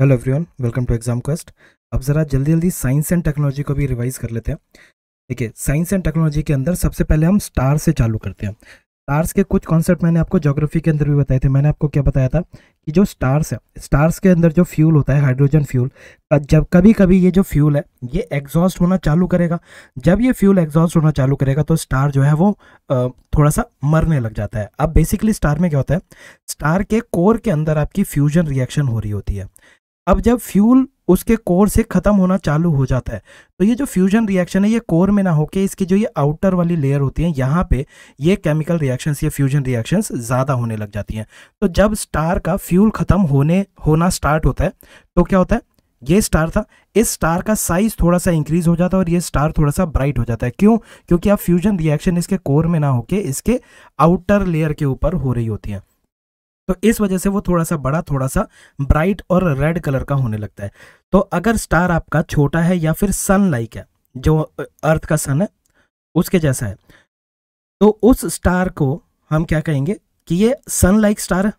Hello everyone welcome to exam quest अब ज़रा जल्दी जल्दी साइंस एंड टेक्नोलॉजी को भी रिवाइज कर लेते हैं देखिए साइंस एंड टेक्नोलॉजी के अंदर सबसे पहले हम स्टार से चालू करते हैं स्टार्स के कुछ कॉन्सेप्ट मैंने आपको जोग्राफी के अंदर भी बताए थे मैंने आपको क्या बताया था कि जो स्टार्स है स्टार्स के अंदर जो फ्यूल होता है हाइड्रोजन फ्यूल जब कभी कभी ये जो फ्यूल है ये एग्जॉस्ट होना चालू करेगा जब ये फ्यूल एग्जॉस्ट होना चालू करेगा तो स्टार जो है वो थोड़ा सा मरने लग जाता है अब बेसिकली स्टार में क्या होता है स्टार के कोर के अंदर आपकी फ्यूजन रिएक्शन हो रही होती है अब जब फ्यूल उसके कोर से ख़त्म होना चालू हो जाता है तो ये जो फ्यूजन रिएक्शन है ये कोर में ना होके इसकी जो ये आउटर वाली लेयर होती है यहाँ पे ये केमिकल रिएक्शंस ये फ्यूजन रिएक्शंस ज़्यादा होने लग जाती हैं तो जब स्टार का फ्यूल ख़त्म होने होना स्टार्ट होता है तो क्या होता है ये स्टार था इस स्टार का साइज थोड़ा सा इंक्रीज हो जाता है और ये स्टार थोड़ा सा ब्राइट हो जाता है क्यों क्योंकि अब फ्यूजन रिएक्शन इसके कोर में ना होके इसके आउटर लेयर के ऊपर हो रही होती है तो इस वजह से वो थोड़ा सा बड़ा थोड़ा सा ब्राइट और रेड कलर का होने लगता है तो अगर स्टार आपका छोटा है या फिर सन लाइक है जो अर्थ का सन है उसके जैसा है तो उस स्टार को हम क्या कहेंगे कि ये सन लाइक स्टार है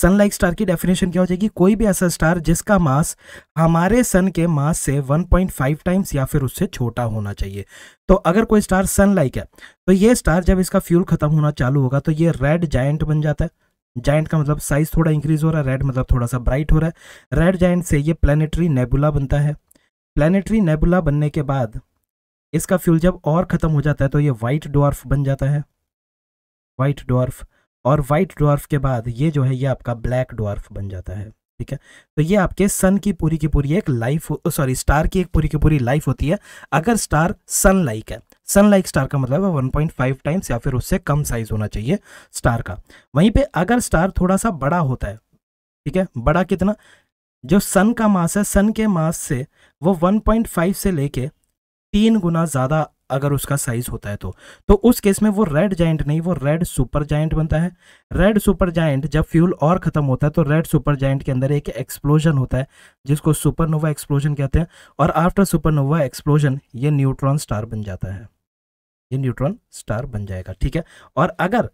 सन लाइक स्टार की डेफिनेशन क्या हो जाएगी कोई भी ऐसा स्टार जिसका मास हमारे सन के मास से 1.5 टाइम्स या फिर उससे छोटा होना चाहिए तो अगर कोई स्टार सन लाइक है तो ये स्टार जब इसका फ्यूल खत्म होना चालू होगा तो ये रेड जायंट बन जाता है जाइंट का मतलब साइज थोड़ा इंक्रीज हो रहा है रेड मतलब थोड़ा सा ब्राइट हो रहा है रेड जाइंट से ये प्लानिटरी नेबुला बनता है प्लानिटरी नेबुला बनने के बाद इसका फ्यूल जब और ख़त्म हो जाता है तो ये वाइट डॉर्फ बन जाता है वाइट डॉर्फ और वाइट डॉर्फ के बाद ये जो है ये आपका ब्लैक डॉर्फ बन जाता है ठीक है तो ये आपके सन की पूरी की पूरी एक लाइफ सॉरी स्टार की एक पूरी की पूरी लाइफ होती है अगर स्टार सन लाइक है सन लाइक स्टार का मतलब है 1.5 फाइव टाइम्स या फिर उससे कम साइज होना चाहिए स्टार का वहीं पे अगर स्टार थोड़ा सा बड़ा होता है ठीक है बड़ा कितना जो सन का मास है सन के मास से वो 1.5 से लेके तीन गुना ज़्यादा अगर उसका साइज होता है तो तो उस केस में वो रेड जाइंट नहीं वो रेड सुपर जाइंट बनता है रेड सुपर जाइंट जब फ्यूल और ख़त्म होता है तो रेड सुपर जाइंट के अंदर एक एक्सप्लोजन होता है जिसको सुपरनोवा एक्सप्लोजन कहते हैं और आफ्टर सुपरनोवा एक्सप्लोजन ये न्यूट्रॉन स्टार बन जाता है ये न्यूट्रॉन स्टार बन जाएगा ठीक है और अगर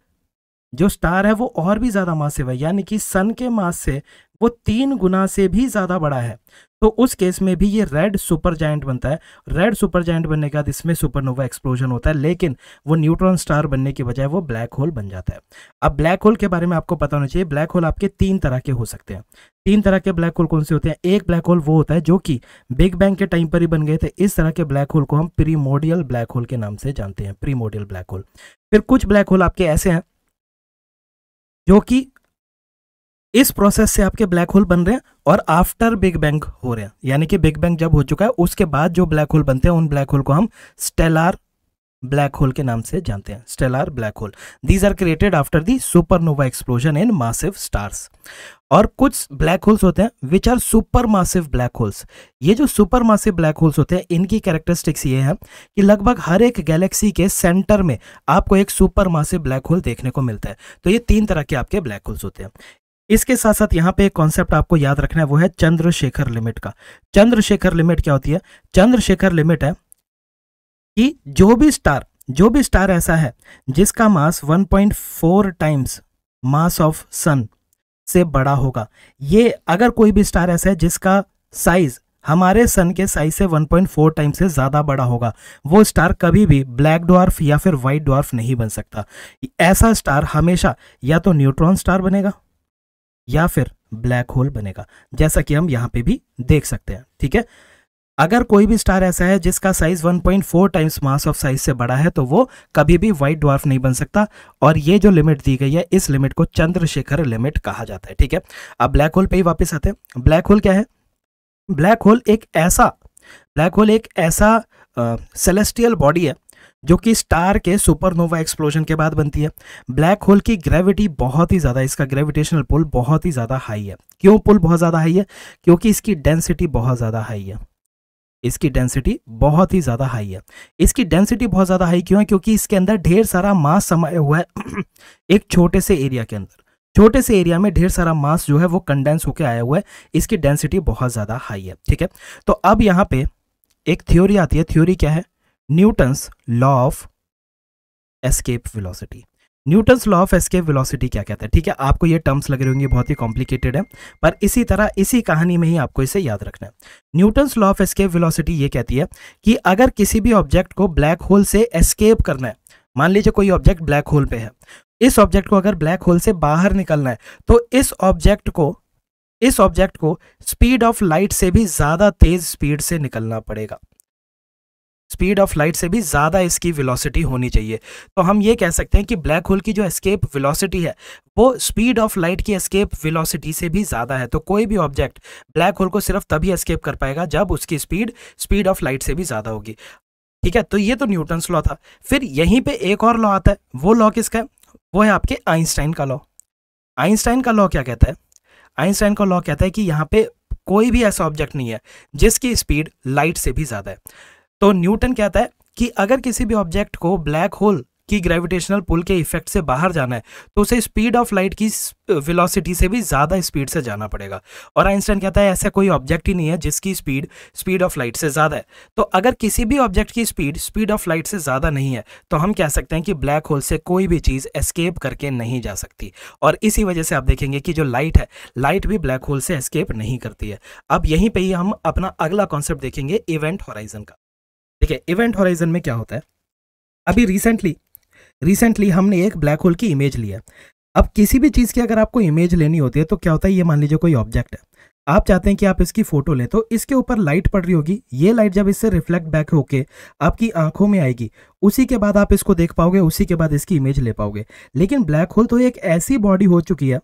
जो स्टार है वो और भी ज़्यादा मासिव है यानी कि सन के मास से वो तीन गुना से भी ज़्यादा बड़ा है तो उस केस में भी ये रेड सुपर जाइंट बनता है रेड सुपर जाइंट बनने के बाद इसमें सुपरनोवा एक्सप्लोजन होता है लेकिन वो न्यूट्रॉन स्टार बनने के बजाय वो ब्लैक होल बन जाता है अब ब्लैक होल के बारे में आपको पता होना चाहिए ब्लैक होल आपके तीन तरह के हो सकते हैं तीन तरह के ब्लैक होल कौन से होते हैं एक ब्लैक होल वो होता है जो कि बिग बैंग के टाइम पर ही बन गए थे इस तरह के ब्लैक होल को हम प्रीमोडियल ब्लैक होल के नाम से जानते हैं प्रीमोडियल ब्लैक होल फिर कुछ ब्लैक होल आपके ऐसे हैं जो कि इस प्रोसेस से आपके ब्लैक होल बन रहे हैं और आफ्टर बिग बैंग हो रहे हैं यानी कि बिग बैंग जब हो चुका है उसके बाद जो ब्लैक होल बनते हैं उन ब्लैक होल को हम स्टेलार ब्लैक होल के नाम से जानते हैं stellar black hole these are created after the supernova explosion in massive stars और कुछ ब्लैक होल्स होते हैं which are super massive black holes ये जो सुपर मासिव ब्लैक होल्स होते हैं इनकी कैरेक्टरिस्टिक्स ये है कि लगभग हर एक गैलेक्सी के सेंटर में आपको एक सुपर मासिव ब्लैक होल देखने को मिलता है तो ये तीन तरह के आपके ब्लैक होल्स होते हैं इसके साथ साथ यहाँ पे एक कॉन्सेप्ट आपको याद रखना है वो है चंद्रशेखर लिमिट का चंद्रशेखर लिमिट क्या होती है चंद्रशेखर लिमिट है कि जो भी स्टार जो भी स्टार ऐसा है जिसका मास 1.4 टाइम्स मास ऑफ सन से बड़ा होगा ये अगर कोई भी स्टार ऐसा है जिसका साइज हमारे सन के साइज से 1.4 टाइम्स से ज़्यादा बड़ा होगा वो स्टार कभी भी ब्लैक ड्वार्फ या फिर वाइट ड्वार्फ नहीं बन सकता ऐसा स्टार हमेशा या तो न्यूट्रॉन स्टार बनेगा या फिर ब्लैक होल बनेगा जैसा कि हम यहाँ पे भी देख सकते हैं ठीक है अगर कोई भी स्टार ऐसा है जिसका size 1.4 times mass of size से बड़ा है तो वो कभी भी व्हाइट ड्वार्फ नहीं बन सकता और ये जो लिमिट दी गई है इस लिमिट को चंद्रशेखर लिमिट कहा जाता है ठीक है अब ब्लैक होल पे ही वापस आते हैं ब्लैक होल क्या है ब्लैक होल एक ऐसा ब्लैक होल एक ऐसा सेलेस्टियल बॉडी है जो कि स्टार के सुपरनोवा एक्सप्लोजन के बाद बनती है ब्लैक होल की ग्रेविटी बहुत ही ज़्यादा इसका ग्रेविटेशनल पुल बहुत ही ज़्यादा हाई है क्यों पुल बहुत ज़्यादा हाई है क्योंकि इसकी डेंसिटी बहुत ज़्यादा हाई है इसकी डेंसिटी बहुत ही ज़्यादा हाई है इसकी डेंसिटी बहुत ज़्यादा हाई क्यों है क्योंकि इसके अंदर ढेर सारा मास समाया हुआ है एक छोटे से एरिया के अंदर छोटे से एरिया में ढेर सारा मास जो है वो कंडेंस होकर आया हुआ है इसकी डेंसिटी बहुत ज़्यादा हाई है ठीक है तो अब यहाँ पे एक थ्योरी आती है थ्योरी क्या है Newton's law of escape velocity Newton's law of escape velocity क्या कहता है ठीक है आपको ये टर्म्स लग रहे होंगे बहुत ही कॉम्प्लिकेटेड है पर इसी तरह इसी कहानी में ही आपको इसे याद रखना है Newton's law of escape velocity ये कहती है कि अगर किसी भी ऑब्जेक्ट को ब्लैक होल से एस्केप करना है मान लीजिए कोई ऑब्जेक्ट ब्लैक होल पे है इस ऑब्जेक्ट को अगर ब्लैक होल से बाहर निकलना है तो इस ऑब्जेक्ट को इस ऑब्जेक्ट को स्पीड ऑफ लाइट से भी ज़्यादा तेज़ स्पीड से निकलना पड़ेगा स्पीड ऑफ लाइट से भी ज़्यादा इसकी वेलोसिटी होनी चाहिए तो हम ये कह सकते हैं कि ब्लैक होल की जो एस्केप वेलोसिटी है वो स्पीड ऑफ लाइट की एस्केप वेलोसिटी से भी ज़्यादा है तो कोई भी ऑब्जेक्ट ब्लैक होल को सिर्फ तभी एस्केप कर पाएगा जब उसकी स्पीड स्पीड ऑफ लाइट से भी ज़्यादा होगी ठीक है तो ये तो न्यूटन्स लॉ था फिर यहीं पर एक और लॉ आता है वो लॉ किसका है वो है आपके आइंस्टाइन का लॉ आइंस्टाइन का लॉ क्या कहता है आइंस्टाइन का लॉ कहता है कि यहाँ पे कोई भी ऐसा ऑब्जेक्ट नहीं है जिसकी स्पीड लाइट से भी ज़्यादा है तो न्यूटन कहता है कि अगर किसी भी ऑब्जेक्ट को ब्लैक होल की ग्रेविटेशनल पुल के इफेक्ट से बाहर जाना है तो उसे स्पीड ऑफ लाइट की वेलोसिटी से भी ज़्यादा स्पीड से जाना पड़ेगा और आइंस्टाइन कहता है ऐसा कोई ऑब्जेक्ट ही नहीं है जिसकी स्पीड स्पीड ऑफ लाइट से ज़्यादा है तो अगर किसी भी ऑब्जेक्ट की स्पीड स्पीड ऑफ लाइट से ज़्यादा नहीं है तो हम कह सकते हैं कि ब्लैक होल से कोई भी चीज़ एस्केप करके नहीं जा सकती और इसी वजह से आप देखेंगे कि जो लाइट है लाइट भी ब्लैक होल से एस्केप नहीं करती है अब यहीं पर ही हम अपना अगला कॉन्सेप्ट देखेंगे इवेंट हॉराइजन का देखिए इवेंट होराइजन में क्या होता है अभी रिसेंटली रिसेंटली हमने एक ब्लैक होल की इमेज लिया अब किसी भी चीज़ की अगर आपको इमेज लेनी होती है तो क्या होता है ये मान लीजिए कोई ऑब्जेक्ट है आप चाहते हैं कि आप इसकी फोटो लें तो इसके ऊपर लाइट पड़ रही होगी ये लाइट जब इससे रिफ्लेक्ट बैक होके आपकी आंखों में आएगी उसी के बाद आप इसको देख पाओगे उसी के बाद इसकी इमेज ले पाओगे लेकिन ब्लैक होल तो एक ऐसी बॉडी हो चुकी है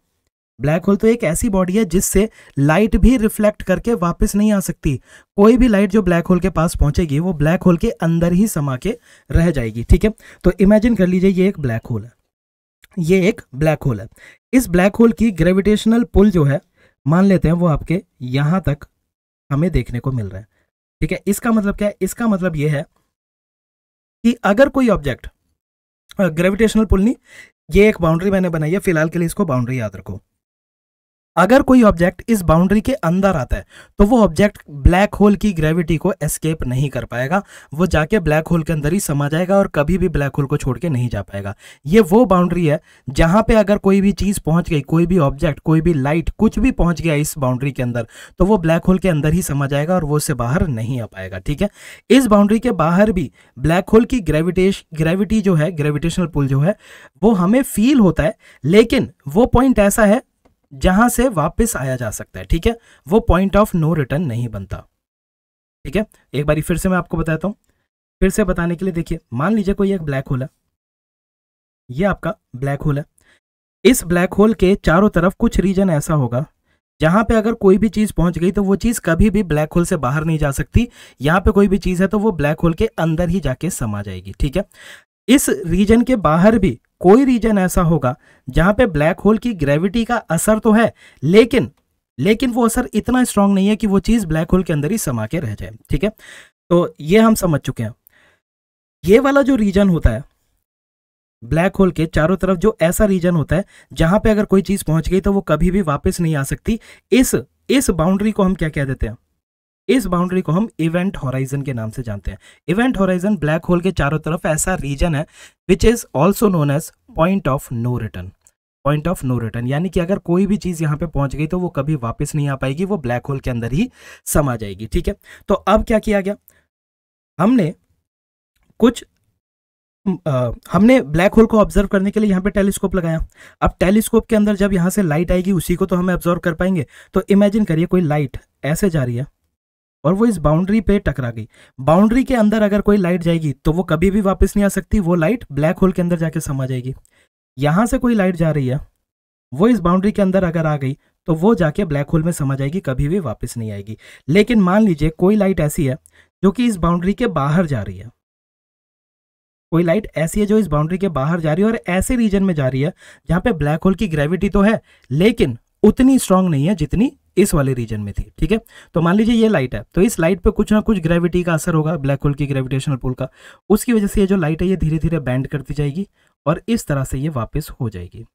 ब्लैक होल तो एक ऐसी बॉडी है जिससे लाइट भी रिफ्लेक्ट करके वापस नहीं आ सकती कोई भी लाइट जो ब्लैक होल के पास पहुंचेगी वो ब्लैक होल के अंदर ही समा के रह जाएगी ठीक है तो इमेजिन कर लीजिए ये एक ब्लैक होल है ये एक ब्लैक होल है इस ब्लैक होल की ग्रेविटेशनल पुल जो है मान लेते हैं वो आपके यहाँ तक हमें देखने को मिल रहा है ठीक है इसका मतलब क्या है इसका मतलब ये है कि अगर कोई ऑब्जेक्ट ग्रेविटेशनल पुल नहीं ये एक बाउंड्री मैंने बनाई है फिलहाल के लिए इसको बाउंड्री याद रखो अगर कोई ऑब्जेक्ट इस बाउंड्री के अंदर आता है तो वो ऑब्जेक्ट ब्लैक होल की ग्रेविटी को एस्केप नहीं कर पाएगा वो जाके ब्लैक होल के अंदर ही समा जाएगा और कभी भी ब्लैक होल को छोड़ के नहीं जा पाएगा ये वो बाउंड्री है जहाँ पे अगर कोई भी चीज़ पहुँच गई कोई भी ऑब्जेक्ट कोई भी लाइट कुछ भी पहुँच गया इस बाउंड्री के अंदर तो वो ब्लैक होल के अंदर ही समा जाएगा और वो उससे बाहर नहीं आ पाएगा ठीक है इस बाउंड्री के बाहर भी ब्लैक होल की ग्रेविटेश ग्रेविटी जो है ग्रेविटेशनल पुल जो है वो हमें फील होता है लेकिन वो पॉइंट ऐसा है जहां से वापस आया जा सकता है ठीक है वो पॉइंट ऑफ नो रिटर्न नहीं बनता ठीक है एक बार फिर से मैं आपको बताता हूं फिर से बताने के लिए देखिए मान लीजिए कोई एक ब्लैक होल है ये आपका ब्लैक होल है इस ब्लैक होल के चारों तरफ कुछ रीजन ऐसा होगा जहां पे अगर कोई भी चीज़ पहुंच गई तो वो चीज़ कभी भी ब्लैक होल से बाहर नहीं जा सकती यहां पे कोई भी चीज़ है तो वो ब्लैक होल के अंदर ही जाके समा जाएगी ठीक है इस रीजन के बाहर भी कोई रीजन ऐसा होगा जहां पे ब्लैक होल की ग्रेविटी का असर तो है लेकिन लेकिन वो असर इतना स्ट्रांग नहीं है कि वो चीज़ ब्लैक होल के अंदर ही समा के रह जाए ठीक है तो ये हम समझ चुके हैं ये वाला जो रीजन होता है ब्लैक होल के चारों तरफ जो ऐसा रीजन होता है जहां पे अगर कोई चीज़ पहुंच गई तो वो कभी भी वापस नहीं आ सकती इस इस बाउंड्री को हम क्या कह देते हैं इस बाउंड्री को हम इवेंट होराइजन के नाम से जानते हैं इवेंट होराइजन ब्लैक होल के चारों तरफ ऐसा रीजन है which is also known as point of no return point of no return यानी कि अगर कोई भी चीज़ यहाँ पे पहुंच गई तो वो कभी वापस नहीं आ पाएगी वो ब्लैक होल के अंदर ही समा जाएगी ठीक है तो अब क्या किया गया हमने कुछ आ, हमने ब्लैक होल को ऑब्जर्व करने के लिए यहाँ पे टेलीस्कोप लगाया अब टेलीस्कोप के अंदर जब यहाँ से लाइट आएगी उसी को तो हमें ऑब्जर्व कर पाएंगे तो इमेजिन करिए कोई लाइट ऐसे जा रही है और वो इस बाउंड्री पे टकरा गई बाउंड्री के अंदर अगर कोई लाइट जाएगी तो वो कभी भी वापस नहीं आ सकती वो लाइट ब्लैक होल के अंदर जाके समा जाएगी यहाँ से कोई लाइट जा रही है वो इस बाउंड्री के अंदर अगर आ गई तो वो जाके ब्लैक होल में समा जाएगी कभी भी वापस नहीं आएगी लेकिन मान लीजिए कोई लाइट ऐसी है जो कि इस बाउंड्री के बाहर जा रही है कोई लाइट ऐसी है जो इस बाउंड्री के बाहर जा रही है और ऐसे रीजन में जा रही है जहाँ पे ब्लैक होल की ग्रेविटी तो है लेकिन उतनी स्ट्रांग नहीं है जितनी इस वाले रीजन में थी ठीक है तो मान लीजिए ये लाइट है तो इस लाइट पे कुछ ना कुछ ग्रेविटी का असर होगा ब्लैक होल की ग्रेविटेशनल पुल का उसकी वजह से ये जो लाइट है ये धीरे धीरे बैंड करती जाएगी और इस तरह से ये वापस हो जाएगी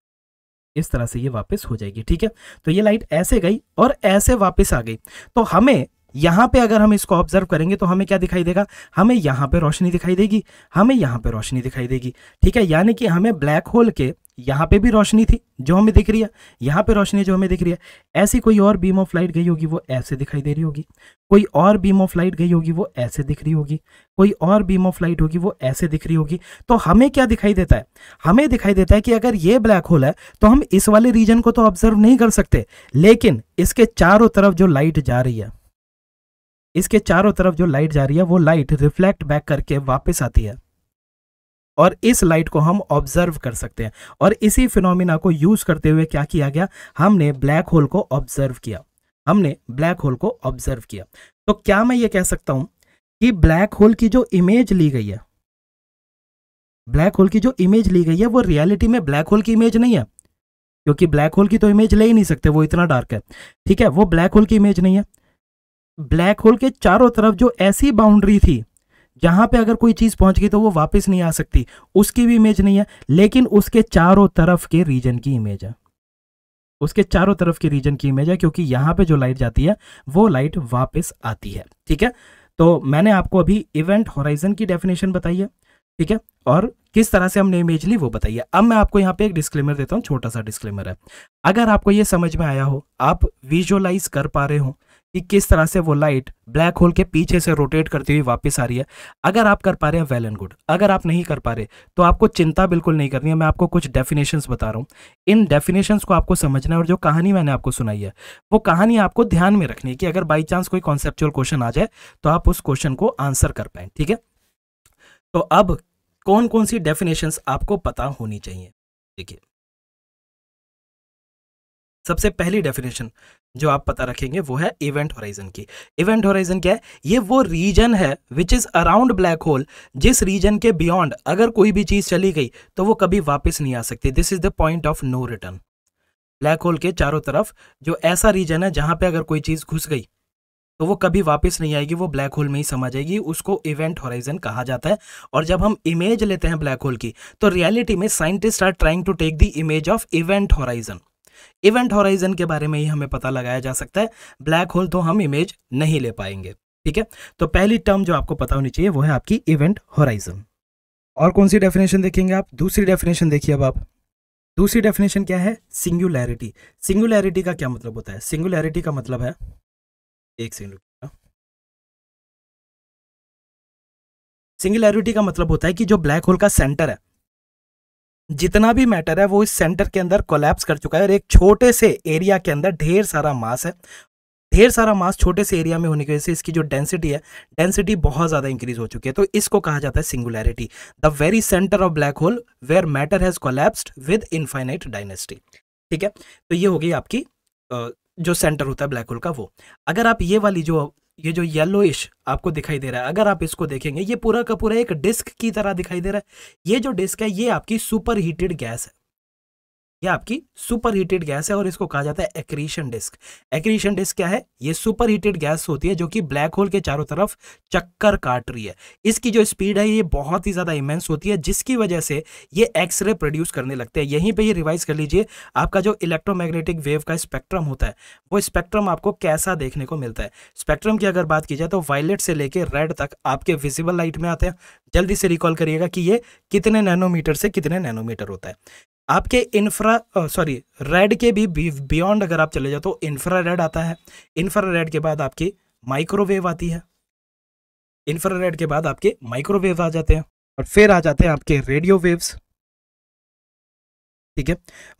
इस तरह से ये वापस हो जाएगी ठीक है तो ये लाइट ऐसे गई और ऐसे वापस आ गई तो हमें यहाँ पे अगर हम इसको ऑब्जर्व करेंगे तो हमें क्या दिखाई देगा हमें यहाँ पे रोशनी दिखाई देगी हमें यहाँ पे रोशनी दिखाई देगी ठीक है यानी कि हमें ब्लैक होल के यहाँ पे भी रोशनी थी जो हमें दिख रही है यहाँ पे रोशनी जो हमें दिख रही है ऐसी कोई और बीम ऑफ लाइट गई होगी वो ऐसे दिखाई दे रही होगी कोई और बीम ऑफ लाइट गई होगी वो ऐसे दिख रही होगी कोई और बीम ऑफ लाइट होगी वो ऐसे दिख रही होगी तो हमें क्या दिखाई देता है हमें दिखाई देता है कि अगर ये ब्लैक होल है तो हम इस वाले रीजन को तो ऑब्जर्व नहीं कर सकते लेकिन इसके चारों तरफ जो लाइट जा रही है इसके चारों तरफ जो लाइट जा रही है वो लाइट रिफ्लेक्ट बैक करके वापस आती है और इस लाइट को हम ऑब्जर्व कर सकते हैं और इसी फिनोमिना को यूज करते हुए क्या किया गया हमने ब्लैक होल को ऑब्जर्व किया हमने ब्लैक होल को ऑब्जर्व किया तो क्या मैं ये कह सकता हूं कि ब्लैक होल की जो इमेज ली गई है ब्लैक होल की जो इमेज ली गई है वो रियलिटी में ब्लैक होल की इमेज नहीं है क्योंकि ब्लैक होल की तो इमेज ले ही नहीं सकते वो इतना डार्क है ठीक है वो ब्लैक होल की इमेज नहीं है ब्लैक होल के चारों तरफ जो ऐसी बाउंड्री थी जहां पे अगर कोई चीज़ पहुंच गई तो वो वापस नहीं आ सकती उसकी भी इमेज नहीं है लेकिन उसके चारों तरफ के रीजन की इमेज है उसके चारों तरफ के रीजन की इमेज है क्योंकि यहां पे जो लाइट जाती है वो लाइट वापस आती है ठीक है तो मैंने आपको अभी इवेंट होराइजन की डेफिनेशन बताई है ठीक है और किस तरह से हमने इमेज ली वो बताइए अब मैं आपको यहाँ पे एक डिस्क्लेमर देता हूँ छोटा सा डिस्क्लेमर है अगर आपको ये समझ में आया हो आप विजुअलाइज कर पा रहे हो कि किस तरह से वो लाइट ब्लैक होल के पीछे से रोटेट करती हुई वापस आ रही है अगर आप कर पा रहे हैं वेल एंड गुड अगर आप नहीं कर पा रहे तो आपको चिंता बिल्कुल नहीं करनी है मैं आपको कुछ डेफिनेशंस बता रहा हूँ इन डेफिनेशंस को आपको समझना है और जो कहानी मैंने आपको सुनाई है वो कहानी आपको ध्यान में रखनी है कि अगर बाई चांस कोई कॉन्सेप्चुअल क्वेश्चन आ जाए तो आप उस क्वेश्चन को आंसर कर पाए ठीक है तो अब कौन कौन सी डेफिनेशंस आपको पता होनी चाहिए देखिए सबसे पहली डेफिनेशन जो आप पता रखेंगे वो है इवेंट होराइजन की इवेंट होराइजन क्या है ये वो रीजन है which is around black hole जिस रीजन के बियॉन्ड अगर कोई भी चीज़ चली गई तो वो कभी वापस नहीं आ सकती this is the point of no return black hole के चारों तरफ जो ऐसा रीजन है जहां पे अगर कोई चीज़ घुस गई तो वो कभी वापस नहीं आएगी वो ब्लैक होल में ही समा जाएगी उसको इवेंट होराइजन कहा जाता है और जब हम इमेज लेते हैं ब्लैक होल की तो रियलिटी में scientist are trying to take the image of event horizon event horizon के बारे में ही हमें पता लगाया जा सकता है ब्लैक होल तो हम इमेज नहीं ले पाएंगे ठीक है तो पहली टर्म जो आपको पता होनी चाहिए वो है आपकी इवेंट हॉराइजन और कौन सी डेफिनेशन देखेंगे आप दूसरी डेफिनेशन देखिए अब आप दूसरी डेफिनेशन क्या है सिंगुलैरिटी सिंगुलैरिटी का क्या मतलब होता है सिंगुलैरिटी का मतलब है एक सेकेंड सिंगुलैरिटी का मतलब होता है कि जो ब्लैक होल का सेंटर है जितना भी मैटर है वो इस सेंटर के अंदर कोलैप्स कर चुका है और एक छोटे से एरिया के अंदर ढेर सारा मास है ढेर सारा मास छोटे से एरिया में होने की वजह से इसकी जो डेंसिटी है डेंसिटी बहुत ज़्यादा इंक्रीज हो चुकी है तो इसको कहा जाता है singularity the very centre of black hole where matter has collapsed with infinite density ठीक है तो ये होगी आपकी जो सेंटर होता है ब्लैक होल का वो अगर आप ये वाली जो ये जो येलोइश आपको दिखाई दे रहा है अगर आप इसको देखेंगे ये पूरा का पूरा एक डिस्क की तरह दिखाई दे रहा है ये जो डिस्क है ये आपकी सुपर हीटेड गैस है ये आपकी सुपर हीटेड गैस है और इसको कहा जाता है एक्रीशन डिस्क एक्रीशन डिस्क क्या है ये सुपर हीटेड गैस होती है जो कि ब्लैक होल के चारों तरफ चक्कर काट रही है इसकी जो स्पीड है ये बहुत ही ज़्यादा इमेंस होती है जिसकी वजह से ये एक्सरे प्रोड्यूस करने लगते हैं यहीं पर ये रिवाइज कर लीजिए आपका जो इलेक्ट्रोमैग्नेटिक वेव का स्पेक्ट्रम होता है वो स्पेक्ट्रम आपको कैसा देखने को मिलता है स्पेक्ट्रम की अगर बात की जाए तो वायलेट से लेकर रेड तक आपके विजिबल लाइट में आते हैं जल्दी से रिकॉल करिएगा कि ये कितने नैनोमीटर से कितने नैनोमीटर होता है आपके इंफ्रा सॉरी रेड के भी बियॉन्ड अगर आप चले जाओ तो इंफ्रा रेड आता है इंफ्रा रेड के बाद आपकी माइक्रोवेव आती है इंफ्रा रेड के बाद आपके माइक्रोवेव आ जाते हैं और फिर आ जाते हैं आपके रेडियो वेव्स ठीक है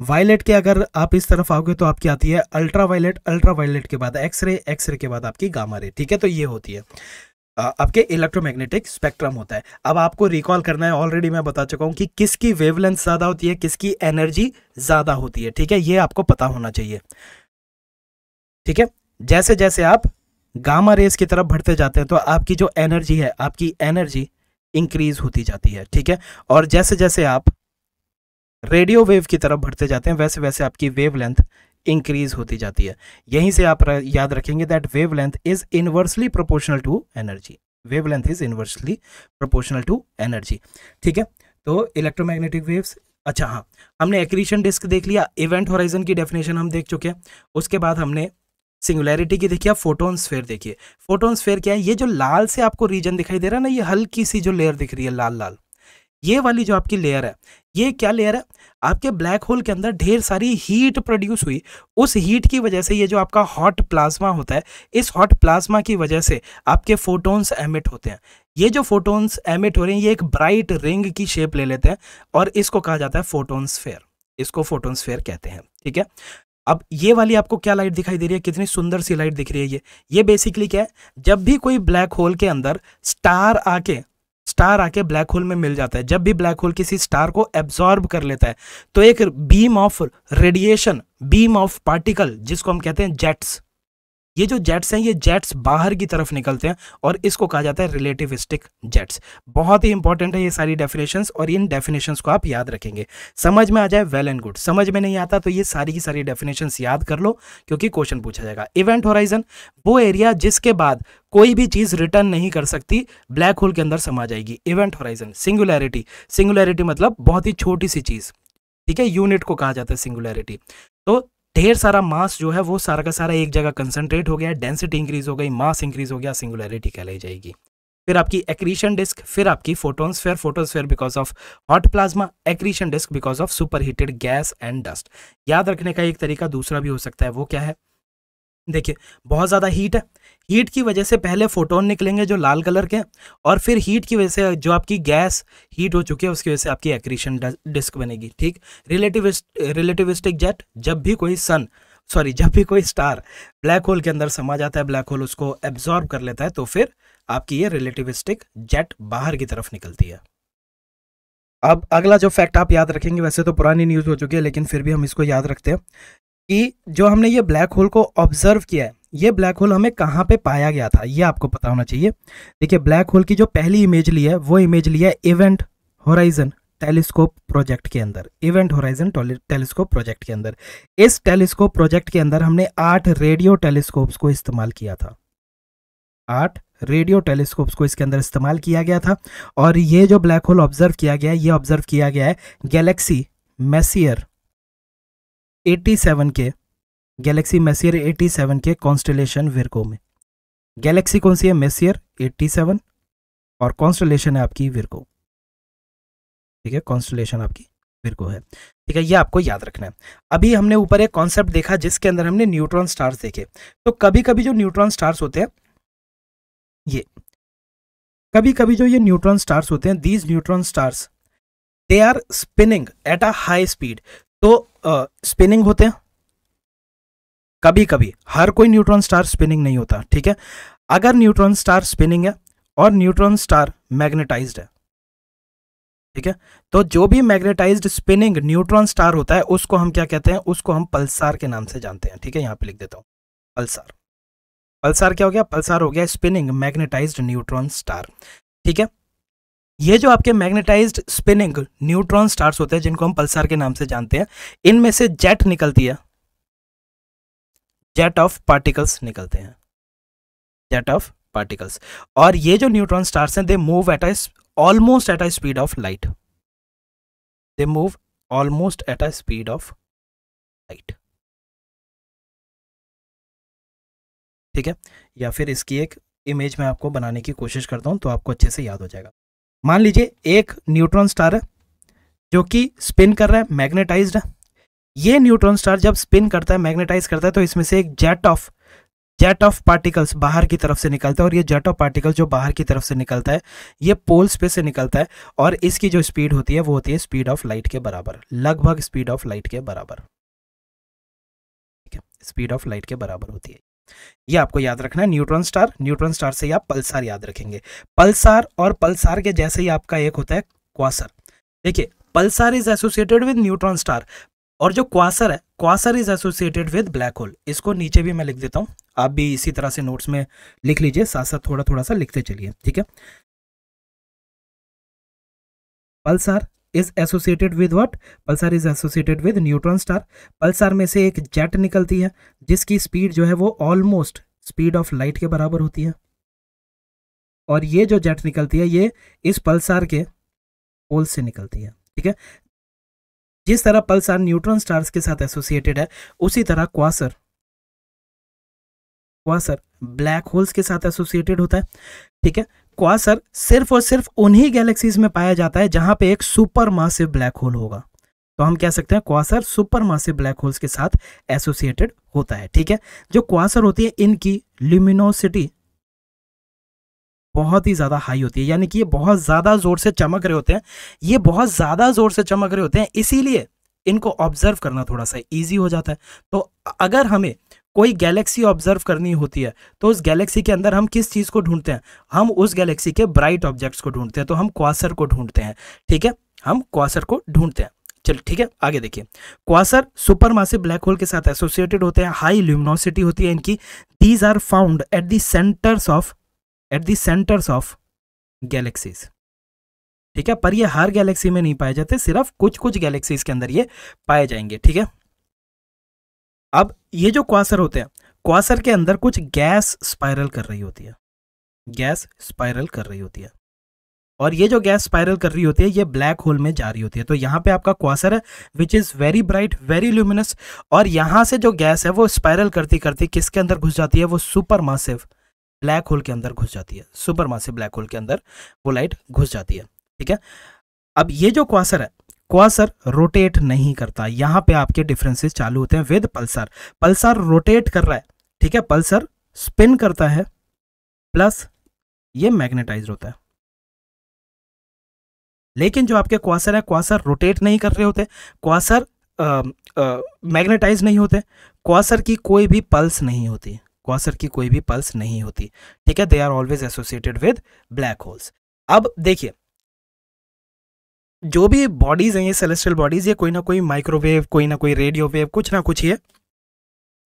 वायलेट के अगर आप इस तरफ आओगे तो आपकी आती है अल्ट्रा वायलेट अल्ट्रा वायलेट के बाद एक्सरे एक्सरे के बाद आपकी गामा रे ठीक है तो ये होती है आपके इलेक्ट्रोमैग्नेटिक स्पेक्ट्रम होता है अब आपको रिकॉल करना है ऑलरेडी मैं बता चुका हूँ कि किसकी वेवलेंथ ज़्यादा होती है किसकी एनर्जी ज़्यादा होती है ठीक है ये आपको पता होना चाहिए ठीक है जैसे जैसे आप गामा रेस की तरफ बढ़ते जाते हैं तो आपकी जो एनर्जी है आपकी एनर्जी इंक्रीज होती जाती है ठीक है और जैसे जैसे आप रेडियो वेव की तरफ बढ़ते जाते हैं वैसे वैसे आपकी वेवलेंथ इंक्रीज होती जाती है यहीं से आप याद रखेंगे that wave length is inversely proportional to energy wave length is inversely proportional to energy ठीक है तो इलेक्ट्रोमैग्नेटिक वेव्स अच्छा हाँ हमने एक्रीशन डिस्क देख लिया इवेंट होराइजन की डेफिनेशन हम देख चुके हैं उसके बाद हमने सिंगुलैरिटी की देखिए फोटोन स्फेयर देखिए फोटोन स्फेयर क्या है ये जो लाल से आपको रीजन दिखाई दे रहा है ना ये हल्की सी जो लेयर दिख रही है लाल लाल ये वाली जो आपकी लेयर है ये क्या लेयर है आपके ब्लैक होल के अंदर ढेर सारी हीट प्रोड्यूस हुई उस हीट की वजह से ये जो आपका हॉट प्लाज्मा होता है इस हॉट प्लाज्मा की वजह से आपके फोटोन्स एमिट होते हैं ये जो फोटोन्स एमिट हो रहे हैं ये एक ब्राइट रिंग की शेप ले लेते हैं और इसको कहा जाता है फोटोन्सफेयर इसको फोटोन्सफेयर कहते हैं ठीक है अब ये वाली आपको क्या लाइट दिखाई दे रही है कितनी सुंदर सी लाइट दिख रही है ये ये बेसिकली क्या है जब भी कोई ब्लैक होल के अंदर स्टार आके स्टार आके ब्लैक होल में मिल जाता है जब भी ब्लैक होल किसी स्टार को एब्जॉर्ब कर लेता है तो एक beam of radiation beam of particle जिसको हम कहते हैं जेट्स ये जो जेट्स हैं ये जेट्स बाहर की तरफ निकलते हैं और इसको कहा जाता है रिलेटिविस्टिक जेट्स बहुत ही इंपॉर्टेंट है ये सारी डेफिनेशंस और इन डेफिनेशंस को आप याद रखेंगे समझ में आ जाए वेल एंड गुड समझ में नहीं आता तो ये सारी की सारी डेफिनेशंस याद कर लो क्योंकि क्वेश्चन पूछा जाएगा इवेंट होराइजन वो एरिया जिसके बाद कोई भी चीज़ रिटर्न नहीं कर सकती ब्लैक होल के अंदर समा जाएगी इवेंट होराइजन सिंगुलैरिटी सिंगुलैरिटी मतलब बहुत ही छोटी सी चीज़ ठीक है यूनिट को कहा जाता है सिंगुलैरिटी तो ढेर सारा मास जो है वो सारा का सारा एक जगह कंसनट्रेट हो गया डेंसिटी इंक्रीज हो गई मास इंक्रीज हो गया सिंगुलरिटी कहलाई जाएगी फिर आपकी एक्रीशन डिस्क फिर आपकी photon sphere photosphere because of hot plasma accretion disc because of super heated gas and dust याद रखने का एक तरीका दूसरा भी हो सकता है वो क्या है देखिए बहुत ज़्यादा हीट है हीट की वजह से पहले फोटोन निकलेंगे जो लाल कलर के हैं और फिर हीट की वजह से जो आपकी गैस हीट हो चुकी है उसकी वजह से आपकी एक्रीशन डिस्क बनेगी ठीक रिलेटिव रिलेटिविस्टिक जेट जब भी कोई सन सॉरी जब भी कोई स्टार ब्लैक होल के अंदर समा जाता है ब्लैक होल उसको एब्जॉर्ब कर लेता है तो फिर आपकी ये रिलेटिविस्टिक जेट बाहर की तरफ निकलती है अब अगला जो फैक्ट आप याद रखेंगे वैसे तो पुरानी न्यूज़ हो चुकी है लेकिन फिर भी हम इसको याद रखते हैं कि जो हमने ये ब्लैक होल को ऑब्जर्व किया है ये ब्लैक होल हमें कहाँ पे पाया गया था ये आपको पता होना चाहिए देखिए ब्लैक होल की जो पहली इमेज ली है वो इमेज लिया है इवेंट होराइजन टेलीस्कोप प्रोजेक्ट के अंदर इवेंट होराइजन टेलीस्कोप प्रोजेक्ट के अंदर इस टेलीस्कोप प्रोजेक्ट के अंदर हमने आठ रेडियो टेलीस्कोप्स को इस्तेमाल किया था आठ रेडियो टेलीस्कोप्स को इसके अंदर इस्तेमाल किया गया था और ये जो ब्लैक होल ऑब्जर्व किया गया ये ऑब्जर्व किया गया है गैलेक्सी मैसियर 87 के गैलेक्सी मेसियर 87 के कॉन्स्टलेशन विरको में गैलेक्सी कौन सी है मेसियर 87 और कॉन्स्टलेशन है आपकी विरको ठीक है कॉन्स्टलेशन आपकी विरको है ठीक है ये आपको याद रखना है अभी हमने ऊपर एक कॉन्सेप्ट देखा जिसके अंदर हमने न्यूट्रॉन स्टार्स देखे तो कभी कभी जो न्यूट्रॉन स्टार्स होते हैं ये कभी कभी जो ये न्यूट्रॉन स्टार्स होते हैं these neutron stars they are spinning at a high speed तो स्पिनिंग होते हैं कभी कभी हर कोई न्यूट्रॉन स्टार स्पिनिंग नहीं होता ठीक है अगर न्यूट्रॉन स्टार स्पिनिंग है और न्यूट्रॉन स्टार मैग्नेटाइज्ड है ठीक है तो जो भी मैग्नेटाइज्ड स्पिनिंग न्यूट्रॉन स्टार होता है उसको हम क्या कहते हैं उसको हम पल्सार के नाम से जानते हैं ठीक है यहां पे लिख देता हूं पल्सार पल्सार क्या हो गया पल्सार हो गया स्पिनिंग मैग्नेटाइज्ड न्यूट्रॉन स्टार ठीक है ये जो आपके मैग्नेटाइज्ड स्पिनिंग न्यूट्रॉन स्टार्स होते हैं जिनको हम पल्सार के नाम से जानते हैं इनमें से जेट निकलती है जेट ऑफ पार्टिकल्स निकलते हैं जेट ऑफ पार्टिकल्स और ये जो न्यूट्रॉन स्टार्स हैं they move at almost at a speed of light they move almost at a speed of light ठीक है या फिर इसकी एक इमेज मैं आपको बनाने की कोशिश करता हूँ तो आपको अच्छे से याद हो जाएगा मान लीजिए एक न्यूट्रॉन स्टार है जो कि स्पिन कर रहा है मैग्नेटाइज्ड है ये न्यूट्रॉन स्टार जब स्पिन करता है मैग्नेटाइज करता है तो इसमें से एक jet of jet of particles बाहर की तरफ से निकलता है और ये जेट ऑफ पार्टिकल्स जो बाहर की तरफ से निकलता है ये पोल्स पे से निकलता है और इसकी जो स्पीड होती है वो होती है स्पीड ऑफ लाइट के बराबर लगभग स्पीड ऑफ लाइट के बराबर ठीक है स्पीड ऑफ लाइट के बराबर होती है ये आपको याद रखना है न्यूट्रॉन स्टार न्यूट्रॉन स्टार से ही आप पल्सार याद रखेंगे पल्सार और पल्सार के जैसे ही आपका एक होता है क्वासर देखिए pulsar is associated with neutron star और जो क्वासर है quasar is associated with black hole इसको नीचे भी मैं लिख देता हूँ आप भी इसी तरह से नोट्स में लिख लीजिए साथ साथ थोड़ा थोड़ा सा लिखते चलिए ठीक है pulsar is associated with what pulsar is associated with neutron star pulsar में से एक जेट निकलती है जिसकी स्पीड जो है वो ऑलमोस्ट स्पीड ऑफ लाइट के बराबर होती है और ये जो जेट निकलती है ये इस पल्सर के पोल से निकलती है ठीक है जिस तरह पल्सर न्यूट्रॉन स्टार्स के साथ एसोसिएटेड है उसी तरह क्वासर क्वासर ब्लैक होल्स के साथ एसोसिएटेड होता है ठीक है क्वासर सिर्फ और सिर्फ उन्हीं गैलेक्सीज में पाया जाता है जहां पे एक सुपर मासिव ब्लैक होल होगा तो हम कह सकते हैं quasar super massive black holes के साथ एसोसिएटेड होता है ठीक है जो क्वासर होती है इनकी ल्यूमिनोसिटी बहुत ही ज़्यादा हाई होती है यानी कि ये बहुत ज़्यादा जोर से चमक रहे होते हैं ये बहुत ज़्यादा जोर से चमक रहे होते हैं इसीलिए इनको ऑब्जर्व करना थोड़ा सा ईजी हो जाता है तो अगर हमें कोई गैलेक्सी ऑब्जर्व करनी होती है तो उस गैलेक्सी के अंदर हम किस चीज़ को ढूंढते हैं हम उस गैलेक्सी के ब्राइट ऑब्जेक्ट्स को ढूंढते हैं तो हम क्वासर को ढूंढते हैं ठीक है हम क्वासर को ढूंढते हैं चल ठीक है आगे देखिए quasar super massive black hole के साथ एसोसिएटेड होते हैं हाई ल्यूमिनोसिटी होती है इनकी these are found at the centres of at the centres of galaxies ठीक है पर ये हर गैलेक्सी में नहीं पाए जाते सिर्फ कुछ कुछ गैलेक्सीज के अंदर ये पाए जाएंगे ठीक है अब ये जो क्वासर होते हैं क्वासर के अंदर कुछ गैस स्पाइरल कर रही होती है गैस स्पाइरल कर रही होती है और ये जो गैस स्पाइरल कर रही होती है ये ब्लैक होल में जा रही होती है तो यहाँ पे आपका क्वासर है which is very bright very luminous और यहाँ से जो गैस है वो स्पाइरल करती करती किसके अंदर घुस जाती है वो सुपर मासिव ब्लैक होल के अंदर घुस जाती है सुपर मासिव ब्लैक होल के अंदर वो लाइट घुस जाती है ठीक है अब ये जो क्वासर है क्वासर रोटेट नहीं करता यहां पे आपके डिफरेंसेस चालू होते हैं विद पल्सर पल्सर रोटेट कर रहा है ठीक है पल्सर स्पिन करता है प्लस ये मैग्नेटाइज होता है लेकिन जो आपके क्वासर है क्वासर रोटेट नहीं कर रहे होते क्वासर मैग्नेटाइज नहीं होते क्वासर की कोई भी पल्स नहीं होती क्वासर की कोई भी पल्स नहीं होती ठीक है they are always associated with black holes अब देखिए जो भी बॉडीज़ हैं ये सेलेस्टियल बॉडीज़ ये कोई ना कोई माइक्रोवेव कोई ना कोई रेडियो वेव कुछ ना कुछ ये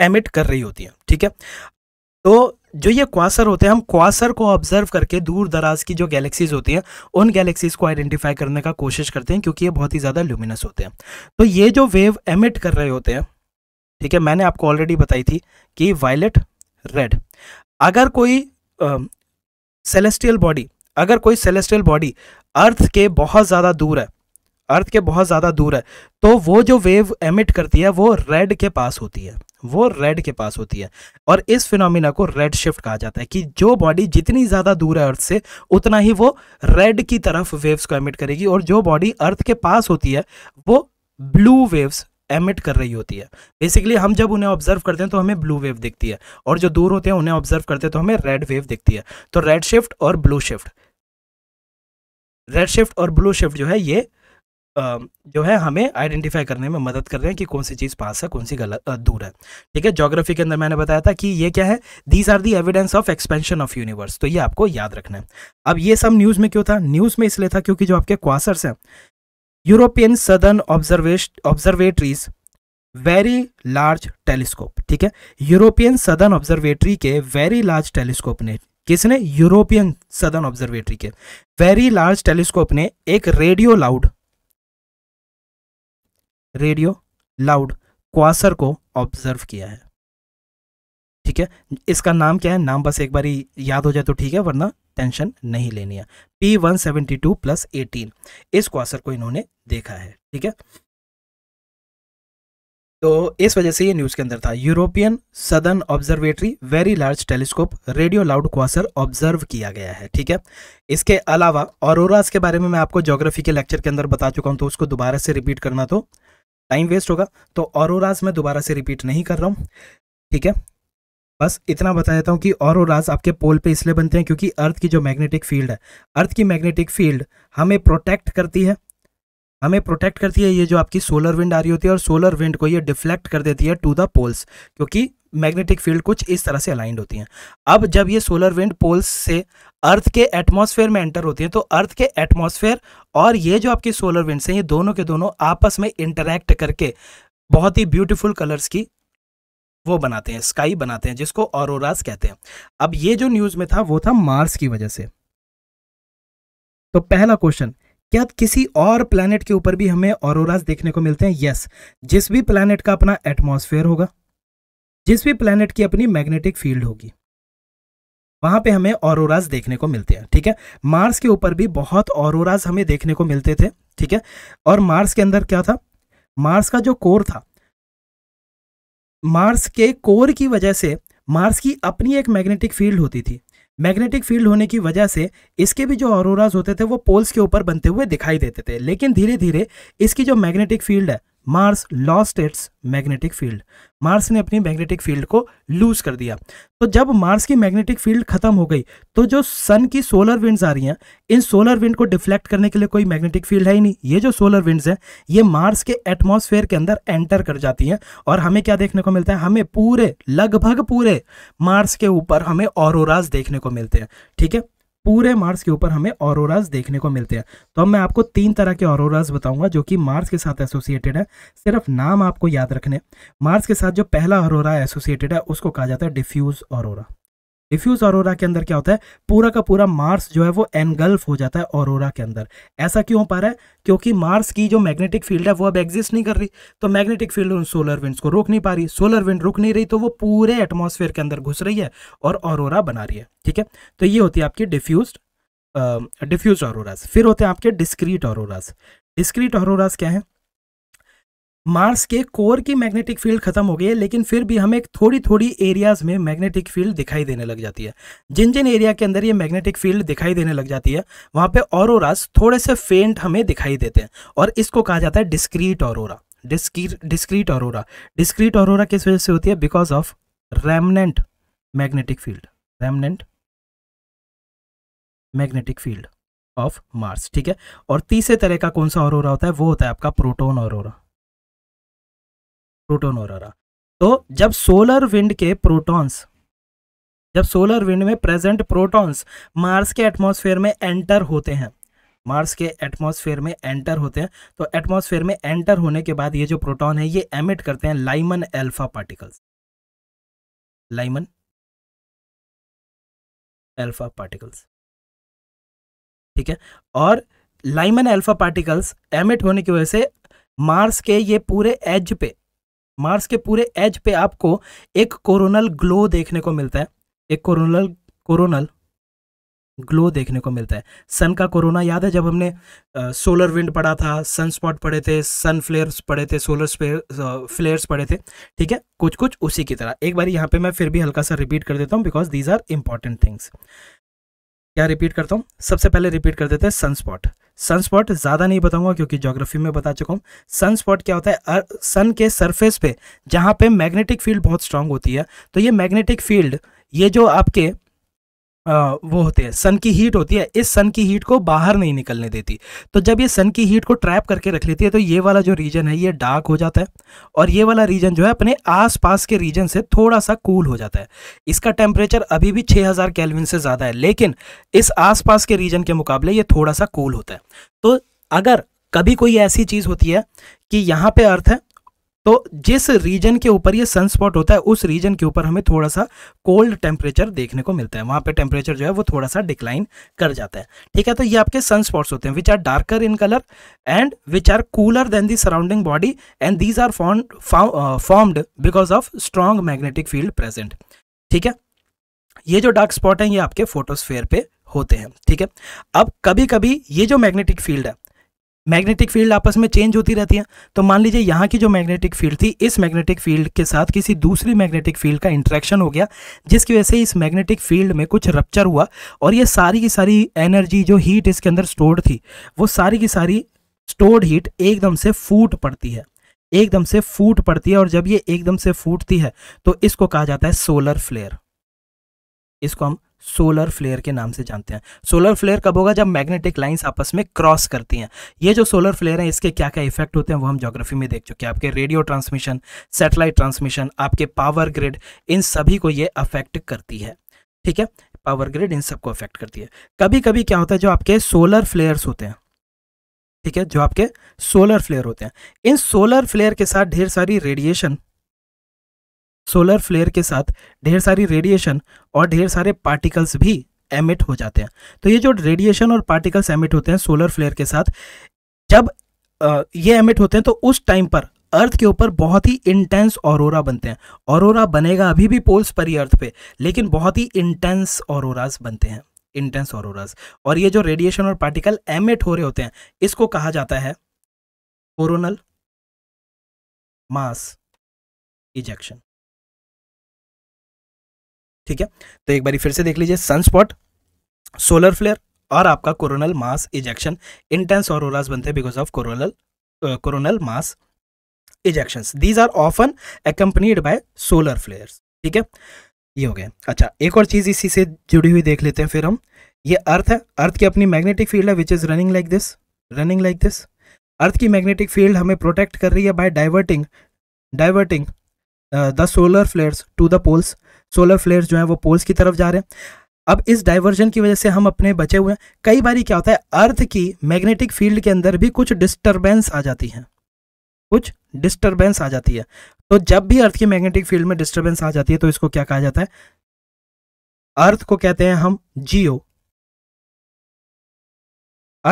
एमिट कर रही होती हैं ठीक है तो जो ये क्वासर होते हैं हम क्वासर को ऑब्जर्व करके दूर दराज की जो गैलेक्सीज होती हैं उन गैलेक्सीज को आइडेंटिफाई करने का कोशिश करते हैं क्योंकि ये बहुत ही ज़्यादा ल्यूमिनस होते हैं तो ये जो वेव एमिट कर रहे होते हैं ठीक है मैंने आपको ऑलरेडी बताई थी कि वायलेट रेड अगर कोई सेलेस्टियल बॉडी अगर कोई सेलेस्टियल बॉडी अर्थ के बहुत ज़्यादा दूर है अर्थ के बहुत ज़्यादा दूर है तो वो जो वेव एमिट करती है वो रेड के पास होती है वो रेड के पास होती है और इस फिनोमिना को रेड शिफ्ट कहा जाता है कि जो बॉडी जितनी ज़्यादा दूर है अर्थ से उतना ही वो रेड की तरफ वेव्स को एमिट करेगी और जो बॉडी अर्थ के पास होती है वो ब्लू वेव्स एमिट कर रही होती है बेसिकली हम जब उन्हें ऑब्जर्व करते हैं तो हमें ब्लू वेव दिखती है और जो दूर होते हैं उन्हें ऑब्जर्व करते हैं तो हमें रेड वेव दिखती है तो रेड शिफ्ट और ब्लू शिफ्ट रेड शिफ्ट और ब्लू शिफ्ट जो है ये जो है हमें आइडेंटिफाई करने में मदद कर रहे हैं कि कौन सी चीज़ पास है कौन सी गलत दूर है ठीक है जोग्राफी के अंदर मैंने बताया था कि ये क्या है these are the evidence of expansion of universe तो ये आपको याद रखना है अब ये सब न्यूज़ में क्यों था न्यूज़ में इसलिए था क्योंकि जो आपके क्वासर्स हैं European southern observation observatories very large telescope ठीक है यूरोपियन सदर्न ऑब्जर्वेटरी के वेरी लार्ज टेलीस्कोप ने किसने यूरोपियन सदर्न ऑब्जर्वेटरी के वेरी लार्ज टेलीस्कोप ने एक radio loud radio loud quasar को ऑब्जर्व किया है ठीक है इसका नाम क्या है नाम बस एक बार ही याद हो जाए तो ठीक है वरना टेंशन नहीं लेनी है P one seventy two plus eighteen इस क्वासर को इन्होंने देखा है ठीक है तो इस वजह से ये न्यूज़ के अंदर था European southern observatory very large telescope radio loud quasar observe किया गया है ठीक है इसके अलावा ऑरोराज के बारे में मैं आपको ज्योग्राफी के लेक्चर के अंदर बता चुका हूँ तो उसको दोबारा से रिपीट करना तो टाइम वेस्ट होगा तो ऑरोराज मैं दोबारा से रिपीट नहीं कर रहा हूँ ठीक है बस इतना बता देता हूँ कि ऑरोरास आपके पोल पे इसलिए बनते हैं क्योंकि अर्थ की जो मैग्नेटिक फील्ड है अर्थ की मैग्नेटिक फील्ड हमें प्रोटेक्ट करती है हमें प्रोटेक्ट करती है ये जो आपकी सोलर विंड आ रही होती है और सोलर विंड को ये डिफ्लेक्ट कर देती है टू द पोल्स क्योंकि मैग्नेटिक फील्ड कुछ इस तरह से अलाइंड होती हैं अब जब ये सोलर विंड पोल्स से अर्थ के एटमॉस्फेयर में एंटर होती हैं तो अर्थ के एटमॉस्फेयर और ये जो आपकी सोलर विंड्स हैं ये दोनों के दोनों आपस में इंटरेक्ट करके बहुत ही ब्यूटीफुल कलर्स की वो बनाते हैं स्काई बनाते हैं जिसको ऑरोराज कहते हैं अब ये जो न्यूज़ में था वो था मार्स की वजह से तो पहला क्वेश्चन क्या किसी और प्लानट के ऊपर भी हमें ऑरोराज देखने को मिलते हैं यस जिस भी प्लानट का अपना एटमॉस्फेयर होगा जिस भी प्लानट की अपनी मैग्नेटिक फील्ड होगी वहां पे हमें ऑरोराज देखने को मिलते हैं ठीक है मार्स के ऊपर भी बहुत ऑरोराज हमें देखने को मिलते थे ठीक है और मार्स के अंदर क्या था मार्स का जो कोर था मार्स के कोर की वजह से मार्स की अपनी एक मैग्नेटिक फील्ड होती थी मैग्नेटिक फील्ड होने की वजह से इसके भी जो ऑरोराज होते थे वो पोल्स के ऊपर बनते हुए दिखाई देते थे लेकिन धीरे धीरे इसकी जो मैग्नेटिक फील्ड है Mars lost its magnetic field Mars ने अपनी मैग्नेटिक फील्ड को लूज कर दिया तो जब मार्स की मैग्नेटिक फील्ड खत्म हो गई तो जो सन की सोलर विंड्स आ रही हैं इन सोलर विंड को डिफ्लेक्ट करने के लिए कोई मैग्नेटिक फील्ड है ही नहीं ये जो सोलर विंड्स हैं ये मार्स के एटमॉस्फेयर के अंदर एंटर कर जाती हैं और हमें क्या देखने को मिलता है हमें पूरे लगभग पूरे मार्स के ऊपर हमें औरोराज देखने को मिलते हैं ठीक है पूरे मार्स के ऊपर हमें ऑरोराज देखने को मिलते हैं तो अब मैं आपको तीन तरह के ऑरोराज बताऊंगा जो कि मार्स के साथ एसोसिएटेड है सिर्फ नाम आपको याद रखने मार्स के साथ जो पहला ऑरोरा एसोसिएटेड है उसको कहा जाता है डिफ्यूज ऑरोरा डिफ्यूज ऑरोरा के अंदर क्या होता है पूरा का पूरा मार्स जो है वो एनगल्फ हो जाता है ऑरोरा के अंदर ऐसा क्यों हो पा रहा है क्योंकि मार्स की जो मैग्नेटिक फील्ड है वो अब एग्जिस्ट नहीं कर रही तो मैग्नेटिक फील्ड उन सोलर विंड्स को रोक नहीं पा रही सोलर विंड रुक नहीं रही तो वो पूरे एटमोसफेयर के अंदर घुस रही है और ऑरोरा बना रही है ठीक है तो ये होती है आपकी डिफ्यूज डिफ्यूज ऑरोराज फिर होते हैं आपके डिस्क्रीट ऑरोराज डिस्क्रीट ऑरोराज क्या है मार्स के कोर की मैग्नेटिक फील्ड खत्म हो गई है लेकिन फिर भी हमें थोड़ी थोड़ी एरियाज में मैग्नेटिक फील्ड दिखाई देने लग जाती है जिन जिन एरिया के अंदर ये मैग्नेटिक फील्ड दिखाई देने लग जाती है वहां पे ऑरोरास थोड़े से फेंट हमें दिखाई देते हैं और इसको कहा जाता है discrete aurora discrete aurora discrete aurora किस वजह से होती है because of remnant magnetic field remnant magnetic field of Mars ठीक है और तीसरे तरह का कौन सा ऑरोरा होता है वो होता है आपका प्रोटोन ऑरोरा प्रोटोन रहा तो जब सोलर विंड के प्रोटॉन्स जब सोलर विंड में प्रेजेंट प्रोटॉन्स मार्स के एटमॉस्फेयर में एंटर होते हैं मार्स के एटमॉस्फेयर में एंटर होते हैं तो एटमॉस्फेयर में एंटर होने के बाद ये जो प्रोटॉन है ये एमिट करते हैं Lyman alpha particles Lyman alpha particles ठीक है और लाइमन एल्फा पार्टिकल्स एमिट होने की वजह से मार्स के ये पूरे एज पे मार्स के पूरे एज पे आपको एक कोरोनल ग्लो देखने को मिलता है एक कोरोनल कोरोनल ग्लो देखने को मिलता है सन का कोरोना याद है जब हमने आ, सोलर विंड पड़ा था सन स्पॉट पड़े थे सन फ्लेयर्स पड़े थे सोलर फ्लेयर्स पड़े थे ठीक है कुछ कुछ उसी की तरह एक बार यहाँ पे मैं फिर भी हल्का सा रिपीट कर देता हूँ because these are important things क्या रिपीट करता हूँ सबसे पहले रिपीट कर देते हैं सनस्पॉट सनस्पॉट ज़्यादा नहीं बताऊंगा क्योंकि ज्योग्राफी में बता चुका हूँ सनस्पॉट क्या होता है सन के सरफेस पे जहाँ पे मैग्नेटिक फील्ड बहुत स्ट्रांग होती है तो ये मैग्नेटिक फील्ड ये जो आपके वो होते हैं सन की हीट होती है इस सन की हीट को बाहर नहीं निकलने देती तो जब ये सन की हीट को ट्रैप करके रख लेती है तो ये वाला जो रीजन है ये डार्क हो जाता है और ये वाला रीजन जो है अपने आसपास के रीजन से थोड़ा सा कूल हो जाता है इसका टेम्परेचर अभी भी 6000 हज़ार कैलविन से ज़्यादा है लेकिन इस आस के रीजन के मुकाबले ये थोड़ा सा कूल होता है तो अगर कभी कोई ऐसी चीज़ होती है कि यहाँ पर अर्थ है तो जिस रीजन के ऊपर ये सनस्पॉट होता है उस रीजन के ऊपर हमें थोड़ा सा कोल्ड टेम्परेचर देखने को मिलता है वहाँ पे टेम्परेचर जो है वो थोड़ा सा डिक्लाइन कर जाता है ठीक है तो ये आपके सनस्पॉट्स होते हैं which are darker in colour and which are cooler than the surrounding body and these are formed because of strong magnetic field present ठीक है ये जो डार्क स्पॉट हैं ये आपके फोटोस्फेयर पे होते हैं ठीक है अब कभी कभी ये जो मैग्नेटिक फील्ड है मैग्नेटिक फील्ड आपस में चेंज होती रहती है तो मान लीजिए यहाँ की जो मैग्नेटिक फील्ड थी इस मैग्नेटिक फील्ड के साथ किसी दूसरी मैग्नेटिक फील्ड का इंट्रैक्शन हो गया जिसकी वजह से इस मैग्नेटिक फील्ड में कुछ रप्चर हुआ और ये सारी की सारी एनर्जी जो हीट इसके अंदर स्टोर्ड थी वो सारी की सारी स्टोर्ड हीट एकदम से फूट पड़ती है एकदम से फूट पड़ती है और जब ये एकदम से फूटती है तो इसको कहा जाता है सोलर फ्लेयर इसको हम सोलर फ्लेयर के नाम से जानते हैं सोलर फ्लेयर कब होगा जब मैग्नेटिक लाइंस आपस में क्रॉस करती हैं ये जो सोलर फ्लेयर है इसके क्या क्या इफेक्ट होते हैं वो हम जोग्राफी में देख चुके हैं आपके रेडियो ट्रांसमिशन सेटेलाइट ट्रांसमिशन आपके पावर ग्रिड इन सभी को ये अफेक्ट करती है ठीक है पावर ग्रिड इन सबको अफेक्ट करती है कभी कभी क्या होता है जो आपके सोलर फ्लेयर्स होते हैं ठीक है जो आपके सोलर फ्लेयर होते हैं इन सोलर फ्लेयर के साथ ढेर सारी रेडिएशन सोलर फ्लेयर के साथ ढेर सारी रेडिएशन और ढेर सारे पार्टिकल्स भी एमिट हो जाते हैं तो ये जो रेडिएशन और पार्टिकल्स एमिट होते हैं सोलर फ्लेयर के साथ जब ये एमिट होते हैं तो उस टाइम पर अर्थ के ऊपर बहुत ही इंटेंस ऑरोरा बनते हैं ऑरोरा बनेगा अभी भी पोल्स पर ही अर्थ पे लेकिन बहुत ही इंटेंस ऑरोराज बनते हैं इंटेंस ऑरोराज और ये जो रेडिएशन और पार्टिकल एमिट हो रहे होते हैं इसको कहा जाता है कोरोनल मास इजेक्शन ठीक है तो एक बार फिर से देख लीजिए सनस्पॉट सोलर फ्लेयर और आपका कोरोनल मास इजेक्शन इंटेंस और बनते हैं because of coronal coronal mass ejection these are often accompanied by solar flare ठीक है ये हो गया अच्छा एक और चीज़ इसी से जुड़ी हुई देख लेते हैं फिर हम ये अर्थ है अर्थ की अपनी मैग्नेटिक फील्ड है which is running like this running like this earth की मैग्नेटिक फील्ड हमें प्रोटेक्ट कर रही है by diverting diverting the solar flares to the poles solar flares जो हैं वो पोल्स की तरफ जा रहे हैं अब इस डाइवर्जन की वजह से हम अपने बचे हुए हैं कई बार क्या होता है अर्थ की मैग्नेटिक फील्ड के अंदर भी कुछ डिस्टर्बेंस आ जाती है कुछ डिस्टर्बेंस आ जाती है तो जब भी अर्थ की मैग्नेटिक फील्ड में डिस्टर्बेंस आ जाती है तो इसको क्या कहा जाता है अर्थ को कहते हैं हम जियो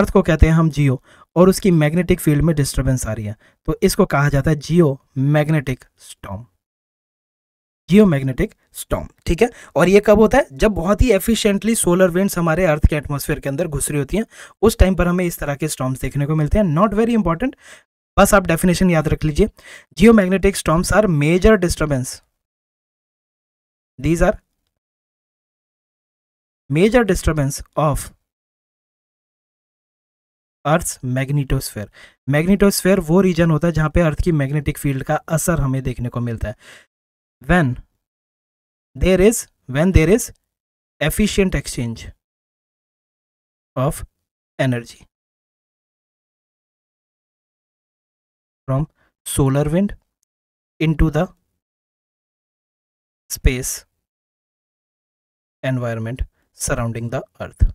अर्थ को कहते हैं हम जियो और उसकी मैग्नेटिक फील्ड में डिस्टर्बेंस आ रही है तो इसको कहा जाता है geomagnetic storm geomagnetic storm ठीक है और ये कब होता है जब बहुत ही एफिशिएंटली सोलर विंड्स हमारे अर्थ के एटमॉस्फेयर के अंदर घुस रही होती हैं उस टाइम पर हमें इस तरह के स्टॉम्स देखने को मिलते हैं नॉट वेरी इंपॉर्टेंट बस आप डेफिनेशन याद रख लीजिए geomagnetic storms are major disturbance these are major disturbance of earth magnetosphere magnetosphere वो रीजन होता है जहां पे अर्थ की मैग्नेटिक फील्ड का असर हमें देखने को मिलता है when there is when there is efficient exchange of energy from solar wind into the space environment surrounding the earth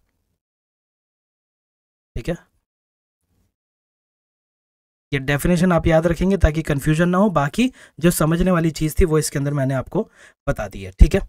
ठीक है ये डेफिनेशन आप याद रखेंगे ताकि कन्फ्यूजन ना हो बाकी जो समझने वाली चीज़ थी वो इसके अंदर मैंने आपको बता दी है ठीक है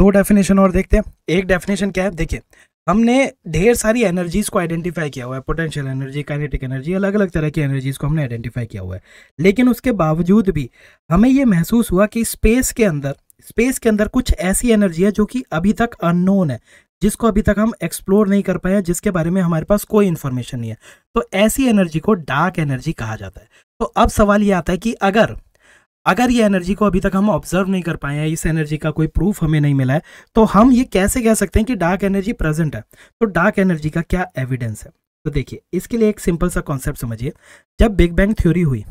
दो डेफिनेशन और देखते हैं एक डेफिनेशन क्या है देखिए हमने ढेर सारी एनर्जीज को आइडेंटिफाई किया हुआ है पोटेंशियल एनर्जी काइनेटिक एनर्जी अलग अलग तरह की एनर्जीज को हमने आइडेंटिफाई किया हुआ है लेकिन उसके बावजूद भी हमें ये महसूस हुआ कि स्पेस के अंदर स्पेस के अंदर कुछ ऐसी एनर्जी है जो कि अभी तक अननोन है जिसको अभी तक हम एक्सप्लोर नहीं कर पाए हैं जिसके बारे में हमारे पास कोई इन्फॉर्मेशन नहीं है तो ऐसी एनर्जी को डार्क एनर्जी कहा जाता है तो अब सवाल ये आता है कि अगर अगर ये एनर्जी को अभी तक हम ऑब्जर्व नहीं कर पाए हैं इस एनर्जी का कोई प्रूफ हमें नहीं मिला है तो हम ये कैसे कह सकते हैं कि डार्क एनर्जी प्रेजेंट है तो डार्क एनर्जी का क्या एविडेंस है तो देखिए इसके लिए एक सिंपल सा कॉन्सेप्ट समझिए जब बिग बैंग थ्योरी हुई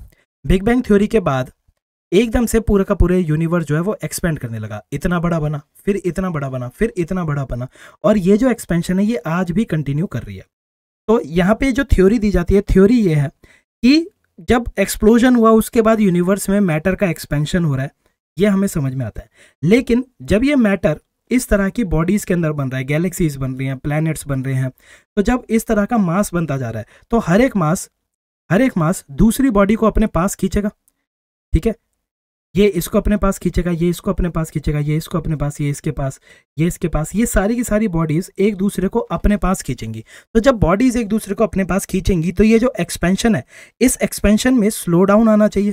बिग बैंग थ्योरी के बाद एकदम से पूरा का पूरे यूनिवर्स जो है वो एक्सपेंड करने लगा इतना बड़ा बना फिर इतना बड़ा बना फिर इतना बड़ा बना और ये जो एक्सपेंशन है ये आज भी कंटिन्यू कर रही है तो यहाँ पे जो थ्योरी दी जाती है थ्योरी ये है कि जब एक्सप्लोजन हुआ उसके बाद यूनिवर्स में मैटर का एक्सपेंशन हो रहा है ये हमें समझ में आता है लेकिन जब ये मैटर इस तरह की बॉडीज़ के अंदर बन रहा है गैलेक्सीज बन रही हैं प्लैनेट्स बन रहे हैं तो जब इस तरह का मास बनता जा रहा है तो हर एक मास हर एक मास दूसरी बॉडी को अपने पास खींचेगा ठीक है ये इसको अपने पास खींचेगा ये इसको अपने पास खींचेगा ये इसको अपने पास ये इसके पास ये इसके पास ये सारी की सारी बॉडीज एक दूसरे को अपने पास खींचेंगी तो जब बॉडीज एक दूसरे को अपने पास खींचेंगी तो ये जो एक्सपेंशन है इस एक्सपेंशन में स्लो डाउन आना चाहिए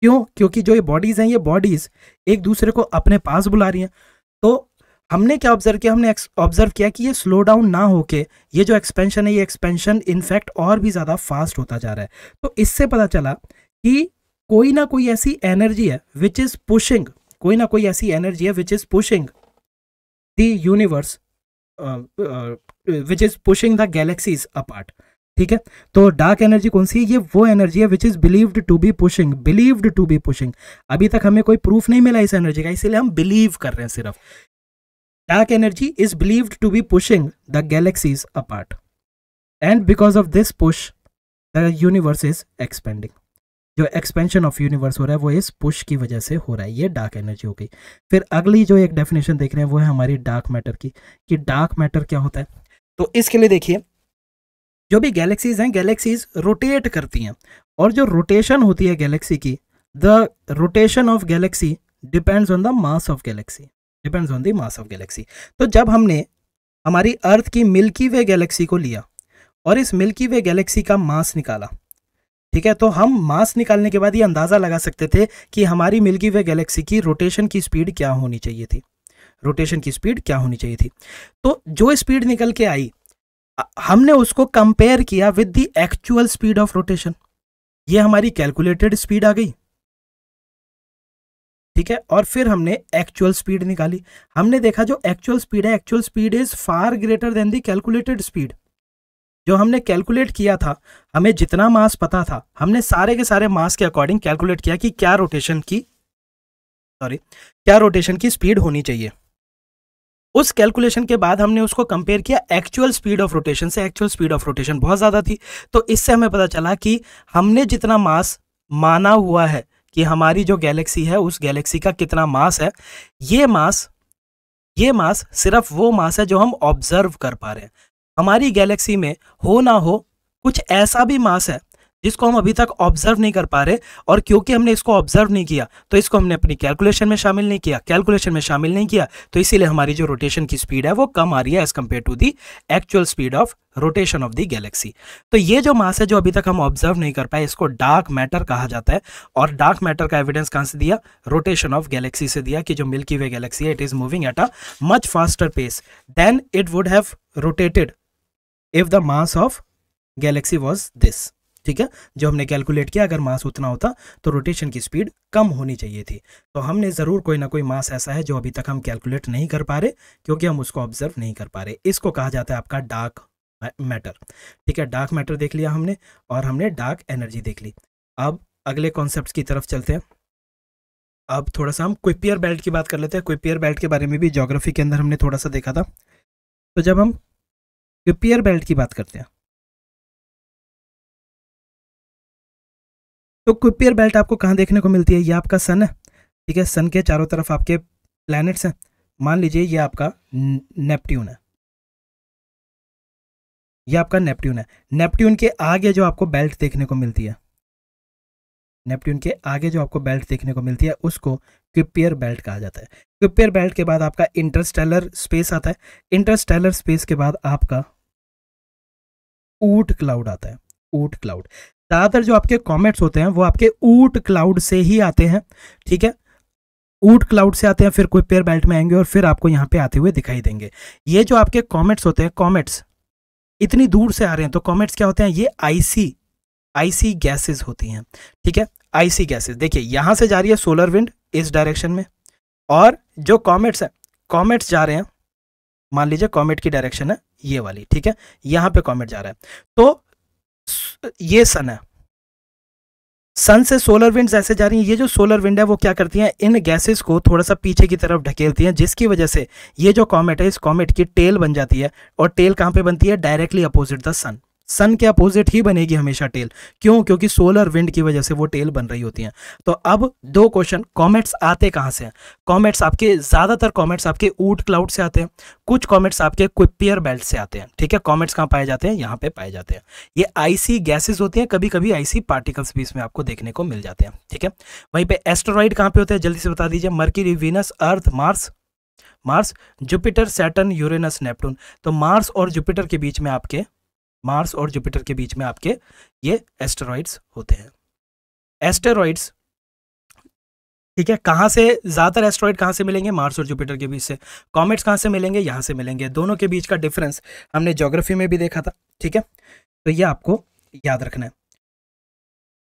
क्यों क्योंकि जो ये बॉडीज़ हैं ये बॉडीज़ एक दूसरे को अपने पास बुला रही हैं तो हमने क्या ऑब्जर्व किया हमने ऑब्जर्व किया कि ये स्लो डाउन ना होके ये जो एक्सपेंशन है ये एक्सपेंशन इनफैक्ट और भी ज़्यादा फास्ट होता जा रहा है तो इससे पता चला कि कोई ना कोई ऐसी एनर्जी है विच इज पुशिंग कोई ना कोई ऐसी एनर्जी है which is pushing the universe which is pushing the galaxies apart ठीक है तो डार्क एनर्जी कौन सी है ये वो एनर्जी है which is believed to be pushing believed to be pushing अभी तक हमें कोई प्रूफ नहीं मिला इस एनर्जी का इसीलिए हम बिलीव कर रहे हैं सिर्फ dark energy is believed to be pushing the galaxies apart and because of this push the universe is expanding जो एक्सपेंशन ऑफ यूनिवर्स हो रहा है वो इस पुश की वजह से हो रहा है ये डार्क एनर्जी हो गई फिर अगली जो एक डेफिनेशन देख रहे हैं वो है हमारी डार्क मैटर की कि डार्क मैटर क्या होता है तो इसके लिए देखिए जो भी गैलेक्सीज हैं गैलेक्सीज रोटेट करती हैं और जो रोटेशन होती है गैलेक्सी की the rotation of galaxy depends on the mass of galaxy depends on the mass of galaxy तो जब हमने हमारी अर्थ की मिल्की वे गैलेक्सी को लिया और इस मिल्की वे गैलेक्सी का मास निकाला ठीक है तो हम मास निकालने के बाद ये अंदाज़ा लगा सकते थे कि हमारी मिल्की वे गैलेक्सी की रोटेशन की स्पीड क्या होनी चाहिए थी रोटेशन की स्पीड क्या होनी चाहिए थी तो जो स्पीड निकल के आई हमने उसको कंपेयर किया with the actual speed of rotation ये हमारी कैलकुलेटेड स्पीड आ गई ठीक है और फिर हमने एक्चुअल स्पीड निकाली हमने देखा जो एक्चुअल स्पीड है actual speed is far greater than the calculated speed जो हमने कैलकुलेट किया था हमें जितना मास पता था हमने सारे के सारे मास के अकॉर्डिंग कैलकुलेट किया कि क्या रोटेशन की सॉरी क्या रोटेशन की स्पीड होनी चाहिए उस कैलकुलेशन के बाद हमने उसको कंपेयर किया एक्चुअल स्पीड ऑफ रोटेशन से एक्चुअल स्पीड ऑफ रोटेशन बहुत ज़्यादा थी तो इससे हमें पता चला कि हमने जितना मास माना हुआ है कि हमारी जो गैलेक्सी है उस गैलेक्सी का कितना मास है ये मास ये मास सिर्फ वो मास है जो हम ऑब्जर्व कर पा रहे हैं हमारी गैलेक्सी में हो ना हो कुछ ऐसा भी मास है जिसको हम अभी तक ऑब्जर्व नहीं कर पा रहे और क्योंकि हमने इसको ऑब्जर्व नहीं किया तो इसको हमने अपनी कैलकुलेशन में शामिल नहीं किया कैलकुलेशन में शामिल नहीं किया तो इसीलिए हमारी जो रोटेशन की स्पीड है वो कम आ रही है as compared to the actual speed of rotation of the galaxy तो ये जो मास है जो अभी तक हम ऑब्जर्व नहीं कर पाए इसको डार्क मैटर कहा जाता है और डार्क मैटर का एविडेंस कहाँ से दिया रोटेशन ऑफ गैलेक्सी से दिया कि जो मिल्की वे गैलेक्सी है it is moving at a much faster pace than it would have rotated if the mass of galaxy was this ठीक है जो हमने कैलकुलेट किया अगर मास उतना होता तो रोटेशन की स्पीड कम होनी चाहिए थी तो हमने ज़रूर कोई ना कोई मास ऐसा है जो अभी तक हम कैलकुलेट नहीं कर पा रहे क्योंकि हम उसको ऑब्जर्व नहीं कर पा रहे इसको कहा जाता है आपका डार्क मैटर ठीक है डार्क मैटर देख लिया हमने और हमने डार्क एनर्जी देख ली अब अगले कॉन्सेप्ट की तरफ चलते हैं अब थोड़ा सा हम क्विपियर बेल्ट की बात कर लेते हैं क्विपियर बेल्ट के बारे में भी जोग्राफी के अंदर हमने थोड़ा सा देखा था तो जब हम पेयर बेल्ट की बात करते हैं तो क्विपियर बेल्ट आपको कहाँ देखने को मिलती है ये आपका सन है ठीक है सन के चारों तरफ आपके प्लैनेट्स हैं मान लीजिए ये आपका नेपट्ट्यून है ये आपका नेपट्ट्यून है नेपट्ट्यून के आगे जो आपको बेल्ट देखने को मिलती है नेपट्ट्यून के आगे जो आपको बेल्ट देखने को मिलती है उसको क्विपियर बेल्ट कहा जाता है क्विपियर बेल्ट के बाद आपका इंटरस्टेलर स्पेस आता है इंटरस्टेलर स्पेस के बाद आपका ऊट क्लाउड आता है ऊट क्लाउड ज़्यादातर जो आपके कॉमेट्स होते हैं वो आपके ऊट क्लाउड से ही आते हैं ठीक है ऊट क्लाउड से आते हैं फिर कोई पेयर बेल्ट में आएंगे और फिर आपको यहाँ पे आते हुए दिखाई देंगे ये जो आपके कॉमेट्स होते हैं कॉमेट्स इतनी दूर से आ रहे हैं तो कॉमेट्स क्या होते हैं ये आईसी आईसी गैसेस होती हैं ठीक है आईसी गैसेस देखिए यहां से जा रही है सोलर विंड इस डायरेक्शन में और जो कॉमेट्स हैं कॉमेट्स जा रहे हैं मान लीजिए कॉमेट की डायरेक्शन है ये वाली ठीक है यहां पे कॉमेट जा रहा है तो ये सन है सन से सोलर विंड्स ऐसे जा रही हैं ये जो सोलर विंड है वो क्या करती हैं इन गैसेस को थोड़ा सा पीछे की तरफ ढकेलती हैं जिसकी वजह से ये जो कॉमेट है इस कॉमेट की टेल बन जाती है और टेल कहाँ पे बनती है directly opposite the sun sun के अपोजिट ही बनेगी हमेशा टेल क्यों क्योंकि सोलर विंड की वजह से वो टेल बन रही होती हैं तो अब दो क्वेश्चन कॉमेट्स आते कहाँ से हैं कॉमेट्स आपके ज़्यादातर कॉमेट्स आपके ऊट क्लाउड से आते हैं कुछ कॉमेट्स आपके क्विपियर बेल्ट से आते हैं ठीक है कॉमेट्स कहाँ पाए जाते हैं यहाँ पे पाए जाते हैं ये आईसी गैसेज होती हैं कभी कभी आईसी पार्टिकल्स भी इसमें आपको देखने को मिल जाते हैं ठीक है वहीं पर एस्ट्रॉइड कहाँ पे होते हैं जल्दी से बता दीजिए Mercury Venus Earth Mars Mars Jupiter Saturn Uranus Neptune तो मार्स और जुपिटर के बीच में आपके मार्स और जुपिटर के बीच में आपके ये एस्टेरॉइड्स होते हैं एस्टेरॉइड्स ठीक है कहाँ से ज़्यादातर एस्ट्रॉइड कहाँ से मिलेंगे मार्स और जुपिटर के बीच से कॉमेट्स कहाँ से मिलेंगे यहाँ से मिलेंगे दोनों के बीच का डिफरेंस हमने जोग्राफी में भी देखा था ठीक है तो ये आपको याद रखना है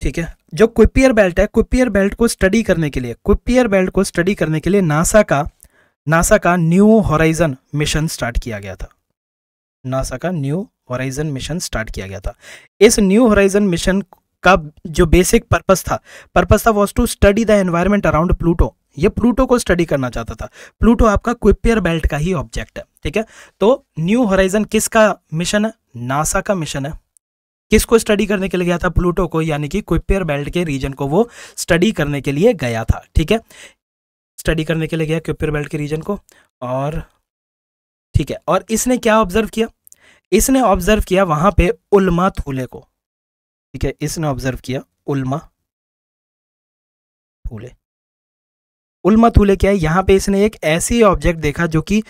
ठीक है जो क्विपियर बेल्ट है क्विपियर बेल्ट को स्टडी करने के लिए क्विपियर बेल्ट को स्टडी करने के लिए नासा का नासा का न्यू हॉराइजन मिशन स्टार्ट किया गया था नासा का न्यू होराइजन मिशन स्टार्ट किया गया था इस न्यू होराइजन मिशन का जो बेसिक पर्पस था पर्पस था was to study the environment around Pluto ये प्लूटो को स्टडी करना चाहता था प्लूटो आपका क्विपियर बेल्ट का ही ऑब्जेक्ट है ठीक है तो न्यू होराइजन किसका मिशन है नासा का मिशन है किसको स्टडी करने के लिए गया था प्लूटो को यानी कि क्विपियर बेल्ट के रीजन को वो स्टडी करने के लिए गया था ठीक है स्टडी करने के लिए गया क्विपियर बेल्ट के रीजन को और ठीक है और इसने क्या ऑब्जर्व किया इसने ऑब्जर्व किया वहां पे उल्मा थूले को ठीक है इसने ऑब्जर्व किया उल्मा थूले उल्मा थूले क्या है यहां पे इसने एक ऐसी ऑब्जेक्ट देखा जो कि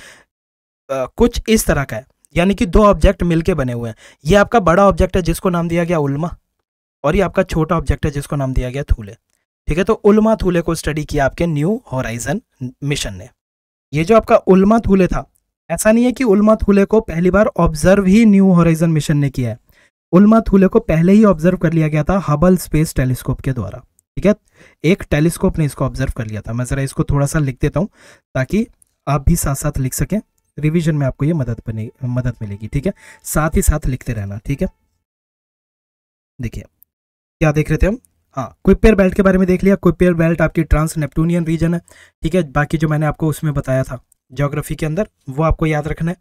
कुछ इस तरह का है यानी कि दो ऑब्जेक्ट मिलके बने हुए हैं ये आपका बड़ा ऑब्जेक्ट है जिसको नाम दिया गया उल्मा और ये आपका छोटा ऑब्जेक्ट है जिसको नाम दिया गया थूले ठीक है तो उल्मा थूले को स्टडी किया आपके न्यू होराइजन मिशन ने ये जो आपका उल्मा थूले था ऐसा नहीं है कि उलमा थूले को पहली बार ऑब्जर्व ही न्यू होराइजन मिशन ने किया है उलमा थूले को पहले ही ऑब्जर्व कर लिया गया था हबल स्पेस टेलीस्कोप के द्वारा ठीक है एक टेलीस्कोप ने इसको ऑब्जर्व कर लिया था मैं ज़रा इसको थोड़ा सा लिख देता हूँ ताकि आप भी साथ साथ लिख सकें रिविजन में आपको ये मदद मदद मिलेगी ठीक है साथ ही साथ लिखते रहना ठीक है देखिए क्या देख रहे थे हम हाँ क्विपेयर बेल्ट के बारे में देख लिया क्विपेयर बेल्ट आपकी ट्रांस नेपटूनियन रीजन है ठीक है बाकी जो मैंने आपको उसमें बताया था जोग्राफी के अंदर वो आपको याद रखना है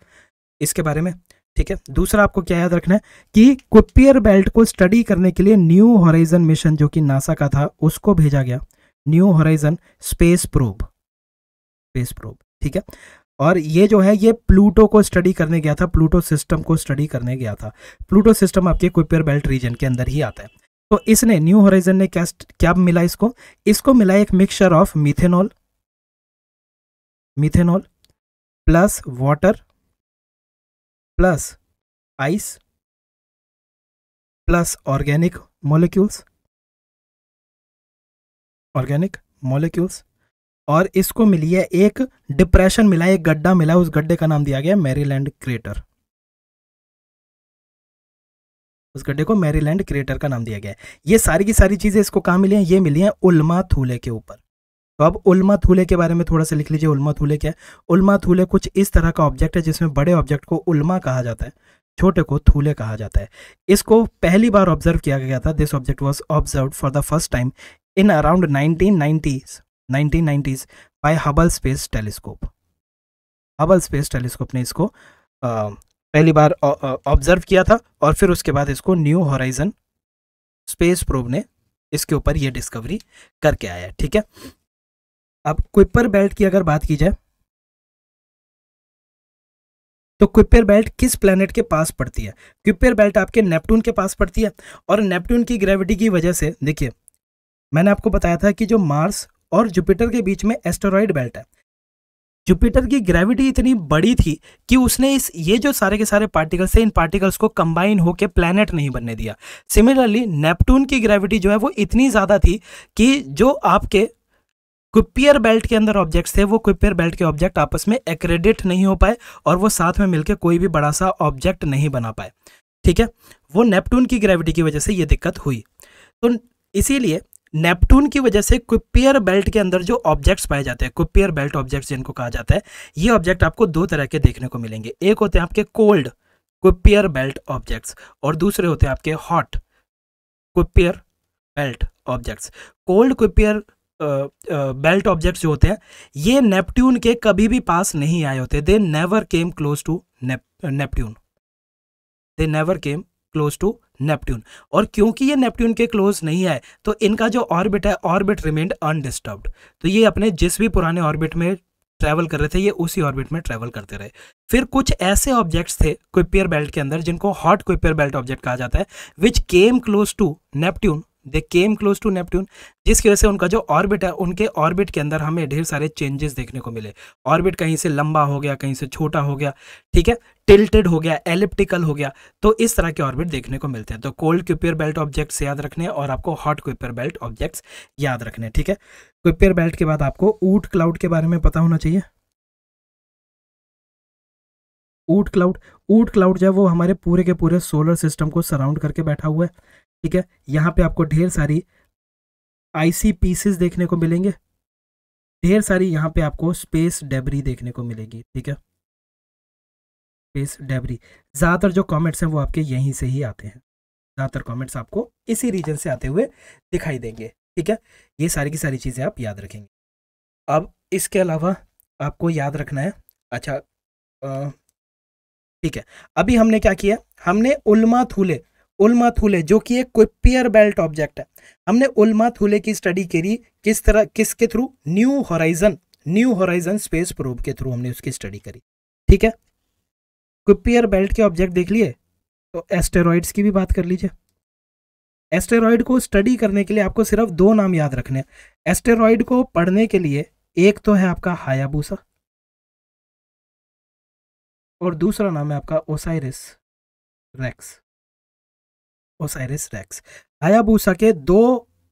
इसके बारे में ठीक है दूसरा आपको क्या याद रखना है कि कुपियर बेल्ट को स्टडी करने के लिए न्यू हॉराइजन मिशन जो कि नासा का था उसको भेजा गया New Horizon space probe space probe ठीक है और ये जो है ये प्लूटो को स्टडी करने गया था प्लूटो सिस्टम को स्टडी करने गया था प्लूटो सिस्टम आपके कुपियर बेल्ट रीजन के अंदर ही आता है तो इसने न्यू हॉराइजन ने क्या क्या मिला इसको इसको मिला एक mixture of methanol methanol plus water plus ice plus organic molecules organic molecules और इसको मिली है एक डिप्रेशन मिला एक गड्ढा मिला उस गड्ढे का नाम दिया गया मैरीलैंड क्रेटर उस गड्ढे को मैरीलैंड क्रेटर का नाम दिया गया है ये सारी की सारी चीज़ें इसको कहा मिली हैं ये मिली हैं उल्मा थूले के ऊपर तो अब उल्मा थूले के बारे में थोड़ा सा लिख लीजिए उल्मा थूले क्या है उल्मा थूले कुछ इस तरह का ऑब्जेक्ट है जिसमें बड़े ऑब्जेक्ट को उल्मा कहा जाता है छोटे को थूले कहा जाता है इसको पहली बार ऑब्जर्व किया गया था this object was observe for the first time in around nineteen nineties nineteen nineties by Hubble space telescope Hubble space telescope ने इसको आ, पहली बार ऑब्जर्व किया था और फिर उसके बाद इसको न्यू होराइजन स्पेस प्रोब ने इसके ऊपर ये डिस्कवरी करके आया ठीक है अब क्विपर बेल्ट की अगर बात की जाए तो क्विपर बेल्ट किस प्लैनेट के पास पड़ती है क्विपर बेल्ट आपके नेपट्टून के पास पड़ती है और नेपट्टून की ग्रेविटी की वजह से देखिए मैंने आपको बताया था कि जो मार्स और जुपिटर के बीच में एस्टोरॉयड बेल्ट है जुपिटर की ग्रेविटी इतनी बड़ी थी कि उसने इस ये जो सारे के सारे पार्टिकल्स थे इन पार्टिकल्स को कंबाइन होकर प्लैनेट नहीं बनने दिया सिमिलरली नेपट्टून की ग्रेविटी जो है वो इतनी ज़्यादा थी कि जो आपके क्विपियर बेल्ट के अंदर ऑब्जेक्ट्स थे वो क्विपियर बेल्ट के ऑब्जेक्ट आपस में एक्रेडिट नहीं हो पाए और वो साथ में मिलकर कोई भी बड़ा सा ऑब्जेक्ट नहीं बना पाए ठीक है वो नेपटून की ग्रेविटी की वजह से ये दिक्कत हुई तो इसीलिए नेपटून की वजह से क्विपियर बेल्ट के अंदर जो ऑब्जेक्ट्स पाए जाते हैं क्विपियर बेल्ट ऑब्जेक्ट्स जिनको कहा जाता है ये ऑब्जेक्ट आपको दो तरह के देखने को मिलेंगे एक होते हैं आपके कोल्ड क्विपियर बेल्ट ऑब्जेक्ट्स और दूसरे होते हैं आपके hot Kuiper belt objects cold Kuiper belt objects जो होते हैं ये नेपट्यून के कभी भी पास नहीं आए होते they never came close to Neptune they never came close to Neptune और क्योंकि ये नेपट्यून के क्लोज नहीं आए तो इनका जो ऑर्बिट है ऑर्बिट रिमेंड अनडिस्टर्ब्ड तो ये अपने जिस भी पुराने ऑर्बिट में ट्रैवल कर रहे थे ये उसी ऑर्बिट में ट्रैवल करते रहे फिर कुछ ऐसे ऑब्जेक्ट्स थे क्विपियर बेल्ट के अंदर जिनको हॉट क्विपियर बेल्ट ऑब्जेक्ट कहा जाता है which came close to Neptune they came close to Neptune जिसकी वजह से उनका जो ऑर्बिट है उनके ऑर्बिट के अंदर हमें ढेर सारे चेंजेस देखने को मिले ऑर्बिट कहीं से लंबा हो गया कहीं से छोटा हो गया ठीक है टिल्टेड हो गया एलिप्टिकल हो गया तो इस तरह के ऑर्बिट देखने को मिलते हैं तो कोल्ड क्यूपियर बेल्ट ऑब्जेक्ट्स याद रखने और आपको हॉट क्यूपियर बेल्ट ऑब्जेक्ट्स याद रखने ठीक है क्यूपियर बेल्ट के बाद आपको ऊट क्लाउड के बारे में पता होना चाहिए ऊट क्लाउड ऊट क्लाउड जो है वो हमारे पूरे के पूरे सोलर सिस्टम को सराउंड करके बैठा हुआ है ठीक है यहाँ पे आपको ढेर सारी आईसी पीसेस देखने को मिलेंगे ढेर सारी यहाँ पे आपको स्पेस डेबरी देखने को मिलेगी ठीक है स्पेस डेबरी ज़्यादातर जो कमेंट्स हैं वो आपके यहीं से ही आते हैं ज़्यादातर कमेंट्स आपको इसी रीजन से आते हुए दिखाई देंगे ठीक है ये सारी की सारी चीज़ें आप याद रखेंगे अब इसके अलावा आपको याद रखना है अच्छा ठीक है अभी हमने क्या किया हमने उलमा थूले उल्मा थूले जो कि एक क्विपियर बेल्ट ऑब्जेक्ट है हमने उल्मा थूले की स्टडी करी किस तरह किसके through New Horizon New Horizon space probe के थ्रू हमने उसकी स्टडी करी ठीक है क्विपियर बेल्ट के ऑब्जेक्ट देख लिए तो एस्टेरॉइड्स की भी बात कर लीजिए एस्टेरॉयड को स्टडी करने के लिए आपको सिर्फ दो नाम याद रखने हैं एस्टेरॉयड को पढ़ने के लिए एक तो है आपका हायाबूसा और दूसरा नाम है आपका OSIRIS REx OSIRIS REx Hayabusa के दो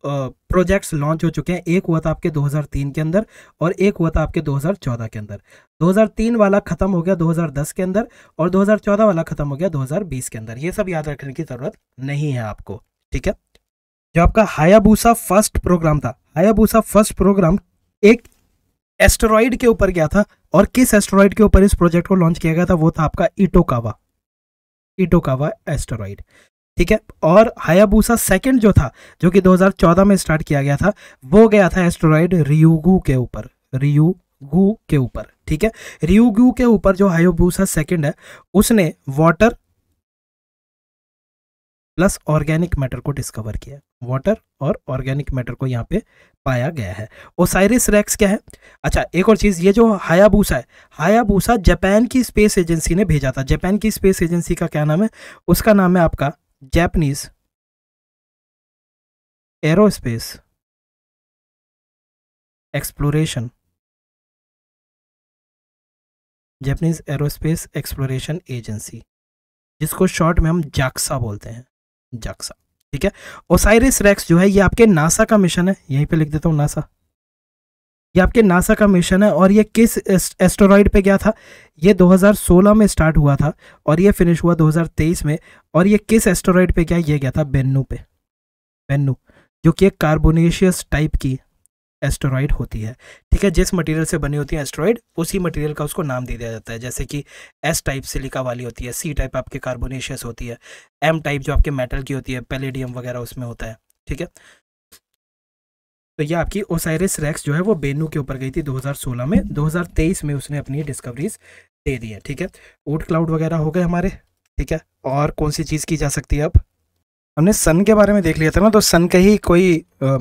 प्रोजेक्ट्स लॉन्च हो चुके हैं एक हुआ था आपके 2003 के अंदर और एक हुआ था आपके 2014 के अंदर 2003 वाला ख़त्म हो गया 2010 के अंदर और 2014 वाला ख़त्म हो गया 2020 के अंदर ये सब याद रखने की ज़रूरत नहीं है आपको ठीक है जो आपका हायाबूसा फर्स्ट प्रोग्राम था हायाबूसा फर्स्ट प्रोग्राम एक एस्ट्रॉइड के ऊपर गया था और किस एस्ट्रॉइड के ऊपर इस प्रोजेक्ट को लॉन्च किया गया था वो था आपका इटोकावा इटोकावा एस्ट्रॉइड ठीक है और हायाबूसा सेकंड जो था जो कि 2014 में स्टार्ट किया गया था वो गया था एस्ट्रॉयड रियूगू के ऊपर रियू गु के ऊपर ठीक है रियूगू के ऊपर जो हायोबूसा सेकंड है उसने वाटर प्लस ऑर्गेनिक मैटर को डिस्कवर किया वाटर और ऑर्गेनिक मैटर को यहाँ पे पाया गया है ओसाइरिस रेक्स क्या है अच्छा एक और चीज़ ये जो हायाबूसा है हायाबूसा जापान की स्पेस एजेंसी ने भेजा था जापान की स्पेस एजेंसी का क्या नाम है उसका नाम है आपका Japanese aerospace exploration Japanese aerospace exploration agency जिसको शॉर्ट में हम जाक्सा बोलते हैं जाक्सा ठीक है ओसाइरिस रेक्स जो है ये आपके नासा का मिशन है यहीं पे लिख देता हूँ नासा ये आपके नासा का मिशन है और ये किस एस्टोरॉयड पे गया था ये 2016 में स्टार्ट हुआ था और ये फिनिश हुआ 2023 में और ये किस एस्टोरॉयड पे गया ये गया था बेन्नू पे बेन्नू जो कि एक कार्बोनेशियस टाइप की एस्टोरॉयड होती है ठीक है जिस मटेरियल से बनी होती है एस्टोरॉयड उसी मटेरियल का उसको नाम दे दिया जाता है जैसे कि एस टाइप सिलिका वाली होती है सी टाइप आपके कार्बोनेशियस होती है एम टाइप जो आपके मेटल की होती है पेलेडियम वगैरह उसमें होता है ठीक है तो ये आपकी ओसाइरिस रैक्स जो है वो बेनू के ऊपर गई थी 2016 में 2023 में उसने अपनी डिस्कवरीज दे दी है ठीक है ओट क्लाउड वगैरह हो गए हमारे ठीक है और कौन सी चीज़ की जा सकती है अब हमने सन के बारे में देख लिया था ना तो सन का ही कोई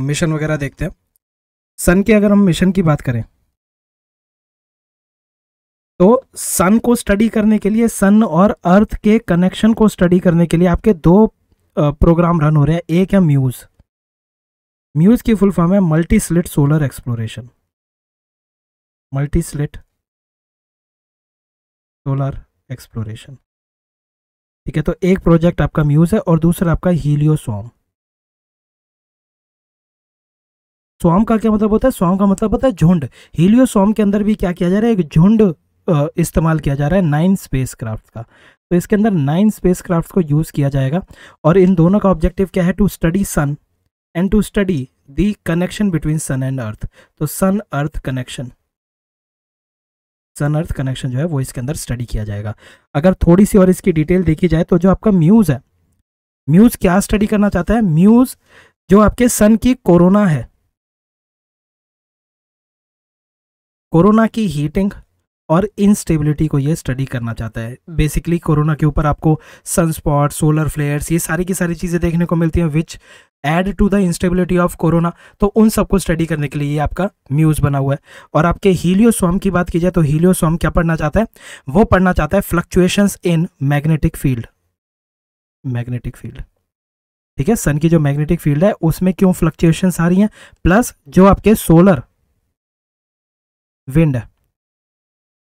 मिशन वगैरह देखते हैं सन के अगर हम मिशन की बात करें तो सन को स्टडी करने के लिए सन और अर्थ के कनेक्शन को स्टडी करने के लिए आपके दो प्रोग्राम रन हो रहे हैं एक है म्यूज़ म्यूज़ की फुल फॉर्म है multi slit solar exploration multi slit solar exploration ठीक है तो एक प्रोजेक्ट आपका म्यूज़ है और दूसरा आपका हीलियो सोम का क्या मतलब होता है सोम का मतलब होता है झुंड हीलियो के अंदर भी क्या किया जा रहा है एक झुंड इस्तेमाल किया जा रहा है नाइन स्पेस क्राफ्ट का तो इसके अंदर नाइन स्पेस क्राफ्ट को यूज़ किया जाएगा और इन दोनों का ऑब्जेक्टिव क्या है to study sun and to study the connection between sun and earth तो सन अर्थ कनेक्शन सन अर्थ कनेक्शन जो है वो इसके अंदर स्टडी किया जाएगा अगर थोड़ी सी और इसकी डिटेल देखी जाए तो जो आपका म्यूज़ है म्यूज़ क्या स्टडी करना चाहता है म्यूज़ जो आपके सन की कोरोना है कोरोना की हीटिंग और इनस्टेबिलिटी को ये स्टडी करना चाहता है बेसिकली हम्म। कोरोना के ऊपर आपको सनस्पॉट सोलर फ्लेयर्स ये सारी की सारी चीज़ें देखने को मिलती हैं which add to the instability of corona तो उन सबको स्टडी करने के लिए ये आपका म्यूज़ बना हुआ है और आपके हीलियोसोम की बात की जाए तो हीलियोसोम क्या पढ़ना चाहता है वो पढ़ना चाहता है fluctuations in magnetic field magnetic field ठीक है सन की जो मैग्नेटिक फील्ड है उसमें क्यों फ्लक्चुएशंस आ रही हैं प्लस जो आपके सोलर विंड है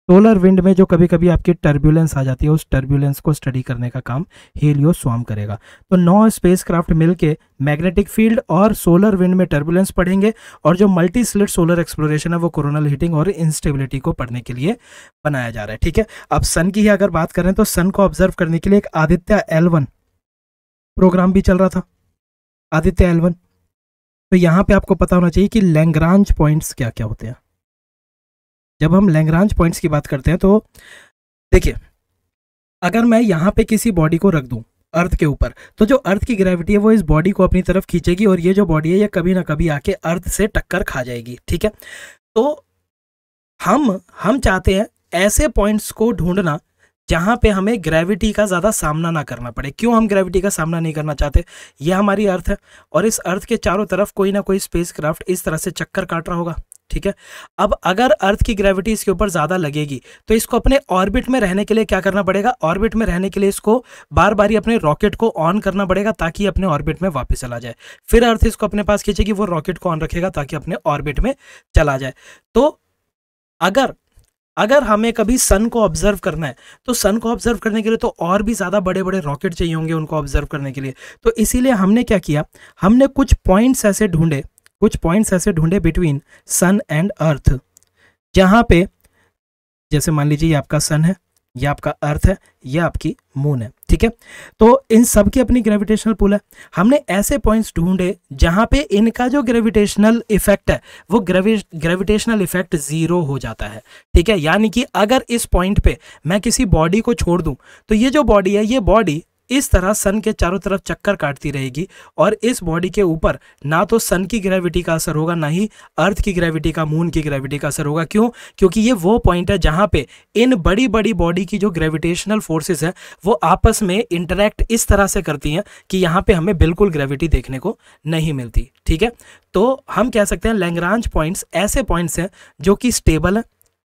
सोलर विंड में जो कभी कभी आपकी टर्बुलेंस आ जाती है उस टर्बुलेंस को स्टडी करने का काम हेलियो स्वाम करेगा तो नौ स्पेसक्राफ्ट मिलके मैग्नेटिक फील्ड और सोलर विंड में टर्बुलेंस पढ़ेंगे और जो मल्टी स्लिट सोलर एक्सप्लोरेशन है वो कोरोनल हीटिंग और इंस्टेबिलिटी को पढ़ने के लिए बनाया जा रहा है ठीक है अब सन की ही अगर बात करें तो सन को ऑब्जर्व करने के लिए एक आदित्य एलवन प्रोग्राम भी चल रहा था आदित्य एलवन तो यहाँ पे आपको पता होना चाहिए कि लैंग्रांज पॉइंट्स क्या क्या होते हैं जब हम लैंग्रांज पॉइंट्स की बात करते हैं तो देखिए अगर मैं यहाँ पे किसी बॉडी को रख दूँ अर्थ के ऊपर तो जो अर्थ की ग्रेविटी है वो इस बॉडी को अपनी तरफ खींचेगी और ये जो बॉडी है ये कभी ना कभी आके अर्थ से टक्कर खा जाएगी ठीक है तो हम हम चाहते हैं ऐसे पॉइंट्स को ढूंढना जहाँ पे हमें ग्रेविटी का ज़्यादा सामना ना करना पड़े क्यों हम ग्रेविटी का सामना नहीं करना चाहते यह हमारी अर्थ है और इस अर्थ के चारों तरफ कोई ना कोई स्पेस क्राफ्ट इस तरह से चक्कर काट रहा होगा ठीक है अब अगर अर्थ की ग्रेविटी इसके ऊपर ज़्यादा लगेगी तो इसको अपने ऑर्बिट में रहने के लिए क्या करना पड़ेगा ऑर्बिट में रहने के लिए इसको बार बार ही अपने रॉकेट को ऑन करना पड़ेगा ताकि अपने ऑर्बिट में वापस चला जाए फिर अर्थ इसको अपने पास खींचेगी वो रॉकेट को ऑन रखेगा ताकि अपने ऑर्बिट में चला जाए तो अगर अगर हमें कभी सन को ऑब्जर्व करना है तो सन को ऑब्जर्व करने के लिए तो और भी ज़्यादा बड़े बड़े रॉकेट चाहिए होंगे उनको ऑब्जर्व करने के लिए तो इसीलिए हमने क्या किया हमने कुछ पॉइंट्स ऐसे ढूंढे कुछ पॉइंट्स ऐसे ढूंढे बिटवीन सन एंड अर्थ जहाँ पे जैसे मान लीजिए ये आपका सन है यह आपका अर्थ है यह आपकी मून है ठीक है तो इन सब की अपनी ग्रेविटेशनल पुल है हमने ऐसे पॉइंट्स ढूंढे जहां पे इनका जो ग्रेविटेशनल इफेक्ट है वो ग्रेविटेशनल इफेक्ट जीरो हो जाता है ठीक है यानी कि अगर इस पॉइंट पे मैं किसी बॉडी को छोड़ दूं तो ये जो बॉडी है ये बॉडी इस तरह सन के चारों तरफ चक्कर काटती रहेगी और इस बॉडी के ऊपर ना तो सन की ग्रेविटी का असर होगा ना ही अर्थ की ग्रेविटी का मून की ग्रेविटी का असर होगा क्यों क्योंकि ये वो पॉइंट है जहाँ पे इन बड़ी बड़ी बॉडी की जो ग्रेविटेशनल फोर्सेज है वो आपस में इंटरेक्ट इस तरह से करती हैं कि यहाँ पे हमें बिल्कुल ग्रेविटी देखने को नहीं मिलती ठीक है तो हम कह सकते हैं लैंग्रांज पॉइंट्स ऐसे पॉइंट्स हैं जो कि स्टेबल हैं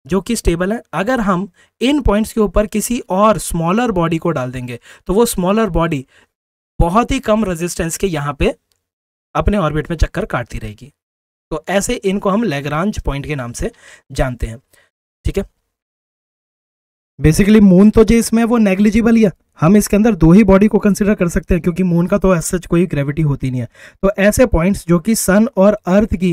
जो कि स्टेबल है अगर हम इन पॉइंट्स के ऊपर किसी और स्मॉलर बॉडी को डाल देंगे तो वो स्मॉलर बॉडी बहुत ही कम रेजिस्टेंस के यहाँ पे अपने ऑर्बिट में चक्कर काटती रहेगी तो ऐसे इनको हम लेगरांज पॉइंट के नाम से जानते हैं ठीक है बेसिकली मून तो जो इसमें वो नेग्लिजिबल ही है हम इसके अंदर दो ही बॉडी को कंसिडर कर सकते हैं क्योंकि मून का तो ऐसा कोई ग्रेविटी होती नहीं है तो ऐसे पॉइंट्स जो कि सन और अर्थ की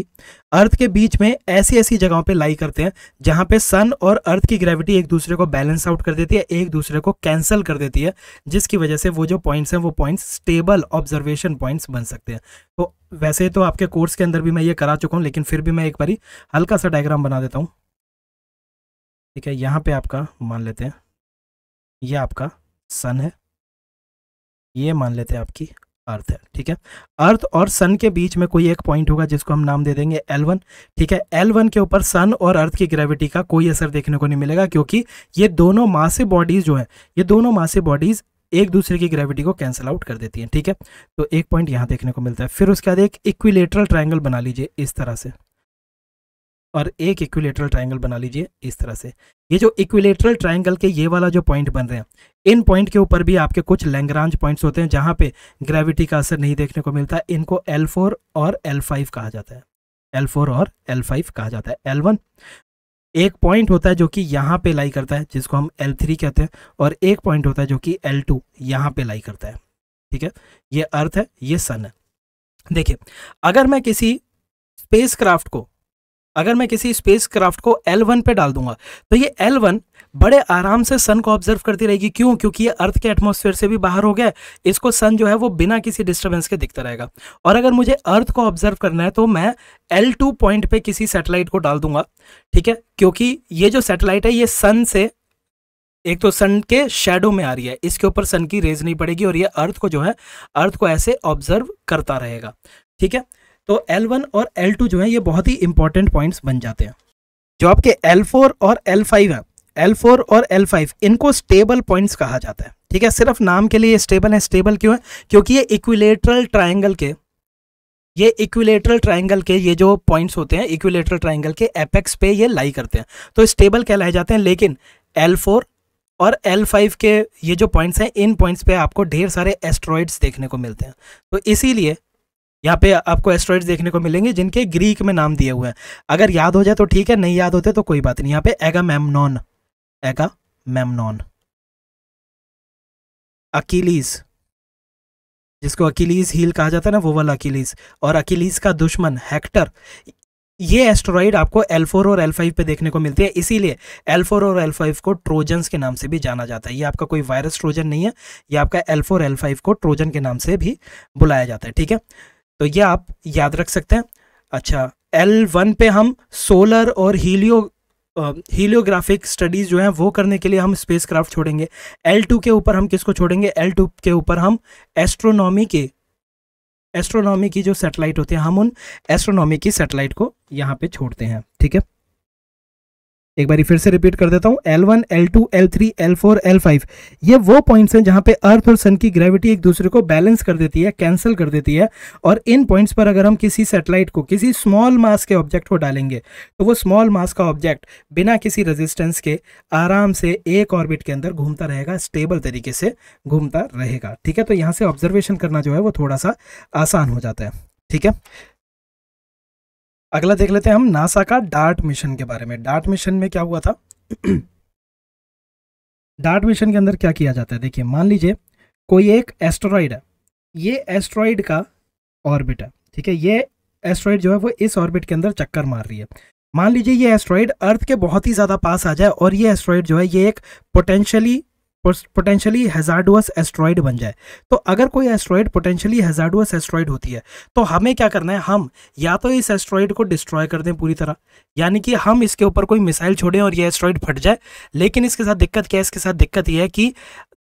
अर्थ के बीच में ऐसी ऐसी जगहों पे लाई करते हैं जहाँ पे सन और अर्थ की ग्रेविटी एक दूसरे को बैलेंस आउट कर देती है एक दूसरे को कैंसिल कर देती है जिसकी वजह से वो जो पॉइंट्स हैं वो पॉइंट्स स्टेबल ऑब्जर्वेशन पॉइंट्स बन सकते हैं तो वैसे तो आपके कोर्स के अंदर भी मैं ये करा चुका हूँ लेकिन फिर भी मैं एक बार हल्का सा डायग्राम बना देता हूँ ठीक है यहाँ पे आपका मान लेते हैं ये आपका सन है ये मान लेते हैं आपकी अर्थ है ठीक है अर्थ और सन के बीच में कोई एक पॉइंट होगा जिसको हम नाम दे देंगे एल वन ठीक है एल वन के ऊपर सन और अर्थ की ग्रेविटी का कोई असर देखने को नहीं मिलेगा क्योंकि ये दोनों मासे बॉडीज जो है ये दोनों मासे बॉडीज एक दूसरे की ग्रेविटी को कैंसिल आउट कर देती हैं ठीक है तो एक पॉइंट यहां देखने को मिलता है फिर उसके बाद एक इक्विलेटरल ट्राइंगल बना लीजिए इस तरह से और एक इक्विलेटरल ट्राइंगल बना लीजिए इस तरह से ये जो इक्विलेटरल ट्राइंगल के ये वाला जो पॉइंट बन रहे हैं इन पॉइंट के ऊपर भी आपके कुछ लैंग्रांज पॉइंट्स होते हैं जहाँ पे ग्रेविटी का असर नहीं देखने को मिलता इनको एल फोर और एल फाइव कहा जाता है एल फोर और एल फाइव कहा जाता है एल वन एक पॉइंट होता है जो कि यहाँ पे लाई करता है जिसको हम एल थ्री कहते हैं और एक पॉइंट होता है जो कि एल टू यहाँ पे लाई करता है ठीक है ये अर्थ है ये सन है देखिए अगर मैं किसी स्पेसक्राफ्ट को अगर मैं किसी स्पेस क्राफ्ट को एल वन पे डाल दूंगा तो ये एल वन बड़े आराम से सन को ऑब्जर्व करती रहेगी क्यों क्योंकि ये अर्थ के एटमोसफेयर से भी बाहर हो गया इसको सन जो है वो बिना किसी डिस्टर्बेंस के दिखता रहेगा और अगर मुझे अर्थ को ऑब्जर्व करना है तो मैं एल टू पॉइंट पे किसी सैटेलाइट को डाल दूंगा ठीक है क्योंकि ये जो सैटेलाइट है ये सन से एक तो सन के शेडो में आ रही है इसके ऊपर सन की रेज नहीं पड़ेगी और ये अर्थ को जो है अर्थ को ऐसे ऑब्जर्व करता रहेगा ठीक है तो L1 और L2 जो है ये बहुत ही इंपॉर्टेंट पॉइंट्स बन जाते हैं जो आपके L4 और L5 है फोर और L5 इनको स्टेबल पॉइंट्स कहा जाता है ठीक है सिर्फ नाम के लिए स्टेबल है स्टेबल क्यों है क्योंकि ये इक्विलेटरल ट्राइंगल के ये इक्विलेटरल ट्राइंगल के ये जो पॉइंट्स होते हैं इक्विलेटरल ट्राइंगल के एपेक्स पे ये लाई करते हैं तो स्टेबल कहलाए जाते हैं लेकिन L4 और L5 के ये जो पॉइंट्स हैं इन पॉइंट्स पे आपको ढेर सारे एस्ट्रॉइड्स देखने को मिलते हैं तो इसीलिए यहाँ पे आपको एस्ट्रॉइड देखने को मिलेंगे जिनके ग्रीक में नाम दिए हुए हैं अगर याद हो जाए तो ठीक है नहीं याद होते तो कोई बात नहीं यहाँ पे एगा मैमनॉन एगा मैमनॉन अकीलीस जिसको अकीलीस हील कहा जाता है ना वो वाला अकीलीस और अकीलीस का दुश्मन हैक्टर ये एस्ट्रॉइड आपको L4 और L5 पे देखने को मिलती है इसीलिए L4 और L5 को ट्रोजन के नाम से भी जाना जाता है ये आपका कोई वायरस ट्रोजन नहीं है ये आपका L4 L5 को ट्रोजन के नाम से भी बुलाया जाता है ठीक है तो ये आप याद रख सकते हैं अच्छा एल वन पे हम सोलर और हीलियो हीलियोग्राफिक स्टडीज़ जो हैं वो करने के लिए हम स्पेस क्राफ्ट छोड़ेंगे एल टू के ऊपर हम किसको छोड़ेंगे एल टू के ऊपर हम एस्ट्रोनॉमी के एस्ट्रोनॉमी की जो सैटेलाइट होती है हम उन एस्ट्रोनॉमी की सैटेलाइट को यहाँ पे छोड़ते हैं ठीक है एक बार फिर से रिपीट कर देता हूँ L one L two L three L four L five ये वो पॉइंट्स हैं जहाँ पे अर्थ और सन की ग्रेविटी एक दूसरे को बैलेंस कर देती है कैंसिल कर देती है और इन पॉइंट्स पर अगर हम किसी सेटेलाइट को किसी स्मॉल मास के ऑब्जेक्ट को डालेंगे तो वो स्मॉल मास का ऑब्जेक्ट बिना किसी रजिस्टेंस के आराम से एक ऑर्बिट के अंदर घूमता रहेगा स्टेबल तरीके से घूमता रहेगा ठीक है तो यहाँ से ऑब्जर्वेशन करना जो है वो थोड़ा सा आसान हो जाता है ठीक है अगला देख लेते हैं हम नासा का डार्ट मिशन के बारे में डार्ट मिशन में क्या हुआ था डार्ट मिशन के अंदर क्या किया जाता है देखिए मान लीजिए कोई एक एस्ट्रॉयड है ये एस्ट्रॉइड का ऑर्बिट है ठीक है ये एस्ट्रॉइड जो है वो इस ऑर्बिट के अंदर चक्कर मार रही है मान लीजिए ये एस्ट्रॉइड अर्थ के बहुत ही ज़्यादा पास आ जाए और ये एस्ट्रॉयड जो है ये एक पोटेंशियली पोटेंशियली हेजार्डुअस एस्ट्रॉयड बन जाए तो अगर कोई एस्ट्रॉयड पोटेंशियली हेजार्डुअस एस्ट्रॉयड होती है तो हमें क्या करना है हम या तो इस एस्ट्रॉयड को डिस्ट्रॉय कर दें पूरी तरह यानी कि हम इसके ऊपर कोई मिसाइल छोड़ें और ये एस्ट्रॉयड फट जाए लेकिन इसके साथ दिक्कत क्या है इसके साथ दिक्कत यह है कि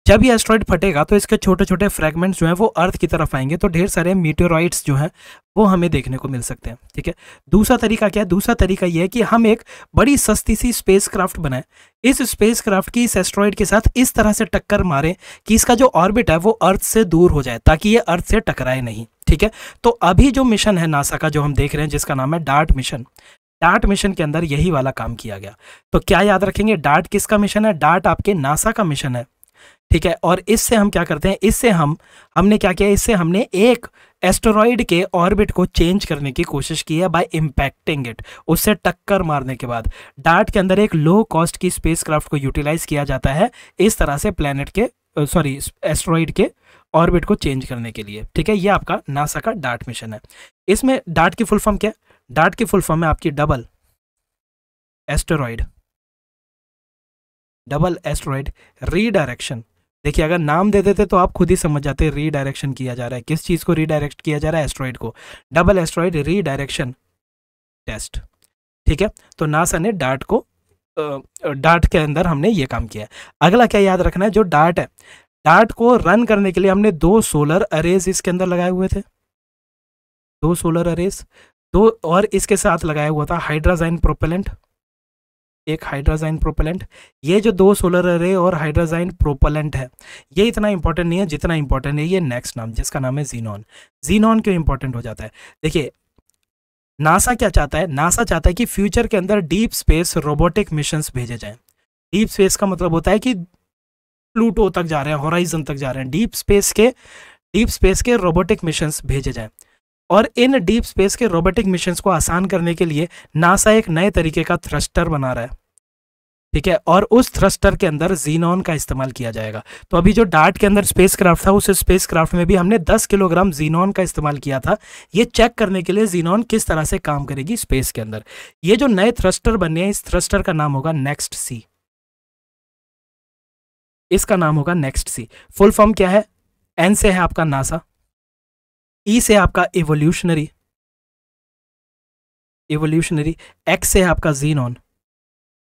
जब ये एस्ट्रॉइड फटेगा तो इसके छोटे छोटे फ्रेगमेंट्स जो हैं वो अर्थ की तरफ आएंगे तो ढेर सारे मीटोराइड्स जो हैं वो हमें देखने को मिल सकते हैं ठीक है दूसरा तरीका क्या है दूसरा तरीका ये है कि हम एक बड़ी सस्ती सी स्पेस क्राफ्ट बनाएं इस स्पेस क्राफ्ट की इस एस्ट्रॉयड के साथ इस तरह से टक्कर मारें कि इसका जो ऑर्बिट है वो अर्थ से दूर हो जाए ताकि ये अर्थ से टकराए नहीं ठीक है तो अभी जो मिशन है नासा का जो हम देख रहे हैं जिसका नाम है डार्ट मिशन डार्ट मिशन के अंदर यही वाला काम किया गया तो क्या याद रखेंगे डार्ट किसका मिशन है डार्ट आपके नासा का मिशन है ठीक है और इससे हम क्या करते हैं इससे हम हमने क्या किया इससे हमने एक एस्टोरॉयड के ऑर्बिट को चेंज करने की कोशिश की है बाय इम्पैक्टिंग इट उससे टक्कर मारने के बाद डार्ट के अंदर एक लो कॉस्ट की स्पेसक्राफ्ट को यूटिलाइज किया जाता है इस तरह से प्लानट के सॉरी एस्ट्रॉइड के ऑर्बिट को चेंज करने के लिए ठीक है ये आपका नासा का डार्ट मिशन है इसमें डार्ट की फुल फॉर्म क्या है डार्ट की फुल फॉर्म है आपकी double asteroid double asteroid redirection देखिए अगर नाम दे देते तो आप खुद ही समझ जाते रीडायरेक्शन किया जा रहा है किस चीज़ को रीडायरेक्ट किया जा रहा है एस्ट्रॉइड को डबल एस्ट्रॉइड रीडायरेक्शन टेस्ट ठीक है तो नासा ने डार्ट को डार्ट के अंदर हमने ये काम किया अगला क्या याद रखना है जो डार्ट है डार्ट को रन करने के लिए हमने दो सोलर अरेज इसके अंदर लगाए हुए थे दो सोलर अरेज दो और इसके साथ लगाया हुआ था हाइड्राजाइन प्रोपेलेंट एक हाइड्राजाइन प्रोपेलेंट ये जो दो सोलर अरे और हाइड्राजाइन प्रोपेलेंट है ये इतना इंपॉर्टेंट नहीं है जितना इंपॉर्टेंट है ये नेक्स्ट नाम जिसका नाम है जीनॉन जीनॉन क्यों इंपॉर्टेंट हो जाता है देखिए नासा क्या चाहता है नासा चाहता है कि फ्यूचर के अंदर डीप स्पेस रोबोटिक मिशन भेजे जाए डीप स्पेस का मतलब होता है कि प्लूटो तक जा रहे हैं हॉराइजन तक जा रहे हैं डीप स्पेस के डीप स्पेस के रोबोटिक मिशन भेजे जाए और इन डीप स्पेस के रोबोटिक मिशन को आसान करने के लिए नासा एक नए तरीके का थ्रस्टर बना रहा है ठीक है और उस थ्रस्टर के अंदर जीनॉन का इस्तेमाल किया जाएगा तो अभी जो डार्ट के अंदर स्पेस क्राफ्ट था उस स्पेस क्राफ्ट में भी हमने 10 किलोग्राम जीनॉन का इस्तेमाल किया था ये चेक करने के लिए जीनॉन किस तरह से काम करेगी स्पेस के अंदर ये जो नए थ्रस्टर बने हैं इस थ्रस्टर का नाम होगा नेक्स्ट सी इसका नाम होगा नेक्स्ट सी फुल फॉर्म क्या है एन से है आपका नासा ई e से आपका एवोल्यूशनरी एवोल्यूशनरी एक्स से आपका जीनॉन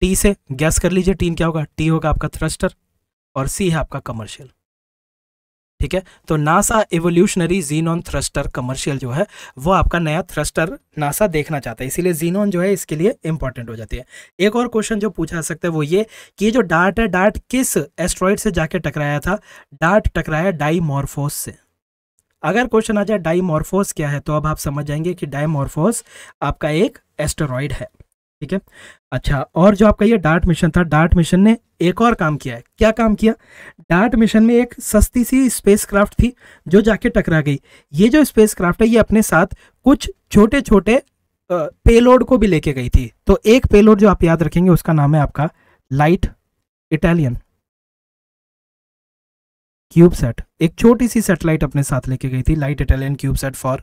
टी से गैस कर लीजिए टीन क्या होगा टी होगा आपका थ्रस्टर और सी है आपका कमर्शियल ठीक है तो NASA evolutionary xenon thruster commercial जो है वो आपका नया थ्रस्टर नासा देखना चाहता है इसीलिए जीनॉन जो है इसके लिए इंपॉर्टेंट हो जाती है एक और क्वेश्चन जो पूछा जा सकता है वो ये कि ये जो डार्ट है डार्ट किस एस्ट्रॉइड से जाके टकराया था डार्ट टकराया डाईमोरफोस से अगर क्वेश्चन आ जाए डाइमॉर्फोस क्या है तो अब आप समझ जाएंगे कि डाइमॉर्फोस आपका एक एस्टोरॉयड है ठीक है अच्छा और जो आपका ये डार्ट मिशन था डार्ट मिशन ने एक और काम किया है क्या काम किया डार्ट मिशन में एक सस्ती सी स्पेस थी जो जाके टकरा गई ये जो स्पेस है ये अपने साथ कुछ छोटे छोटे पेलोड को भी लेके गई थी तो एक पेलोड जो आप याद रखेंगे उसका नाम है आपका लाइट इटालियन क्यूब सेट एक छोटी सी सेटेलाइट अपने साथ लेके गई थी light Italian CubeSat for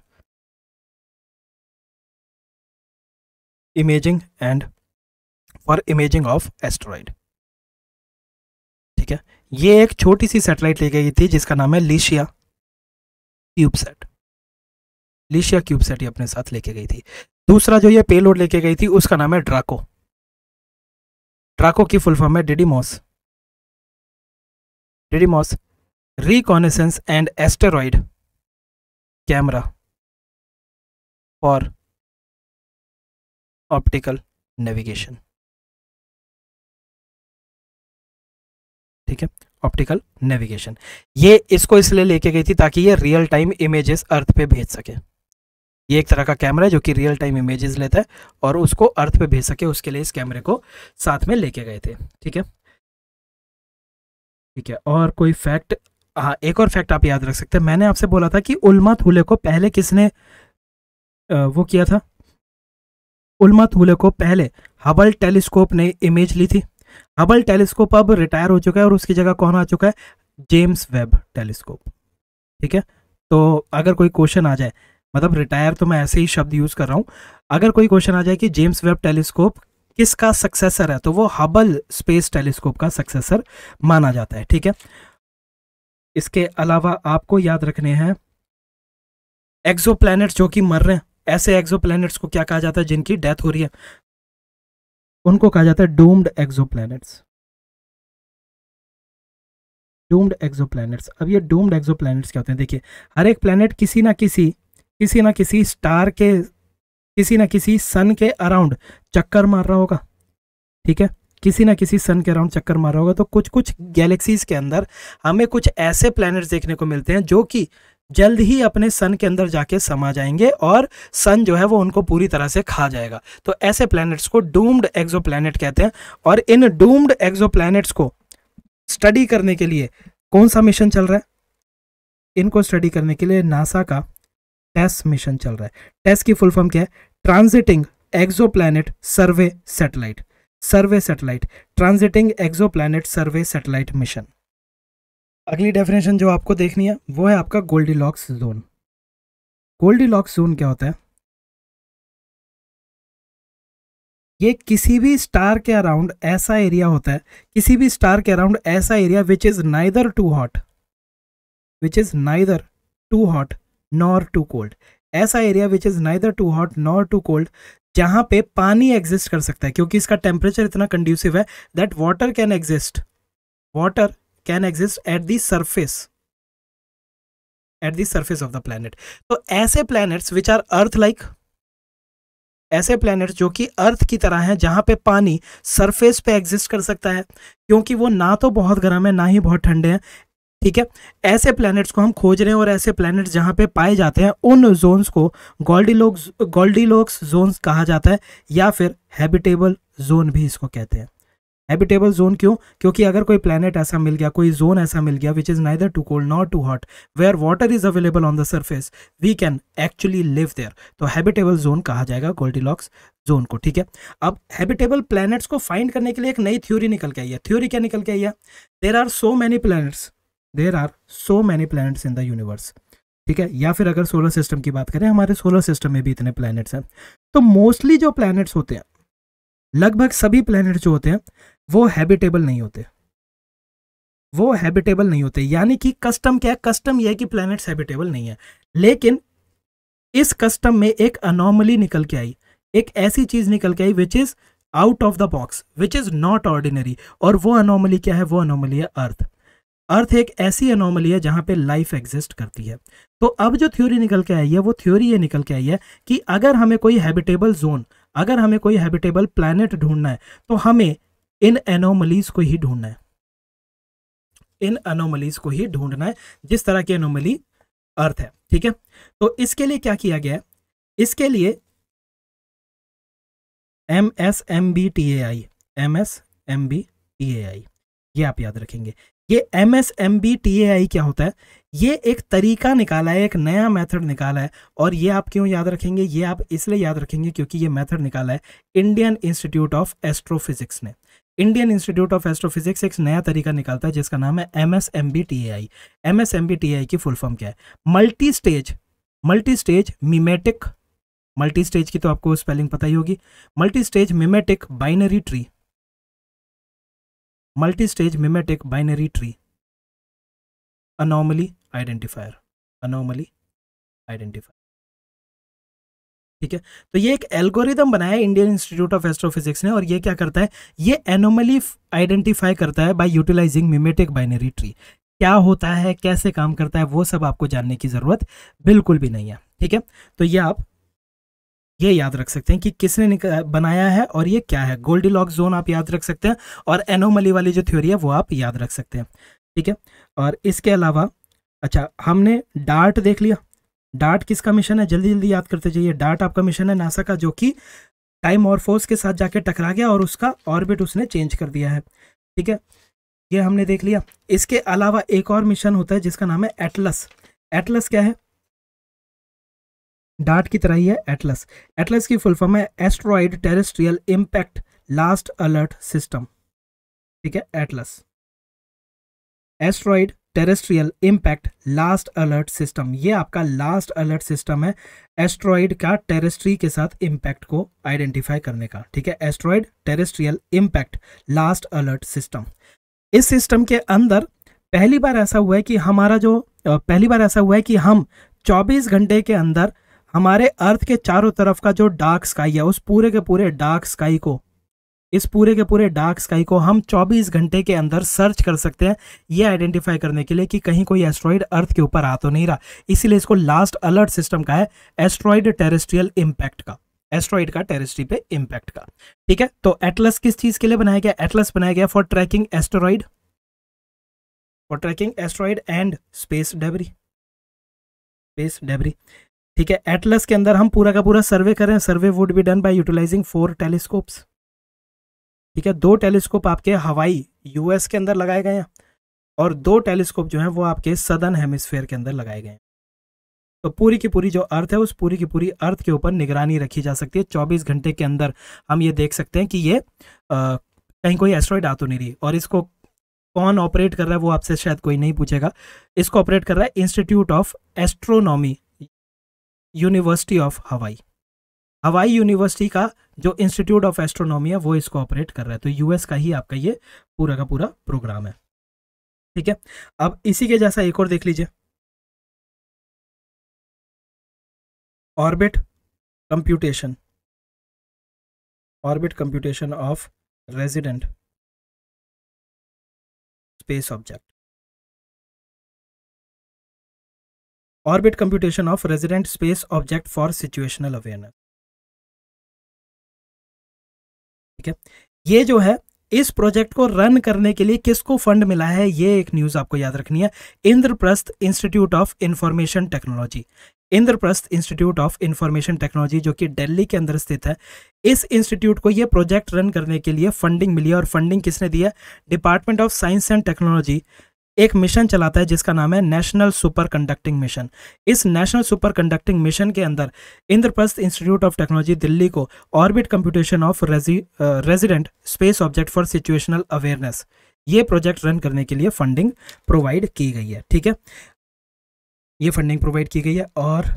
imaging and for imaging of asteroid ठीक है ये एक छोटी सी सेटेलाइट लेके गई थी जिसका नाम है LICIA CubeSat LICIA CubeSat ये अपने साथ लेके गई थी दूसरा जो ये पेलोड लेके गई थी उसका नाम है ड्राको ड्राको की फुल फॉर्म है Didymos Didymos reconnaissance and asteroid camera for optical navigation ठीक है ऑप्टिकल नेविगेशन ये इसको इसलिए लेके गई थी ताकि ये रियल टाइम इमेजेस अर्थ पे भेज सके ये एक तरह का कैमरा है जो कि रियल टाइम इमेजेस लेता है और उसको अर्थ पे भेज सके उसके लिए इस कैमरे को साथ में लेके गए थे ठीक है ठीक है और कोई फैक्ट हाँ एक और फैक्ट आप याद रख सकते हैं मैंने आपसे बोला था कि उलमा थूले को पहले किसने वो किया था उलमा थूले को पहले हबल टेलीस्कोप ने इमेज ली थी हबल टेलीस्कोप अब रिटायर हो चुका है और उसकी जगह कौन आ चुका है जेम्स वेब टेलीस्कोप ठीक है तो अगर कोई क्वेश्चन आ जाए मतलब रिटायर तो मैं ऐसे ही शब्द यूज़ कर रहा हूँ अगर कोई क्वेश्चन आ जाए कि जेम्स वेब टेलीस्कोप किसका सक्सेसर है तो वो हबल स्पेस टेलीस्कोप का सक्सेसर माना जाता है ठीक है इसके अलावा आपको याद रखने हैं एक्जो जो कि मर रहे हैं ऐसे एक्जो को क्या कहा जाता है जिनकी डेथ हो रही है उनको कहा जाता है doomed exoplanets doomed exo अब ये डूम्ड एक्जो क्या होते हैं देखिए हर एक प्लैनेट किसी ना किसी किसी ना किसी स्टार के किसी ना किसी सन के अराउंड चक्कर मार रहा होगा ठीक है किसी ना किसी सन के अराउंड चक्कर मारा होगा तो कुछ कुछ गैलेक्सीज़ के अंदर हमें कुछ ऐसे प्लैनेट्स देखने को मिलते हैं जो कि जल्द ही अपने सन के अंदर जाके समा जाएंगे और सन जो है वो उनको पूरी तरह से खा जाएगा तो ऐसे प्लैनेट्स को डूम्ड एक्जो कहते हैं और इन डूम्ड एक्जो को स्टडी करने के लिए कौन सा मिशन चल रहा है इनको स्टडी करने के लिए नासा का टेस मिशन चल रहा है टेस की फुल फॉर्म क्या है transiting exo survey satellite survey satellite transiting exoplanet survey satellite mission अगली डेफिनेशन जो आपको देखनी है वो है आपका Goldilocks zone Goldilocks zone क्या होता है ये किसी भी स्टार के अराउंड ऐसा एरिया होता है किसी भी स्टार के अराउंड ऐसा area which is neither too hot which is neither too hot nor too cold ऐसा area which is neither too hot nor too cold जहां पे पानी एग्जिस्ट कर सकता है क्योंकि इसका टेम्परेचर इतना कंड्यूसिव है that water can exist water can exist at the surface at the surface of the planet तो ऐसे planets which are Earth like ऐसे प्लैनेट्स जो कि अर्थ की तरह हैं जहां पे पानी सरफेस पे एग्जिस्ट कर सकता है क्योंकि वो ना तो बहुत गर्म है ना ही बहुत ठंडे हैं ठीक है ऐसे प्लैनेट्स को हम खोज रहे हैं और ऐसे प्लैनेट्स जहाँ पे पाए जाते हैं उन जोन्स को गोल्डिलोक्स गोल्डिलोक्स जोन्स कहा जाता है या फिर हैबिटेबल जोन भी इसको कहते हैं हैबिटेबल जोन क्यों क्योंकि अगर कोई प्लानट ऐसा मिल गया कोई जोन ऐसा मिल गया which is neither too cold not too hot where water is available on the surface we can actually live there तो हैबिटेबल जोन कहा जाएगा गोल्डिलॉक्स जोन को ठीक है अब हैबिटेबल प्लैनेट्स को फाइंड करने के लिए एक नई थ्योरी निकल के आई है थ्योरी क्या निकल के आई है there are so many planets there are so many planets in the universe ठीक है या फिर अगर सोलर सिस्टम की बात करें हमारे सोलर सिस्टम में भी इतने प्लैनेट्स हैं तो मोस्टली जो प्लैनेट्स होते हैं लगभग सभी प्लैनेट जो होते हैं वो हैबिटेबल नहीं होते वो हैबिटेबल नहीं होते यानी कि कस्टम क्या है कस्टम यह कि प्लैनेट्स हैबिटेबल नहीं है लेकिन इस कस्टम में एक अनोमली निकल के आई एक ऐसी चीज निकल के आई which is out of the box which is not ordinary और वो अनोमली क्या है वो अनोमली है अर्थ अर्थ एक ऐसी अनोमली है जहां पे लाइफ एग्जिस्ट करती है तो अब जो थ्योरी निकल के आई है वो थ्योरी ये निकल के आई है कि अगर हमें कोई हैबिटेबल जोन अगर हमें कोई हैबिटेबल प्लानट ढूंढना है तो हमें इन एनोमलीज को ही ढूंढना है इन अनोमलीज को ही ढूंढना है जिस तरह की अनोमली अर्थ है ठीक है तो इसके लिए क्या किया गया है इसके लिए M S M B T A I M S M B T A I ये आप याद रखेंगे ये M S M B T A I क्या होता है ये एक तरीका निकाला है एक नया मेथड निकाला है और ये आप क्यों याद रखेंगे ये आप इसलिए याद रखेंगे क्योंकि ये मेथड निकाला है इंडियन इंस्टीट्यूट ऑफ एस्ट्रोफिजिक्स ने इंडियन इंस्टीट्यूट ऑफ एस्ट्रोफिजिक्स एक नया तरीका निकालता है जिसका नाम है M S M B T A I M S M B T A I की फुल फॉर्म क्या है multi stage multi stage mimetic multi stage की तो आपको स्पेलिंग पता ही होगी multi stage mimetic binary tree multi-stage mimetic binary tree anomaly identifier anomaly identifier ठीक है तो ये एक एल्गोरिदम बनाया इंडियन इंस्टीट्यूट ऑफ एस्ट्रोफिजिक्स ने और ये क्या करता है ये एनोमली आइडेंटिफाई करता है by utilising mimetic binary tree क्या होता है कैसे काम करता है वो सब आपको जानने की ज़रूरत बिल्कुल भी नहीं है ठीक है तो ये आप ये याद रख सकते हैं कि किसने बनाया है और ये क्या है गोल्डी लॉक जोन आप याद रख सकते हैं और एनोमली वाली जो थ्योरी है वो आप याद रख सकते हैं ठीक है और इसके अलावा अच्छा हमने डार्ट देख लिया डार्ट किसका मिशन है जल्दी जल्दी याद करते जाइए डार्ट आपका मिशन है नासा का जो कि टाइम और फोर्स के साथ जाके टकरा गया और उसका ऑर्बिट उसने चेंज कर दिया है ठीक है ये हमने देख लिया इसके अलावा एक और मिशन होता है जिसका नाम है एटलस एटलस क्या है डार्ट की तरह ही है एटलस एटलस की फुल फॉर्म है asteroid terrestrial impact last alert system ठीक है ATLAS asteroid terrestrial impact last alert system ये आपका लास्ट अलर्ट सिस्टम है एस्ट्रॉइड का टेरेस्ट्री के साथ इंपैक्ट को आइडेंटिफाई करने का ठीक है asteroid terrestrial impact last alert system इस सिस्टम के अंदर पहली बार ऐसा हुआ है कि हमारा जो पहली बार ऐसा हुआ है कि हम 24 घंटे के अंदर हमारे अर्थ के चारों तरफ का जो डार्क स्काई है उस पूरे के पूरे डार्क स्काई को इस पूरे के पूरे डार्क स्काई को हम 24 घंटे के अंदर सर्च कर सकते हैं ये आइडेंटिफाई करने के लिए कि कहीं कोई एस्ट्रॉइड अर्थ के ऊपर आ तो नहीं रहा इसीलिए इसको लास्ट अलर्ट सिस्टम का है एस्ट्रॉइड टेरेस्ट्रियल इम्पैक्ट का एस्ट्रॉइड का टेरेस्ट्री पे इम्पैक्ट का ठीक है तो एटलस किस चीज़ के लिए बनाया गया एटलस बनाया गया for tracking asteroid for tracking asteroid and space debris space debris ठीक है एटलस के अंदर हम पूरा का पूरा सर्वे करें survey would be done by utilising four telescopes ठीक है दो टेलीस्कोप आपके हवाई यूएस के अंदर लगाए गए हैं और दो टेलीस्कोप जो हैं वो आपके सदर्न हेमिस्फेयर के अंदर लगाए गए हैं तो पूरी की पूरी जो अर्थ है उस पूरी की पूरी अर्थ के ऊपर निगरानी रखी जा सकती है चौबीस घंटे के अंदर हम ये देख सकते हैं कि ये आ, कहीं कोई एस्ट्रॉइड आ तो नहीं रही और इसको कौन ऑपरेट कर रहा है वो आपसे शायद कोई नहीं पूछेगा इसको ऑपरेट कर रहा है Institute of Astronomy University of Hawaii Hawaii university का जो इंस्टीट्यूट ऑफ एस्ट्रोनॉमी है वो इसको ऑपरेट कर रहा है तो यूएस का ही आपका ये पूरा का पूरा प्रोग्राम है ठीक है अब इसी के जैसा एक और देख लीजिए orbit computation orbit computation of resident space object Orbit computation of resident space object for situational awareness. ठीक है ये जो है इस प्रोजेक्ट को रन करने के लिए किसको फंड मिला है ये एक न्यूज आपको याद रखनी है Indraprastha Institute of Information Technology Indraprastha Institute of Information Technology जो कि दिल्ली के अंदर स्थित है इस इंस्टीट्यूट को यह प्रोजेक्ट रन करने के लिए फंडिंग मिली है और फंडिंग किसने दिया Department of science and Technology एक मिशन चलाता है जिसका नाम है नेशनल सुपर कंडक्टिंग मिशन इस नेशनल सुपर कंडक्टिंग मिशन के अंदर Indraprastha Institute of Technology Delhi को orbit computation of resident space object for situational awareness ये प्रोजेक्ट रन करने के लिए फंडिंग प्रोवाइड की गई है ठीक है ये फंडिंग प्रोवाइड की गई है और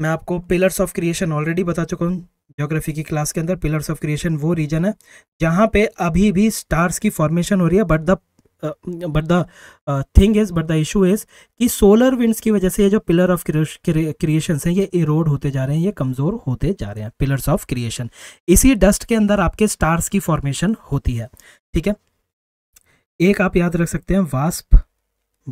मैं आपको पिलर्स ऑफ क्रिएशन ऑलरेडी बता चुका हूँ ज्योग्राफी की क्लास के अंदर पिलर्स ऑफ क्रिएशन वो रीजन है जहाँ पे अभी भी स्टार्स की फॉर्मेशन हो रही है but the but the thing is but the issue is कि सोलर विंड्स की वजह से ये जो पिलर ऑफ क्रिएशन हैं ये इरोड होते जा रहे हैं ये कमज़ोर होते जा रहे हैं पिलर्स ऑफ क्रिएशन इसी डस्ट के अंदर आपके स्टार्स की फॉर्मेशन होती है ठीक है एक आप याद रख सकते हैं वास्प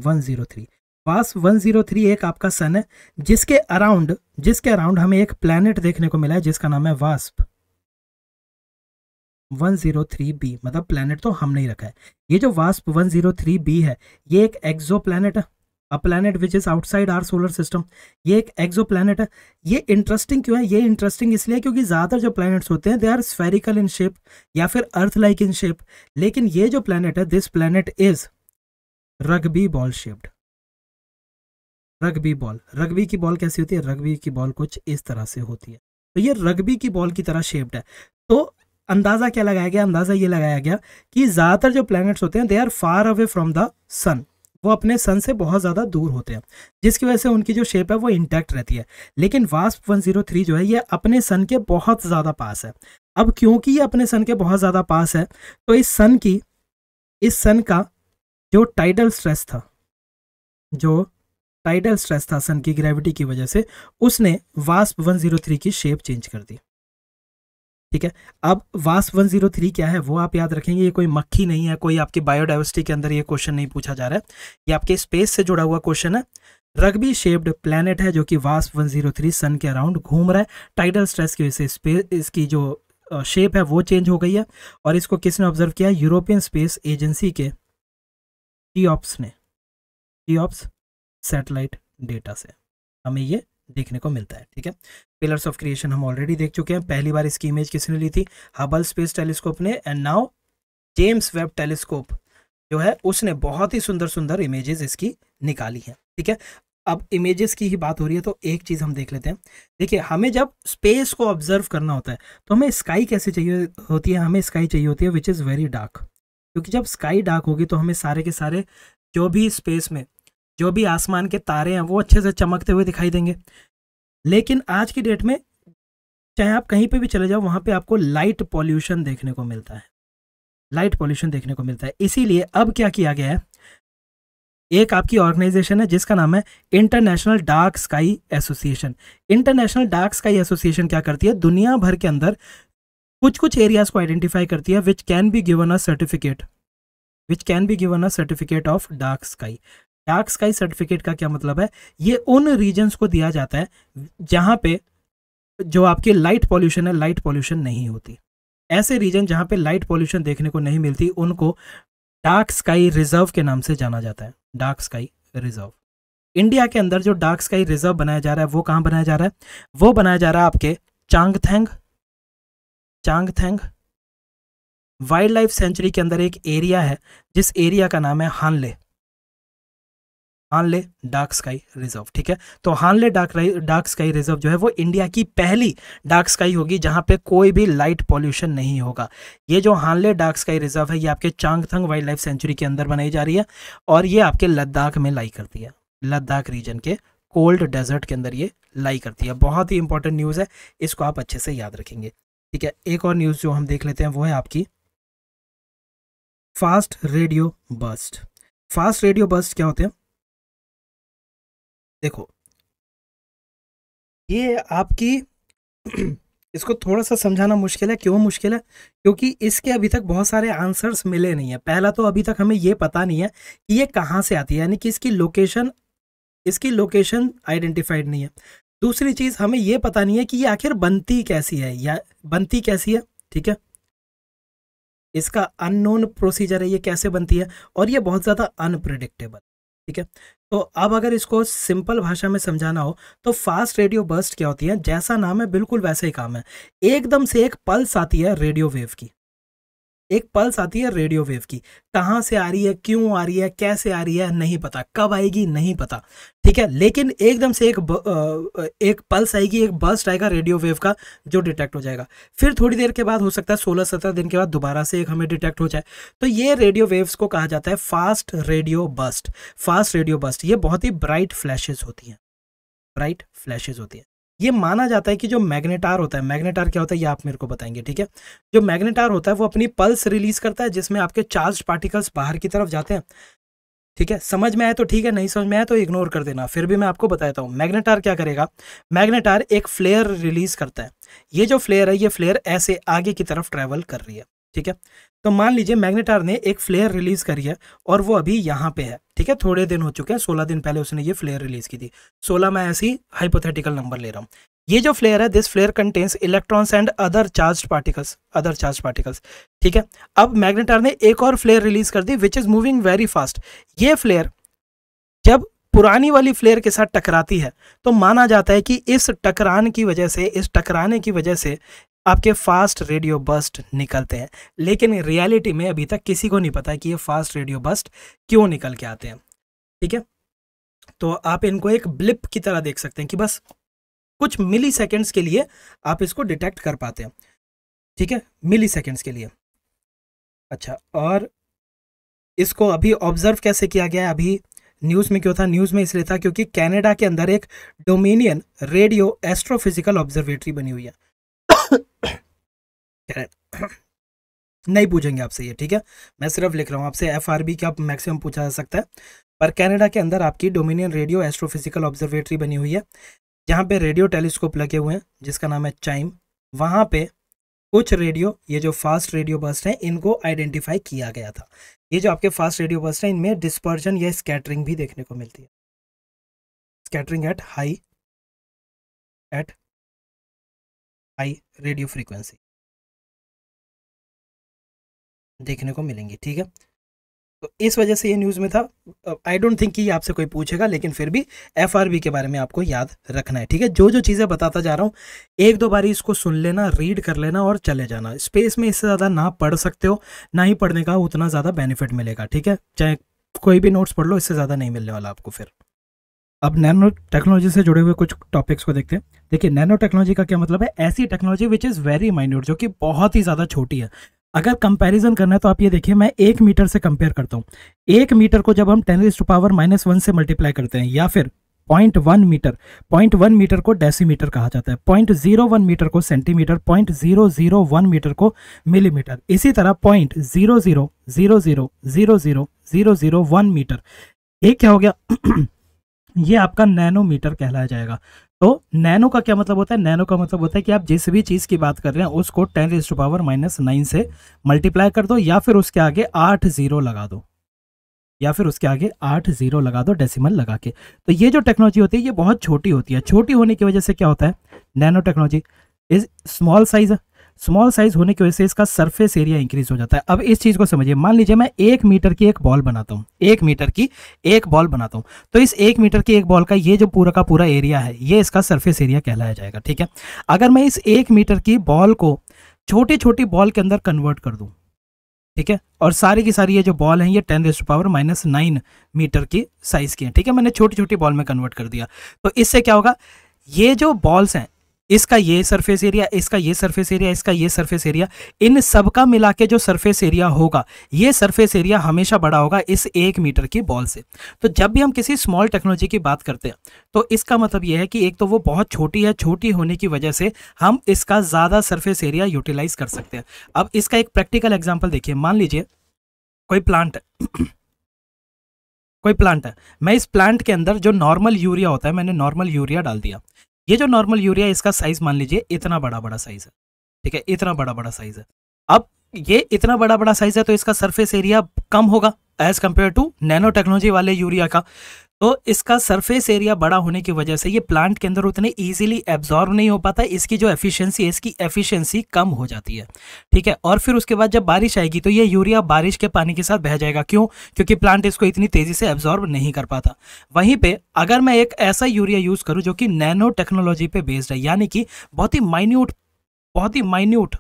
103 वास्प थ्री एक आपका सन है जिसके अराउंड जिसके अराउंड हमें एक प्लानट देखने को मिला है जिसका नाम है वास्प 103b मतलब प्लानट तो हमने ही रखा है ये जो वास्प 103b है ये एक एक्जो प्लानट है a planet which is outside our solar system ये एक एक्जो प्लानट है ये इंटरेस्टिंग क्यों है ये इंटरेस्टिंग इसलिए क्योंकि ज़्यादातर जो प्लैनेट्स होते हैं they are spherical in shape या फिर अर्थ लाइक इन शेप लेकिन ये जो प्लानट है this planet is rugby ball shaped rugby ball rugby की बॉल कैसी होती है रगबी की बॉल कुछ इस तरह से होती है तो ये रगबी की बॉल की तरह शेप्ड है तो अंदाज़ा क्या लगाया गया अंदाज़ा ये लगाया गया कि ज़्यादातर जो प्लैनेट्स होते हैं they are far away from the sun वो अपने सन से बहुत ज़्यादा दूर होते हैं जिसकी वजह से उनकी जो शेप है वो इंटैक्ट रहती है लेकिन वास्प 103 जो है ये अपने सन के बहुत ज़्यादा पास है अब क्योंकि ये अपने सन के बहुत ज़्यादा पास है तो इस सन की इस सन का जो टाइडल स्ट्रेस था जो टाइडल स्ट्रेस था सन की ग्रेविटी की वजह से उसने वास्प थ्री की शेप चेंज कर दी ठीक है अब वास 103 क्या है वो आप याद रखेंगे ये कोई मक्खी नहीं है कोई आपकी बायोडाइवर्सिटी के अंदर ये क्वेश्चन नहीं पूछा जा रहा है ये आपके स्पेस से जुड़ा हुआ क्वेश्चन है रग्बी शेप्ड प्लैनेट है जो कि वास 103 सन के अराउंड घूम रहा है टाइडल स्ट्रेस की वजह से स्पेस इसकी जो शेप है वो चेंज हो गई है और इसको किसने ऑब्जर्व किया यूरोपियन स्पेस एजेंसी के टी ऑप्स ने टी ऑप्स सेटेलाइट डेटा से हमें ये देखने को मिलता है ठीक है पिलर्स ऑफ क्रिएशन हम ऑलरेडी देख चुके हैं पहली बार इसकी इमेज किसने ली थी हबल स्पेस टेलीस्कोप ने and now James Webb telescope जो है उसने बहुत ही सुंदर सुंदर इमेजेस इसकी निकाली है ठीक है अब इमेजेस की ही बात हो रही है तो एक चीज़ हम देख लेते हैं देखिए हमें जब स्पेस को ऑब्जर्व करना होता है तो हमें स्काई कैसे चाहिए होती है हमें स्काई चाहिए होती है विच इज़ वेरी डार्क क्योंकि जब स्काई डार्क होगी तो हमें सारे के सारे जो भी स्पेस में जो भी आसमान के तारे हैं वो अच्छे से चमकते हुए दिखाई देंगे लेकिन आज की डेट में चाहे आप कहीं पे भी चले जाओ वहां पे आपको लाइट पॉल्यूशन देखने को मिलता है लाइट पॉल्यूशन देखने को मिलता है इसीलिए अब क्या किया गया है एक आपकी ऑर्गेनाइजेशन है जिसका नाम है International Dark Sky Association International Dark Sky Association क्या करती है दुनिया भर के अंदर कुछ कुछ एरियाज को आइडेंटिफाई करती है which can be given a certificate which can be given a certificate of dark sky dark sky certificate का क्या मतलब है ये उन रीजन्स को दिया जाता है जहाँ पे जो आपके लाइट पॉल्यूशन है लाइट पॉल्यूशन नहीं होती ऐसे रीजन जहाँ पे लाइट पॉल्यूशन देखने को नहीं मिलती उनको डार्क स्काई रिजर्व के नाम से जाना जाता है डार्क स्काई रिजर्व इंडिया के अंदर जो डार्क स्काई रिजर्व बनाया जा रहा है वो कहाँ बनाया जा रहा है वो बनाया जा रहा है आपके Changthang Changthang wildlife sanctuary के अंदर एक एरिया है जिस एरिया का नाम है Hanle Hanle dark sky reserve ठीक है तो Hanle dark dark sky reserve जो है वो इंडिया की पहली डार्क स्काई होगी जहाँ पे कोई भी लाइट पॉल्यूशन नहीं होगा ये जो हानले डार्क स्काई रिजर्व है ये आपके चांगथंग वाइल्ड लाइफ सेंचुरी के अंदर बनाई जा रही है और ये आपके लद्दाख में लाई करती है लद्दाख रीजन के कोल्ड डेजर्ट के अंदर ये लाई करती है बहुत ही इंपॉर्टेंट न्यूज़ है इसको आप अच्छे से याद रखेंगे ठीक है एक और न्यूज़ जो हम देख लेते हैं वो है आपकी fast radio burst fast radio burst क्या होते हैं देखो ये आपकी इसको थोड़ा सा समझाना मुश्किल है क्यों मुश्किल है क्योंकि इसके अभी तक बहुत सारे आंसर्स मिले नहीं है पहला तो अभी तक हमें ये पता नहीं है कि ये कहाँ से आती है यानी कि इसकी लोकेशन इसकी लोकेशन आइडेंटिफाइड नहीं है दूसरी चीज़ हमें ये पता नहीं है कि ये आखिर बनती कैसी है या बनती कैसी है ठीक है इसका अननोन प्रोसीजर है ये कैसे बनती है और ये बहुत ज़्यादा अनप्रिडिक्टेबल ठीक है तो अब अगर इसको सिंपल भाषा में समझाना हो तो फास्ट रेडियो बर्स्ट क्या होती है जैसा नाम है बिल्कुल वैसा ही काम है एकदम से एक पल्स आती है रेडियो वेव की एक पल्स आती है रेडियो वेव की कहाँ से आ रही है क्यों आ रही है कैसे आ रही है नहीं पता कब आएगी नहीं पता ठीक है लेकिन एकदम से एक ब, एक पल्स आएगी एक बर्स्ट आएगा रेडियो वेव का जो डिटेक्ट हो जाएगा फिर थोड़ी देर के बाद हो सकता है सोलह सत्रह दिन के बाद दोबारा से एक हमें डिटेक्ट हो जाए तो ये रेडियो वेव्स को कहा जाता है fast radio burst fast radio burst ये बहुत ही ब्राइट फ्लैशेज होती हैं ब्राइट फ्लैशेज होती हैं ये माना जाता है कि जो मैग्नेटार होता है मैग्नेटार क्या होता है ये आप मेरे को बताएंगे ठीक है जो मैग्नेटार होता है वो अपनी पल्स रिलीज करता है जिसमें आपके चार्ज पार्टिकल्स बाहर की तरफ जाते हैं ठीक है समझ में आए तो ठीक है नहीं समझ में आए तो इग्नोर कर देना फिर भी मैं आपको बताता हूँ मैग्नेटार क्या करेगा मैग्नेटार एक फ्लेयर रिलीज करता है ये जो फ्लेयर है ये फ्लेयर ऐसे आगे की तरफ ट्रैवल कर रही है ठीक है तो मान लीजिए मैग्नेटार ने एक फ्लेयर रिलीज करी है और वो अभी यहाँ पे है ठीक है थोड़े दिन हो चुके हैं सोलह दिन पहले उसने ये फ्लेयर रिलीज की थी सोलह मैं ऐसी हाइपोथेटिकल नंबर ले रहा हूँ ये जो फ्लेयर है this flare contains electrons and other charge particles other charge particles ठीक है अब मैग्नेटार ने एक और फ्लेयर रिलीज कर दी which is moving very fast ये फ्लेयर जब पुरानी वाली फ्लेयर के साथ टकराती है तो माना जाता है कि इस टकराने की वजह से इस टकराने की वजह से आपके फास्ट रेडियो बस्ट निकलते हैं लेकिन रियलिटी में अभी तक किसी को नहीं पता कि ये फास्ट रेडियो बस्ट क्यों निकल के आते हैं ठीक है तो आप इनको एक ब्लिप की तरह देख सकते हैं कि बस कुछ मिली सेकेंड्स के लिए आप इसको डिटेक्ट कर पाते हैं ठीक है मिली सेकेंड्स के लिए अच्छा और इसको अभी ऑब्जर्व कैसे किया गया अभी न्यूज़ में क्यों था न्यूज़ में इसलिए था क्योंकि कनाडा के अंदर एक डोमिनियन रेडियो एस्ट्रोफिजिकल ऑब्जर्वेटरी बनी हुई है नहीं पूछेंगे आपसे ये ठीक है मैं सिर्फ लिख रहा हूँ आपसे एफ आर बी क्या मैक्सिमम पूछा जा सकता है पर कनाडा के अंदर आपकी डोमिनियन रेडियो एस्ट्रोफिजिकल ऑब्जर्वेटरी बनी हुई है जहाँ पे रेडियो टेलीस्कोप लगे हुए हैं जिसका नाम है चाइम वहाँ पे कुछ रेडियो ये जो फास्ट रेडियो बस्ट हैं इनको आइडेंटिफाई किया गया था ये जो आपके फास्ट रेडियो बस्ट हैं इनमें डिस्पर्जन या स्कैटरिंग भी देखने को मिलती है scattering at high at high radio frequency देखने को मिलेंगी ठीक है तो इस वजह से ये न्यूज़ में था आई डोंट थिंक कि ये आपसे कोई पूछेगा लेकिन फिर भी एफ के बारे में आपको याद रखना है ठीक है जो जो चीज़ें बताता जा रहा हूँ एक दो बारी इसको सुन लेना रीड कर लेना और चले जाना स्पेस में इससे ज़्यादा ना पढ़ सकते हो ना ही पढ़ने का उतना ज़्यादा बेनिफिट मिलेगा ठीक है चाहे कोई भी नोट्स पढ़ लो इससे ज़्यादा नहीं मिलने वाला आपको फिर अब नैनो टेक्नोलॉजी से जुड़े हुए कुछ टॉपिक्स को देखते हैं देखिए नैनो टेक्नोलॉजी का क्या मतलब है ऐसी technology which is very minute जो कि बहुत ही ज़्यादा छोटी है अगर कंपैरिजन करना है तो आप ये देखिए मैं एक मीटर से कंपेयर करता हूँ एक मीटर को जब हम ten raised power minus one से मल्टीप्लाई करते हैं या फिर point one metre point one metre को डेसीमीटर कहा जाता है पॉइंट जीरो वन मीटर को centimetre point zero zero one metre को मिलीमीटर इसी तरह point zero zero zero zero zero zero zero zero one metre ये क्या हो गया ये आपका नैनोमीटर कहलाया जाएगा तो नैनो का क्या मतलब होता है नैनो का मतलब होता है कि आप जिस भी चीज़ की बात कर रहे हैं उसको ten raise to power minus nine से मल्टीप्लाई कर दो या फिर उसके आगे आठ जीरो लगा दो या फिर उसके आगे आठ जीरो लगा दो डेसिमल लगा के तो ये जो टेक्नोलॉजी होती है ये बहुत छोटी होती है छोटी होने की वजह से क्या होता है nanotechnology is small size small size होने की वजह से इसका सरफेस एरिया इंक्रीज हो जाता है अब इस चीज को समझिए मान लीजिए मैं एक मीटर की एक बॉल बनाता हूँ एक मीटर की एक बॉल बनाता हूँ तो इस एक मीटर की एक बॉल का ये जो पूरा का पूरा एरिया है ये इसका सर्फेस एरिया कहलाया जाएगा ठीक है अगर मैं इस एक मीटर की बॉल को छोटी छोटी बॉल के अंदर कन्वर्ट कर दूँ ठीक है और सारी की सारी ये जो बॉल हैं ये ten raised power minus nine metre की साइज़ की है ठीक है मैंने छोटी छोटी बॉल में कन्वर्ट कर दिया तो इससे क्या होगा ये जो बॉल्स हैं इसका ये सरफेस एरिया इसका ये सरफेस एरिया इसका ये सरफेस एरिया इन सब का मिला के जो सरफेस एरिया होगा ये सरफेस एरिया हमेशा बड़ा होगा इस एक मीटर की बॉल से तो जब भी हम किसी स्मॉल टेक्नोलॉजी की बात करते हैं तो इसका मतलब ये है कि एक तो वो बहुत छोटी है छोटी होने की वजह से हम इसका ज़्यादा सरफेस एरिया यूटिलाइज कर सकते हैं अब इसका एक प्रैक्टिकल एग्जाम्पल देखिए मान लीजिए कोई प्लांट कोई प्लांट है मैं इस प्लांट के अंदर जो नॉर्मल यूरिया होता है मैंने नॉर्मल यूरिया डाल दिया ये जो नॉर्मल यूरिया इसका साइज मान लीजिए इतना बड़ा बड़ा साइज है ठीक है इतना बड़ा बड़ा साइज है अब ये इतना बड़ा बड़ा साइज है तो इसका सरफेस एरिया कम होगा as compared to nanotechnology वाले यूरिया का तो इसका सरफेस एरिया बड़ा होने की वजह से ये प्लांट के अंदर उतने इजीली एब्जॉर्व नहीं हो पाता इसकी जो एफिशिएंसी है इसकी एफिशिएंसी कम हो जाती है ठीक है और फिर उसके बाद जब बारिश आएगी तो ये यूरिया बारिश के पानी के साथ बह जाएगा क्यों क्योंकि प्लांट इसको इतनी तेज़ी से एब्जॉर्व नहीं कर पाता वहीं पर अगर मैं एक ऐसा यूरिया यूज़ करूँ जो कि नैनो टेक्नोलॉजी पर बेस्ड है यानी कि बहुत ही माइन्यूट बहुत ही माइन्यूट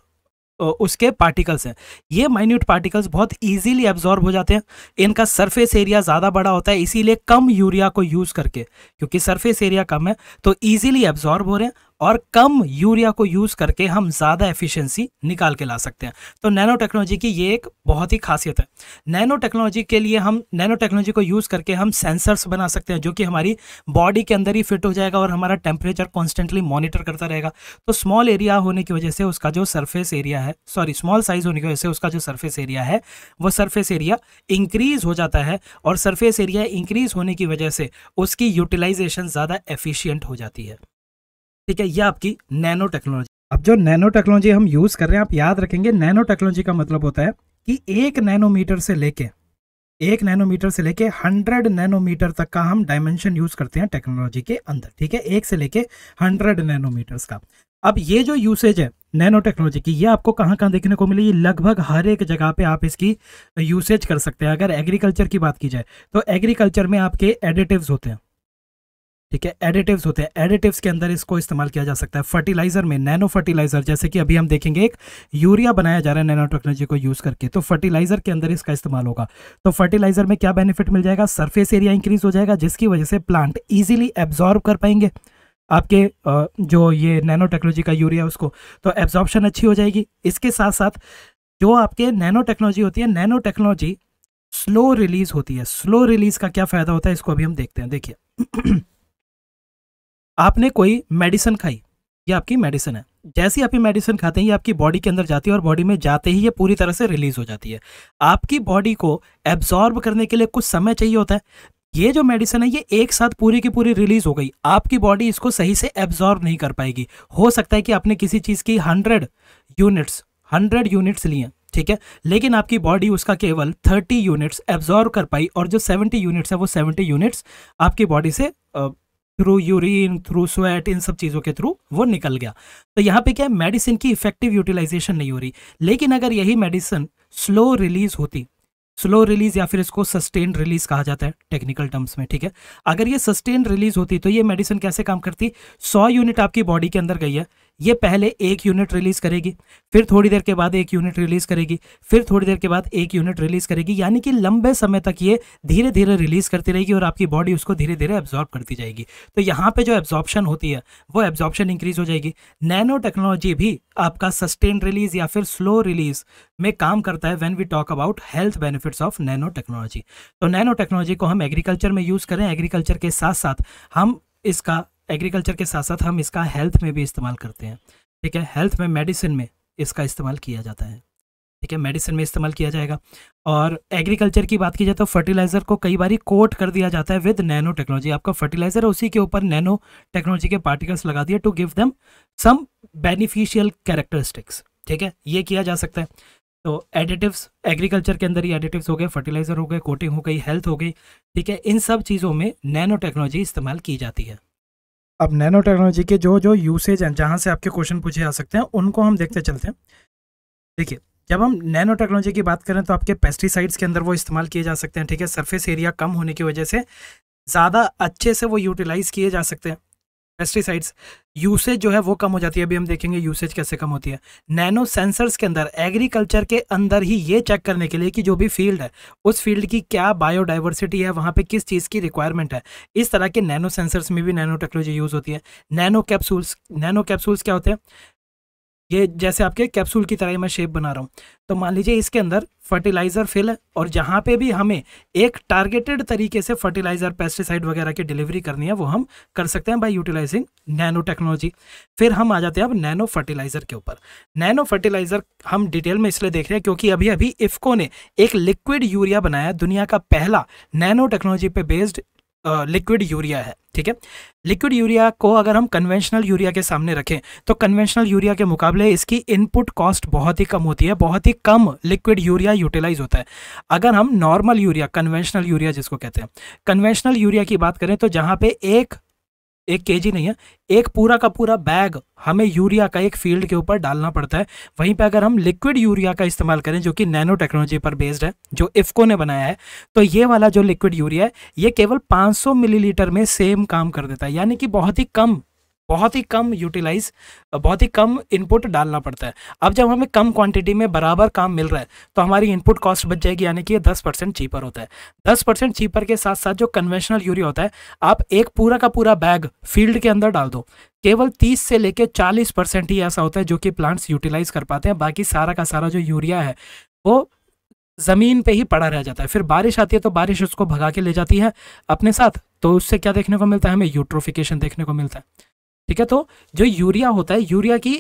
उसके पार्टिकल्स हैं ये माइन्यूट पार्टिकल्स बहुत इजीली एब्जॉर्ब हो जाते हैं इनका सरफेस एरिया ज़्यादा बड़ा होता है इसीलिए कम यूरिया को यूज़ करके क्योंकि सरफेस एरिया कम है तो ईजिली एब्जॉर्ब हो रहे हैं और कम यूरिया को यूज़ करके हम ज़्यादा एफिशिएंसी निकाल के ला सकते हैं तो नैनो टेक्नोलॉजी की ये एक बहुत ही खासियत है नैनो टेक्नोलॉजी के लिए हम नैनो टेक्नोलॉजी को यूज़ करके हम सेंसर्स बना सकते हैं जो कि हमारी बॉडी के अंदर ही फिट हो जाएगा और हमारा टेम्परेचर कॉन्स्टेंटली मॉनिटर करता रहेगा तो स्मॉल एरिया होने की वजह से उसका जो सर्फेस एरिया है सॉरी स्मॉल साइज होने की वजह से उसका जो सर्फेस एरिया है वो सर्फेस एरिया इंक्रीज हो जाता है और सर्फेस एरिया इंक्रीज होने की वजह से उसकी यूटिलाइजेशन ज़्यादा एफ़िशियंट हो जाती है ठीक है ये आपकी नैनो टेक्नोलॉजी अब जो नैनो टेक्नोलॉजी हम यूज कर रहे हैं आप याद रखेंगे नैनो टेक्नोलॉजी का मतलब होता है कि एक नैनोमीटर से लेके एक नैनोमीटर से लेके हंड्रेड नैनोमीटर तक का हम डायमेंशन यूज करते हैं टेक्नोलॉजी के अंदर ठीक है एक से लेके हंड्रेड नैनोमीटर्स का अब ये जो यूसेज है नैनो टेक्नोलॉजी की ये आपको कहाँ कहाँ देखने को मिली लगभग हर एक जगह पे आप इसकी यूसेज कर सकते हैं अगर एग्रीकल्चर की बात की जाए तो एग्रीकल्चर में आपके एडिटिव्स होते हैं ठीक है एडिटिव्स होते हैं एडिटिव्स के अंदर इसको इस्तेमाल किया जा सकता है फर्टिलाइजर में नैनो फर्टिलाइजर जैसे कि अभी हम देखेंगे एक यूरिया बनाया जा रहा है नैनो टेक्नोलॉजी को यूज़ करके तो फर्टिलाइजर के अंदर इसका इस्तेमाल होगा तो फर्टिलाइजर में क्या बेनिफिट मिल जाएगा सरफेस एरिया इंक्रीज हो जाएगा जिसकी वजह से प्लांट ईजिली एब्जॉर्ब कर पाएंगे आपके जो ये नैनो टेक्नोलॉजी का यूरिया उसको तो एब्जॉर्बशन अच्छी हो जाएगी इसके साथ साथ जो आपके नैनो टेक्नोलॉजी होती है नैनो टेक्नोलॉजी स्लो रिलीज होती है स्लो रिलीज का क्या फ़ायदा होता है इसको अभी हम देखते हैं देखिए आपने कोई मेडिसिन खाई ये आपकी मेडिसिन है जैसी आप ये मेडिसिन खाते हैं ये आपकी बॉडी के अंदर जाती है और बॉडी में जाते ही ये पूरी तरह से रिलीज हो जाती है आपकी बॉडी को एब्जॉर्ब करने के लिए कुछ समय चाहिए होता है ये जो मेडिसिन है ये एक साथ पूरी की पूरी रिलीज हो गई आपकी बॉडी इसको सही से एब्जॉर्ब नहीं कर पाएगी हो सकता है कि आपने किसी चीज़ की हंड्रेड यूनिट्स हंड्रेड यूनिट्स लिए ठीक है लेकिन आपकी बॉडी उसका केवल थर्टी यूनिट्स एब्जॉर्व कर पाई और जो सेवेंटी यूनिट्स है वो सेवेंटी यूनिट्स आपकी बॉडी से थ्रू यूरिन थ्रू स्वेट इन सब चीज़ों के थ्रू वो निकल गया तो यहाँ पे क्या है मेडिसिन की इफेक्टिव यूटिलाइजेशन नहीं हो रही लेकिन अगर यही मेडिसिन स्लो रिलीज होती स्लो रिलीज या फिर इसको सस्टेन रिलीज कहा जाता है टेक्निकल टर्म्स में ठीक है अगर ये सस्टेन रिलीज होती तो ये मेडिसिन कैसे काम करती सौ यूनिट आपकी बॉडी के अंदर गई है ये पहले एक यूनिट रिलीज़ करेगी फिर थोड़ी देर के बाद एक यूनिट रिलीज़ करेगी फिर थोड़ी देर के बाद एक यूनिट रिलीज़ करेगी यानी कि लंबे समय तक ये धीरे धीरे रिलीज़ करती रहेगी और आपकी बॉडी उसको धीरे धीरे एब्जॉर्ब करती जाएगी तो यहाँ पर जो एब्जॉर्बशन होती है वो एब्जॉर्बशन इंक्रीज़ हो जाएगी नैनो टेक्नोलॉजी भी आपका सस्टेन रिलीज़ या फिर स्लो रिलीज़ में काम करता है when we talk about health benefits of nanotechnology तो नैनो टेक्नोलॉजी को हम एग्रीकल्चर में यूज़ करें एग्रीकल्चर के साथ साथ हम इसका एग्रीकल्चर के साथ साथ हम इसका हेल्थ में भी इस्तेमाल करते हैं ठीक है हेल्थ में मेडिसिन में इसका इस्तेमाल किया जाता है ठीक है मेडिसिन में इस्तेमाल किया जाएगा और एग्रीकल्चर की बात की जाए तो फर्टिलाइज़र को कई बार कोट कर दिया जाता है विद नैनो टेक्नोलॉजी आपका फर्टिलाइज़र उसी के ऊपर नैनो टेक्नोलॉजी के पार्टिकल्स लगा दिए to give them some beneficial characteristics ठीक है ये किया जा सकता है तो एडिटिव्स एग्रीकल्चर के अंदर ही एडिटिव्स हो गए फर्टिलाइज़र हो गए कोटिंग हो गई हेल्थ हो गई ठीक है इन सब चीज़ों में नैनो टेक्नोलॉजी इस्तेमाल की जाती है अब नैनो टेक्नोलॉजी के जो जो यूसेज हैं जहाँ से आपके क्वेश्चन पूछे जा सकते हैं उनको हम देखते चलते हैं देखिए जब हम नैनो टेक्नोलॉजी की बात करें तो आपके पेस्टिसाइड्स के अंदर वो इस्तेमाल किए जा सकते हैं ठीक है सरफेस एरिया कम होने की वजह से ज़्यादा अच्छे से वो यूटिलाइज़ किए जा सकते हैं पेस्टिसाइड्स यूसेज जो है वो कम हो जाती है अभी हम देखेंगे यूसेज कैसे कम होती है नैनो सेंसर्स के अंदर एग्रीकल्चर के अंदर ही ये चेक करने के लिए कि जो भी फील्ड है उस फील्ड की क्या बायोडाइवर्सिटी है वहाँ पे किस चीज़ की रिक्वायरमेंट है इस तरह के नैनो सेंसर्स में भी नैनो टेक्नोलॉजी यूज़ होती है नैनो कैप्सूल्स नैनो कैप्सूल्स क्या होते हैं ये जैसे आपके कैप्सूल की तरह मैं शेप बना रहा हूँ तो मान लीजिए इसके अंदर फर्टिलाइज़र फिल है और जहाँ पे भी हमें एक टारगेटेड तरीके से फर्टिलाइज़र पेस्टिसाइड वगैरह की डिलीवरी करनी है वो हम कर सकते हैं बाय यूटिलाइजिंग नैनो टेक्नोलॉजी फिर हम आ जाते हैं अब नैनो फर्टिलाइज़र के ऊपर नैनो फर्टिलाइज़र हम डिटेल में इसलिए देख रहे हैं क्योंकि अभी अभी इफ्को ने एक लिक्विड यूरिया बनाया दुनिया का पहला नैनो टेक्नोलॉजी पर बेस्ड लिक्विड यूरिया है ठीक है लिक्विड यूरिया को अगर हम कन्वेंशनल यूरिया के सामने रखें तो कन्वेंशनल यूरिया के मुकाबले इसकी इनपुट कॉस्ट बहुत ही कम होती है बहुत ही कम लिक्विड यूरिया यूटिलाइज होता है अगर हम नॉर्मल यूरिया कन्वेंशनल यूरिया जिसको कहते हैं कन्वेंशनल यूरिया की बात करें तो जहाँ पे एक एक केजी नहीं है एक पूरा का पूरा बैग हमें यूरिया का एक फील्ड के ऊपर डालना पड़ता है वहीं पे अगर हम लिक्विड यूरिया का इस्तेमाल करें जो कि नैनो टेक्नोलॉजी पर बेस्ड है जो इफ्को ने बनाया है तो ये वाला जो लिक्विड यूरिया है ये केवल 500 मिलीलीटर में सेम काम कर देता है यानी कि बहुत ही कम बहुत ही कम यूटिलाइज बहुत ही कम इनपुट डालना पड़ता है अब जब हमें कम क्वांटिटी में बराबर काम मिल रहा है तो हमारी इनपुट कॉस्ट बच जाएगी यानी कि ये दस परसेंट चीपर होता है दस परसेंट चीपर के साथ साथ जो कन्वेंशनल यूरिया होता है आप एक पूरा का पूरा बैग फील्ड के अंदर डाल दो केवल 30 से लेकर चालीस परसेंट ही ऐसा होता है जो कि प्लांट्स यूटिलाइज कर पाते हैं बाकी सारा का सारा जो यूरिया है वो ज़मीन पे ही पड़ा रह जाता है फिर बारिश आती है तो बारिश उसको भगा के ले जाती है अपने साथ तो उससे क्या देखने को मिलता है हमें यूट्रोफिकेशन देखने को मिलता है ठीक है तो जो यूरिया होता है यूरिया की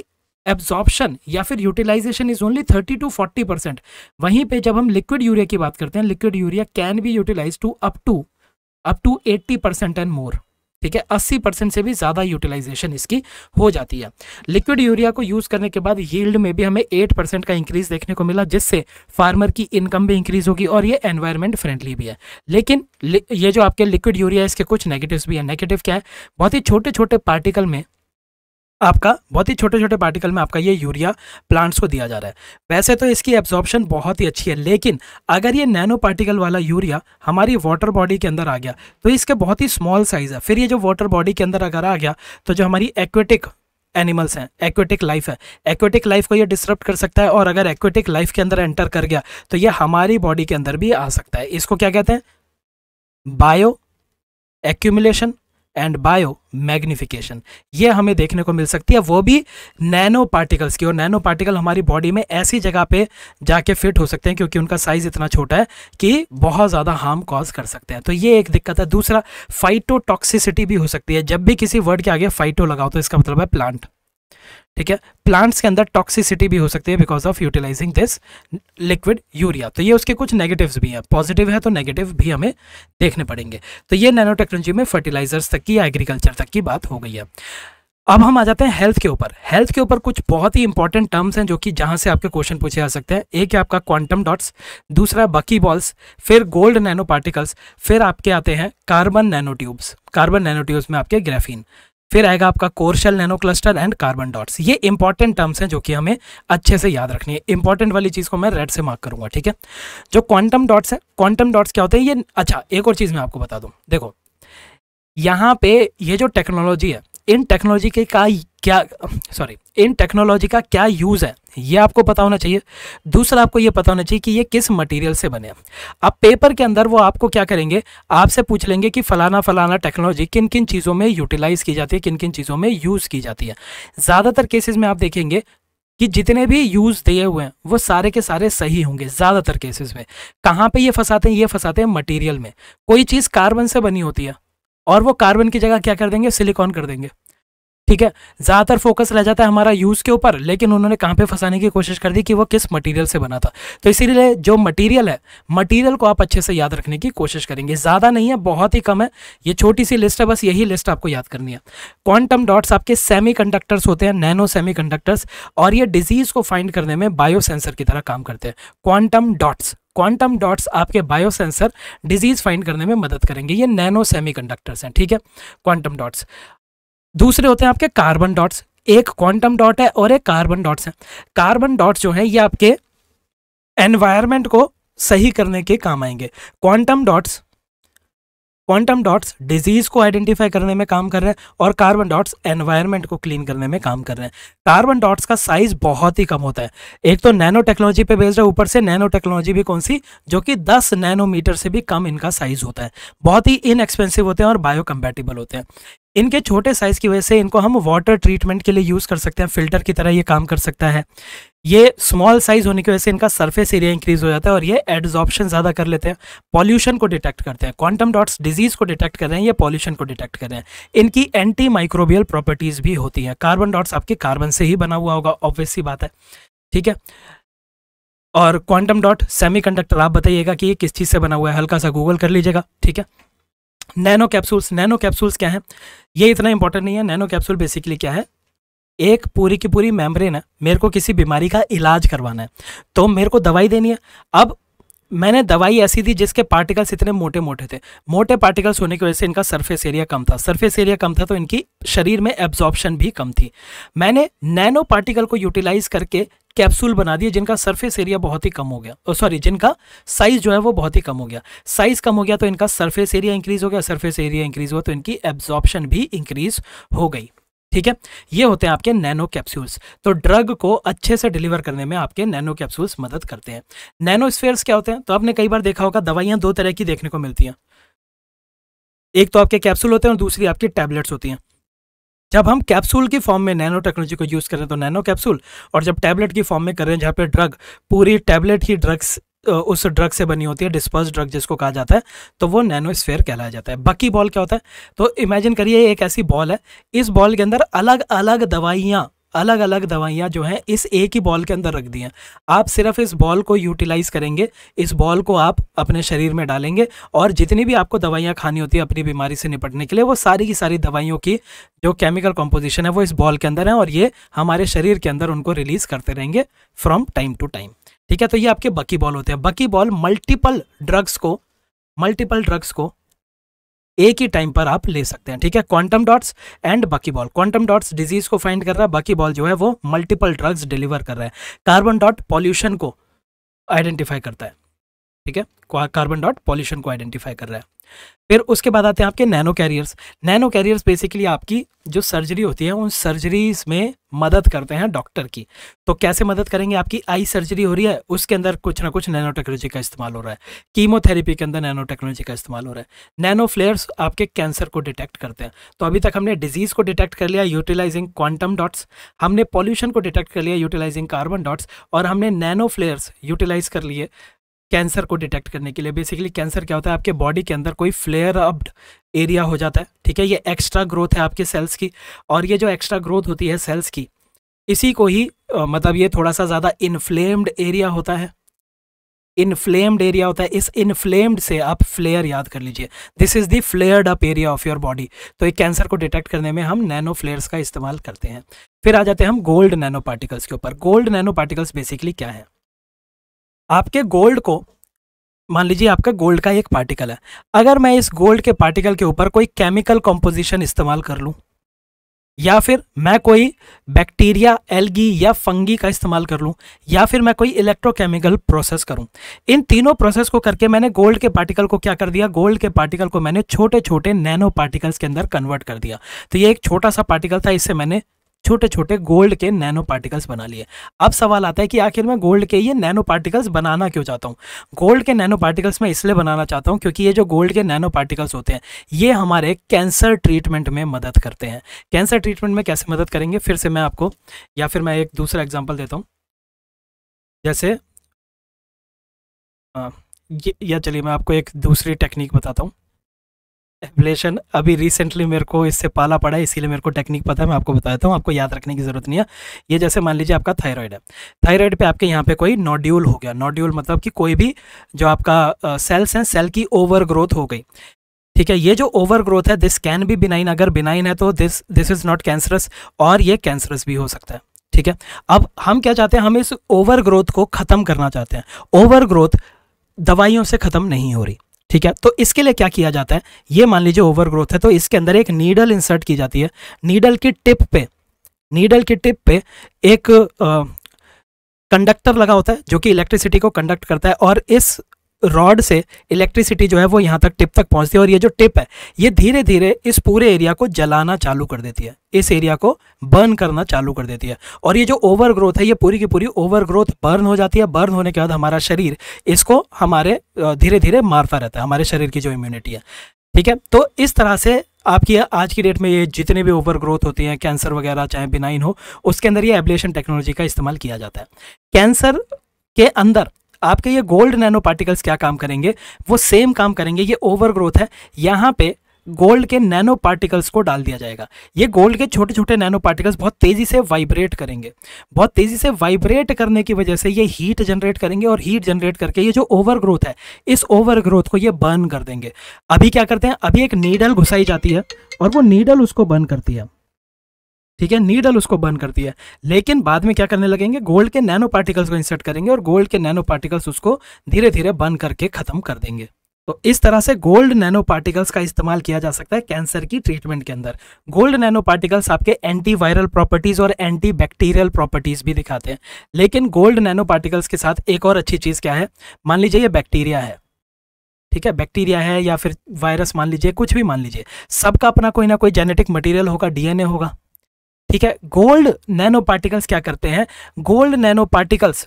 एब्जॉर्प्शन या फिर utilisation is only thirty to forty percent वहीं पे जब हम लिक्विड यूरिया की बात करते हैं liquid urea can be utilise to up to up to eighty percent and more ठीक है 80 परसेंट से भी ज़्यादा यूटिलाइजेशन इसकी हो जाती है लिक्विड यूरिया को यूज़ करने के बाद यील्ड में भी हमें 8 परसेंट का इंक्रीज देखने को मिला जिससे फार्मर की इनकम भी इंक्रीज होगी और ये एनवायरनमेंट फ्रेंडली भी है लेकिन ये जो आपके लिक्विड यूरिया इसके कुछ नेगेटिव्स भी हैं नेगेटिव क्या है बहुत ही छोटे छोटे पार्टिकल में आपका बहुत ही छोटे छोटे पार्टिकल में आपका ये यूरिया प्लांट्स को दिया जा रहा है वैसे तो इसकी एब्जॉर्प्शन बहुत ही अच्छी है लेकिन अगर ये नैनो पार्टिकल वाला यूरिया हमारी वाटर बॉडी के अंदर आ गया तो इसके बहुत ही स्मॉल साइज़ है फिर ये जो वाटर बॉडी के अंदर अगर आ गया तो जो हमारी एक्वेटिक एनिमल्स हैं एक्वेटिक लाइफ है एक्वेटिक लाइफ को ये डिस्टर्ब कर सकता है और अगर एक्वेटिक लाइफ के अंदर एंटर कर गया तो ये हमारी बॉडी के अंदर भी आ सकता है इसको क्या कहते हैं bioaccumulation and biomagnification ये हमें देखने को मिल सकती है वो भी नैनो पार्टिकल्स की और नैनो पार्टिकल हमारी बॉडी में ऐसी जगह पे जाके फिट हो सकते हैं क्योंकि उनका साइज इतना छोटा है कि बहुत ज़्यादा हार्म कॉज कर सकते हैं तो ये एक दिक्कत है दूसरा फाइटोटॉक्सिसिटी भी हो सकती है जब भी किसी वर्ड के आगे फाइटो लगाओ तो इसका मतलब है प्लांट ठीक है प्लांट्स के अंदर टॉक्सिसिटी भी हो सकती है because of utilizing this liquid urea तो ये उसके कुछ नेगेटिव्स भी हैं पॉजिटिव है तो नेगेटिव भी हमें देखने पड़ेंगे तो ये नैनो टेक्नोलॉजी में फर्टिलाइजर्स तक की एग्रीकल्चर तक की बात हो गई है अब हम आ जाते हैं हेल्थ के ऊपर हेल्थ के ऊपर कुछ बहुत ही इंपॉर्टेंट टर्म्स हैं जो कि जहां से आपके क्वेश्चन पूछे जा सकते हैं एक है आपका क्वांटम डॉट्स दूसरा बकी बॉल्स फिर गोल्ड नैनो पार्टिकल्स फिर आपके आते हैं carbon nanotubes carbon nanotubes में आपके ग्रेफीन फिर आएगा आपका core shell nanocluster and carbon dots ये इंपॉर्टेंट टर्म्स हैं जो कि हमें अच्छे से याद रखनी है इंपॉर्टेंट वाली चीज़ को मैं रेड से मार्क करूंगा ठीक है जो क्वांटम डॉट्स हैं क्वांटम डॉट्स क्या होते हैं ये अच्छा एक और चीज़ मैं आपको बता दूँ देखो यहाँ पे ये जो टेक्नोलॉजी है इन टेक्नोलॉजी के का क्या सॉरी इन टेक्नोलॉजी का क्या यूज़ है ये आपको पता होना चाहिए दूसरा आपको ये पता होना चाहिए कि ये किस मटेरियल से बने अब पेपर के अंदर वो आपको क्या करेंगे आपसे पूछ लेंगे कि फलाना फलाना टेक्नोलॉजी किन किन चीज़ों में यूटिलाइज़ की जाती है किन किन चीज़ों में यूज़ की जाती है ज़्यादातर केसेज में आप देखेंगे कि जितने भी यूज़ दिए हुए हैं वो सारे के सारे सही होंगे ज़्यादातर केसेस में कहाँ पे ये फंसाते हैं ये फंसाते हैं मटेरियल में कोई चीज़ कार्बन से बनी होती है और वो कार्बन की जगह क्या कर देंगे सिलिकॉन कर देंगे ठीक है ज़्यादातर फोकस रह जाता है हमारा यूज़ के ऊपर लेकिन उन्होंने कहाँ पे फंसाने की कोशिश कर दी कि वो किस मटेरियल से बना था तो इसीलिए जो मटेरियल है मटेरियल को आप अच्छे से याद रखने की कोशिश करेंगे ज़्यादा नहीं है बहुत ही कम है ये छोटी सी लिस्ट है बस यही लिस्ट आपको याद करनी है क्वांटम डॉट्स आपके सेमी होते हैं नैनो सेमी और ये डिजीज़ को फाइंड करने में बायोसेंसर की तरह काम करते हैं क्वांटम डॉट्स क्वांटम डॉट्स आपके बायोसेंसर डिजीज फाइंड करने में मदद करेंगे ये नैनो सेमीकंडक्टर्स हैं ठीक है क्वांटम डॉट्स दूसरे होते हैं आपके कार्बन डॉट्स एक क्वांटम डॉट है और एक कार्बन डॉट्स है कार्बन डॉट्स जो है ये आपके एनवायरमेंट को सही करने के काम आएंगे quantum dots quantum dots disease को आइडेंटिफाई करने में काम कर रहे हैं और कार्बन डॉट्स एनवायरमेंट को क्लीन करने में काम कर रहे हैं कार्बन डॉट्स का साइज बहुत ही कम होता है एक तो नैनो टेक्नोलॉजी पे बेस्ड है ऊपर से नैनो टेक्नोलॉजी भी कौन सी जो कि 10 नैनोमीटर से भी कम इनका साइज होता है बहुत ही इनएक्सपेंसिव होते हैं और बायो होते हैं इनके छोटे साइज़ की वजह से इनको हम वाटर ट्रीटमेंट के लिए यूज़ कर सकते हैं फिल्टर की तरह ये काम कर सकता है ये स्मॉल साइज़ होने की वजह से इनका सरफेस एरिया इंक्रीज़ हो जाता है और ये एड्जॉर्प्शन ज़्यादा कर लेते हैं पॉल्यूशन को डिटेक्ट करते हैं क्वांटम डॉट्स डिजीज़ को डिटेक्ट कर रहे हैं ये पॉल्यूशन को डिटेक्ट कर रहे हैं इनकी एंटी माइक्रोबियल प्रॉपर्टीज़ भी होती हैं कार्बन डॉट्स आपके कार्बन से ही बना हुआ होगा ऑब्वियस सी बात है ठीक है और क्वांटम डॉट सेमीकंडक्टर आप बताइएगा कि ये किस चीज़ से बना हुआ है हल्का सा गूगल कर लीजिएगा ठीक है नैनो कैप्सूल्स नैनो कैप्सूल्स क्या है ये इतना इंपॉर्टेंट नहीं है नैनो कैप्सूल बेसिकली क्या है एक पूरी की पूरी मेम्ब्रेन है मेरे को किसी बीमारी का इलाज करवाना है तो मेरे को दवाई देनी है अब मैंने दवाई ऐसी दी जिसके पार्टिकल्स इतने मोटे मोटे थे मोटे पार्टिकल्स होने की वजह से इनका सरफेस एरिया कम था सरफेस एरिया कम था तो इनकी शरीर में एब्जॉर्प्शन भी कम थी मैंने नैनो पार्टिकल को यूटिलाइज करके कैप्सूल बना दिए जिनका सरफेस एरिया बहुत ही कम हो गया सॉरी जिनका साइज जो है वो बहुत ही कम हो गया साइज कम हो गया तो इनका सरफेस एरिया इंक्रीज हो गया सरफेस एरिया इंक्रीज हुआ तो इनकी एब्जॉर्प्शन भी इंक्रीज हो गई ठीक है ये होते हैं आपके नैनो कैप्सूल्स तो ड्रग को अच्छे से डिलीवर करने में आपके नैनो कैप्सूल्स मदद करते हैं नैनो स्फेयर्स क्या होते हैं तो आपने कई बार देखा होगा दवाइयां दो तरह की देखने को मिलती हैं एक तो आपके कैप्सूल होते हैं और दूसरी आपकी टैबलेट्स होती हैं जब हम कैप्सूल की फॉर्म में नैनो टेक्नोलॉजी को यूज़ करें तो नैनो कैप्सूल और जब टैबलेट की फॉर्म में करें जहाँ पे ड्रग पूरी टैबलेट ही ड्रग्स उस ड्रग से बनी होती है डिस्पर्स ड्रग जिसको कहा जाता है तो वो नैनो स्फेयर कहलाया जाता है बाकी बॉल क्या होता है तो इमेजिन करिए एक ऐसी बॉल है इस बॉल के अंदर अलग अलग दवाइयाँ अलग अलग दवाइयाँ जो हैं इस एक ही बॉल के अंदर रख दी हैं आप सिर्फ इस बॉल को यूटिलाइज़ करेंगे इस बॉल को आप अपने शरीर में डालेंगे और जितनी भी आपको दवाइयाँ खानी होती हैं अपनी बीमारी से निपटने के लिए वो सारी की सारी दवाइयों की जो केमिकल कॉम्पोजिशन है वो इस बॉल के अंदर है और ये हमारे शरीर के अंदर उनको रिलीज़ करते रहेंगे फ्रॉम टाइम टू टाइम ठीक है तो ये आपके बकी बॉल होते हैं बकी बॉल मल्टीपल ड्रग्स को मल्टीपल ड्रग्स को एक ही टाइम पर आप ले सकते हैं ठीक है quantum dots and bucky ball quantum dots disease को फाइंड कर रहा है बाकी बॉल जो है वो मल्टीपल ड्रग्स डिलीवर कर रहा है कार्बन डॉट पॉल्यूशन को आइडेंटिफाई करता है ठीक है कार्बन डॉट पॉल्यूशन को आइडेंटिफाई कर रहा है फिर उसके बाद आते हैं आपके nanocarriers nanocarriers basically आपकी जो सर्जरी होती है उन सर्जरीज में मदद करते हैं डॉक्टर की तो कैसे मदद करेंगे आपकी आई सर्जरी हो रही है उसके अंदर कुछ ना कुछ नैनो टेक्नोलॉजी का इस्तेमाल हो रहा है कीमोथेरेपी के अंदर नैनो टेक्नोलॉजी का इस्तेमाल हो रहा है नैनो फ्लेयर्स आपके कैंसर को डिटेक्ट करते हैं तो अभी तक हमने डिजीज़ को डिटेक्ट कर लिया यूटिलाइजिंग क्वांटम डॉट्स हमने पॉल्यूशन को डिटेक्ट कर लिया यूटिलाइजिंग कार्बन डॉट्स और हमने नैनो फ्लेयर्स यूटिलाइज कर लिए कैंसर को डिटेक्ट करने के लिए बेसिकली कैंसर क्या होता है आपके बॉडी के अंदर कोई फ्लेयर अप्ड एरिया हो जाता है ठीक है ये एक्स्ट्रा ग्रोथ है आपके सेल्स की और ये जो एक्स्ट्रा ग्रोथ होती है सेल्स की इसी को ही मतलब ये थोड़ा सा ज़्यादा इन्फ्लेम्ड एरिया होता है इन्फ्लेम्ड एरिया होता है इस इन्फ्लेम्ड से आप फ्लेयर याद कर लीजिए this is the flared up area of your body तो एक कैंसर को डिटेक्ट करने में हम नैनो फ्लेयर्स का इस्तेमाल करते हैं फिर आ जाते हैं हम गोल्ड नैनो पार्टिकल्स के ऊपर गोल्ड नैनो पार्टिकल्स बेसिकली क्या है आपके गोल्ड को मान लीजिए आपका गोल्ड का एक पार्टिकल है अगर मैं इस गोल्ड के पार्टिकल के ऊपर कोई केमिकल कॉम्पोजिशन इस्तेमाल कर लूँ या फिर मैं कोई बैक्टीरिया एल्गी या फंगी का इस्तेमाल कर लूँ या फिर मैं कोई इलेक्ट्रोकेमिकल प्रोसेस करूँ इन तीनों प्रोसेस को करके मैंने गोल्ड के पार्टिकल को क्या कर दिया गोल्ड के पार्टिकल को मैंने छोटे छोटे नैनो पार्टिकल्स के अंदर कन्वर्ट कर दिया तो ये एक छोटा सा पार्टिकल था इससे मैंने छोटे छोटे गोल्ड के नैनो पार्टिकल्स बना लिए अब सवाल आता है कि आखिर मैं गोल्ड के ये नैनो पार्टिकल्स बनाना क्यों चाहता हूँ गोल्ड के नैनो पार्टिकल्स मैं इसलिए बनाना चाहता हूँ क्योंकि ये जो गोल्ड के नैनो पार्टिकल्स होते हैं ये हमारे कैंसर ट्रीटमेंट में मदद करते हैं कैंसर ट्रीटमेंट में कैसे मदद करेंगे फिर से मैं आपको या फिर मैं एक दूसरा एग्जाम्पल देता हूँ जैसे आ, या चलिए मैं आपको एक दूसरी टेक्निक बताता हूँ एबलेशन अभी रिसेंटली मेरे को इससे पाला पड़ा है इसीलिए मेरे को टेक्निक पता है मैं आपको बताता हूँ आपको याद रखने की ज़रूरत नहीं है ये जैसे मान लीजिए आपका थायराइड है थायराइड पे आपके यहाँ पे कोई नोड्यूल हो गया नोड्यूल मतलब कि कोई भी जो आपका सेल्स हैं सेल की ओवर ग्रोथ हो गई ठीक है ये जो ओवर ग्रोथ है दिस कैन भी बिनाइन अगर बिनाइन है तो this this is not cancerous और ये कैंसरस भी हो सकता है ठीक है अब हम क्या चाहते हैं हम इस ओवर ग्रोथ को ख़त्म करना चाहते हैं ओवर ग्रोथ दवाइयों से ख़त्म नहीं हो रही ठीक है तो इसके लिए क्या किया जाता है ये मान लीजिए ओवर ग्रोथ है तो इसके अंदर एक नीडल इंसर्ट की जाती है नीडल की टिप पे नीडल की टिप पे एक कंडक्टर लगा होता है जो कि इलेक्ट्रिसिटी को कंडक्ट करता है और इस रॉड से इलेक्ट्रिसिटी जो है वो यहाँ तक टिप तक पहुँचती है और ये जो टिप है ये धीरे धीरे इस पूरे एरिया को जलाना चालू कर देती है इस एरिया को बर्न करना चालू कर देती है और ये जो ओवर ग्रोथ है ये पूरी की पूरी ओवर ग्रोथ बर्न हो जाती है बर्न होने के बाद हमारा शरीर इसको हमारे धीरे धीरे मारता रहता है हमारे शरीर की जो इम्यूनिटी है ठीक है तो इस तरह से आपकी आज की डेट में ये जितने भी ओवर ग्रोथ होती हैं कैंसर वगैरह चाहे बिनाइन हो उसके अंदर ये एबलेशन टेक्नोलॉजी का इस्तेमाल किया जाता है कैंसर के अंदर आपके ये गोल्ड नैनो पार्टिकल्स क्या काम करेंगे वो सेम काम करेंगे ये ओवर ग्रोथ है यहाँ पे गोल्ड के नैनो पार्टिकल्स को डाल दिया जाएगा ये गोल्ड के छोटे छोटे नैनो पार्टिकल्स बहुत तेज़ी से वाइब्रेट करेंगे बहुत तेज़ी से वाइब्रेट करने की वजह से ये हीट जनरेट करेंगे और हीट जनरेट करके ये जो ओवर ग्रोथ है इस ओवर ग्रोथ को ये बर्न कर देंगे अभी क्या करते हैं अभी एक नीडल घुसाई जाती है और वो नीडल उसको बर्न करती है ठीक है नीडल उसको बर्न करती है लेकिन बाद में क्या करने लगेंगे गोल्ड के नैनो पार्टिकल्स को इंसर्ट करेंगे और गोल्ड के नैनो पार्टिकल्स उसको धीरे धीरे बर्न करके खत्म कर देंगे तो इस तरह से गोल्ड नैनो पार्टिकल्स का इस्तेमाल किया जा सकता है कैंसर की ट्रीटमेंट के अंदर गोल्ड नैनो पार्टिकल्स आपके एंटी वायरल प्रॉपर्टीज़ और एंटी बैक्टीरियल प्रॉपर्टीज़ भी दिखाते हैं लेकिन गोल्ड नैनो पार्टिकल्स के साथ एक और अच्छी चीज़ क्या है मान लीजिए ये बैक्टीरिया है ठीक है बैक्टीरिया है या फिर वायरस मान लीजिए कुछ भी मान लीजिए सबका अपना कोई ना कोई जेनेटिक मटीरियल होगा डीएनए होगा ठीक है गोल्ड नैनो पार्टिकल्स क्या करते हैं गोल्ड नैनो पार्टिकल्स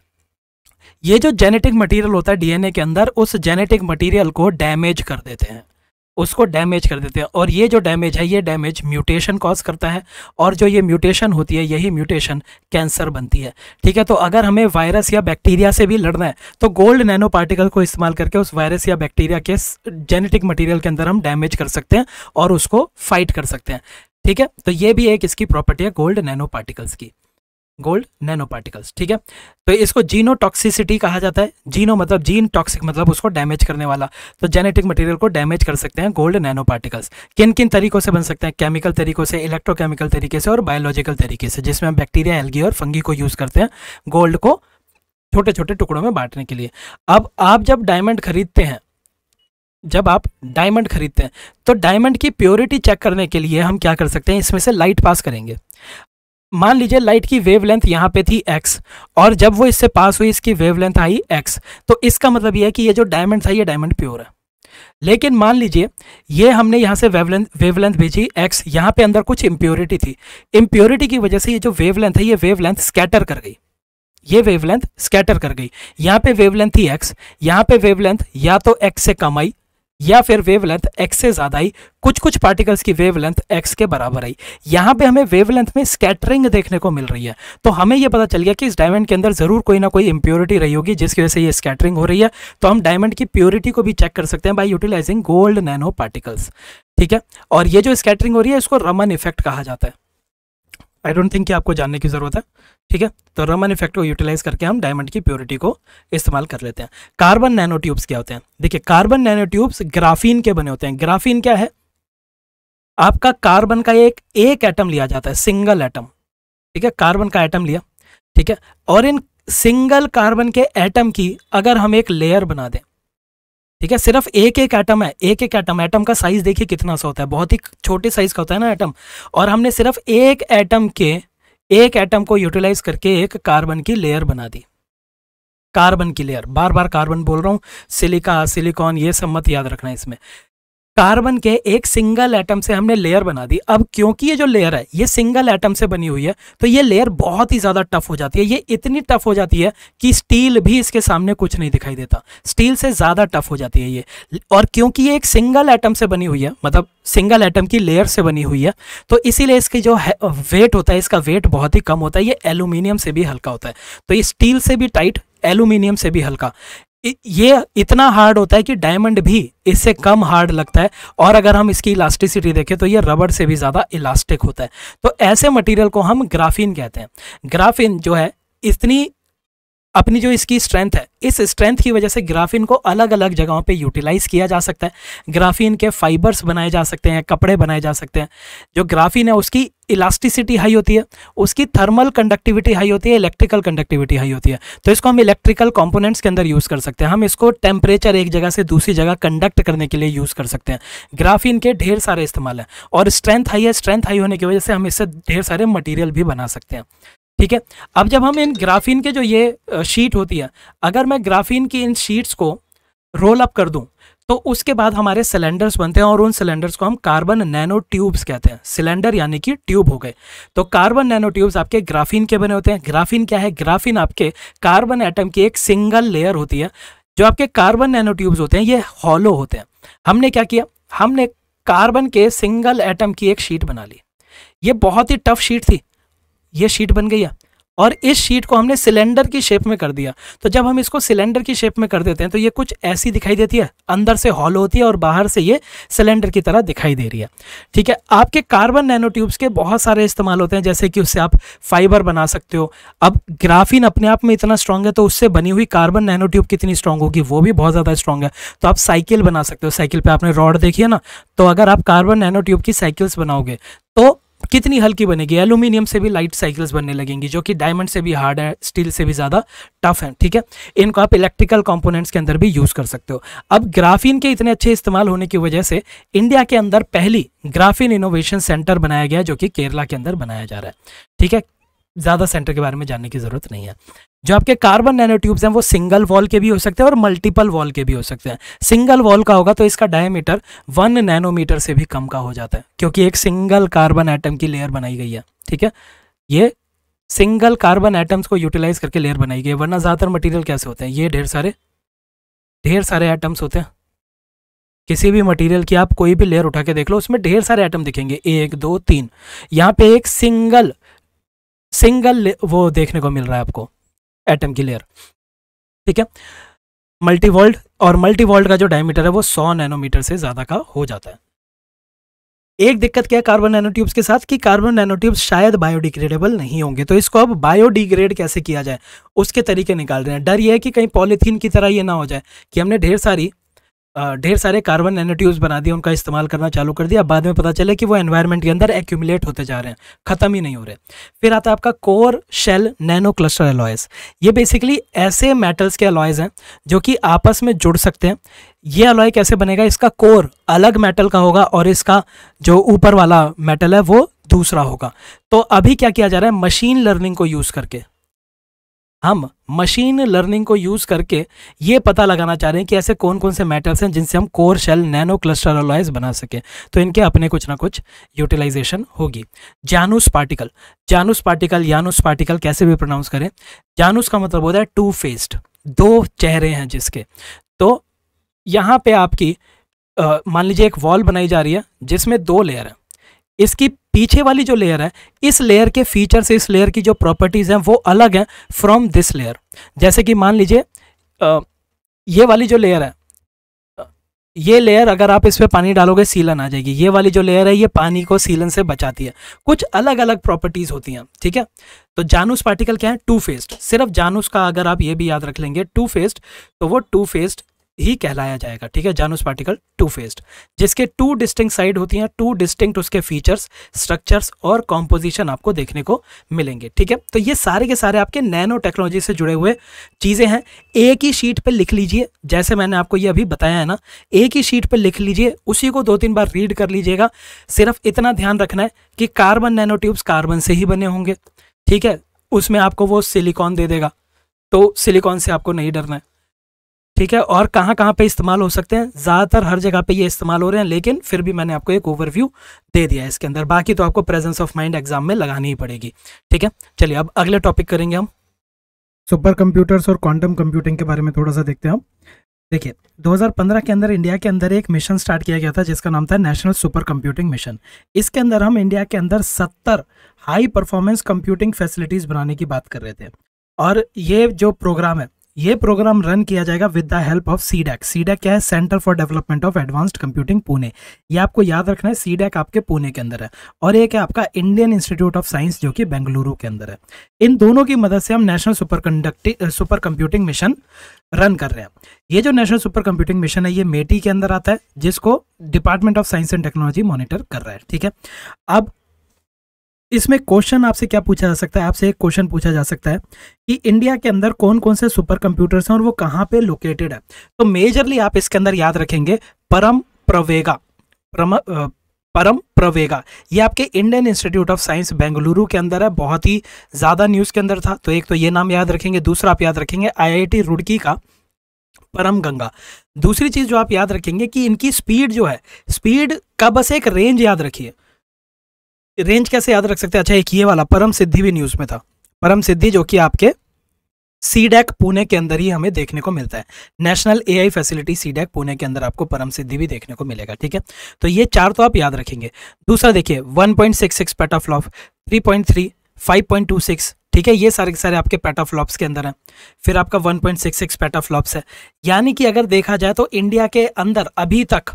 ये जो जेनेटिक मटेरियल होता है डीएनए के अंदर उस जेनेटिक मटेरियल को डैमेज कर देते हैं उसको डैमेज कर देते हैं और ये जो डैमेज है ये डैमेज म्यूटेशन कॉज करता है और जो ये म्यूटेशन होती है यही म्यूटेशन कैंसर बनती है ठीक है तो अगर हमें वायरस या बैक्टीरिया से भी लड़ना है तो गोल्ड नैनो पार्टिकल को इस्तेमाल करके उस वायरस या बैक्टीरिया के जेनेटिक मटीरियल के अंदर हम डैमेज कर सकते हैं और उसको फाइट कर सकते हैं ठीक है तो ये भी एक इसकी प्रॉपर्टी है गोल्ड नैनो पार्टिकल्स की गोल्ड नैनो पार्टिकल्स ठीक है तो इसको जीनो टॉक्सिसिटी कहा जाता है जीनो मतलब जीन टॉक्सिक मतलब उसको डैमेज करने वाला तो जेनेटिक मटेरियल को डैमेज कर सकते हैं गोल्ड नैनो पार्टिकल्स किन किन तरीकों से बन सकते हैं केमिकल तरीकों से इलेक्ट्रोकेमिकल तरीके से और बायोलॉजिकल तरीके से जिसमें हम बैक्टीरिया एल्गी और फंगी को यूज़ करते हैं गोल्ड को छोटे छोटे टुकड़ों में बांटने के लिए अब आप जब डायमंड खरीदते हैं जब आप डायमंड खरीदते हैं तो डायमंड की प्योरिटी चेक करने के लिए हम क्या कर सकते हैं इसमें से लाइट पास करेंगे मान लीजिए लाइट की वेव लेंथ यहाँ पे थी एक्स और जब वो इससे पास हुई इसकी वेव लेंथ आई एक्स तो इसका मतलब यह है कि ये जो डायमंड था ये डायमंड प्योर है लेकिन मान लीजिए ये हमने यहाँ से वेवलेंथ वेवलेंथ भेजी एक्स यहाँ पे अंदर कुछ इम्प्योरिटी थी इम्प्योरिटी की वजह से ये जो वेवलेंथ है ये वेवलेंथ स्कैटर कर गई ये वेवलेंथ स्कैटर कर गई यहाँ पे वेवलेंथ थी एक्स यहाँ पे वेवलेंथ या तो एक्स से कम आई या फिर वेवलेंथ एक्स से ज़्यादा आई कुछ कुछ पार्टिकल्स की वेवलेंथ एक्स के बराबर आई यहां पे हमें वेवलेंथ में स्कैटरिंग देखने को मिल रही है तो हमें यह पता चल गया कि इस डायमंड के अंदर ज़रूर कोई ना कोई इंप्योरिटी रही होगी जिसकी वजह से यह स्कैटरिंग हो रही है तो हम डायमंड की प्योरिटी को भी चेक कर सकते हैं by utilizing gold nanoparticles ठीक है और ये जो स्कैटरिंग हो रही है इसको रमन इफेक्ट कहा जाता है आई डोंट थिंक कि आपको जानने की ज़रूरत है ठीक है तो रमन इफेक्ट को यूटिलाइज करके हम डायमंड की प्योरिटी को इस्तेमाल कर लेते हैं कार्बन नैनो ट्यूब्स क्या होते हैं देखिए कार्बन नैनो ट्यूब्स ग्राफीन के बने होते हैं ग्राफीन क्या है आपका कार्बन का एक एक एटम लिया जाता है सिंगल एटम ठीक है कार्बन का एटम लिया ठीक है और इन सिंगल कार्बन के एटम की अगर हम एक लेयर बना दें ठीक है सिर्फ एक एक एटम है एक एक एटम एटम का साइज देखिए कितना सा होता है बहुत ही छोटे साइज का होता है ना एटम और हमने सिर्फ एक एटम के एक एटम को यूटिलाइज करके एक कार्बन की लेयर बना दी कार्बन की लेयर बार बार कार्बन बोल रहा हूं सिलिका सिलिकॉन ये सब मत याद रखना इसमें कार्बन के एक सिंगल एटम से हमने लेयर बना दी अब क्योंकि ये जो लेयर है ये सिंगल एटम से बनी हुई है तो ये लेयर बहुत ही ज़्यादा टफ हो जाती है ये इतनी टफ हो जाती है कि स्टील भी इसके सामने कुछ नहीं दिखाई देता स्टील से ज़्यादा टफ हो जाती है ये और क्योंकि ये एक सिंगल एटम से बनी हुई है मतलब सिंगल एटम की लेयर से बनी हुई है तो इसीलिए इसकी जो वेट होता है इसका वेट बहुत ही कम होता है ये एलुमिनियम से भी हल्का होता है तो ये स्टील से भी टाइट एलुमिनियम से भी हल्का ये इतना हार्ड होता है कि डायमंड भी इससे कम हार्ड लगता है और अगर हम इसकी इलास्टिसिटी देखें तो ये रबड़ से भी ज़्यादा इलास्टिक होता है तो ऐसे मटेरियल को हम ग्राफीन कहते हैं ग्राफीन जो है इतनी अपनी जो इसकी स्ट्रेंथ है इस स्ट्रेंथ की वजह से ग्राफीन को अलग अलग जगहों पे यूटिलाइज किया जा सकता है ग्राफीन के फाइबर्स बनाए जा सकते हैं कपड़े बनाए जा सकते हैं जो ग्राफीन है उसकी इलास्टिसिटी हाई होती है उसकी थर्मल कंडक्टिविटी हाई होती है इलेक्ट्रिकल कंडक्टिविटी हाई होती है तो इसको हम इलेक्ट्रिकल कॉम्पोनेंट्स के अंदर यूज़ कर सकते हैं हम इसको टेम्परेचर एक जगह से दूसरी जगह कंडक्ट करने के लिए यूज़ कर सकते हैं ग्राफीन के ढेर सारे इस्तेमाल हैं और स्ट्रेंथ हाई है स्ट्रेंथ हाई होने की वजह से हम इससे ढेर सारे मटीरियल भी बना सकते हैं ठीक है अब जब हम इन ग्राफीन के जो ये शीट होती है अगर मैं ग्राफीन की इन शीट्स को रोल अप कर दूं तो उसके बाद हमारे सिलेंडर्स बनते हैं और उन सिलेंडर्स को हम कार्बन नैनो ट्यूब्स कहते हैं सिलेंडर यानी कि ट्यूब हो गए तो कार्बन नैनो ट्यूब्स आपके ग्राफीन के बने होते हैं ग्राफीन क्या है ग्राफीन आपके कार्बन एटम की एक सिंगल लेयर होती है जो आपके कार्बन नैनो ट्यूब्स होते हैं ये हॉलो होते हैं हमने क्या किया हमने कार्बन के सिंगल एटम की एक शीट बना ली ये बहुत ही टफ शीट थी ये शीट बन गई है और इस शीट को हमने सिलेंडर की शेप में कर दिया तो जब हम इसको सिलेंडर की शेप में कर देते हैं तो ये कुछ ऐसी दिखाई देती है अंदर से हॉल होती है और बाहर से ये सिलेंडर की तरह दिखाई दे रही है ठीक है आपके कार्बन नैनोट्यूब्स के बहुत सारे इस्तेमाल होते हैं जैसे कि उससे आप फाइबर बना सकते हो अब ग्राफिन अपने आप में इतना स्ट्रांग है तो उससे बनी हुई कार्बन नैनोट्यूब कितनी स्ट्रांग होगी वो भी बहुत ज़्यादा स्ट्रांग है तो आप साइकिल बना सकते हो साइकिल पर आपने रॉड देखी है ना तो अगर आप कार्बन नैनोट्यूब की साइकिल्स बनाओगे तो कितनी हल्की बनेगी एल्यूमिनियम से भी लाइट साइकिल्स बनने लगेंगी जो कि डायमंड से भी हार्ड है स्टील से भी ज़्यादा टफ है ठीक है इनको आप इलेक्ट्रिकल कॉम्पोनेंट्स के अंदर भी यूज़ कर सकते हो अब ग्राफीन के इतने अच्छे इस्तेमाल होने की वजह से इंडिया के अंदर पहली ग्राफीन इनोवेशन सेंटर बनाया गया जो कि केरला के अंदर बनाया जा रहा है ठीक है ज़्यादा सेंटर के बारे में जानने की ज़रूरत नहीं है जो आपके कार्बन नैनोट्यूब्स हैं वो सिंगल वॉल के भी हो सकते हैं और मल्टीपल वॉल के भी हो सकते हैं सिंगल वॉल का होगा तो इसका डायमीटर वन नैनोमीटर से भी कम का हो जाता है क्योंकि एक सिंगल कार्बन एटम की लेयर बनाई गई है ठीक है ये सिंगल कार्बन एटम्स को यूटिलाइज करके लेयर बनाई गई है वरना ज़्यादातर मटीरियल कैसे होते हैं ये ढेर सारे ढेर सारे एटम्स होते हैं किसी भी मटेरियल की आप कोई भी लेयर उठा के देख लो उसमें ढेर सारे एटम दिखेंगे एक दो तीन यहाँ पे एक सिंगल सिंगल वो देखने को मिल रहा है आपको एटम की लेयर ठीक है मल्टी और मल्टी का जो डायमीटर है वो सौ नैनोमीटर से ज़्यादा का हो जाता है एक दिक्कत क्या है कार्बन नैनोट्यूब्स के साथ कि कार्बन नैनोट्यूब्स शायद बायोडिग्रेडेबल नहीं होंगे तो इसको अब बायोडिग्रेड कैसे किया जाए उसके तरीके निकाल रहे हैं डर यह है कि कहीं पॉलीथीन की तरह ये ना हो जाए कि हमने ढेर सारी ढेर सारे कार्बन नैनोट्यूब्स बना दिए उनका इस्तेमाल करना चालू कर दिया बाद में पता चले कि वो एनवायरनमेंट के अंदर एक्यूमुलेट होते जा रहे हैं ख़त्म ही नहीं हो रहे फिर आता है आपका core shell nanocluster alloys ये बेसिकली ऐसे मेटल्स के अलॉयज़ हैं जो कि आपस में जुड़ सकते हैं ये अलॉय कैसे बनेगा इसका कोर अलग मेटल का होगा और इसका जो ऊपर वाला मेटल है वो दूसरा होगा तो अभी क्या किया जा रहा है मशीन लर्निंग को यूज़ करके हम मशीन लर्निंग को यूज़ करके ये पता लगाना चाह रहे हैं कि ऐसे कौन कौन से मेटल्स हैं जिनसे हम core shell nanocluster alloys बना सकें तो इनके अपने कुछ ना कुछ यूटिलाइजेशन होगी Janus particle Janus particle Janus particle कैसे भी प्रोनाउंस करें जानूस का मतलब होता है टू फेस्ड दो चेहरे हैं जिसके तो यहाँ पे आपकी मान लीजिए एक वॉल बनाई जा रही है जिसमें दो लेयर है इसकी पीछे वाली जो लेयर है इस लेयर के फीचर्स इस लेयर की जो प्रॉपर्टीज़ हैं वो अलग हैं फ्रॉम दिस लेयर जैसे कि मान लीजिए ये वाली जो लेयर है ये लेयर अगर आप इस पर पानी डालोगे सीलन आ जाएगी ये वाली जो लेयर है ये पानी को सीलन से बचाती है कुछ अलग अलग प्रॉपर्टीज़ होती हैं ठीक है तो जानूस पार्टिकल क्या है टू फेस्ड सिर्फ जानूस का अगर आप ये भी याद रख लेंगे टू फेस्ड तो वो टू फेस्ड ही कहलाया जाएगा ठीक है जानूस पार्टिकल टू फेस्ड जिसके टू डिस्टिंक्ट साइड होती हैं टू डिस्टिंक्ट उसके फीचर्स स्ट्रक्चर्स और कॉम्पोजिशन आपको देखने को मिलेंगे ठीक है तो ये सारे के सारे आपके नैनो टेक्नोलॉजी से जुड़े हुए चीज़ें हैं एक ही शीट पर लिख लीजिए जैसे मैंने आपको ये अभी बताया है ना एक ही शीट पर लिख लीजिए उसी को दो तीन बार रीड कर लीजिएगा सिर्फ इतना ध्यान रखना है कि कार्बन नैनो ट्यूब्स कार्बन से ही बने होंगे ठीक है उसमें आपको वो सिलिकॉन दे देगा तो सिलिकॉन से आपको नहीं डरना है ठीक है और कहाँ कहाँ पे इस्तेमाल हो सकते हैं ज़्यादातर हर जगह पे ये इस्तेमाल हो रहे हैं लेकिन फिर भी मैंने आपको एक ओवरव्यू दे दिया है इसके अंदर बाकी तो आपको प्रेजेंस ऑफ माइंड एग्जाम में लगानी ही पड़ेगी ठीक है चलिए अब अगले टॉपिक करेंगे हम सुपर कंप्यूटर्स और क्वांटम कंप्यूटिंग के बारे में थोड़ा सा देखते हैं हम देखिए 2015 के अंदर इंडिया के अंदर एक मिशन स्टार्ट किया गया था जिसका नाम था नेशनल सुपर कंप्यूटिंग मिशन इसके अंदर हम इंडिया के अंदर 70 हाई परफॉर्मेंस कंप्यूटिंग फैसिलिटीज़ बनाने की बात कर रहे थे और ये जो प्रोग्राम है ये प्रोग्राम रन किया जाएगा with the help of CDAC CDAC क्या है centre for development of advanced computing Pune ये आपको याद रखना है सीडेक आपके पुणे के अंदर है और एक है आपका इंडियन इंस्टीट्यूट ऑफ साइंस जो कि बेंगलुरु के अंदर है इन दोनों की मदद से हम national superconducting supercomputing mission run कर रहे हैं ये जो नेशनल सुपर कंप्यूटिंग मिशन है ये मेटी के अंदर आता है जिसको department of science and technology monitor कर रहा है ठीक है अब इसमें क्वेश्चन आपसे क्या पूछा जा सकता है आपसे एक क्वेश्चन पूछा जा सकता है कि इंडिया के अंदर कौन कौन से सुपर कंप्यूटर्स हैं और वो कहाँ पे लोकेटेड है तो मेजरली आप इसके अंदर याद रखेंगे परम प्रवेगा परम परम प्रवेगा ये आपके Indian Institute of Science Bengaluru के अंदर है बहुत ही ज़्यादा न्यूज़ के अंदर था तो एक तो ये नाम याद रखेंगे दूसरा आप याद रखेंगे आई रुड़की का परम गंगा दूसरी चीज़ जो आप याद रखेंगे कि इनकी स्पीड जो है स्पीड का बस एक रेंज याद रखिए रेंज कैसे याद रख सकते हैं अच्छा एक ये वाला परम सिद्धि भी न्यूज़ में था परम सिद्धि जो कि आपके सीडेक पुणे के अंदर ही हमें देखने को मिलता है national AI facility CDAC Pune के अंदर आपको परम सिद्धि भी देखने को मिलेगा ठीक है तो ये चार तो आप याद रखेंगे दूसरा देखिए 1.66 पेटाफ्लॉप 3.3 5.26 ठीक है ये सारे के सारे आपके पेटाफ्लॉप्स के अंदर हैं फिर आपका 1.66 पेटाफ्लॉप्स है यानी कि अगर देखा जाए तो इंडिया के अंदर अभी तक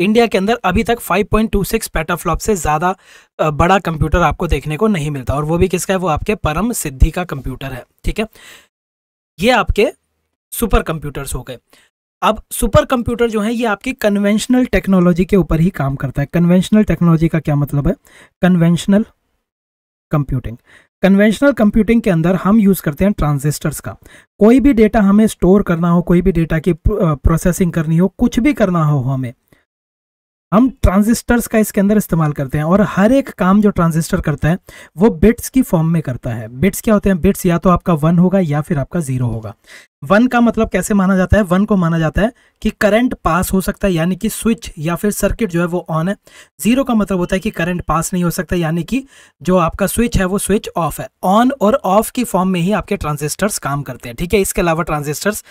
इंडिया के अंदर अभी तक 5.26 पैटाफ्लॉप से ज़्यादा बड़ा कंप्यूटर आपको देखने को नहीं मिलता और वो भी किसका है वो आपके परम सिद्धि का कंप्यूटर है ठीक है ये आपके सुपर कंप्यूटर्स हो गए अब सुपर कंप्यूटर जो है ये आपकी कन्वेंशनल टेक्नोलॉजी के ऊपर ही काम करता है कन्वेंशनल टेक्नोलॉजी का क्या मतलब है कन्वेंशनल कंप्यूटिंग कन्वेंशनल कंप्यूटिंग के अंदर हम यूज़ करते हैं ट्रांजिस्टर्स का कोई भी डेटा हमें स्टोर करना हो कोई भी डेटा की प्रोसेसिंग करनी हो कुछ भी करना हो हमें हम ट्रांजिस्टर्स का इसके अंदर इस्तेमाल करते हैं और हर एक काम जो ट्रांजिस्टर करता है वो बिट्स की फॉर्म में करता है बिट्स क्या होते हैं बिट्स या तो आपका वन होगा या फिर आपका जीरो होगा वन का मतलब कैसे माना जाता है वन को माना जाता है कि करंट पास हो सकता है यानी कि स्विच या फिर सर्किट जो है वो ऑन है जीरो का मतलब होता है कि करंट पास नहीं हो सकता यानी कि जो आपका स्विच है वो स्विच ऑफ है ऑन और ऑफ की फॉर्म में ही आपके ट्रांजिस्टर्स काम करते हैं ठीक है इसके अलावा ट्रांजिस्टर्स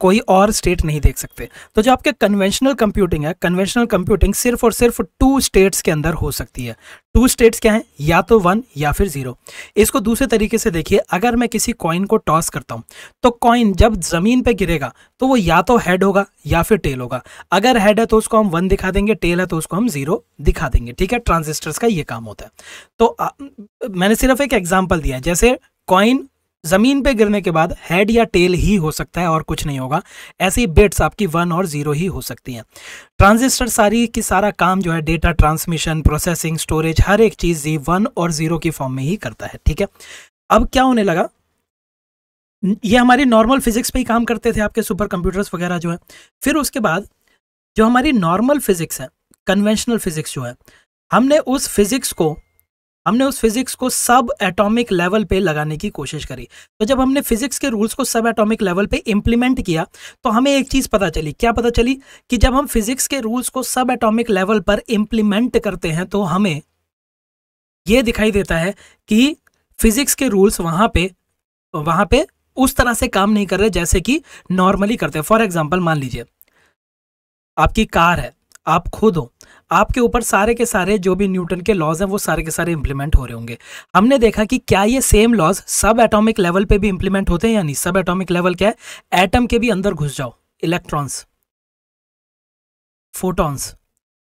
कोई और स्टेट नहीं देख सकते तो जो आपके कन्वेंशनल कंप्यूटिंग है कन्वेंशनल कंप्यूटिंग सिर्फ और सिर्फ टू स्टेट्स के अंदर हो सकती है टू स्टेट्स क्या हैं या तो वन या फिर जीरो इसको दूसरे तरीके से देखिए अगर मैं किसी कॉइन को टॉस करता हूँ तो कॉइन जब ज़मीन पे गिरेगा तो वो या तो हेड होगा या फिर टेल होगा अगर हेड है तो उसको हम वन दिखा देंगे टेल है तो उसको हम जीरो दिखा देंगे ठीक है ट्रांजिस्टर्स का ये काम होता है तो आ, मैंने सिर्फ एक एग्जाम्पल दिया जैसे कॉइन ज़मीन पे गिरने के बाद हेड या टेल ही हो सकता है और कुछ नहीं होगा ऐसी बेट्स आपकी वन और ज़ीरो ही हो सकती हैं ट्रांजिस्टर सारी की सारा काम जो है डेटा ट्रांसमिशन प्रोसेसिंग स्टोरेज हर एक चीज़ जी वन और ज़ीरो की फॉर्म में ही करता है ठीक है अब क्या होने लगा ये हमारे नॉर्मल फिजिक्स पे ही काम करते थे आपके सुपर कंप्यूटर्स वगैरह जो है फिर उसके बाद जो हमारी नॉर्मल फिजिक्स है कन्वेंशनल फिजिक्स जो है हमने उस फिजिक्स को हमने उस फिजिक्स को सब एटॉमिक लेवल पे लगाने की कोशिश करी तो जब हमने फिजिक्स के रूल्स को सब एटॉमिक लेवल पे इम्प्लीमेंट किया तो हमें एक चीज़ पता चली क्या पता चली कि जब हम फिजिक्स के रूल्स को सब एटॉमिक लेवल पर इम्प्लीमेंट करते हैं तो हमें ये दिखाई देता है कि फिजिक्स के रूल्स वहाँ पे वहाँ पे उस तरह से काम नहीं कर रहे जैसे कि नॉर्मली करते हैं फॉर एग्जाम्पल मान लीजिए आपकी कार है आप खुद हो आपके ऊपर सारे के सारे जो भी न्यूटन के लॉज हैं वो सारे के सारे इंप्लीमेंट हो रहे होंगे हमने देखा कि क्या ये same laws subatomic level पे भी इंप्लीमेंट होते हैं यानी सब एटॉमिक लेवल क्या है एटम के भी अंदर घुस जाओ इलेक्ट्रॉन्स फोटॉन्स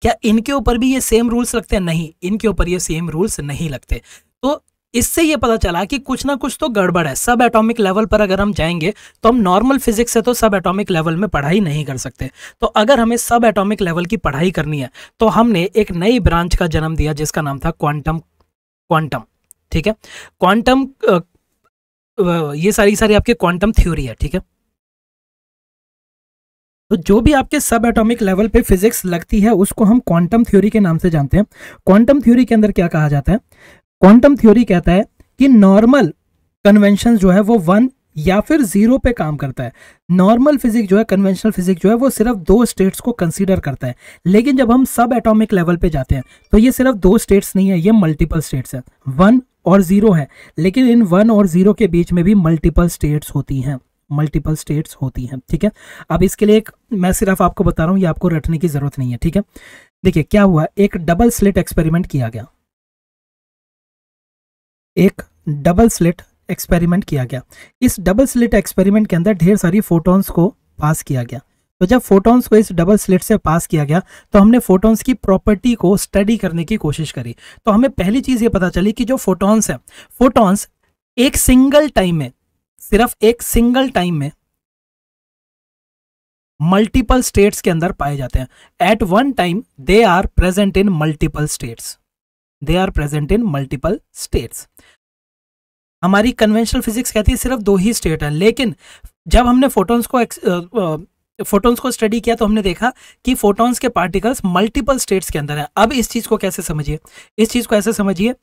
क्या इनके ऊपर भी ये सेम रूल्स लगते हैं नहीं इनके ऊपर ये सेम रूल्स नहीं लगते तो इससे ये पता चला कि कुछ ना कुछ तो गड़बड़ है सब एटॉमिक लेवल पर अगर हम जाएंगे तो हम नॉर्मल फिजिक्स से तो सब एटॉमिक लेवल में पढ़ाई नहीं कर सकते तो अगर हमें सब एटॉमिक लेवल की पढ़ाई करनी है तो हमने एक नई ब्रांच का जन्म दिया जिसका नाम था क्वांटम क्वांटम ठीक है क्वांटम ये सारी सारी आपकी क्वांटम थ्योरी है ठीक है तो जो भी आपके सब एटॉमिक लेवल पे फिजिक्स लगती है उसको हम क्वांटम थ्योरी के नाम से जानते हैं क्वांटम थ्योरी के अंदर क्या कहा जाता है क्वांटम थ्योरी कहता है कि नॉर्मल कन्वेंशन जो है वो वन या फिर जीरो पे काम करता है नॉर्मल फिजिक्स जो है कन्वेंशनल फिजिक्स जो है वो सिर्फ दो स्टेट्स को कंसीडर करता है लेकिन जब हम सब एटॉमिक लेवल पे जाते हैं तो ये सिर्फ दो स्टेट्स नहीं है ये मल्टीपल स्टेट्स है वन और जीरो है लेकिन इन वन और जीरो के बीच में भी मल्टीपल स्टेट्स होती हैं मल्टीपल स्टेट्स होती हैं ठीक है अब इसके लिए एक मैं सिर्फ आपको बता रहा हूँ ये आपको रटने की जरूरत नहीं है ठीक है देखिए क्या हुआ एक डबल स्लिट एक्सपेरिमेंट किया गया एक डबल स्लिट एक्सपेरिमेंट किया गया इस डबल स्लिट एक्सपेरिमेंट के अंदर ढेर सारी फोटोन्स को पास किया गया तो जब फोटॉन्स को इस डबल स्लिट से पास किया गया तो हमने फोटॉन्स की प्रॉपर्टी को स्टडी करने की कोशिश करी तो हमें पहली चीज़ ये पता चली कि जो फोटॉन्स है फोटॉन्स एक सिंगल टाइम में सिर्फ एक सिंगल टाइम में मल्टीपल स्टेट्स के अंदर पाए जाते हैं at one time they are present in multiple states they are present in multiple states हमारी कन्वेंशनल फिजिक्स कहती है सिर्फ दो ही स्टेट हैं लेकिन जब हमने फोटोन्स को फोटोन्स को स्टडी किया तो हमने देखा कि फोटोन्स के पार्टिकल्स मल्टीपल स्टेट्स के अंदर हैं अब इस चीज़ को कैसे समझिए इस चीज़ को ऐसे समझिए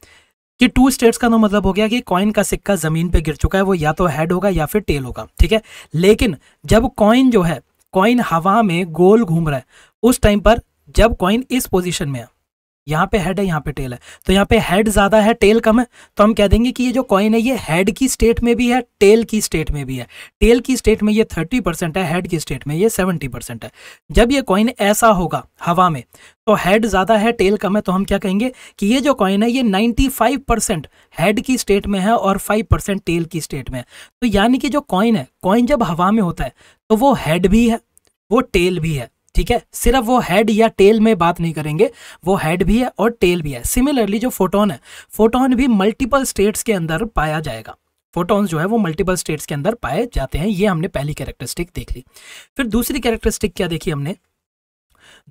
कि टू स्टेट्स का तो मतलब हो गया कि कॉइन का सिक्का ज़मीन पे गिर चुका है वो या तो हेड होगा या फिर टेल होगा ठीक है लेकिन जब कॉइन जो है कॉइन हवा में गोल घूम रहा है उस टाइम पर जब कॉइन इस पोजिशन में है यहाँ पे हेड है यहाँ पे टेल है तो यहाँ पे हेड ज़्यादा है टेल कम है तो हम कह देंगे कि ये जो कॉइन है ये हेड की स्टेट में भी है टेल की स्टेट में भी है टेल की स्टेट में ये थर्टी परसेंट है हेड की स्टेट में ये सेवेंटी परसेंट है जब ये कॉइन ऐसा होगा हवा में तो हेड ज़्यादा है टेल कम है तो हम क्या कहेंगे कि ये जो कॉइन है ये नाइन्टी फाइव परसेंट हेड की स्टेट में है और फाइव परसेंट टेल की स्टेट में है तो यानी कि जो कॉइन है कॉइन जब हवा में होता है तो वो हेड भी है वो टेल भी है ठीक है सिर्फ वो हेड या टेल में बात नहीं करेंगे वो हेड भी है और टेल भी है सिमिलरली जो फोटोन है फोटोन भी मल्टीपल स्टेट्स के अंदर पाया जाएगा फोटॉन्स जो है वो मल्टीपल स्टेट्स के अंदर पाए जाते हैं ये हमने पहली कैरेक्टरिस्टिक देख ली फिर दूसरी कैरेक्टरिस्टिक क्या देखी हमने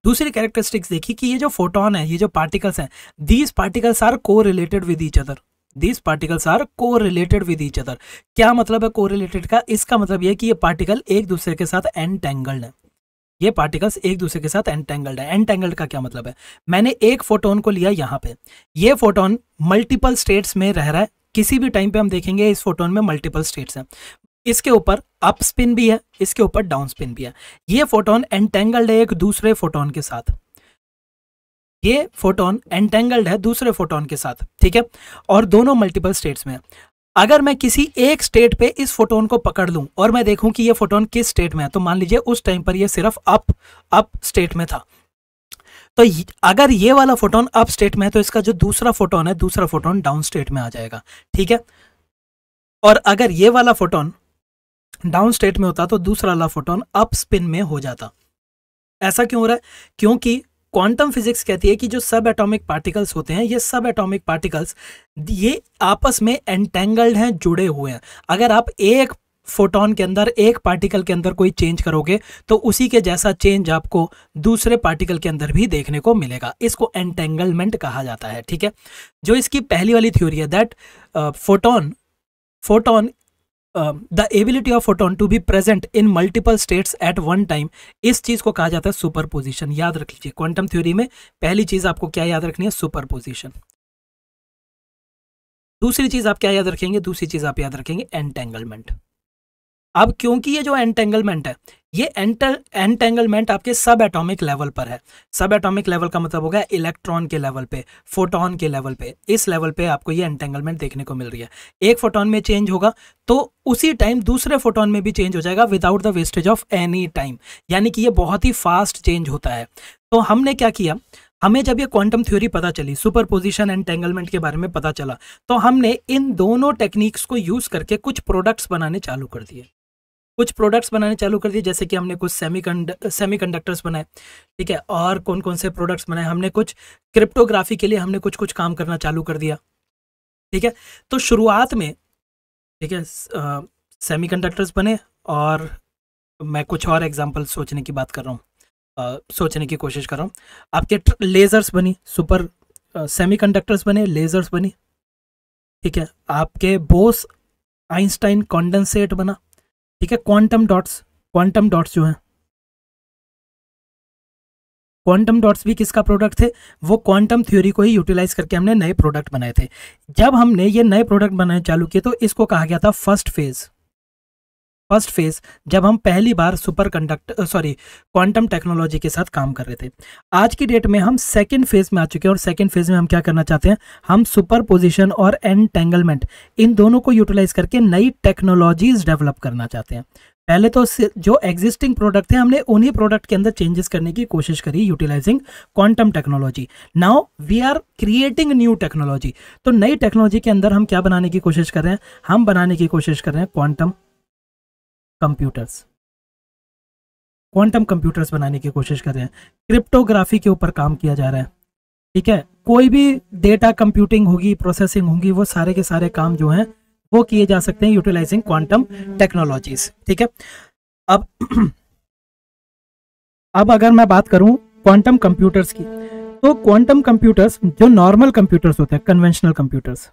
दूसरी कैरेक्टरिस्टिक्स देखी कि ये जो फोटोन है ये जो पार्टिकल्स हैं these particles are correlated with each other these particles are correlated with each other क्या मतलब है को रिलेटेड का इसका मतलब यह कि ये पार्टिकल एक दूसरे के साथ एंटेंगल्ड है ये पार्टिकल्स एक दूसरे के साथ एंटेंगल्ड है एंटेंगल्ड का क्या मतलब है मैंने एक फोटोन को लिया यहाँ पे ये फोटोन मल्टीपल स्टेट्स में रह रहा है किसी भी टाइम पे हम देखेंगे इस फोटोन में मल्टीपल स्टेट्स हैं इसके ऊपर अप स्पिन भी है इसके ऊपर डाउन स्पिन भी है ये फोटोन एंटेंगल्ड है एक दूसरे फोटोन के साथ ये फोटोन एंटेंगल्ड है दूसरे फोटोन के साथ ठीक है और दोनों मल्टीपल स्टेट्स में अगर मैं किसी एक स्टेट पे इस फोटोन को पकड़ लूं और मैं देखूं कि ये फोटोन किस स्टेट में है तो मान लीजिए उस टाइम पर ये सिर्फ अप अप स्टेट में था तो अगर ये वाला फोटोन अप स्टेट में है तो इसका जो दूसरा फोटोन है दूसरा फोटोन डाउन स्टेट में आ जाएगा ठीक है और अगर ये वाला फोटोन डाउन स्टेट में होता तो दूसरा वाला फोटोन अप स्पिन में हो जाता ऐसा क्यों हो रहा है क्योंकि क्वांटम फिजिक्स कहती है कि जो सब एटॉमिक पार्टिकल्स होते हैं ये सब एटॉमिक पार्टिकल्स ये आपस में एंटेंगल्ड हैं जुड़े हुए हैं अगर आप एक फोटोन के अंदर एक पार्टिकल के अंदर कोई चेंज करोगे तो उसी के जैसा चेंज आपको दूसरे पार्टिकल के अंदर भी देखने को मिलेगा इसको एंटेंगलमेंट कहा जाता है ठीक है जो इसकी पहली वाली थ्योरी है that photon photon the ability of photon to be present in multiple states at one time इस चीज को कहा जाता है सुपर पोजिशन याद रख लीजिए क्वांटम थ्योरी में पहली चीज आपको क्या याद रखनी है सुपर पोजिशन दूसरी चीज आप क्या याद रखेंगे दूसरी चीज आप याद रखेंगे एंटेंगलमेंट अब क्योंकि ये जो एंटेंगलमेंट है ये एंटेंगलमेंट आपके सब एटॉमिक लेवल पर है सब एटॉमिक लेवल का मतलब होगा इलेक्ट्रॉन के लेवल पे फोटोन के लेवल पे इस लेवल पे आपको ये एंटेंगलमेंट देखने को मिल रही है एक फोटोन में चेंज होगा तो उसी टाइम दूसरे फोटोन में भी चेंज हो जाएगा without the wastage of any time यानी कि ये बहुत ही फास्ट चेंज होता है तो हमने क्या किया हमें जब ये क्वांटम थ्योरी पता चली सुपर पोजिशन एंड के बारे में पता चला तो हमने इन दोनों टेक्निक्स को यूज़ करके कुछ प्रोडक्ट्स बनाने चालू कर दिए कुछ प्रोडक्ट्स बनाने चालू कर दिए जैसे कि हमने कुछ सेमी सेमी कंडक्टर्स बनाए ठीक है और कौन कौन से प्रोडक्ट्स बनाए हमने कुछ क्रिप्टोग्राफी के लिए हमने कुछ कुछ काम करना चालू कर दिया ठीक है तो शुरुआत में ठीक है सेमी कंडक्टर्स बने और मैं कुछ और एग्जाम्पल सोचने की बात कर रहा हूँ सोचने की कोशिश कर रहा हूँ आपके लेज़र्स बनी सुपर सेमी कंडक्टर्स बने लेज़र्स बनी ठीक है आपके बोस आइंस्टाइन कॉन्डेंसेट बना ठीक है क्वांटम डॉट्स क्वांटम डॉट्स जो है क्वांटम डॉट्स भी किसका प्रोडक्ट थे वो क्वांटम थ्योरी को ही यूटिलाइज करके हमने नए प्रोडक्ट बनाए थे जब हमने ये नए प्रोडक्ट बनाने चालू किए तो इसको कहा गया था फर्स्ट फेज़ फर्स्ट फेज जब हम पहली बार superconduct sorry quantum technology के साथ काम कर रहे थे आज की डेट में हम सेकेंड फेज में आ चुके हैं और सेकेंड फेज में हम क्या करना चाहते हैं हम सुपर पोजिशन और एंटेंगलमेंट इन दोनों को यूटिलाइज करके नई टेक्नोलॉजीज डेवलप करना चाहते हैं पहले तो जो एग्जिस्टिंग प्रोडक्ट थे हमने उन्हीं प्रोडक्ट के अंदर चेंजेस करने की कोशिश करी utilizing quantum technology now we are creating new technology तो नई टेक्नोलॉजी के अंदर हम क्या बनाने की कोशिश कर रहे हैं हम बनाने की कोशिश कर रहे हैं क्वांटम कंप्यूटर्स क्वांटम कंप्यूटर्स बनाने की कोशिश कर रहे हैं क्रिप्टोग्राफी के ऊपर काम किया जा रहा है ठीक है कोई भी डेटा कंप्यूटिंग होगी प्रोसेसिंग होगी वो सारे के सारे काम जो हैं वो किए जा सकते हैं यूटिलाइजिंग क्वांटम टेक्नोलॉजीज ठीक है अब अब अगर मैं बात करूं क्वांटम कंप्यूटर्स की तो क्वांटम कंप्यूटर्स जो नॉर्मल कंप्यूटर्स होते हैं कन्वेंशनल कंप्यूटर्स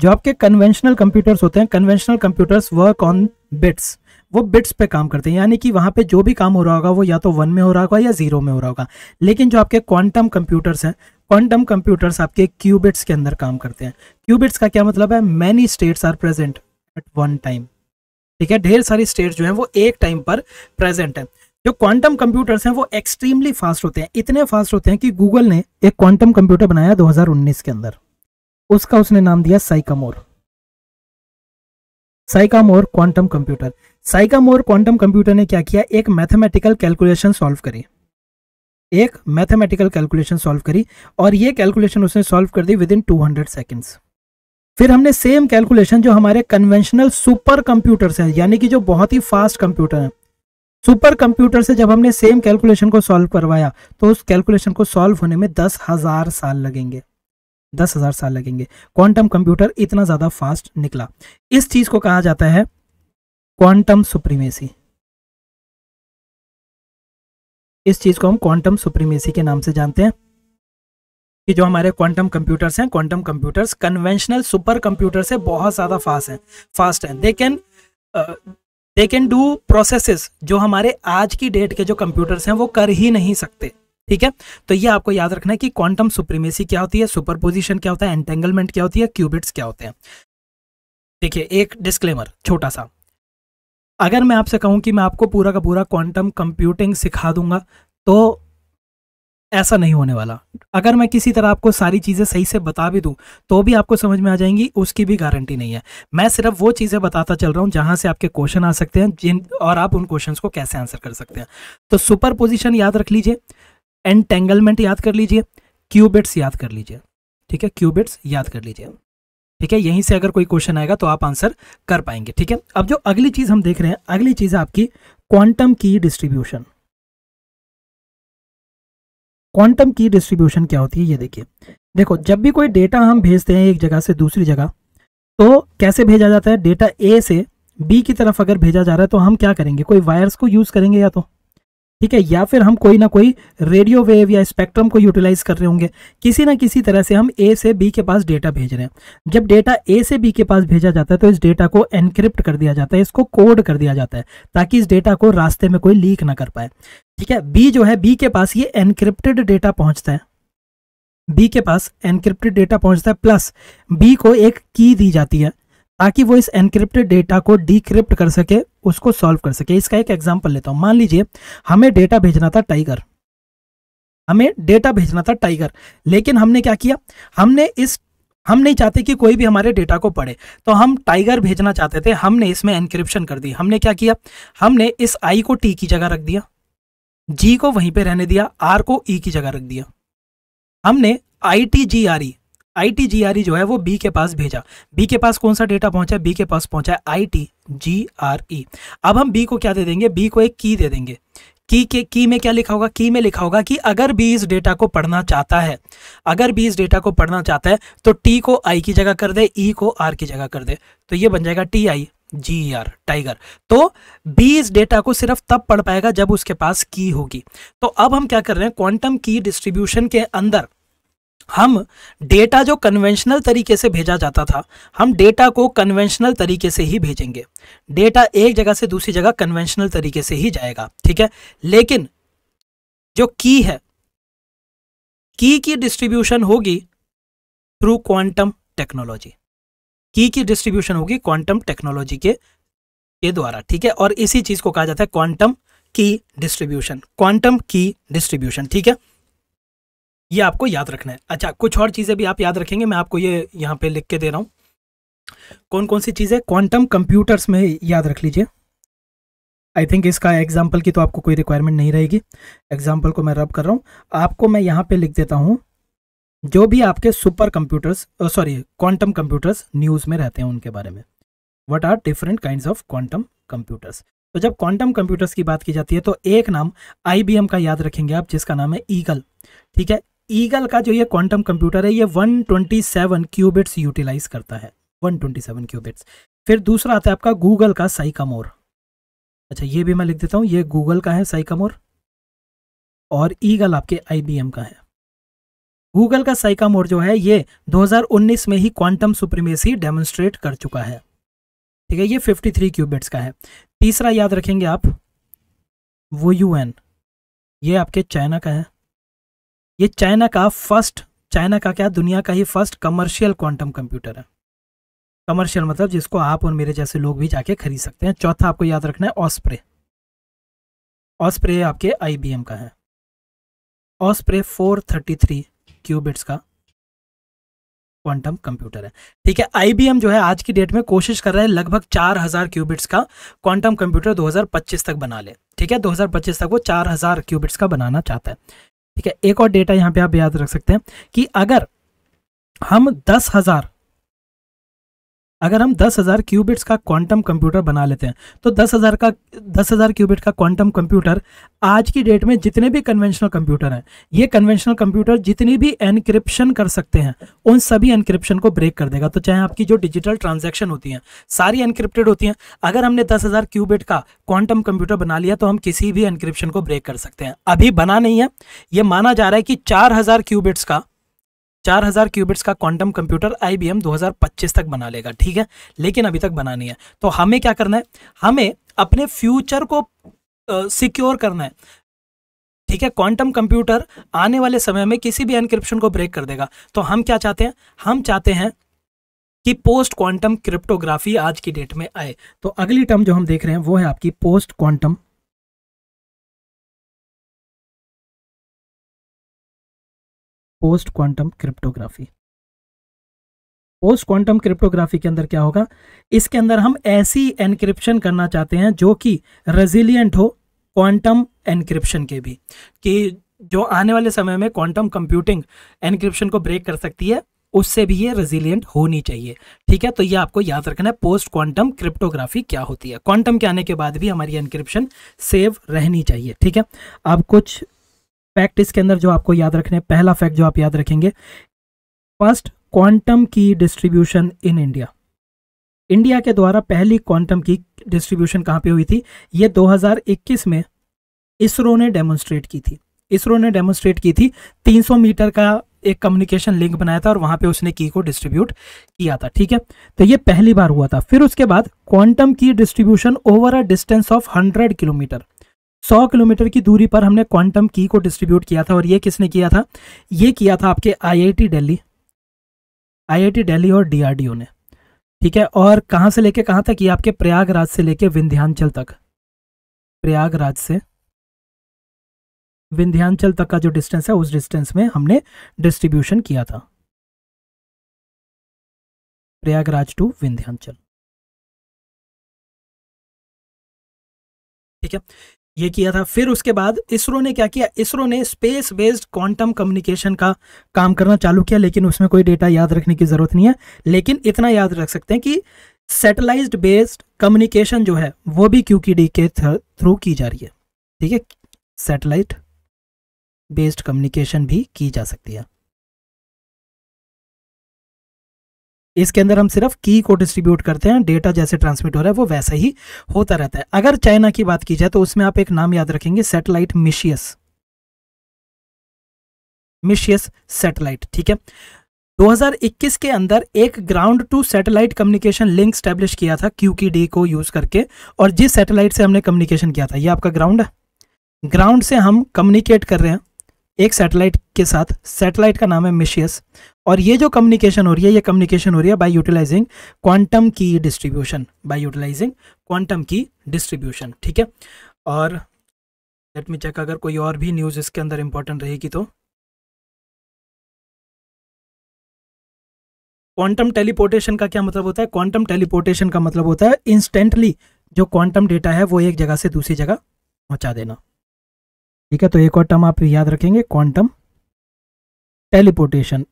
जो आपके कन्वेंशनल कंप्यूटर्स होते हैं conventional computers work on bits वो बिट्स पे काम करते हैं यानी कि वहाँ पे जो भी काम हो रहा होगा वो या तो वन में हो रहा होगा या जीरो में हो रहा होगा लेकिन जो आपके क्वांटम कंप्यूटर्स हैं क्वांटम कंप्यूटर्स आपके क्यूबिट्स के अंदर काम करते हैं क्यूबिट्स का क्या मतलब है many states are present at one time ठीक है ढेर सारी स्टेट्स जो हैं वो एक टाइम पर प्रेजेंट है जो क्वांटम कंप्यूटर्स हैं वो एक्सट्रीमली फास्ट होते हैं इतने फास्ट होते हैं कि गूगल ने एक क्वांटम कंप्यूटर बनाया 2019 के अंदर उसका उसने नाम दिया Sycamore Sycamore quantum computer Sycamore quantum computer ने क्या किया एक मैथमेटिकल कैलकुलेशन सॉल्व करी एक मैथमेटिकल कैलकुलेशन सॉल्व करी और ये कैलकुलेशन उसने सॉल्व कर दी विद इन हंड्रेड सेकंड्स फिर हमने सेम कैलकुलेशन जो हमारे कन्वेंशनल सुपर कंप्यूटर्स हैं यानी कि जो बहुत ही फास्ट कंप्यूटर हैं सुपर कंप्यूटर से जब हमने सेम कैलकुलेशन को सॉल्व करवाया तो उस कैलकुलेशन को सॉल्व होने में दस हजार साल लगेंगे दस हज़ार साल लगेंगे क्वांटम कंप्यूटर इतना ज़्यादा फास्ट निकला इस चीज़ को कहा जाता है क्वांटम सुप्रीमेसी इस चीज़ को हम क्वांटम सुप्रीमेसी के नाम से जानते हैं कि जो हमारे क्वांटम कंप्यूटर्स हैं quantum computers conventional super computer से बहुत ज़्यादा फास्ट हैं फास्ट हैं they can they can do processes जो हमारे आज की डेट के जो कंप्यूटर्स हैं वो कर ही नहीं सकते ठीक है तो ये आपको याद रखना है कि क्वांटम सुप्रीमेसी क्या होती है सुपरपोजिशन क्या होता है एंटेंगलमेंट क्या होती है क्यूबिट्स क्या होते हैं देखिए एक डिस्क्लेमर छोटा सा अगर मैं आपसे कहूं कि मैं आपको पूरा का पूरा क्वांटम कंप्यूटिंग सिखा दूंगा तो ऐसा नहीं होने वाला अगर मैं किसी तरह आपको सारी चीज़ें सही से बता भी दूं तो भी आपको समझ में आ जाएंगी उसकी भी गारंटी नहीं है मैं सिर्फ वो चीज़ें बताता चल रहा हूं जहां से आपके क्वेश्चन आ सकते हैं जिन और आप उन क्वेश्चंस को कैसे आंसर कर सकते हैं तो सुपर पोजिशन याद रख लीजिए एंटेंगलमेंट याद कर लीजिए क्यूबिट्स याद कर लीजिए ठीक है क्यूबिट्स याद कर लीजिए ठीक है यहीं से अगर कोई क्वेश्चन आएगा तो आप आंसर कर पाएंगे ठीक है अब जो अगली चीज हम देख रहे हैं अगली चीज है आपकी quantum key distribution quantum key distribution क्या होती है ये देखिए देखो जब भी कोई डेटा हम भेजते हैं एक जगह से दूसरी जगह तो कैसे भेजा जाता है डेटा ए से बी की तरफ अगर भेजा जा रहा है तो हम क्या करेंगे कोई वायर्स को यूज करेंगे या तो ठीक है या फिर हम कोई ना कोई रेडियो वेव या स्पेक्ट्रम को यूटिलाइज कर रहे होंगे किसी ना किसी तरह से हम ए से बी के पास डेटा भेज रहे हैं जब डेटा ए से बी के पास भेजा जाता है तो इस डेटा को एनक्रिप्ट कर दिया जाता है इसको कोड कर दिया जाता है ताकि इस डेटा को रास्ते में कोई लीक ना कर पाए ठीक है बी जो है बी के पास ये एनक्रिप्टेड डेटा पहुंचता है बी के पास एनक्रिप्टेड डेटा पहुंचता है प्लस बी को एक की दी जाती है ताकि वो इस एनक्रिप्टेड डेटा को डिक्रिप्ट कर सके उसको सॉल्व कर सके इसका एक एग्जाम्पल लेता हूँ मान लीजिए हमें डेटा भेजना था टाइगर हमें डेटा भेजना था टाइगर लेकिन हमने क्या किया हमने इस हम नहीं चाहते कि कोई भी हमारे डेटा को पढ़े तो हम टाइगर भेजना चाहते थे हमने इसमें एनक्रिप्शन कर दी हमने क्या किया हमने इस आई को टी की जगह रख दिया जी को वहीं पे रहने दिया आर को ई e की जगह रख दिया हमने I T G R E I T G R E जो है वो बी के पास भेजा बी के पास कौन सा डेटा पहुंचा बी के पास पहुंचा आई टी जी आर ई अब हम बी को क्या दे देंगे बी को एक की दे देंगे की के की में क्या लिखा होगा की में लिखा होगा कि अगर बी इस डेटा को पढ़ना चाहता है अगर बी इस डेटा को पढ़ना चाहता है तो टी को आई की जगह कर दे ई e को आर की जगह कर दे तो ये बन जाएगा T I G R tiger तो बी इस डेटा को सिर्फ तब पढ़ पाएगा जब उसके पास की होगी तो अब हम क्या कर रहे हैं क्वांटम की डिस्ट्रीब्यूशन के अंदर हम डेटा जो कन्वेंशनल तरीके से भेजा जाता था हम डेटा को कन्वेंशनल तरीके से ही भेजेंगे डेटा एक जगह से दूसरी जगह कन्वेंशनल तरीके से ही जाएगा ठीक है लेकिन जो की है की की डिस्ट्रीब्यूशन होगी थ्रू क्वांटम टेक्नोलॉजी की की डिस्ट्रीब्यूशन होगी क्वांटम टेक्नोलॉजी के के द्वारा ठीक है और इसी चीज को कहा जाता है quantum key distribution quantum key distribution ठीक है ये आपको याद रखना है अच्छा कुछ और चीज़ें भी आप याद रखेंगे मैं आपको ये यहाँ पे लिख के दे रहा हूँ कौन कौन सी चीज़ें क्वांटम कंप्यूटर्स में याद रख लीजिए आई थिंक इसका एग्जाम्पल की तो आपको कोई रिक्वायरमेंट नहीं रहेगी एग्जाम्पल को मैं रब कर रहा हूँ आपको मैं यहाँ पे लिख देता हूँ जो भी आपके super computers sorry quantum computers news में रहते हैं उनके बारे में what are different kind of quantum computers तो जब क्वांटम कंप्यूटर्स की बात की जाती है तो एक नाम आई का याद रखेंगे आप जिसका नाम है ईगल ठीक है ईगल का जो ये क्वांटम कंप्यूटर है ये 127 ट्वेंटी क्यूबिट्स यूटिलाइज करता है 127 ट्वेंटी क्यूबिट्स फिर दूसरा आता है आपका गूगल का साइकामोर अच्छा ये भी मैं लिख देता हूँ ये गूगल का है साइकामोर और ईगल आपके आई का है गूगल का साइकामोर जो है ये 2019 में ही क्वांटम सुप्रीमेसी डेमोन्स्ट्रेट कर चुका है ठीक है ये 53 क्यूबिट्स का है तीसरा याद रखेंगे आप वो यू ये आपके चाइना का है ये चाइना का फर्स्ट चाइना का क्या दुनिया का ही फर्स्ट कमर्शियल क्वांटम कंप्यूटर है कमर्शियल मतलब जिसको आप और मेरे जैसे लोग भी जाके खरीद सकते हैं चौथा आपको याद रखना है ऑस्प्रे ऑस्प्रे आपके आईबीएम का है ऑस्प्रे 433 क्यूबिट्स का क्वांटम कंप्यूटर है ठीक है आईबीएम जो है आज की डेट में कोशिश कर रहा है लगभग 4000 क्यूबिट्स का क्वांटम कंप्यूटर 2025 तक बना ले ठीक है 2025 तक वो 4000 क्यूबिट्स का बनाना चाहता है ठीक है एक और डेटा यहाँ पे आप याद रख सकते हैं कि अगर हम दस हज़ार अगर हम दस हज़ार क्यूबिट्स का क्वांटम कंप्यूटर बना लेते हैं तो दस हज़ार का दस हज़ार क्यूबिट का क्वांटम कंप्यूटर आज की डेट में जितने भी कन्वेंशनल कंप्यूटर हैं ये कन्वेंशनल कंप्यूटर जितनी भी एनक्रिप्शन कर सकते हैं उन सभी एनक्रिप्शन को ब्रेक कर देगा तो चाहे आपकी जो डिजिटल ट्रांजेक्शन होती हैं सारी एनक्रिप्टेड होती हैं अगर हमने दस हज़ार क्यूबिट का क्वांटम कंप्यूटर बना लिया तो हम किसी भी एनक्रिप्शन को ब्रेक कर सकते हैं अभी बना नहीं है ये माना जा रहा है कि चार हज़ार क्यूबिट्स का चार हज़ार क्यूबिट्स का quantum computer I B M दो हज़ार पच्चीस तक बना लेगा ठीक है लेकिन अभी तक बनानी है तो हमें क्या करना है हमें अपने फ्यूचर को सिक्योर uh, करना है ठीक है क्वांटम कंप्यूटर आने वाले समय में किसी भी एनक्रिप्शन को ब्रेक कर देगा तो हम क्या चाहते हैं हम चाहते हैं कि पोस्ट क्वांटम क्रिप्टोग्राफी आज की डेट में आए तो अगली टर्म जो हम देख रहे हैं वो है आपकी post quantum post quantum cryptography post quantum cryptography के अंदर क्या होगा इसके अंदर हम ऐसी एनक्रिप्शन करना चाहते हैं जो कि रेजिलियंट हो क्वांटम एनक्रिप्शन के भी कि जो आने वाले समय में क्वांटम कंप्यूटिंग एनक्रिप्शन को ब्रेक कर सकती है उससे भी ये रेजिलियंट होनी चाहिए ठीक है तो ये आपको याद रखना है पोस्ट क्वांटम क्रिप्टोग्राफी क्या होती है क्वांटम के आने के बाद भी हमारी एनक्रिप्शन सेव रहनी चाहिए ठीक है अब कुछ फैक्ट इसके अंदर जो आपको याद रखने पहला फैक्ट जो आप याद रखेंगे first quantum key distribution in India India के द्वारा पहली क्वांटम की डिस्ट्रीब्यूशन कहाँ पे हुई थी ये 2021 में इसरो ने डेमोन्स्ट्रेट की थी इसरो ने डेमोन्स्ट्रेट की थी 300 मीटर का एक कम्युनिकेशन लिंक बनाया था और वहां पे उसने की को डिस्ट्रीब्यूट किया था ठीक है तो ये पहली बार हुआ था फिर उसके बाद quantum key distribution over a distance of 100 kilometer सौ किलोमीटर की दूरी पर हमने क्वांटम की को डिस्ट्रीब्यूट किया था और ये किसने किया था ये किया था आपके आईआईटी दिल्ली आईआईटी दिल्ली और डीआरडीओ ने ठीक है और कहाँ से लेके कहाँ तक ये आपके प्रयागराज से लेके विंध्यांचल तक प्रयागराज से विंध्यांचल तक का जो डिस्टेंस है उस डिस्टेंस में हमने डिस्ट्रीब्यूशन किया था प्रयागराज टू विंध्याचल ठीक है ये किया था फिर उसके बाद इसरो ने क्या किया इसरो ने स्पेस बेस्ड क्वांटम कम्युनिकेशन का काम करना चालू किया लेकिन उसमें कोई डेटा याद रखने की ज़रूरत नहीं है लेकिन इतना याद रख सकते हैं कि सेटेलाइज बेस्ड कम्युनिकेशन जो है वो भी क्यू के थ्रू की जा रही है ठीक है सेटेलाइट बेस्ड कम्युनिकेशन भी की जा सकती है इसके अंदर हम सिर्फ की को डिस्ट्रीब्यूट करते हैं डेटा जैसे ट्रांसमिट हो रहा है वो वैसा ही होता रहता है अगर चाइना की बात की जाए तो उसमें आप एक नाम याद रखेंगे सेटेलाइट मिशियस मिशियस सेटेलाइट ठीक है 2021 के अंदर एक ground to satellite communication link establish किया था क्यू की डी को यूज करके और जिस सैटेलाइट से हमने कम्युनिकेशन किया था ये आपका ग्राउंड है ग्राउंड से हम कम्युनिकेट कर रहे हैं एक सैटेलाइट के साथ सैटेलाइट का नाम है मिशियस और ये जो कम्युनिकेशन हो रही है ये कम्युनिकेशन हो रही है by utilizing quantum key distribution by utilizing quantum key distribution ठीक है और लेट मी चेक अगर कोई और भी न्यूज़ इसके अंदर इंपॉर्टेंट रहेगी तो क्वांटम टेलीपोर्टेशन का क्या मतलब होता है क्वांटम टेलीपोर्टेशन का मतलब होता है इंस्टेंटली जो क्वांटम डेटा है वो एक जगह से दूसरी जगह पहुंचा देना ठीक है तो एक और टर्म आप याद रखेंगे क्वांटम टेलीपोर्टेशन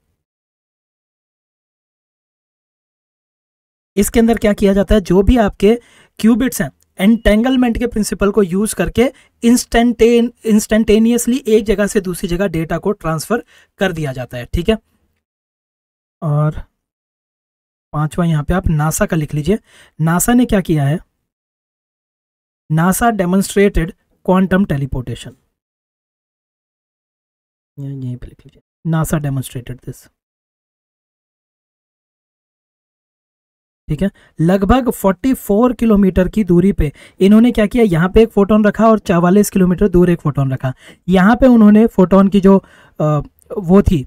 इसके अंदर क्या किया जाता है जो भी आपके क्यूबिट्स हैं एंटेंगलमेंट के प्रिंसिपल को यूज करके इंस्टेंटेन इंस्टेंटेनियसली एक जगह से दूसरी जगह डेटा को ट्रांसफर कर दिया जाता है ठीक है और पांचवा यहां पे आप नासा का लिख लीजिए नासा ने क्या किया है नासा डेमोन्स्ट्रेटेड क्वांटम टेलीपोर्टेशन यहीं पे लिख लीजिए नासा डेमोन्स्ट्रेटेड दिस ठीक है लगभग 44 किलोमीटर की दूरी पे इन्होंने क्या किया यहाँ पे एक फोटोन रखा और चवालीस किलोमीटर दूर एक फोटोन रखा यहाँ पे उन्होंने फोटोन की जो आ, वो थी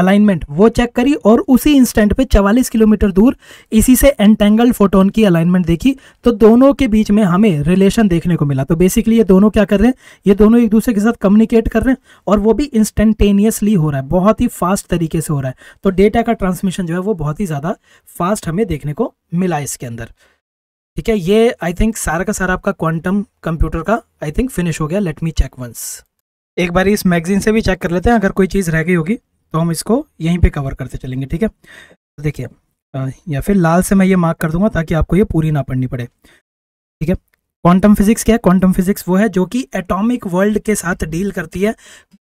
अलाइनमेंट वो चेक करी और उसी इंस्टेंट पे 44 किलोमीटर दूर इसी से एंटेंगल्ड फोटोन की अलाइनमेंट देखी तो दोनों के बीच में हमें रिलेशन देखने को मिला तो बेसिकली ये दोनों क्या कर रहे हैं ये दोनों एक दूसरे के साथ कम्युनिकेट कर रहे हैं और वो भी इंस्टेंटेनियसली हो रहा है बहुत ही फास्ट तरीके से हो रहा है तो डेटा का ट्रांसमिशन जो है वो बहुत ही ज़्यादा फास्ट हमें देखने को मिला इसके अंदर ठीक है ये आई थिंक सारा का सारा आपका क्वांटम कंप्यूटर का आई थिंक फिनिश हो गया लेट मी चेक वंस एक बार इस मैगजीन से भी चेक कर लेते हैं अगर कोई चीज़ रह गई होगी तो हम इसको यहीं पे कवर करते चलेंगे ठीक है तो देखिए या फिर लाल से मैं ये मार्क कर दूंगा ताकि आपको ये पूरी ना पढ़नी पड़े ठीक है क्वांटम फिजिक्स क्या है क्वांटम फिजिक्स वो है जो कि एटॉमिक वर्ल्ड के साथ डील करती है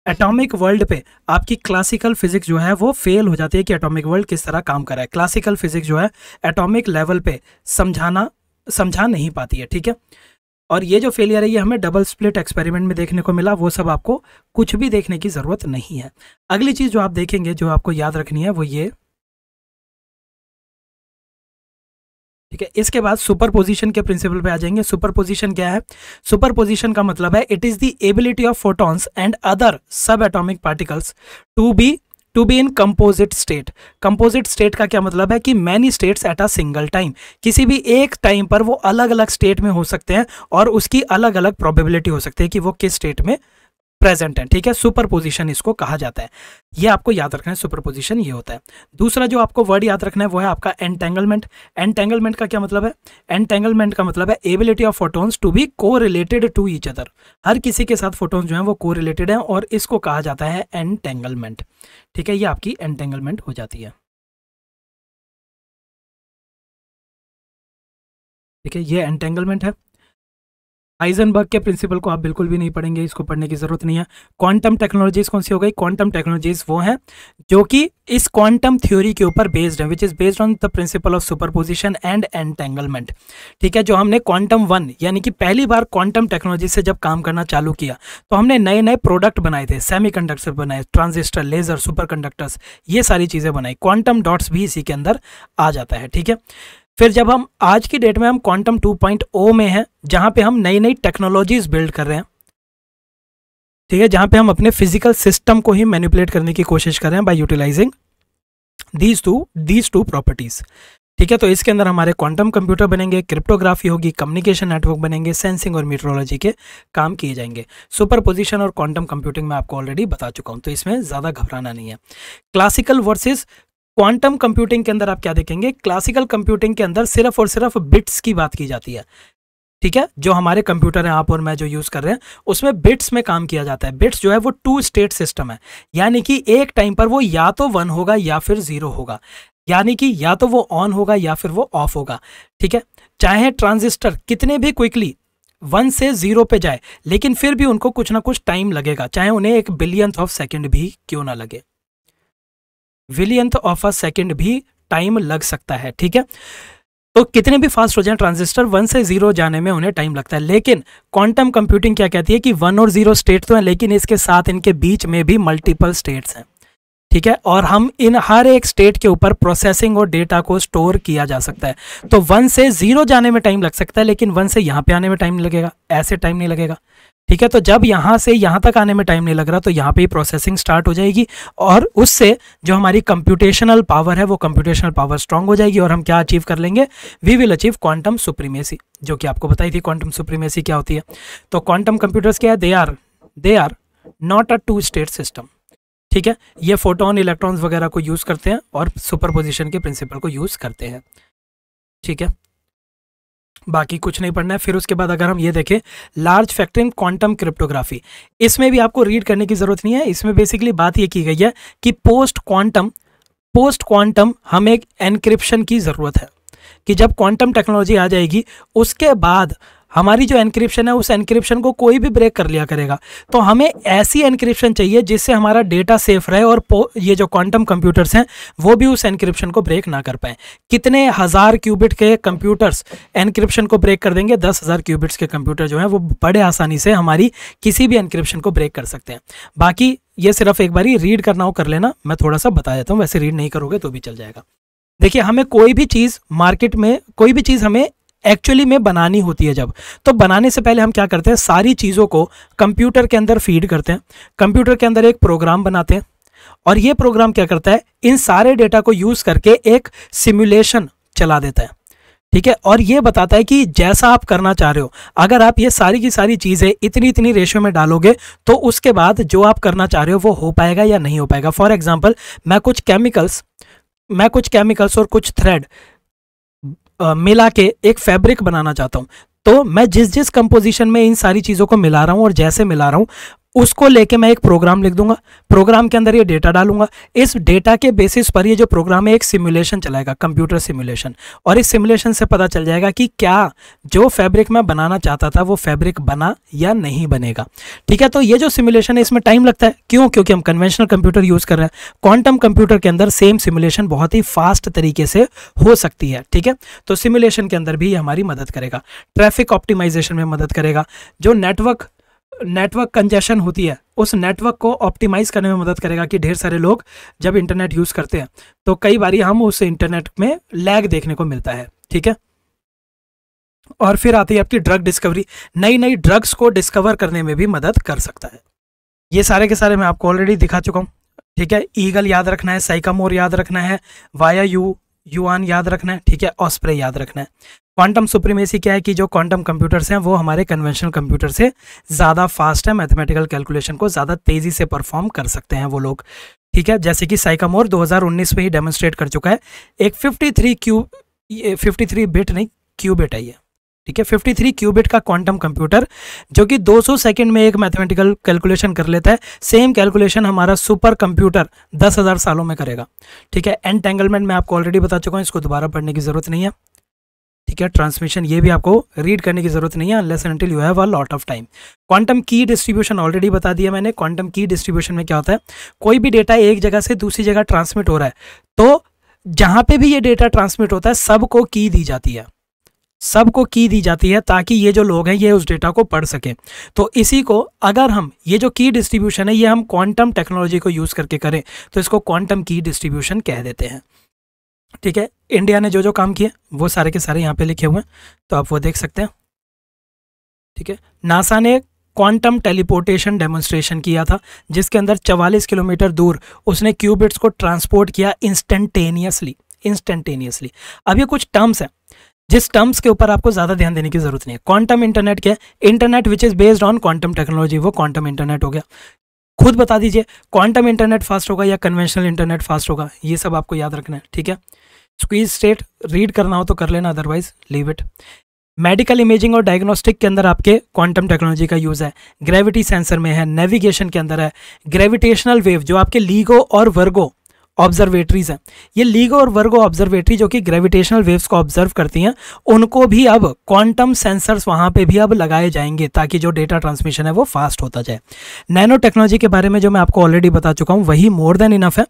एटॉमिक वर्ल्ड पे आपकी क्लासिकल फिजिक्स जो है वो फेल हो जाती है कि एटॉमिक वर्ल्ड किस तरह काम कर रहा है क्लासिकल फिजिक्स जो है एटॉमिक लेवल पे समझाना समझा नहीं पाती है ठीक है और ये जो फेलियर है ये हमें डबल स्प्लिट एक्सपेरिमेंट में देखने को मिला वो सब आपको कुछ भी देखने की ज़रूरत नहीं है अगली चीज़ जो आप देखेंगे जो आपको याद रखनी है वो ये ठीक है इसके बाद सुपर पोजिशन के प्रिंसिपल पे आ जाएंगे सुपर पोजिशन क्या है सुपर पोजिशन का मतलब है it is the ability of photons and other sub atomic particles to be to be in composite state composite state का क्या मतलब है कि many states at a single time किसी भी एक टाइम पर वो अलग अलग स्टेट में हो सकते हैं और उसकी अलग अलग प्रोबेबिलिटी हो सकती है कि वो किस स्टेट में प्रेजेंट है ठीक है सुपर पोजिशन इसको कहा जाता है ये आपको याद रखना है सुपर पोजिशन ये होता है दूसरा जो आपको वर्ड याद रखना है वो है आपका एंटेंगलमेंट एंटेंगलमेंट का क्या मतलब है एंटेंगलमेंट का मतलब है ability of photons to be correlated to each other हर किसी के साथ फोटोन्स जो हैं वो को रिलेटेड है और इसको कहा जाता है एंटेंगलमेंट ठीक है ये आपकी एंटेंगलमेंट हो जाती है ठीक है ये एंटेंगलमेंट है आइजनबर्ग के प्रिंसिपल को आप बिल्कुल भी नहीं पढ़ेंगे इसको पढ़ने की ज़रूरत नहीं है क्वांटम टेक्नोलॉजीज़ कौन सी हो गई क्वांटम टेक्नोलॉजीज़ वो हैं जो कि इस क्वांटम थ्योरी के ऊपर बेस्ड है which is based on the principle of superposition and entanglement ठीक है जो हमने क्वांटम वन यानी कि पहली बार क्वांटम टेक्नोलॉजी से जब काम करना चालू किया तो हमने नए नए प्रोडक्ट बनाए थे सेमी कंडक्टर बनाए ट्रांजिस्टर लेज़र सुपर कंडक्टर्स ये सारी चीज़ें बनाई क्वांटम डॉट्स भी इसी के अंदर आ जाता है ठीक है फिर जब हम आज की डेट में हम क्वांटम 2.0 में हैं जहाँ पे हम नई नई टेक्नोलॉजीज बिल्ड कर रहे हैं ठीक है जहाँ पे हम अपने फिजिकल सिस्टम को ही मैनिपुलेट करने की कोशिश कर रहे हैं by utilizing these two these two properties ठीक है तो इसके अंदर हमारे क्वांटम कंप्यूटर बनेंगे क्रिप्टोग्राफी होगी कम्युनिकेशन नेटवर्क बनेंगे सेंसिंग और मीट्रोलॉजी के काम किए जाएंगे सुपर पोजिशन और क्वांटम कंप्यूटिंग मैं आपको ऑलरेडी बता चुका हूं तो इसमें ज़्यादा घबराना नहीं है क्लासिकल वर्सेस क्वांटम कंप्यूटिंग के अंदर आप क्या देखेंगे क्लासिकल कंप्यूटिंग के अंदर सिर्फ और सिर्फ बिट्स की बात की जाती है ठीक है जो हमारे कंप्यूटर हैं आप और मैं जो यूज़ कर रहे हैं उसमें बिट्स में काम किया जाता है बिट्स जो है वो टू स्टेट सिस्टम है यानी कि एक टाइम पर वो या तो वन होगा या फिर ज़ीरो होगा यानी कि या तो वो ऑन होगा या फिर वो ऑफ होगा ठीक है चाहे ट्रांजिस्टर कितने भी क्विकली वन से जीरो पे जाए लेकिन फिर भी उनको कुछ ना कुछ टाइम लगेगा चाहे उन्हें एक बिलियंथ ऑफ सेकेंड भी क्यों ना लगे विलियंथ ऑफ अ सेकेंड भी टाइम लग सकता है ठीक है तो कितने भी फास्ट हो जाए ट्रांजिस्टर वन से जीरो जाने में उन्हें टाइम लगता है लेकिन क्वांटम कंप्यूटिंग क्या कहती है कि वन और जीरो स्टेट तो हैं लेकिन इसके साथ इनके बीच में भी मल्टीपल स्टेट्स हैं ठीक है और हम इन हर एक स्टेट के ऊपर प्रोसेसिंग और डेटा को स्टोर किया जा सकता है तो वन से जीरो जाने में टाइम लग सकता है लेकिन वन से यहाँ पे आने में टाइम लगेगा ऐसे टाइम नहीं लगेगा ठीक है तो जब यहाँ से यहाँ तक आने में टाइम नहीं लग रहा तो यहाँ पे ही प्रोसेसिंग स्टार्ट हो जाएगी और उससे जो हमारी कंप्यूटेशनल पावर है वो कंप्यूटेशनल पावर स्ट्रांग हो जाएगी और हम क्या अचीव कर लेंगे we will achieve quantum supremacy जो कि आपको बताई थी क्वांटम सुप्रीमेसी क्या होती है तो क्वांटम कंप्यूटर्स क्या है they are they are not a two state system ठीक है ये फोटोन इलेक्ट्रॉन्स वगैरह को यूज़ करते हैं और सुपर पोजिशन के प्रिंसिपल को यूज़ करते हैं ठीक है बाकी कुछ नहीं पढ़ना है फिर उसके बाद अगर हम ये देखें large factor in quantum cryptography इसमें भी आपको रीड करने की ज़रूरत नहीं है इसमें बेसिकली बात ये की गई है कि पोस्ट क्वांटम पोस्ट क्वांटम हमें एनक्रिप्शन की ज़रूरत है कि जब क्वांटम टेक्नोलॉजी आ जाएगी उसके बाद हमारी जो एनक्रिप्शन है उस एनक्रिप्शन को कोई भी ब्रेक कर लिया करेगा तो हमें ऐसी एनक्रिप्शन चाहिए जिससे हमारा डेटा सेफ रहे और ये जो क्वांटम कंप्यूटर्स हैं वो भी उस एनक्रिप्शन को ब्रेक ना कर पाए कितने हज़ार क्यूबिट के कंप्यूटर्स एनक्रिप्शन को ब्रेक कर देंगे दस हज़ार क्यूबिट्स के कंप्यूटर जो हैं वो बड़े आसानी से हमारी किसी भी एनक्रिप्शन को ब्रेक कर सकते हैं बाकी ये सिर्फ एक ही रीड करना हो कर लेना मैं थोड़ा सा बता देता हूँ वैसे रीड नहीं करोगे तो भी चल जाएगा देखिए हमें कोई भी चीज़ मार्केट में कोई भी चीज़ हमें एक्चुअली में बनानी होती है जब तो बनाने से पहले हम क्या करते हैं सारी चीज़ों को कंप्यूटर के अंदर फीड करते हैं कंप्यूटर के अंदर एक प्रोग्राम बनाते हैं और ये प्रोग्राम क्या करता है इन सारे डेटा को यूज़ करके एक सिमुलेशन चला देता है ठीक है और ये बताता है कि जैसा आप करना चाह रहे हो अगर आप ये सारी की सारी चीज़ें इतनी इतनी रेशियो में डालोगे तो उसके बाद जो आप करना चाह रहे हो वो हो पाएगा या नहीं हो पाएगा फॉर एग्जाम्पल मैं कुछ केमिकल्स मैं कुछ केमिकल्स और कुछ थ्रेड मिला के एक फैब्रिक बनाना चाहता हूँ तो मैं जिस जिस कंपोजिशन में इन सारी चीज़ों को मिला रहा हूँ और जैसे मिला रहा हूँ उसको लेके मैं एक प्रोग्राम लिख दूंगा प्रोग्राम के अंदर ये डेटा डालूंगा इस डेटा के बेसिस पर ये जो प्रोग्राम है एक सिमुलेशन चलाएगा कंप्यूटर सिमुलेशन और इस सिमुलेशन से पता चल जाएगा कि क्या जो फैब्रिक मैं बनाना चाहता था वो फैब्रिक बना या नहीं बनेगा ठीक है तो ये जो सिमुलेशन है इसमें टाइम लगता है क्यों क्योंकि हम कन्वेंशनल कंप्यूटर यूज़ कर रहे हैं क्वांटम कंप्यूटर के अंदर सेम सिमुलेशन बहुत ही फास्ट तरीके से हो सकती है ठीक है तो सिमुलेशन के अंदर भी हमारी मदद करेगा ट्रैफिक ऑप्टिमाइजेशन में मदद करेगा जो नेटवर्क नेटवर्क कंजेशन होती है उस नेटवर्क को ऑप्टिमाइज करने में मदद करेगा कि ढेर सारे लोग जब इंटरनेट यूज़ करते हैं तो कई बार हम उस इंटरनेट में लैग देखने को मिलता है ठीक है और फिर आती है आपकी ड्रग डिस्कवरी नई नई ड्रग्स को डिस्कवर करने में भी मदद कर सकता है ये सारे के सारे मैं आपको ऑलरेडी दिखा चुका हूँ ठीक है ईगल याद रखना है साइकामोर याद रखना है वाया यू यूआन याद रखना है ठीक है ऑस्प्रे याद रखना है क्वांटम सुप्रीमेसी क्या है कि जो क्वांटम कंप्यूटर्स हैं वो हमारे कन्वेंशनल कंप्यूटर से ज़्यादा फास्ट है मैथमेटिकल कैलकुलेशन को ज़्यादा तेज़ी से परफॉर्म कर सकते हैं वो लोग ठीक है जैसे कि साइकामोर 2019 में ही डेमोन्स्ट्रेट कर चुका है एक 53 क्यू 53 बिट नहीं क्यूबिट है ये ठीक है 53 थ्री क्यूबिट का क्वांटम कंप्यूटर जो कि 200 सेकंड में एक मैथमेटिकल कैलकुलेशन कर लेता है सेम कैलकुलेशन हमारा सुपर कंप्यूटर 10,000 सालों में करेगा ठीक है एंटेंगलमेंट मैं आपको ऑलरेडी बता चुका हूँ इसको दोबारा पढ़ने की ज़रूरत नहीं है ठीक है ट्रांसमिशन ये भी आपको रीड करने की जरूरत नहीं है unless until you have a lot of time quantum key distribution already बता दिया मैंने क्वांटम की डिस्ट्रीब्यूशन में क्या होता है कोई भी डेटा एक जगह से दूसरी जगह ट्रांसमिट हो रहा है तो जहाँ पे भी ये डेटा ट्रांसमिट होता है सबको की दी जाती है सबको की दी जाती है ताकि ये जो लोग हैं ये उस डेटा को पढ़ सकें तो इसी को अगर हम ये जो की डिस्ट्रीब्यूशन है ये हम क्वांटम टेक्नोलॉजी को यूज़ करके करें तो इसको क्वांटम की डिस्ट्रीब्यूशन कह देते हैं ठीक है इंडिया ने जो जो काम किए वो सारे के सारे यहाँ पे लिखे हुए हैं तो आप वो देख सकते हैं ठीक है नासा ने क्वांटम टेलीपोर्टेशन डेमोन्स्ट्रेशन किया था जिसके अंदर चवालीस किलोमीटर दूर उसने क्यूबिट्स को ट्रांसपोर्ट किया इंस्टेंटेनियसली इंस्टेंटेनियसली अब ये कुछ टर्म्स हैं जिस टर्म्स के ऊपर आपको ज़्यादा ध्यान देने की ज़रूरत नहीं है क्वांटम इंटरनेट क्या है internet which is based on quantum technology वो क्वांटम इंटरनेट हो गया खुद बता दीजिए क्वांटम इंटरनेट फास्ट होगा या कन्वेंशनल इंटरनेट फास्ट होगा ये सब आपको याद रखना है ठीक है स्क्वीज स्टेट रीड करना हो तो कर लेना otherwise leave it medical imaging और डायग्नोस्टिक के अंदर आपके क्वांटम टेक्नोलॉजी का यूज़ है ग्रेविटी सेंसर में है नेविगेशन के अंदर है ग्रेविटेशनल वेव जो आपके लीगो और वर्गो ऑब्जर्वेटरीज हैं ये लीगो और वर्गो ऑब्जर्वेटरी जो कि ग्रेविटेशनल वेव्स को ऑब्जर्व करती हैं उनको भी अब क्वांटम सेंसर्स वहाँ पे भी अब लगाए जाएंगे ताकि जो डेटा ट्रांसमिशन है वो फास्ट होता जाए नैनो टेक्नोलॉजी के बारे में जो मैं आपको ऑलरेडी बता चुका हूँ वही मोर देन इनफ है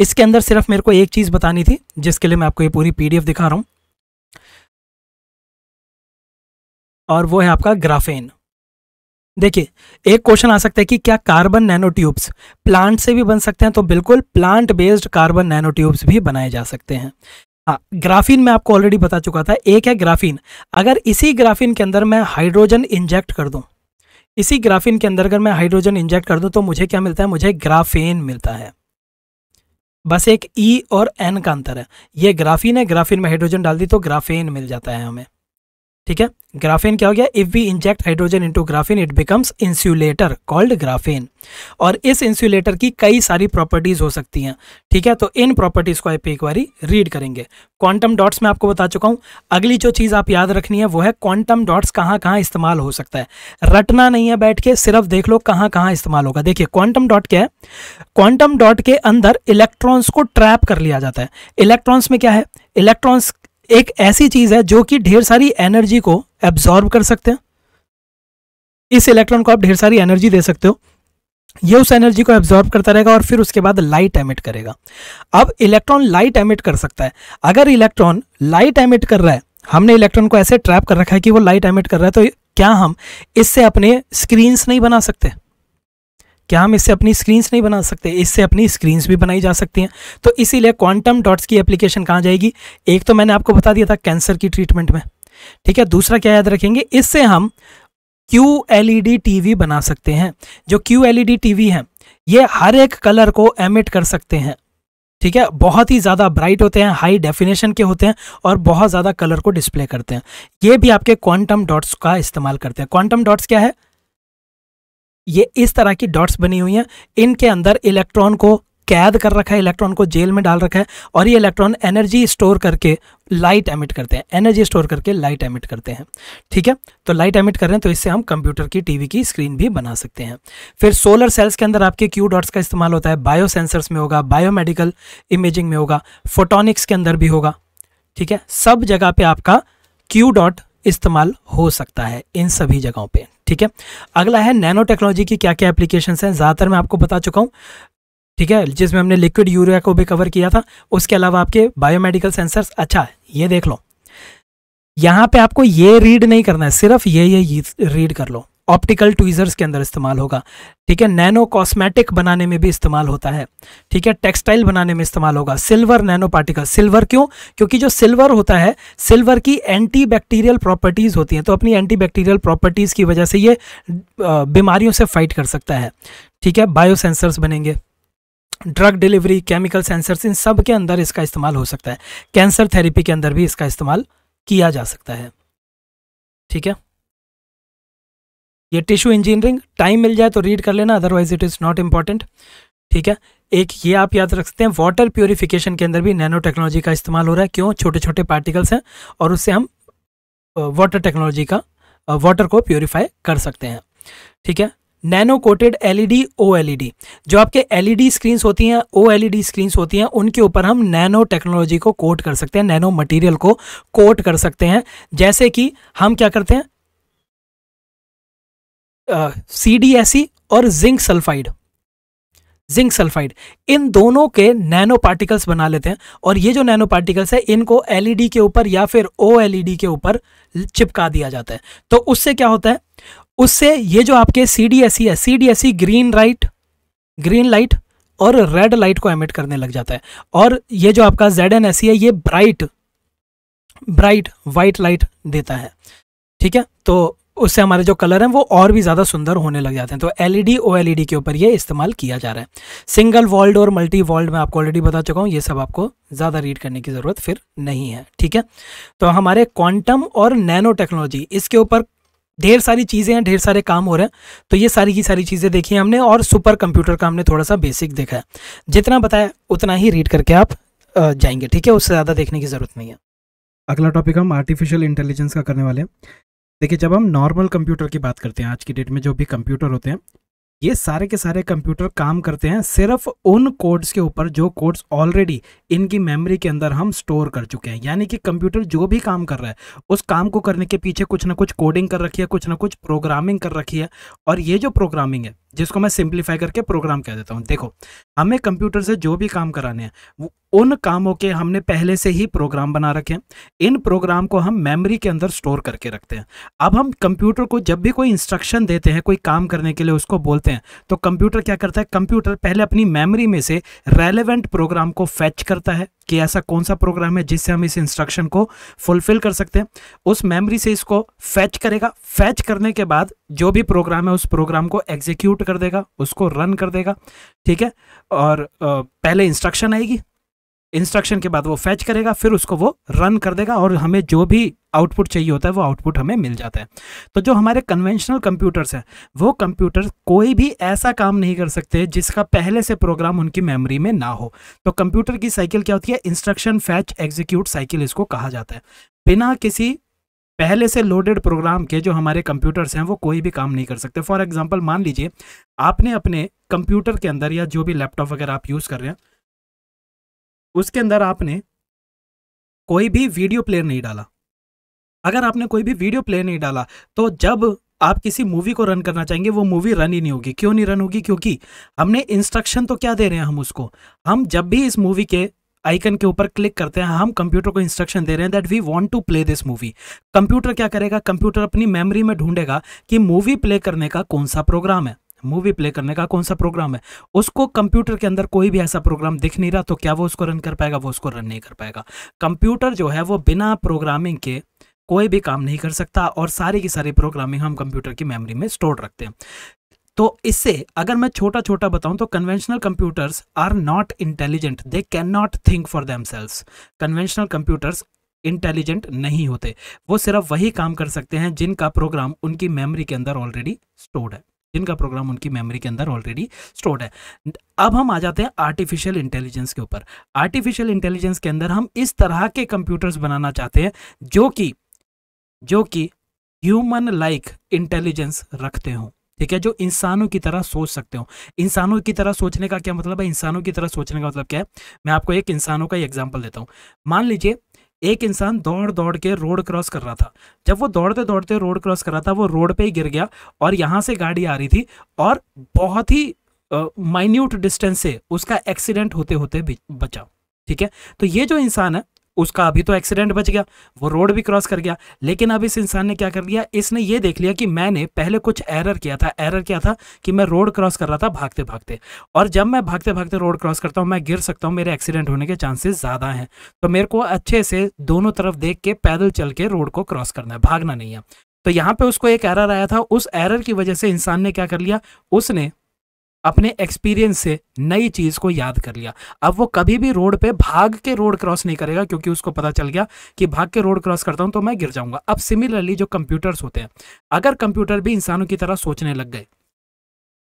इसके अंदर सिर्फ मेरे को एक चीज़ बतानी थी जिसके लिए मैं आपको ये पूरी पी दिखा रहा हूँ और वो है आपका ग्राफेन देखिए एक क्वेश्चन आ सकता है कि क्या कार्बन नैनो ट्यूब्स प्लांट से भी बन सकते हैं तो बिल्कुल plant based carbon nanotubes भी बनाए जा सकते हैं हाँ ग्राफीन मैं आपको ऑलरेडी बता चुका था एक है ग्राफीन अगर इसी ग्राफीन के अंदर मैं हाइड्रोजन इंजेक्ट कर दूँ इसी ग्राफीन के अंदर अगर मैं हाइड्रोजन इंजेक्ट कर दूँ तो मुझे क्या मिलता है मुझे ग्राफेन मिलता है बस एक ई e और एन का अंतर है ये ग्राफीन है ग्राफीन में हाइड्रोजन डाल दी तो ग्राफेन मिल जाता है हमें ठीक है ग्राफेन क्या हो गया if we inject hydrogen into graphene it becomes insulator called graphene और इस इंसुलेटर की कई सारी प्रॉपर्टीज़ हो सकती हैं ठीक है तो इन प्रॉपर्टीज़ को आप एक बार रीड करेंगे क्वांटम डॉट्स में आपको बता चुका हूं अगली जो चीज़ आप याद रखनी है वो है क्वांटम डॉट्स कहां कहां इस्तेमाल हो सकता है रटना नहीं है बैठ के सिर्फ देख लो कहां कहां इस्तेमाल होगा देखिए क्वांटम डॉट क्या है क्वांटम डॉट के अंदर इलेक्ट्रॉन्स को ट्रैप कर लिया जाता है इलेक्ट्रॉन्स में क्या है इलेक्ट्रॉन्स एक ऐसी चीज़ है जो कि ढेर सारी एनर्जी को एब्जॉर्ब कर सकते हैं इस इलेक्ट्रॉन को आप ढेर सारी एनर्जी दे सकते हो ये उस एनर्जी को एब्जॉर्ब करता रहेगा और फिर उसके बाद लाइट एमिट करेगा अब इलेक्ट्रॉन लाइट एमिट कर सकता है अगर इलेक्ट्रॉन लाइट एमिट कर रहा है हमने इलेक्ट्रॉन को ऐसे ट्रैप कर रखा है कि वो लाइट एमिट कर रहा है तो क्या हम इससे अपने स्क्रीन्स नहीं बना सकते क्या हम इससे अपनी स्क्रीन्स नहीं बना सकते इससे अपनी स्क्रीन्स भी बनाई जा सकती हैं तो इसीलिए क्वांटम डॉट्स की एप्लीकेशन कहाँ जाएगी एक तो मैंने आपको बता दिया था कैंसर की ट्रीटमेंट में ठीक है दूसरा क्या याद रखेंगे इससे हम Q L E D T V बना सकते हैं जो Q L E D T V है ये हर एक कलर को एमिट कर सकते हैं ठीक है बहुत ही ज़्यादा ब्राइट होते हैं हाई डेफिनेशन के होते हैं और बहुत ज़्यादा कलर को डिस्प्ले करते हैं ये भी आपके क्वांटम डॉट्स का इस्तेमाल करते हैं क्वांटम डॉट्स क्या है ये इस तरह की डॉट्स बनी हुई हैं इनके अंदर इलेक्ट्रॉन को कैद कर रखा है इलेक्ट्रॉन को जेल में डाल रखा है और ये इलेक्ट्रॉन एनर्जी स्टोर करके लाइट एमिट करते हैं एनर्जी स्टोर करके लाइट एमिट करते हैं ठीक है तो लाइट एमिट कर रहे हैं तो इससे हम कंप्यूटर की टीवी की स्क्रीन भी बना सकते हैं फिर सोलर सेल्स के अंदर आपके क्यू डॉट्स का इस्तेमाल होता है बायो सेंसर्स में होगा बायोमेडिकल इमेजिंग में होगा फोटोनिक्स के अंदर भी होगा ठीक है सब जगह पर आपका क्यू डॉट इस्तेमाल हो सकता है इन सभी जगहों पर ठीक है अगला है नैनो टेक्नोलॉजी की क्या क्या एप्लीकेशन हैं ज़्यादातर मैं आपको बता चुका हूँ ठीक है जिसमें हमने लिक्विड यूरिया को भी कवर किया था उसके अलावा आपके बायोमेडिकल सेंसर्स अच्छा ये देख लो यहाँ पे आपको ये रीड नहीं करना है सिर्फ ये ये रीड कर लो ऑप्टिकल ट्वीज़र्स के अंदर इस्तेमाल होगा ठीक है नैनो कॉस्मेटिक बनाने में भी इस्तेमाल होता है ठीक है टेक्सटाइल बनाने में इस्तेमाल होगा सिल्वर नैनो पार्टिकल सिल्वर क्यों क्योंकि जो सिल्वर होता है सिल्वर की एंटी बैक्टीरियल प्रॉपर्टीज़ होती हैं तो अपनी एंटी बैक्टीरियल प्रॉपर्टीज़ की वजह से ये बीमारियों से फाइट कर सकता है ठीक है बायोसेंसर्स बनेंगे ड्रग डिलीवरी केमिकल सेंसर्स इन सब के अंदर इसका इस्तेमाल हो सकता है कैंसर थेरेपी के अंदर भी इसका इस्तेमाल किया जा सकता है ठीक है ये टिश्यू इंजीनियरिंग टाइम मिल जाए तो रीड कर लेना otherwise it is not important ठीक है एक ये आप याद रख सकते हैं वाटर प्योरीफिकेशन के अंदर भी नैनो टेक्नोलॉजी का इस्तेमाल हो रहा है क्यों छोटे छोटे पार्टिकल्स हैं और उससे हम वाटर टेक्नोलॉजी का वाटर को प्योरीफाई कर सकते हैं ठीक है नैनो कोटेड एलईडी ओएलईडी जो आपके एलईडी स्क्रीन्स होती हैं ओएलईडी स्क्रीन्स होती हैं उनके ऊपर हम नैनो टेक्नोलॉजी को कोट कर सकते हैं नैनो मटेरियल को कोट कर सकते हैं जैसे कि हम क्या करते हैं सी डी एस और जिंक सल्फाइड जिंक सल्फाइड इन दोनों के नैनो पार्टिकल्स बना लेते हैं और ये जो नैनो पार्टिकल्स है इनको एलईडी e के ऊपर या फिर ओ एलईडी e के ऊपर चिपका दिया जाता है तो उससे क्या होता है उससे ये जो आपके सी डी एस है C D S green light green light और रेड लाइट को एमिट करने लग जाता है और ये जो आपका जेड एन एस है ये ब्राइट ब्राइट व्हाइट लाइट देता है ठीक है तो उससे हमारे जो कलर हैं वो और भी ज़्यादा सुंदर होने लग जाते हैं तो एल ई e e के ऊपर ये इस्तेमाल किया जा रहा है सिंगल वॉल्ड और मल्टी वॉल्ड मैं आपको ऑलरेडी बता चुका हूँ ये सब आपको ज़्यादा रीड करने की ज़रूरत फिर नहीं है ठीक है तो हमारे क्वांटम और नैनो टेक्नोलॉजी इसके ऊपर ढेर सारी चीज़ें हैं ढेर सारे काम हो रहे हैं तो ये सारी की सारी चीज़ें देखी हैं हमने और सुपर कंप्यूटर का हमने थोड़ा सा बेसिक देखा है जितना बताया उतना ही रीड करके आप जाएंगे ठीक है उससे ज़्यादा देखने की ज़रूरत नहीं है अगला टॉपिक हम आर्टिफिशियल इंटेलिजेंस का करने वाले हैं देखिए जब हम नॉर्मल कंप्यूटर की बात करते हैं आज की डेट में जो भी कंप्यूटर होते हैं ये सारे के सारे कंप्यूटर काम करते हैं सिर्फ उन कोड्स के ऊपर जो कोड्स ऑलरेडी इनकी मेमोरी के अंदर हम स्टोर कर चुके हैं यानी कि कंप्यूटर जो भी काम कर रहा है उस काम को करने के पीछे कुछ ना कुछ कोडिंग कर रखी है कुछ ना कुछ प्रोग्रामिंग कर रखी है और ये जो प्रोग्रामिंग है जिसको मैं सिंप्लीफाई करके प्रोग्राम कह देता हूँ देखो हमें कंप्यूटर से जो भी काम कराने हैं उन कामों के हमने पहले से ही प्रोग्राम बना रखे हैं इन प्रोग्राम को हम मेमोरी के अंदर स्टोर करके रखते हैं अब हम कंप्यूटर को जब भी कोई इंस्ट्रक्शन देते हैं कोई काम करने के लिए उसको बोलते हैं तो कंप्यूटर क्या करता है कंप्यूटर पहले अपनी मेमोरी में से रेलेवेंट प्रोग्राम को फैच करता है कि ऐसा कौन सा प्रोग्राम है जिससे हम इस इंस्ट्रक्शन को फुलफिल कर सकते हैं उस मेमरी से इसको फैच करेगा फैच करने के बाद जो भी प्रोग्राम है उस प्रोग्राम को एग्जीक्यूट कर देगा उसको रन कर देगा ठीक है और पहले इंस्ट्रक्शन आएगी इंस्ट्रक्शन के बाद वो फैच करेगा फिर उसको वो रन कर देगा और हमें जो भी आउटपुट चाहिए होता है वो आउटपुट हमें मिल जाता है तो जो हमारे कन्वेंशनल कंप्यूटर्स हैं वो कंप्यूटर कोई भी ऐसा काम नहीं कर सकते जिसका पहले से प्रोग्राम उनकी मेमोरी में ना हो तो कंप्यूटर की साइकिल क्या होती है इंस्ट्रक्शन फैच एग्जीक्यूट साइकिल इसको कहा जाता है बिना किसी पहले से लोडेड प्रोग्राम के जो हमारे कंप्यूटर्स हैं वो कोई भी काम नहीं कर सकते फॉर एग्जांपल मान लीजिए आपने अपने कंप्यूटर के अंदर या जो भी लैपटॉप वगैरह आप यूज़ कर रहे हैं उसके अंदर आपने कोई भी वीडियो प्लेयर नहीं डाला अगर आपने कोई भी वीडियो प्लेयर नहीं डाला तो जब आप किसी मूवी को रन करना चाहेंगे वो मूवी रन ही नहीं होगी क्यों नहीं रन होगी क्योंकि हमने इंस्ट्रक्शन तो क्या दे रहे हैं हम उसको हम जब भी इस मूवी के आइकन के ऊपर क्लिक करते हैं हम कंप्यूटर को इंस्ट्रक्शन दे रहे हैं that we want to play this movie computer क्या करेगा कंप्यूटर अपनी मेमोरी में ढूंढेगा कि मूवी प्ले करने का कौन सा प्रोग्राम है मूवी प्ले करने का कौन सा प्रोग्राम है उसको कंप्यूटर के अंदर कोई भी ऐसा प्रोग्राम दिख नहीं रहा तो क्या वो उसको रन कर पाएगा वो उसको रन नहीं कर पाएगा कंप्यूटर जो है वो बिना प्रोग्रामिंग के कोई भी काम नहीं कर सकता और सारी की सारी प्रोग्रामिंग हम कंप्यूटर की मेमोरी में स्टोर रखते हैं तो इससे अगर मैं छोटा छोटा बताऊं तो conventional computers are not intelligent they can not think for them conventional computers intelligent नहीं होते वो सिर्फ वही काम कर सकते हैं जिनका प्रोग्राम उनकी मेमोरी के अंदर ऑलरेडी स्टोर्ड है जिनका प्रोग्राम उनकी मेमोरी के अंदर ऑलरेडी स्टोर्ड है अब हम आ जाते हैं आर्टिफिशियल इंटेलिजेंस के ऊपर आर्टिफिशियल इंटेलिजेंस के अंदर हम इस तरह के कंप्यूटर्स बनाना चाहते हैं जो कि जो कि ह्यूमन लाइक इंटेलिजेंस रखते हों ठीक है जो इंसानों की तरह सोच सकते हो इंसानों की तरह सोचने का क्या मतलब है इंसानों की तरह सोचने का मतलब क्या है मैं आपको एक इंसानों का एग्जाम्पल देता हूँ मान लीजिए एक इंसान दौड़ दौड़ के रोड क्रॉस कर रहा था जब वो दौड़ते दौड़ते रोड क्रॉस कर रहा था वो रोड पे ही गिर गया और यहाँ से गाड़ी आ रही थी और बहुत ही माइन्यूट डिस्टेंस से उसका एक्सीडेंट होते होते बचा ठीक है तो ये जो इंसान है उसका अभी तो एक्सीडेंट बच गया वो रोड भी क्रॉस कर गया लेकिन अब इस इंसान ने क्या कर दिया इसने ये देख लिया कि मैंने पहले कुछ एरर किया था एरर क्या था कि मैं रोड क्रॉस कर रहा था भागते भागते और जब मैं भागते भागते रोड क्रॉस करता हूँ मैं गिर सकता हूँ मेरे एक्सीडेंट होने के चांसेस ज़्यादा हैं तो मेरे को अच्छे से दोनों तरफ देख के पैदल चल के रोड को क्रॉस करना है भागना नहीं है तो यहाँ पे उसको एक एरर आया था उस एरर की वजह से इंसान ने क्या कर लिया उसने अपने एक्सपीरियंस से नई चीज़ को याद कर लिया अब वो कभी भी रोड पे भाग के रोड क्रॉस नहीं करेगा क्योंकि उसको पता चल गया कि भाग के रोड क्रॉस करता हूँ तो मैं गिर जाऊँगा अब सिमिलरली जो कंप्यूटर्स होते हैं अगर कंप्यूटर भी इंसानों की तरह सोचने लग गए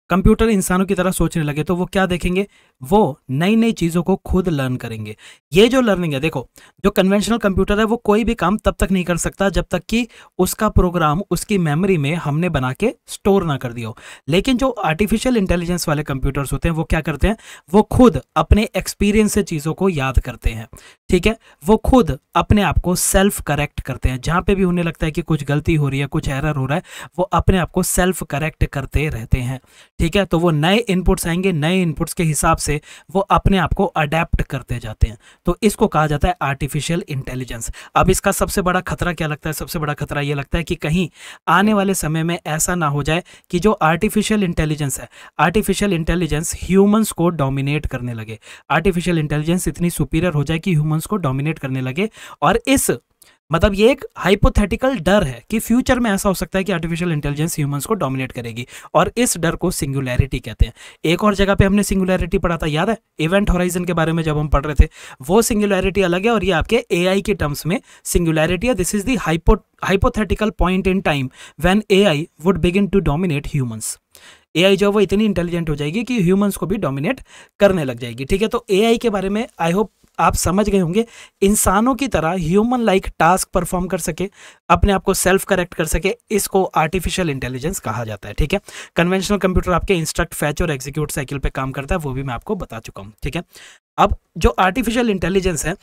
कंप्यूटर इंसानों की तरह सोचने लगे तो वो क्या देखेंगे वो नई नई चीज़ों को खुद लर्न करेंगे ये जो लर्निंग है देखो जो कन्वेंशनल कंप्यूटर है वो कोई भी काम तब तक नहीं कर सकता जब तक कि उसका प्रोग्राम उसकी मेमोरी में हमने बना के स्टोर ना कर दिया हो लेकिन जो आर्टिफिशियल इंटेलिजेंस वाले कंप्यूटर्स होते हैं वो क्या करते हैं वो खुद अपने एक्सपीरियंस से चीज़ों को याद करते हैं ठीक है वो खुद अपने आप को सेल्फ करेक्ट करते हैं जहाँ पर भी उन्हें लगता है कि कुछ गलती हो रही है कुछ एरर हो रहा है वो अपने आप को सेल्फ करेक्ट करते रहते हैं ठीक है तो वो नए इनपुट्स आएंगे नए इनपुट्स के हिसाब से वो अपने आप को अडेप्ट करते जाते हैं तो इसको कहा जाता है आर्टिफिशियल इंटेलिजेंस अब इसका सबसे बड़ा खतरा क्या लगता है सबसे बड़ा खतरा ये लगता है कि कहीं आने वाले समय में ऐसा ना हो जाए कि जो आर्टिफिशियल इंटेलिजेंस है आर्टिफिशियल इंटेलिजेंस ह्यूमन्स को डोमिनेट करने लगे आर्टिफिशियल इंटेलिजेंस इतनी सुपीरियर हो जाए कि ह्यूमन्स को डोमिनेट करने लगे और इस मतलब ये एक हाइपोथेटिकल डर है कि फ्यूचर में ऐसा हो सकता है कि आर्टिफिशियल इंटेलिजेंस ह्यूमंस को डोमिनेट करेगी और इस डर को सिंगुलैरिटी कहते हैं एक और जगह पे हमने सिंगुलैरिटी पढ़ा था याद है इवेंट होराइजन के बारे में जब हम पढ़ रहे थे वो सिंगुलैरिटी अलग है और ये आपके ए के टर्म्स में सिंगुलैरिटी है this is the hypo hypothetical point in time when A would begin to dominate humans A जो वो इतनी इंटेलिजेंट हो जाएगी कि ह्यूमंस को भी डोमिनेट करने लग जाएगी ठीक है तो ए के बारे में आई होप आप समझ गए होंगे इंसानों की तरह ह्यूमन लाइक टास्क परफॉर्म कर सके अपने आप को सेल्फ करेक्ट कर सके इसको आर्टिफिशियल इंटेलिजेंस कहा जाता है ठीक है कन्वेंशनल कंप्यूटर आपके इंस्ट्रक्ट फैच और एग्जीक्यूट साइकिल पे काम करता है वो भी मैं आपको बता चुका हूँ ठीक है अब जो आर्टिफिशियल इंटेलिजेंस है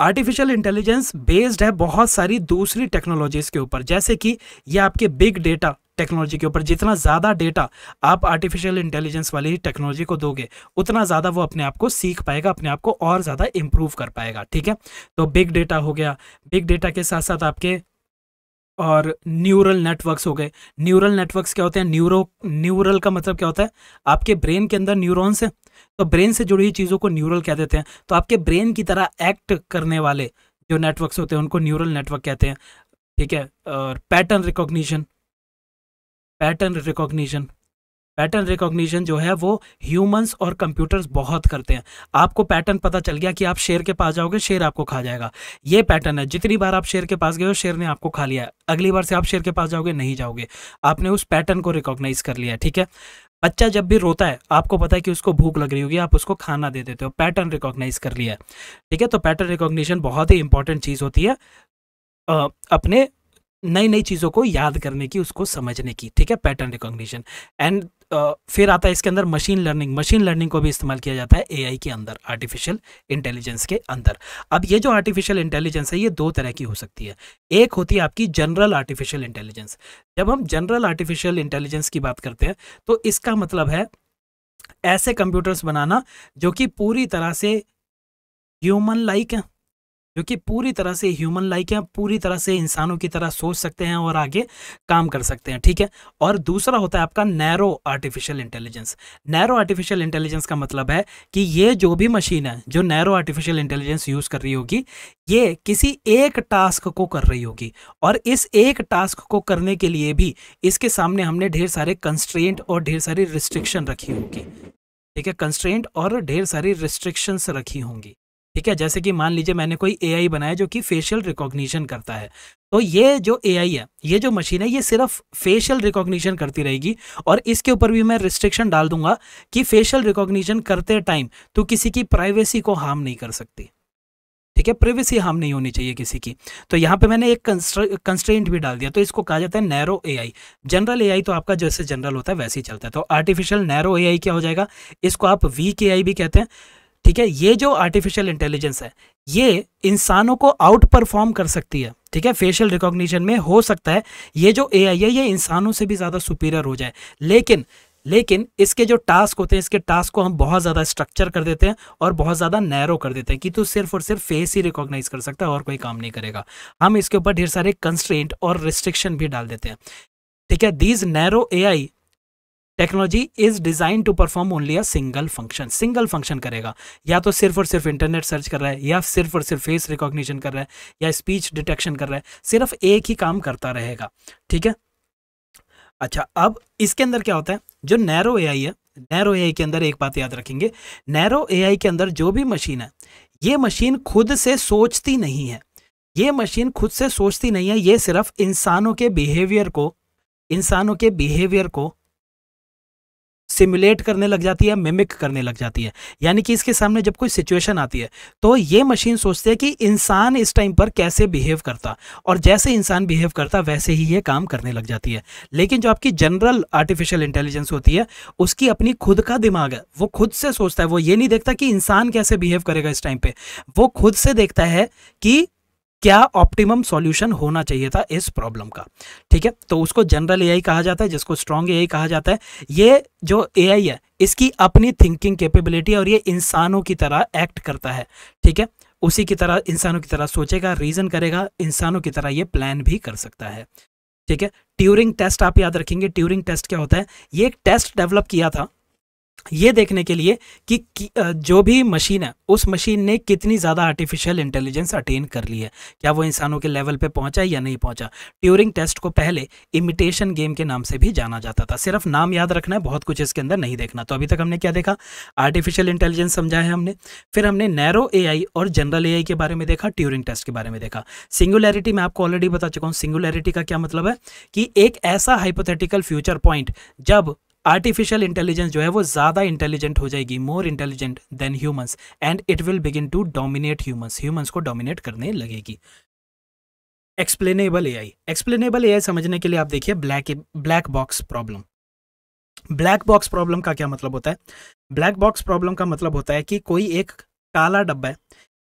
आर्टिफिशियल इंटेलिजेंस बेस्ड है बहुत सारी दूसरी टेक्नोलॉजीज़ के ऊपर जैसे कि यह आपके बिग डेटा टेक्नोलॉजी के ऊपर जितना ज़्यादा डेटा आप आर्टिफिशियल इंटेलिजेंस वाली टेक्नोलॉजी को दोगे उतना ज़्यादा वो अपने आप को सीख पाएगा अपने आप को और ज़्यादा इम्प्रूव कर पाएगा ठीक है तो बिग डेटा हो गया बिग डेटा के साथ साथ आपके और न्यूरल नेटवर्क्स हो गए न्यूरल नेटवर्क्स क्या होते हैं न्यूरो न्यूरल का मतलब क्या होता है आपके ब्रेन के अंदर न्यूरॉन्स हैं तो ब्रेन से जुड़ी हुई चीज़ों को न्यूरल कह देते हैं तो आपके ब्रेन की तरह एक्ट करने वाले जो नेटवर्क्स होते हैं उनको न्यूरल नेटवर्क कहते हैं ठीक है और pattern recognition pattern recognition pattern recognition जो है वो ह्यूमंस और कंप्यूटर्स बहुत करते हैं आपको पैटर्न पता चल गया कि आप शेर के पास जाओगे शेर आपको खा जाएगा ये पैटर्न है जितनी बार आप शेर के पास गए हो शेर ने आपको खा लिया अगली बार से आप शेर के पास जाओगे नहीं जाओगे आपने उस पैटर्न को रिकॉग्नाइज कर लिया ठीक है बच्चा जब भी रोता है आपको पता है कि उसको भूख लग रही होगी आप उसको खाना दे देते हो पैटर्न रिकॉग्नाइज कर लिया है ठीक है तो पैटर्न रिकॉग्निशन बहुत ही इंपॉर्टेंट चीज़ होती है अपने नई नई चीज़ों को याद करने की उसको समझने की ठीक है पैटर्न रिकॉग्निशन एंड फिर आता है इसके अंदर मशीन लर्निंग मशीन लर्निंग को भी इस्तेमाल किया जाता है एआई के अंदर आर्टिफिशियल इंटेलिजेंस के अंदर अब ये जो आर्टिफिशियल इंटेलिजेंस है ये दो तरह की हो सकती है एक होती है आपकी जनरल आर्टिफिशियल इंटेलिजेंस जब हम जनरल आर्टिफिशियल इंटेलिजेंस की बात करते हैं तो इसका मतलब है ऐसे कंप्यूटर्स बनाना जो कि पूरी तरह से ह्यूमन लाइक हैं जो कि पूरी तरह से ह्यूमन लाइक है पूरी तरह से इंसानों की तरह सोच सकते हैं और आगे काम कर सकते हैं ठीक है और दूसरा होता है आपका narrow artificial intelligence narrow artificial intelligence का मतलब है कि ये जो भी मशीन है जो नैरो आर्टिफिशियल इंटेलिजेंस यूज़ कर रही होगी ये किसी एक टास्क को कर रही होगी और इस एक टास्क को करने के लिए भी इसके सामने हमने ढेर सारे कंस्ट्रेंट और ढेर सारी रिस्ट्रिक्शन रखी होगी ठीक है कंस्ट्रेंट और ढेर सारी रिस्ट्रिक्शंस रखी होंगी ठीक है जैसे कि मान लीजिए मैंने कोई एआई बनाया जो कि फेशियल रिकॉग्निशन करता है तो ये जो एआई है ये जो मशीन है ये सिर्फ फेशियल रिकॉग्निशन करती रहेगी और इसके ऊपर भी मैं रिस्ट्रिक्शन डाल दूंगा कि फेशियल रिकॉग्निशन करते टाइम तो किसी की प्राइवेसी को हार्म नहीं कर सकती ठीक है प्राइवेसी हार्म नहीं होनी चाहिए किसी की तो यहाँ पे मैंने एक कंस्ट्रेंट भी डाल दिया तो इसको कहा जाता है नैरो एआई जनरल एआई तो आपका जैसे जनरल होता है वैसे ही चलता है तो आर्टिफिशियल नैरो एआई क्या हो जाएगा इसको आप वीक एआई भी कहते हैं ठीक है ये जो आर्टिफिशियल इंटेलिजेंस है ये इंसानों को आउट परफॉर्म कर सकती है ठीक है फेशियल रिकॉग्निशन में हो सकता है ये जो ए आई है ये इंसानों से भी ज़्यादा सुपीरियर हो जाए लेकिन लेकिन इसके जो टास्क होते हैं इसके टास्क को हम बहुत ज़्यादा स्ट्रक्चर कर देते हैं और बहुत ज़्यादा नैरो कर देते हैं कि तू सिर्फ और सिर्फ फेस ही रिकॉग्नाइज कर सकता है और कोई काम नहीं करेगा हम इसके ऊपर ढेर सारे कंस्ट्रेंट और रिस्ट्रिक्शन भी डाल देते हैं ठीक है these narrow A I technology is design to perform only a single function single function करेगा या तो सिर्फ और सिर्फ इंटरनेट सर्च कर रहा है या सिर्फ और सिर्फ फेस रिकॉग्निशन कर रहा है या स्पीच डिटेक्शन कर रहा है सिर्फ एक ही काम करता रहेगा ठीक है अच्छा अब इसके अंदर क्या होता है जो नैरो ए है नैरो ए के अंदर एक बात याद रखेंगे नैरो ए के अंदर जो भी मशीन है ये मशीन खुद से सोचती नहीं है ये मशीन खुद से सोचती नहीं है ये सिर्फ इंसानों के बिहेवियर को इंसानों के बिहेवियर को सिमुलेट करने लग जाती है मिमिक करने लग जाती है यानी कि इसके सामने जब कोई सिचुएशन आती है तो ये मशीन सोचती है कि इंसान इस टाइम पर कैसे बिहेव करता और जैसे इंसान बिहेव करता वैसे ही ये काम करने लग जाती है लेकिन जो आपकी जनरल आर्टिफिशियल इंटेलिजेंस होती है उसकी अपनी खुद का दिमाग है वो खुद से सोचता है वो ये नहीं देखता कि इंसान कैसे बिहेव करेगा इस टाइम पर वो खुद से देखता है कि क्या ऑप्टिमम सॉल्यूशन होना चाहिए था इस प्रॉब्लम का ठीक है तो उसको जनरल एआई कहा जाता है जिसको स्ट्रॉन्ग एआई कहा जाता है ये जो एआई है इसकी अपनी थिंकिंग कैपेबिलिटी और ये इंसानों की तरह एक्ट करता है ठीक है उसी की तरह इंसानों की तरह सोचेगा रीजन करेगा इंसानों की तरह ये प्लान भी कर सकता है ठीक है ट्यूरिंग टेस्ट आप याद रखेंगे ट्यूरिंग टेस्ट क्या होता है ये एक टेस्ट डेवलप किया था ये देखने के लिए कि, कि जो भी मशीन है उस मशीन ने कितनी ज़्यादा आर्टिफिशियल इंटेलिजेंस अटेन कर ली है क्या वो इंसानों के लेवल पे पहुंचा या नहीं पहुंचा ट्यूरिंग टेस्ट को पहले इमिटेशन गेम के नाम से भी जाना जाता था सिर्फ नाम याद रखना है बहुत कुछ इसके अंदर नहीं देखना तो अभी तक हमने क्या देखा आर्टिफिशियल इंटेलिजेंस समझा है हमने फिर हमने नैरो ए और जनरल ए के बारे में देखा ट्यूरिंग टेस्ट के बारे में देखा सिंगुलैरिटी मैं आपको ऑलरेडी बता चुका हूँ सिंगुलैरिटी का क्या मतलब है कि एक ऐसा हाइपोथेटिकल फ्यूचर पॉइंट जब आर्टिफिशियल इंटेलिजेंस जो है वो ज़्यादा इंटेलिजेंट हो जाएगी more intelligent than humans and it will begin to dominate humans humans को डोमिनेट करने लगेगी एक्सप्लेनेबल ए आई एक्सप्लेनेबल आई समझने के लिए आप देखिए black black box problem black box problem का क्या मतलब होता है ब्लैक बॉक्स प्रॉब्लम का मतलब होता है कि कोई एक काला डब्बा है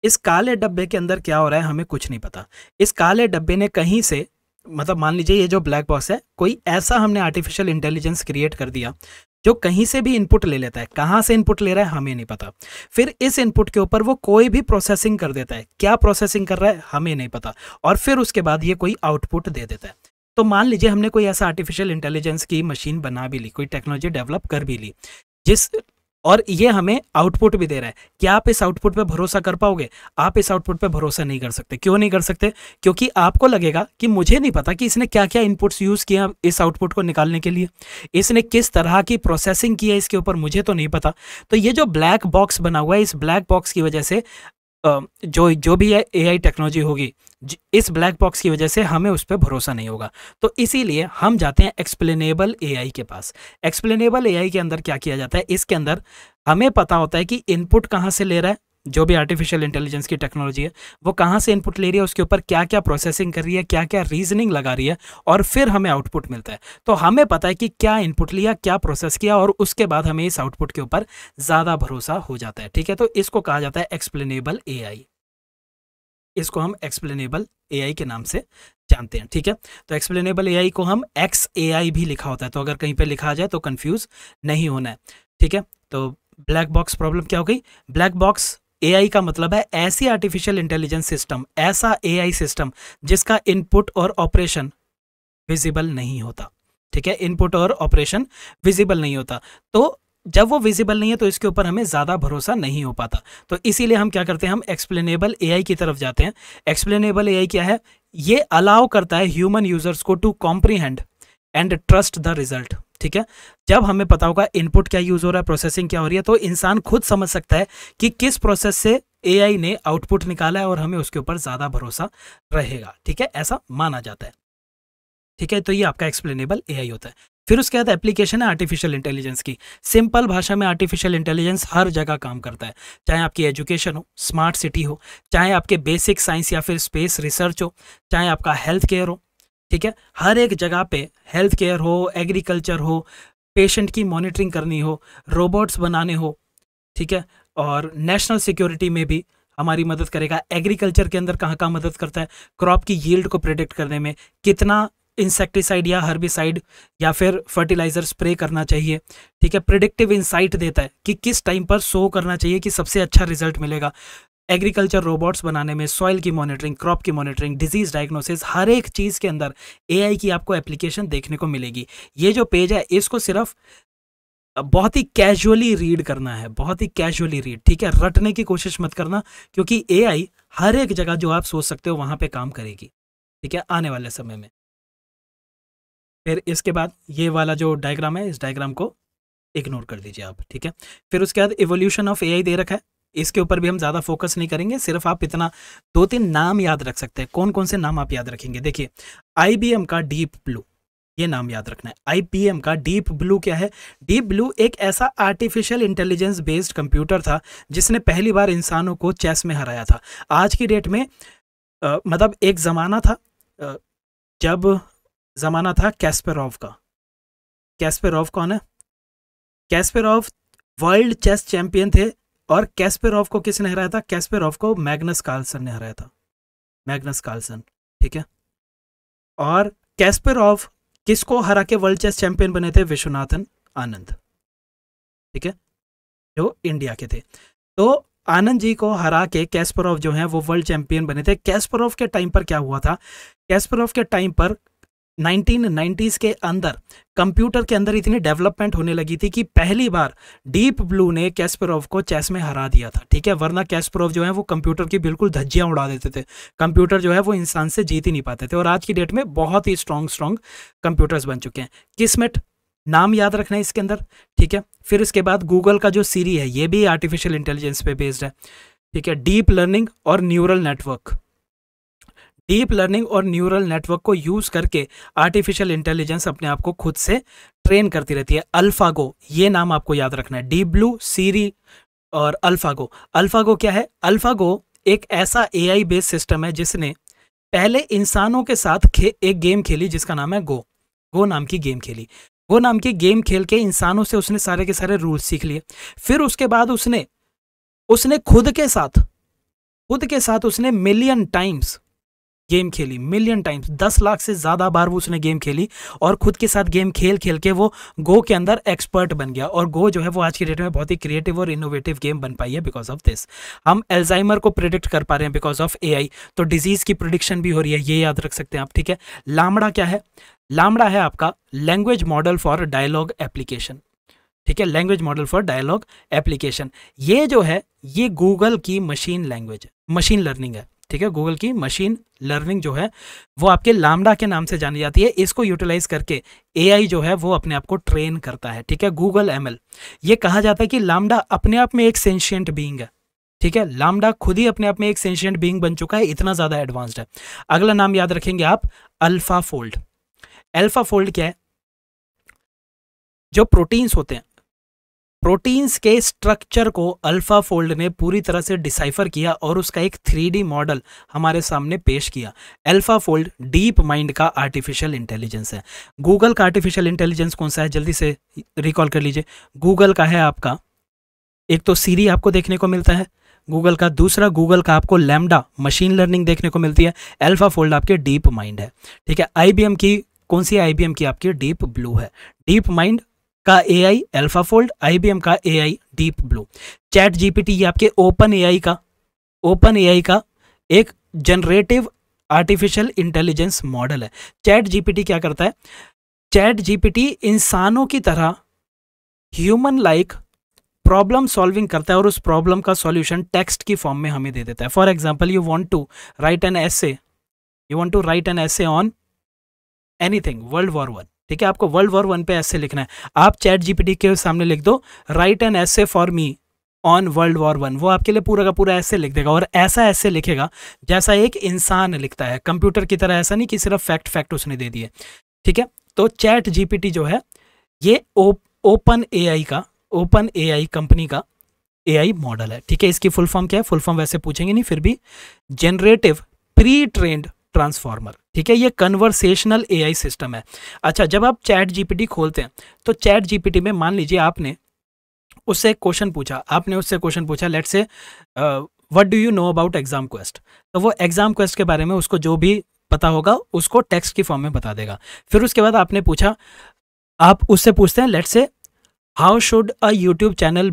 इस काले डब्बे के अंदर क्या हो रहा है हमें कुछ नहीं पता इस काले डब्बे ने कहीं से मतलब मान लीजिए ये जो ब्लैक बॉक्स है कोई ऐसा हमने आर्टिफिशियल इंटेलिजेंस क्रिएट कर दिया जो कहीं से भी इनपुट ले लेता है कहाँ से इनपुट ले रहा है हमें नहीं पता फिर इस इनपुट के ऊपर वो कोई भी प्रोसेसिंग कर देता है क्या प्रोसेसिंग कर रहा है हमें नहीं पता और फिर उसके बाद ये कोई आउटपुट दे देता है तो मान लीजिए हमने कोई ऐसा आर्टिफिशियल इंटेलिजेंस की मशीन बना भी ली कोई टेक्नोलॉजी डेवलप कर भी ली जिस और ये हमें आउटपुट भी दे रहा है क्या आप इस आउटपुट पर भरोसा कर पाओगे आप इस आउटपुट पर भरोसा नहीं कर सकते क्यों नहीं कर सकते क्योंकि आपको लगेगा कि मुझे नहीं पता कि इसने क्या क्या इनपुट्स यूज़ किया इस आउटपुट को निकालने के लिए इसने किस तरह की प्रोसेसिंग की है इसके ऊपर मुझे तो नहीं पता तो ये जो ब्लैक बॉक्स बना हुआ है इस ब्लैक बॉक्स की वजह से जो जो भी है ए टेक्नोलॉजी होगी इस ब्लैक बॉक्स की वजह से हमें उस पर भरोसा नहीं होगा तो इसीलिए हम जाते हैं एक्सप्लेनेबल एआई के पास एक्सप्लेनेबल एआई के अंदर क्या किया जाता है इसके अंदर हमें पता होता है कि इनपुट कहाँ से ले रहा है जो भी आर्टिफिशियल इंटेलिजेंस की टेक्नोलॉजी है वो कहाँ से इनपुट ले रही है उसके ऊपर क्या क्या प्रोसेसिंग कर रही है क्या क्या रीजनिंग लगा रही है और फिर हमें आउटपुट मिलता है तो हमें पता है कि क्या इनपुट लिया क्या प्रोसेस किया और उसके बाद हमें इस आउटपुट के ऊपर ज़्यादा भरोसा हो जाता है ठीक है तो इसको कहा जाता है एक्सप्लेनेबल ए इसको हम एक्सप्लेनेबल एआई के नाम से जानते हैं ठीक है तो एक्सप्लेनेबल एआई को हम एक्स एआई भी लिखा होता है तो अगर कहीं पे लिखा जाए तो कंफ्यूज नहीं होना है ठीक है तो ब्लैक बॉक्स प्रॉब्लम क्या हो गई ब्लैक बॉक्स एआई का मतलब है ऐसी आर्टिफिशियल इंटेलिजेंस सिस्टम ऐसा एआई सिस्टम जिसका इनपुट और ऑपरेशन विजिबल नहीं होता ठीक है इनपुट और ऑपरेशन विजिबल नहीं होता तो जब वो विजिबल नहीं है तो इसके ऊपर हमें ज़्यादा भरोसा नहीं हो पाता तो इसीलिए हम क्या करते हैं हम एक्सप्लेनेबल एआई की तरफ जाते हैं एक्सप्लेनेबल एआई क्या है ये अलाउ करता है ह्यूमन यूजर्स को to comprehend and trust the result ठीक है जब हमें पता होगा इनपुट क्या यूज हो रहा है प्रोसेसिंग क्या हो रही है तो इंसान खुद समझ सकता है कि किस प्रोसेस से ए ने आउटपुट निकाला है और हमें उसके ऊपर ज़्यादा भरोसा रहेगा ठीक है ऐसा माना जाता है ठीक है तो ये आपका एक्सप्लेनेबल एआई होता है फिर उसके बाद एप्लीकेशन है आर्टिफिशियल इंटेलिजेंस की सिंपल भाषा में आर्टिफिशियल इंटेलिजेंस हर जगह काम करता है चाहे आपकी एजुकेशन हो स्मार्ट सिटी हो चाहे आपके बेसिक साइंस या फिर स्पेस रिसर्च हो चाहे आपका हेल्थ केयर हो ठीक है हर एक जगह पे हेल्थ केयर हो एग्रीकल्चर हो पेशेंट की मॉनिटरिंग करनी हो रोबोट्स बनाने हो ठीक है और नेशनल सिक्योरिटी में भी हमारी मदद करेगा एग्रीकल्चर के अंदर कहाँ कहाँ मदद करता है क्रॉप की यील्ड को प्रेडिक्ट करने में कितना इंसेक्टिसाइड या हर्बिसाइड या फिर फर्टिलाइज़र स्प्रे करना चाहिए ठीक है प्रिडिक्टिव इंसाइट देता है कि किस टाइम पर शो करना चाहिए कि सबसे अच्छा रिजल्ट मिलेगा एग्रीकल्चर रोबोट्स बनाने में सॉइल की मॉनिटरिंग क्रॉप की मॉनिटरिंग डिजीज डायग्नोसिस हर एक चीज़ के अंदर एआई की आपको एप्लीकेशन देखने को मिलेगी ये जो पेज है इसको सिर्फ बहुत ही कैजुअली रीड करना है बहुत ही कैजुअली रीड ठीक है रटने की कोशिश मत करना क्योंकि एआई हर एक जगह जो आप सोच सकते हो वहाँ पे काम करेगी ठीक है आने वाले समय में फिर इसके बाद ये वाला जो डायग्राम है इस डायग्राम को इग्नोर कर दीजिए आप ठीक है फिर उसके बाद एवोल्यूशन ऑफ एआई दे रखा है इसके ऊपर भी हम ज़्यादा फोकस नहीं करेंगे सिर्फ आप इतना दो तीन नाम याद रख सकते हैं कौन कौन से नाम आप याद रखेंगे देखिए आई का डीप ब्लू ये नाम याद रखना है आई का डीप ब्लू क्या है डीप ब्लू एक ऐसा आर्टिफिशियल इंटेलिजेंस बेस्ड कंप्यूटर था जिसने पहली बार इंसानों को चेस में हराया था आज की डेट में आ, मतलब एक ज़माना था आ, जब ज़माना था कैस्पेरोव का कैस्पेरोव कौन है कैस्पेरोव वर्ल्ड चेस चैंपियन थे और कैस्पेरोव को किसने हराया था कैस्पेरोव को मैग्नस कार्लसन ने हराया था मैग्नस कार्लसन ठीक है और कैस्पेरोव किसको हरा के वर्ल्ड चेस चैंपियन बने थे विश्वनाथन आनंद ठीक है जो इंडिया के थे तो आनंद जी को हरा के कैस्परोव जो है वो वर्ल्ड चैंपियन बने थे कैस्परोव के टाइम पर क्या हुआ था कैस्परोव के टाइम पर 1990s के अंदर कंप्यूटर के अंदर इतनी डेवलपमेंट होने लगी थी कि पहली बार डीप ब्लू ने कैस्परोव को चेस में हरा दिया था ठीक है वरना कैस्परोव जो है वो कंप्यूटर की बिल्कुल धज्जियां उड़ा देते थे कंप्यूटर जो है वो इंसान से जीत ही नहीं पाते थे और आज की डेट में बहुत ही स्ट्रॉन्ग स्ट्रॉन्ग कंप्यूटर्स बन चुके हैं किस्मेट नाम याद रखना है इसके अंदर ठीक है फिर इसके बाद गूगल का जो सीरी है ये भी आर्टिफिशियल इंटेलिजेंस पे बेस्ड है ठीक है डीप लर्निंग और न्यूरल नेटवर्क डीप लर्निंग और न्यूरल नेटवर्क को यूज करके आर्टिफिशियल इंटेलिजेंस अपने आप को खुद से ट्रेन करती रहती है अल्फागो ये नाम आपको याद रखना है डीप ब्लू सीरी और अल्फागो अल्फागो क्या है अल्फागो एक ऐसा ए आई बेस्ड सिस्टम है जिसने पहले इंसानों के साथ खे एक गेम खेली जिसका नाम है गो गो नाम की गेम खेली गो नाम की गेम खेल के इंसानों से उसने सारे के सारे रूल्स सीख लिए फिर उसके बाद उसने उसने खुद के साथ खुद के साथ उसने मिलियन टाइम्स गेम खेली मिलियन टाइम्स दस लाख से ज़्यादा बार वो उसने गेम खेली और खुद के साथ गेम खेल खेल के वो गो के अंदर एक्सपर्ट बन गया और गो जो है वो आज की डेट में बहुत ही क्रिएटिव और इनोवेटिव गेम बन पाई है बिकॉज ऑफ दिस हम एल्जाइमर को प्रिडिक्ट कर पा रहे हैं बिकॉज ऑफ ए तो डिजीज़ की प्रोडिक्शन भी हो रही है ये याद रख सकते हैं आप ठीक है लामड़ा क्या है लामड़ा है आपका language model for dialogue application ठीक है language model for dialogue application ये जो है ये गूगल की मशीन लैंग्वेज मशीन लर्निंग है ठीक है गूगल की मशीन लर्निंग जो है वो आपके लामडा के नाम से जानी जाती है इसको यूटिलाइज करके ए जो है वो अपने आप को ट्रेन करता है ठीक है गूगल एम ये कहा जाता है कि लामडा अपने आप में एक सेंशियंट बींग है ठीक है लामडा खुद ही अपने आप में एक सेंशियंट बींग बन चुका है इतना ज़्यादा एडवांस्ड है अगला नाम याद रखेंगे आप अल्फा फोल्ड अल्फा फोल्ड क्या है जो प्रोटीन्स होते हैं प्रोटीन्स के स्ट्रक्चर को अल्फा फोल्ड ने पूरी तरह से डिसाइफर किया और उसका एक थ्री मॉडल हमारे सामने पेश किया अल्फा फोल्ड डीप माइंड का आर्टिफिशियल इंटेलिजेंस है गूगल का आर्टिफिशियल इंटेलिजेंस कौन सा है जल्दी से रिकॉल कर लीजिए गूगल का है आपका एक तो सीरी आपको देखने को मिलता है गूगल का दूसरा गूगल का आपको लैमडा मशीन लर्निंग देखने को मिलती है एल्फा फोल्ड आपके डीप माइंड है ठीक है आई की कौन सी आई की आपकी डीप ब्लू है डीप माइंड का A I I B M का A I Deep Blue ChatGPT आपके ओपन ए आई का ओपन ए आई का एक जनरेटिव आर्टिफिशियल इंटेलिजेंस मॉडल है चैट जीपीटी क्या करता है चैट जीपीटी इंसानों की तरह ह्यूमन लाइक प्रॉब्लम सॉल्विंग करता है और उस प्रॉब्लम का सॉल्यूशन टेक्स्ट की फॉर्म में हमें दे देता है for example you want to write an essay you want to write an essay on anything World War One ठीक है आपको वर्ल्ड वॉर वन पे ऐसे लिखना है आप चैट जीपीटी के सामने लिख दो write an essay for me on World War One वो आपके लिए पूरा का पूरा ऐसे लिख देगा और ऐसा ऐसे लिखेगा जैसा एक इंसान लिखता है कंप्यूटर की तरह ऐसा नहीं कि सिर्फ फैक्ट फैक्ट उसने दे दिए ठीक है तो चैट जीपीटी जो है ये ओपन ए का ओपन ए कंपनी का ए मॉडल है ठीक है इसकी फुल फॉर्म क्या है फुल फॉर्म वैसे पूछेंगे नहीं फिर भी जनरेटिव प्री ट्रेंड ट्रांसफार्मर ठीक है ये कन्वर्सेशनल एआई सिस्टम है अच्छा जब आप चैट जीपीटी खोलते हैं तो चैट जीपीटी में मान लीजिए आपने उससे क्वेश्चन पूछा आपने उससे क्वेश्चन पूछा let's say what do you know about exam quest तो वो एग्जाम क्वेस्ट के बारे में उसको जो भी पता होगा उसको टेक्स्ट की फॉर्म में बता देगा फिर उसके बाद आपने पूछा आप उससे पूछते हैं let's say how should a YouTube channel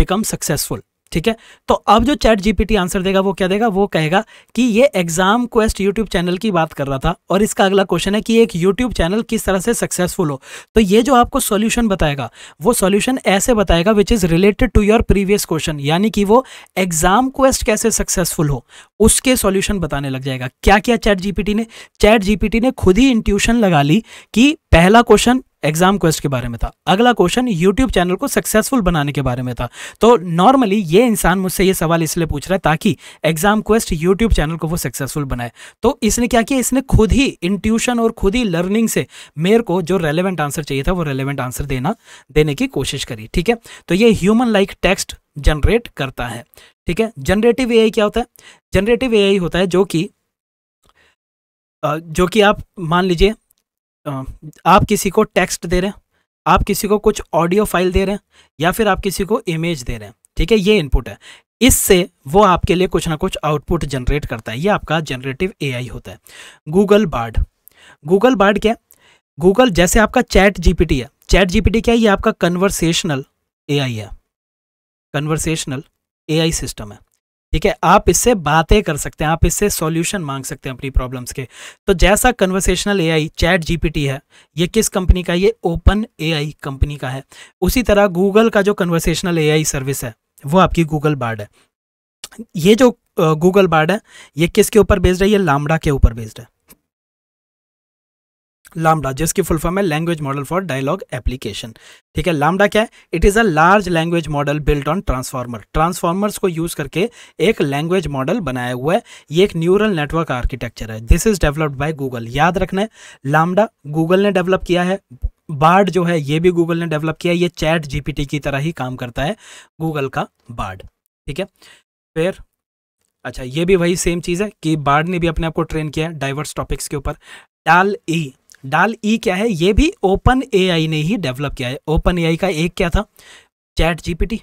become successful ठीक है तो अब जो चैट जीपीटी आंसर देगा वो क्या देगा वो कहेगा कि ये एग्जाम क्वेस्ट यूट्यूब चैनल की बात कर रहा था और इसका अगला क्वेश्चन है कि एक यूट्यूब चैनल किस तरह से सक्सेसफुल हो तो ये जो आपको सॉल्यूशन बताएगा वो सॉल्यूशन ऐसे बताएगा which is related to your previous question यानी कि वो एग्जाम क्वेस्ट कैसे सक्सेसफुल हो उसके सोल्यूशन बताने लग जाएगा क्या किया चैट जीपीटी ने चैट जीपीटी ने खुद ही इंट्यूशन लगा ली कि पहला क्वेश्चन एग्जाम क्वेस्ट के बारे में था अगला क्वेश्चन यूट्यूब चैनल को सक्सेसफुल बनाने के बारे में था तो नॉर्मली ये इंसान मुझसे ये सवाल इसलिए पूछ रहा है ताकि एग्जाम क्वेस्ट यूट्यूब चैनल को वो सक्सेसफुल बनाए तो इसने क्या किया इसने खुद ही इंट्यूशन और खुद ही लर्निंग से मेरे को जो रेलिवेंट आंसर चाहिए था वो रेलिवेंट आंसर देना देने की कोशिश करी ठीक है तो ये ह्यूमन लाइक टेक्स्ट जनरेट करता है ठीक है जनरेटिव ए क्या होता है जनरेटिव ए होता है जो कि जो कि आप मान लीजिए आप किसी को टेक्स्ट दे रहे हैं आप किसी को कुछ ऑडियो फाइल दे रहे हैं या फिर आप किसी को इमेज दे रहे हैं ठीक है ये इनपुट है इससे वो आपके लिए कुछ ना कुछ आउटपुट जनरेट करता है ये आपका जनरेटिव एआई होता है गूगल बार्ड गूगल बार्ड क्या है गूगल जैसे आपका चैट जीपीटी है चैट जीपीटी क्या है ये आपका कन्वर्सेशनल एआई है कन्वर्सेशनल एआई सिस्टम है ठीक है आप इससे बातें कर सकते हैं आप इससे सॉल्यूशन मांग सकते हैं अपनी प्रॉब्लम्स के तो जैसा कन्वर्सेशनल एआई चैट जीपीटी है ये किस कंपनी का ये ओपन एआई कंपनी का है उसी तरह गूगल का जो कन्वर्सेशनल एआई सर्विस है वो आपकी गूगल बार्ड है ये जो गूगल बार्ड है ये किसके ऊपर बेस्ड है ये लामडा के ऊपर बेस्ड है लामडा जिसकी फुल फॉर्म है language model for dialogue application ठीक है लामडा क्या है it is a large language model built on transformer transformers को यूज़ करके एक लैंग्वेज मॉडल बनाया हुआ है ये एक न्यूरल नेटवर्क आर्किटेक्चर है this is developed by Google याद रखना है लामडा गूगल ने डेवलप किया है बार्ड जो है ये भी गूगल ने डेवलप किया है ये चैट जीपीटी की तरह ही काम करता है गूगल का बार्ड ठीक है फिर अच्छा ये भी वही सेम चीज़ है कि बार्ड ने भी अपने आप को ट्रेन किया है डाइवर्स टॉपिक्स के ऊपर डाल ई e डाल ई क्या है ये भी ओपन एआई ने ही डेवलप किया है ओपन एआई का एक क्या था चैट जीपीटी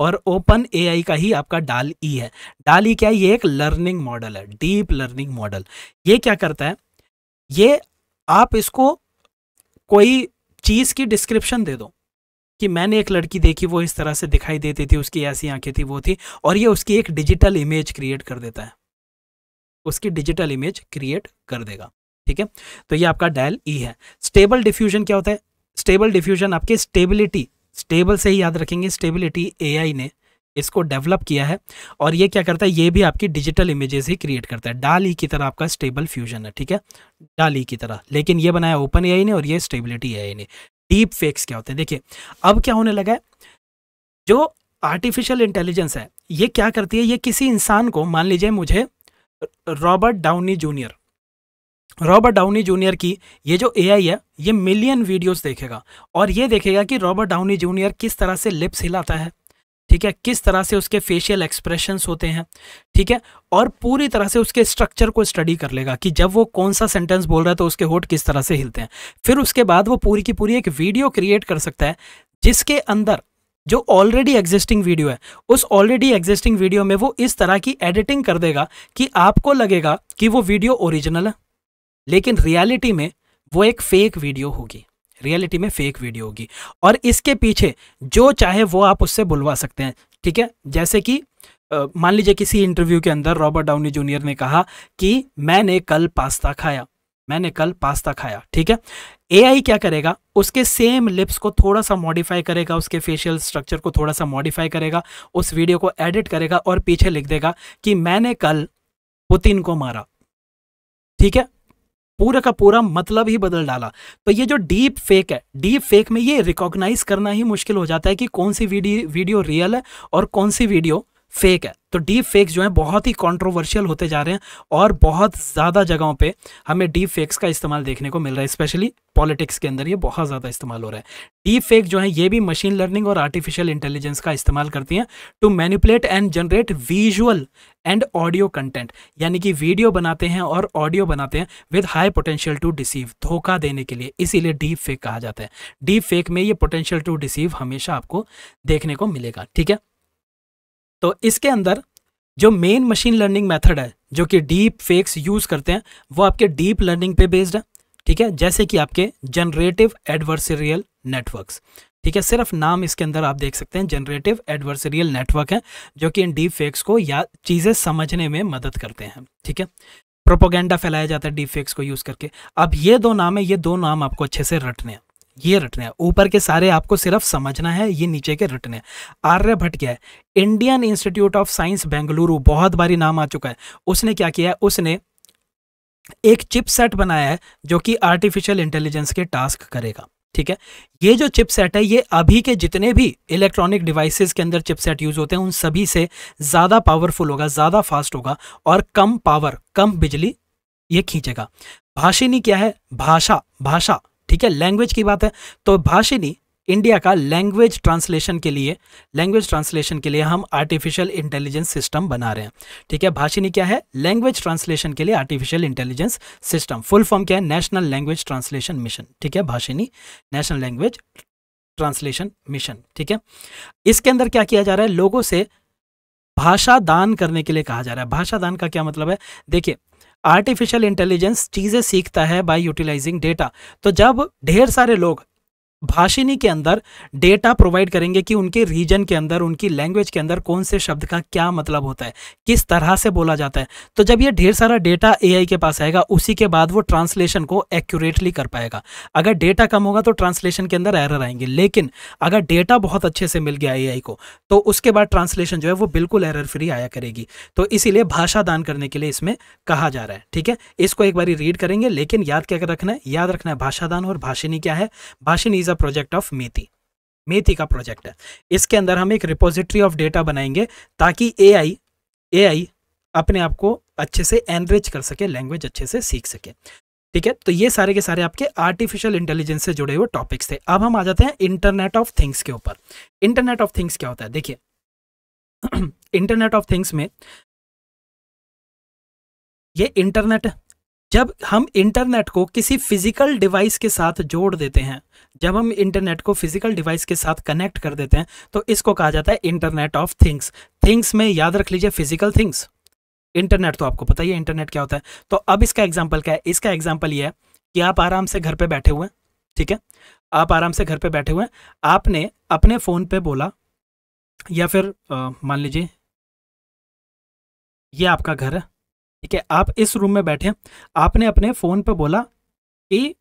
और ओपन एआई का ही आपका डाल ई है डाल ई क्या है ये एक लर्निंग मॉडल है डीप लर्निंग मॉडल ये क्या करता है ये आप इसको कोई चीज़ की डिस्क्रिप्शन दे दो कि मैंने एक लड़की देखी वो इस तरह से दिखाई देती थी उसकी ऐसी आंखें थी वो थी और ये उसकी एक डिजिटल इमेज क्रिएट कर देता है उसकी डिजिटल इमेज क्रिएट कर देगा ठीक है तो ये आपका डायल ई e है स्टेबल डिफ्यूजन क्या होता है स्टेबल डिफ्यूजन आपके स्टेबिलिटी स्टेबल से ही याद रखेंगे स्टेबिलिटी एआई ने इसको डेवलप किया है और ये क्या करता है ये भी आपकी डिजिटल इमेजेस ही क्रिएट करता है डाल ई e की तरह आपका स्टेबल फ्यूजन है ठीक है डाल ई e की तरह लेकिन ये बनाया ओपन एआई ने और ये स्टेबिलिटी एआई ने डीप फेक्स क्या होते हैं देखिए अब क्या होने लगा है जो आर्टिफिशियल इंटेलिजेंस है ये क्या करती है ये किसी इंसान को मान लीजिए मुझे Robert Downey Junior Robert Downey Junior की ये जो एआई है ये मिलियन वीडियोस देखेगा और ये देखेगा कि रॉबर्ट डाउनी जूनियर किस तरह से लिप्स हिलाता है ठीक है किस तरह से उसके फेशियल एक्सप्रेशंस होते हैं ठीक है और पूरी तरह से उसके स्ट्रक्चर को स्टडी कर लेगा कि जब वो कौन सा सेंटेंस बोल रहा है तो उसके होठ किस तरह से हिलते हैं फिर उसके बाद वो पूरी की पूरी एक वीडियो क्रिएट कर सकता है जिसके अंदर जो ऑलरेडी एग्जिस्टिंग वीडियो है उस ऑलरेडी एग्जिस्टिंग वीडियो में वो इस तरह की एडिटिंग कर देगा कि आपको लगेगा कि वो वीडियो ओरिजिनल है लेकिन रियलिटी में वो एक फेक वीडियो होगी रियलिटी में फेक वीडियो होगी और इसके पीछे जो चाहे वो आप उससे बुलवा सकते हैं ठीक है जैसे कि मान लीजिए किसी इंटरव्यू के अंदर रॉबर्ट डाउनी जूनियर ने कहा कि मैंने कल पास्ता खाया मैंने कल पास्ता खाया ठीक है एआई क्या करेगा उसके सेम लिप्स को थोड़ा सा मॉडिफाई करेगा उसके फेशियल स्ट्रक्चर को थोड़ा सा मॉडिफाई करेगा उस वीडियो को एडिट करेगा और पीछे लिख देगा कि मैंने कल पुतिन को मारा ठीक है पूरा का पूरा मतलब ही बदल डाला तो ये जो डीप फेक है डीप फेक में ये रिकॉग्नाइज करना ही मुश्किल हो जाता है कि कौन सी वीडियो वीडियो रियल है और कौन सी वीडियो फेक है तो डीप फेक्स जो है बहुत ही कंट्रोवर्शियल होते जा रहे हैं और बहुत ज़्यादा जगहों पे हमें डीप फेक्स का इस्तेमाल देखने को मिल रहा है स्पेशली पॉलिटिक्स के अंदर ये बहुत ज़्यादा इस्तेमाल हो रहा है डीप फेक जो है ये भी मशीन लर्निंग और आर्टिफिशियल इंटेलिजेंस का इस्तेमाल करती हैं to manipulate and generate visual and audio content यानी कि वीडियो बनाते हैं और ऑडियो बनाते हैं with high potential to deceive धोखा देने के लिए इसीलिए डीप फेक कहा जाता है डीप फेक में ये पोटेंशियल टू डिसीव हमेशा आपको देखने को मिलेगा ठीक है तो इसके अंदर जो मेन मशीन लर्निंग मेथड है जो कि डीप फेक्स यूज़ करते हैं वो आपके डीप लर्निंग पे बेस्ड है ठीक है जैसे कि आपके जनरेटिव एडवर्सरियल नेटवर्क्स ठीक है सिर्फ नाम इसके अंदर आप देख सकते हैं जनरेटिव एडवर्सरियल नेटवर्क है जो कि इन डीप फेक्स को या चीज़ें समझने में मदद करते हैं ठीक है प्रोपोगेंडा फैलाया जाता है डीप फेक्स को यूज़ करके अब ये दो नाम है ये दो नाम आपको अच्छे से रटने हैं ये रटने हैं ऊपर के सारे आपको सिर्फ समझना है ये नीचे के रटने आर्यभट्ट क्या है Indian Institute of Science Bengaluru बहुत बारी नाम आ चुका है उसने क्या किया उसने एक चिपसेट बनाया है जो कि आर्टिफिशियल इंटेलिजेंस के टास्क करेगा ठीक है ये जो चिपसेट है ये अभी के जितने भी इलेक्ट्रॉनिक डिवाइसेस के अंदर चिपसेट यूज होते हैं उन सभी से ज़्यादा पावरफुल होगा ज़्यादा फास्ट होगा और कम पावर कम बिजली ये खींचेगा भाषिनी क्या है भाषा भाषा ठीक है लैंग्वेज की बात है तो भाषिनी इंडिया का लैंग्वेज ट्रांसलेशन के लिए लैंग्वेज ट्रांसलेशन के लिए हम आर्टिफिशियल इंटेलिजेंस सिस्टम बना रहे हैं ठीक है भाषिनी क्या है लैंग्वेज ट्रांसलेशन के लिए artificial intelligence system full form क्या है नेशनल लैंग्वेज ट्रांसलेशन मिशन ठीक है Bhashini national language translation mission ठीक है इसके अंदर क्या किया जा रहा है लोगों से भाषा दान करने के लिए कहा जा रहा है भाषा दान का क्या मतलब है देखिए आर्टिफिशियल इंटेलिजेंस चीज़ें सीखता है बाय यूटिलाइजिंग डेटा तो जब ढेर सारे लोग भाषिनी के अंदर डेटा प्रोवाइड करेंगे कि उनके रीजन के अंदर उनकी लैंग्वेज के अंदर कौन से शब्द का क्या मतलब होता है किस तरह से बोला जाता है तो जब ये ढेर सारा डेटा एआई के पास आएगा उसी के बाद वो ट्रांसलेशन को एक्यूरेटली कर पाएगा अगर डेटा कम होगा तो ट्रांसलेशन के अंदर एरर आएंगे लेकिन अगर डेटा बहुत अच्छे से मिल गया ए को तो उसके बाद ट्रांसलेशन जो है वो बिल्कुल एरर फ्री आया करेगी तो इसीलिए भाषा दान करने के लिए इसमें कहा जा रहा है ठीक है इसको एक बार रीड करेंगे लेकिन याद क्या रखना है याद रखना है भाषादान और भाषिनी क्या है Bhashini is a project of MeitY MeitY का प्रोजेक्ट है इसके अंदर हम एक रिपोजिटरी ऑफ डेटा बनाएंगे ताकि एआई एआई अपने आप को अच्छे से एनरिच कर सके लैंग्वेज अच्छे से सीख सके ठीक है तो ये सारे के सारे आपके आर्टिफिशियल इंटेलिजेंस से जुड़े हुए टॉपिक्स थे अब हम आ जाते हैं इंटरनेट ऑफ थिंग्स के ऊपर इंटरनेट ऑफ थिंग्स क्या होता है देखिए इंटरनेट ऑफ थिंग्स में ये इंटरनेट जब हम इंटरनेट को किसी फिजिकल डिवाइस के साथ जोड़ देते हैं जब हम इंटरनेट को फिजिकल डिवाइस के साथ कनेक्ट कर देते हैं तो इसको कहा जाता है इंटरनेट ऑफ थिंग्स थिंग्स में याद रख लीजिए फिजिकल थिंग्स इंटरनेट तो आपको पता ही है इंटरनेट क्या होता है तो अब इसका एग्जाम्पल क्या है इसका एग्जाम्पल ये है कि आप आराम से घर पर बैठे हुए हैं ठीक है आप आराम से घर पर बैठे हुए हैं आपने अपने फ़ोन पर बोला या फिर मान लीजिए ये आपका घर है ठीक है आप इस रूम में बैठे आपने अपने फ़ोन पर बोला कि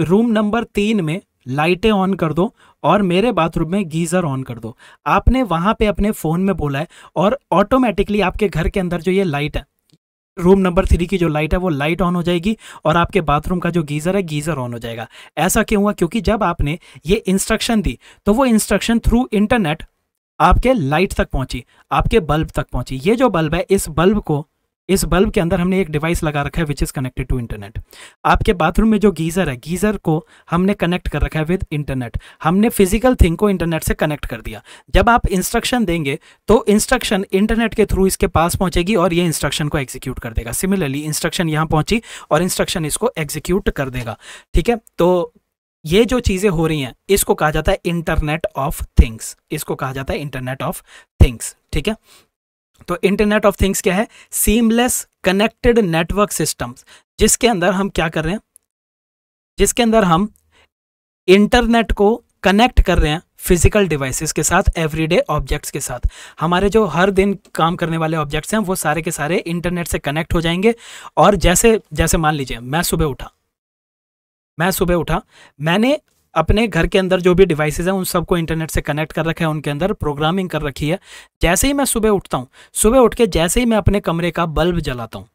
रूम नंबर तीन में लाइटें ऑन कर दो और मेरे बाथरूम में गीज़र ऑन कर दो आपने वहाँ पे अपने फ़ोन में बोला है और ऑटोमेटिकली आपके घर के अंदर जो ये लाइट है रूम नंबर थ्री की जो लाइट है वो लाइट ऑन हो जाएगी और आपके बाथरूम का जो गीज़र है गीज़र ऑन हो जाएगा ऐसा क्यों हुआ क्योंकि जब आपने ये इंस्ट्रक्शन दी तो वो इंस्ट्रक्शन थ्रू इंटरनेट आपके लाइट तक पहुंची आपके बल्ब तक पहुंची ये जो बल्ब है इस बल्ब को इस बल्ब के अंदर हमने एक डिवाइस लगा रखा है which is connected to internet आपके बाथरूम में जो गीज़र है गीज़र को हमने कनेक्ट कर रखा है विद इंटरनेट हमने फिजिकल थिंग को इंटरनेट से कनेक्ट कर दिया जब आप इंस्ट्रक्शन देंगे तो इंस्ट्रक्शन इंटरनेट के थ्रू इसके पास पहुंचेगी और ये इंस्ट्रक्शन को एग्जीक्यूट कर देगा सिमिलरली इंस्ट्रक्शन यहाँ पहुंची और इंस्ट्रक्शन इसको एग्जीक्यूट कर देगा ठीक है तो ये जो चीज़ें हो रही हैं इसको कहा जाता है इंटरनेट ऑफ थिंग्स इसको कहा जाता है इंटरनेट ऑफ थिंग्स ठीक है तो इंटरनेट ऑफ थिंग्स क्या है सीमलेस कनेक्टेड नेटवर्क सिस्टम्स जिसके अंदर हम क्या कर रहे हैं जिसके अंदर हम इंटरनेट को कनेक्ट कर रहे हैं फिजिकल डिवाइसेस के साथ एवरीडे ऑब्जेक्ट्स के साथ हमारे जो हर दिन काम करने वाले ऑब्जेक्ट्स हैं वो सारे के सारे इंटरनेट से कनेक्ट हो जाएंगे और जैसे जैसे मान लीजिए मैं सुबह उठा मैं सुबह उठा मैंने अपने घर के अंदर जो भी डिवाइसेज हैं उन सबको इंटरनेट से कनेक्ट कर रखा है उनके अंदर प्रोग्रामिंग कर रखी है जैसे ही मैं सुबह उठता हूँ सुबह उठ के जैसे ही मैं अपने कमरे का बल्ब जलाता हूँ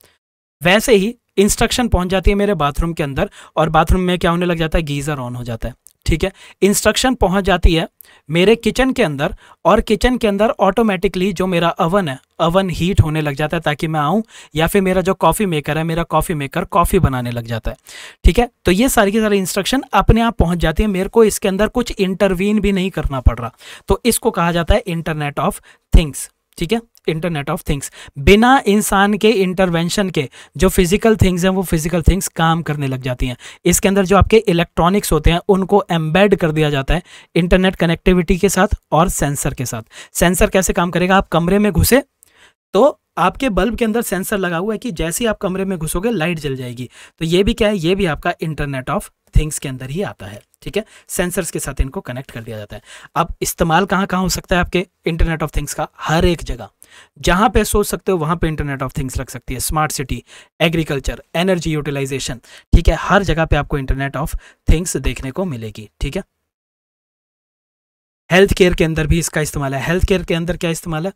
वैसे ही इंस्ट्रक्शन पहुंच जाती है मेरे बाथरूम के अंदर और बाथरूम में क्या होने लग जाता है गीज़र ऑन हो जाता है ठीक है इंस्ट्रक्शन पहुंच जाती है मेरे किचन के अंदर और किचन के अंदर ऑटोमेटिकली जो मेरा अवन है अवन हीट होने लग जाता है ताकि मैं आऊँ या फिर मेरा जो कॉफ़ी मेकर है मेरा कॉफ़ी मेकर कॉफ़ी बनाने लग जाता है ठीक है तो ये सारी की सारी इंस्ट्रक्शन अपने आप पहुँच जाती है मेरे को इसके अंदर कुछ इंटरवीन भी नहीं करना पड़ रहा तो इसको कहा जाता है इंटरनेट ऑफ थिंग्स ठीक है इंटरनेट ऑफ थिंग्स बिना इंसान के इंटरवेंशन के जो फिजिकल थिंग्स हैं वो फिजिकल थिंग्स काम करने लग जाती हैं इसके अंदर जो आपके इलेक्ट्रॉनिक्स होते हैं उनको एम्बेड कर दिया जाता है इंटरनेट कनेक्टिविटी के साथ और सेंसर के साथ सेंसर कैसे काम करेगा आप कमरे में घुसे तो आपके बल्ब के अंदर सेंसर लगा हुआ है कि जैसे ही आप कमरे में घुसोगे लाइट जल जाएगी तो ये भी क्या है ये भी आपका इंटरनेट ऑफ थिंग्स के अंदर ही आता है ठीक है सेंसर्स के साथ इनको कनेक्ट कर दिया जाता है अब इस्तेमाल कहाँ कहाँ हो सकता है आपके इंटरनेट ऑफ थिंग्स का हर एक जगह जहां पे सोच सकते हो वहां पे इंटरनेट ऑफ थिंग्स लग सकती है smart city agriculture energy utilisation ठीक है हर जगह पे आपको इंटरनेट ऑफ थिंग्स देखने को मिलेगी ठीक है हेल्थ केयर के अंदर भी इसका इस्तेमाल है हेल्थ केयर के अंदर क्या इस्तेमाल है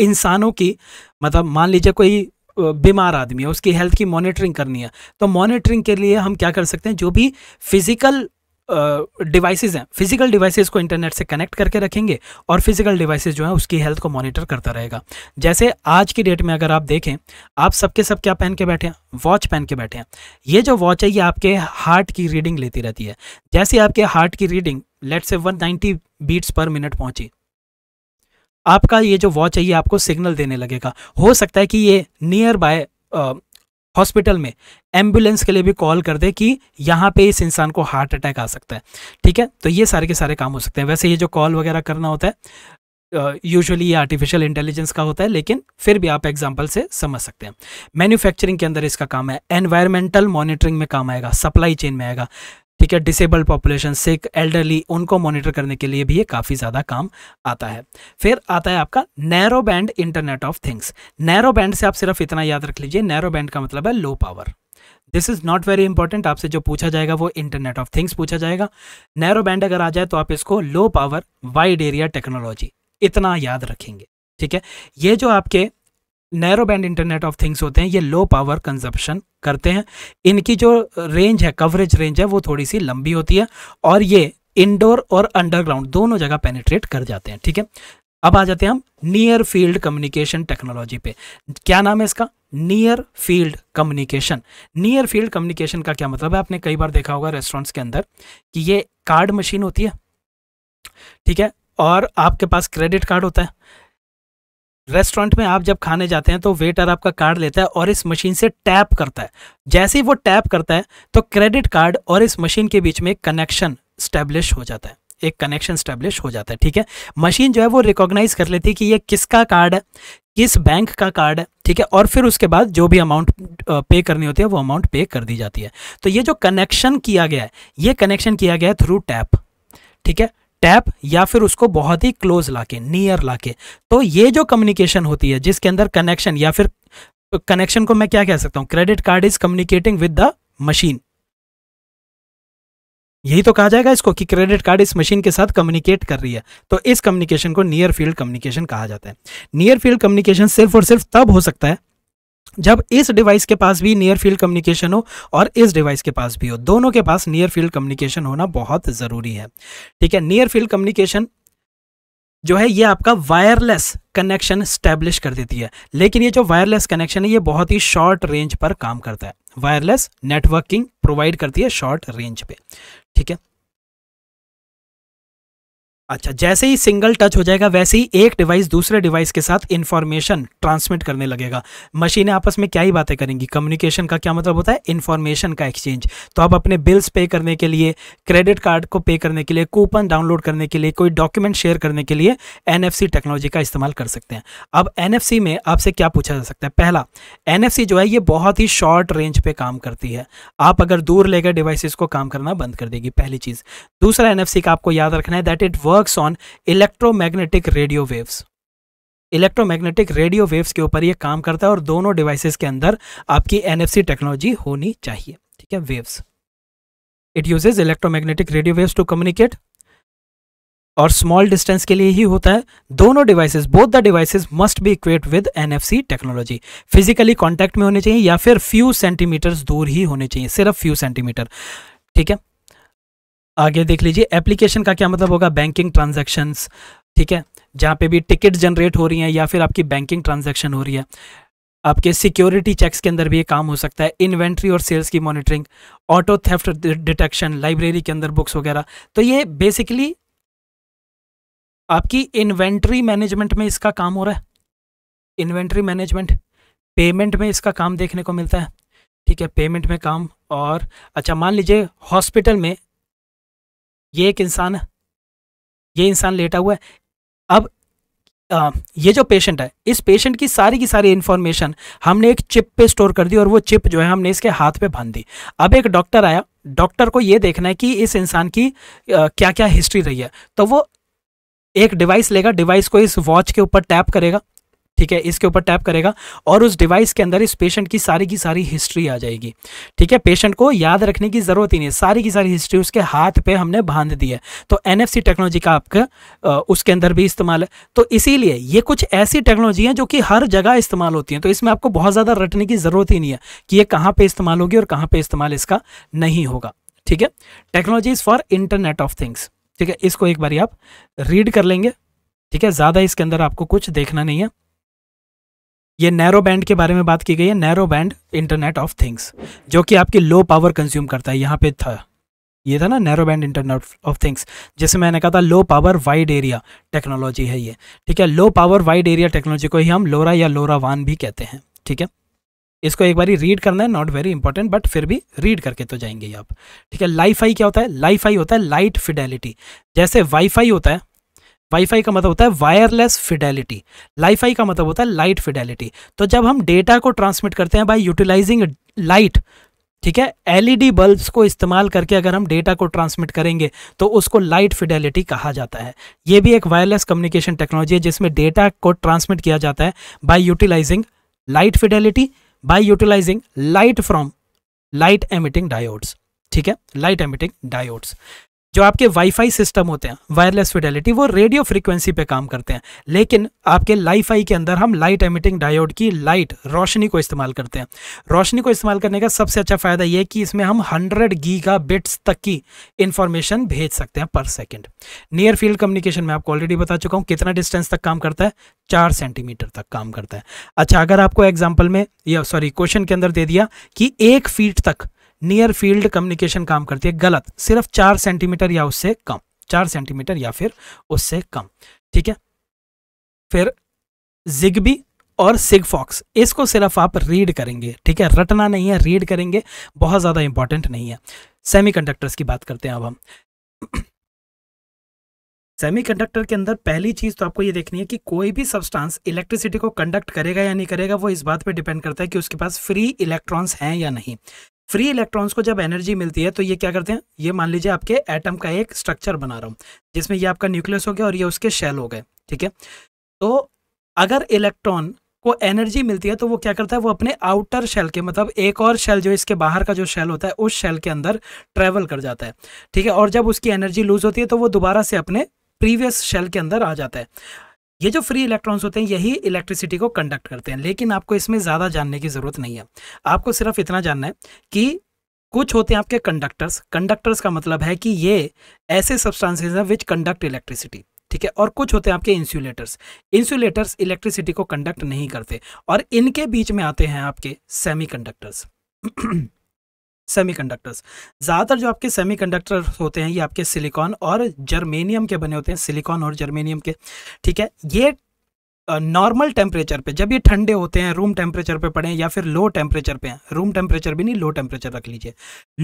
इंसानों की मतलब मान लीजिए कोई बीमार आदमी है उसकी हेल्थ की मॉनिटरिंग करनी है तो मॉनिटरिंग के लिए हम क्या कर सकते हैं जो भी फिजिकल डिवाइसेस हैं फिजिकल डिवाइसेस को इंटरनेट से कनेक्ट करके रखेंगे और फिजिकल डिवाइसेस जो हैं उसकी हेल्थ को मॉनिटर करता रहेगा जैसे आज की डेट में अगर आप देखें आप सबके सब क्या पहन के बैठे हैं वॉच पहन के बैठे हैं ये जो वॉच है ये आपके हार्ट की रीडिंग लेती रहती है जैसे आपके हार्ट की reading let's say one beats per minute पहुंची आपका ये जो वॉच है ये आपको सिग्नल देने लगेगा हो सकता है कि ये नियर बाय हॉस्पिटल में एम्बुलेंस के लिए भी कॉल कर दे कि यहाँ पे इस इंसान को हार्ट अटैक आ सकता है ठीक है तो ये सारे के सारे काम हो सकते हैं वैसे ये जो कॉल वगैरह करना होता है यूजुअली ये आर्टिफिशियल इंटेलिजेंस का होता है लेकिन फिर भी आप एग्जाम्पल से समझ सकते हैं मैन्युफैक्चरिंग के अंदर इसका काम है एनवायरमेंटल मॉनिटरिंग में काम आएगा सप्लाई चेन में आएगा ठीक है डिसेबल्ड पॉपुलेशन सिक एल्डरली उनको मॉनिटर करने के लिए भी ये काफ़ी ज़्यादा काम आता है फिर आता है आपका narrow band internet of things narrow band से आप सिर्फ इतना याद रख लीजिए नैरो बैंड का मतलब है low power this is not very important आपसे जो पूछा जाएगा वो इंटरनेट ऑफ थिंग्स पूछा जाएगा नैरो बैंड अगर आ जाए तो आप इसको low power wide area technology इतना याद रखेंगे ठीक है ये जो आपके narrow band internet of things होते हैं ये लो पावर कंजप्शन करते हैं इनकी जो रेंज है कवरेज रेंज है वो थोड़ी सी लंबी होती है और ये इंडोर और अंडरग्राउंड दोनों जगह पेनिट्रेट कर जाते हैं ठीक है अब आ जाते हैं हम नियर फील्ड कम्युनिकेशन टेक्नोलॉजी पे क्या नाम है इसका near field communication near field communication का क्या मतलब है आपने कई बार देखा होगा रेस्टोरेंट्स के अंदर कि ये कार्ड मशीन होती है ठीक है और आपके पास क्रेडिट कार्ड होता है रेस्टोरेंट में आप जब खाने जाते हैं तो वेटर आपका कार्ड लेता है और इस मशीन से टैप करता है जैसे ही वो टैप करता है तो क्रेडिट कार्ड और इस मशीन के बीच में कनेक्शन स्टैब्लिश हो जाता है एक कनेक्शन स्टैब्लिश हो जाता है ठीक है मशीन जो है वो रिकॉग्नाइज कर लेती है कि ये किसका कार्ड है किस बैंक का कार्ड है ठीक है और फिर उसके बाद जो भी अमाउंट पे करनी होती है वो अमाउंट पे कर दी जाती है तो ये जो कनेक्शन किया गया है ये कनेक्शन किया गया है थ्रू टैप ठीक है टैप या फिर उसको बहुत ही क्लोज लाके नियर लाके तो ये जो कम्युनिकेशन होती है जिसके अंदर कनेक्शन या फिर कनेक्शन को मैं क्या कह सकता हूँ credit card is communicating with the machine यही तो कहा जाएगा इसको कि क्रेडिट कार्ड इस मशीन के साथ कम्युनिकेट कर रही है तो इस कम्युनिकेशन को नियर फील्ड कम्युनिकेशन कहा जाता है नियर फील्ड कम्युनिकेशन सिर्फ और सिर्फ तब हो सकता है जब इस डिवाइस के पास भी नियर फील्ड कम्युनिकेशन हो और इस डिवाइस के पास भी हो दोनों के पास नियर फील्ड कम्युनिकेशन होना बहुत ज़रूरी है ठीक है नियर फील्ड कम्युनिकेशन जो है ये आपका वायरलेस कनेक्शन स्टैब्लिश कर देती है लेकिन ये जो वायरलेस कनेक्शन है ये बहुत ही शॉर्ट रेंज पर काम करता है वायरलेस नेटवर्किंग प्रोवाइड करती है शॉर्ट रेंज पे ठीक है अच्छा जैसे ही सिंगल टच हो जाएगा वैसे ही एक डिवाइस दूसरे डिवाइस के साथ इन्फॉर्मेशन ट्रांसमिट करने लगेगा मशीनें आपस में क्या ही बातें करेंगी कम्युनिकेशन का क्या मतलब होता है इन्फॉर्मेशन का एक्सचेंज तो आप अपने बिल्स पे करने के लिए क्रेडिट कार्ड को पे करने के लिए कूपन डाउनलोड करने के लिए कोई डॉक्यूमेंट शेयर करने के लिए एन टेक्नोलॉजी का इस्तेमाल कर सकते हैं अब एन में आपसे क्या पूछा जा सकता है पहला एन जो है ये बहुत ही शॉर्ट रेंज पर काम करती है आप अगर दूर लेकर डिवाइसिस को काम करना बंद कर देगी पहली चीज़ दूसरा एन का आपको याद रखना है that it work works on electromagnetic radio waves electromagnetic radio waves के ऊपर ये काम करता है और दोनों डिवाइसेस के अंदर आपकी एनएफसी टेक्नोलॉजी होनी चाहिए ठीक है waves it uses electromagnetic radio waves to communicate और स्मॉल डिस्टेंस के लिए ही होता है दोनों devices both the devices must be equipped with NFC technology physically contact में होने चाहिए या फिर फ्यू सेंटीमीटर्स दूर ही होने चाहिए सिर्फ फ्यू सेंटीमीटर ठीक है आगे देख लीजिए एप्लीकेशन का क्या मतलब होगा बैंकिंग ट्रांजेक्शन्स ठीक है जहाँ पे भी टिकट जनरेट हो रही हैं या फिर आपकी बैंकिंग ट्रांजेक्शन हो रही है आपके सिक्योरिटी चेक्स के अंदर भी ये काम हो सकता है इन्वेंट्री और सेल्स की monitoring auto theft detection library के अंदर बुक्स वगैरह तो ये बेसिकली आपकी इन्वेंट्री मैनेजमेंट में इसका काम हो रहा है इन्वेंट्री मैनेजमेंट पेमेंट में इसका काम देखने को मिलता है ठीक है पेमेंट में काम और अच्छा मान लीजिए हॉस्पिटल में ये एक इंसान है ये इंसान लेटा हुआ है अब आ, ये जो पेशेंट है इस पेशेंट की सारी की सारी इंफॉर्मेशन हमने एक चिप पे स्टोर कर दी और वो चिप जो है हमने इसके हाथ पे बांध दी अब एक डॉक्टर आया डॉक्टर को ये देखना है कि इस इंसान की आ, क्या क्या हिस्ट्री रही है तो वो एक डिवाइस लेगा डिवाइस को इस वॉच के ऊपर टैप करेगा ठीक है इसके ऊपर टैप करेगा और उस डिवाइस के अंदर इस पेशेंट की सारी की सारी हिस्ट्री आ जाएगी ठीक है पेशेंट को याद रखने की ज़रूरत ही नहीं सारी की सारी हिस्ट्री उसके हाथ पे हमने बांध दी है तो एन टेक्नोलॉजी का आपका उसके अंदर भी इस्तेमाल है तो इसीलिए ये कुछ ऐसी टेक्नोलॉजी है जो कि हर जगह इस्तेमाल होती हैं तो इसमें आपको बहुत ज़्यादा रटने की ज़रूरत ही नहीं है कि ये कहाँ पर इस्तेमाल होगी और कहाँ पर इस्तेमाल इसका नहीं होगा ठीक है technologies for internet of things ठीक है इसको एक बार आप रीड कर लेंगे ठीक है ज़्यादा इसके अंदर आपको कुछ देखना नहीं है ये नैरो बैंड के बारे में बात की गई है narrow band internet of things जो कि आपकी लो पावर कंज्यूम करता है यहाँ पे था ये था ना narrow band internet of things जैसे मैंने कहा था low power wide area technology है ये ठीक है low power wide area technology को ही हम लोरा या लोरा वन भी कहते हैं ठीक है इसको एक बार रीड करना है नॉट वेरी इंपॉर्टेंट बट फिर भी रीड करके तो जाएंगे आप ठीक है लाईफाई क्या होता है लाईफाई होता है लाइट फिडेलिटी जैसे वाईफाई होता है वाईफाई का मतलब होता है वायरलेस फिडेलिटी लाईफाई का मतलब होता है लाइट फिडेलिटी तो जब हम डेटा को ट्रांसमिट करते हैं बाई यूटिलाइजिंग लाइट ठीक है एलईडी बल्ब्स e को इस्तेमाल करके अगर हम डेटा को ट्रांसमिट करेंगे तो उसको लाइट फिडेलिटी कहा जाता है ये भी एक वायरलेस कम्युनिकेशन टेक्नोलॉजी है जिसमें डेटा को ट्रांसमिट किया जाता है by utilising light fidelity by utilising light from light emitting diodes ठीक है लाइट एमिटिंग डायोड्स जो आपके वाईफाई सिस्टम होते हैं वायरलेस फिडेलिटी वो रेडियो फ्रिक्वेंसी पे काम करते हैं लेकिन आपके लाईफाई के अंदर हम लाइट एमिटिंग डायोड की लाइट रोशनी को इस्तेमाल करते हैं रोशनी को इस्तेमाल करने का सबसे अच्छा फ़ायदा यह कि इसमें हम हंड्रेड गीगा बिट्स तक की इन्फॉर्मेशन भेज सकते हैं पर सेकेंड नियर फील्ड कम्युनिकेशन में आपको ऑलरेडी बता चुका हूँ कितना डिस्टेंस तक काम करता है चार सेंटीमीटर तक काम करता है अच्छा अगर आपको एग्जाम्पल में या सॉरी क्वेश्चन के अंदर दे दिया कि एक फीट तक नियर फील्ड कम्युनिकेशन काम करती है गलत सिर्फ चार सेंटीमीटर या उससे कम चार सेंटीमीटर या फिर उससे कम ठीक है फिर जिगबी और फॉक्स इसको सिर्फ आप रीड करेंगे ठीक है रटना नहीं है रीड करेंगे बहुत ज़्यादा इंपॉर्टेंट नहीं है सेमीकंडक्टर्स की बात करते हैं अब हम सेमीकंडक्टर के अंदर पहली चीज़ तो आपको ये देखनी है कि कोई भी सब्सटेंस इलेक्ट्रिसिटी को कंडक्ट करेगा या नहीं करेगा वो इस बात पे डिपेंड करता है कि उसके पास फ्री इलेक्ट्रॉन्स हैं या नहीं फ्री इलेक्ट्रॉन्स को जब एनर्जी मिलती है तो ये क्या करते हैं ये मान लीजिए आपके एटम का एक स्ट्रक्चर बना रहा हूँ जिसमें ये आपका न्यूक्लियस हो गया और ये उसके शेल हो गए ठीक है तो अगर इलेक्ट्रॉन को एनर्जी मिलती है तो वो क्या करता है वो अपने आउटर शेल के मतलब एक और शेल जो इसके बाहर का जो शेल होता है उस शेल के अंदर ट्रेवल कर जाता है ठीक है और जब उसकी एनर्जी लूज होती है तो वो दोबारा से अपने प्रीवियस शेल के अंदर आ जाता है ये जो फ्री इलेक्ट्रॉन्स होते हैं यही इलेक्ट्रिसिटी को कंडक्ट करते हैं लेकिन आपको इसमें ज़्यादा जानने की ज़रूरत नहीं है आपको सिर्फ इतना जानना है कि कुछ होते हैं आपके कंडक्टर्स कंडक्टर्स का मतलब है कि ये ऐसे सब्सटेंसेज हैं विच कंडक्ट इलेक्ट्रिसिटी ठीक है और कुछ होते हैं आपके इंसुलेटर्स इंसुलेटर्स इलेक्ट्रिसिटी को कंडक्ट नहीं करते और इनके बीच में आते हैं आपके सेमी सेमीकंडक्टर्स ज़्यादातर जो आपके सेमीकंडक्टर होते हैं ये आपके सिलिकॉन और जर्मेनियम के बने होते हैं सिलिकॉन और जर्मेनियम के ठीक है ये नॉर्मल टेम्परेचर पे जब ये ठंडे होते हैं रूम टेम्परेचर पे पड़े या फिर लो टेम्परेचर पे हैं रूम टेम्परेचर भी नहीं लो टेम्परेचर रख लीजिए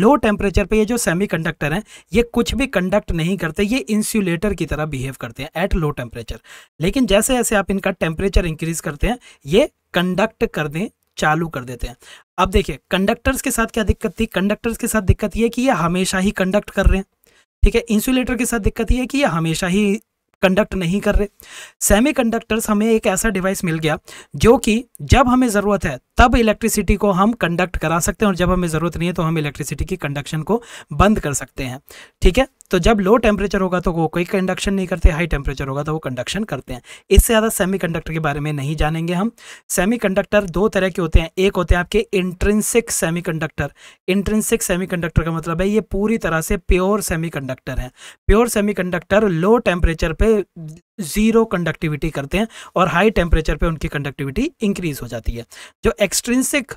लो टेम्परेचर पे ये जो सेमीकंडक्टर हैं ये कुछ भी कंडक्ट नहीं करते ये इंसुलेटर की तरह बिहेव करते हैं एट लो टेम्परेचर लेकिन जैसे जैसे आप इनका टेम्परेचर इंक्रीज करते हैं ये कंडक्ट करने चालू कर देते हैं अब देखिए कंडक्टर्स के साथ क्या दिक्कत थी कंडक्टर्स के साथ दिक्कत ये कि ये हमेशा ही कंडक्ट कर रहे हैं ठीक है इंसुलेटर के साथ दिक्कत ये कि ये हमेशा ही कंडक्ट नहीं कर रहे सेमी कंडक्टर्स हमें एक ऐसा डिवाइस मिल गया जो कि जब हमें ज़रूरत है तब इलेक्ट्रिसिटी को हम कंडक्ट करा सकते हैं और जब हमें ज़रूरत नहीं है तो हम इलेक्ट्रिसिटी की कंडक्शन को बंद कर सकते हैं ठीक है तो जब लो टेम्परेचर होगा तो वो कोई कंडक्शन नहीं करते हाई टेम्परेचर होगा तो वो कंडक्शन करते हैं इससे ज़्यादा सेमी के बारे में नहीं जानेंगे हम सेमी दो तरह के होते हैं एक होते हैं आपके intrinsic semiconductor intrinsic semi का मतलब है ये पूरी तरह से प्योर सेमी है प्योर सेमी लो टेम्परेचर पर ज़ीरो कंडक्टिविटी करते हैं और हाई टेम्परेचर पर उनकी कंडक्टिविटी इंक्रीज हो जाती है जो एक्सट्रेंसिक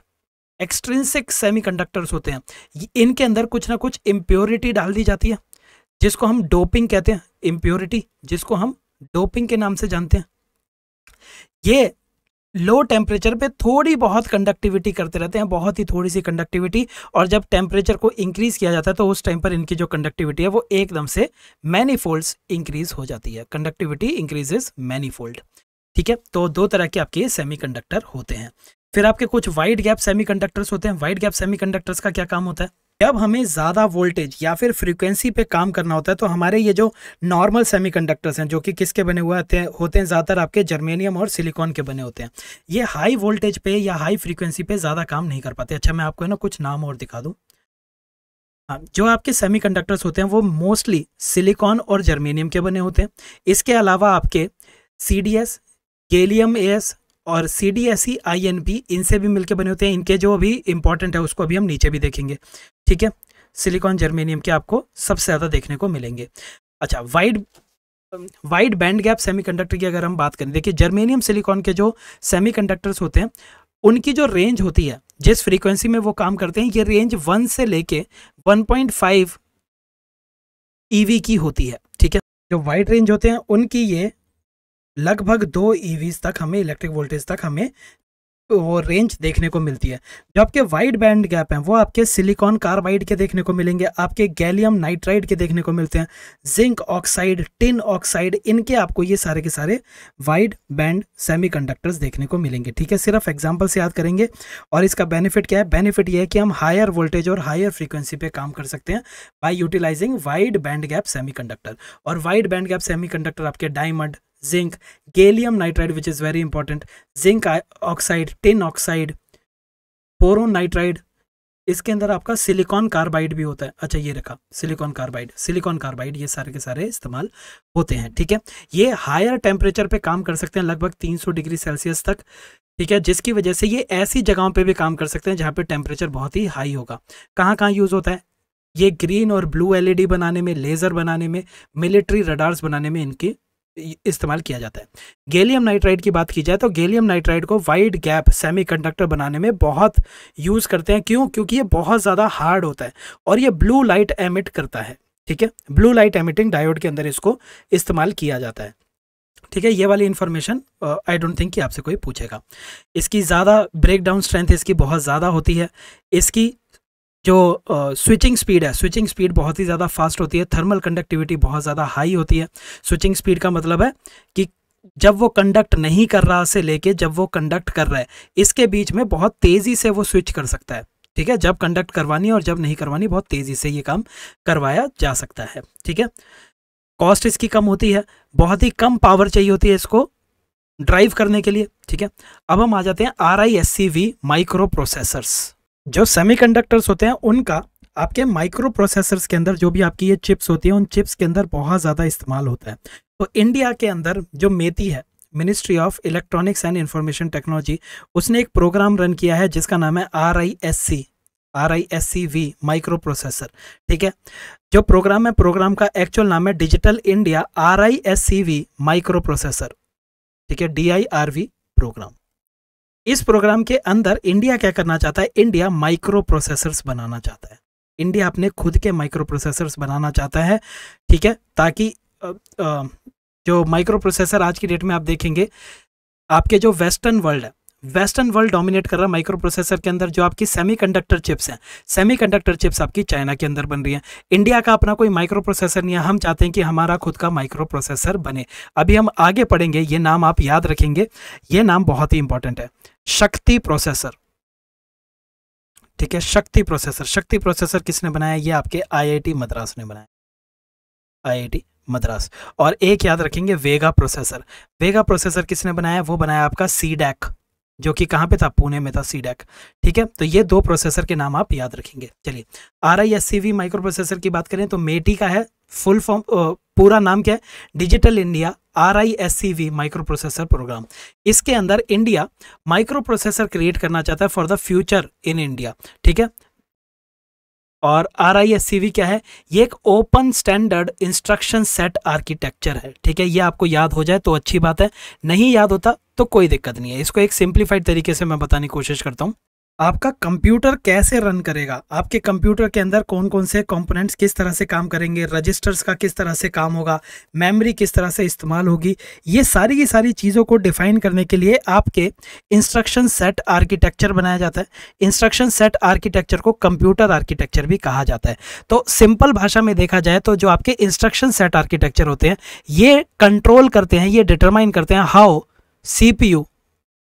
एक्सट्रेंसिक सेमीकंडक्टर्स होते हैं इनके अंदर कुछ ना कुछ इम्प्योरिटी डाल दी जाती है जिसको हम डोपिंग कहते हैं इम्प्योरिटी जिसको हम डोपिंग के नाम से जानते हैं ये लो टेम्परेचर पे थोड़ी बहुत कंडक्टिविटी करते रहते हैं बहुत ही थोड़ी सी कंडक्टिविटी और जब टेम्परेचर को इंक्रीज किया जाता है तो उस टाइम पर इनकी जो कंडक्टिविटी है वो एकदम से मैनी फोल्ड इंक्रीज हो जाती है कंडक्टिविटी इंक्रीजेज मैनी फोल्ड ठीक है तो दो तरह के आपके सेमी होते हैं फिर आपके कुछ वाइड गैप सेमी होते हैं वाइड गैप सेमी का क्या काम होता है जब हमें ज़्यादा वोल्टेज या फिर फ्रीक्वेंसी पे काम करना होता है तो हमारे ये जो नॉर्मल सेमीकंडक्टर्स हैं जो कि किसके बने हुए होते हैं होते हैं ज़्यादातर आपके जर्मेनियम और सिलिकॉन के बने होते हैं ये हाई वोल्टेज पे या हाई फ्रिक्वेंसी पे ज़्यादा काम नहीं कर पाते अच्छा मैं आपको है ना कुछ नाम और दिखा दूँ हाँ, जो आपके सेमी होते हैं वो मोस्टली सिलिकॉन और जर्मेनियम के बने होते हैं इसके अलावा आपके C D S gallium S और C D S E I N P इनसे भी मिलके बने होते हैं इनके जो अभी इंपॉर्टेंट है उसको अभी हम नीचे भी देखेंगे ठीक है सिलिकॉन जर्मेनियम के आपको सबसे ज़्यादा देखने को मिलेंगे अच्छा wide wide band gap semiconductor की अगर हम बात करें देखिए जर्मेनियम सिलिकॉन के जो सेमीकंडक्टर्स होते हैं उनकी जो रेंज होती है जिस फ्रीक्वेंसी में वो काम करते हैं ये रेंज वन से लेके 1.5 ईवी e की होती है ठीक है जो वाइड रेंज होते हैं उनकी ये लगभग दो ईवीज e तक हमें इलेक्ट्रिक वोल्टेज तक हमें वो रेंज देखने को मिलती है जो आपके वाइड बैंड गैप हैं वो आपके सिलिकॉन कार्बाइड के देखने को मिलेंगे आपके गैलियम नाइट्राइड के देखने को मिलते हैं जिंक ऑक्साइड टिन ऑक्साइड इनके आपको ये सारे के सारे वाइड बैंड सेमीकंडक्टर्स देखने को मिलेंगे ठीक है सिर्फ एग्जाम्पल से याद करेंगे और इसका बेनिफिट क्या है बेनिफिट ये है कि हम हायर वोल्टेज और हायर फ्रीक्वेंसी पर काम कर सकते हैं by utilising wide band gap semi और वाइड बैंड गैप सेमी आपके diamond zinc gallium nitride which is very important zinc oxide tin oxide boron nitride इसके अंदर आपका सिलिकॉन कार्बाइड भी होता है अच्छा ये रखा सिलिकॉन कार्बाइड सिलिकॉन कार्बाइड ये सारे के सारे इस्तेमाल होते हैं ठीक है ये हायर टेम्परेचर पे काम कर सकते हैं लगभग 300 डिग्री सेल्सियस तक ठीक है जिसकी वजह से ये ऐसी जगहों पे भी काम कर सकते हैं जहाँ पे टेम्परेचर बहुत ही हाई होगा कहाँ कहाँ यूज़ होता है ये ग्रीन और ब्लू एल e बनाने में लेज़र बनाने में मिलिट्री रडार्स बनाने में इनकी इस्तेमाल किया जाता है गैलियम नाइट्राइड की बात की जाए तो गैलियम नाइट्राइड को वाइड गैप सेमीकंडक्टर बनाने में बहुत यूज़ करते हैं क्यों क्योंकि ये बहुत ज़्यादा हार्ड होता है और ये ब्लू लाइट एमिट करता है ठीक है ब्लू लाइट एमिटिंग डायोड के अंदर इसको इस्तेमाल किया जाता है ठीक है ये वाली इन्फॉर्मेशन आई डोंट थिंक कि आपसे कोई पूछेगा इसकी ज़्यादा ब्रेकडाउन स्ट्रेंथ इसकी बहुत ज़्यादा होती है इसकी जो स्विचिंग स्पीड है स्विचिंग स्पीड बहुत ही ज़्यादा फास्ट होती है थर्मल कंडक्टिविटी बहुत ज़्यादा हाई होती है स्विचिंग स्पीड का मतलब है कि जब वो कंडक्ट नहीं कर रहा से लेके जब वो कंडक्ट कर रहा है इसके बीच में बहुत तेज़ी से वो स्विच कर सकता है ठीक है जब कंडक्ट करवानी और जब नहीं करवानी बहुत तेज़ी से ये काम करवाया जा सकता है ठीक है कॉस्ट इसकी कम होती है बहुत ही कम पावर चाहिए होती है इसको ड्राइव करने के लिए ठीक है अब हम आ जाते हैं R I S C V microprocessors जो सेमीकंडक्टर्स होते हैं उनका आपके माइक्रो प्रोसेसर्स के अंदर जो भी आपकी ये चिप्स होती हैं उन चिप्स के अंदर बहुत ज़्यादा इस्तेमाल होता है तो इंडिया के अंदर जो मेती है Ministry of Electronics and Information Technology उसने एक प्रोग्राम रन किया है जिसका नाम है R I S C R I S C V micro microprocessor ठीक है जो प्रोग्राम है प्रोग्राम का एक्चुअल नाम है digital India R I S C V micro microprocessor ठीक है D I R V programme इस प्रोग्राम के अंदर इंडिया क्या करना चाहता है इंडिया माइक्रो प्रोसेसर्स बनाना चाहता है इंडिया अपने खुद के माइक्रो प्रोसेसर्स बनाना चाहता है ठीक है ताकि जो माइक्रो प्रोसेसर आज की डेट में आप देखेंगे आपके जो वेस्टर्न वर्ल्ड है वेस्टर्न वर्ल्ड डोमिनेट कर रहा है माइक्रो प्रोसेसर के अंदर जो आपकी सेमीकंडक्टर चिप्स हैं सेमीकंडक्टर चिप्स आपकी चाइना के अंदर बन रही हैं इंडिया का अपना कोई माइक्रो प्रोसेसर नहीं है हम चाहते हैं कि हमारा खुद का माइक्रो प्रोसेसर बने अभी हम आगे पढ़ेंगे ये नाम आप याद रखेंगे ये नाम बहुत ही इंपॉर्टेंट है शक्ति प्रोसेसर ठीक है शक्ति प्रोसेसर शक्ति प्रोसेसर किसने बनाया ये आपके आईआईटी मद्रास ने बनाया आईआईटी मद्रास और एक याद रखेंगे वेगा प्रोसेसर वेगा प्रोसेसर किसने बनाया वो बनाया आपका सी डैक जो कि कहाँ पे था पुणे में था सी ठीक है तो ये दो प्रोसेसर के नाम आप याद रखेंगे चलिए R I S C V micro processor की बात करें तो मेटी का है फुल फॉर्म पूरा नाम क्या है digital India R I S C V micro processor program इसके अंदर इंडिया माइक्रो प्रोसेसर क्रिएट करना चाहता है for the future in India ठीक है और R I S C V क्या है ये एक open standard instruction set architecture है ठीक है ये आपको याद हो जाए तो अच्छी बात है नहीं याद होता तो कोई दिक्कत नहीं है इसको एक सिंप्लीफाइड तरीके से मैं बताने की कोशिश करता हूँ आपका कंप्यूटर कैसे रन करेगा आपके कंप्यूटर के अंदर कौन कौन से कंपोनेंट्स किस तरह से काम करेंगे रजिस्टर्स का किस तरह से काम होगा मेमोरी किस तरह से इस्तेमाल होगी ये सारी की सारी चीज़ों को डिफाइन करने के लिए आपके इंस्ट्रक्शन सेट आर्किटेक्चर बनाया जाता है इंस्ट्रक्शन सेट आर्किटेक्चर को कंप्यूटर आर्किटेक्चर भी कहा जाता है तो सिंपल भाषा में देखा जाए तो जो आपके इंस्ट्रक्शन सेट आर्किटेक्चर होते हैं ये कंट्रोल करते हैं ये डिटरमाइन करते हैं how C P U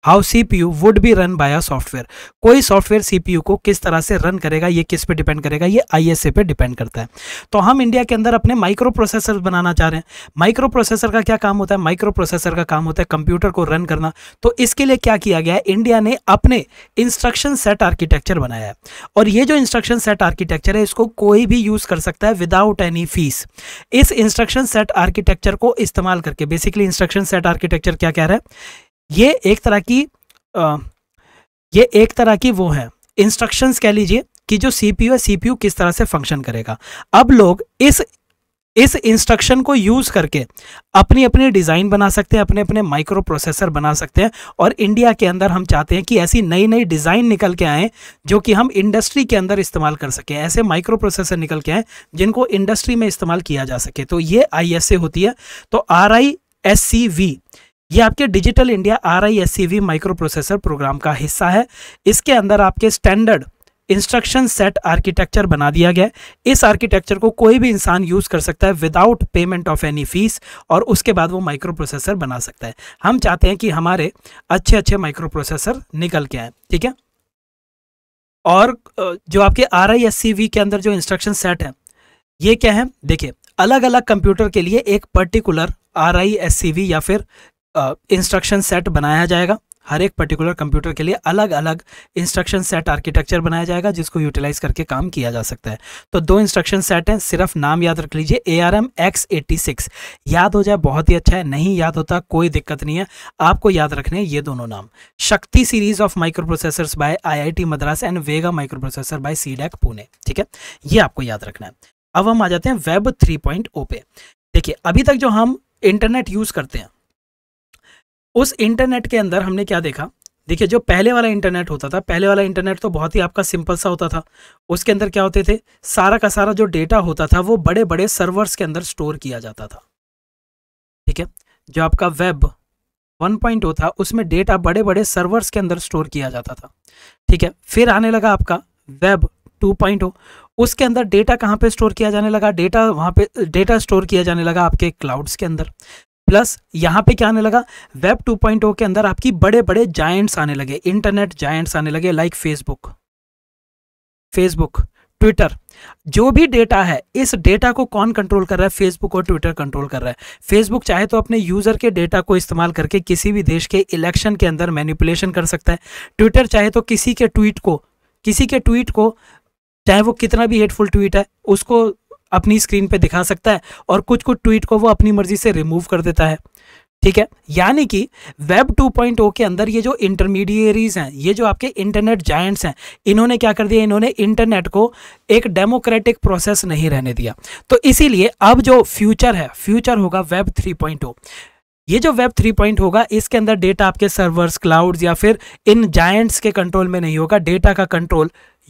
how C P U would be run by a software कोई सॉफ्टवेयर सी पी यू को किस तरह से रन करेगा ये किस पे डिपेंड करेगा ये आई एस ए पे डिपेंड करता है तो हम इंडिया के अंदर अपने माइक्रो प्रोसेसर बनाना चाह रहे हैं माइक्रो प्रोसेसर का क्या काम होता है माइक्रो प्रोसेसर का काम होता है कंप्यूटर को रन करना तो इसके लिए क्या किया गया है इंडिया ने अपने इंस्ट्रक्शन सेट आर्किटेक्चर बनाया है और ये जो इंस्ट्रक्शन सेट आर्किटेक्चर है इसको कोई भी यूज़ कर सकता है विदाउट एनी फीस इस इंस्ट्रक्शन सेट आर्किटेक्चर को इस्तेमाल करके बेसिकली इंस्ट्रक्शन सेट आर्किटेक्चर क्या कह रहा है ये एक तरह की आ, ये एक तरह की वो है इंस्ट्रक्शंस कह लीजिए कि जो सीपीयू है सीपीयू किस तरह से फंक्शन करेगा अब लोग इस इस इंस्ट्रक्शन को यूज़ करके अपनी अपनी डिज़ाइन बना सकते हैं अपने अपने माइक्रो प्रोसेसर बना सकते हैं और इंडिया के अंदर हम चाहते हैं कि ऐसी नई नई डिज़ाइन निकल के आएँ जो कि हम इंडस्ट्री के अंदर इस्तेमाल कर सकें ऐसे माइक्रो प्रोसेसर निकल के आएँ जिनको इंडस्ट्री में इस्तेमाल किया जा सके तो ये आई होती है तो R I S C V ये आपके digital India R I S C micro processor program का हिस्सा है इसके अंदर आपके स्टैंडर्ड इंस्ट्रक्शन सेट आर्किटेक्चर बना दिया गया है इस आर्किटेक्चर को कोई भी इंसान यूज़ कर सकता है without payment of any fees और उसके बाद वो माइक्रो प्रोसेसर बना सकता है हम चाहते हैं कि हमारे अच्छे अच्छे माइक्रो प्रोसेसर निकल के आए ठीक है और जो आपके R I S C V के अंदर जो इंस्ट्रक्शन सेट है ये क्या है देखिए अलग अलग कंप्यूटर के लिए एक particular R I S C V या फिर इंस्ट्रक्शन सेट बनाया जाएगा हर एक पर्टिकुलर कंप्यूटर के लिए अलग अलग इंस्ट्रक्शन सेट आर्किटेक्चर बनाया जाएगा जिसको यूटिलाइज करके काम किया जा सकता है तो दो इंस्ट्रक्शन सेट हैं सिर्फ नाम याद रख लीजिए A R M x eighty six याद हो जाए बहुत ही अच्छा है नहीं याद होता कोई दिक्कत नहीं है आपको याद रखने ये दोनों नाम Shakti series of micro processors by I I T Madras and Vega micro processor by C Pune ठीक है ये आपको याद रखना है अब हम आ जाते हैं वेब थ्री पॉइंट ओ पे देखिए अभी तक जो हम इंटरनेट यूज़ करते हैं उस इंटरनेट के अंदर हमने क्या देखा देखिए जो पहले वाला इंटरनेट होता था पहले वाला इंटरनेट तो बहुत ही आपका सिंपल सा होता था उसके अंदर क्या होते थे सारा का सारा जो डेटा होता था वो बड़े बड़े सर्वर्स के अंदर स्टोर किया जाता था ठीक है जो आपका वेब वन पॉइंट था उसमें डेटा बड़े बड़े सर्वर्स के अंदर स्टोर किया जाता था ठीक है फिर आने लगा आपका वेब टू पॉइंट हो उसके अंदर डेटा कहाँ पे स्टोर किया जाने लगा डेटा वहाँ पे डेटा स्टोर किया जाने लगा आपके क्लाउड्स के अंदर प्लस यहाँ पे क्या आने लगा वेब 2.0 के अंदर आपकी बड़े बड़े जायंट्स आने लगे इंटरनेट जायंट्स आने लगे लाइक फेसबुक फेसबुक ट्विटर जो भी डेटा है इस डेटा को कौन कंट्रोल कर रहा है फेसबुक और ट्विटर कंट्रोल कर रहा है फेसबुक चाहे तो अपने यूज़र के डेटा को इस्तेमाल करके किसी भी देश के इलेक्शन के अंदर मैनिपुलेशन कर सकता है ट्विटर चाहे तो किसी के ट्वीट को किसी के ट्वीट को चाहे वो कितना भी हेटफुल ट्वीट है उसको अपनी स्क्रीन पे दिखा सकता है और कुछ कुछ ट्वीट को वो अपनी मर्जी से रिमूव कर देता है ठीक है यानी कि वेब 2.0 के अंदर ये जो इंटरमीडियरीज हैं ये जो आपके इंटरनेट जायंट्स हैं इन्होंने क्या कर दिया इन्होंने इंटरनेट को एक डेमोक्रेटिक प्रोसेस नहीं रहने दिया तो इसीलिए अब जो फ्यूचर है फ्यूचर होगा वेब 3.0 ये जो वेब थ्री पॉइंट होगा इसके अंदर डेटा आपके सर्वर्स क्लाउड्स या फिर इन जायंट्स के कंट्रोल में नहीं होगा डेटा का कंट्रोल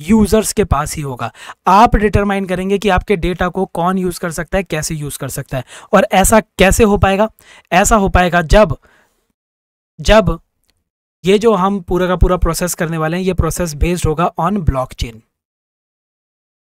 यूज़र्स के पास ही होगा आप डिटरमाइन करेंगे कि आपके डेटा को कौन यूज़ कर सकता है कैसे यूज़ कर सकता है और ऐसा कैसे हो पाएगा ऐसा हो पाएगा जब जब ये जो हम पूरा का पूरा प्रोसेस करने वाले हैं ये प्रोसेस बेस्ड होगा ऑन ब्लॉकचेन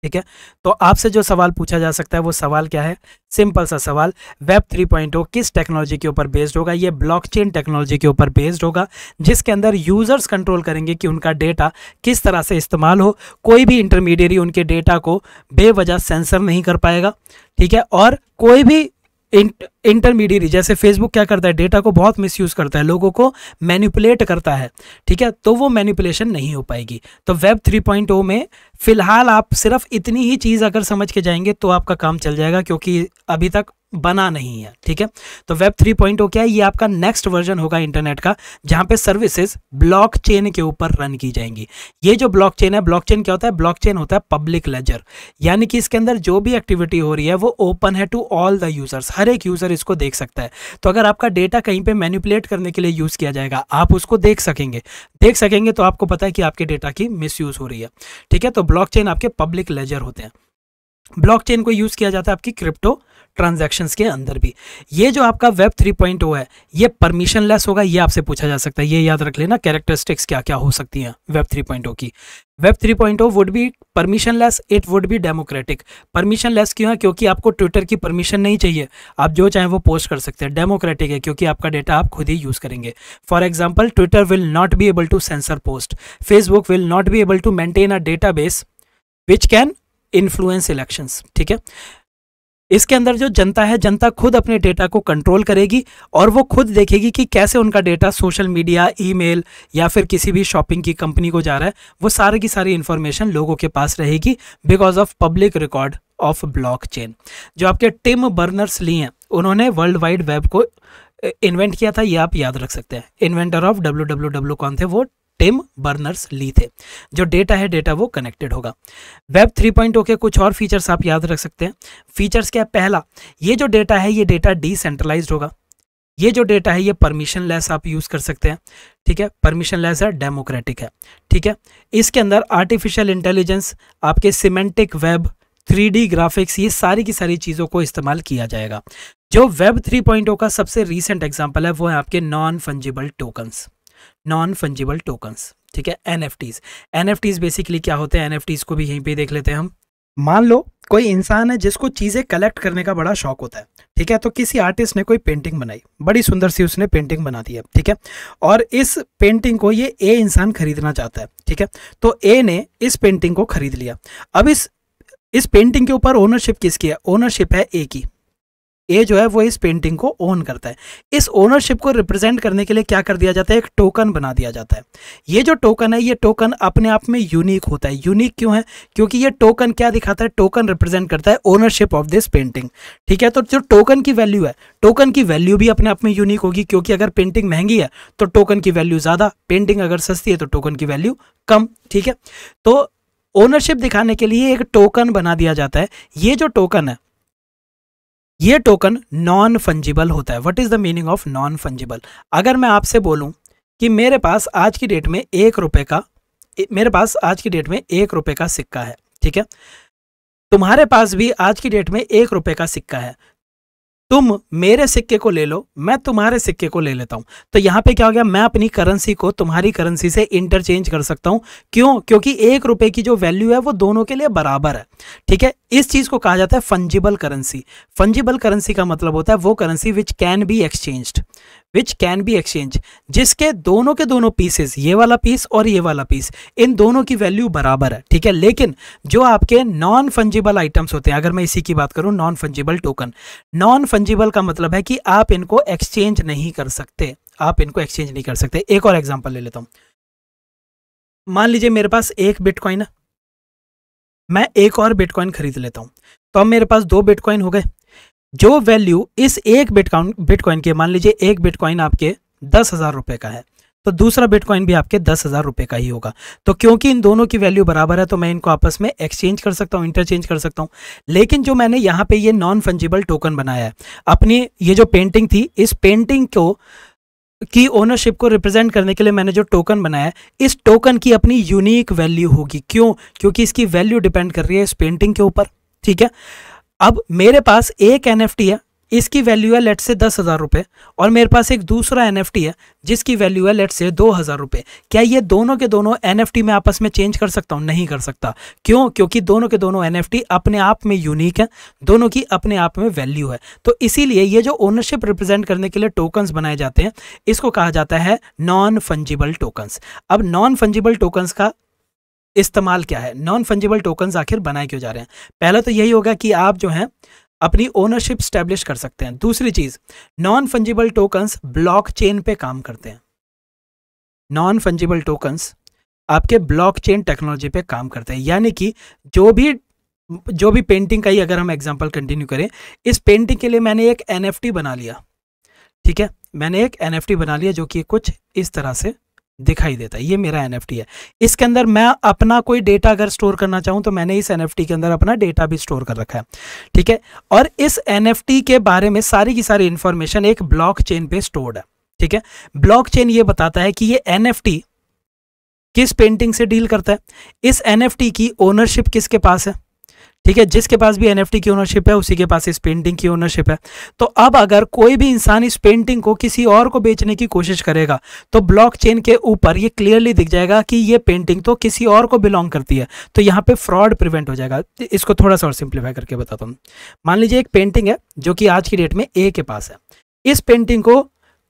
ठीक है तो आपसे जो सवाल पूछा जा सकता है वो सवाल क्या है सिंपल सा सवाल वेब 3.0 किस टेक्नोलॉजी के ऊपर बेस्ड होगा ये ब्लॉकचेन टेक्नोलॉजी के ऊपर बेस्ड होगा जिसके अंदर यूज़र्स कंट्रोल करेंगे कि उनका डेटा किस तरह से इस्तेमाल हो कोई भी इंटरमीडिएट उनके डेटा को बेवजह सेंसर नहीं कर पाएगा ठीक है और कोई भी इंटरमीडिएट जैसे फेसबुक क्या करता है डेटा को बहुत मिसयूज करता है लोगों को मैनिपुलेट करता है ठीक है तो वो मैनिपुलेशन नहीं हो पाएगी तो वेब 3.0 में फिलहाल आप सिर्फ इतनी ही चीज़ अगर समझ के जाएंगे तो आपका काम चल जाएगा क्योंकि अभी तक बना नहीं है ठीक है तो वेब 3.0 क्या है ये आपका नेक्स्ट वर्जन होगा इंटरनेट का जहां पे सर्विसेज ब्लॉकचेन के ऊपर रन की जाएंगी ये जो ब्लॉकचेन है ब्लॉकचेन क्या होता है ब्लॉकचेन होता है पब्लिक लेजर यानी कि इसके अंदर जो भी एक्टिविटी हो रही है वो ओपन है टू ऑल द यूजर्स हर एक यूजर इसको देख सकता है तो अगर आपका डेटा कहीं पर मैन्युपुलेट करने के लिए यूज़ किया जाएगा आप उसको देख सकेंगे देख सकेंगे तो आपको पता है कि आपके डेटा की मिस हो रही है ठीक है तो ब्लॉक आपके पब्लिक लेजर होते हैं ब्लॉकचेन को यूज़ किया जाता है आपकी क्रिप्टो ट्रांजैक्शंस के अंदर भी ये जो आपका वेब 3.0 है ये परमिशन लेस होगा ये आपसे पूछा जा सकता है ये याद रख लेना कैरेक्टरिस्टिक्स क्या क्या हो सकती हैं वेब 3.0 की web 3.0 would be permissionless it would be democratic permissionless क्यों है क्योंकि आपको ट्विटर की परमिशन नहीं चाहिए आप जो चाहें वो पोस्ट कर सकते हैं डेमोक्रेटिक है क्योंकि आपका डेटा आप खुद ही यूज़ करेंगे for example Twitter will not be able to censor post Facebook will not be able to maintain a database which can influence elections ठीक है इसके अंदर जो जनता है जनता खुद अपने डेटा को कंट्रोल करेगी और वो खुद देखेगी कि कैसे उनका डेटा सोशल मीडिया ईमेल या फिर किसी भी शॉपिंग की कंपनी को जा रहा है वो सारे की सारी इन्फॉर्मेशन लोगों के पास रहेगी because of public record of blockchain जो आपके टिम बर्नर्स ली हैं उन्होंने वर्ल्ड वाइड वेब को इन्वेंट किया था ये आप याद रख सकते हैं इन्वेंटर ऑफ डब्ल्यू कौन थे वो टिम बर्नर्स ली थे जो डेटा है डेटा वो कनेक्टेड होगा वेब 3.0 के कुछ और फीचर्स आप याद रख सकते हैं फीचर्स क्या पहला ये जो डेटा है ये डेटा डिसेंट्रलाइज होगा ये जो डेटा है ये परमिशन लेस आप यूज़ कर सकते हैं ठीक है परमिशन लेस है डेमोक्रेटिक है ठीक है इसके अंदर आर्टिफिशियल इंटेलिजेंस आपके सीमेंटिक वेब थ्री ग्राफिक्स ये सारी की सारी चीज़ों को इस्तेमाल किया जाएगा जो वेब 3.0 का सबसे रीसेंट एग्जाम्पल है वो है आपके non fungible tokens non fungible tokens ठीक है N F Ts N F Ts basically क्या होते हैं एन एफ टीज को भी यहीं पे देख लेते हैं हम मान लो कोई इंसान है जिसको चीज़ें कलेक्ट करने का बड़ा शौक होता है ठीक है तो किसी आर्टिस्ट ने कोई पेंटिंग बनाई बड़ी सुंदर सी उसने पेंटिंग बना दी है ठीक है और इस पेंटिंग को ये ए इंसान खरीदना चाहता है ठीक है तो ए ने इस पेंटिंग को खरीद लिया अब इस इस पेंटिंग के ऊपर ओनरशिप किसकी है ओनरशिप है ए की ए जो है वो इस पेंटिंग को ओन करता है इस ओनरशिप को रिप्रेजेंट करने के लिए क्या कर दिया जाता है एक टोकन बना दिया जाता है ये जो टोकन है ये टोकन अपने आप में यूनिक होता है यूनिक क्यों है क्योंकि ये टोकन क्या दिखाता है टोकन रिप्रेजेंट करता है ओनरशिप ऑफ दिस पेंटिंग ठीक है तो जो टोकन की वैल्यू है टोकन की वैल्यू भी अपने आप में यूनिक होगी क्योंकि अगर पेंटिंग महंगी है तो टोकन की वैल्यू ज़्यादा पेंटिंग अगर सस्ती है तो टोकन की वैल्यू कम ठीक है तो ओनरशिप दिखाने के लिए एक टोकन बना दिया जाता है ये जो टोकन है ये टोकन नॉन फंजिबल होता है what is the meaning of non fungible अगर मैं आपसे बोलूं कि मेरे पास आज की डेट में एक रुपए का मेरे पास आज की डेट में एक रुपए का सिक्का है ठीक है तुम्हारे पास भी आज की डेट में एक रुपए का सिक्का है तुम मेरे सिक्के को ले लो मैं तुम्हारे सिक्के को ले लेता हूं तो यहां पे क्या हो गया मैं अपनी करेंसी को तुम्हारी करेंसी से इंटरचेंज कर सकता हूं क्यों क्योंकि एक रुपए की जो वैल्यू है वो दोनों के लिए बराबर है ठीक है इस चीज को कहा जाता है फंजिबल करेंसी फंजिबल करेंसी का मतलब होता है वो currency which can be exchanged which can be exchange जिसके दोनों के दोनों पीसेज ये वाला पीस और ये वाला पीस इन दोनों की वैल्यू बराबर है ठीक है लेकिन जो आपके नॉन फंजिबल आइटम्स होते हैं अगर मैं इसी की बात करूँ non fungible token non fungible का मतलब है कि आप इनको एक्सचेंज नहीं कर सकते आप इनको एक्सचेंज नहीं कर सकते एक और एग्जाम्पल ले लेता हूँ मान लीजिए मेरे पास एक बिटकॉइन है मैं एक और बिटकॉइन खरीद लेता हूँ तो अब मेरे पास दो बिटकॉइन हो गए जो वैल्यू इस एक बिटकॉइन बिटकॉइन के मान लीजिए एक बिटकॉइन आपके दस हज़ार रुपए का है तो दूसरा बिटकॉइन भी आपके दस हज़ार रुपए का ही होगा तो क्योंकि इन दोनों की वैल्यू बराबर है तो मैं इनको आपस में एक्सचेंज कर सकता हूँ इंटरचेंज कर सकता हूँ लेकिन जो मैंने यहाँ पे ये नॉन फंजिबल टोकन बनाया है अपनी ये जो पेंटिंग थी इस पेंटिंग को की ओनरशिप को रिप्रेजेंट करने के लिए मैंने जो टोकन बनाया इस टोकन की अपनी यूनिक वैल्यू होगी क्यों क्योंकि इसकी वैल्यू डिपेंड कर रही है इस पेंटिंग के ऊपर ठीक है अब मेरे पास एक एन है इसकी वैल्यू है लेट से दस हज़ार रुपये और मेरे पास एक दूसरा एन है जिसकी वैल्यू है लेट से दो हज़ार रुपये क्या ये दोनों के दोनों एन एफ में आपस में चेंज कर सकता हूँ नहीं कर सकता क्यों क्योंकि दोनों के दोनों एन अपने आप में यूनिक है दोनों की अपने आप में वैल्यू है तो इसीलिए ये जो ओनरशिप रिप्रेजेंट करने के लिए टोकन्स बनाए जाते हैं इसको कहा जाता है नॉन फंजिबल टोकन्स अब नॉन फंजिबल टोकन्स का इस्तेमाल क्या है नॉन फंजिबल टोकन्स आखिर बनाए क्यों जा रहे हैं पहला तो यही होगा कि आप जो हैं अपनी ओनरशिप स्टैब्लिश कर सकते हैं दूसरी चीज़ नॉन फंजिबल टोकन्स चेन पे काम करते हैं नॉन फंजिबल टोकन्स आपके ब्लॉक चेन टेक्नोलॉजी पे काम करते हैं यानी कि जो भी जो भी पेंटिंग का ही अगर हम एग्जांपल कंटिन्यू करें इस पेंटिंग के लिए मैंने एक एनएफटी बना लिया ठीक है मैंने एक एनएफटी बना लिया जो कि कुछ इस तरह से दिखाई देता है ये मेरा एन है इसके अंदर मैं अपना कोई डेटा अगर स्टोर करना चाहूँ तो मैंने इस एन के अंदर अपना डेटा भी स्टोर कर रखा है ठीक है और इस एन के बारे में सारी की सारी इन्फॉर्मेशन एक ब्लॉक चेन पे स्टोर्ड है ठीक है ब्लॉक चेन ये बताता है कि ये एन किस पेंटिंग से डील करता है इस एन की ओनरशिप किसके पास है ठीक है जिसके पास भी एनएफटी की ओनरशिप है उसी के पास इस पेंटिंग की ओनरशिप है तो अब अगर कोई भी इंसान इस पेंटिंग को किसी और को बेचने की कोशिश करेगा तो ब्लॉकचेन के ऊपर ये क्लियरली दिख जाएगा कि ये पेंटिंग तो किसी और को बिलोंग करती है तो यहाँ पे फ्रॉड प्रिवेंट हो जाएगा इसको थोड़ा सा और सिंप्लीफाई करके बताता हूँ मान लीजिए एक पेंटिंग है जो कि आज की डेट में ए के पास है इस पेंटिंग को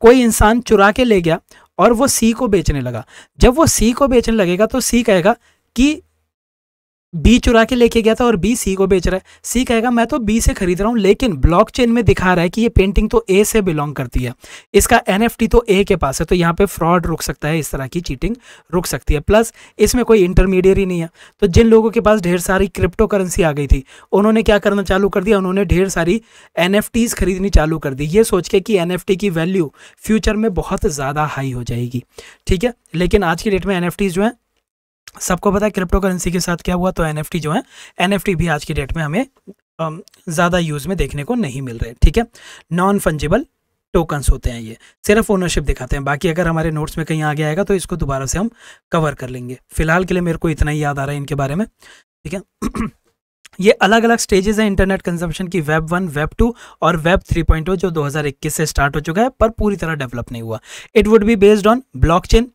कोई इंसान चुरा के ले गया और वो सी को बेचने लगा जब वो सी को बेचने लगेगा तो सी कहेगा कि बी चुरा के लेके गया था और बी सी को बेच रहा है सी कहेगा मैं तो बी से खरीद रहा हूँ लेकिन ब्लॉकचेन में दिखा रहा है कि ये पेंटिंग तो ए से बिलोंग करती है इसका एनएफटी तो ए के पास है तो यहाँ पे फ्रॉड रुक सकता है इस तरह की चीटिंग रुक सकती है प्लस इसमें कोई इंटरमीडिएरी नहीं है तो जिन लोगों के पास ढेर सारी क्रिप्टो करेंसी आ गई थी उन्होंने क्या करना चालू कर दिया उन्होंने ढेर सारी एन खरीदनी चालू कर दी ये सोच के कि एन की वैल्यू फ्यूचर में बहुत ज़्यादा हाई हो जाएगी ठीक है लेकिन आज की डेट में एन जो है सबको पता है क्रिप्टो करेंसी के साथ क्या हुआ तो एन जो है एन भी आज की डेट में हमें ज़्यादा यूज़ में देखने को नहीं मिल रहे ठीक है नॉन फंजिबल टोकन्स होते हैं ये सिर्फ ओनरशिप दिखाते हैं बाकी अगर हमारे नोट्स में कहीं आगे आएगा तो इसको दोबारा से हम कवर कर लेंगे फिलहाल के लिए मेरे को इतना ही याद आ रहा है इनके बारे में ठीक है ये अलग अलग स्टेजेस हैं इंटरनेट कंजम्पशन की वेब वन वेब टू और वेब थ्री पॉइंट जो 2021 से स्टार्ट हो चुका है पर पूरी तरह डेवलप नहीं हुआ it would be based on blockchain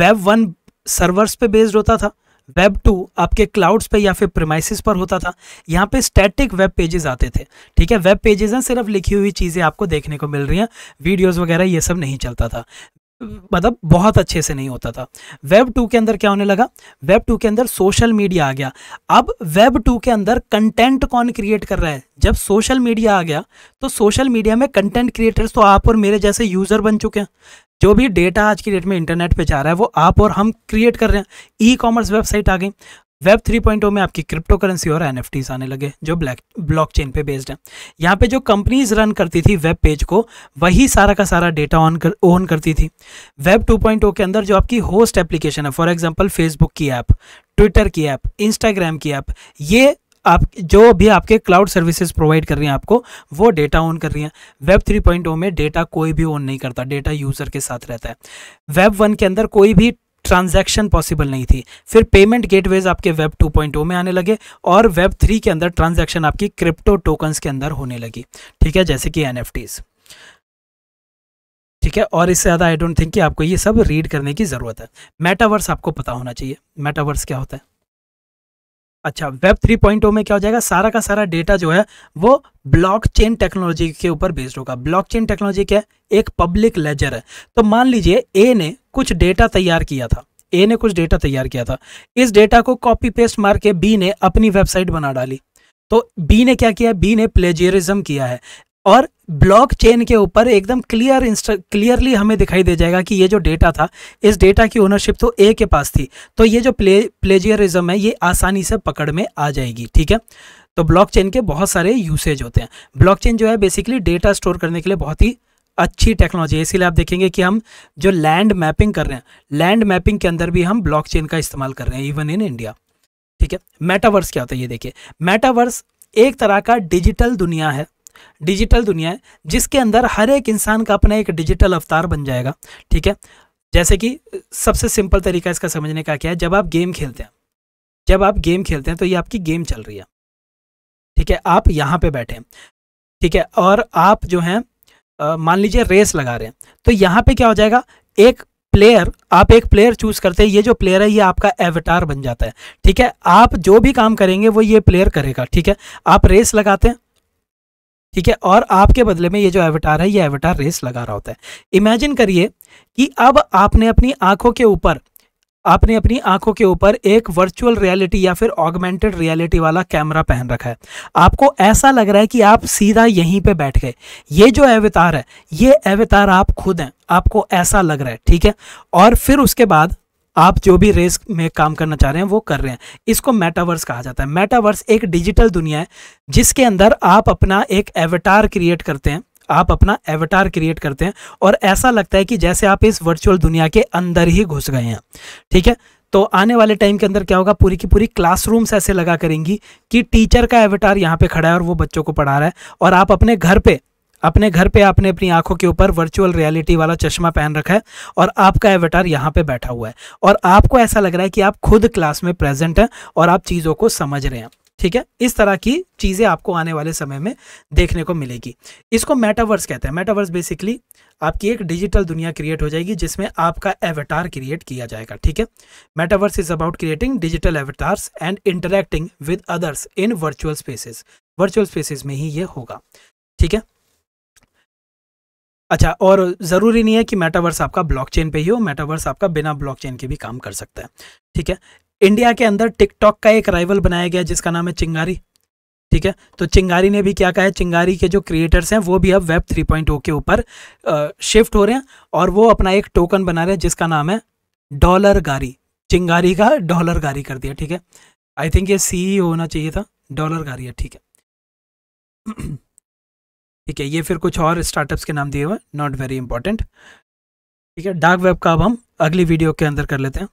web one servers पे बेस्ड होता था वेब टू आपके क्लाउड्स पे या फिर प्रमाइसिस पर होता था यहाँ पे स्टैटिक वेब पेजेस आते थे ठीक है वेब पेजेस हैं सिर्फ लिखी हुई चीज़ें आपको देखने को मिल रही हैं वीडियोस वगैरह ये सब नहीं चलता था मतलब बहुत अच्छे से नहीं होता था वेब टू के अंदर क्या होने लगा वेब टू के अंदर सोशल मीडिया आ गया अब वेब टू के अंदर कंटेंट कौन क्रिएट कर रहा है जब सोशल मीडिया आ गया तो सोशल मीडिया में कंटेंट क्रिएटर्स तो आप और मेरे जैसे यूज़र बन चुके हैं जो भी डेटा आज की डेट में इंटरनेट पे जा रहा है वो आप और हम क्रिएट कर रहे हैं ई कॉमर्स वेबसाइट आ गई वेब 3.0 में आपकी क्रिप्टो करेंसी और एन आने लगे जो ब्लैक ब्लॉक चेन पे बेस्ड है यहाँ पे जो कंपनीज रन करती थी वेब पेज को वही सारा का सारा डेटा ऑन कर ओन करती थी वेब 2.0 के अंदर जो आपकी होस्ट एप्लीकेशन है फॉर एग्जांपल फेसबुक की ऐप ट्विटर की ऐप इंस्टाग्राम की ऐप ये आप जो भी आपके क्लाउड सर्विसेज प्रोवाइड कर रही हैं आपको वो डेटा ऑन कर रही हैं वेब थ्री पॉइंट में डेटा कोई भी ऑन नहीं करता डेटा यूज़र के साथ रहता है वेब वन के अंदर कोई भी ट्रांजैक्शन पॉसिबल नहीं थी फिर पेमेंट गेटवेज आपके वेब 2.0 में आने लगे और वेब 3 के अंदर ट्रांजैक्शन आपकी क्रिप्टो टोकन्स के अंदर होने लगी ठीक है जैसे कि एन ठीक है और इससे ज़्यादा आई डोंट थिंक कि आपको ये सब रीड करने की ज़रूरत है मेटावर्स आपको पता होना चाहिए मेटावर्स क्या होता है अच्छा वेब थ्री पॉइंट में क्या हो जाएगा सारा का सारा डेटा जो है वो ब्लॉकचेन टेक्नोलॉजी के ऊपर बेस्ड होगा ब्लॉकचेन टेक्नोलॉजी क्या है एक पब्लिक लेजर है तो मान लीजिए ए ने कुछ डेटा तैयार किया था ए ने कुछ डेटा तैयार किया था इस डेटा को कॉपी पेस्ट मार के बी ने अपनी वेबसाइट बना डाली तो बी ने क्या किया बी ने प्लेजरिज्म किया है और ब्लॉक चेन के ऊपर एकदम क्लियर क्लियरली हमें दिखाई दे जाएगा कि ये जो डेटा था इस डेटा की ओनरशिप तो ए के पास थी तो ये जो प्ले प्लेजियरिज्म है ये आसानी से पकड़ में आ जाएगी ठीक है तो ब्लॉकचेन के बहुत सारे यूसेज होते हैं ब्लॉकचेन जो है बेसिकली डेटा स्टोर करने के लिए बहुत ही अच्छी टेक्नोलॉजी है इसीलिए आप देखेंगे कि हम जो लैंड मैपिंग कर रहे हैं लैंड मैपिंग के अंदर भी हम ब्लॉकचेन का इस्तेमाल कर रहे हैं इवन इन इंडिया ठीक है मेटावर्स क्या होता है ये देखिए मेटावर्स एक तरह का डिजिटल दुनिया है डिजिटल दुनिया है जिसके अंदर हर एक इंसान का अपना एक डिजिटल अवतार बन जाएगा ठीक है जैसे कि सबसे सिंपल तरीका इसका समझने का क्या है जब आप गेम खेलते हैं जब आप गेम खेलते हैं तो ये आपकी गेम चल रही है ठीक है आप यहाँ पे बैठे हैं ठीक है और आप जो हैं मान लीजिए रेस लगा रहे हैं तो यहाँ पे क्या हो जाएगा एक प्लेयर आप एक प्लेयर चूज करते हैं ये जो प्लेयर है ये आपका एवटार बन जाता है ठीक है आप जो भी काम करेंगे वो ये प्लेयर करेगा ठीक है आप रेस लगाते हैं ठीक है और आपके बदले में ये जो एवटार है ये एवटार रेस लगा रहा होता है इमेजिन करिए कि अब आपने अपनी आंखों के ऊपर आपने अपनी आंखों के ऊपर एक वर्चुअल रियलिटी या फिर ऑगमेंटेड रियलिटी वाला कैमरा पहन रखा है आपको ऐसा लग रहा है कि आप सीधा यहीं पे बैठ गए ये जो एवतार है ये अवतार आप खुद हैं आपको ऐसा लग रहा है ठीक है और फिर उसके बाद आप जो भी रेस में काम करना चाह रहे हैं वो कर रहे हैं इसको मेटावर्स कहा जाता है मेटावर्स एक डिजिटल दुनिया है जिसके अंदर आप अपना एक एवटार क्रिएट करते हैं आप अपना एवटार क्रिएट करते हैं और ऐसा लगता है कि जैसे आप इस वर्चुअल दुनिया के अंदर ही घुस गए हैं ठीक है तो आने वाले टाइम के अंदर क्या होगा पूरी की पूरी क्लासरूम्स ऐसे लगा करेंगी कि टीचर का एवटार यहाँ पे खड़ा है और वो बच्चों को पढ़ा रहा है और आप अपने घर पे अपने घर पे आपने अपनी आंखों के ऊपर वर्चुअल रियलिटी वाला चश्मा पहन रखा है और आपका एवेटार यहाँ पे बैठा हुआ है और आपको ऐसा लग रहा है कि आप खुद क्लास में प्रेजेंट हैं और आप चीज़ों को समझ रहे हैं ठीक है इस तरह की चीज़ें आपको आने वाले समय में देखने को मिलेगी इसको मेटावर्स कहते हैं मेटावर्स बेसिकली आपकी एक डिजिटल दुनिया क्रिएट हो जाएगी जिसमें आपका एवेटार क्रिएट किया जाएगा ठीक है metaverse is about creating digital avatars and interacting with others in virtual spaces virtual spaces में ही ये होगा ठीक है अच्छा और ज़रूरी नहीं है कि मेटावर्स आपका ब्लॉकचेन पे ही हो मेटावर्स आपका बिना ब्लॉकचेन के भी काम कर सकता है ठीक है इंडिया के अंदर टिकटॉक का एक राइवल बनाया गया जिसका नाम है चिंगारी ठीक है तो चिंगारी ने भी क्या कहा है चिंगारी के जो क्रिएटर्स हैं वो भी अब वेब 3.0 के ऊपर शिफ्ट हो रहे हैं और वो अपना एक टोकन बना रहे हैं जिसका नाम है डॉलर गारी चिंगारी का डॉलर गारी कर दिया ठीक है आई थिंक ये सी e होना चाहिए था डॉलर गारी है ठीक है ठीक है ये फिर कुछ और स्टार्टअप्स के नाम दिए हुए नॉट वेरी इंपॉर्टेंट ठीक है डार्क वेब का अब हम अगली वीडियो के अंदर कर लेते हैं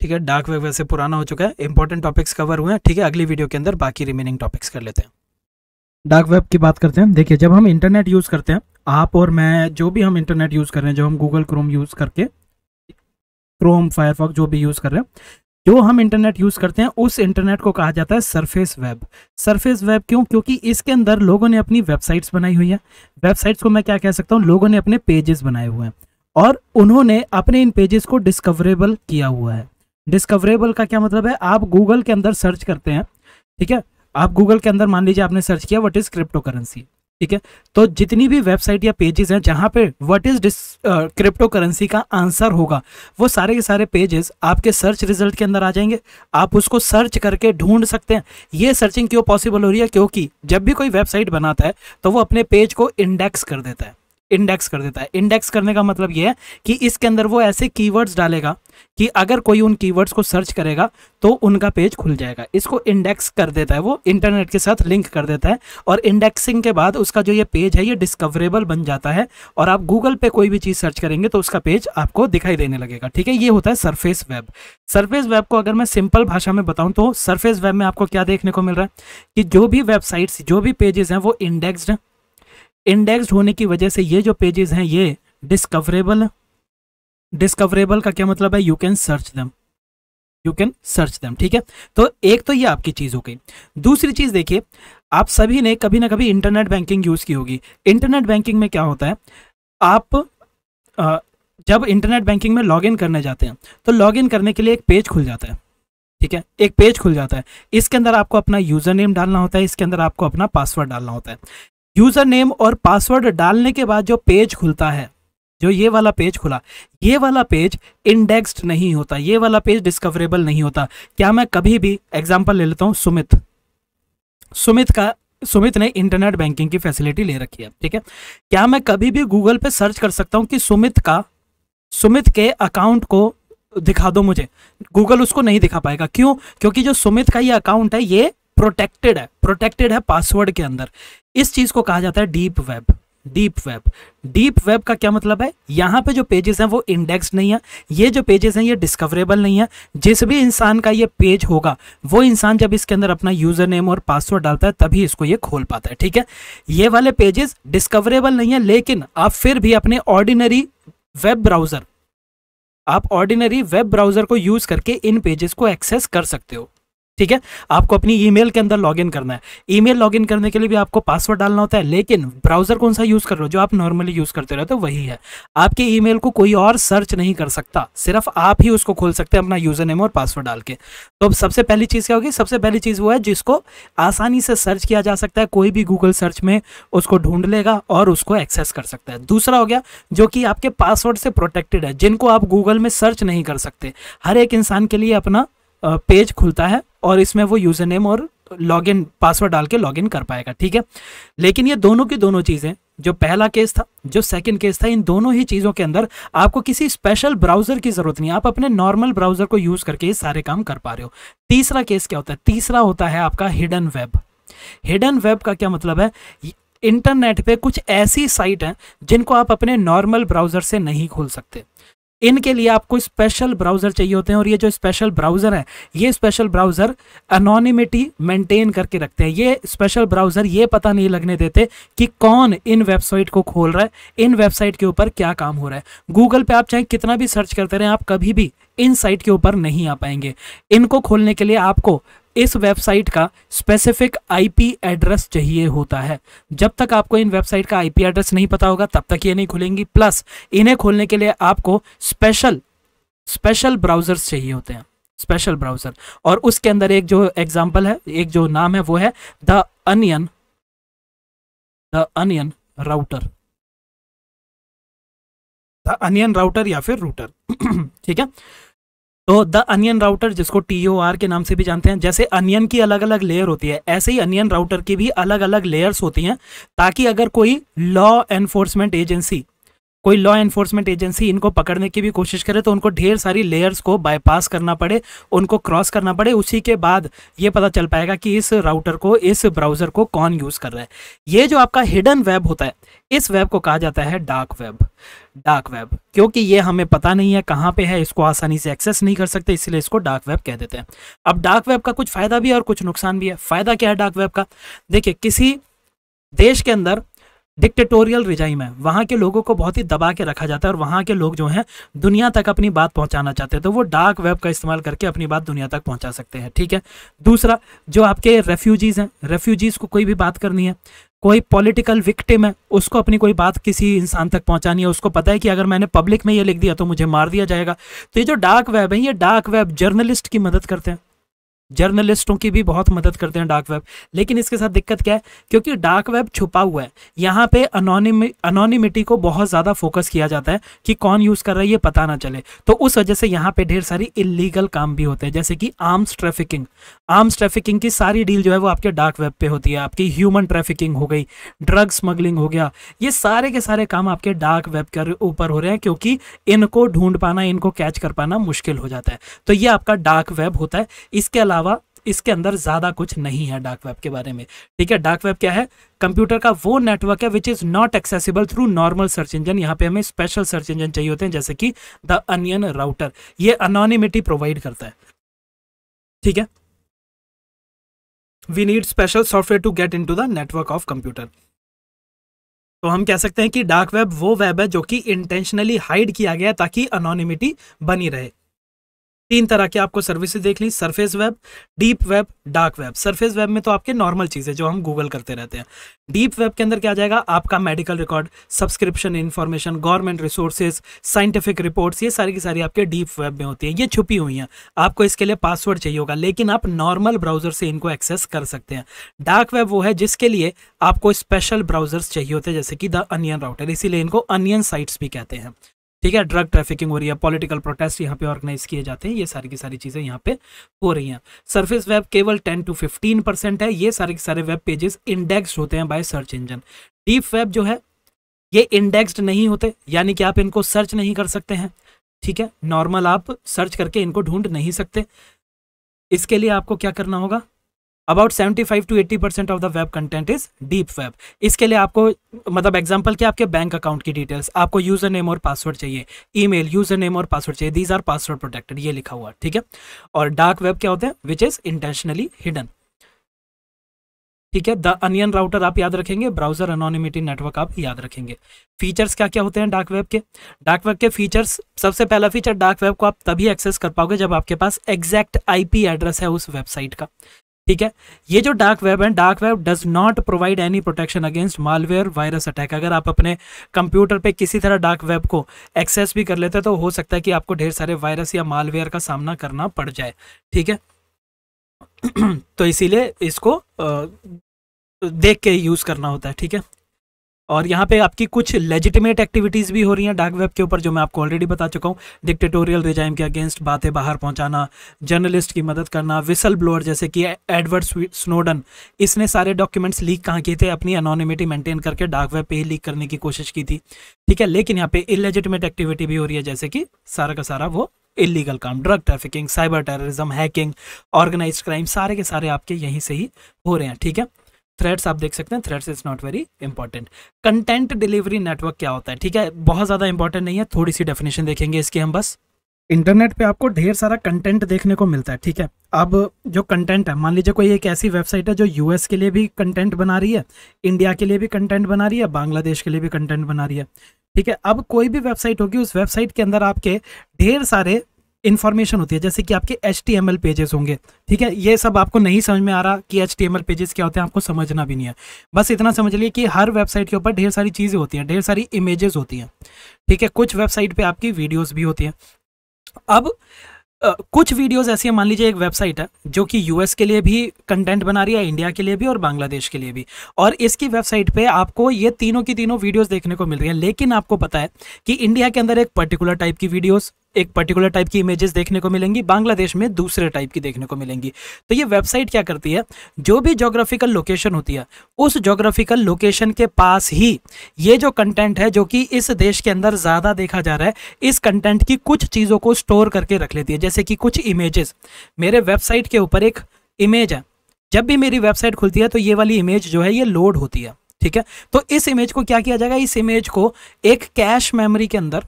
ठीक है डार्क वेब वैसे पुराना हो चुका है इंपॉर्टेंट टॉपिक्स कवर हुए हैं ठीक है अगली वीडियो के अंदर बाकी रिमेनिंग टॉपिक्स कर लेते हैं डार्क वेब की बात करते हैं देखिए जब हम इंटरनेट यूज़ करते हैं आप और मैं जो भी हम इंटरनेट यूज़ कर रहे हैं जो हम गूगल क्रोम यूज़ करके क्रोम फायरफॉक्स जो भी यूज़ कर रहे हैं जो हम इंटरनेट यूज़ करते हैं उस इंटरनेट को कहा जाता है सरफेस वेब सरफेस वेब क्यों क्योंकि इसके अंदर लोगों ने अपनी वेबसाइट्स बनाई हुई है वेबसाइट्स को मैं क्या कह सकता हूँ लोगों ने अपने पेजेस बनाए हुए हैं और उन्होंने अपने इन पेजेस को डिस्कवरेबल किया हुआ है डिस्कवरेबल का क्या मतलब है आप गूगल के अंदर सर्च करते हैं ठीक है आप गूगल के अंदर मान लीजिए आपने सर्च किया वट इज़ क्रिप्टो करेंसी ठीक है तो जितनी भी वेबसाइट या पेजेस हैं जहां पे what is this cryptocurrency का आंसर होगा वो सारे के सारे पेजेस आपके सर्च रिजल्ट के अंदर आ जाएंगे आप उसको सर्च करके ढूंढ सकते हैं ये सर्चिंग क्यों पॉसिबल हो रही है क्योंकि जब भी कोई वेबसाइट बनाता है तो वो अपने पेज को इंडेक्स कर देता है इंडेक्स कर देता है इंडेक्स करने का मतलब यह है कि इसके अंदर वो ऐसे कीवर्ड्स डालेगा कि अगर कोई उन कीवर्ड्स को सर्च करेगा तो उनका पेज खुल जाएगा इसको इंडेक्स कर देता है वो इंटरनेट के साथ लिंक कर देता है और इंडेक्सिंग के बाद उसका जो ये पेज है ये डिस्कवरेबल बन जाता है और आप गूगल पे कोई भी चीज़ सर्च करेंगे तो उसका पेज आपको दिखाई देने लगेगा ठीक है ये होता है सरफेस वेब सरफेस वेब को अगर मैं सिंपल भाषा में बताऊं तो सरफेस वेब में आपको क्या देखने को मिल रहा है कि जो भी वेबसाइट्स जो भी पेजेस हैं वो इंडेक्सड इंडेक्सड होने की वजह से ये जो पेजेस हैं ये डिस्कवरेबल डिस्कवरेबल का क्या मतलब है you can search them you can search them ठीक है तो एक तो ये आपकी चीज़ हो गई दूसरी चीज़ देखिए आप सभी ने कभी ना कभी इंटरनेट बैंकिंग यूज़ की होगी इंटरनेट बैंकिंग में क्या होता है आप आ, जब इंटरनेट बैंकिंग में लॉगिन करने जाते हैं तो लॉगिन करने के लिए एक पेज खुल जाता है ठीक है एक पेज खुल जाता है इसके अंदर आपको अपना यूज़र नेम डालना होता है इसके अंदर आपको अपना पासवर्ड डालना होता है यूज़र नेम और पासवर्ड डालने के बाद जो पेज खुलता है जो ये वाला पेज खुला ये वाला पेज इंडेक्स्ड नहीं होता ये वाला पेज डिस्कवरेबल नहीं होता क्या मैं कभी भी एग्जाम्पल ले लेता हूँ सुमित सुमित का सुमित ने इंटरनेट बैंकिंग की फैसिलिटी ले रखी है ठीक है क्या मैं कभी भी गूगल पे सर्च कर सकता हूँ कि सुमित का सुमित के अकाउंट को दिखा दो मुझे गूगल उसको नहीं दिखा पाएगा क्यों क्योंकि जो सुमित का ये अकाउंट है ये प्रोटेक्टेड है प्रोटेक्टेड है पासवर्ड के अंदर इस चीज को कहा जाता है deep web deep web deep web का क्या मतलब है यहाँ पे जो पेजेस हैं वो इंडेक्स नहीं है ये जो पेजेस हैं ये डिस्कवरेबल नहीं है जिस भी इंसान का ये पेज होगा वो इंसान जब इसके अंदर अपना यूजर नेम और पासवर्ड डालता है तभी इसको ये खोल पाता है ठीक है ये वाले पेजेस डिस्कवरेबल नहीं है लेकिन आप फिर भी अपने ऑर्डिनरी वेब ब्राउज़र आप ऑर्डिनरी वेब ब्राउज़र को यूज़ करके इन पेजेस को एक्सेस कर सकते हो ठीक है आपको अपनी ईमेल के अंदर लॉगिन करना है ईमेल लॉगिन करने के लिए भी आपको पासवर्ड डालना होता है लेकिन ब्राउजर कौन सा यूज़ कर रहे हो जो आप नॉर्मली यूज़ करते रहते हो वही है आपके ई को कोई और सर्च नहीं कर सकता सिर्फ आप ही उसको खोल सकते हैं अपना यूज़र नेम और पासवर्ड डाल के तो अब सबसे पहली चीज़ क्या होगी सबसे पहली चीज़ वो है जिसको आसानी से सर्च किया जा सकता है कोई भी गूगल सर्च में उसको ढूंढ लेगा और उसको एक्सेस कर सकता है दूसरा हो गया जो कि आपके पासवर्ड से प्रोटेक्टेड है जिनको आप गूगल में सर्च नहीं कर सकते हर एक इंसान के लिए अपना पेज खुलता है और इसमें वो यूज़र नेम और लॉग इन पासवर्ड डाल के लॉग इन कर पाएगा ठीक है लेकिन ये दोनों की दोनों चीज़ें जो पहला केस था जो सेकंड केस था इन दोनों ही चीज़ों के अंदर आपको किसी स्पेशल ब्राउज़र की ज़रूरत नहीं आप अपने नॉर्मल ब्राउज़र को यूज़ करके ये सारे काम कर पा रहे हो तीसरा केस क्या होता है तीसरा होता है आपका हिडन वेब हिडन वेब का क्या मतलब है इंटरनेट पे कुछ ऐसी साइट हैं जिनको आप अपने नॉर्मल ब्राउज़र से नहीं खोल सकते इनके लिए आपको स्पेशल ब्राउज़र चाहिए होते हैं और ये जो स्पेशल ब्राउज़र है ये स्पेशल ब्राउज़र अनोनिमिटी मेंटेन करके रखते हैं ये स्पेशल ब्राउज़र ये पता नहीं लगने देते कि कौन इन वेबसाइट को खोल रहा है इन वेबसाइट के ऊपर क्या काम हो रहा है गूगल पर आप चाहे कितना भी सर्च करते रहे आप कभी भी इन साइट के ऊपर नहीं आ पाएंगे इनको खोलने के लिए आपको इस वेबसाइट का स्पेसिफिक आईपी एड्रेस चाहिए होता है जब तक आपको इन वेबसाइट का आईपी एड्रेस नहीं पता होगा तब तक ये नहीं खुलेंगी प्लस इन्हें खोलने के लिए आपको स्पेशल स्पेशल ब्राउजर्स चाहिए होते हैं स्पेशल ब्राउजर और उसके अंदर एक जो एग्जाम्पल है एक जो नाम है वो है the onion the onion router the onion router या फिर रूटर ठीक है तो द अनियन राउटर जिसको टी के नाम से भी जानते हैं जैसे अनियन की अलग अलग लेयर होती है ऐसे ही अनियन राउटर की भी अलग अलग लेयर्स होती हैं ताकि अगर कोई लॉ एनफोर्समेंट एजेंसी कोई लॉ एन्फोर्समेंट एजेंसी इनको पकड़ने की भी कोशिश करे तो उनको ढेर सारी लेयर्स को बाईपास करना पड़े उनको क्रॉस करना पड़े उसी के बाद ये पता चल पाएगा कि इस राउटर को इस ब्राउज़र को कौन यूज़ कर रहा है ये जो आपका हिडन वेब होता है इस वेब को कहा जाता है डार्क वेब डार्क वेब क्योंकि ये हमें पता नहीं है कहाँ पे है इसको आसानी से एक्सेस नहीं कर सकते इसलिए इसको डार्क वेब कह देते हैं अब डार्क वेब का कुछ फ़ायदा भी है और कुछ नुकसान भी है फ़ायदा क्या है डार्क वेब का देखिए किसी देश के अंदर डिक्टेटोरियल रिजाइम है वहाँ के लोगों को बहुत ही दबा के रखा जाता है और वहाँ के लोग जो हैं दुनिया तक अपनी बात पहुँचाना चाहते हैं तो वो डार्क वेब का इस्तेमाल करके अपनी बात दुनिया तक पहुँचा सकते हैं ठीक है दूसरा जो आपके रेफ्यूजीज़ हैं रेफ्यूजीज़ को कोई भी बात करनी है कोई पॉलिटिकल विक्टिम है उसको अपनी कोई बात किसी इंसान तक पहुंचानी है उसको पता है कि अगर मैंने पब्लिक में ये लिख दिया तो मुझे मार दिया जाएगा तो ये जो डार्क वेब है ये डार्क वेब जर्नलिस्ट की मदद करते हैं जर्नलिस्टों की भी बहुत मदद करते हैं डार्क वेब लेकिन इसके साथ दिक्कत क्या है क्योंकि डार्क वेब छुपा हुआ है यहाँ पे अनोनिम अनोनिमिटी को बहुत ज़्यादा फोकस किया जाता है कि कौन यूज़ कर रहा है ये पता ना चले तो उस वजह से यहाँ पे ढेर सारी इलीगल काम भी होते हैं जैसे कि आर्म्स ट्रैफिकिंग आर्म्स ट्रैफिकिंग की सारी डील जो है वो आपके डार्क वेब पे होती है आपकी ह्यूमन ट्रैफिकिंग हो गई ड्रग स्मगलिंग हो गया ये सारे के सारे काम आपके डार्क वेब के ऊपर हो रहे हैं क्योंकि इनको ढूंढ पाना इनको कैच कर पाना मुश्किल हो जाता है तो ये आपका डार्क वेब होता है इसके अलावा अलावा इसके अंदर ज़्यादा कुछ नहीं है डार्क वेब के बारे में ठीक है डार्क वेब क्या है कंप्यूटर का वो नेटवर्क है which is not accessible through normal search engine यहाँ पे हमें स्पेशल सर्च इंजन चाहिए होते हैं जैसे कि द अनियन राउटर ये अनोनिमिटी प्रोवाइड करता है ठीक है we need special software to get in the network of computer तो हम कह सकते हैं कि डार्क वेब वो वेब है जो कि इंटेंशनली हाइड किया गया ताकि अनोनिमिटी बनी रहे तीन तरह की आपको सर्विसेज देख ली surface web deep web dark web surface web में तो आपके नॉर्मल चीज़ें जो हम गूगल करते रहते हैं डीप वेब के अंदर क्या जाएगा आपका medical record subscription information government resources scientific reports ये सारी की सारी आपके डीप वेब में होती है ये छुपी हुई हैं आपको इसके लिए पासवर्ड चाहिए होगा लेकिन आप नॉर्मल ब्राउजर से इनको एक्सेस कर सकते हैं डार्क वेब वो है जिसके लिए आपको स्पेशल ब्राउजर्स चाहिए होते हैं जैसे कि द अनियन राउटर इसीलिए इनको अनियन साइट्स भी कहते हैं ठीक है ड्रग ट्रैफिकिंग हो रही है पॉलिटिकल प्रोटेस्ट यहाँ पे ऑर्गेनाइज किए जाते हैं ये सारी की सारी चीज़ें यहाँ पे हो रही हैं सरफेस वेब केवल 10 टू 15 परसेंट है ये सारे के सारे वेब पेजेस इंडेक्स होते हैं by search engine deep web जो है ये इंडेक्स्ड नहीं होते यानी कि आप इनको सर्च नहीं कर सकते हैं ठीक है नॉर्मल आप सर्च करके इनको ढूंढ नहीं सकते इसके लिए आपको क्या करना होगा about 75 to eighty percent of the web content is deep web इसके लिए आपको मतलब एग्जाम्पल के आपके बैंक अकाउंट की डिटेल्स आपको यूजर नेम और पासवर्ड चाहिए ई मेल यूजर नेम और पासवर्ड चाहिए दीज आर पासवर्ड प्रोटेक्टेड ये लिखा हुआ ठीक है और डार्क वेब क्या होते हैं विच इज इंटेंशनली हिडन ठीक है द अनियन राउटर आप याद रखेंगे ब्राउजर अनोनिमिटी नेटवर्क आप याद रखेंगे फीचर्स क्या क्या होते हैं डार्क वेब के डार्क वेब के फीचर्स सबसे पहला फीचर डार्क वेब को आप तभी एक्सेस कर पाओगे जब आपके पास एग्जैक्ट आईपी एड्रेस है उस वेबसाइट का ठीक है ये जो डार्क वेब है dark web does not provide any protection against malware virus attack अगर आप अपने कंप्यूटर पे किसी तरह डार्क वेब को एक्सेस भी कर लेते हैं तो हो सकता है कि आपको ढेर सारे वायरस या मालवेयर का सामना करना पड़ जाए ठीक है तो इसीलिए इसको देख के यूज़ करना होता है ठीक है और यहाँ पे आपकी कुछ लेजिटिमेट एक्टिविटीज़ भी हो रही हैं डार्क वेब के ऊपर जो मैं आपको ऑलरेडी बता चुका हूँ डिक्टेटोरियल रिजाइम के अगेंस्ट बातें बाहर पहुँचाना जर्नलिस्ट की मदद करना विसल ब्लोअर जैसे कि एडवर्ड स्नोडन इसने सारे डॉक्यूमेंट्स लीक कहाँ किए थे अपनी अनोनिमिटी मेंटेन करके डार्क वेब पे ही लीक करने की कोशिश की थी ठीक है लेकिन यहाँ पे इलेजिटिमेट एक्टिविटी भी हो रही है जैसे कि सारा का सारा वो इलीगल काम drug trafficking cyber terrorism hacking organise crime सारे के सारे आपके यहीं से ही हो रहे हैं ठीक है थ्रेड्स आप देख सकते हैं threads is not very important content delivery network क्या होता है ठीक है बहुत ज़्यादा इंपॉर्टेंट नहीं है थोड़ी सी डेफिनेशन देखेंगे इसके हम बस इंटरनेट पे आपको ढेर सारा कंटेंट देखने को मिलता है ठीक है अब जो कंटेंट है मान लीजिए कोई एक ऐसी वेबसाइट है जो यूएस के लिए भी कंटेंट बना रही है इंडिया के लिए भी कंटेंट बना रही है बांग्लादेश के लिए भी कंटेंट बना रही है ठीक है अब कोई भी वेबसाइट होगी उस वेबसाइट के अंदर आपके ढेर सारे इन्फॉर्मेशन होती है जैसे कि आपके एच टी पेजेस होंगे ठीक है ये सब आपको नहीं समझ में आ रहा कि एच टी पेजेस क्या होते हैं आपको समझना भी नहीं है बस इतना समझ लिए कि हर वेबसाइट के ऊपर ढेर सारी चीज़ें होती हैं ढेर सारी इमेजेस होती हैं ठीक है कुछ वेबसाइट पर आपकी वीडियोज़ भी होती हैं अब आ, कुछ वीडियोज ऐसी मान लीजिए एक वेबसाइट है जो कि यूएस के लिए भी कंटेंट बना रही है इंडिया के लिए भी और बांग्लादेश के लिए भी और इसकी वेबसाइट पर आपको ये तीनों की तीनों वीडियोज देखने को मिल रही है लेकिन आपको पता है कि इंडिया के अंदर एक पर्टिकुलर टाइप की वीडियोज एक पर्टिकुलर टाइप की इमेजेस देखने को मिलेंगी बांग्लादेश में दूसरे टाइप की देखने को मिलेंगी तो ये वेबसाइट क्या करती है जो भी जोग्राफिकल लोकेशन होती है उस जोग्राफिकल लोकेशन के पास ही ये जो कंटेंट है जो कि इस देश के अंदर ज़्यादा देखा जा रहा है इस कंटेंट की कुछ चीज़ों को स्टोर करके रख लेती है जैसे कि कुछ इमेजेस मेरे वेबसाइट के ऊपर एक इमेज है जब भी मेरी वेबसाइट खुलती है तो ये वाली इमेज जो है ये लोड होती है ठीक है तो इस इमेज को क्या किया जाएगा इस इमेज को एक कैश मेमोरी के अंदर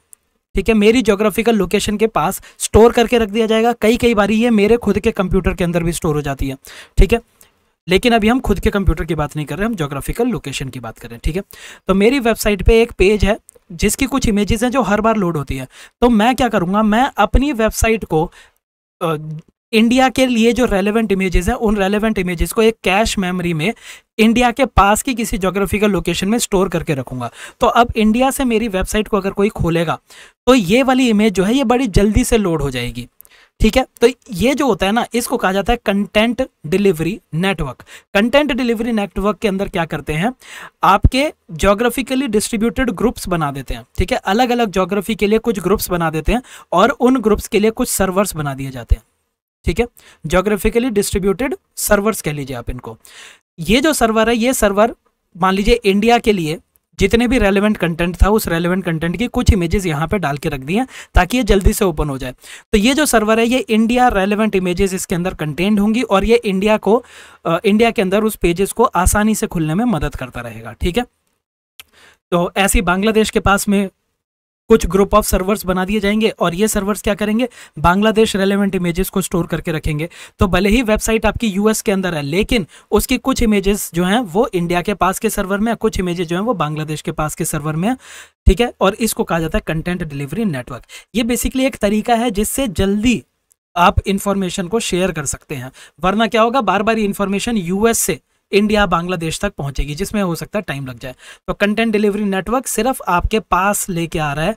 ठीक है मेरी जोग्राफिकल लोकेशन के पास स्टोर करके रख दिया जाएगा कई कई बार ये मेरे खुद के कंप्यूटर के अंदर भी स्टोर हो जाती है ठीक है लेकिन अभी हम खुद के कंप्यूटर की बात नहीं कर रहे हम जोग्राफिकल लोकेशन की बात कर रहे हैं ठीक है तो मेरी वेबसाइट पे एक पेज है जिसकी कुछ इमेजेस हैं जो हर बार लोड होती है तो मैं क्या करूँगा मैं अपनी वेबसाइट को इंडिया के लिए जो रेलेवेंट इमेजेस है उन रेलेवेंट इमेजेस को एक कैश मेमोरी में इंडिया के पास की किसी जोग्राफिकल लोकेशन में स्टोर करके रखूंगा तो अब इंडिया से मेरी वेबसाइट को अगर कोई खोलेगा तो ये वाली इमेज जो है ये बड़ी जल्दी से लोड हो जाएगी ठीक है तो ये जो होता है ना इसको कहा जाता है content delivery network content delivery network के अंदर क्या करते हैं आपके जोग्राफिकली डिस्ट्रीब्यूटेड ग्रुप्स बना देते हैं ठीक है अलग अलग जोग्राफी के लिए कुछ ग्रुप्स बना देते हैं और उन ग्रुप्स के लिए कुछ सर्वर्स बना दिए जाते हैं ठीक है जोग्राफिकली डिस्ट्रीब्यूटेड सर्वर्स कह लीजिए आप इनको ये जो सर्वर है ये सर्वर मान लीजिए इंडिया के लिए जितने भी रेलेवेंट कंटेंट था उस रेलेवेंट कंटेंट की कुछ इमेजेस यहाँ पे डाल के रख दी हैं ताकि ये जल्दी से ओपन हो जाए तो ये जो सर्वर है ये इंडिया रेलेवेंट इमेजेस इसके अंदर कंटेंट होंगी और ये इंडिया को इंडिया के अंदर उस पेजेस को आसानी से खुलने में मदद करता रहेगा ठीक है तो ऐसी बांग्लादेश के पास में कुछ ग्रुप ऑफ सर्वर्स बना दिए जाएंगे और ये सर्वर्स क्या करेंगे बांग्लादेश रेलिवेंट इमेजेस को स्टोर करके रखेंगे तो भले ही वेबसाइट आपकी यूएस के अंदर है लेकिन उसकी कुछ इमेजेस जो हैं वो इंडिया के पास के सर्वर में कुछ इमेजेस जो हैं वो बांग्लादेश के पास के सर्वर में ठीक है और इसको कहा जाता है कंटेंट डिलीवरी नेटवर्क ये बेसिकली एक तरीका है जिससे जल्दी आप इंफॉर्मेशन को शेयर कर सकते हैं वरना क्या होगा बार बार ये इन्फॉर्मेशन यूएस से इंडिया बांग्लादेश तक पहुंचेगी जिसमें हो सकता है टाइम लग जाए तो कंटेंट डिलीवरी नेटवर्क सिर्फ आपके पास लेके आ रहा है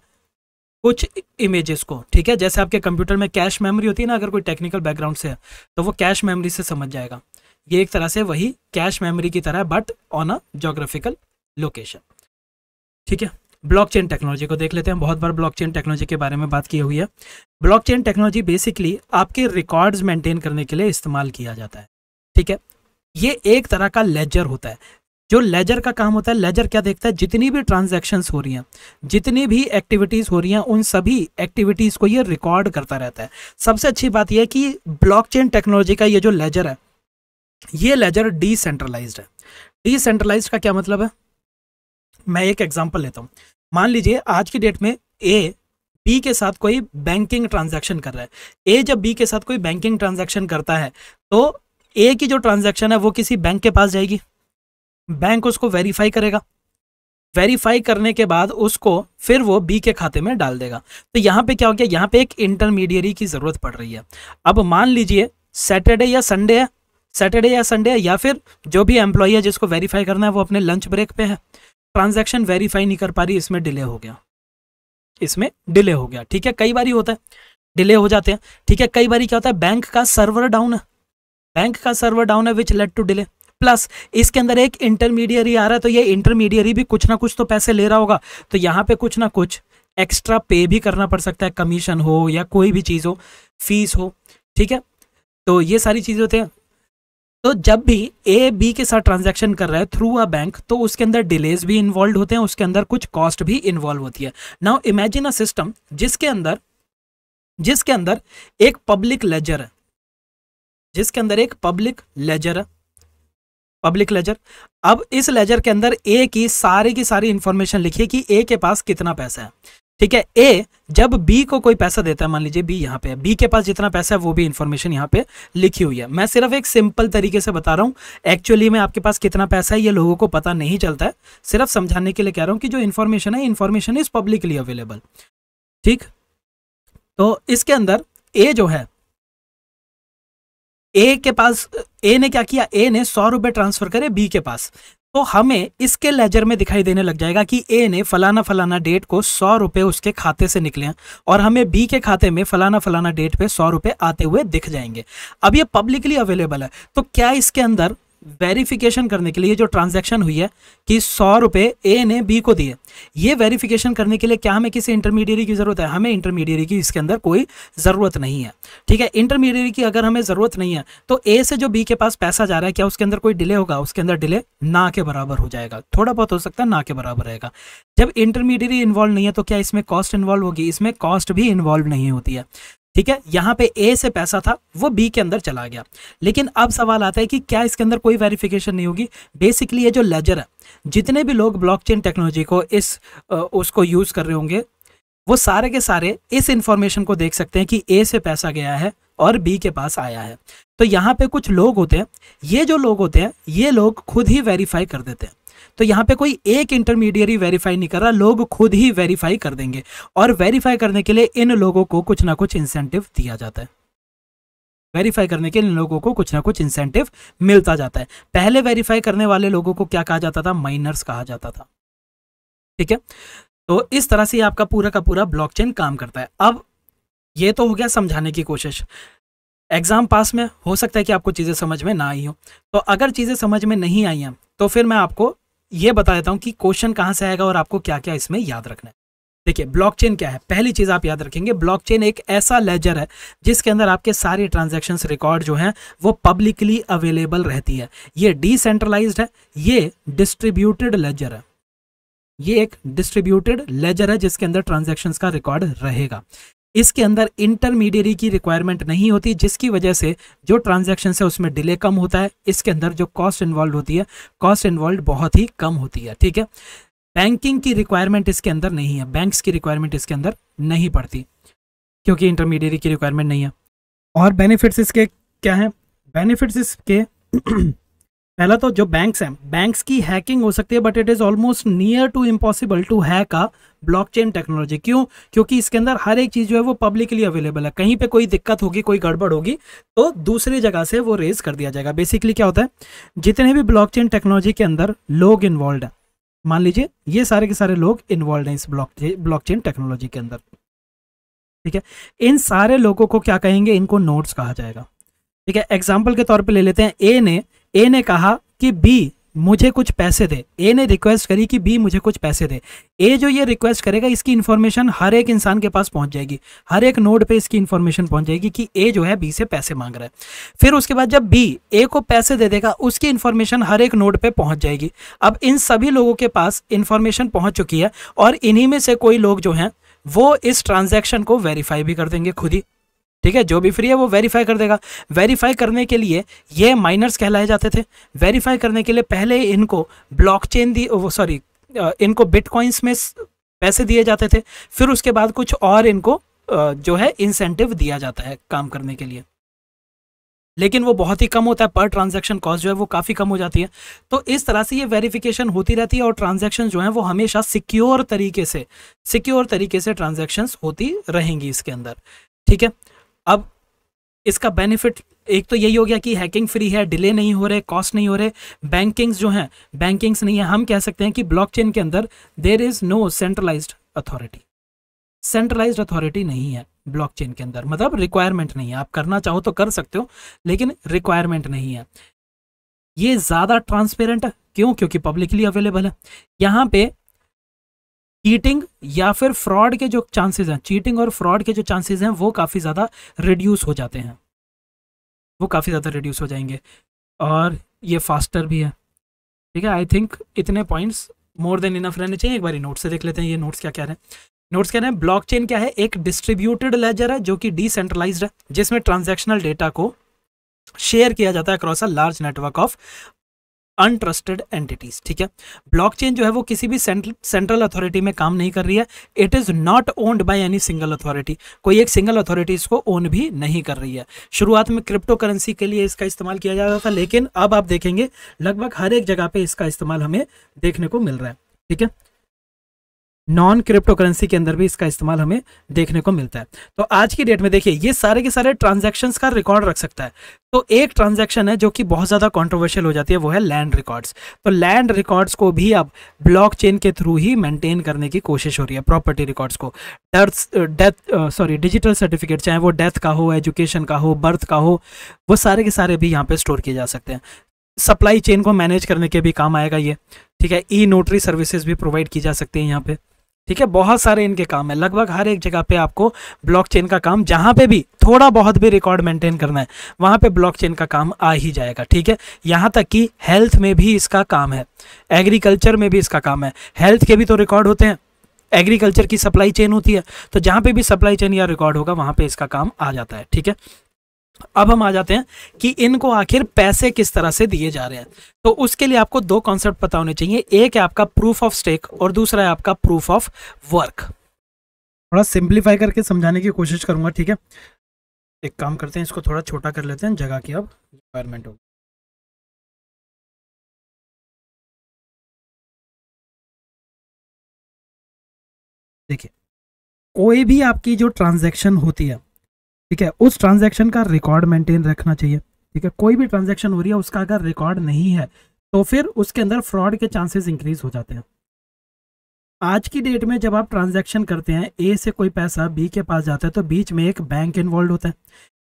कुछ इमेजेस को ठीक है जैसे आपके कंप्यूटर में कैश मेमोरी होती है ना अगर कोई टेक्निकल बैकग्राउंड से है तो वो कैश मेमोरी से समझ जाएगा ये एक तरह से वही कैश मेमोरी की तरह but on a geographical location ठीक है ब्लॉकचेन टेक्नोलॉजी को देख लेते हैं बहुत बार ब्लॉकचेन टेक्नोलॉजी के बारे में बात की हुई है ब्लॉकचेन टेक्नोलॉजी बेसिकली आपके रिकॉर्ड्स मेंटेन करने के लिए इस्तेमाल किया जाता है ठीक है ये एक तरह का लेजर होता है जो लेजर का काम होता है लेजर क्या देखता है जितनी भी ट्रांजैक्शंस हो रही हैं जितनी भी एक्टिविटीज़ हो रही हैं उन सभी एक्टिविटीज़ को ये रिकॉर्ड करता रहता है सबसे अच्छी बात यह है कि ब्लॉकचेन टेक्नोलॉजी का ये जो लेजर है ये लेजर डिसेंट्रलाइज है डिसेंट्रलाइज का क्या मतलब है मैं एक एग्जाम्पल लेता हूँ मान लीजिए आज की डेट में ए बी के साथ कोई बैंकिंग ट्रांजैक्शन कर रहा है ए जब बी के साथ कोई बैंकिंग ट्रांजैक्शन करता है तो ए की जो ट्रांजैक्शन है वो किसी बैंक के पास जाएगी बैंक उसको वेरीफाई करेगा वेरीफाई करने के बाद उसको फिर वो बी के खाते में डाल देगा तो यहाँ पे क्या हो गया यहाँ पे एक इंटरमीडियरी की ज़रूरत पड़ रही है अब मान लीजिए सैटरडे या संडे है सैटरडे या संडे है या फिर जो भी एम्प्लॉय है जिसको वेरीफाई करना है वो अपने लंच ब्रेक पे है ट्रांजेक्शन वेरीफाई नहीं कर पा रही इसमें डिले हो गया इसमें डिले हो गया ठीक है कई बार होता है डिले हो जाते हैं ठीक है कई बार क्या होता है बैंक का सर्वर डाउन है बैंक का सर्वर डाउन है which lead to delay plus इसके अंदर एक इंटरमीडियरी आ रहा है तो ये इंटरमीडियरी भी कुछ ना कुछ तो पैसे ले रहा होगा तो यहाँ पे कुछ ना कुछ एक्स्ट्रा पे भी करना पड़ सकता है कमीशन हो या कोई भी चीज़ हो फीस हो ठीक है तो ये सारी चीज़ें होते हैं तो जब भी ए बी के साथ ट्रांजैक्शन कर रहा है थ्रू अ बैंक तो उसके अंदर डिलेज भी इन्वॉल्व होते हैं उसके अंदर कुछ कॉस्ट भी इन्वॉल्व होती है नाउ इमेजिन अ सिस्टम जिसके अंदर जिसके अंदर एक पब्लिक लेजर है जिसके अंदर एक पब्लिक लेजर है पब्लिक लेजर अब इस लेजर के अंदर ए की सारी की सारी इंफॉर्मेशन लिखिए कि ए के पास कितना पैसा है ठीक है ए जब बी को कोई पैसा देता है मान लीजिए बी यहाँ पे बी के पास जितना पैसा है वो भी इन्फॉर्मेशन यहाँ पे लिखी हुई है मैं सिर्फ एक सिंपल तरीके से बता रहा हूँ एक्चुअली में आपके पास कितना पैसा है ये लोगों को पता नहीं चलता है सिर्फ समझाने के लिए कह रहा हूँ कि जो इन्फॉर्मेशन है इन्फॉर्मेशन इज पब्लिकली अवेलेबल ठीक तो इसके अंदर ए जो है ए के पास ए ने क्या किया ए ने सौ रुपए ट्रांसफर करे बी के पास तो हमें इसके लेजर में दिखाई देने लग जाएगा कि ए ने फलाना फलाना डेट को सौ रुपए उसके खाते से निकले हैं और हमें बी के खाते में फलाना फलाना डेट पे सौ रुपए आते हुए दिख जाएंगे अब ये पब्लिकली अवेलेबल है तो क्या इसके अंदर वेरिफिकेशन करने के लिए जो ट्रांजैक्शन हुई है कि सौ रुपये ए ने बी को दिए ये वेरिफिकेशन करने के लिए क्या हमें किसी इंटरमीडिएरी की ज़रूरत है हमें इंटरमीडिएरी की इसके अंदर कोई ज़रूरत नहीं है ठीक है इंटरमीडिएरी की अगर हमें ज़रूरत नहीं है तो ए से जो बी के पास पैसा जा रहा है क्या उसके अंदर कोई डिले होगा उसके अंदर डिले ना के बराबर हो जाएगा थोड़ा बहुत हो सकता है ना के बराबर रहेगा जब इंटरमीडिएरी इन्वॉल्व नहीं है तो क्या इसमें कॉस्ट इन्वॉल्व होगी इसमें कॉस्ट भी इन्वॉल्व नहीं होती है ठीक है यहाँ पे ए से पैसा था वो बी के अंदर चला गया लेकिन अब सवाल आता है कि क्या इसके अंदर कोई वेरिफिकेशन नहीं होगी बेसिकली ये जो लेजर है जितने भी लोग ब्लॉकचेन टेक्नोलॉजी को इस उसको यूज़ कर रहे होंगे वो सारे के सारे इस इंफॉर्मेशन को देख सकते हैं कि ए से पैसा गया है और बी के पास आया है तो यहाँ पे कुछ लोग होते हैं ये जो लोग होते हैं ये लोग खुद ही वेरीफाई कर देते हैं तो यहाँ पे कोई एक इंटरमीडिएरी वेरीफाई नहीं कर रहा लोग खुद ही वेरीफाई कर देंगे और वेरीफाई करने के लिए इन लोगों को कुछ ना कुछ इंसेंटिव दिया जाता है वेरीफाई करने के इन लोगों को कुछ ना कुछ इंसेंटिव मिलता जाता है पहले वेरीफाई करने वाले लोगों को क्या कहा जाता था माइनर्स कहा जाता था ठीक है तो इस तरह से आपका पूरा का पूरा ब्लॉकचेन काम करता है अब ये तो हो गया समझाने की कोशिश एग्ज़ाम पास में हो सकता है कि आपको चीज़ें समझ में ना आई हो तो अगर चीज़ें समझ में नहीं आई हैं तो फिर मैं आपको ये बता देता हूँ कि क्वेश्चन कहाँ से आएगा और आपको क्या क्या इसमें याद रखना है देखिए ब्लॉकचेन क्या है पहली चीज आप याद रखेंगे ब्लॉकचेन एक ऐसा लेजर है जिसके अंदर आपके सारे ट्रांजैक्शंस रिकॉर्ड जो हैं वो पब्लिकली अवेलेबल रहती है ये डिसेंट्रलाइज्ड है ये डिस्ट्रीब्यूटेड लेजर है ये एक डिस्ट्रीब्यूटेड लेजर है जिसके अंदर ट्रांजैक्शंस का रिकॉर्ड रहेगा इसके अंदर इंटरमीडियरी की रिक्वायरमेंट नहीं होती जिसकी वजह से जो ट्रांजेक्शन है उसमें डिले कम होता है इसके अंदर जो कॉस्ट इन्वॉल्व होती है कॉस्ट इन्वॉल्व बहुत ही कम होती है ठीक है बैंकिंग की रिक्वायरमेंट इसके अंदर नहीं है बैंक्स की रिक्वायरमेंट इसके अंदर नहीं पड़ती क्योंकि इंटरमीडियरी की रिक्वायरमेंट नहीं है और बेनिफिट्स इसके क्या हैं बेनिफिट्स इसके पहला तो जो बैंक्स हैं बैंक्स की हैकिंग हो सकती है but it is almost near to impossible to hack block blockchain technology क्यों क्योंकि इसके अंदर हर एक चीज़ जो है वो पब्लिकली अवेलेबल है कहीं पे कोई दिक्कत होगी कोई गड़बड़ होगी तो दूसरी जगह से वो रेज कर दिया जाएगा बेसिकली क्या होता है जितने भी चेन टेक्नोलॉजी के अंदर लोग इन्वॉल्व हैं मान लीजिए ये सारे के सारे लोग इन्वॉल्व हैं इस ब्लॉक चेन टेक्नोलॉजी के अंदर ठीक है इन सारे लोगों को क्या कहेंगे इनको नोट्स कहा जाएगा ठीक है एग्जाम्पल के तौर पर ले लेते हैं ए ने ए ने कहा कि बी मुझे कुछ पैसे दे ए ने रिक्वेस्ट करी कि बी मुझे कुछ पैसे दे ए जो ये रिक्वेस्ट करेगा इसकी इन्फॉर्मेशन हर एक इंसान के पास पहुंच जाएगी हर एक नोड पे इसकी इन्फॉर्मेशन पहुंच जाएगी कि ए जो है बी से पैसे मांग रहा है फिर उसके बाद जब बी ए को पैसे दे देगा उसकी इन्फॉर्मेशन हर एक नोड पे पहुंच जाएगी अब इन सभी लोगों के पास इन्फॉर्मेशन पहुंच चुकी है और इन्हीं में से कोई लोग जो हैं वो इस ट्रांजेक्शन को वेरीफाई भी कर देंगे खुद ही ठीक है जो भी फ्री है वो वेरीफाई कर देगा वेरीफाई करने के लिए ये माइनर्स कहलाए जाते थे वेरीफाई करने के लिए पहले इनको ब्लॉकचेन दी सॉरी इनको बिटकॉइंस में पैसे दिए जाते थे फिर उसके बाद कुछ और इनको जो है इंसेंटिव दिया जाता है काम करने के लिए लेकिन वो बहुत ही कम होता है पर ट्रांजैक्शन कॉस्ट जो है वो काफ़ी कम हो जाती है तो इस तरह से ये वेरिफिकेशन होती रहती है और ट्रांजैक्शन जो है वो हमेशा सिक्योर तरीके से सिक्योर तरीके से ट्रांजैक्शंस होती रहेंगी इसके अंदर ठीक है अब इसका बेनिफिट एक तो यही हो गया कि हैकिंग फ्री है डिले नहीं हो रहे कॉस्ट नहीं हो रहे बैंकिंग्स जो हैं बैंकिंग्स नहीं है हम कह सकते हैं कि ब्लॉकचेन के अंदर there is no centralised authority centralised authority नहीं है ब्लॉकचेन के अंदर मतलब रिक्वायरमेंट नहीं है आप करना चाहो तो कर सकते हो लेकिन रिक्वायरमेंट नहीं है ये ज़्यादा ट्रांसपेरेंट है क्यों क्योंकि पब्लिकली अवेलेबल है यहाँ पे चीटिंग या फिर फ्रॉड के जो चांसेस हैं चीटिंग और फ्रॉड के जो चांसेस हैं वो काफ़ी ज़्यादा रिड्यूस हो जाते हैं वो काफ़ी ज़्यादा रिड्यूस हो जाएंगे और ये फास्टर भी है ठीक है आई थिंक इतने पॉइंट्स मोर देन इनफ रहने चाहिए एक बार नोट्स से देख लेते हैं ये नोट्स क्या कह रहे हैं नोट्स कह रहे हैं ब्लॉकचेन क्या है एक डिस्ट्रीब्यूटेड लेजर है जो कि डिसेंट्रलाइज्ड है जिसमें ट्रांजैक्शनल डेटा को शेयर किया जाता है across a large network of untrusted entities ठीक है ब्लॉकचेन जो है वो किसी भी सेंट्रल अथॉरिटी में काम नहीं कर रही है it is not owned by any single authority कोई एक सिंगल अथॉरिटी इसको ओन भी नहीं कर रही है शुरुआत में क्रिप्टो करेंसी के लिए इसका इस्तेमाल किया जा रहा था लेकिन अब आप देखेंगे लगभग हर एक जगह पे इसका इस्तेमाल हमें देखने को मिल रहा है ठीक है नॉन क्रिप्टो करेंसी के अंदर भी इसका इस्तेमाल हमें देखने को मिलता है तो आज की डेट में देखिए ये सारे के सारे ट्रांजेक्शन का रिकॉर्ड रख सकता है तो एक ट्रांजेक्शन है जो कि बहुत ज़्यादा कॉन्ट्रोवर्शियल हो जाती है वो है लैंड रिकॉर्ड्स तो लैंड रिकॉर्ड्स को भी अब ब्लॉकचेन के थ्रू ही मेंटेन करने की कोशिश हो रही है प्रॉपर्टी रिकॉर्ड्स को death death sorry digital certificate चाहे वो डेथ का हो एजुकेशन का हो बर्थ का हो वो सारे के सारे भी यहाँ पे स्टोर किए जा सकते हैं सप्लाई चेन को मैनेज करने के भी काम आएगा ये ठीक है ई नोटरी सर्विसेज भी प्रोवाइड की जा सकती है यहाँ पे ठीक है बहुत सारे इनके काम है लगभग हर एक जगह पे आपको ब्लॉकचेन का काम जहाँ पे भी थोड़ा बहुत भी रिकॉर्ड मेंटेन करना है वहाँ पे ब्लॉकचेन का काम आ ही जाएगा ठीक है यहाँ तक कि हेल्थ में भी इसका काम है एग्रीकल्चर में भी इसका काम है हेल्थ के भी तो रिकॉर्ड होते हैं एग्रीकल्चर की सप्लाई चेन होती है तो जहाँ पे भी सप्लाई चेन या रिकॉर्ड होगा वहाँ पे इसका काम आ जाता है ठीक है अब हम आ जाते हैं कि इनको आखिर पैसे किस तरह से दिए जा रहे हैं तो उसके लिए आपको दो कॉन्सेप्ट पता होने चाहिए एक है आपका प्रूफ ऑफ स्टेक और दूसरा है आपका प्रूफ ऑफ वर्क थोड़ा सिंप्लीफाई करके समझाने की कोशिश करूंगा ठीक है एक काम करते हैं इसको थोड़ा छोटा कर लेते हैं जगह की अब रिक्वायरमेंट होगी देखिए कोई भी आपकी जो ट्रांजैक्शन होती है ठीक है उस ट्रांजैक्शन का रिकॉर्ड मेंटेन रखना चाहिए ठीक है कोई भी ट्रांजैक्शन हो रही है उसका अगर रिकॉर्ड नहीं है तो फिर उसके अंदर फ्रॉड के चांसेस इंक्रीज हो जाते हैं आज की डेट में जब आप ट्रांजैक्शन करते हैं ए से कोई पैसा बी के पास जाता है तो बीच में एक बैंक इन्वॉल्व होता है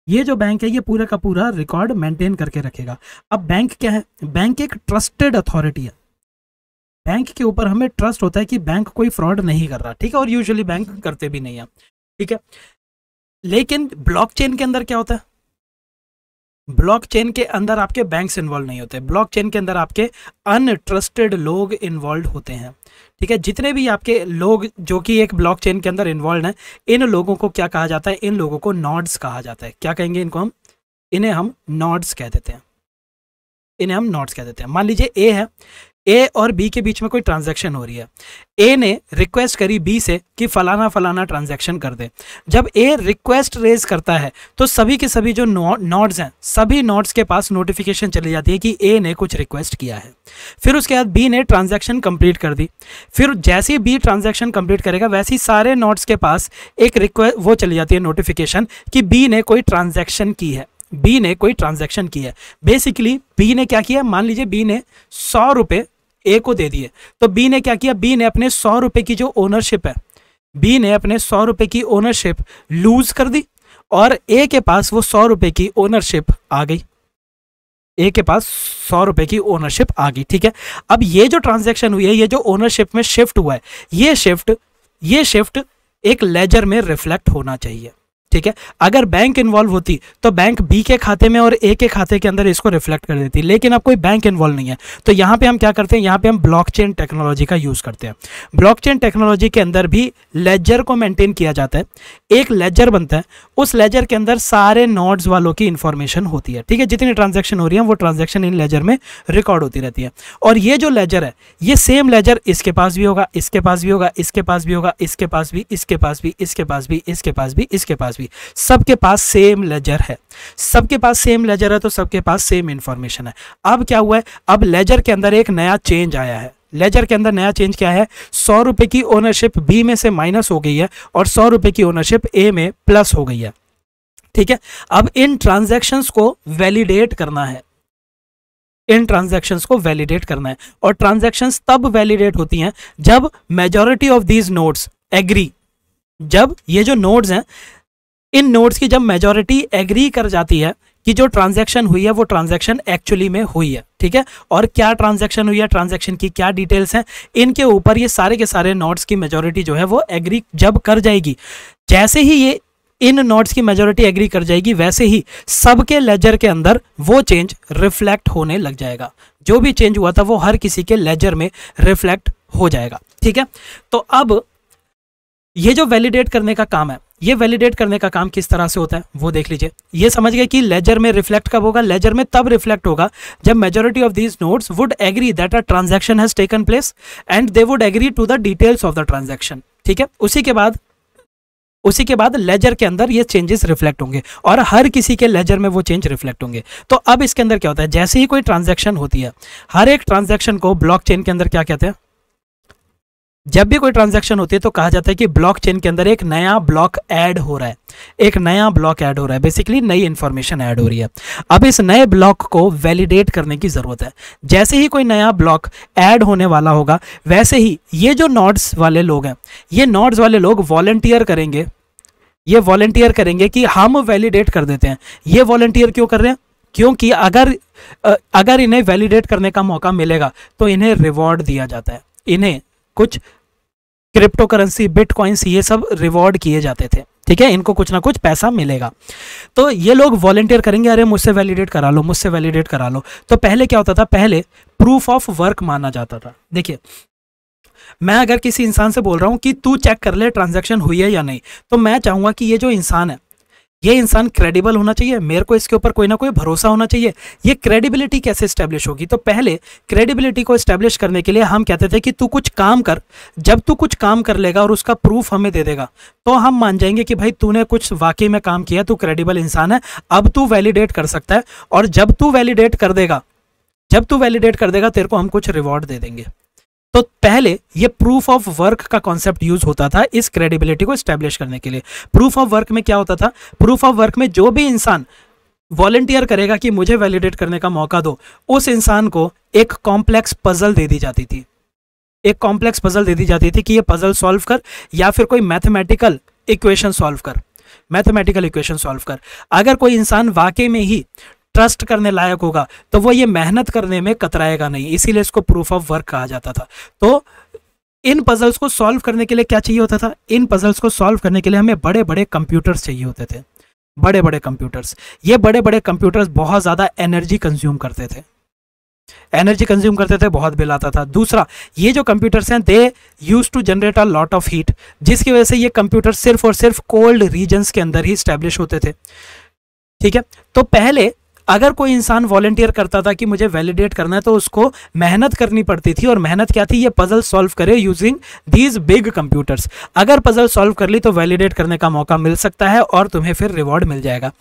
ये जो बैंक है ये पूरा का पूरा रिकॉर्ड मेंटेन करके रखेगा अब बैंक क्या है बैंक एक ट्रस्टेड अथॉरिटी है बैंक के ऊपर हमें ट्रस्ट होता है कि बैंक कोई फ्रॉड नहीं कर रहा ठीक है और यूजली बैंक करते भी नहीं है ठीक है लेकिन ब्लॉकचेन के अंदर क्या होता है ब्लॉकचेन के अंदर आपके बैंक्स इन्वॉल्व नहीं होते ब्लॉकचेन के अंदर आपके अनट्रस्टेड लोग इन्वॉल्व होते हैं ठीक है जितने भी आपके लोग जो कि एक ब्लॉकचेन के अंदर इन्वॉल्व हैं इन लोगों को क्या कहा जाता है इन लोगों को नॉड्स कहा जाता है क्या कहेंगे इनको हम इन्हें हम नॉड्स कह देते हैं इन्हें हम नॉड्स कह देते हैं मान लीजिए ए है ए और बी के बीच में कोई ट्रांजैक्शन हो रही है ए ने रिक्वेस्ट करी बी से कि फलाना फलाना ट्रांजैक्शन कर दे जब ए रिक्वेस्ट रेज करता है तो सभी के सभी जो नोट्स हैं सभी नोट्स के पास नोटिफिकेशन चली जाती है कि ए ने कुछ रिक्वेस्ट किया है फिर उसके बाद बी ने ट्रांजैक्शन कंप्लीट कर दी फिर जैसे ही बी ट्रांजैक्शन कंप्लीट करेगा वैसे ही सारे नोट्स के पास एक रिक्वेस्ट वो चली जाती है नोटिफिकेशन कि बी ने कोई ट्रांजेक्शन की है बी ने कोई ट्रांजेक्शन की है बेसिकली बी ने क्या किया मान लीजिए बी ने सौ रुपये ए को दे दिए तो बी ने क्या किया बी ने अपने सौ रुपये की जो ओनरशिप है बी ने अपने सौ रुपये की ओनरशिप लूज कर दी और ए के पास वो सौ रुपये की ओनरशिप आ गई ए के पास सौ रुपए की ओनरशिप आ गई ठीक है अब ये जो ट्रांजेक्शन हुई है ये जो ओनरशिप में शिफ्ट हुआ है ये शिफ्ट ये शिफ्ट एक लेजर में रिफ्लेक्ट होना चाहिए ठीक है अगर बैंक इन्वॉल्व होती तो बैंक बी के खाते में और ए के खाते के अंदर इसको रिफ्लेक्ट कर देती लेकिन अब कोई बैंक इन्वॉल्व नहीं है तो यहाँ पे हम क्या करते हैं यहाँ पे हम ब्लॉकचेन टेक्नोलॉजी का यूज़ करते हैं ब्लॉकचेन टेक्नोलॉजी के अंदर भी लेजर को मेंटेन किया जाता है एक लेजर बनता है उस लेजर के अंदर सारे नोड्स वालों की इन्फॉर्मेशन होती है ठीक है जितनी ट्रांजेक्शन हो रही है वो ट्रांजेक्शन इन लेजर में रिकॉर्ड होती रहती है और ये जो लेजर है ये सेम लेजर इसके पास भी होगा इसके पास भी होगा इसके पास भी होगा इसके पास भी इसके पास भी इसके पास भी इसके पास भी इसके पास भी भी सबके पास सेम लेजर है सबके पास सेम लेजर है तो सबके पास सेम इंफॉर्मेशन है अब क्या हुआ है अब लेजर के अंदर एक नया चेंज आया है लेजर के अंदर नया चेंज क्या है सौ रुपये की ओनरशिप बी में से माइनस हो गई है और सौ रुपये की ओनरशिप ए में प्लस हो गई है ठीक है अब इन ट्रांजैक्शंस को वैलिडेट करना है इन ट्रांजैक्शंस को वैलिडेट करना है और ट्रांजैक्शंस तब वैलिडेट होती हैं जब majority of these nodes agree जब ये जो नोट्स हैं इन नोट्स की जब मेजोरिटी एग्री कर जाती है कि जो ट्रांजैक्शन हुई है वो ट्रांजैक्शन एक्चुअली में हुई है ठीक है और क्या ट्रांजैक्शन हुई है ट्रांजैक्शन की क्या डिटेल्स हैं इनके ऊपर ये सारे के सारे नोट्स की मेजोरिटी जो है वो एग्री जब कर जाएगी जैसे ही ये इन नोट्स की मेजोरिटी एग्री कर जाएगी वैसे ही सबके लेजर के अंदर वो चेंज रिफ्लेक्ट होने लग जाएगा जो भी चेंज हुआ था वो हर किसी के लेजर में रिफ्लेक्ट हो जाएगा ठीक है तो अब ये जो वैलिडेट करने का काम है ये वैलिडेट करने का काम किस तरह से होता है वो देख लीजिए ये समझ गए कि लेजर में रिफ्लेक्ट कब होगा लेजर में तब रिफ्लेक्ट होगा जब majority of these nodes would agree that a transaction has taken place and they would agree to the details of the transaction ठीक है उसी के बाद उसी के बाद लेजर के अंदर ये चेंजेस रिफ्लेक्ट होंगे और हर किसी के लेजर में वो चेंज रिफ्लेक्ट होंगे तो अब इसके अंदर क्या होता है जैसे ही कोई ट्रांजेक्शन होती है हर एक ट्रांजेक्शन को ब्लॉक के अंदर क्या कहते हैं जब भी कोई ट्रांजैक्शन होती है तो कहा जाता है कि ब्लॉकचेन के अंदर एक नया ब्लॉक ऐड हो रहा है एक नया ब्लॉक ऐड हो रहा है बेसिकली नई इंफॉर्मेशन ऐड हो रही है अब इस नए ब्लॉक को वैलिडेट करने की ज़रूरत है जैसे ही कोई नया ब्लॉक ऐड होने वाला होगा वैसे ही ये जो नॉड्स वाले लोग हैं ये नॉड्स वाले लोग वॉल्टियर करेंगे ये वॉलेंटियर करेंगे कि हम वैलिडेट कर देते हैं ये वॉल्टियर क्यों कर रहे हैं क्योंकि अगर अगर इन्हें वैलिडेट करने का मौका मिलेगा तो इन्हें रिवॉर्ड दिया जाता है इन्हें कुछ क्रिप्टो करेंसी बिटकॉइंस ये सब रिवॉर्ड किए जाते थे ठीक है इनको कुछ ना कुछ पैसा मिलेगा तो ये लोग वॉलेंटियर करेंगे अरे मुझसे वैलिडेट करा लो मुझसे वैलिडेट करा लो तो पहले क्या होता था पहले प्रूफ ऑफ वर्क माना जाता था देखिए मैं अगर किसी इंसान से बोल रहा हूँ कि तू चेक कर ले ट्रांजेक्शन हुई है या नहीं तो मैं चाहूँगा कि ये जो इंसान है ये इंसान क्रेडिबल होना चाहिए मेरे को इसके ऊपर कोई ना कोई भरोसा होना चाहिए ये क्रेडिबिलिटी कैसे स्टैब्लिश होगी तो पहले क्रेडिबिलिटी को स्टैब्लिश करने के लिए हम कहते थे कि तू कुछ काम कर जब तू कुछ काम कर लेगा और उसका प्रूफ हमें दे देगा तो हम मान जाएंगे कि भाई तूने कुछ वाकई में काम किया तू क्रेडिबल इंसान है अब तू वैलिडेट कर सकता है और जब तू वैलिडेट कर देगा जब तू वैलिडेट कर देगा तेरे को हम कुछ रिवॉर्ड दे देंगे तो पहले ये प्रूफ ऑफ वर्क का कॉन्सेप्ट यूज होता था इस क्रेडिबिलिटी को स्टैब्लिश करने के लिए प्रूफ ऑफ वर्क में क्या होता था प्रूफ ऑफ वर्क में जो भी इंसान वॉलेंटियर करेगा कि मुझे वैलिडेट करने का मौका दो उस इंसान को एक कॉम्प्लेक्स पजल दे दी जाती थी एक कॉम्प्लेक्स पजल दे दी जाती थी कि ये पजल सॉल्व कर या फिर कोई मैथमेटिकल इक्वेशन सॉल्व कर मैथमेटिकल इक्वेशन सॉल्व कर अगर कोई इंसान वाकई में ही ट्रस्ट करने लायक होगा तो वो ये मेहनत करने में कतराएगा नहीं इसीलिए इसको प्रूफ ऑफ वर्क कहा जाता था तो इन पजल्स को सॉल्व करने के लिए क्या चाहिए होता था इन पजल्स को सॉल्व करने के लिए हमें बड़े बड़े कंप्यूटर्स चाहिए होते थे बड़े बड़े कंप्यूटर्स ये बड़े बड़े कंप्यूटर्स बहुत ज़्यादा एनर्जी कंज्यूम करते थे एनर्जी कंज्यूम करते थे बहुत बिल आता था दूसरा ये जो कंप्यूटर्स हैं they use to generate a lot of heat जिसकी वजह से ये कंप्यूटर सिर्फ और सिर्फ कोल्ड रीजन्स के अंदर ही स्टैब्लिश होते थे ठीक है तो पहले अगर कोई इंसान वॉलेंटियर करता था कि मुझे वैलिडेट करना है तो उसको मेहनत करनी पड़ती थी और मेहनत क्या थी ये पजल सॉल्व करे यूजिंग दीज बिग कंप्यूटर्स अगर पजल सॉल्व कर ली तो वैलिडेट करने का मौका मिल सकता है और तुम्हें फिर रिवॉर्ड मिल जाएगा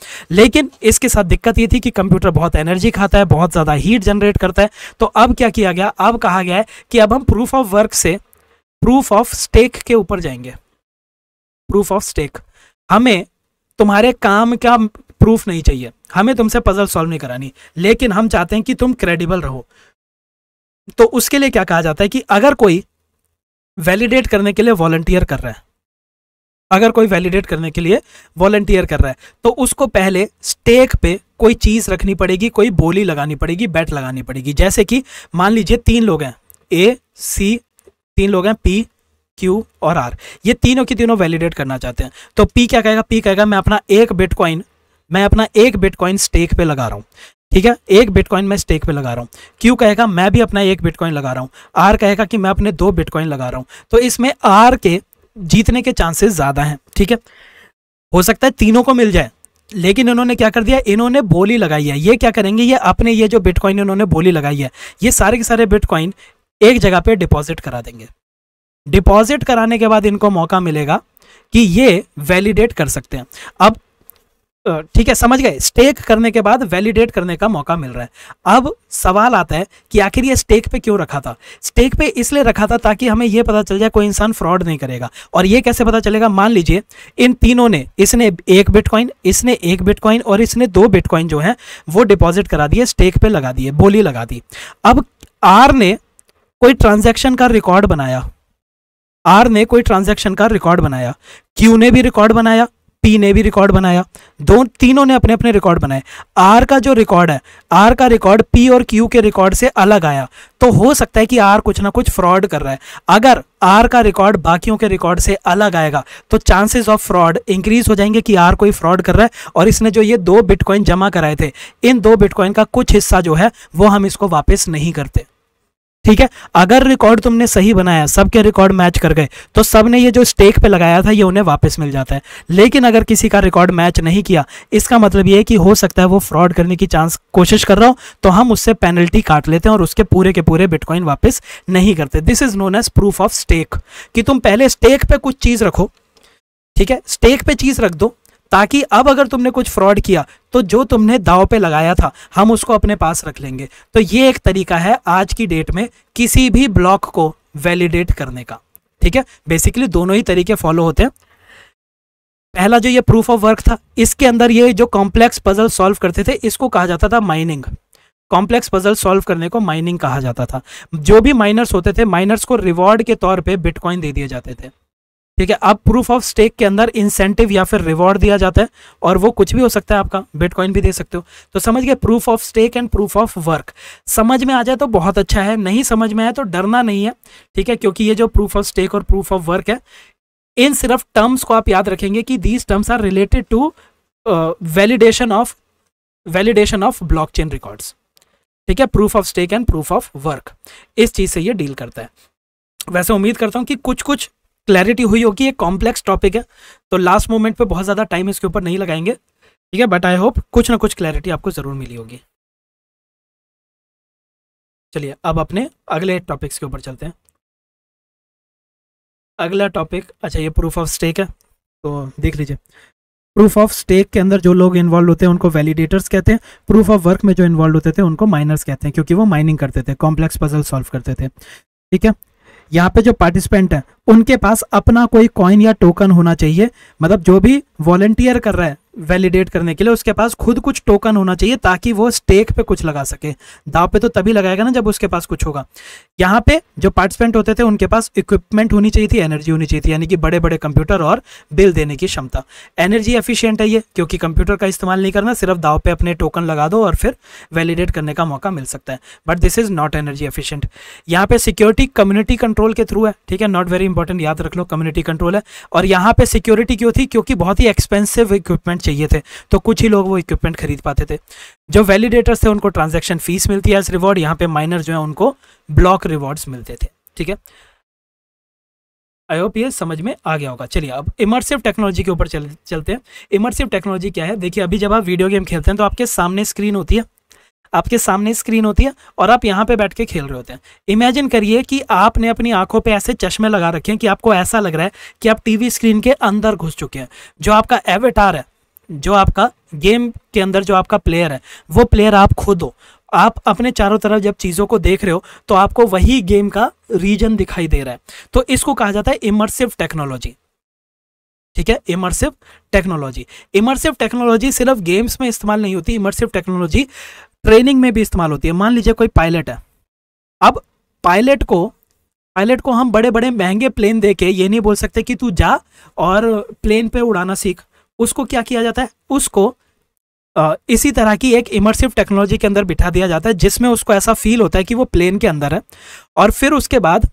लेकिन इसके साथ दिक्कत ये थी कि कंप्यूटर बहुत एनर्जी खाता है बहुत ज़्यादा हीट जनरेट करता है तो अब क्या किया गया अब कहा गया है कि अब हम प्रूफ ऑफ वर्क से प्रूफ ऑफ स्टेक के ऊपर जाएंगे प्रूफ ऑफ स्टेक हमें तुम्हारे काम का प्रूफ नहीं चाहिए हमें तुमसे पजल सॉल्व नहीं करानी लेकिन हम चाहते हैं कि तुम क्रेडिबल रहो तो उसके लिए क्या कहा जाता है कि अगर कोई वैलिडेट करने के लिए वॉलंटियर कर रहा है अगर कोई वैलिडेट करने के लिए वॉलंटियर कर रहा है तो उसको पहले स्टेक पे कोई चीज़ रखनी पड़ेगी कोई बोली लगानी पड़ेगी बैट लगानी पड़ेगी जैसे कि मान लीजिए तीन लोग हैं ए सी तीन लोग हैं पी क्यू और आर ये तीनों की तीनों वैलिडेट करना चाहते हैं तो पी क्या कहेगा पी कहेगा मैं अपना एक बिटकॉइन मैं अपना एक बिटकॉइन स्टेक पे लगा रहा हूँ ठीक है एक बिटकॉइन मैं स्टेक पे लगा रहा हूँ क्यू कहेगा मैं भी अपना एक बिटकॉइन लगा रहा हूँ आर कहेगा कि मैं अपने दो बिटकॉइन लगा रहा हूँ तो इसमें आर के जीतने के चांसेस ज़्यादा हैं ठीक है हो सकता है तीनों को मिल जाए लेकिन इन्होंने क्या कर दिया इन्होंने बोली लगाई है ये क्या करेंगे ये अपने ये जो बिटकॉइन इन्होंने बोली लगाई है ये सारे के सारे बिटकॉइन एक जगह पे डिपॉजिट करा देंगे डिपॉजिट कराने के बाद इनको मौका मिलेगा कि ये वैलिडेट कर सकते हैं अब ठीक है समझ गए स्टेक करने के बाद वैलिडेट करने का मौका मिल रहा है अब सवाल आता है कि आखिर ये स्टेक पे क्यों रखा था स्टेक पे इसलिए रखा था ताकि हमें ये पता चल जाए कोई इंसान फ्रॉड नहीं करेगा और ये कैसे पता चलेगा मान लीजिए इन तीनों ने इसने एक बिटकॉइन इसने एक बिटकॉइन और इसने दो बिटकॉइन जो है वो डिपॉजिट करा दिए स्टेक पे लगा दिए बोली लगा दी अब आर ने कोई ट्रांजेक्शन का रिकॉर्ड बनाया आर ने कोई ट्रांजेक्शन का रिकॉर्ड बनाया क्यू ने भी रिकॉर्ड बनाया पी ने भी रिकॉर्ड बनाया दो तीनों ने अपने अपने रिकॉर्ड बनाए आर का जो रिकॉर्ड है आर का रिकॉर्ड पी और क्यू के रिकॉर्ड से अलग आया तो हो सकता है कि आर कुछ ना कुछ फ्रॉड कर रहा है अगर आर का रिकॉर्ड बाकियों के रिकॉर्ड से अलग आएगा तो चांसेस ऑफ फ्रॉड इंक्रीज हो जाएंगे कि आर कोई फ्रॉड कर रहा है और इसने जो ये दो बिटकॉइन जमा कराए थे इन दो बिटकॉइन का कुछ हिस्सा जो है वो हम इसको वापस नहीं करते ठीक है अगर रिकॉर्ड तुमने सही बनाया सबके रिकॉर्ड मैच कर गए तो सब ने ये जो स्टेक पे लगाया था ये उन्हें वापस मिल जाता है लेकिन अगर किसी का रिकॉर्ड मैच नहीं किया इसका मतलब ये है कि हो सकता है वो फ्रॉड करने की चांस कोशिश कर रहा हो तो हम उससे पेनल्टी काट लेते हैं और उसके पूरे के पूरे बिटकॉइन वापस नहीं करते this is known as proof of stake कि तुम पहले स्टेक पे कुछ चीज़ रखो ठीक है स्टेक पे चीज़ रख दो ताकि अब अगर तुमने कुछ फ्रॉड किया तो जो तुमने दाव पे लगाया था हम उसको अपने पास रख लेंगे तो ये एक तरीका है आज की डेट में किसी भी ब्लॉक को वैलिडेट करने का ठीक है बेसिकली दोनों ही तरीके फॉलो होते हैं पहला जो ये प्रूफ ऑफ वर्क था इसके अंदर ये जो कॉम्प्लेक्स पजल सॉल्व करते थे इसको कहा जाता था माइनिंग कॉम्प्लेक्स पजल सॉल्व करने को माइनिंग कहा जाता था जो भी माइनर्स होते थे माइनर्स को रिवॉर्ड के तौर पे बिटकॉइन दे दिए जाते थे ठीक है अब प्रूफ ऑफ स्टेक के अंदर इंसेंटिव या फिर रिवॉर्ड दिया जाता है और वो कुछ भी हो सकता है आपका बिटकॉइन भी दे सकते हो तो समझ गए proof of stake and proof of work समझ में आ जाए तो बहुत अच्छा है नहीं समझ में आए तो डरना नहीं है ठीक है क्योंकि ये जो प्रूफ ऑफ स्टेक और प्रूफ ऑफ वर्क है इन सिर्फ टर्म्स को आप याद रखेंगे कि these terms are related to validation of validation of blockchain records ठीक है proof of stake and proof of work इस चीज़ से ये डील करता है वैसे उम्मीद करता हूं कि कुछ कुछ क्लैरिटी हुई होगी ये कॉम्प्लेक्स टॉपिक है तो लास्ट मोमेंट पे बहुत ज़्यादा टाइम इसके ऊपर नहीं लगाएंगे ठीक है बट आई होप कुछ ना कुछ क्लैरिटी आपको ज़रूर मिली होगी चलिए अब अपने अगले टॉपिक्स के ऊपर चलते हैं अगला टॉपिक अच्छा ये प्रूफ ऑफ स्टेक है तो देख लीजिए प्रूफ ऑफ स्टेक के अंदर जो लोग इन्वॉल्व होते हैं उनको वैलिडेटर्स कहते हैं प्रूफ ऑफ वर्क में जो इन्वॉल्व होते थे उनको माइनर्स कहते हैं क्योंकि वो माइनिंग करते थे कॉम्प्लेक्स पजल सॉल्व करते थे ठीक है यहाँ पे जो पार्टिसिपेंट है उनके पास अपना कोई कॉइन या टोकन होना चाहिए मतलब जो भी वॉलेंटियर कर रहा है वैलिडेट करने के लिए उसके पास खुद कुछ टोकन होना चाहिए ताकि वो स्टेक पे कुछ लगा सके दाव पे तो तभी लगाएगा ना जब उसके पास कुछ होगा यहाँ पे जो पार्टिसिपेंट होते थे उनके पास इक्विपमेंट होनी चाहिए थी एनर्जी होनी चाहिए थी यानी कि बड़े बड़े कंप्यूटर और बिल देने की क्षमता एनर्जी एफिशियंट है ये क्योंकि कंप्यूटर का इस्तेमाल नहीं करना सिर्फ दाव पे अपने टोकन लगा दो और फिर वैलिडेट करने का मौका मिल सकता है but this is not energy efficient यहाँ पे सिक्योरिटी कम्युनिटी कंट्रोल के थ्रू है ठीक है नॉट वेरी इंपॉर्टेंट याद रख लो कम्युनिटी कंट्रोल है और यहाँ पे सिक्योरिटी क्यों थी क्योंकि बहुत ही एक्सपेंसिव इक्विपमेंट इक्विपमेंट चाहिए थे तो कुछ ही लोग वो इक्विपमेंट खरीद पाते थे जो वैलिडेटर्स थे उनको ट्रांजेक्शन फीस मिलती है एज रिवॉर्ड यहाँ पे माइनर जो है उनको ब्लॉक रिवॉर्ड्स मिलते थे ठीक है आई होप ये समझ में आ गया होगा चलिए अब इमर्सिव टेक्नोलॉजी के ऊपर चल, चलते हैं इमर्सिव टेक्नोलॉजी क्या है देखिए अभी जब आप वीडियो गेम खेलते हैं तो आपके सामने स्क्रीन होती है आपके सामने स्क्रीन होती है और आप यहाँ पे बैठ के खेल रहे होते हैं इमेजिन करिए कि आपने अपनी आंखों पे ऐसे चश्मे लगा रखे हैं कि आपको ऐसा लग रहा है कि आप टीवी स्क्रीन के अंदर घुस चुके हैं जो आपका एवेटार है जो आपका गेम के अंदर जो आपका प्लेयर है वो प्लेयर आप खुद हो आप अपने चारों तरफ जब चीज़ों को देख रहे हो तो आपको वही गेम का रीजन दिखाई दे रहा है तो इसको कहा जाता है इमर्सिव टेक्नोलॉजी ठीक है इमर्सिव टेक्नोलॉजी इमर्सिव टेक्नोलॉजी सिर्फ गेम्स में इस्तेमाल नहीं होती इमर्सिव टेक्नोलॉजी ट्रेनिंग में भी इस्तेमाल होती है मान लीजिए कोई पायलट है अब पायलट को पायलट को हम बड़े बड़े महंगे प्लेन दे के ये नहीं बोल सकते कि तू जा और प्लेन पे उड़ाना सीख उसको क्या किया जाता है उसको इसी तरह की एक इमर्सिव टेक्नोलॉजी के अंदर बिठा दिया जाता है जिसमें उसको ऐसा फील होता है कि वो प्लेन के अंदर है और फिर उसके बाद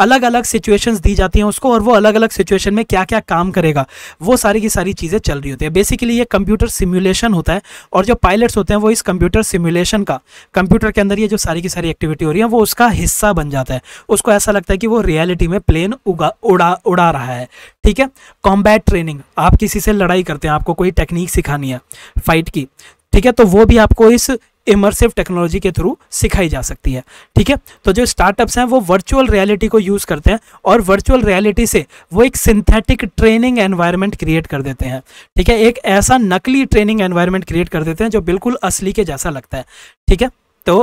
अलग अलग सिचुएशंस दी जाती हैं उसको और वो अलग अलग सिचुएशन में क्या क्या काम करेगा वो सारी की सारी चीज़ें चल रही होती है बेसिकली ये कंप्यूटर सिमुलेशन होता है और जो पायलट्स होते हैं वो इस कंप्यूटर सिमुलेशन का कंप्यूटर के अंदर ये जो सारी की सारी एक्टिविटी हो रही है वो उसका हिस्सा बन जाता है उसको ऐसा लगता है कि वो रियलिटी में प्लेन उगा उड़ा उड़ा रहा है ठीक है कॉम्बैट ट्रेनिंग आप किसी से लड़ाई करते हैं आपको कोई टेक्निक सिखानी है फाइट की ठीक है तो वो भी आपको इस इमर्सिव टेक्नोलॉजी के थ्रू सिखाई जा सकती है ठीक है तो जो स्टार्टअप्स हैं वो वर्चुअल रियलिटी को यूज़ करते हैं और वर्चुअल रियलिटी से वो एक सिंथेटिक ट्रेनिंग एनवायरनमेंट क्रिएट कर देते हैं ठीक है एक ऐसा नकली ट्रेनिंग एनवायरनमेंट क्रिएट कर देते हैं जो बिल्कुल असली के जैसा लगता है ठीक है तो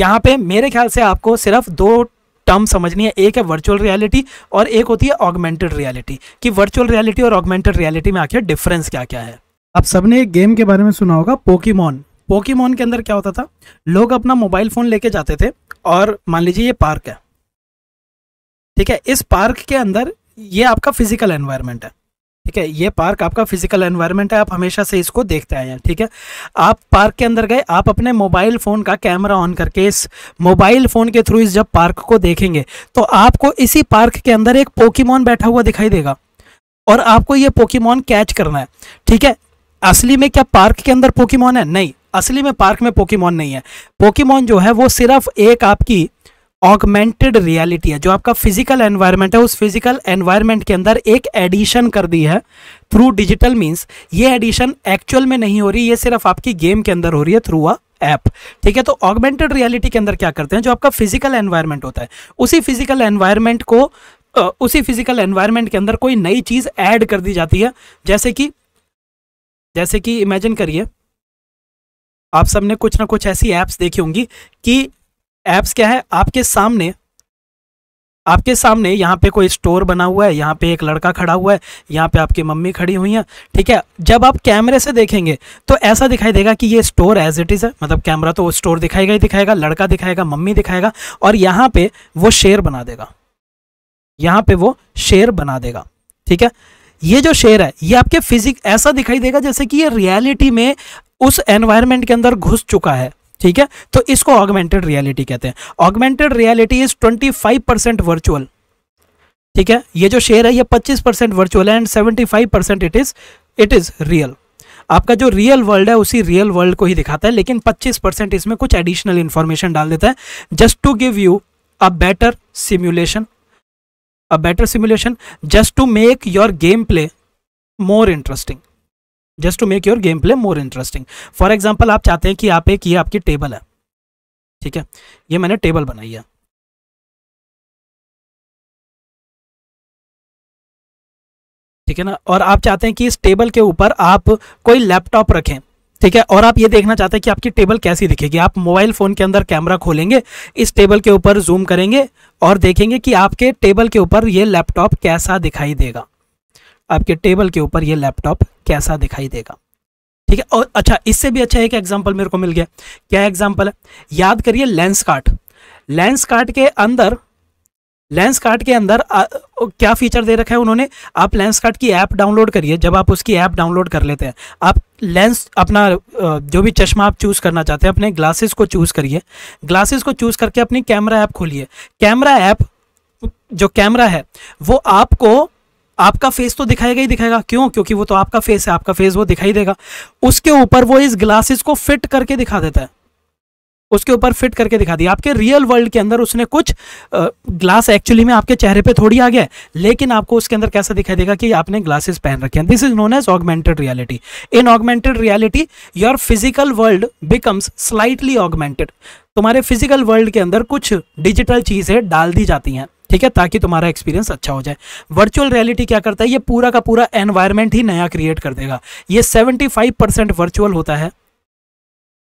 यहाँ पे मेरे ख्याल से आपको सिर्फ दो टर्म समझनी है एक है वर्चुअल रियलिटी और एक होती है ऑगमेंटेड रियलिटी कि वर्चुअल रियलिटी और ऑगमेंटेड रियलिटी में आखिर डिफरेंस क्या क्या है आप सबने एक गेम के बारे में सुना होगा पोकीमॉन पोकेमोन के अंदर क्या होता था लोग अपना मोबाइल फ़ोन लेके जाते थे और मान लीजिए ये पार्क है ठीक है इस पार्क के अंदर ये आपका फिजिकल एनवायरनमेंट है ठीक है ये पार्क आपका फिजिकल एनवायरनमेंट है आप हमेशा से इसको देखते आए हैं ठीक है आप पार्क के अंदर गए आप अपने मोबाइल फ़ोन का कैमरा ऑन करके इस मोबाइल फ़ोन के थ्रू इस जब पार्क को देखेंगे तो आपको इसी पार्क के अंदर एक पोकीमोन बैठा हुआ दिखाई देगा और आपको ये पोकीमोन कैच करना है ठीक है असली में क्या पार्क के अंदर पोकीमोन है नहीं असली में पार्क में पोकीमॉन नहीं है पोकीमॉन जो है वो सिर्फ एक आपकी ऑगमेंटेड रियलिटी है जो आपका फिजिकल एनवायरनमेंट है उस फिजिकल एनवायरनमेंट के अंदर एक एडिशन कर दी है थ्रू डिजिटल मींस ये एडिशन एक्चुअल में नहीं हो रही ये सिर्फ आपकी गेम के अंदर हो रही है थ्रू अ ऐप ठीक है तो ऑगमेंटेड रियलिटी के अंदर क्या करते हैं जो आपका फिजिकल एनवायरनमेंट होता है उसी फिजिकल एनवायरनमेंट को उसी फिजिकल एनवायरनमेंट के अंदर कोई नई चीज़ ऐड कर दी जाती है जैसे कि जैसे कि इमेजिन करिए आप सबने कुछ ना कुछ ऐसी ऐप्स देखी होंगी कि ऐप्स क्या है आपके सामने आपके सामने यहाँ पे कोई स्टोर बना हुआ है यहाँ पे एक लड़का खड़ा हुआ है यहाँ पे आपकी मम्मी खड़ी हुई हैं ठीक है जब आप कैमरे से देखेंगे तो ऐसा दिखाई देगा कि ये स्टोर एज इट इज़ है मतलब कैमरा तो स्टोर दिखाएगा ही दिखाएगा लड़का दिखाएगा मम्मी दिखाएगा और यहाँ पे वो शेर बना देगा यहाँ पे वो शेर बना देगा ठीक है ये जो शेर है ये आपके फिजिक ऐसा दिखाई देगा जैसे कि ये रियलिटी में उस एनवायरमेंट के अंदर घुस चुका है ठीक है तो इसको ऑगमेंटेड रियलिटी कहते हैं augmented reality is twenty five percent virtual ठीक है ये जो शेयर है ये पच्चीस परसेंट वर्चुअल है and seventy five percent it is it is real आपका जो रियल वर्ल्ड है उसी रियल वर्ल्ड को ही दिखाता है लेकिन 25 परसेंट इसमें कुछ एडिशनल इन्फॉर्मेशन डाल देता है just to give you a better simulation a better simulation just to make your game play more interesting just to make your game play more interesting for example आप चाहते हैं कि आप एक ये आपकी टेबल है ठीक है ये मैंने टेबल बनाई है ठीक है ना और आप चाहते हैं कि इस टेबल के ऊपर आप कोई लैपटॉप रखें ठीक है और आप ये देखना चाहते हैं कि आपकी टेबल कैसी दिखेगी आप मोबाइल फ़ोन के अंदर कैमरा खोलेंगे इस टेबल के ऊपर जूम करेंगे और देखेंगे कि आपके टेबल के ऊपर ये लैपटॉप कैसा दिखाई देगा आपके टेबल के ऊपर ये लैपटॉप कैसा दिखाई देगा ठीक है और अच्छा इससे भी अच्छा एक एग्जाम्पल मेरे को मिल गया क्या एग्जाम्पल है याद करिए लेंस कार्ट लेंस कार्ट के अंदर लेंस कार्ट के अंदर आ, क्या फीचर दे रखा है उन्होंने आप लेंस कार्ट की ऐप डाउनलोड करिए जब आप उसकी ऐप डाउनलोड कर लेते हैं आप लेंस अपना जो भी चश्मा आप चूज़ करना चाहते हैं अपने ग्लासेस को चूज़ करिए ग्लासेस को चूज़ करके अपनी कैमरा ऐप खोलिए कैमरा ऐप जो कैमरा है वो आपको आपका फेस तो दिखाएगा ही दिखाएगा क्यों क्योंकि वो तो आपका फेस है आपका फेस वो दिखाई देगा उसके ऊपर वो इस ग्लासेस को फिट करके दिखा देता है उसके ऊपर फिट करके दिखा दिया आपके रियल वर्ल्ड के अंदर उसने कुछ ग्लास एक्चुअली में आपके चेहरे पे थोड़ी आ गया है लेकिन आपको उसके अंदर कैसा दिखाई देगा कि आपने ग्लासेस पहन रखे हैं this is known as augmented reality in augmented reality your physical world becomes slightly augmented तुम्हारे फिजिकल वर्ल्ड के अंदर कुछ डिजिटल चीज़ें डाल दी जाती हैं ठीक है ताकि तुम्हारा एक्सपीरियंस अच्छा हो जाए वर्चुअल रियलिटी क्या करता है ये पूरा का पूरा एनवायरमेंट ही नया क्रिएट कर देगा ये सेवेंटी फाइव परसेंट वर्चुअल होता है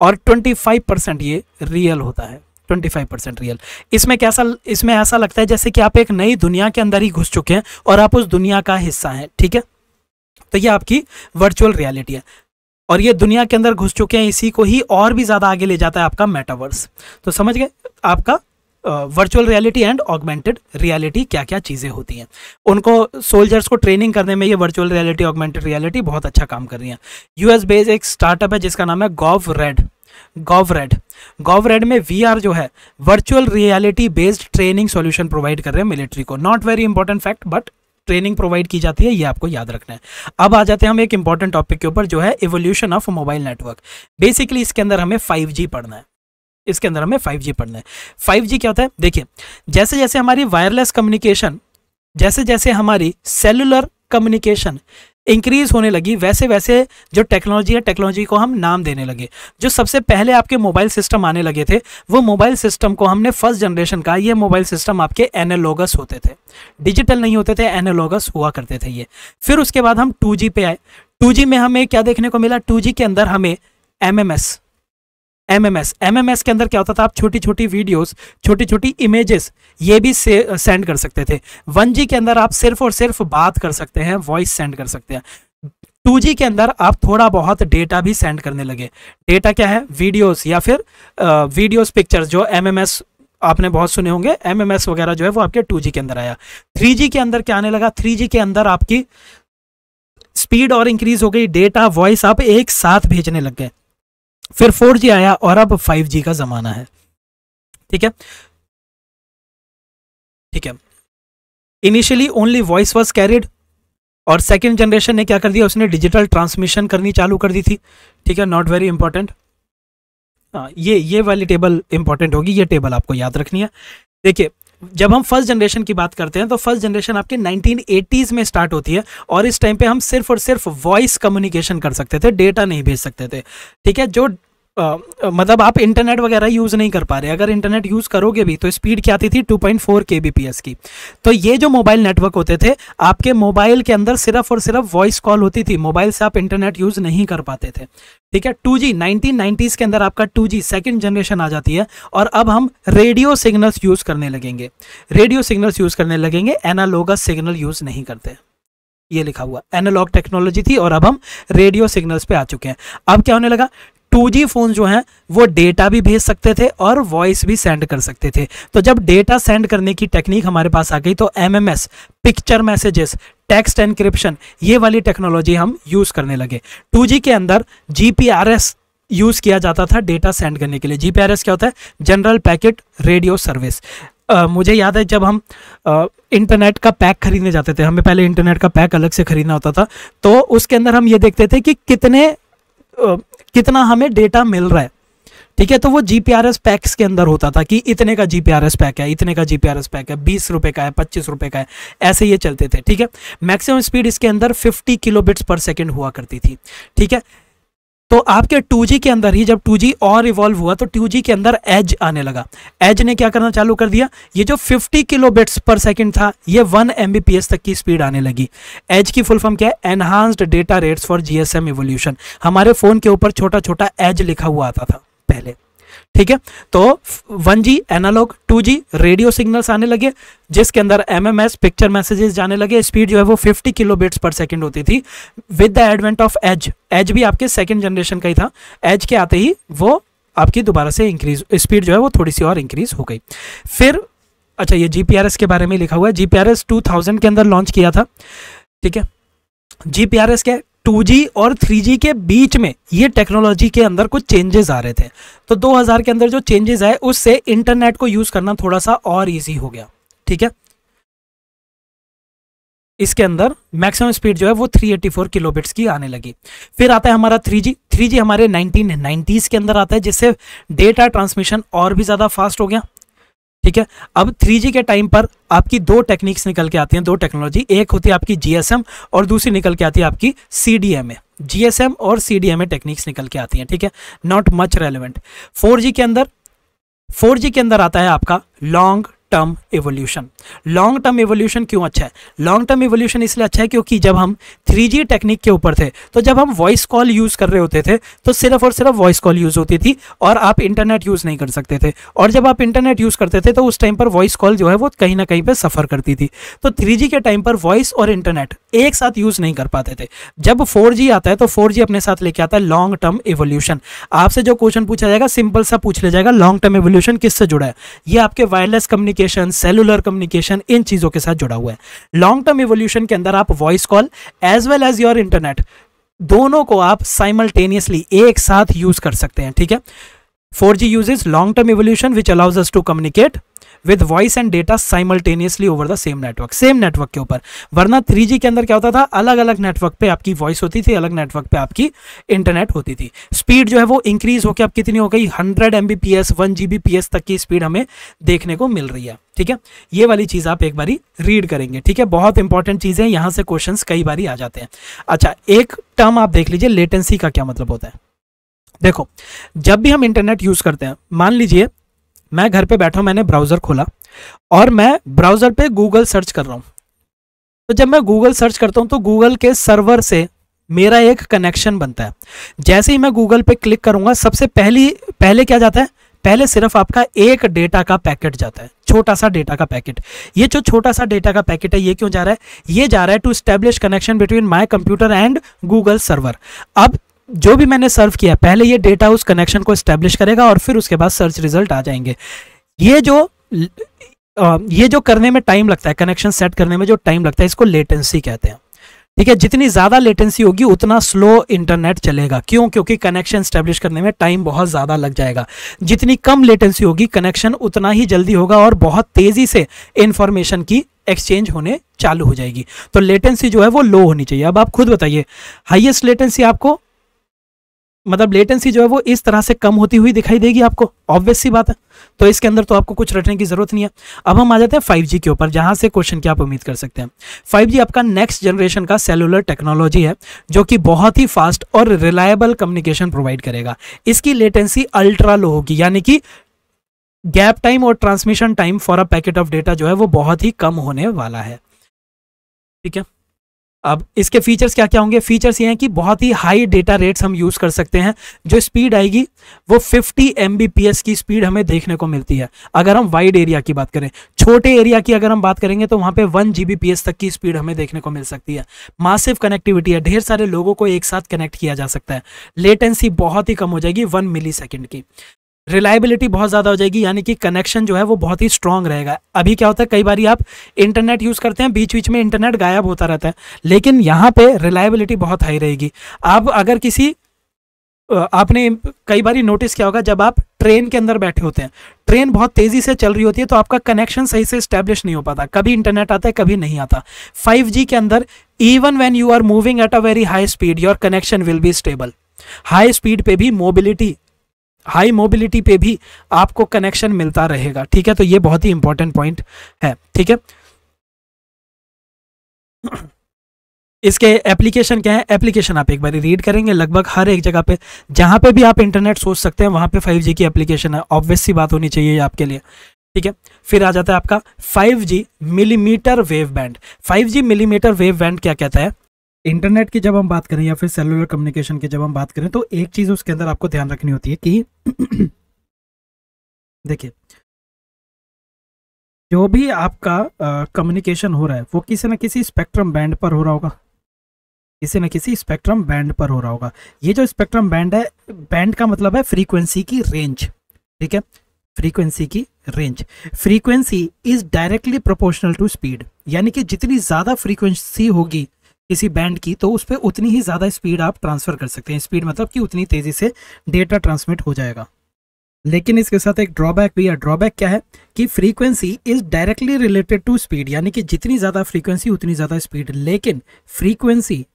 और ट्वेंटी फाइव परसेंट ये रियल होता है ट्वेंटी फाइव परसेंट रियल इसमें कैसा इसमें ऐसा लगता है जैसे कि आप एक नई दुनिया के अंदर ही घुस चुके हैं और आप उस दुनिया का हिस्सा हैं ठीक है तो ये आपकी वर्चुअल रियलिटी है और ये दुनिया के अंदर घुस चुके हैं इसी को ही और भी ज़्यादा आगे ले जाता है आपका मेटावर्स तो समझ गए आपका virtual reality and augmented reality क्या क्या चीज़ें होती हैं उनको सोल्जर्स को ट्रेनिंग करने में ये वर्चुअल रियलिटी ऑगमेंटेड रियलिटी बहुत अच्छा काम कर रही है यूएस बेस्ड एक स्टार्टअप है जिसका नाम है Gov Red Gov Red Gov Red में वी जो है virtual reality based training solution provide कर रहे हैं मिलिट्री को not very important fact but training provide की जाती है ये आपको याद रखना है अब आ जाते हैं हम एक इंपॉर्टेंट टॉपिक के ऊपर जो है evolution of mobile network basically इसके अंदर हमें 5G पढ़ना है इसके अंदर हमें 5G पढ़ना है 5G क्या होता है देखिए जैसे जैसे हमारी वायरलेस कम्युनिकेशन जैसे जैसे हमारी सेलुलर कम्युनिकेशन इंक्रीज होने लगी वैसे वैसे जो टेक्नोलॉजी है टेक्नोलॉजी को हम नाम देने लगे जो सबसे पहले आपके मोबाइल सिस्टम आने लगे थे वो मोबाइल सिस्टम को हमने फर्स्ट जनरेशन का ये मोबाइल सिस्टम आपके एनालॉगस होते थे डिजिटल नहीं होते थे एनालॉगस हुआ करते थे ये फिर उसके बाद हम टू पे आए टू में हमें क्या देखने को मिला टू के अंदर हमें एम एमएमएस एमएमएस के अंदर क्या होता था आप छोटी छोटी वीडियोस छोटी छोटी इमेजेस ये भी सेंड कर सकते थे वन के अंदर आप सिर्फ और सिर्फ बात कर सकते हैं वॉइस सेंड कर सकते हैं टू के अंदर आप थोड़ा बहुत डेटा भी सेंड करने लगे डेटा क्या है वीडियोस या फिर वीडियोस पिक्चर्स जो एमएमएस आपने बहुत सुने होंगे एमएमएस वगैरह जो है वो आपके टू के अंदर आया थ्री के अंदर क्या आने लगा थ्री के अंदर आपकी स्पीड और इंक्रीज हो गई डेटा वॉइस आप एक साथ भेजने लग गए फिर 4G आया और अब 5G का ज़माना है ठीक है ठीक है initially only voice was carried और सेकेंड जनरेशन ने क्या कर दिया उसने डिजिटल ट्रांसमिशन करनी चालू कर दी थी ठीक है नॉट वेरी इंपॉर्टेंट ये ये वाली टेबल इंपॉर्टेंट होगी ये टेबल आपको याद रखनी है देखिए जब हम फर्स्ट जनरेशन की बात करते हैं तो फर्स्ट जनरेशन आपके 1980s में स्टार्ट होती है और इस टाइम पे हम सिर्फ और सिर्फ वॉइस कम्युनिकेशन कर सकते थे डेटा नहीं भेज सकते थे ठीक है जो आ, मतलब आप इंटरनेट वगैरह यूज़ नहीं कर पा रहे अगर इंटरनेट यूज़ करोगे भी तो स्पीड क्या आती थी 2.4 kbps की तो ये जो मोबाइल नेटवर्क होते थे आपके मोबाइल के अंदर सिर्फ और सिर्फ वॉइस कॉल होती थी मोबाइल से आप इंटरनेट यूज़ नहीं कर पाते थे ठीक है टू जी के अंदर आपका टू जी सेकेंड जनरेशन आ जाती है और अब हम रेडियो सिग्नल्स यूज़ करने लगेंगे रेडियो सिग्नल्स यूज़ करने लगेंगे एनालोगस सिग्नल यूज़ नहीं करते ये लिखा हुआ एनालॉग टेक्नोलॉजी थी और अब हम रेडियो सिग्नल्स पे आ चुके हैं अब क्या होने लगा टू फ़ोन जो हैं वो डेटा भी भेज सकते थे और वॉइस भी सेंड कर सकते थे तो जब डेटा सेंड करने की टेक्निक हमारे पास आ गई तो M picture messages text encryption ये वाली टेक्नोलॉजी हम यूज़ करने लगे जी के अंदर जी यूज़ किया जाता था डेटा सेंड करने के लिए जी क्या होता है general packet radio service Uh, मुझे याद है जब हम इंटरनेट uh, का पैक खरीदने जाते थे हमें पहले इंटरनेट का पैक अलग से खरीदना होता था तो उसके अंदर हम ये देखते थे कि कितने uh, कितना हमें डेटा मिल रहा है ठीक है तो वो जी पैक्स के अंदर होता था कि इतने का जी पैक है इतने का जी पैक है बीस रुपए का है पच्चीस रुपए का है ऐसे ये चलते थे ठीक है मैक्सिमम स्पीड इसके अंदर फिफ्टी किलोबिट्स पर सेकंड हुआ करती थी ठीक है तो आपके 2G के अंदर ही जब 2G और इवॉल्व हुआ तो 2G के अंदर एज आने लगा एज ने क्या करना चालू कर दिया ये जो 50 किलोबिट्स पर सेकंड था ये 1 एम तक की स्पीड आने लगी एज की फुल फॉर्म क्या है enhanced data rates for GSM evolution हमारे फ़ोन के ऊपर छोटा छोटा एज लिखा हुआ आता था पहले ठीक है तो 1G analogue 2G radio signals आने लगे जिसके अंदर एमएमएस पिक्चर मैसेजेस जाने लगे स्पीड जो है वो 50 किलोबिट्स पर सेकंड होती थी with the advent of EDGE EDGE भी आपके सेकंड जनरेशन का ही था एज के आते ही वो आपकी दोबारा से इंक्रीज स्पीड जो है वो थोड़ी सी और इंक्रीज हो गई फिर अच्छा ये जी के बारे में लिखा हुआ है जी पी के अंदर लॉन्च किया था ठीक है जी के जी और जी के बीच में ये टेक्नोलॉजी के अंदर कुछ चेंजेस आ रहे थे तो 2000 के अंदर जो चेंजेस आए उससे इंटरनेट को यूज़ करना थोड़ा सा और ईजी हो गया ठीक है इसके अंदर मैक्सिमम स्पीड जो है वो 384 किलोबिट्स की आने लगी फिर आता है हमारा 3G 3G हमारे 1990s के अंदर आता है जिससे डेटा ट्रांसमिशन और भी ज़्यादा फास्ट हो गया ठीक है अब 3G के टाइम पर आपकी दो टेक्निक्स निकल के आती हैं दो टेक्नोलॉजी एक होती है आपकी जीएसएम और दूसरी निकल के आती है आपकी सी जीएसएम और सी टेक्निक्स निकल के आती हैं ठीक है नॉट मच रेलिवेंट फोर के अंदर फोर के अंदर आता है आपका long term evolution long term evolution क्यों अच्छा है लॉन्ग टर्म एवोल्यूशन इसलिए अच्छा है क्योंकि जब हम थ्री टेक्निक के ऊपर थे तो जब हम वॉइस कॉल यूज़ कर रहे होते थे तो सिर्फ और सिर्फ वॉइस कॉल यूज़ होती थी और आप इंटरनेट यूज़ नहीं कर सकते थे और जब आप इंटरनेट यूज़ करते थे तो उस टाइम पर वॉइस कॉल जो है वो कहीं ना कहीं पर सफ़र करती थी तो थ्री के टाइम पर वॉइस और इंटरनेट एक साथ यूज़ नहीं कर पाते थे जब फोर आता है तो फोर अपने साथ लेके आता है लॉन्ग टर्म एवोल्यूशन आपसे जो क्वेश्चन पूछा जाएगा सिंपल सा पूछ लिया जाएगा लॉन्ग टर्म एवोल्यूशन किससे जुड़ा है ये आपके wireless communication communication cellular communication इन चीज़ों के साथ जुड़ा हुआ है लॉन्ग टर्म इवोल्यूशन के अंदर आप voice call as well as your internet दोनों को आप साइमल्टेनियसली एक साथ यूज़ कर सकते हैं ठीक है four G long long term evolution which allows to to communicate with voice and data simultaneously over the same network same network के ऊपर वरना थ्री के अंदर क्या होता था अलग अलग नेटवर्क पे आपकी वॉइस होती थी अलग नेटवर्क पे आपकी इंटरनेट होती थी स्पीड जो है वो इंक्रीज होकर अब कितनी हो गई hundred M B one G B P S तक की स्पीड हमें देखने को मिल रही है ठीक है ये वाली चीज़ आप एक बारी रीड करेंगे ठीक है बहुत इंपॉर्टेंट चीज है यहां से क्वेश्चन कई बारी आ जाते हैं अच्छा एक टर्म आप देख लीजिए लेटेंसी का क्या मतलब होता है देखो जब भी हम इंटरनेट यूज़ करते हैं मान लीजिए मैं घर पे बैठा मैंने ब्राउज़र खोला और मैं ब्राउज़र पे गूगल सर्च कर रहा हूँ तो जब मैं गूगल सर्च करता हूँ तो गूगल के सर्वर से मेरा एक कनेक्शन बनता है जैसे ही मैं गूगल पे क्लिक करूंगा सबसे पहली पहले क्या जाता है पहले सिर्फ आपका एक डेटा का पैकेट जाता है छोटा सा डेटा का पैकेट ये जो छोटा सा डेटा का पैकेट है ये क्यों जा रहा है ये जा रहा है to establish connection between my computer and Google server अब जो भी मैंने सर्व किया पहले ये डेटा उस कनेक्शन को इस्टेब्लिश करेगा और फिर उसके बाद सर्च रिजल्ट आ जाएंगे ये जो ये जो करने में टाइम लगता है कनेक्शन सेट करने में जो टाइम लगता है इसको लेटेंसी कहते हैं ठीक है जितनी ज़्यादा लेटेंसी होगी उतना स्लो इंटरनेट चलेगा क्यों क्योंकि कनेक्शन स्टैब्लिश करने में टाइम बहुत ज़्यादा लग जाएगा जितनी कम लेटेंसी होगी कनेक्शन उतना ही जल्दी होगा और बहुत तेज़ी से इन्फॉर्मेशन की एक्सचेंज होने चालू हो जाएगी तो लेटेंसी जो है वो लो होनी चाहिए अब आप खुद बताइए हाइएस्ट लेटेंसी आपको मतलब लेटेंसी जो है वो इस तरह से कम होती हुई दिखाई देगी आपको ऑब्वियस सी बात है तो इसके अंदर तो आपको कुछ रटने की जरूरत नहीं है अब हम आ जाते हैं 5G के ऊपर जहां से क्वेश्चन की आप उम्मीद कर सकते हैं 5G आपका नेक्स्ट जनरेशन का सेलुलर टेक्नोलॉजी है जो कि बहुत ही फास्ट और रिलायबल कम्युनिकेशन प्रोवाइड करेगा इसकी लेटेंसी अल्ट्रा लो होगी यानी कि गैप टाइम और transmission time for a packet of data जो है वो बहुत ही कम होने वाला है ठीक है अब इसके फीचर्स क्या क्या होंगे फीचर्स ये हैं कि बहुत ही हाई डेटा रेट्स हम यूज़ कर सकते हैं जो स्पीड आएगी वो 50 एम की स्पीड हमें देखने को मिलती है अगर हम वाइड एरिया की बात करें छोटे एरिया की अगर हम बात करेंगे तो वहाँ पे वन जी तक की स्पीड हमें देखने को मिल सकती है मासिव कनेक्टिविटी है ढेर सारे लोगों को एक साथ कनेक्ट किया जा सकता है लेटेंसी बहुत ही कम हो जाएगी वन मिली की रिलायबिलिटी बहुत ज़्यादा हो जाएगी यानी कि कनेक्शन जो है वो बहुत ही स्ट्रांग रहेगा अभी क्या होता है कई बार आप इंटरनेट यूज़ करते हैं बीच बीच में इंटरनेट गायब होता रहता है लेकिन यहाँ पे रिलायबिलिटी बहुत हाई रहेगी आप अगर किसी आपने कई बार नोटिस किया होगा जब आप ट्रेन के अंदर बैठे होते हैं ट्रेन बहुत तेज़ी से चल रही होती है तो आपका कनेक्शन सही से स्टैब्लिश नहीं हो पाता कभी इंटरनेट आता है कभी नहीं आता 5G के अंदर even when you are moving at a very high speed your connection will be stable high speed पे भी मोबिलिटी हाई मोबिलिटी पे भी आपको कनेक्शन मिलता रहेगा ठीक है तो ये बहुत ही इंपॉर्टेंट पॉइंट है ठीक है इसके एप्लीकेशन क्या है एप्लीकेशन आप एक बार रीड करेंगे लगभग हर एक जगह पे जहां पे भी आप इंटरनेट सोच सकते हैं वहां पे 5G की एप्लीकेशन है ऑब्वियस सी बात होनी चाहिए आपके लिए ठीक है फिर आ जाता है आपका 5G millimetre wave band 5G millimetre wave band क्या कहता है इंटरनेट की जब हम बात करें या फिर सेलुलर कम्युनिकेशन की जब हम बात करें तो एक चीज़ उसके अंदर आपको ध्यान रखनी होती है कि देखिए जो भी आपका कम्युनिकेशन हो रहा है वो किसी ना किसी स्पेक्ट्रम बैंड पर हो रहा होगा किसी ना किसी स्पेक्ट्रम बैंड पर हो रहा होगा ये जो स्पेक्ट्रम बैंड है बैंड का मतलब है फ्रीक्वेंसी की रेंज ठीक है फ्रीक्वेंसी की range frequency is directly proportional to speed यानी कि जितनी ज़्यादा फ्रीक्वेंसी होगी किसी बैंड की तो उस पर उतनी ही ज़्यादा स्पीड आप ट्रांसफ़र कर सकते हैं स्पीड मतलब कि उतनी तेज़ी से डेटा ट्रांसमिट हो जाएगा लेकिन इसके साथ एक ड्रॉबैक भी है ड्रॉबैक क्या है कि frequency is directly related to speed यानी कि जितनी ज़्यादा फ्रीक्वेंसी उतनी ज़्यादा स्पीड लेकिन frequency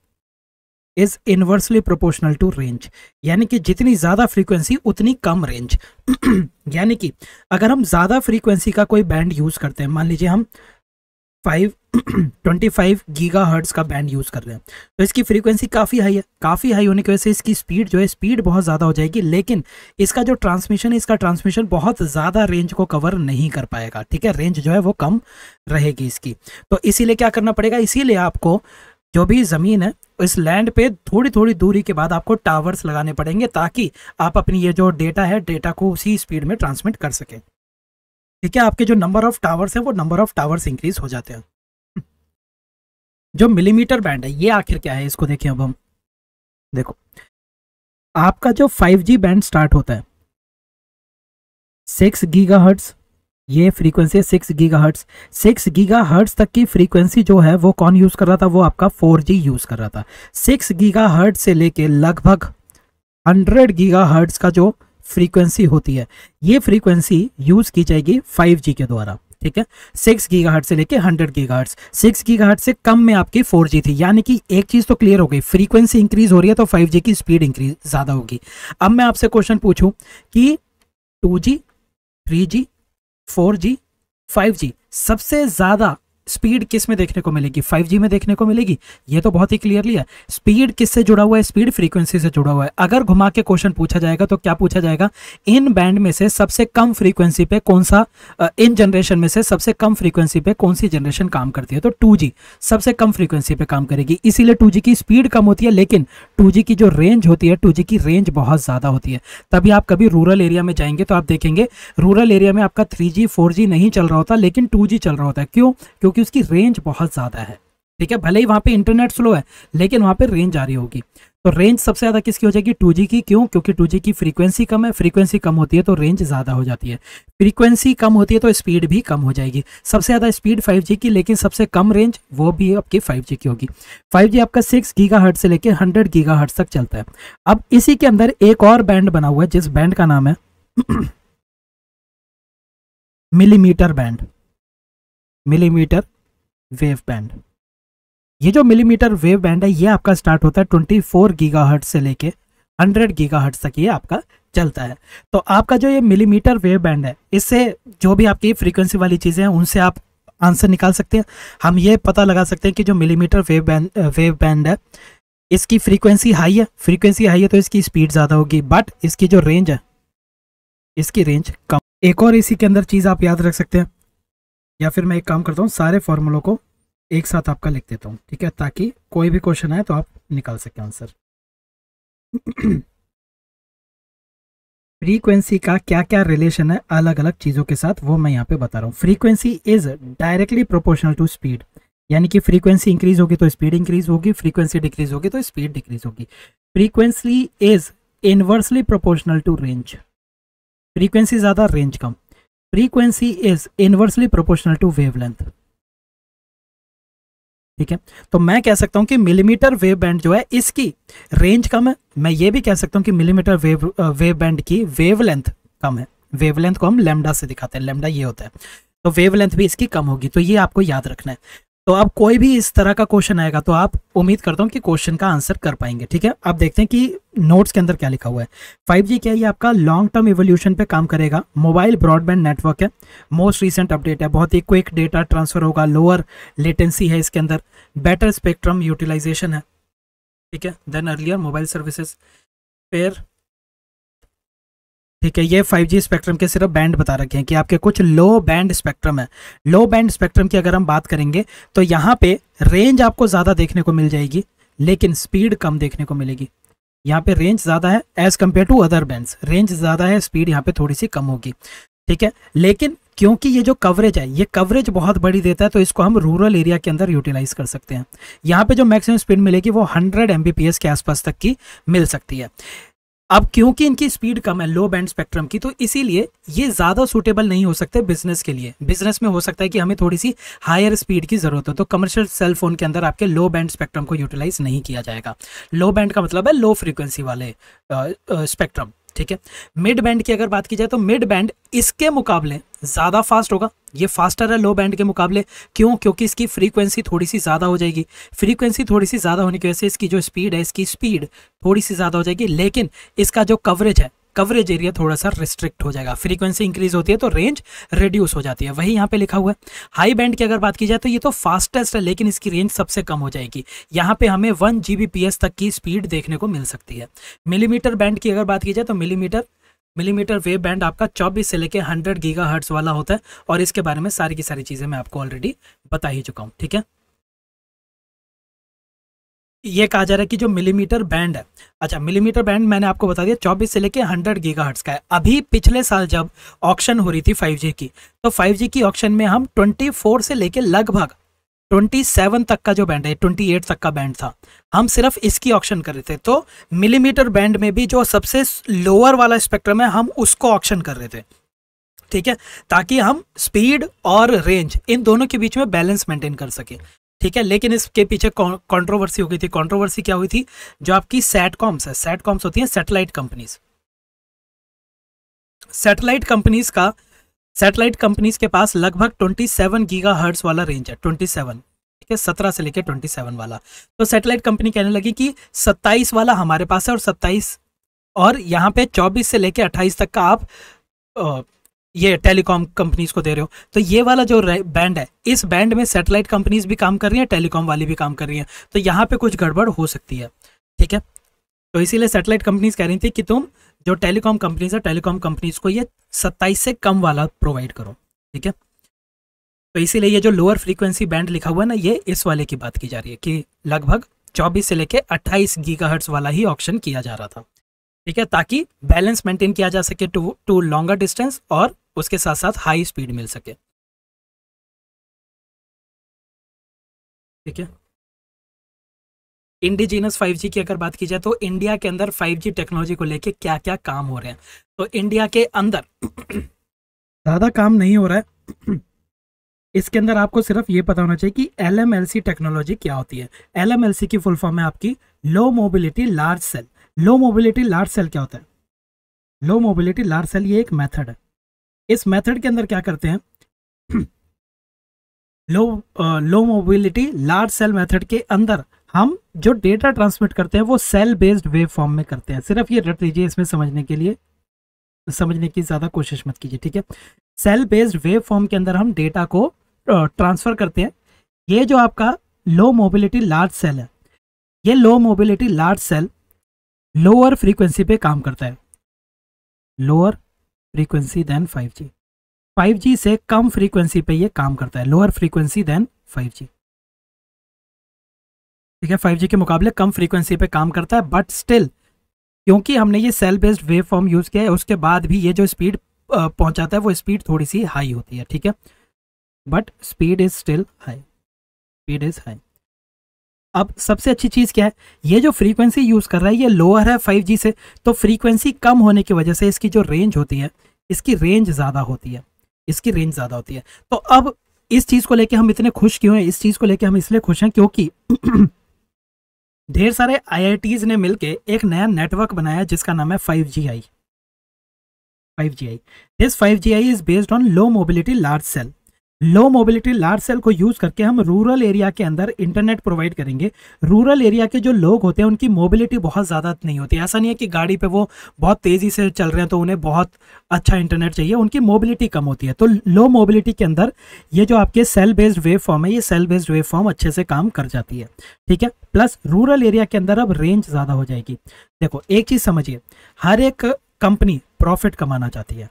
is inversely proportional to range यानी कि जितनी ज़्यादा फ्रीक्वेंसी उतनी कम रेंज यानी कि अगर हम ज़्यादा फ्रीक्वेंसी का कोई बैंड यूज़ करते हैं मान लीजिए हम five twenty five gigahertz का बैंड यूज़ कर रहे हैं तो इसकी फ्रीक्वेंसी काफ़ी हाई है काफ़ी हाई होने की वजह से इसकी स्पीड जो है स्पीड बहुत ज़्यादा हो जाएगी लेकिन इसका जो ट्रांसमिशन है इसका ट्रांसमिशन बहुत ज़्यादा रेंज को कवर नहीं कर पाएगा ठीक है रेंज जो है वो कम रहेगी इसकी तो इसीलिए क्या करना पड़ेगा इसीलिए आपको जो भी ज़मीन है इस लैंड पे थोड़ी थोड़ी दूरी के बाद आपको टावर्स लगाने पड़ेंगे ताकि आप अपनी ये जो डेटा है डेटा को उसी स्पीड में ट्रांसमिट कर सकें ठीक है आपके जो नंबर ऑफ टावर्स है वो नंबर ऑफ टावर्स इंक्रीज हो जाते हैं जो मिलीमीटर बैंड है ये आखिर क्या है इसको देखें अब हम देखो आपका जो 5G बैंड स्टार्ट होता है 6 गीगा हर्ट्स ये फ्रीक्वेंसी है six gigahertz six gigahertz तक की फ्रीक्वेंसी जो है वो कौन यूज़ कर रहा था वो आपका 4G यूज़ कर रहा था सिक्स गीगा हर्ट्स से लेके लगभग हंड्रेड गीगा हर्ट्स का जो फ्रीक्वेंसी होती है ये फ्रीक्वेंसी यूज की जाएगी फाइव के द्वारा ठीक है सिक्स गीगाहर्ट से लेके हंड्रेड गीगाहर्ट सिक्स गीगाहर्ट से कम में आपकी फोर जी थी यानी कि एक चीज तो क्लियर हो गई फ्रीक्वेंसी इंक्रीज हो रही है तो फाइव जी की स्पीड इंक्रीज ज्यादा होगी अब मैं आपसे क्वेश्चन पूछूं कि two G three G four G five G सबसे ज्यादा स्पीड किस में देखने को मिलेगी 5G में देखने को मिलेगी ये तो बहुत ही क्लियरली है स्पीड किस से जुड़ा हुआ है स्पीड फ्रीक्वेंसी से जुड़ा हुआ है अगर घुमा के क्वेश्चन पूछा जाएगा तो क्या पूछा जाएगा इन बैंड में से सबसे कम फ्रीक्वेंसी पे कौन सा इन जनरेशन में से सबसे कम फ्रीक्वेंसी पे कौन सी जनरेशन काम करती है तो टू सबसे कम फ्रीक्वेंसी पे काम करेगी इसीलिए टू की स्पीड कम होती है लेकिन टू की जो रेंज होती है टू की रेंज बहुत ज़्यादा होती है तभी आप कभी रूरल एरिया में जाएंगे तो आप देखेंगे रूरल एरिया में आपका थ्री जी नहीं चल रहा होता लेकिन टू चल रहा होता है क्यों क्योंकि क्योंकि उसकी रेंज बहुत ज़्यादा है ठीक है भले ही वहाँ पे इंटरनेट स्लो है लेकिन वहाँ पे रेंज आ रही होगी तो रेंज सबसे ज़्यादा किसकी हो जाएगी टू की क्यों क्योंकि टू की फ्रीक्वेंसी कम है फ्रीक्वेंसी कम होती है तो रेंज ज़्यादा हो जाती है फ्रीक्वेंसी कम होती है तो स्पीड भी कम हो जाएगी सबसे ज़्यादा स्पीड फाइव की लेकिन सबसे कम रेंज वो भी आपकी फाइव की होगी फाइव आपका सिक्स गीगा से लेकर हंड्रेड गीगा तक चलता है अब इसी के अंदर एक और बैंड बना हुआ है जिस बैंड का नाम है millimetre band millimetre wave band ये जो मिलीमीटर वेव बैंड है ये आपका स्टार्ट होता है ट्वेंटी फोर हट से लेके हंड्रेड हट तक ये आपका चलता है तो आपका जो ये मिलीमीटर वेव बैंड है इससे जो भी आपकी फ्रीक्वेंसी वाली चीज़ें हैं उनसे आप आंसर निकाल सकते हैं हम ये पता लगा सकते हैं कि जो millimetre wave band wave band है इसकी फ्रीक्वेंसी हाई है फ्रीक्वेंसी हाई है तो इसकी स्पीड ज़्यादा होगी बट इसकी जो रेंज है इसकी रेंज कम एक और इसी के अंदर चीज़ आप याद रख सकते हैं या फिर मैं एक काम करता हूँ सारे फॉर्मूलों को एक साथ आपका लिख देता हूँ ठीक है ताकि कोई भी क्वेश्चन आए तो आप निकाल सकें आंसर फ्रीक्वेंसी का क्या क्या रिलेशन है अलग अलग चीज़ों के साथ वो मैं यहाँ पे बता रहा हूँ frequency is directly proportional to speed यानी कि फ्रीक्वेंसी इंक्रीज होगी तो स्पीड इंक्रीज होगी फ्रीक्वेंसी डिक्रीज होगी तो स्पीड डिक्रीज होगी frequency is inversely proportional to range frequency ज़्यादा रेंज कम frequency is inversely proportional to wavelength ठीक है तो मैं कह सकता हूं कि मिलीमीटर वेव बैंड जो है इसकी रेंज कम है मैं ये भी कह सकता हूं कि मिलीमीटर वेव वेव बैंड की वेवलेंथ कम है वेवलेंथ को हम लेमडा से दिखाते हैं लेमडा ये होता है तो वेवलेंथ भी इसकी कम होगी तो ये आपको याद रखना है तो आप कोई भी इस तरह का क्वेश्चन आएगा तो आप उम्मीद करता हूँ कि क्वेश्चन का आंसर कर पाएंगे ठीक है आप देखते हैं कि नोट्स के अंदर क्या लिखा हुआ है 5G क्या है ये आपका लॉन्ग टर्म इवोल्यूशन पे काम करेगा मोबाइल ब्रॉडबैंड नेटवर्क है मोस्ट रिसेंट अपडेट है बहुत ही क्विक डेटा ट्रांसफर होगा लोअर लेटेंसी है इसके अंदर बेटर स्पेक्ट्रम यूटिलाइजेशन है ठीक है than earlier mobile services fair ठीक है ये 5G स्पेक्ट्रम के सिर्फ बैंड बता रखे हैं कि आपके कुछ लो बैंड स्पेक्ट्रम है लो बैंड स्पेक्ट्रम की अगर हम बात करेंगे तो यहाँ पे रेंज आपको ज़्यादा देखने को मिल जाएगी लेकिन स्पीड कम देखने को मिलेगी यहाँ पे रेंज ज़्यादा है as compared to other bands range ज़्यादा है स्पीड यहाँ पे थोड़ी सी कम होगी ठीक है लेकिन क्योंकि ये जो कवरेज है ये कवरेज बहुत बड़ी देता है तो इसको हम रूरल एरिया के अंदर यूटिलाइज कर सकते हैं यहाँ पे जो मैक्सिमम स्पीड मिलेगी वो 100 एम के आसपास तक की मिल सकती है अब क्योंकि इनकी स्पीड कम है लो बैंड स्पेक्ट्रम की तो इसीलिए ये ज़्यादा सूटेबल नहीं हो सकते बिजनेस के लिए बिजनेस में हो सकता है कि हमें थोड़ी सी हायर स्पीड की ज़रूरत हो तो कमर्शियल सेल फोन के अंदर आपके लो बैंड स्पेक्ट्रम को यूटिलाइज नहीं किया जाएगा लो बैंड का मतलब है लो फ्रिक्वेंसी वाले स्पेक्ट्रम ठीक है मिड बैंड की अगर बात की जाए तो मिड बैंड इसके मुकाबले ज़्यादा फास्ट होगा ये फास्टर है लो बैंड के मुकाबले क्यों क्योंकि इसकी फ्रीक्वेंसी थोड़ी सी ज़्यादा हो जाएगी फ्रीक्वेंसी थोड़ी सी ज़्यादा होने की वजह से इसकी जो स्पीड है इसकी स्पीड थोड़ी सी ज़्यादा हो जाएगी लेकिन इसका जो कवरेज है कवरेज एरिया थोड़ा सा रिस्ट्रिक्ट हो जाएगा फ्रीक्वेंसी इंक्रीज होती है तो रेंज रिड्यूस हो जाती है वही यहाँ पे लिखा हुआ है हाई बैंड की अगर बात की जाए तो ये तो फास्टेस्ट है लेकिन इसकी रेंज सबसे कम हो जाएगी यहाँ पे हमें वन जी तक की स्पीड देखने को मिल सकती है मिलीमीटर बैंड की अगर बात की जाए तो मिलीमीटर मिलीमीटर वेव बैंड आपका 24 से लेकर 100 गीगा वाला होता है और इसके बारे में सारी की सारी चीज़ें मैं आपको ऑलरेडी बता ही चुका हूँ ठीक है ये कहा जा रहा है कि जो मिलीमीटर बैंड है अच्छा मिलीमीटर बैंड मैंने आपको बता दिया 24 से लेके 100 गीगाहर्ट्ज का है अभी पिछले साल जब ऑक्शन हो रही थी 5G की तो 5G की ऑक्शन में हम 24 से लेके लगभग 27 तक का जो बैंड है 28 तक का बैंड था हम सिर्फ इसकी ऑक्शन कर रहे थे तो मिलीमीटर बैंड में भी जो सबसे लोअर वाला स्पेक्ट्रम है हम उसको ऑक्शन कर रहे थे ठीक है ताकि हम स्पीड और रेंज इन दोनों के बीच में बैलेंस मेंटेन कर सकें ठीक है लेकिन इसके पीछे कंट्रोवर्सी हो गई थी कंट्रोवर्सी क्या हुई थी जो आपकी सेट है सेट होती हैं सैटेलाइट कंपनीज सैटेलाइट कंपनीज का सैटेलाइट कंपनीज के पास लगभग 27 गीगा हर्ट्स वाला रेंज है 27 ठीक है 17 से लेकर 27 वाला तो सैटेलाइट कंपनी कहने लगी कि 27 वाला हमारे पास है और 27 और यहाँ पे 24 से लेकर 28 तक का आप ये टेलीकॉम कंपनीज को दे रहे हो तो ये वाला जो बैंड है इस बैंड में सैटेलाइट कंपनीज भी काम कर रही हैं टेलीकॉम वाली भी काम कर रही हैं तो यहाँ पे कुछ गड़बड़ हो सकती है ठीक है तो इसीलिए सैटेलाइट कंपनीज कह रही थी कि तुम जो टेलीकॉम कंपनीज है टेलीकॉम कंपनीज को ये सत्ताईस से कम वाला प्रोवाइड करो ठीक है तो इसीलिए ये जो लोअर फ्रीक्वेंसी बैंड लिखा हुआ है ना ये इस वाले की बात की जा रही है कि लगभग चौबीस से लेके अट्ठाईस गीगाहर्ट्ज वाला ही ऑप्शन किया जा रहा था ठीक है ताकि बैलेंस मेंटेन किया जा सके टू टू लॉन्गर डिस्टेंस और उसके साथ साथ हाई स्पीड मिल सके ठीक है इंडिजीनस 5G की अगर बात की जाए तो इंडिया के अंदर 5G टेक्नोलॉजी को लेके क्या क्या काम हो रहे हैं तो इंडिया के अंदर ज़्यादा काम नहीं हो रहा है इसके अंदर आपको सिर्फ ये पता होना चाहिए कि एल टेक्नोलॉजी क्या होती है एल की फुल फॉर्म है आपकी low mobility large cell low mobility large cell क्या होता है लो मोबिलिटी लार्ज सेल ये एक मेथड है इस मेथड के अंदर क्या करते हैं low low mobility large cell method के अंदर हम जो डेटा ट्रांसमिट करते हैं वो सेल बेस्ड वेव फॉर्म में करते हैं सिर्फ ये रट लीजिए इसमें समझने के लिए समझने की ज़्यादा कोशिश मत कीजिए ठीक है सेल बेस्ड वेव फॉर्म के अंदर हम डेटा को ट्रांसफ़र uh, करते हैं ये जो आपका लो मोबिलिटी लार्ज सेल है ये low mobility large cell lower frequency पे काम करता है lower frequency then 5G 5G से कम फ्रीक्वेंसी पे ये काम करता है लोअर फ्रीक्वेंसी देन 5G ठीक है 5G के मुकाबले कम फ्रीक्वेंसी पे काम करता है बट स्टिल क्योंकि हमने ये cell based waveform use किया है उसके बाद भी ये जो स्पीड पहुंचाता है वो स्पीड थोड़ी सी हाई होती है ठीक है but speed is still high speed is high अब सबसे अच्छी चीज़ क्या है ये जो फ्रीक्वेंसी यूज़ कर रहा है ये लोअर है 5G से तो फ्रीक्वेंसी कम होने की वजह से इसकी जो रेंज होती है इसकी रेंज ज़्यादा होती है इसकी रेंज ज़्यादा होती है तो अब इस चीज़ को लेकर हम इतने खुश क्यों हैं इस चीज़ को लेकर हम इसलिए खुश हैं क्योंकि ढेर सारे आई ने मिल एक नया नेटवर्क बनाया जिसका नाम है five G I five G I this five G I is based on low mobility large cell low mobility large cell को यूज करके हम रूरल एरिया के अंदर इंटरनेट प्रोवाइड करेंगे रूरल एरिया के जो लोग होते हैं उनकी मोबिलिटी बहुत ज़्यादा नहीं होती ऐसा नहीं है कि गाड़ी पे वो बहुत तेज़ी से चल रहे हैं तो उन्हें बहुत अच्छा इंटरनेट चाहिए उनकी मोबिलिटी कम होती है तो लो मोबिलिटी के अंदर ये जो आपके सेल बेस्ड वेव फॉर्म है ये सेल बेस्ड वेव फॉर्म अच्छे से काम कर जाती है ठीक है प्लस रूरल एरिया के अंदर अब रेंज ज़्यादा हो जाएगी देखो एक चीज़ समझिए हर एक कंपनी प्रॉफिट कमाना चाहती है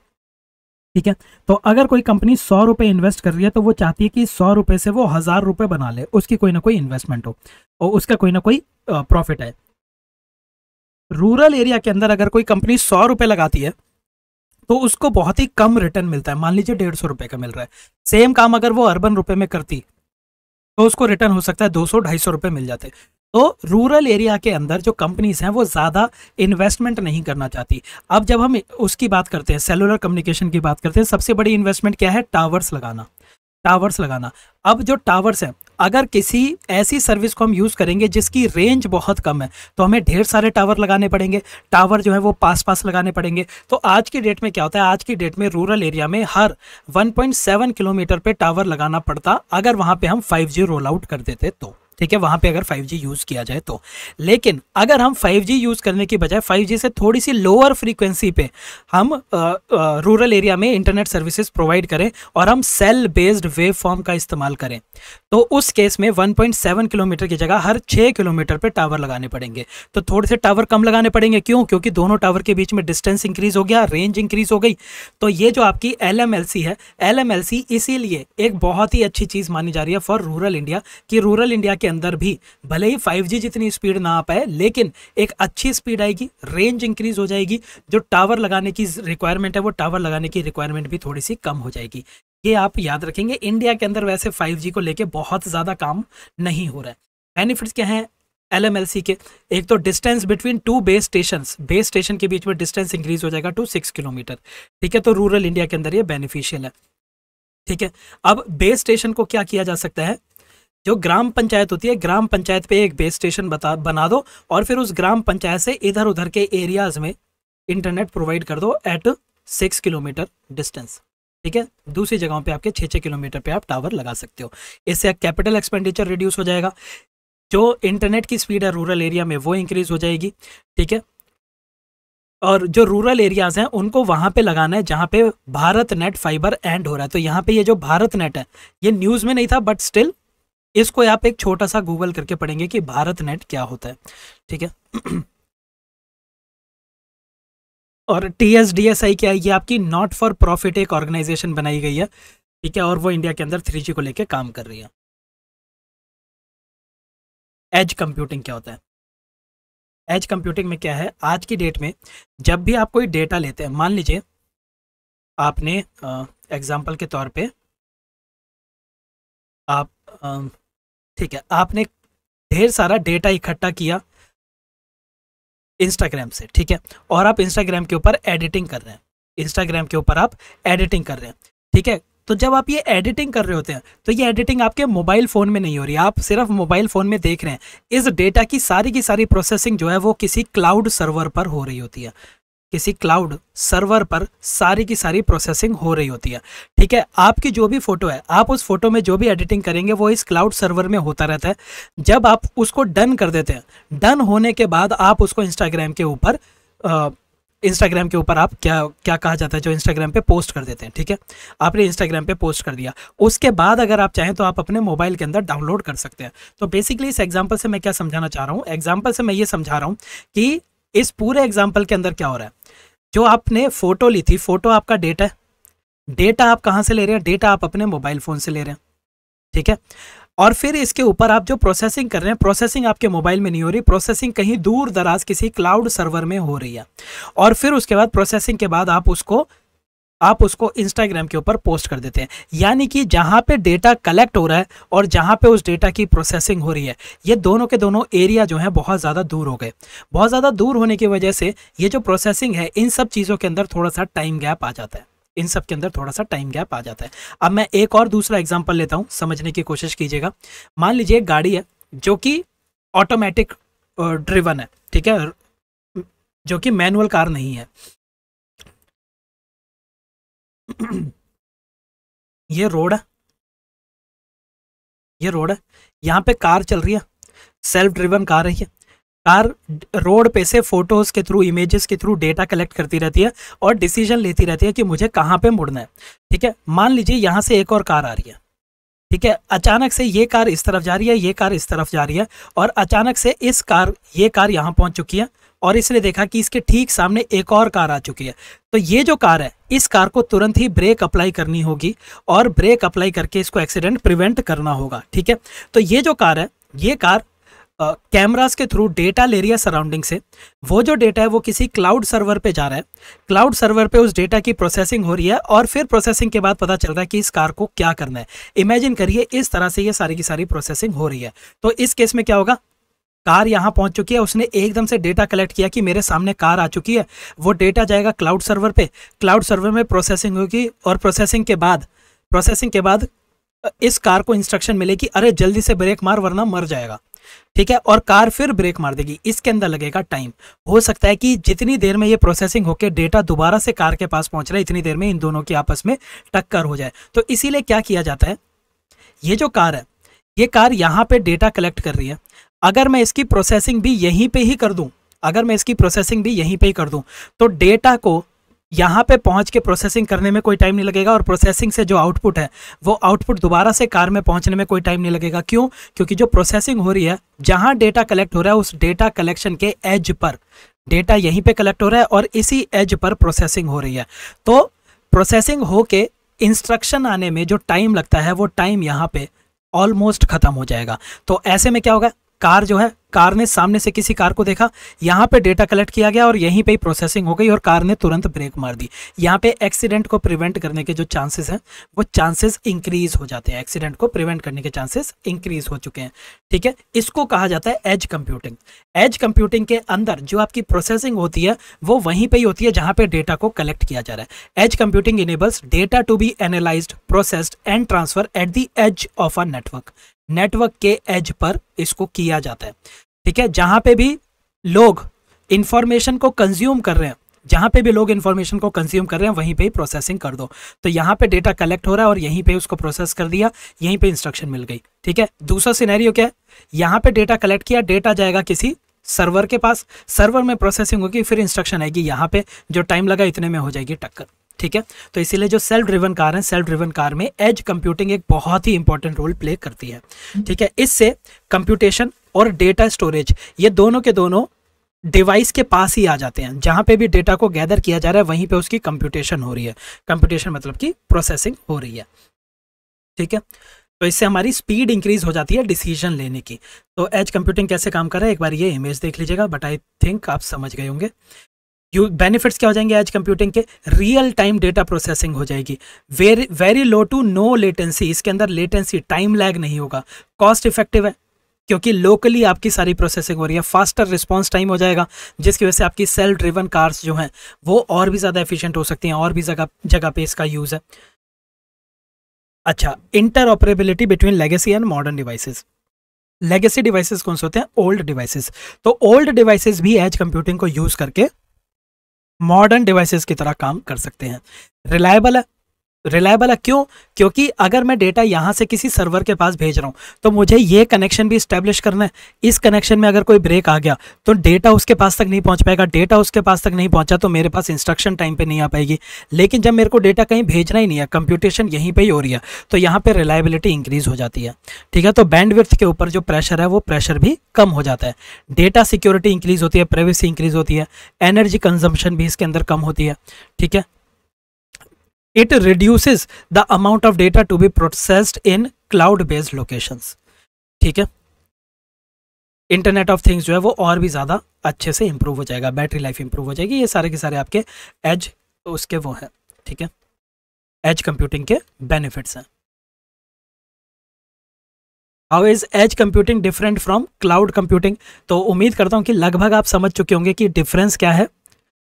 ठीक है तो अगर कोई कंपनी सौ रुपए इन्वेस्ट कर रही है तो वो चाहती है कि सौ रुपए से वो हज़ार रुपए बना ले उसकी कोई ना कोई इन्वेस्टमेंट हो और उसका कोई ना कोई प्रॉफिट है रूरल एरिया के अंदर अगर कोई कंपनी सौ रुपए लगाती है तो उसको बहुत ही कम रिटर्न मिलता है मान लीजिए डेढ़ सौ रुपए का मिल रहा है सेम काम अगर वो अर्बन रुपए में करती तो उसको रिटर्न हो सकता है दो सौ ढाई सौ रुपए मिल जाते तो रूरल एरिया के अंदर जो कंपनीज हैं वो ज़्यादा इन्वेस्टमेंट नहीं करना चाहती अब जब हम उसकी बात करते हैं सेलुलर कम्युनिकेशन की बात करते हैं सबसे बड़ी इन्वेस्टमेंट क्या है टावर्स लगाना टावर्स लगाना अब जो टावर्स हैं अगर किसी ऐसी सर्विस को हम यूज़ करेंगे जिसकी रेंज बहुत कम है तो हमें ढेर सारे टावर लगाने पड़ेंगे टावर जो है वो पास पास लगाने पड़ेंगे तो आज की डेट में क्या होता है आज की डेट में रूरल एरिया में हर 1.7 किलोमीटर पे टावर लगाना पड़ता अगर वहाँ पे हम 5G रोल आउट कर देते तो ठीक है वहाँ पे अगर 5G यूज़ किया जाए तो लेकिन अगर हम 5G यूज़ करने की बजाय 5G से थोड़ी सी लोअर फ्रीक्वेंसी पे हम रूरल एरिया में इंटरनेट सर्विसेज प्रोवाइड करें और हम सेल बेस्ड वेव फॉर्म का इस्तेमाल करें तो उस केस में 1.7 किलोमीटर की जगह हर 6 किलोमीटर पर टावर लगाने पड़ेंगे तो थोड़े से टावर कम लगाने पड़ेंगे क्यों क्योंकि दोनों टावर के बीच में डिस्टेंस इंक्रीज हो गया रेंज इंक्रीज हो गई तो ये जो आपकी एल है एल इसीलिए एक बहुत ही अच्छी चीज़ मानी जा रही है फॉर रूरल इंडिया कि रूरल इंडिया के के अंदर भी भले ही फाइव जितनी स्पीड ना आ पाए लेकिन एक अच्छी स्पीड आएगी रेंज इंक्रीज हो जाएगी जो टावर लगाने की रिक्वायरमेंट है वो टावर लगाने की रिक्वायरमेंट भी थोड़ी सी कम हो जाएगी ये आप याद रखेंगे इंडिया के अंदर वैसे 5G को लेके बहुत ज़्यादा काम नहीं हो रहा है बेनिफिट्स क्या हैं एल के एक तो distance between two base station base station के बीच में डिस्टेंस इंक्रीज हो जाएगा टू सिक्स किलोमीटर ठीक है तो रूरल इंडिया के अंदर ये बेनिफिशियल है ठीक है अब बेस स्टेशन को क्या किया जा सकता है जो ग्राम पंचायत होती है ग्राम पंचायत पे एक बेस स्टेशन बता बना दो और फिर उस ग्राम पंचायत से इधर उधर के एरियाज में इंटरनेट प्रोवाइड कर दो एट सिक्स किलोमीटर डिस्टेंस ठीक है दूसरी जगहों पे आपके छः छः किलोमीटर पे आप टावर लगा सकते हो इससे कैपिटल एक्सपेंडिचर रिड्यूस हो जाएगा जो इंटरनेट की स्पीड है रूरल एरिया में वो इंक्रीज हो जाएगी ठीक है और जो रूरल एरियाज हैं उनको वहाँ पे लगाना है जहाँ पे भारत नेट फाइबर एंड हो रहा है तो यहाँ पे ये जो भारत नेट है ये न्यूज़ में नहीं था बट स्टिल इसको आप एक छोटा सा गूगल करके पढ़ेंगे कि भारत नेट क्या होता है ठीक है और T S D S I क्या है ये आपकी नॉट फॉर प्रॉफिट एक ऑर्गेनाइजेशन बनाई गई है ठीक है और वो इंडिया के अंदर थ्री जी को लेकर काम कर रही है एज कंप्यूटिंग क्या होता है एज कंप्यूटिंग में क्या है आज की डेट में जब भी आप कोई डेटा लेते हैं मान लीजिए आपने एग्जाम्पल के तौर पे आप ठीक है आपने ढेर सारा डेटा इकट्ठा किया इंस्टाग्राम से ठीक है और आप इंस्टाग्राम के ऊपर एडिटिंग कर रहे हैं इंस्टाग्राम के ऊपर आप एडिटिंग कर रहे हैं ठीक है तो जब आप ये एडिटिंग कर रहे होते हैं तो ये एडिटिंग आपके मोबाइल फ़ोन में नहीं हो रही आप सिर्फ मोबाइल फ़ोन में देख रहे हैं इस डेटा की सारी की सारी प्रोसेसिंग जो है वो किसी क्लाउड सर्वर पर हो रही होती है किसी क्लाउड सर्वर पर सारी की सारी प्रोसेसिंग हो रही होती है ठीक है आपकी जो भी फोटो है आप उस फोटो में जो भी एडिटिंग करेंगे वो इस क्लाउड सर्वर में होता रहता है जब आप उसको डन कर देते हैं डन होने के बाद आप उसको इंस्टाग्राम के ऊपर इंस्टाग्राम के ऊपर आप क्या क्या कहा जाता है जो इंस्टाग्राम पे पोस्ट कर देते हैं ठीक है आपने इंस्टाग्राम पे पोस्ट कर दिया उसके बाद अगर आप चाहें तो आप अपने मोबाइल के अंदर डाउनलोड कर सकते हैं तो बेसिकली इस एग्जाम्पल से मैं क्या समझाना चाह रहा हूँ एग्जाम्पल से मैं ये समझा रहा हूँ कि इस पूरे एग्जाम्पल के अंदर क्या हो रहा है जो आपने फ़ोटो ली थी फ़ोटो आपका डेटा है डेटा आप कहाँ से ले रहे हैं डेटा आप अपने मोबाइल फ़ोन से ले रहे हैं ठीक है और फिर इसके ऊपर आप जो प्रोसेसिंग कर रहे हैं प्रोसेसिंग आपके मोबाइल में नहीं हो रही प्रोसेसिंग कहीं दूर दराज किसी क्लाउड सर्वर में हो रही है और फिर उसके बाद प्रोसेसिंग के बाद आप उसको आप उसको इंस्टाग्राम के ऊपर पोस्ट कर देते हैं यानी कि जहाँ पे डेटा कलेक्ट हो रहा है और जहाँ पे उस डेटा की प्रोसेसिंग हो रही है ये दोनों के दोनों एरिया जो है बहुत ज़्यादा दूर हो गए बहुत ज़्यादा दूर होने की वजह से ये जो प्रोसेसिंग है इन सब चीज़ों के अंदर थोड़ा सा टाइम गैप आ जाता है इन सब के अंदर थोड़ा सा टाइम गैप आ जाता है अब मैं एक और दूसरा एग्जाम्पल लेता हूँ समझने की कोशिश कीजिएगा मान लीजिए एक गाड़ी है जो कि ऑटोमेटिक ड्रिवन है ठीक है जो कि मैनुअल कार नहीं है ये रोड है ये रोड है यहाँ पे कार चल रही है सेल्फ ड्रिवन कार रही है कार रोड पे से फोटोज के थ्रू इमेजेस के थ्रू डेटा कलेक्ट करती रहती है और डिसीजन लेती रहती है कि मुझे कहाँ पे मुड़ना है ठीक है मान लीजिए यहाँ से एक और कार आ रही है ठीक है अचानक से ये कार इस तरफ जा रही है ये कार इस तरफ जा रही है और अचानक से इस कार ये कार यहाँ पहुँच चुकी है और इसने देखा कि इसके ठीक सामने एक और कार आ चुकी है तो ये जो कार है इस कार को तुरंत ही ब्रेक अप्लाई करनी होगी और ब्रेक अप्लाई करके इसको एक्सीडेंट प्रिवेंट करना होगा ठीक है तो ये जो कार है ये कार कैमरास के थ्रू डेटा ले रही है सराउंडिंग से वो जो डेटा है वो किसी क्लाउड सर्वर पे जा रहा है क्लाउड सर्वर पे उस डेटा की प्रोसेसिंग हो रही है और फिर प्रोसेसिंग के बाद पता चल रहा है कि इस कार को क्या करना है इमेजिन करिए इस तरह से ये सारी की सारी प्रोसेसिंग हो रही है तो इस केस में क्या होगा कार यहाँ पहुंच चुकी है उसने एकदम से डेटा कलेक्ट किया कि मेरे सामने कार आ चुकी है वो डेटा जाएगा क्लाउड सर्वर पे क्लाउड सर्वर में प्रोसेसिंग होगी और प्रोसेसिंग के बाद प्रोसेसिंग के बाद इस कार को इंस्ट्रक्शन मिलेगी अरे जल्दी से ब्रेक मार वरना मर जाएगा ठीक है और कार फिर ब्रेक मार देगी इसके अंदर लगेगा टाइम हो सकता है कि जितनी देर में ये प्रोसेसिंग होकर डेटा दोबारा से कार के पास पहुंच रहा है इतनी देर में इन दोनों की आपस में टक्कर हो जाए तो इसीलिए क्या किया जाता है ये जो कार है ये कार यहाँ पे डेटा कलेक्ट कर रही है अगर मैं इसकी प्रोसेसिंग भी यहीं पे ही कर दूं अगर मैं इसकी प्रोसेसिंग भी यहीं पे ही कर दूं तो डेटा को यहाँ पे पहुँच के प्रोसेसिंग करने में कोई टाइम नहीं लगेगा और प्रोसेसिंग से जो आउटपुट है वो आउटपुट दोबारा से कार में पहुँचने में कोई टाइम नहीं लगेगा क्यों क्योंकि जो प्रोसेसिंग हो रही है जहाँ डेटा कलेक्ट हो रहा है उस डेटा कलेक्शन के एज पर डेटा यहीं पे कलेक्ट हो रहा है और इसी एज पर प्रोसेसिंग हो रही है तो प्रोसेसिंग हो के इंस्ट्रक्शन आने में जो टाइम लगता है वो टाइम यहाँ पे ऑलमोस्ट ख़त्म हो जाएगा तो ऐसे में क्या होगा कार जो है कार ने सामने से किसी कार को देखा यहाँ पे डेटा कलेक्ट किया गया और यहीं पे ही प्रोसेसिंग हो गई और कार ने तुरंत ब्रेक मार दी यहाँ पे एक्सीडेंट को प्रिवेंट करने के जो चांसेस हैं वो चांसेस इंक्रीज हो जाते हैं एक्सीडेंट को प्रिवेंट करने के चांसेस इंक्रीज हो चुके हैं ठीक है इसको कहा जाता है एज कंप्यूटिंग एज कंप्यूटिंग के अंदर जो आपकी प्रोसेसिंग होती है वो वहीं पर ही होती है जहाँ पे डेटा को कलेक्ट किया जा रहा है edge computing enables data to be analyse processed and transfer at the edge of a network network के एज पर इसको किया जाता है ठीक है जहां पे भी लोग इंफॉर्मेशन को कंज्यूम कर रहे हैं जहां पे भी लोग इंफॉर्मेशन को कंज्यूम कर रहे हैं वहीं पे ही प्रोसेसिंग कर दो तो यहां पे डेटा कलेक्ट हो रहा है और यहीं पे उसको प्रोसेस कर दिया यहीं पे इंस्ट्रक्शन मिल गई ठीक है दूसरा सिनेरियो क्या है यहां पे डेटा कलेक्ट किया डेटा जाएगा किसी सर्वर के पास सर्वर में प्रोसेसिंग होगी फिर इंस्ट्रक्शन आएगी यहां पर जो टाइम लगा इतने में हो जाएगी टक्कर ठीक है तो इसीलिए जो सेल्फ ड्रिवन कार है सेल्फ ड्रिवन कार में एज कंप्यूटिंग एक बहुत ही इंपॉर्टेंट रोल प्ले करती है ठीक है इससे कंप्यूटेशन और डेटा स्टोरेज ये दोनों के दोनों डिवाइस के पास ही आ जाते हैं जहां पे भी डेटा को गैदर किया जा रहा है वहीं पे उसकी कंप्यूटेशन हो रही है कंप्यूटेशन मतलब कि प्रोसेसिंग हो रही है ठीक है तो इससे हमारी स्पीड इंक्रीज हो जाती है डिसीजन लेने की तो एज कंप्यूटिंग कैसे काम कर रहा है एक बार ये इमेज देख लीजिएगा बट आई थिंक आप समझ गए होंगे यू बेनिफिट्स क्या हो जाएंगे एज कंप्यूटिंग के रियल टाइम डेटा प्रोसेसिंग हो जाएगी very very low to no latency इसके अंदर लेटेंसी टाइम लैग नहीं होगा कॉस्ट इफेक्टिव है क्योंकि लोकली आपकी सारी प्रोसेसिंग हो रही है फास्टर रिस्पांस टाइम हो जाएगा जिसकी वजह से आपकी सेल्फ ड्रिवन कार्स जो हैं वो और भी ज़्यादा एफिशिएंट हो सकती हैं और भी जगह जगह पे इसका यूज़ है अच्छा interoperability between legacy and modern devices legacy devices कौन से होते हैं ओल्ड डिवाइसेज तो ओल्ड डिवाइसेज भी एज कंप्यूटिंग को यूज़ करके मॉडर्न डिवाइसेस की तरह काम कर सकते हैं रिलायबल है रिलायबल है क्यों क्योंकि अगर मैं डेटा यहाँ से किसी सर्वर के पास भेज रहा हूँ तो मुझे ये कनेक्शन भी इस्टेब्लिश करना है इस कनेक्शन में अगर कोई ब्रेक आ गया तो डेटा उसके पास तक नहीं पहुँच पाएगा डेटा उसके पास तक नहीं पहुँचा तो मेरे पास इंस्ट्रक्शन टाइम पर नहीं आ पाएगी लेकिन जब मेरे को डेटा कहीं भेजना ही नहीं है कंप्यूटेशन यहीं पर ही हो रही है तो यहाँ पर रिलायबिलिटी इंक्रीज़ हो जाती है ठीक है तो बैंडविथ के ऊपर जो प्रेशर है वो प्रेशर भी कम हो जाता है डेटा सिक्योरिटी इंक्रीज़ होती है प्राइवेसी इंक्रीज़ होती है एनर्जी कंजम्पन भी इसके अंदर कम होती है ठीक है it reduces the amount of data to be processed in cloud based locations ठीक है इंटरनेट ऑफ थिंग्स जो है वो और भी ज़्यादा अच्छे से इम्प्रूव हो जाएगा बैटरी लाइफ इंप्रूव हो जाएगी ये सारे के सारे आपके एज उसके वो हैं ठीक है एज कंप्यूटिंग के बेनिफिट्स हैं how is edge computing different from cloud computing तो उम्मीद करता हूँ कि लगभग आप समझ चुके होंगे कि डिफरेंस क्या है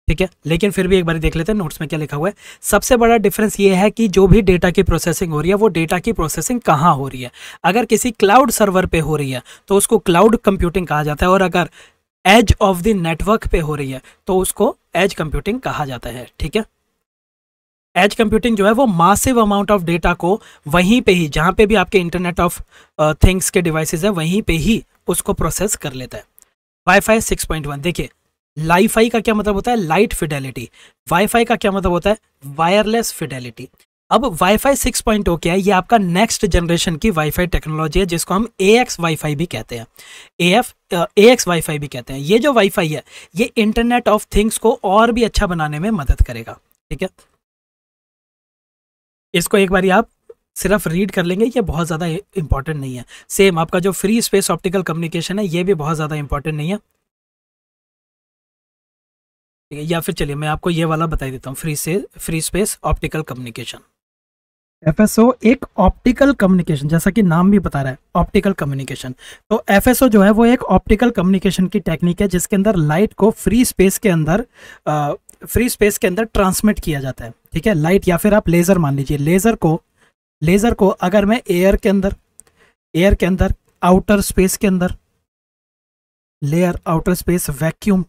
ठीक है लेकिन फिर भी एक बार देख लेते हैं नोट्स में क्या लिखा हुआ है सबसे बड़ा डिफरेंस ये है कि जो भी डेटा की प्रोसेसिंग हो रही है वो डेटा की प्रोसेसिंग कहाँ हो रही है अगर किसी क्लाउड सर्वर पे हो रही है तो उसको क्लाउड कंप्यूटिंग कहा जाता है और अगर एज ऑफ द नेटवर्क पे हो रही है तो उसको एज कंप्यूटिंग कहा जाता है ठीक है एज कंप्यूटिंग जो है वो मासिव अमाउंट ऑफ डेटा को वहीं पे ही जहाँ पे भी आपके इंटरनेट ऑफ थिंग्स के डिवाइसेज है वहीं पे ही उसको प्रोसेस कर लेता है वाईफाई 6.1 देखिए लाईफाई का क्या मतलब होता है लाइट फिडेलिटी वाईफाई का क्या मतलब होता है वायरलेस फिडेलिटी अब वाईफाई 6.0 क्या है ये आपका नेक्स्ट जनरेशन की वाईफाई टेक्नोलॉजी है जिसको हम ए एक्स वाईफाई भी कहते हैं A F A X WiFi भी कहते हैं ये जो वाईफाई है ये इंटरनेट ऑफ थिंग्स को और भी अच्छा बनाने में मदद करेगा ठीक है इसको एक बार आप सिर्फ रीड कर लेंगे ये बहुत ज़्यादा इंपॉर्टेंट नहीं है सेम आपका जो फ्री स्पेस ऑप्टिकल कम्युनिकेशन है ये भी बहुत ज़्यादा इंपॉर्टेंट नहीं है ठीक है या फिर चलिए मैं आपको ये वाला बताई देता हूँ फ्री से free space optical communication F एक ऑप्टिकल कम्युनिकेशन जैसा कि नाम भी बता रहा है ऑप्टिकल कम्युनिकेशन तो एफ जो है वो एक ऑप्टिकल कम्युनिकेशन की टेक्निक है जिसके अंदर लाइट को फ्री स्पेस के अंदर आ, फ्री स्पेस के अंदर ट्रांसमिट किया जाता है ठीक है लाइट या फिर आप लेज़र मान लीजिए लेज़र को लेज़र को अगर मैं एयर के अंदर एयर के अंदर आउटर स्पेस के अंदर लेयर आउटर स्पेस वैक्यूम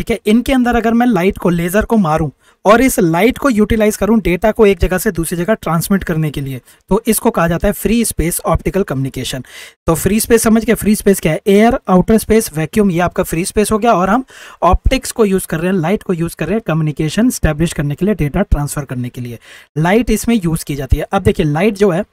ठीक है इनके अंदर अगर मैं लाइट को लेज़र को मारूं और इस लाइट को यूटिलाइज करूं डेटा को एक जगह से दूसरी जगह ट्रांसमिट करने के लिए तो इसको कहा जाता है फ्री स्पेस ऑप्टिकल कम्युनिकेशन तो फ्री स्पेस समझ के फ्री स्पेस क्या है एयर आउटर स्पेस वैक्यूम ये आपका फ्री स्पेस हो गया और हम ऑप्टिक्स को यूज़ कर रहे हैं लाइट को यूज़ कर रहे हैं कम्युनिकेशन स्टैब्लिश करने के लिए डेटा ट्रांसफर करने के लिए लाइट इसमें यूज़ की जाती है अब देखिए लाइट जो है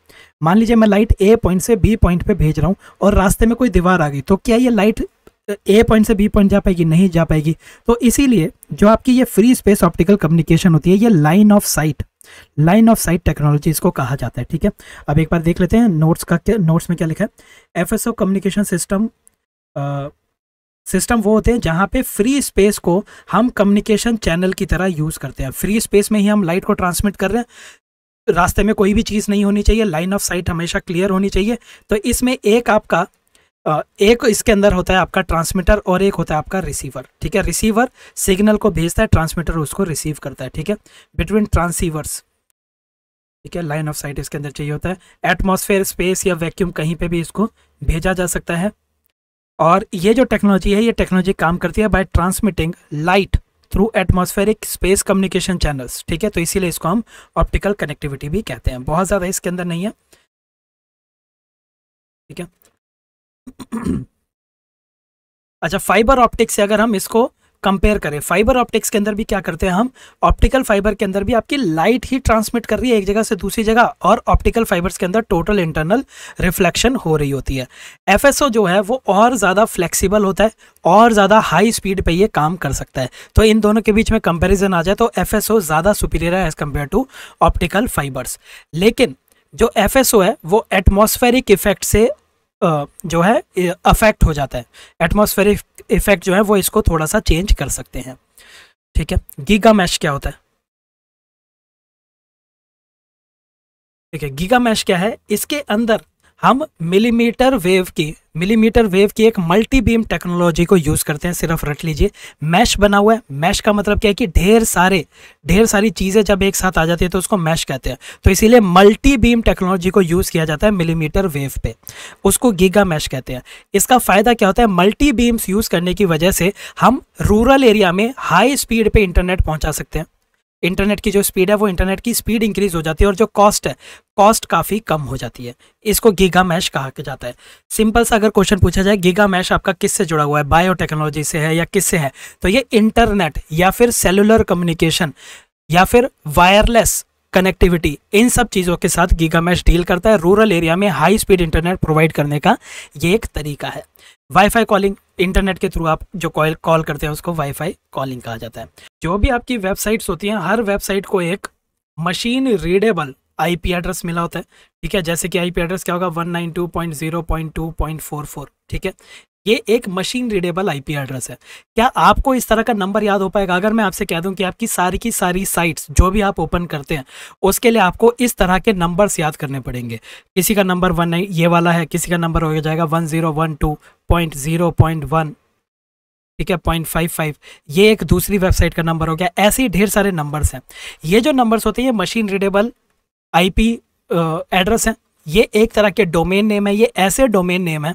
मान लीजिए मैं लाइट ए पॉइंट से बी पॉइंट पे भेज रहा हूँ और रास्ते में कोई दीवार आ गई तो क्या ये लाइट ए पॉइंट से बी पॉइंट जा पाएगी नहीं जा पाएगी तो इसीलिए जो आपकी ये फ्री स्पेस ऑप्टिकल कम्युनिकेशन होती है ये line of sight line of sight technology इसको कहा जाता है ठीक है अब एक बार देख लेते हैं नोट्स का क्या नोट्स में क्या लिखा है F S O communication system system वो होते हैं जहाँ पे फ्री स्पेस को हम कम्युनिकेशन चैनल की तरह यूज़ करते हैं फ्री स्पेस में ही हम लाइट को ट्रांसमिट कर रहे हैं रास्ते में कोई भी चीज़ नहीं होनी चाहिए लाइन ऑफ साइट हमेशा क्लियर होनी चाहिए तो इसमें एक आपका एक इसके अंदर होता है आपका ट्रांसमीटर और एक होता है आपका रिसीवर ठीक है रिसीवर सिग्नल को भेजता है ट्रांसमीटर उसको रिसीव करता है ठीक है बिटवीन ट्रांसीवर्स ठीक है लाइन ऑफ साइट इसके अंदर चाहिए होता है एटमोसफेयर स्पेस या वैक्यूम कहीं पर भी इसको भेजा जा सकता है और ये जो टेक्नोलॉजी है ये टेक्नोलॉजी काम करती है by transmitting light through atmospheric space communication channels ठीक है तो इसीलिए इसको हम ऑप्टिकल कनेक्टिविटी भी कहते हैं बहुत ज़्यादा इसके अंदर नहीं है ठीक है अच्छा फाइबर ऑप्टिक्स से अगर हम इसको कंपेयर करें फाइबर ऑप्टिक्स के अंदर भी क्या करते हैं हम ऑप्टिकल फाइबर के अंदर भी आपकी लाइट ही ट्रांसमिट कर रही है एक जगह से दूसरी जगह और ऑप्टिकल फाइबर्स के अंदर टोटल इंटरनल रिफ्लेक्शन हो रही होती है एफ जो है वो और ज़्यादा फ्लेक्सिबल होता है और ज़्यादा हाई स्पीड पर यह काम कर सकता है तो इन दोनों के बीच में कंपेरिजन आ जाए तो एफ ज़्यादा सुपीरियर है as compared to optical fibres लेकिन जो एफ है वो एटमॉस्फेरिक इफेक्ट से जो है अफेक्ट हो जाता है एटमोसफेयर इफेक्ट जो है वो इसको थोड़ा सा चेंज कर सकते हैं ठीक है गीगा मैश क्या होता है ठीक है गीगा मैश क्या है इसके अंदर हम मिलीमीटर वेव की मिलीमीटर वेव की एक मल्टी बीम टेक्नोलॉजी को यूज़ करते हैं सिर्फ रट लीजिए मैश बना हुआ है मैश का मतलब क्या है कि ढेर सारे ढेर सारी चीज़ें जब एक साथ आ जाती है तो उसको मैश कहते हैं तो इसीलिए मल्टी बीम टेक्नोलॉजी को यूज़ किया जाता है मिलीमीटर वेव पे उसको गीगा मैश कहते हैं इसका फ़ायदा क्या होता है मल्टी बीम्स यूज़ करने की वजह से हम रूरल एरिया में हाई स्पीड पर इंटरनेट पहुँचा सकते हैं इंटरनेट की जो स्पीड है वो इंटरनेट की स्पीड इंक्रीज हो जाती है और जो कॉस्ट है कॉस्ट काफ़ी कम हो जाती है इसको गीगा मैश कहा के जाता है सिंपल सा अगर क्वेश्चन पूछा जाए गीगा मैश आपका किससे जुड़ा हुआ है बायोटेक्नोलॉजी से है या किससे है तो ये इंटरनेट या फिर सेलुलर कम्युनिकेशन या फिर वायरलेस कनेक्टिविटी इन सब चीज़ों के साथ गीगा मैश डील करता है रूरल एरिया में हाई स्पीड इंटरनेट प्रोवाइड करने का ये एक तरीका है वाईफाई कॉलिंग इंटरनेट के थ्रू आप जो कॉल कॉल करते हैं उसको वाईफाई कॉलिंग कहा जाता है जो भी आपकी वेबसाइट्स होती हैं हर वेबसाइट को एक मशीन रीडेबल आईपी एड्रेस मिला होता है ठीक है जैसे कि आईपी एड्रेस क्या होगा 192.0.2.44 ठीक है ये एक मशीन रीडेबल आईपी एड्रेस है क्या आपको इस तरह का नंबर याद हो पाएगा अगर मैं आपसे कह दूं कि आपकी सारी की सारी साइट्स जो भी आप ओपन करते हैं उसके लिए आपको इस तरह के नंबर्स याद करने पड़ेंगे किसी का नंबर वन ये वाला है किसी का नंबर हो जाएगा one zero one two point zero point one ठीक है पॉइंट फाइव फाइव ये एक दूसरी वेबसाइट का नंबर हो गया ऐसे ही ढेर सारे नंबर्स हैं ये जो नंबर्स होते हैं ये मशीन रीडेबल आई एड्रेस हैं ये एक तरह के डोमेन नेम है ये ऐसे डोमेन नेम है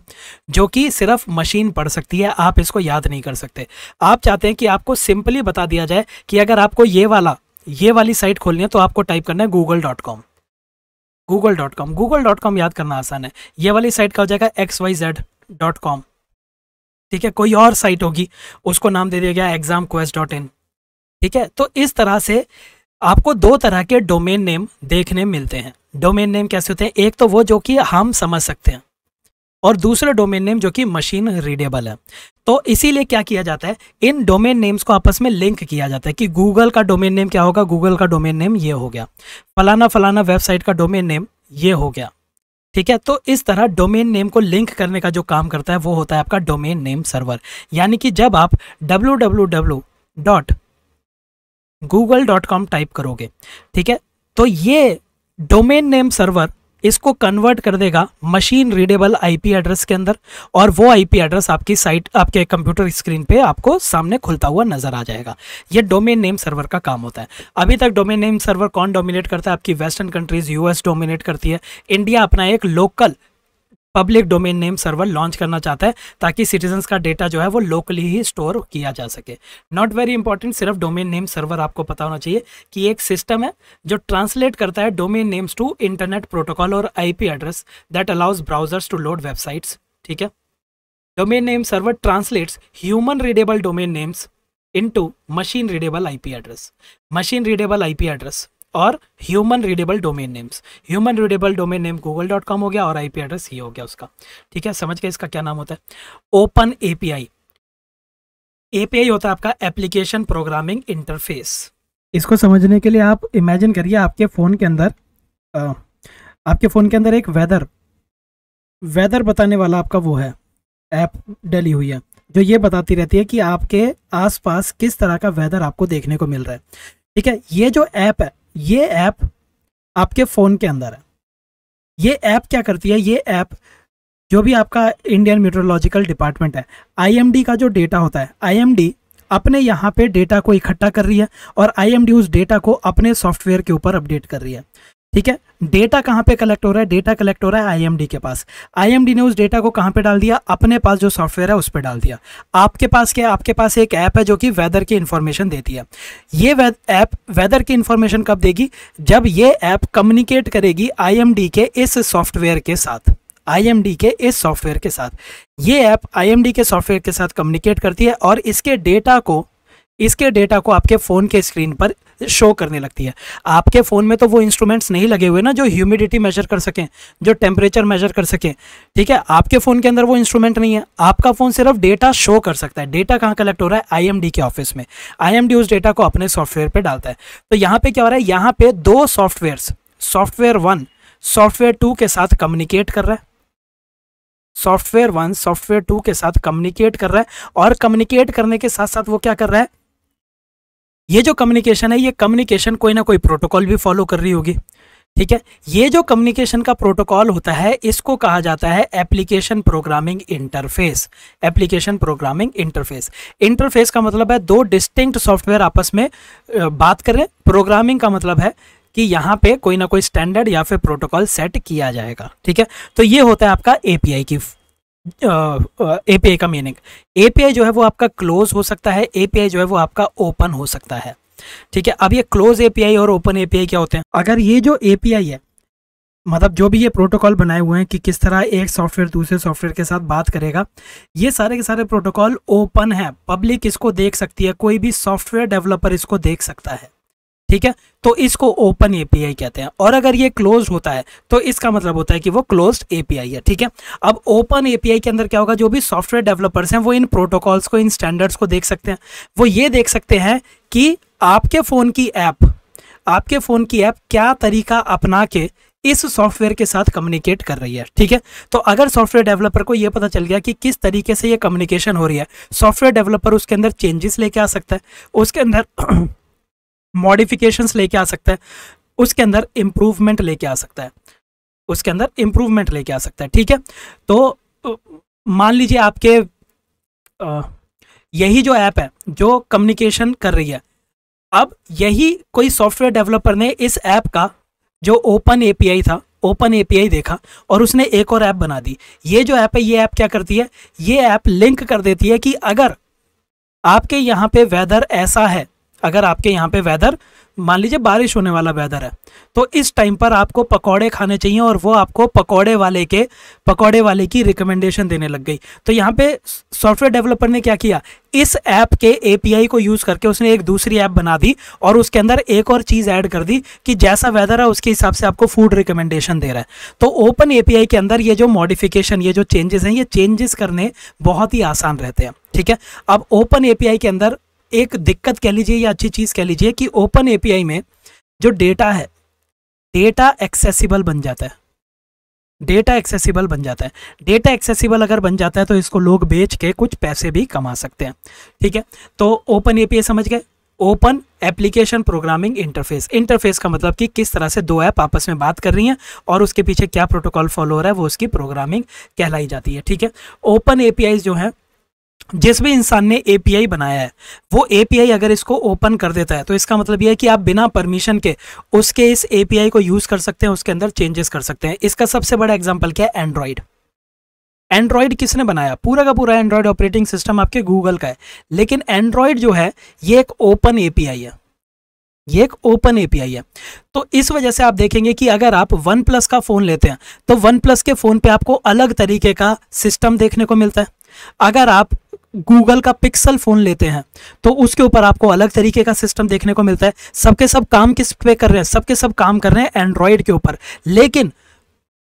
जो कि सिर्फ मशीन पढ़ सकती है आप इसको याद नहीं कर सकते आप चाहते हैं कि आपको सिंपली बता दिया जाए कि अगर आपको ये वाला ये वाली साइट खोलनी है तो आपको टाइप करना है Google dot com Google dot com Google dot com याद करना आसान है ये वाली साइट का हो जाएगा X Y Z dot com ठीक है कोई और साइट होगी उसको नाम दे दिया गया एग्जाम क्वेस्ट डॉट इन ठीक है तो इस तरह से आपको दो तरह के डोमेन नेम देखने मिलते हैं डोमेन नेम कैसे होते हैं एक तो वो जो कि हम समझ सकते हैं और दूसरा डोमेन नेम जो कि मशीन रीडेबल है तो इसीलिए क्या किया जाता है इन डोमेन नेम्स को आपस में लिंक किया जाता है कि गूगल का डोमेन नेम क्या होगा गूगल का डोमेन नेम ये हो गया फलाना फलाना वेबसाइट का डोमेन नेम ये हो गया ठीक है तो इस तरह डोमेन नेम को लिंक करने का जो काम करता है वो होता है आपका डोमेन नेम सर्वर यानी कि जब आप W W W dot Google dot com type करोगे ठीक है तो ये डोमेन नेम सर्वर इसको कन्वर्ट कर देगा मशीन रीडेबल आईपी एड्रेस के अंदर और वो आईपी एड्रेस आपकी साइट आपके कंप्यूटर स्क्रीन पे आपको सामने खुलता हुआ नजर आ जाएगा ये डोमेन नेम सर्वर का काम होता है अभी तक डोमेन नेम सर्वर कौन डोमिनेट करता है आपकी वेस्टर्न कंट्रीज यूएस डोमिनेट करती है इंडिया अपना एक local public domain name server launch करना चाहता है ताकि सिटीजन्स का डेटा जो है वो लोकली ही स्टोर किया जा सके नॉट वेरी इंपॉर्टेंट सिर्फ डोमेन नेम सर्वर आपको पता होना चाहिए कि एक सिस्टम है जो ट्रांसलेट करता है domain names to internet protocol और IP address that allows browsers to load websites ठीक है domain name server translates human readable domain names in machine readable I address machine readable I address और human readable domain names human readable domain name Google dot com हो गया और IP address ये हो गया उसका ठीक है समझ गए इसका क्या नाम होता है ओपन एपीआई एपीआई होता है आपका एप्लीकेशन प्रोग्रामिंग इंटरफेस इसको समझने के लिए आप इमेजिन करिए आपके फ़ोन के अंदर आ, आपके फ़ोन के अंदर एक वेदर वेदर बताने वाला आपका वो है ऐप डली हुई है जो ये बताती रहती है कि आपके आसपास किस तरह का वेदर आपको देखने को मिल रहा है ठीक है ये जो ऐप है ये ऐप आपके फ़ोन के अंदर है ये ऐप क्या करती है ये ऐप जो भी आपका इंडियन मेट्रोलॉजिकल डिपार्टमेंट है आईएमडी का जो डेटा होता है आईएमडी अपने यहाँ पे डेटा को इकट्ठा कर रही है और आईएमडी उस डेटा को अपने सॉफ्टवेयर के ऊपर अपडेट कर रही है ठीक है डेटा कहाँ पे कलेक्ट हो रहा है डेटा कलेक्ट हो रहा है आईएमडी के पास आईएमडी ने उस डेटा को कहाँ पे डाल दिया अपने पास जो सॉफ्टवेयर है उस पर डाल दिया आपके पास क्या है आपके पास एक ऐप है जो कि वेदर की इन्फॉर्मेशन देती है ये ऐप वेदर की इन्फॉर्मेशन कब देगी जब ये ऐप कम्युनिकेट करेगी आई के इस सॉफ्टवेयर के साथ आई के इस सॉफ्टवेयर के साथ ये ऐप आई के सॉफ्टवेयर के साथ कम्युनिकेट करती है और इसके डेटा को इसके डेटा को आपके फ़ोन के स्क्रीन पर शो करने लगती है आपके फ़ोन में तो वो इंस्ट्रूमेंट्स नहीं लगे हुए ना जो ह्यूमिडिटी मेजर कर सकें जो टेम्परेचर मेजर कर सकें ठीक है आपके फ़ोन के अंदर वो इंस्ट्रूमेंट नहीं है आपका फ़ोन सिर्फ डेटा शो कर सकता है डेटा कहाँ कलेक्ट हो रहा है आईएमडी के ऑफिस में आईएमडी उस डेटा को अपने सॉफ्टवेयर पर डालता है तो यहाँ पर क्या हो रहा है यहाँ पर दो softwares software one software two के साथ कम्युनिकेट कर रहा है सॉफ्टवेयर वन सॉफ्टवेयर टू के साथ कम्युनिकेट कर रहा है और कम्युनिकेट करने के साथ साथ वो क्या कर रहा है ये जो कम्युनिकेशन है ये कम्युनिकेशन कोई ना कोई प्रोटोकॉल भी फॉलो कर रही होगी ठीक है ये जो कम्युनिकेशन का प्रोटोकॉल होता है इसको कहा जाता है application programming interface application programming interface interface का मतलब है दो डिस्टिंक्ट सॉफ्टवेयर आपस में बात करें प्रोग्रामिंग का मतलब है कि यहाँ पे कोई ना कोई स्टैंडर्ड या फिर प्रोटोकॉल सेट किया जाएगा ठीक है तो ये होता है आपका एपीआई की ए पी आई का मीनिंग ए पी आई जो है वो आपका क्लोज हो सकता है ए पी आई जो है वो आपका ओपन हो सकता है ठीक है अब ये क्लोज ए पी आई और ओपन ए पी आई क्या होते हैं अगर ये जो ए पी आई है मतलब जो भी ये प्रोटोकॉल बनाए हुए हैं कि किस तरह एक सॉफ्टवेयर दूसरे सॉफ्टवेयर के साथ बात करेगा ये सारे के सारे प्रोटोकॉल ओपन है पब्लिक इसको देख सकती है कोई भी सॉफ्टवेयर डेवलपर इसको देख सकता है ठीक है तो इसको ओपन एपीआई कहते हैं और अगर ये क्लोज होता है तो इसका मतलब होता है कि वो क्लोज एपीआई है ठीक है अब ओपन एपीआई के अंदर क्या होगा जो भी सॉफ्टवेयर डेवलपर्स हैं वो इन प्रोटोकॉल्स को इन स्टैंडर्ड्स को देख सकते हैं वो ये देख सकते हैं कि आपके फ़ोन की ऐप आपके फ़ोन की ऐप क्या तरीका अपना के इस सॉफ्टवेयर के साथ कम्युनिकेट कर रही है ठीक है तो अगर सॉफ्टवेयर डेवलपर को यह पता चल गया कि किस तरीके से यह कम्युनिकेशन हो रही है सॉफ्टवेयर डेवलपर उसके अंदर चेंजेस लेके आ सकता है उसके अंदर मॉडिफिकेशन लेके आ सकता है उसके अंदर इम्प्रूवमेंट लेके आ सकता है उसके अंदर इम्प्रूवमेंट लेके आ सकता है ठीक है तो मान लीजिए आपके आ, यही जो ऐप है जो कम्युनिकेशन कर रही है अब यही कोई सॉफ्टवेयर डेवलपर ने इस ऐप का जो ओपन एपीआई था ओपन एपीआई देखा और उसने एक और ऐप बना दी ये जो ऐप है ये ऐप क्या करती है ये ऐप लिंक कर देती है कि अगर आपके यहाँ पे वेदर ऐसा है अगर आपके यहाँ पे वेदर मान लीजिए बारिश होने वाला वेदर है तो इस टाइम पर आपको पकौड़े खाने चाहिए और वो आपको पकोड़े वाले के पकौड़े वाले की रिकमेंडेशन देने लग गई तो यहाँ पे सॉफ्टवेयर डेवलपर ने क्या किया इस ऐप के एपीआई को यूज़ करके उसने एक दूसरी ऐप बना दी और उसके अंदर एक और चीज़ ऐड कर दी कि जैसा वेदर है उसके हिसाब से आपको फूड रिकमेंडेशन दे रहा है तो ओपन ए के अंदर ये जो मॉडिफिकेशन ये जो चेंजेस हैं ये चेंजेस करने बहुत ही आसान रहते हैं ठीक है अब ओपन ए के अंदर एक दिक्कत कह लीजिए या अच्छी चीज़ कह लीजिए कि ओपन एपीआई में जो डेटा है डेटा एक्सेसिबल बन जाता है डेटा एक्सेसिबल बन जाता है डेटा एक्सेसिबल अगर बन जाता है तो इसको लोग बेच के कुछ पैसे भी कमा सकते हैं ठीक है तो ओपन ए समझ गए open application programming interface interface का मतलब कि किस तरह से दो ऐप आपस में बात कर रही हैं और उसके पीछे क्या प्रोटोकॉल फॉलो हो रहा है वो उसकी प्रोग्रामिंग कहलाई जाती है ठीक है ओपन एपीआई जो है जिस भी इंसान ने एपीआई बनाया है वो एपीआई अगर इसको ओपन कर देता है तो इसका मतलब यह है कि आप बिना परमिशन के उसके इस ए को यूज़ कर सकते हैं उसके अंदर चेंजेस कर सकते हैं इसका सबसे बड़ा एग्जाम्पल क्या है एंड्रॉयड एंड्रॉयड किसने बनाया पूरा का पूरा एंड्रॉयड ऑपरेटिंग सिस्टम आपके गूगल का है लेकिन एंड्रॉयड जो है ये एक ओपन ए है ये एक ओपन एपीआई है तो इस वजह से आप देखेंगे कि अगर आप वन प्लस का फ़ोन लेते हैं तो वन प्लस के फ़ोन पे आपको अलग तरीके का सिस्टम देखने को मिलता है अगर आप गूगल का पिक्सल फ़ोन लेते हैं तो उसके ऊपर आपको अलग तरीके का सिस्टम देखने को मिलता है सबके सब काम किस पे कर रहे हैं सबके सब काम कर रहे हैं एंड्रॉयड के ऊपर लेकिन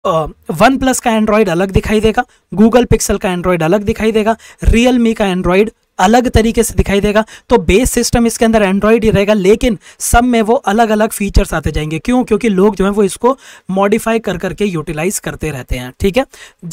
वन प्लस का एंड्रॉयड अलग दिखाई देगा गूगल पिक्सल का एंड्रॉयड अलग दिखाई देगा रियल मी का एंड्रॉयड अलग तरीके से दिखाई देगा तो बेस सिस्टम इसके अंदर एंड्रॉयड ही रहेगा लेकिन सब में वो अलग अलग फीचर्स आते जाएंगे क्यों क्योंकि लोग जो है वो इसको मॉडिफाई कर करके यूटिलाइज करते रहते हैं ठीक है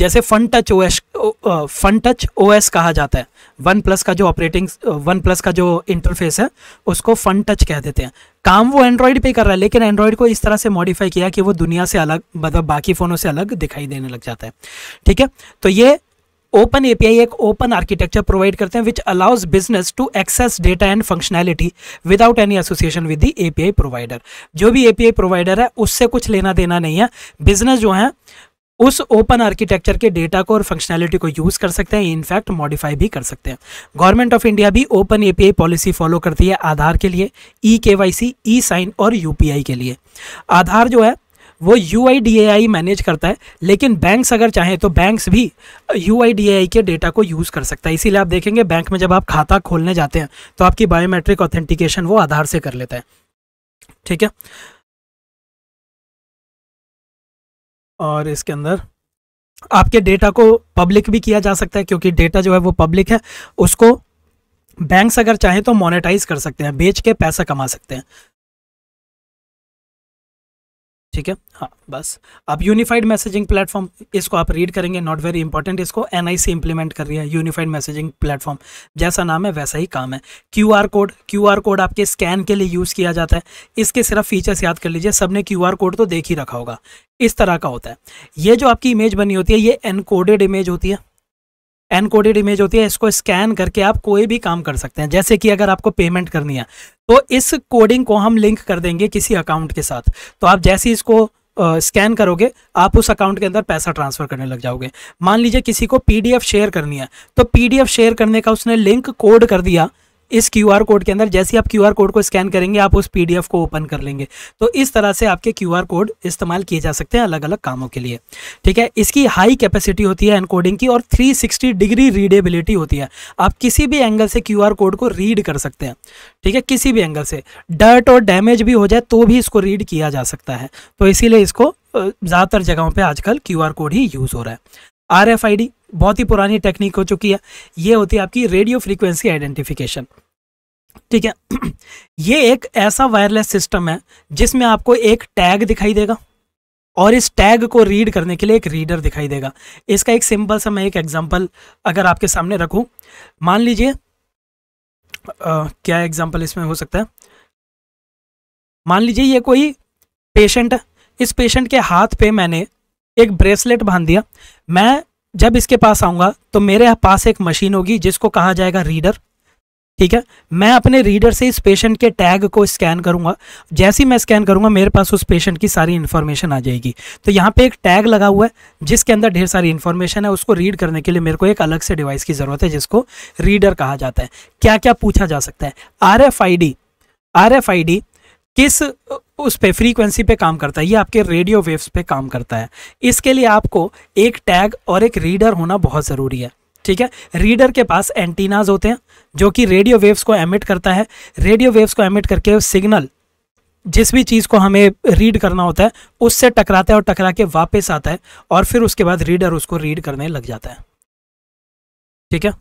जैसे fun touch O fun touch O कहा जाता है वन प्लस का जो ऑपरेटिंग वन प्लस का जो इंटरफेस है उसको फन टच कह देते हैं काम वो एंड्रॉयड पे कर रहा है लेकिन एंड्रॉयड को इस तरह से मॉडिफाई किया कि वो दुनिया से अलग मतलब बाकी फ़ोनों से अलग दिखाई देने लग जाता है ठीक है तो ये ओपन ए एक ओपन आर्किटेक्चर प्रोवाइड करते हैं which allows business to access data and functionality without any association with the A provider जो भी ए प्रोवाइडर है उससे कुछ लेना देना नहीं है बिजनेस जो है उस ओपन आर्किटेक्चर के डेटा को और फंक्शनैलिटी को यूज़ कर सकते हैं इनफैक्ट मॉडिफाई भी कर सकते हैं गवर्नमेंट ऑफ इंडिया भी ओपन ए पॉलिसी फॉलो करती है आधार के लिए E K Y C E sign और यू के लिए आधार जो है वो यू मैनेज करता है लेकिन बैंक्स अगर चाहें तो बैंक्स भी यू के डेटा को यूज़ कर सकता है इसीलिए आप देखेंगे बैंक में जब आप खाता खोलने जाते हैं तो आपकी बायोमेट्रिक ऑथेंटिकेशन वो आधार से कर लेता है ठीक है और इसके अंदर आपके डेटा को पब्लिक भी किया जा सकता है क्योंकि डेटा जो है वो पब्लिक है उसको बैंक्स अगर चाहें तो मोनेटाइज कर सकते हैं बेच के पैसा कमा सकते हैं ठीक है हाँ बस अब यूनिफाइड मैसेजिंग प्लेटफॉर्म इसको आप रीड करेंगे नॉट वेरी इंपॉर्टेंट इसको एन आई सी इंप्लीमेंट कर रही है यूनिफाइड मैसेजिंग प्लेटफॉर्म जैसा नाम है वैसा ही काम है Q R code Q R code आपके स्कैन के लिए यूज़ किया जाता है इसके सिर्फ फीचर्स याद कर लीजिए सबने क्यू आर कोड तो देख ही रखा होगा इस तरह का होता है ये जो आपकी इमेज बनी होती है ये एनकोडेड इमेज होती है एनकोडेड इमेज होती है इसको स्कैन करके आप कोई भी काम कर सकते हैं जैसे कि अगर आपको पेमेंट करनी है तो इस कोडिंग को हम लिंक कर देंगे किसी अकाउंट के साथ तो आप जैसे इसको स्कैन uh, करोगे आप उस अकाउंट के अंदर पैसा ट्रांसफर करने लग जाओगे मान लीजिए किसी को पीडीएफ शेयर करनी है तो पीडीएफ शेयर करने का उसने लिंक कोड कर दिया इस क्यू आर कोड के अंदर जैसे आप क्यू आर कोड को स्कैन करेंगे आप उस पी डी एफ को ओपन कर लेंगे तो इस तरह से आपके क्यू आर कोड इस्तेमाल किए जा सकते हैं अलग अलग कामों के लिए ठीक है इसकी हाई कैपेसिटी होती है एनकोडिंग की और थ्री सिक्सटी डिग्री रीडेबिलिटी होती है आप किसी भी एंगल से क्यू आर कोड को रीड कर सकते हैं ठीक है किसी भी एंगल से डर्ट और डैमेज भी हो जाए तो भी इसको रीड किया जा सकता है तो इसीलिए इसको ज़्यादातर जगहों पर आजकल क्यू आर कोड ही यूज़ हो रहा है आर एफ आई डी बहुत ही पुरानी टेक्निक हो चुकी है ये होती है आपकी रेडियो फ्रीक्वेंसी आइडेंटिफिकेशन ठीक है ये एक ऐसा वायरलेस सिस्टम है जिसमें आपको एक टैग दिखाई देगा और इस टैग को रीड करने के लिए एक रीडर दिखाई देगा इसका एक सिंपल सा मैं एक एग्जांपल अगर आपके सामने रखूं मान लीजिए क्या एग्जांपल इसमें हो सकता है मान लीजिए ये कोई पेशेंट है इस पेशेंट के हाथ पे मैंने एक ब्रेसलेट बांध दिया मैं जब इसके पास आऊँगा तो मेरे पास एक मशीन होगी जिसको कहा जाएगा रीडर ठीक है मैं अपने रीडर से इस पेशेंट के टैग को स्कैन करूंगा जैसे ही मैं स्कैन करूंगा मेरे पास उस पेशेंट की सारी इन्फॉर्मेशन आ जाएगी तो यहाँ पे एक टैग लगा हुआ है जिसके अंदर ढेर सारी इन्फॉर्मेशन है उसको रीड करने के लिए मेरे को एक अलग से डिवाइस की ज़रूरत है जिसको रीडर कहा जाता है क्या क्या पूछा जा सकता है R F I D R F I D किस उस पे फ्रीक्वेंसी पे काम करता है ये आपके रेडियो वेव्स पे काम करता है इसके लिए आपको एक टैग और एक रीडर होना बहुत ज़रूरी है ठीक है रीडर के पास एंटीनाज होते हैं जो कि रेडियो वेव्स को एमिट करता है रेडियो वेव्स को एमिट करके सिग्नल जिस भी चीज़ को हमें रीड करना होता है उससे टकराता है और टकरा के वापस आता है और फिर उसके बाद रीडर उसको रीड करने लग जाता है ठीक है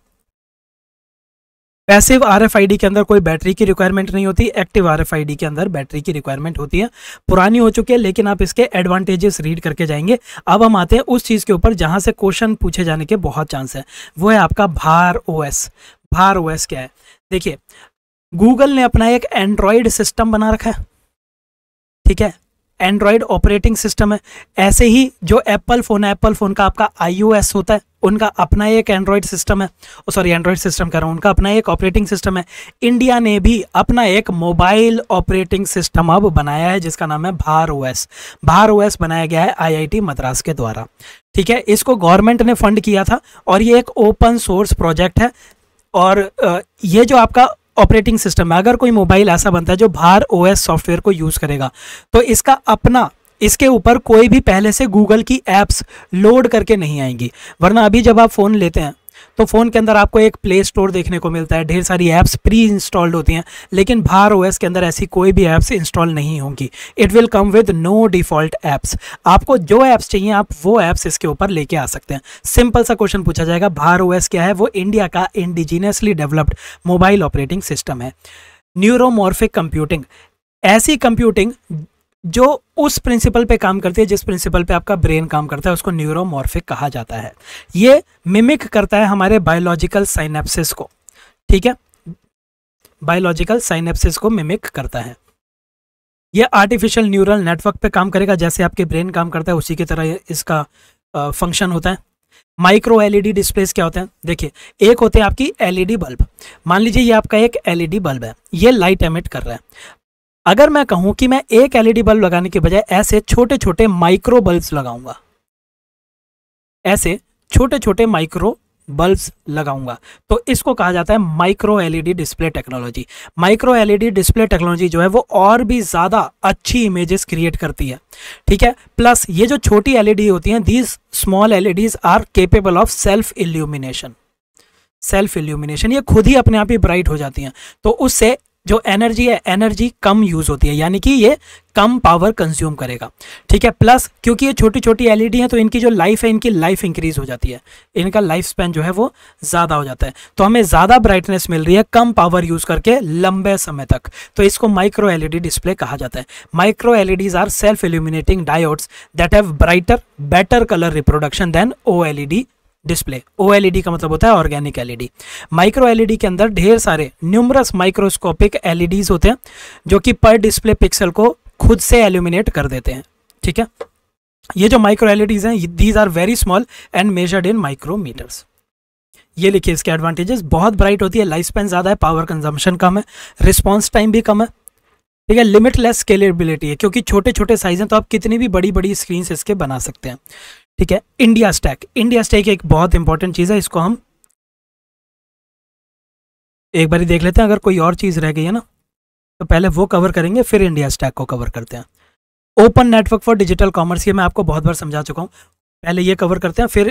पैसिव आर के अंदर कोई बैटरी की रिक्वायरमेंट नहीं होती एक्टिव आर के अंदर बैटरी की रिक्वायरमेंट होती है पुरानी हो चुकी है लेकिन आप इसके एडवांटेजेस रीड करके जाएंगे अब हम आते हैं उस चीज़ के ऊपर जहां से क्वेश्चन पूछे जाने के बहुत चांस है वो है आपका भार ओ भार ओ क्या है देखिए गूगल ने अपना एक एंड्रॉयड सिस्टम बना रखा है ठीक है एंड्रॉयड ऑपरेटिंग सिस्टम है ऐसे ही जो एप्पल फ़ोन है एप्पल फ़ोन का आपका आई होता है उनका अपना एक एंड्रॉयड सिस्टम है सॉरी एंड्रॉयड सिस्टम कह रहा हूँ उनका अपना एक ऑपरेटिंग सिस्टम है इंडिया ने भी अपना एक मोबाइल ऑपरेटिंग सिस्टम अब बनाया है जिसका नाम है भार ओएस भार ओएस बनाया गया है आईआईटी मद्रास के द्वारा ठीक है इसको गवर्नमेंट ने फंड किया था और ये एक ओपन सोर्स प्रोजेक्ट है और ये जो आपका ऑपरेटिंग सिस्टम है अगर कोई मोबाइल ऐसा बनता है जो बाहर ओएस सॉफ्टवेयर को यूज़ करेगा तो इसका अपना इसके ऊपर कोई भी पहले से गूगल की एप्स लोड करके नहीं आएंगी वरना अभी जब आप फ़ोन लेते हैं तो फ़ोन के अंदर आपको एक प्ले स्टोर देखने को मिलता है ढेर सारी ऐप्स प्री इंस्टॉल्ड होती हैं लेकिन भार ओ के अंदर ऐसी कोई भी ऐप्स इंस्टॉल नहीं होंगी it will come with no default apps आपको जो ऐप्स चाहिए आप वो ऐप्स इसके ऊपर लेके आ सकते हैं सिंपल सा क्वेश्चन पूछा जाएगा भार ओ क्या है वो इंडिया का indigenously developed mobile operating system है न्यूरोमॉर्फिक कंप्यूटिंग ऐसी कंप्यूटिंग जो उस प्रिंसिपल पे काम करती है जिस प्रिंसिपल पे आपका ब्रेन काम करता है उसको न्यूरोमॉर्फिक कहा जाता है ये मिमिक करता है हमारे बायोलॉजिकल साइनेप्सिस को ठीक है बायोलॉजिकल साइनेप्सिस को मिमिक करता है ये आर्टिफिशियल न्यूरल नेटवर्क पे काम करेगा जैसे आपके ब्रेन काम करता है उसी की तरह इसका फंक्शन होता है माइक्रो एलईडी डिस्प्लेस क्या होते हैं देखिए एक होते हैं आपकी एलईडी बल्ब e मान लीजिए ये आपका एक एलईडी बल्ब e है ये लाइट एमिट कर रहा है अगर मैं कहूं कि मैं एक एलईडी e बल्ब लगाने के बजाय ऐसे छोटे छोटे माइक्रो बल्ब्स लगाऊंगा ऐसे छोटे छोटे माइक्रो बल्ब्स लगाऊंगा तो इसको कहा जाता है micro LED display technology micro LED display technology जो है वो और भी ज़्यादा अच्छी इमेजेस क्रिएट करती है ठीक है प्लस ये जो छोटी एलईडी e होती हैं these small LEDs are capable of self illumination self illumination ये खुद ही अपने आप ही ब्राइट हो जाती हैं तो उससे जो एनर्जी है एनर्जी कम यूज़ होती है यानी कि ये कम पावर कंज्यूम करेगा ठीक है प्लस क्योंकि ये छोटी छोटी एलईडी हैं तो इनकी जो लाइफ है इनकी लाइफ इंक्रीज हो जाती है इनका लाइफ स्पेन जो है वो ज़्यादा हो जाता है तो हमें ज़्यादा ब्राइटनेस मिल रही है कम पावर यूज़ करके लंबे समय तक तो इसको माइक्रो एल डिस्प्ले कहा जाता है micro L are self illuminating diodes that have brighter better colour reproduction than O display O e का मतलब होता है ऑर्गेनिक एलईडी माइक्रो एलईडी के अंदर ढेर सारे न्यूमरस माइक्रोस्कोपिक एलईडीज होते हैं जो कि पर डिस्प्ले पिक्सल को खुद से एल्यूमिनेट कर देते हैं ठीक है ये जो माइक्रो एलईडीज e हैं these are very small and measured in micrometres ये लिखिए इसके एडवांटेजेस बहुत ब्राइट होती है लाइफ स्पेन ज़्यादा है पावर कंजम्पशन कम है रिस्पॉन्स टाइम भी कम है ठीक है लिमिटलेस स्केलेबिलिटी है क्योंकि छोटे छोटे साइज हैं तो आप कितनी भी बड़ी बड़ी स्क्रीन इसके बना सकते हैं ठीक है इंडिया स्टैक इंडिया स्टैक एक बहुत इंपॉर्टेंट चीज़ है इसको हम एक बार देख लेते हैं अगर कोई और चीज़ रह गई है ना तो पहले वो कवर करेंगे फिर इंडिया स्टैक को कवर करते हैं open network for digital commerce ये मैं आपको बहुत बार समझा चुका हूँ पहले ये कवर करते हैं फिर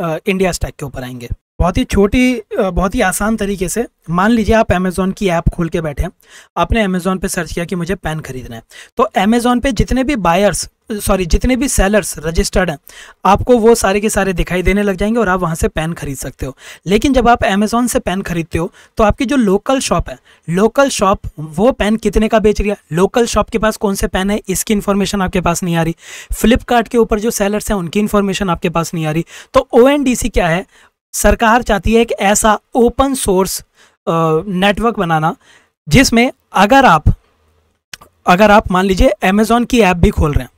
आ, इंडिया स्टैक के ऊपर आएंगे बहुत ही छोटी बहुत ही आसान तरीके से मान लीजिए आप अमेज़ोन की ऐप खोल के बैठे हैं आपने अमेज़ोन पे सर्च किया कि मुझे पेन खरीदना है तो अमेज़ोन पे जितने भी बायर्स सॉरी जितने भी सेलर्स रजिस्टर्ड हैं आपको वो सारे के सारे दिखाई देने लग जाएंगे और आप वहाँ से पेन खरीद सकते हो लेकिन जब आप अमेज़ोन से पेन खरीदते हो तो आपकी जो लोकल शॉप है लोकल शॉप वो पेन कितने का बेच रही है लोकल शॉप के पास कौन से पेन है इसकी इन्फॉर्मेशन आपके पास नहीं आ रही फ्लिपकार्ट के ऊपर जो सेलर्स हैं उनकी इन्फॉर्मेशन आपके पास नहीं आ रही तो ओ क्या है सरकार चाहती है एक ऐसा ओपन सोर्स नेटवर्क बनाना जिसमें अगर आप अगर आप मान लीजिए अमेज़ोन की ऐप भी खोल रहे हैं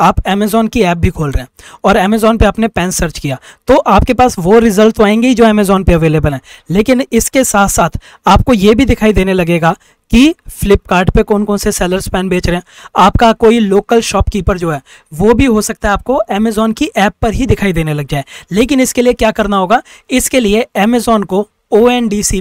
आप अमेज़ॉन की ऐप भी खोल रहे हैं और अमेजोन पे आपने पेन सर्च किया तो आपके पास वो रिजल्ट तो आएंगे ही जो अमेज़ॉन पे अवेलेबल हैं लेकिन इसके साथ साथ आपको ये भी दिखाई देने लगेगा कि फ्लिपकार्ट पे कौन कौन से सेलर्स पेन बेच रहे हैं आपका कोई लोकल शॉपकीपर जो है वो भी हो सकता है आपको अमेज़ॉन की ऐप पर ही दिखाई देने लग जाए लेकिन इसके लिए क्या करना होगा इसके लिए अमेज़ॉन को ओ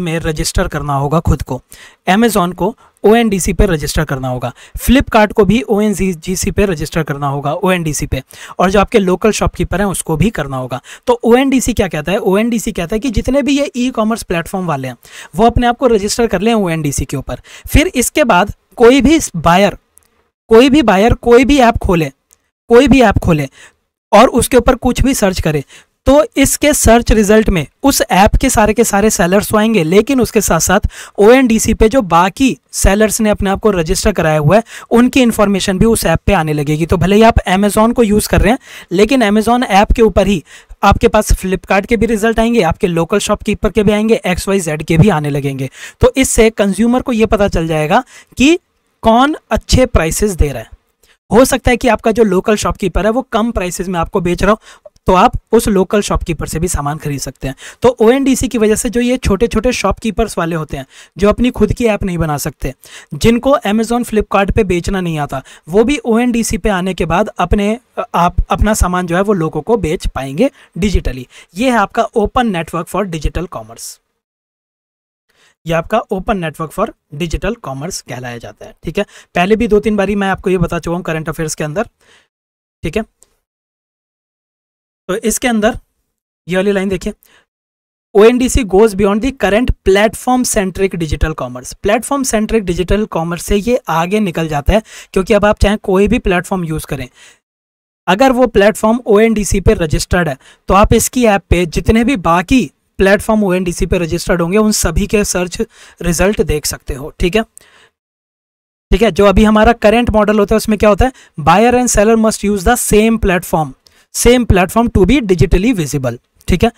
में रजिस्टर करना होगा खुद को अमेजोन को ओ एन डी सी पर रजिस्टर करना होगा फ्लिपकार्ट को भी ओ एन जी जी सी पर रजिस्टर करना होगा ओ एन डी सी पे और जो आपके लोकल शॉपकीपर हैं उसको भी करना होगा तो ओ एन डी सी क्या कहता है ओ एन डी सी कहता है कि जितने भी ये ई कॉमर्स प्लेटफॉर्म वाले हैं वो अपने आप को रजिस्टर कर लें ओ एन डी सी के ऊपर फिर इसके बाद कोई भी बायर कोई भी बायर कोई भी ऐप खोले कोई भी ऐप खोले और उसके ऊपर कुछ भी सर्च करे तो इसके सर्च रिजल्ट में उस ऐप के सारे के सारे सेलर्स तो आएंगे लेकिन उसके साथ साथ ओ पे जो बाकी सेलर्स ने अपने आप को रजिस्टर कराया हुआ है उनकी इन्फॉर्मेशन भी उस ऐप पे आने लगेगी तो भले ही आप अमेजोन को यूज़ कर रहे हैं लेकिन अमेजोन ऐप के ऊपर ही आपके पास फ्लिपकार्ट के भी रिजल्ट आएंगे आपके लोकल शॉपकीपर के भी आएंगे एक्स वाई जेड के भी आने लगेंगे तो इससे कंज्यूमर को ये पता चल जाएगा कि कौन अच्छे प्राइसेस दे रहा है हो सकता है कि आपका जो लोकल शॉपकीपर है वो कम प्राइसेस में आपको बेच रहा हो तो आप उस लोकल शॉपकीपर से भी सामान खरीद सकते हैं तो ओ की वजह से जो ये छोटे छोटे शॉपकीपर्स वाले होते हैं जो अपनी खुद की ऐप नहीं बना सकते जिनको अमेजोन फ्लिपकार्ट बेचना नहीं आता वो भी ओ पे आने के बाद अपने आप अपना सामान जो है वो लोगों को बेच पाएंगे डिजिटली ये है आपका open network for digital commerce ये आपका open network for digital commerce कहलाया जाता है ठीक है पहले भी दो तीन बारी मैं आपको ये बता चुका हूँ करंट अफेयर्स के अंदर ठीक है तो इसके अंदर ये वाली लाइन देखिए O N D C goes beyond the current platform centric digital commerce platform centric digital commerce से ये आगे निकल जाता है क्योंकि अब आप चाहे कोई भी प्लेटफॉर्म यूज़ करें अगर वो platform O N D C पे रजिस्टर्ड है तो आप इसकी ऐप पे जितने भी बाकी platform O N D C पे रजिस्टर्ड होंगे उन सभी के सर्च रिजल्ट देख सकते हो ठीक है ठीक है जो अभी हमारा करेंट मॉडल होता है उसमें क्या होता है buyer and seller must use the same platform same platform to be digitally visible ठीक है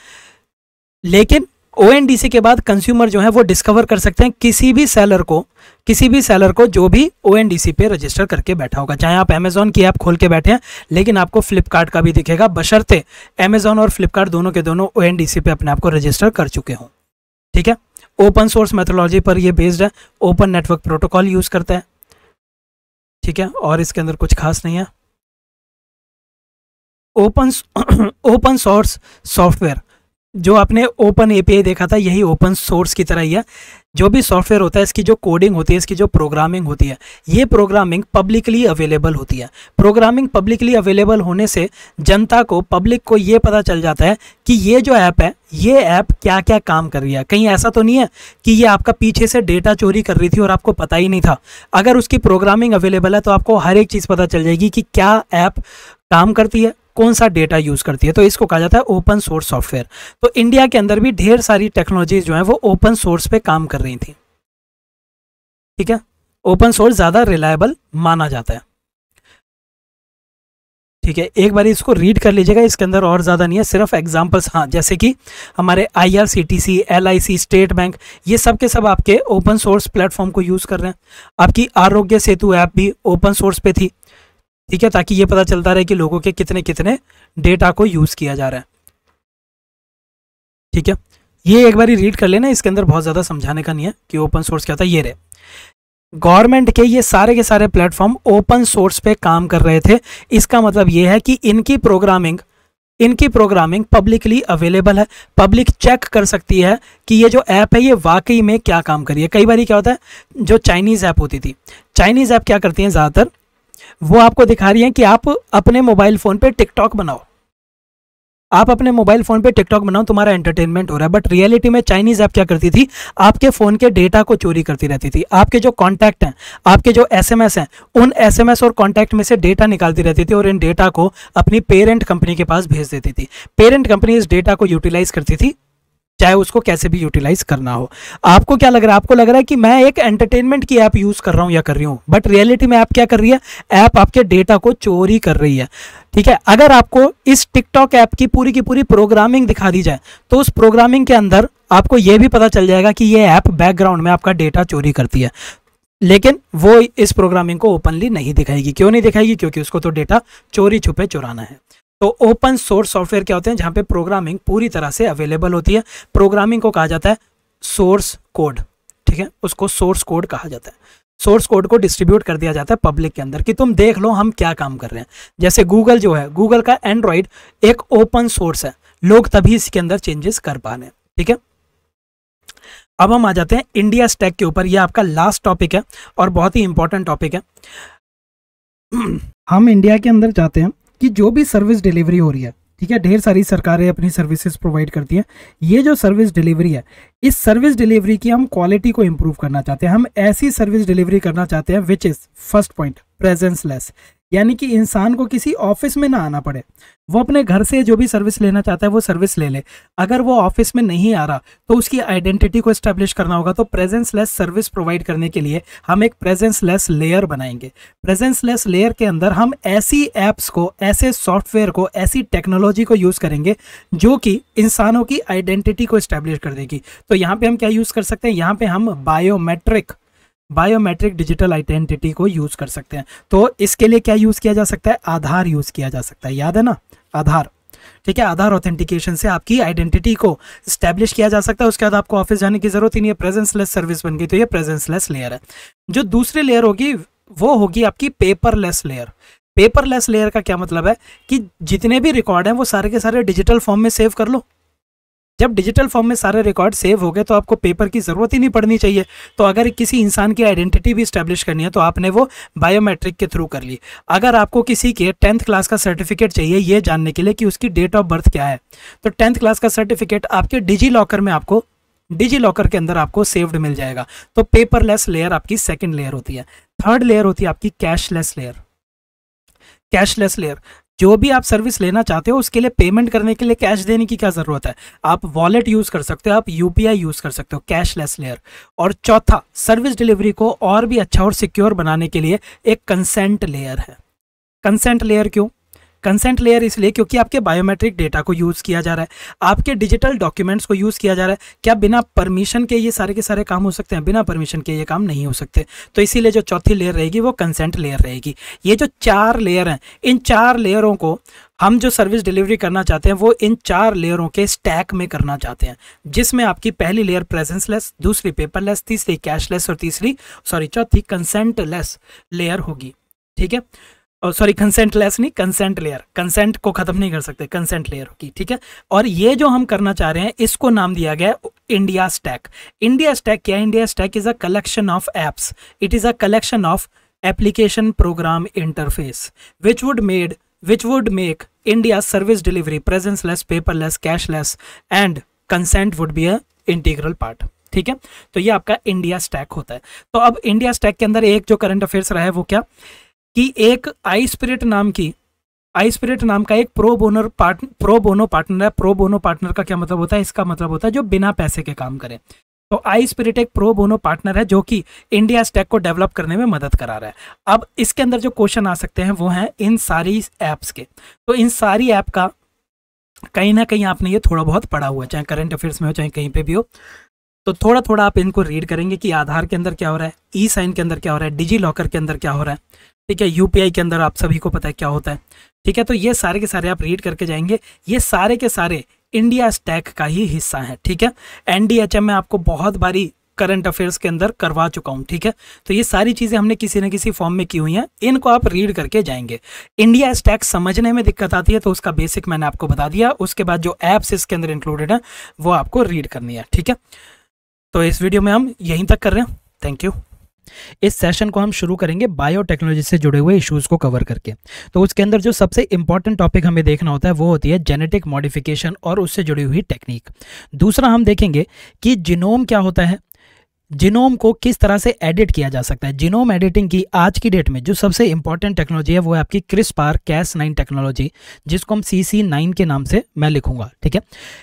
लेकिन ओ के बाद कंज्यूमर जो है वो डिस्कवर कर सकते हैं किसी भी सेलर को किसी भी सेलर को जो भी ओ पे रजिस्टर करके बैठा होगा चाहे आप अमेजोन की ऐप खोल के बैठे हैं लेकिन आपको फ्लिपकार्ट का भी दिखेगा बशर्ते अमेजोन और फ्लिपकार्ट दोनों के दोनों ओ पे अपने आप को रजिस्टर कर चुके हों ठीक है ओपन सोर्स मेथोलॉजी पर यह बेस्ड है ओपन नेटवर्क प्रोटोकॉल यूज़ करता है ठीक है और इसके अंदर कुछ खास नहीं है ओपन ओपन सोर्स सॉफ्टवेयर जो आपने ओपन एपीआई देखा था यही ओपन सोर्स की तरह ही है जो भी सॉफ्टवेयर होता है इसकी जो कोडिंग होती है इसकी जो प्रोग्रामिंग होती है ये प्रोग्रामिंग पब्लिकली अवेलेबल होती है प्रोग्रामिंग पब्लिकली अवेलेबल होने से जनता को पब्लिक को ये पता चल जाता है कि ये जो ऐप है ये ऐप क्या क्या काम कर रही है कहीं ऐसा तो नहीं है कि ये आपका पीछे से डेटा चोरी कर रही थी और आपको पता ही नहीं था अगर उसकी प्रोग्रामिंग अवेलेबल है तो आपको हर एक चीज़ पता चल जाएगी कि क्या ऐप काम करती है कौन सा डेटा यूज़ करती है तो इसको कहा जाता है ओपन सोर्स सॉफ्टवेयर तो इंडिया के अंदर भी ढेर सारी टेक्नोलॉजीज जो है वो ओपन सोर्स पे काम कर रही थी ठीक है ओपन सोर्स ज़्यादा रिलायबल माना जाता है ठीक है एक बार इसको रीड कर लीजिएगा इसके अंदर और ज़्यादा नहीं है सिर्फ एग्जांपल्स हाँ जैसे कि हमारे आईआरसीटीसी एलआईसी स्टेट बैंक ये सब के सब आपके ओपन सोर्स प्लेटफॉर्म को यूज़ कर रहे हैं आपकी आरोग्य सेतु ऐप भी ओपन सोर्स पे थी ठीक है ताकि ये पता चलता रहे कि लोगों के कितने कितने डेटा को यूज़ किया जा रहा है ठीक है ये एक बार रीड कर लेना इसके अंदर बहुत ज़्यादा समझाने का नहीं है कि ओपन सोर्स क्या था ये रहे गवर्नमेंट के ये सारे के सारे प्लेटफॉर्म ओपन सोर्स पे काम कर रहे थे इसका मतलब ये है कि इनकी प्रोग्रामिंग इनकी प्रोग्रामिंग पब्लिकली अवेलेबल है पब्लिक चेक कर सकती है कि ये जो ऐप है ये वाकई में क्या काम करी है कई बार क्या होता है जो चाइनीज़ ऐप होती थी चाइनीज़ ऐप क्या करती हैं ज़्यादातर वो आपको दिखा रही है कि आप अपने मोबाइल फ़ोन पे टिकटॉक बनाओ आप अपने मोबाइल फ़ोन पे टिकटॉक बनाओ तुम्हारा एंटरटेनमेंट हो रहा है बट रियलिटी में चाइनीज़ ऐप क्या करती थी आपके फ़ोन के डेटा को चोरी करती रहती थी आपके जो कॉन्टैक्ट हैं आपके जो एसएमएस हैं उन एसएमएस और कॉन्टैक्ट में से डेटा निकालती रहती थी और इन डेटा को अपनी पेरेंट कंपनी के पास भेज देती थी पेरेंट कंपनी इस डेटा को यूटिलाइज़ करती थी चाहे उसको कैसे भी यूटिलाइज करना हो आपको क्या लग रहा है आपको लग रहा है कि मैं एक एंटरटेनमेंट की ऐप यूज़ कर रहा हूं या कर रही हूँ बट रियलिटी में ऐप क्या कर रही है ऐप आपके डेटा को चोरी कर रही है ठीक है अगर आपको इस टिकटॉक ऐप की पूरी की पूरी प्रोग्रामिंग दिखा दी जाए तो उस प्रोग्रामिंग के अंदर आपको यह भी पता चल जाएगा कि ये ऐप बैकग्राउंड में आपका डेटा चोरी करती है लेकिन वो इस प्रोग्रामिंग को ओपनली नहीं दिखाएगी क्यों नहीं दिखाएगी क्योंकि उसको तो डेटा चोरी छुपे चुराना है तो ओपन सोर्स सॉफ्टवेयर क्या होते हैं जहाँ पे प्रोग्रामिंग पूरी तरह से अवेलेबल होती है प्रोग्रामिंग को कहा जाता है सोर्स कोड ठीक है उसको सोर्स कोड कहा जाता है सोर्स कोड को डिस्ट्रीब्यूट कर दिया जाता है पब्लिक के अंदर कि तुम देख लो हम क्या काम कर रहे हैं जैसे गूगल जो है गूगल का एंड्रॉयड एक ओपन सोर्स है लोग तभी इसके अंदर चेंजेस कर पा रहे हैं ठीक है अब हम आ जाते हैं इंडिया स्टैक के ऊपर यह आपका लास्ट टॉपिक है और बहुत ही इंपॉर्टेंट टॉपिक है हम इंडिया के अंदर जाते हैं कि जो भी सर्विस डिलीवरी हो रही है ठीक है ढेर सारी सरकारें अपनी सर्विसेज प्रोवाइड करती हैं ये जो सर्विस डिलीवरी है इस सर्विस डिलीवरी की हम क्वालिटी को इम्प्रूव करना चाहते हैं हम ऐसी सर्विस डिलीवरी करना चाहते हैं which is first point presenceless यानी कि इंसान को किसी ऑफिस में ना आना पड़े वो अपने घर से जो भी सर्विस लेना चाहता है वो सर्विस ले ले अगर वो ऑफिस में नहीं आ रहा तो उसकी आइडेंटिटी को स्टैब्लिश करना होगा तो प्रेजेंस लेस सर्विस प्रोवाइड करने के लिए हम एक प्रेजेंस लेस लेयर बनाएंगे प्रेजेंस लेस लेयर के अंदर हम ऐसी ऐप्स को ऐसे सॉफ्टवेयर को ऐसी टेक्नोलॉजी को यूज़ करेंगे जो कि इंसानों की आइडेंटिटी को इस्टेब्लिश कर देगी तो यहाँ पर हम क्या यूज़ कर सकते हैं यहाँ पर हम बायोमेट्रिक बायोमेट्रिक डिजिटल आइडेंटिटी को यूज़ कर सकते हैं तो इसके लिए क्या यूज़ किया जा सकता है आधार यूज़ किया जा सकता है याद है ना आधार ठीक है आधार ऑथेंटिकेशन से आपकी आइडेंटिटी को स्टैब्लिश किया जा सकता है उसके बाद आपको ऑफिस जाने की जरूरत ही नहीं है प्रेजेंस लेस सर्विस बन गई तो ये प्रेजेंस लेस लेयर है जो दूसरी लेयर होगी वो होगी आपकी पेपरलेस लेयर पेपरलेस लेयर का क्या मतलब है कि जितने भी रिकॉर्ड हैं वो सारे के सारे डिजिटल फॉर्म में सेव कर लो जब डिजिटल फॉर्म में सारे रिकॉर्ड सेव हो गए तो आपको पेपर की ज़रूरत ही नहीं पड़नी चाहिए तो अगर किसी इंसान की आइडेंटिटी भी स्टैब्लिश करनी है तो आपने वो बायोमेट्रिक के थ्रू कर ली अगर आपको किसी के टेंथ क्लास का सर्टिफिकेट चाहिए ये जानने के लिए कि उसकी डेट ऑफ बर्थ क्या है तो टेंथ क्लास का सर्टिफिकेट आपके डिजी लॉकर में आपको डिजी लॉकर के अंदर आपको सेव्ड मिल जाएगा तो पेपरलेस लेयर आपकी सेकेंड लेयर होती है थर्ड लेयर होती है आपकी कैशलेस लेयर कैशलेस लेयर जो भी आप सर्विस लेना चाहते हो उसके लिए पेमेंट करने के लिए कैश देने की क्या ज़रूरत है आप वॉलेट यूज़ कर सकते हो आप यू यूज़ कर सकते हो कैशलेस लेयर और चौथा सर्विस डिलीवरी को और भी अच्छा और सिक्योर बनाने के लिए एक कंसेंट लेयर है कंसेंट लेयर क्यों कंसेंट लेयर इसलिए क्योंकि आपके बायोमेट्रिक डेटा को यूज़ किया जा रहा है आपके डिजिटल डॉक्यूमेंट्स को यूज़ किया जा रहा है क्या बिना परमिशन के ये सारे के सारे काम हो सकते हैं बिना परमिशन के ये काम नहीं हो सकते तो इसीलिए जो चौथी लेयर रहेगी वो कंसेंट लेयर रहेगी ये जो चार लेयर हैं इन चार लेयरों को हम जो सर्विस डिलीवरी करना चाहते हैं वो इन चार लेयरों के स्टैक में करना चाहते हैं जिसमें आपकी पहली लेयर प्रेजेंसलेस दूसरी पेपरलेस तीसरी कैशलेस और तीसरी सॉरी चौथी कंसेंट लेस लेयर होगी ठीक है सॉरी कंसेंट लेस नहीं कंसेंट लेयर कंसेंट को खत्म नहीं कर सकते कंसेंट लेयर की ठीक है और ये जो हम करना चाह रहे हैं इसको नाम दिया गया इंडिया स्टैक इंडिया स्टैक क्या India Stack is a collection of apps it is a collection of application program interface which would made India service delivery presenceless paperless cashless and consent would be a integral part ठीक है तो ये आपका India stack होता है तो अब India stack के अंदर एक जो करंट अफेयर्स रहा है वो क्या कि एक आई स्पिरिट नाम की आई स्पिरिट नाम का एक pro bono part pro bono partner है प्रो बोनो पार्टनर का क्या मतलब होता है इसका मतलब होता है जो बिना पैसे के काम करें तो आई स्पिरिट एक प्रो बोनो पार्टनर है जो कि इंडिया स्टैक को डेवलप करने में मदद करा रहा है अब इसके अंदर जो क्वेश्चन आ सकते हैं वो हैं इन सारी ऐप्स के तो इन सारी ऐप का कहीं ना कहीं आपने ये थोड़ा बहुत पढ़ा हुआ है चाहे करंट अफेयर्स में हो चाहे कहीं पे भी हो तो थोड़ा थोड़ा आप इनको रीड करेंगे कि आधार के अंदर क्या हो रहा है ई साइन के अंदर क्या हो रहा है डिजी लॉकर के अंदर क्या हो रहा है ठीक है यूपीआई के अंदर आप सभी को पता है क्या होता है ठीक है तो ये सारे के सारे आप रीड करके जाएंगे ये सारे के सारे इंडिया स्टैक का ही हिस्सा है ठीक है एनडीएचएम में आपको बहुत बारी करंट अफेयर्स के अंदर करवा चुका हूँ ठीक है तो ये सारी चीज़ें हमने किसी न किसी फॉर्म में की हुई हैं इनको आप रीड करके जाएंगे इंडिया स्टैक समझने में दिक्कत आती है तो उसका बेसिक मैंने आपको बता दिया उसके बाद जो ऐप्स इसके अंदर इंक्लूडेड है वो आपको रीड करनी है ठीक है तो इस वीडियो में हम यहीं तक कर रहे हैं थैंक यू इस सेशन को हम शुरू करेंगे बायोटेक्नोलॉजी से जुड़े हुए इश्यूज को कवर करके तो उसके अंदर जो सबसे इंपॉर्टेंट टॉपिक हमें देखना होता है वो होती है जेनेटिक मॉडिफिकेशन और उससे जुड़ी हुई टेक्निक दूसरा हम देखेंगे कि जिनोम क्या होता है जिनोम को किस तरह से एडिट किया जा सकता है जिनोम एडिटिंग की आज की डेट में जो सबसे इंपॉर्टेंट टेक्नोलॉजी है वो है आपकी क्रिस्पार कैस नाइन टेक्नोलॉजी जिसको हम सी सी नाइन के नाम से मैं लिखूंगा ठीक है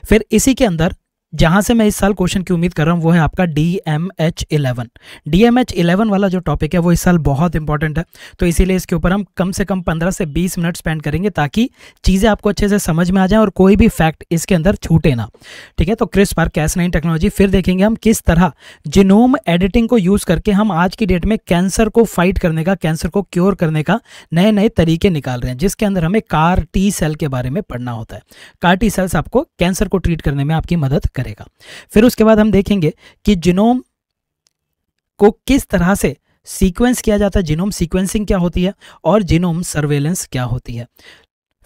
फिर इसी के अंदर जहाँ से मैं इस साल क्वेश्चन की उम्मीद कर रहा हूँ वो है आपका D M H eleven D M H eleven वाला जो टॉपिक है वो इस साल बहुत इंपॉर्टेंट है तो इसीलिए इसके ऊपर हम कम से कम पंद्रह से बीस मिनट स्पेंड करेंगे ताकि चीज़ें आपको अच्छे से समझ में आ जाएँ और कोई भी फैक्ट इसके अंदर छूटे ना ठीक है तो CRISPR Cas nine technology फिर देखेंगे हम किस तरह जिनोम एडिटिंग को यूज़ करके हम आज की डेट में कैंसर को फाइट करने का कैंसर को क्योर करने का नए नए तरीके निकाल रहे हैं जिसके अंदर हमें कार टी सेल के बारे में पढ़ना होता है कार टी सेल्स आपको कैंसर को ट्रीट करने में आपकी मदद करें करेगा फिर उसके बाद हम देखेंगे कि जिनोम को किस तरह से सीक्वेंस किया जाता है जिनोम सीक्वेंसिंग क्या होती है और जिनोम सर्वेलेंस क्या होती है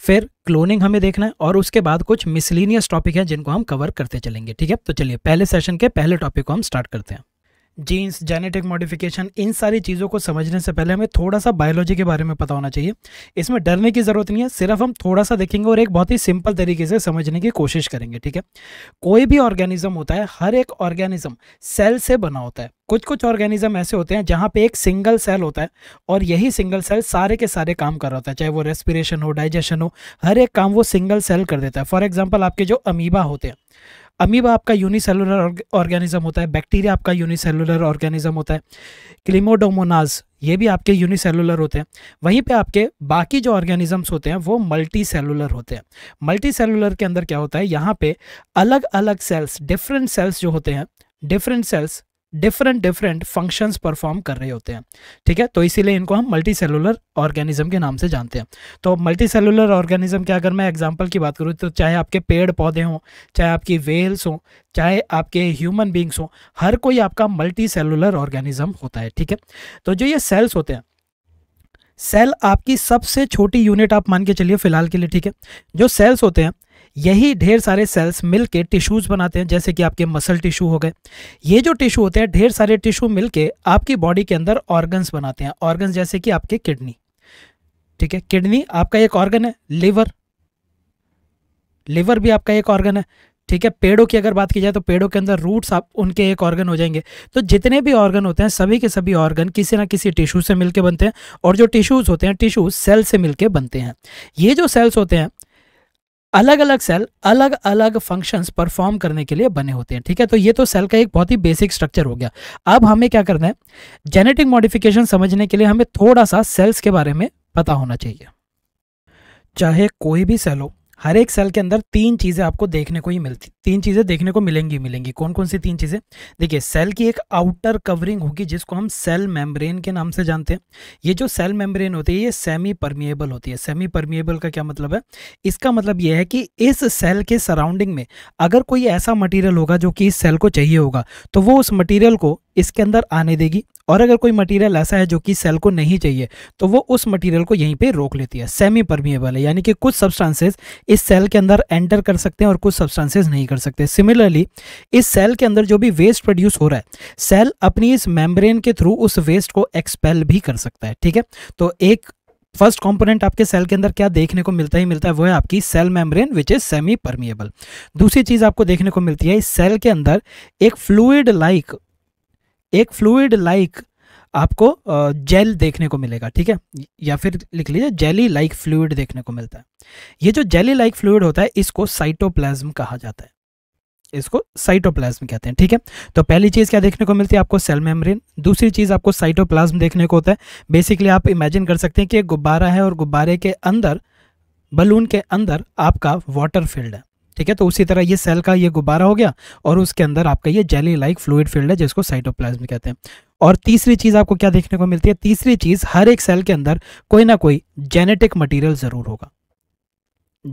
फिर क्लोनिंग हमें देखना है और उसके बाद कुछ मिसलिनियस टॉपिक है जिनको हम कवर करते चलेंगे ठीक है तो चलिए पहले सेशन के पहले टॉपिक को हम स्टार्ट करते हैं जीन्स जेनेटिक मॉडिफिकेशन इन सारी चीज़ों को समझने से पहले हमें थोड़ा सा बायोलॉजी के बारे में पता होना चाहिए इसमें डरने की ज़रूरत नहीं है सिर्फ हम थोड़ा सा देखेंगे और एक बहुत ही सिंपल तरीके से समझने की कोशिश करेंगे ठीक है कोई भी ऑर्गेनिज्म होता है हर एक ऑर्गेनिज्म सेल से बना होता है कुछ कुछ ऑर्गेनिज्म ऐसे होते हैं जहाँ पे एक सिंगल सेल होता है और यही सिंगल सेल सारे के सारे काम कर रहा होता है चाहे वो रेस्पिरेशन हो डाइजेशन हो हर एक काम वो सिंगल सेल कर देता है फॉर एग्जाम्पल आपके जो अमीबा होते हैं अमीबा आपका यूनिसेलुलर ऑर्गेनिज्म होता है बैक्टीरिया आपका यूनिसेलुलर ऑर्गेनिज्म होता है क्लिमोडोमोनाज ये भी आपके यूनिसेलुलर होते हैं वहीं पे आपके बाकी जो ऑर्गेनिजम्स होते हैं वो मल्टी सेलुलर होते हैं मल्टी सेलुलर के अंदर क्या होता है यहाँ पे अलग अलग सेल्स डिफरेंट सेल्स जो होते हैं different cells different different functions perform कर रहे होते हैं ठीक है तो इसीलिए इनको हम मल्टी सेलुलर ऑर्गेनिज्म के नाम से जानते हैं तो मल्टी सेलुलर ऑर्गेनिज्म के अगर मैं एग्जांपल की बात करूँ तो चाहे आपके पेड़ पौधे हों चाहे आपकी वेल्स हों चाहे आपके ह्यूमन बींग्स हों हर कोई आपका मल्टी सेलुलर ऑर्गेनिज्म होता है ठीक है तो जो ये सेल्स होते हैं सेल आपकी सबसे छोटी यूनिट आप मान के चलिए फिलहाल के लिए ठीक है जो सेल्स होते हैं यही ढेर सारे सेल्स मिल के टिश्यूज़ बनाते हैं जैसे कि आपके मसल टिश्यू हो गए ये जो टिश्यू होते हैं ढेर सारे टिश्यू मिल के आपकी बॉडी के अंदर ऑर्गन्स बनाते हैं ऑर्गन्स जैसे कि आपके किडनी ठीक है किडनी आपका एक ऑर्गन है लिवर लिवर भी आपका एक ऑर्गन है ठीक है पेड़ों की अगर बात की जाए तो पेड़ों के अंदर रूट्स आप उनके एक ऑर्गन हो जाएंगे तो जितने भी ऑर्गन होते हैं सभी के सभी ऑर्गन किसी ना किसी टिश्यू से मिलके बनते हैं और जो टिश्यूज़ होते हैं टिश्यूज सेल से मिलके बनते हैं ये जो सेल्स होते हैं अलग अलग सेल अलग अलग फंक्शंस परफॉर्म करने के लिए बने होते हैं ठीक है तो ये तो सेल का एक बहुत ही बेसिक स्ट्रक्चर हो गया अब हमें क्या करना है जेनेटिक मॉडिफिकेशन समझने के लिए हमें थोड़ा सा सेल्स के बारे में पता होना चाहिए चाहे कोई भी सेल हो हर एक सेल के अंदर तीन चीज़ें आपको देखने को ही मिलती तीन चीज़ें देखने को मिलेंगी मिलेंगी कौन कौन सी तीन चीज़ें देखिए सेल की एक आउटर कवरिंग होगी जिसको हम सेल मेम्ब्रेन के नाम से जानते हैं ये जो सेल मेम्ब्रेन होती है ये सेमी परमिएबल होती है सेमी परमिएबल का क्या मतलब है इसका मतलब यह है कि इस सेल के सराउंडिंग में अगर कोई ऐसा मटीरियल होगा जो कि इस सेल को चाहिए होगा तो वो उस मटीरियल को इसके अंदर आने देगी और अगर कोई मटेरियल ऐसा है जो कि सेल को नहीं चाहिए तो वो उस मटेरियल को यहीं पे रोक लेती है सेमी परमिएबल है यानी कि कुछ सब्सटेंसेस इस सेल के अंदर एंटर कर सकते हैं और कुछ सब्सटेंसेस नहीं कर सकते सिमिलरली इस सेल के अंदर जो भी वेस्ट प्रोड्यूस हो रहा है सेल अपनी इस मेम्ब्रेन के थ्रू उस वेस्ट को एक्सपेल भी कर सकता है ठीक है तो एक फर्स्ट कंपोनेंट आपके सेल के अंदर क्या देखने को मिलता ही मिलता है वो है आपकी cell membrane which is semi permeable दूसरी चीज आपको देखने को मिलती है इस सेल के अंदर एक फ्लूइड लाइक एक फ्लूड लाइक आपको जेल देखने को मिलेगा ठीक है या फिर लिख लीजिए जेली लाइक फ्लूड देखने को मिलता है ये जो जेली लाइक फ्लूड होता है इसको साइटोप्लाज्म कहा जाता है इसको साइटोप्लाज्म कहते हैं ठीक है तो पहली चीज़ क्या देखने को मिलती है आपको सेल मेम्ब्रेन दूसरी चीज़ आपको साइटोप्लाज्म देखने को होता है बेसिकली आप इमेजिन कर सकते हैं कि गुब्बारा है और गुब्बारे के अंदर बलून के अंदर आपका वाटर फील्ड है ठीक है तो उसी तरह ये सेल का ये गुब्बारा हो गया और उसके अंदर आपका ये जेली लाइक फ्लूड फील्ड है जिसको साइटोप्लाज्म कहते हैं और तीसरी चीज़ आपको क्या देखने को मिलती है तीसरी चीज़ हर एक सेल के अंदर कोई ना कोई जेनेटिक मटीरियल ज़रूर होगा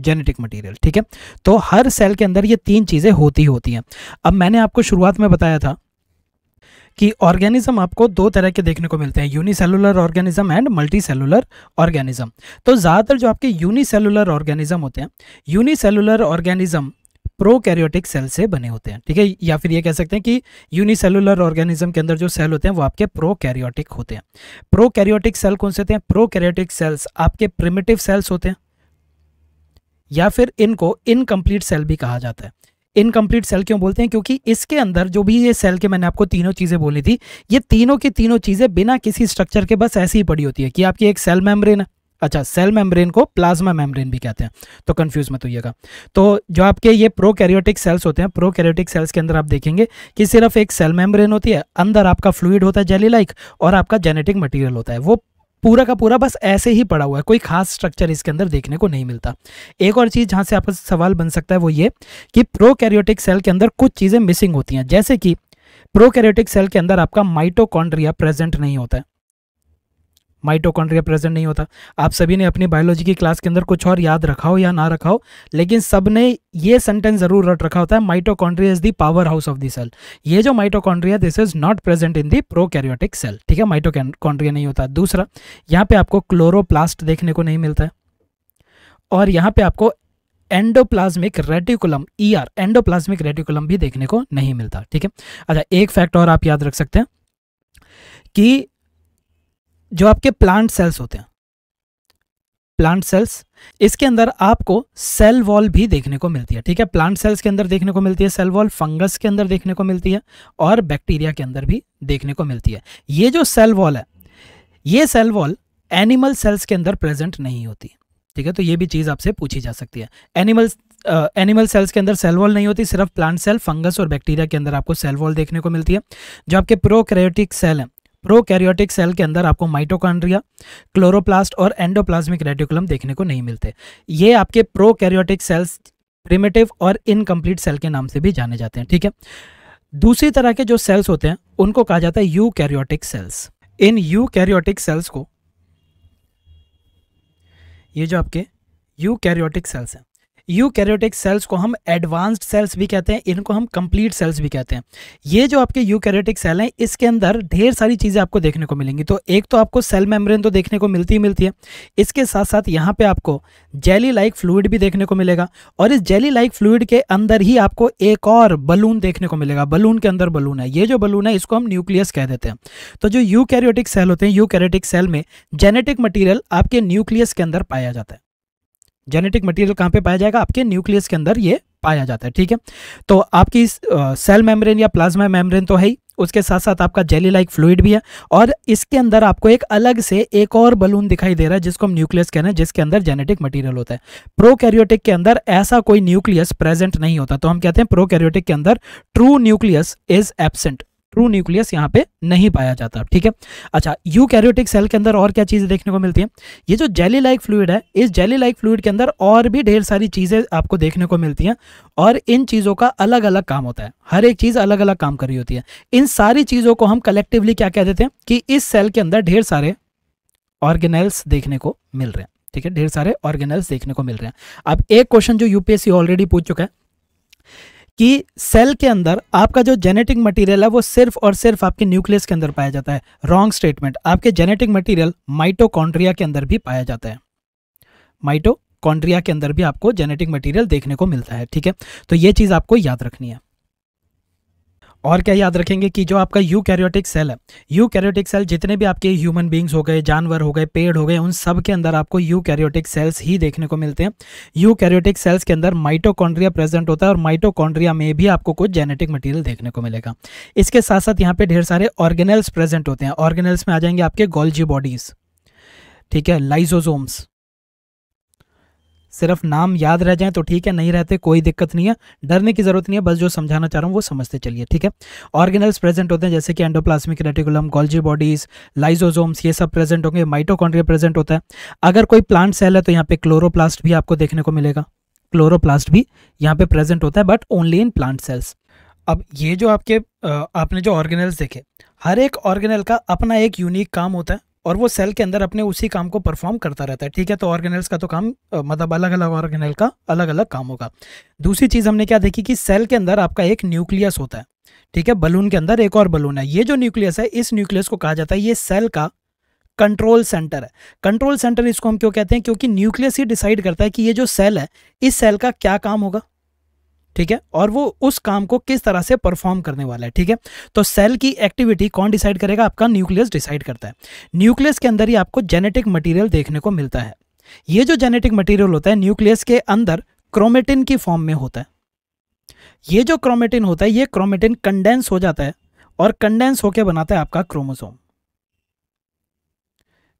जेनेटिक मटीरियल ठीक है तो हर सेल के अंदर ये तीन चीज़ें होती होती हैं अब मैंने आपको शुरुआत में बताया था कि ऑर्गेनिज्म आपको दो तरह के देखने को मिलते हैं unicellular organism and multicellular organism तो ज़्यादातर जो आपके यूनिसेलुलर ऑर्गेनिज्म होते हैं यूनिसेलुलर ऑर्गेनिज्म प्रोकैरियोटिक सेल से बने होते हैं ठीक है या फिर ये कह सकते हैं कि यूनिसेलुलर ऑर्गेनिज्म के अंदर जो सेल होते हैं वो आपके प्रोकैरियोटिक होते हैं प्रोकैरियोटिक सेल कौन से होते हैं प्रोकैरियोटिक सेल्स आपके प्रिमिटिव सेल्स होते हैं या फिर इनको इनकम्प्लीट सेल भी कहा जाता है इनकम्प्लीट सेल क्यों बोलते हैं क्योंकि इसके अंदर जो भी ये सेल के मैंने आपको तीनों चीज़ें बोली थी ये तीनों की तीनों चीज़ें बिना किसी स्ट्रक्चर के बस ऐसी ही पड़ी होती है कि आपकी एक सेल मेम्ब्रेन है अच्छा सेल मेम्ब्रेन को प्लाज्मा मेम्ब्रेन भी कहते हैं तो कंफ्यूज मत होइएगा तो जो आपके ये प्रोकैरियोटिक सेल्स होते हैं प्रोकैरियोटिक सेल्स के अंदर आप देखेंगे कि सिर्फ एक सेल मेम्ब्रेन होती है अंदर आपका फ्लूइड होता है जेली लाइक और आपका जेनेटिक मटेरियल होता है वो पूरा का पूरा बस ऐसे ही पड़ा हुआ है कोई खास स्ट्रक्चर इसके अंदर देखने को नहीं मिलता एक और चीज़ जहां से आप सवाल बन सकता है वो ये कि प्रोकैरियोटिक सेल के अंदर कुछ चीज़ें मिसिंग होती हैं जैसे कि प्रोकैरियोटिक सेल के अंदर आपका माइटोकॉन्ड्रिया प्रेजेंट नहीं होता है माइटोकॉन्ड्रिया प्रेजेंट नहीं होता आप सभी ने अपनी बायोलॉजी की क्लास के अंदर कुछ और याद रखा हो या ना रखा हो लेकिन सब ने ये सेंटेंस जरूर रट रखा होता है mitochondria is the powerhouse of the cell ये जो mitochondria this is not present in the prokaryotic cell ठीक है माइटोकॉन्ड्रिया नहीं होता दूसरा यहाँ पे आपको क्लोरोप्लास्ट देखने को नहीं मिलता है और यहाँ पे आपको endoplasmic reticulum ER endoplasmic reticulum भी देखने को नहीं मिलता ठीक है अच्छा एक फैक्ट और आप याद रख सकते हैं कि जो आपके प्लांट सेल्स होते हैं प्लांट सेल्स इसके अंदर आपको सेल वॉल भी देखने को मिलती है ठीक है प्लांट सेल्स के अंदर देखने को मिलती है सेल वॉल फंगस के अंदर देखने को मिलती है और बैक्टीरिया के अंदर भी देखने को मिलती है ये जो सेल वॉल है ये सेल वॉल एनिमल सेल्स के अंदर प्रेजेंट नहीं होती ठीक है तो ये भी चीज़ आपसे पूछी जा सकती है एनिमल एनिमल सेल्स के अंदर सेल वॉल नहीं होती सिर्फ प्लांट सेल फंगस और बैक्टीरिया के अंदर आपको सेल वॉल देखने को मिलती है जो आपके प्रोक्रेटिक सेल हैं प्रोकैरियोटिक सेल के अंदर आपको माइटोकॉन्ड्रिया क्लोरोप्लास्ट और एंडोप्लाज्मिक रेडिकुलम देखने को नहीं मिलते ये आपके प्रोकैरियोटिक सेल्स प्रिमेटिव और इनकम्प्लीट सेल के नाम से भी जाने जाते हैं ठीक है दूसरी तरह के जो सेल्स होते हैं उनको कहा जाता है यू कैरियोटिक सेल्स इन यू कैरियोटिक सेल्स को ये जो आपके यू कैरियोटिक सेल्स हैं यूकैरियोटिक सेल्स को हम एडवांस्ड सेल्स भी कहते हैं इनको हम कंप्लीट सेल्स भी कहते हैं ये जो आपके यूकैरियोटिक सेल हैं इसके अंदर ढेर सारी चीज़ें आपको देखने को मिलेंगी तो एक तो आपको सेल मेम्ब्रेन तो देखने को मिलती ही मिलती है इसके साथ साथ यहाँ पे आपको जेली लाइक फ्लूड भी देखने को मिलेगा और इस जेली लाइक फ्लूड के अंदर ही आपको एक और बलून देखने को मिलेगा बलून के अंदर बलून है ये जो बलून है इसको हम न्यूक्लियस कह देते हैं तो जो कैरियोटिक सेल होते हैं यूकैरियोटिक सेल में जेनेटिक मटीरियल आपके न्यूक्लियस के अंदर पाया जाता है जेनेटिक मटेरियल कहाँ पे पाया जाएगा आपके न्यूक्लियस के अंदर ये पाया जाता है ठीक है तो आपकी सेल मेम्ब्रेन या प्लाज्मा मेम्ब्रेन तो है ही उसके साथ साथ आपका जेली लाइक फ्लूड भी है और इसके अंदर आपको एक अलग से एक और बलून दिखाई दे रहा है जिसको हम न्यूक्लियस कहना है जिसके अंदर जेनेटिक मटेरियल होता है प्रोकैरियोटिक के अंदर ऐसा कोई न्यूक्लियस प्रेजेंट नहीं होता तो हम कहते हैं प्रोकैरियोटिक के अंदर true nucleus is absent true nucleus यहाँ पे नहीं पाया जाता ठीक है अच्छा कैरियोटिक सेल के अंदर और क्या चीज़ें देखने को मिलती हैं ये जो जेली लाइक फ्लूड है इस जेली लाइक फ्लूड के अंदर और भी ढेर सारी चीज़ें आपको देखने को मिलती हैं और इन चीज़ों का अलग अलग काम होता है हर एक चीज़ अलग अलग काम कर रही होती है इन सारी चीज़ों को हम कलेक्टिवली क्या कह देते हैं कि इस सेल के अंदर ढेर सारे ऑर्गेनाइल्स देखने को मिल रहे हैं ठीक है ढेर सारे ऑर्गेनाइल्स देखने को मिल रहे हैं अब एक क्वेश्चन जो यूपीएससी ऑलरेडी पूछ चुका है कि सेल के अंदर आपका जो जेनेटिक मटेरियल है वो सिर्फ और सिर्फ आपके न्यूक्लियस के अंदर पाया जाता है रॉन्ग स्टेटमेंट आपके जेनेटिक मटेरियल माइटोकॉन्ड्रिया के अंदर भी पाया जाता है माइटोकॉन्ड्रिया के अंदर भी आपको जेनेटिक मटेरियल देखने को मिलता है ठीक है तो ये चीज़ आपको याद रखनी है और क्या याद रखेंगे कि जो आपका यू कैरियोटिक सेल है यू कैरियोटिक सेल जितने भी आपके ह्यूमन बींग्स हो गए जानवर हो गए पेड़ हो गए उन सब के अंदर आपको यू कैरियोटिक सेल्स ही देखने को मिलते हैं यू कैरियोटिक सेल्स के अंदर माइटोकॉन्ड्रिया प्रेजेंट होता है और माइटोकॉन्ड्रिया में भी आपको कुछ जेनेटिक मटीरियल देखने को मिलेगा इसके साथ साथ यहाँ पे ढेर सारे ऑर्गेनल्स प्रेजेंट होते हैं ऑर्गेनल्स में आ जाएंगे आपके गोल्जी बॉडीज ठीक है लाइजोजोम्स सिर्फ नाम याद रह जाए तो ठीक है नहीं रहते कोई दिक्कत नहीं है डरने की जरूरत नहीं है बस जो समझाना चाह रहा हूँ वो समझते चलिए ठीक है ऑर्गेनल्स प्रेजेंट होते हैं जैसे कि endoplasmic reticulum Golgi bodies lysosomes ये सब प्रेजेंट होंगे माइटोकॉन्ड्रिया प्रेजेंट होता है अगर कोई प्लांट सेल है तो यहाँ पे क्लोरोप्लास्ट भी आपको देखने को मिलेगा क्लोरोप्लास्ट भी यहाँ पे प्रेजेंट होता है but only in plant cells अब ये जो आपके आपने जो ऑर्गेनल्स देखे हर एक ऑर्गेनल का अपना एक यूनिक काम होता है और वो सेल के अंदर अपने उसी काम को परफॉर्म करता रहता है ठीक है तो ऑर्गेनल्स का तो काम मतलब अलग अलग ऑर्गेनल का अलग अलग काम होगा दूसरी चीज़ हमने क्या देखी कि सेल के अंदर आपका एक न्यूक्लियस होता है ठीक है बलून के अंदर एक और बलून है ये जो न्यूक्लियस है इस न्यूक्लियस को कहा जाता है ये सेल का कंट्रोल सेंटर है कंट्रोल सेंटर इसको हम क्यों कहते हैं क्योंकि न्यूक्लियस ही डिसाइड करता है कि ये जो सेल है इस सेल का क्या काम होगा ठीक है और वो उस काम को किस तरह से परफॉर्म करने वाला है ठीक है तो सेल की एक्टिविटी कौन डिसाइड करेगा आपका न्यूक्लियस डिसाइड करता है न्यूक्लियस के अंदर ही आपको जेनेटिक मटीरियल देखने को मिलता है ये जो जेनेटिक मटीरियल होता है न्यूक्लियस के अंदर क्रोमेटिन की फॉर्म में होता है ये जो क्रोमेटिन होता है ये क्रोमेटिन कंडेंस हो जाता है और कंडेंस होकर बनाता है आपका क्रोमोसोम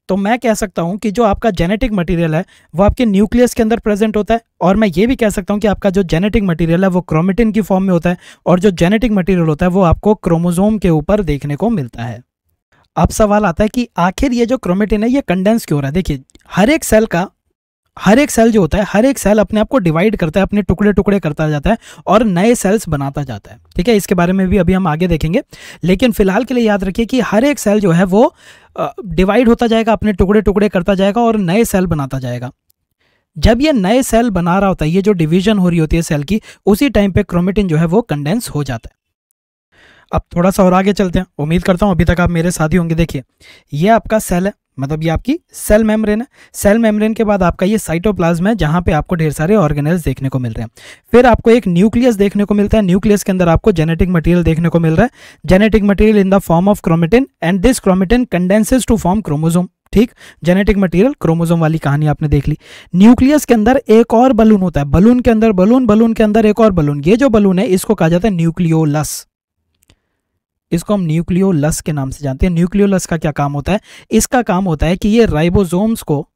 तो मैं कह सकता हूं कि जो आपका जेनेटिक मटेरियल है वो आपके न्यूक्लियस के अंदर प्रेजेंट होता है और मैं ये भी कह सकता हूं कि आपका जो जेनेटिक मटेरियल है वो क्रोमेटिन की फॉर्म में होता है और जो जेनेटिक मटेरियल होता है वो आपको क्रोमोजोम के ऊपर देखने को मिलता है अब सवाल आता है कि आखिर ये जो क्रोमेटिन है ये कंडेंस क्यों हो रहा है देखिए हर एक सेल का हर एक सेल जो होता है हर एक सेल अपने आप को डिवाइड करता है अपने टुकड़े टुकड़े करता जाता है और नए सेल्स बनाता जाता है ठीक है इसके बारे में भी अभी हम आगे देखेंगे लेकिन फिलहाल के लिए याद रखिए कि हर एक सेल जो है वो डिवाइड होता जाएगा अपने टुकड़े टुकड़े करता जाएगा और नए सेल बनाता जाएगा जब ये नए सेल बना रहा होता है ये जो डिवीजन हो रही होती है सेल की उसी टाइम पे क्रोमेटिन जो है वो कंडेंस हो जाता है अब थोड़ा सा और आगे चलते हैं उम्मीद करता हूँ अभी तक आप मेरे साथ ही होंगे देखिए ये आपका सेल है मतलब ये आपकी सेल मेम्ब्रेन है सेल मेम्ब्रेन के बाद आपका ये साइटोप्लाज्म है जहाँ पे आपको ढेर सारे ऑर्गेनल्स देखने को मिल रहे हैं फिर आपको एक न्यूक्लियस देखने को मिलता है न्यूक्लियस के अंदर आपको जेनेटिक मटेरियल देखने को मिल रहा है genetic material in the form of chromatin and this chromatin condenses to form chromosome ठीक जेनेटिक मटेरियल क्रोमोजोम वाली कहानी आपने देख ली न्यूक्लियस के अंदर एक और बलून होता है बलून के अंदर बलून बलून के अंदर एक और बलून ये जो बलून है इसको कहा जाता है न्यूक्लियोलस इसको हम न्यूक्लियोलस के नाम से जानते हैं न्यूक्लियोलस का क्या काम होता है इसका काम होता है कि ये राइबोजोम्स को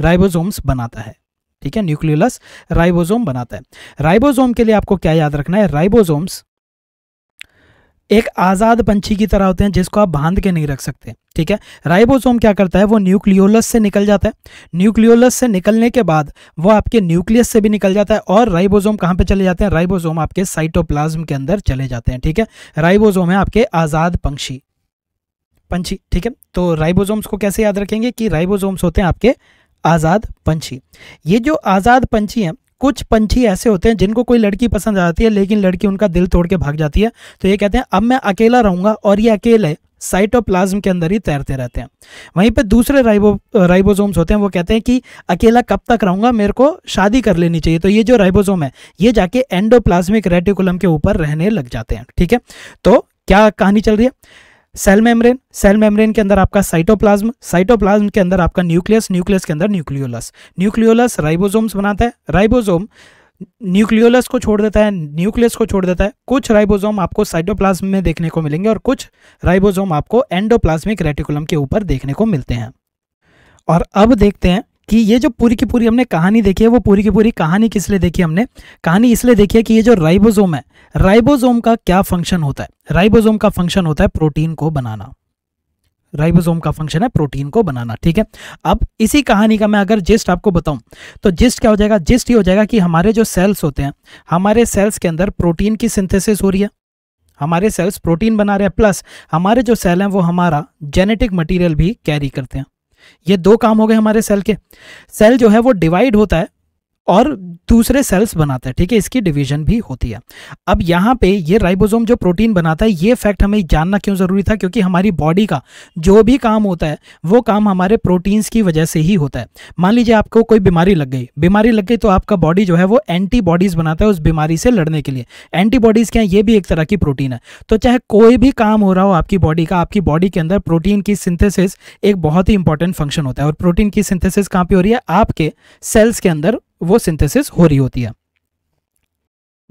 राइबोजोम्स बनाता है ठीक है न्यूक्लियोलस राइबोजोम बनाता है राइबोजोम के लिए आपको क्या याद रखना है राइबोजोम्स एक आज़ाद पंछी की तरह होते हैं जिसको आप बांध के नहीं रख सकते ठीक है राइबोसोम क्या करता है वो न्यूक्लियोलस से निकल जाता है न्यूक्लियोलस से निकलने के बाद वो आपके न्यूक्लियस से भी निकल जाता है और राइबोसोम कहाँ पे चले जाते हैं राइबोसोम आपके साइटोप्लाज्म के अंदर चले जाते हैं ठीक है राइबोजोम है आपके आज़ाद पंक्षी पंछी ठीक है तो राइबोजोम्स को कैसे याद रखेंगे कि राइबोजोम्स होते हैं आपके आज़ाद पंछी ये जो आज़ाद पंछी हैं कुछ पंछी ऐसे होते हैं जिनको कोई लड़की पसंद आ जाती है लेकिन लड़की उनका दिल तोड़ के भाग जाती है तो ये कहते हैं अब मैं अकेला रहूंगा और ये अकेले साइटोप्लाज्म के अंदर ही तैरते रहते हैं वहीं पे दूसरे राइबो राइबोसोम्स होते हैं वो कहते हैं कि अकेला कब तक रहूंगा मेरे को शादी कर लेनी चाहिए तो ये जो राइबोसोम है ये जाके एंडोप्लाज्मिक रेटिकुलम के ऊपर रहने लग जाते हैं ठीक है तो क्या कहानी चल रही है सेल मेम्ब्रेन सेल मेम्ब्रेन के अंदर आपका साइटोप्लाज्म साइटोप्लाज्म के अंदर आपका न्यूक्लियस न्यूक्लियस के अंदर न्यूक्लियोलस न्यूक्लियोलस राइबोसोम्स बनाता है राइबोसोम न्यूक्लियोलस को छोड़ देता है न्यूक्लियस को छोड़ देता है कुछ राइबोसोम आपको साइटोप्लाज्म में देखने को मिलेंगे और कुछ राइबोसोम आपको एंडोप्लाज्मिक रेटिकुलम के ऊपर देखने को मिलते हैं और अब देखते हैं कि ये जो पूरी की पूरी हमने कहानी देखी है वो पूरी की पूरी कहानी किस लिए देखी हमने कहानी इसलिए देखी है कि ये जो राइबोसोम है राइबोसोम का क्या फंक्शन होता है राइबोसोम का फंक्शन होता है प्रोटीन को बनाना राइबोसोम का फंक्शन है प्रोटीन को बनाना ठीक है अब इसी कहानी का मैं अगर जिस्ट आपको बताऊं तो जिस्ट क्या हो जाएगा जिस्ट ये हो जाएगा कि हमारे जो सेल्स होते हैं हमारे सेल्स के अंदर प्रोटीन की सिंथेसिस हो रही है हमारे सेल्स प्रोटीन बना रहे हैं प्लस हमारे जो सेल हैं वो हमारा जेनेटिक मटेरियल भी कैरी करते हैं ये दो काम हो गए हमारे सेल के सेल जो है वो डिवाइड होता है और दूसरे सेल्स बनाता है ठीक है इसकी डिवीजन भी होती है अब यहाँ पे ये राइबोसोम जो प्रोटीन बनाता है ये फैक्ट हमें जानना क्यों ज़रूरी था क्योंकि हमारी बॉडी का जो भी काम होता है वो काम हमारे प्रोटीन्स की वजह से ही होता है मान लीजिए आपको कोई बीमारी लग गई बीमारी लग गई तो आपका बॉडी जो है वो एंटीबॉडीज़ बनाता है उस बीमारी से लड़ने के लिए एंटीबॉडीज़ क्या ये भी एक तरह की प्रोटीन है तो चाहे कोई भी काम हो रहा हो आपकी बॉडी का आपकी बॉडी के अंदर प्रोटीन की सिंथेसिस एक बहुत ही इंपॉर्टेंट फंक्शन होता है और प्रोटीन की सिंथेसिस कहाँ पे हो रही है आपके सेल्स के अंदर वो सिंथेसिस हो रही होती है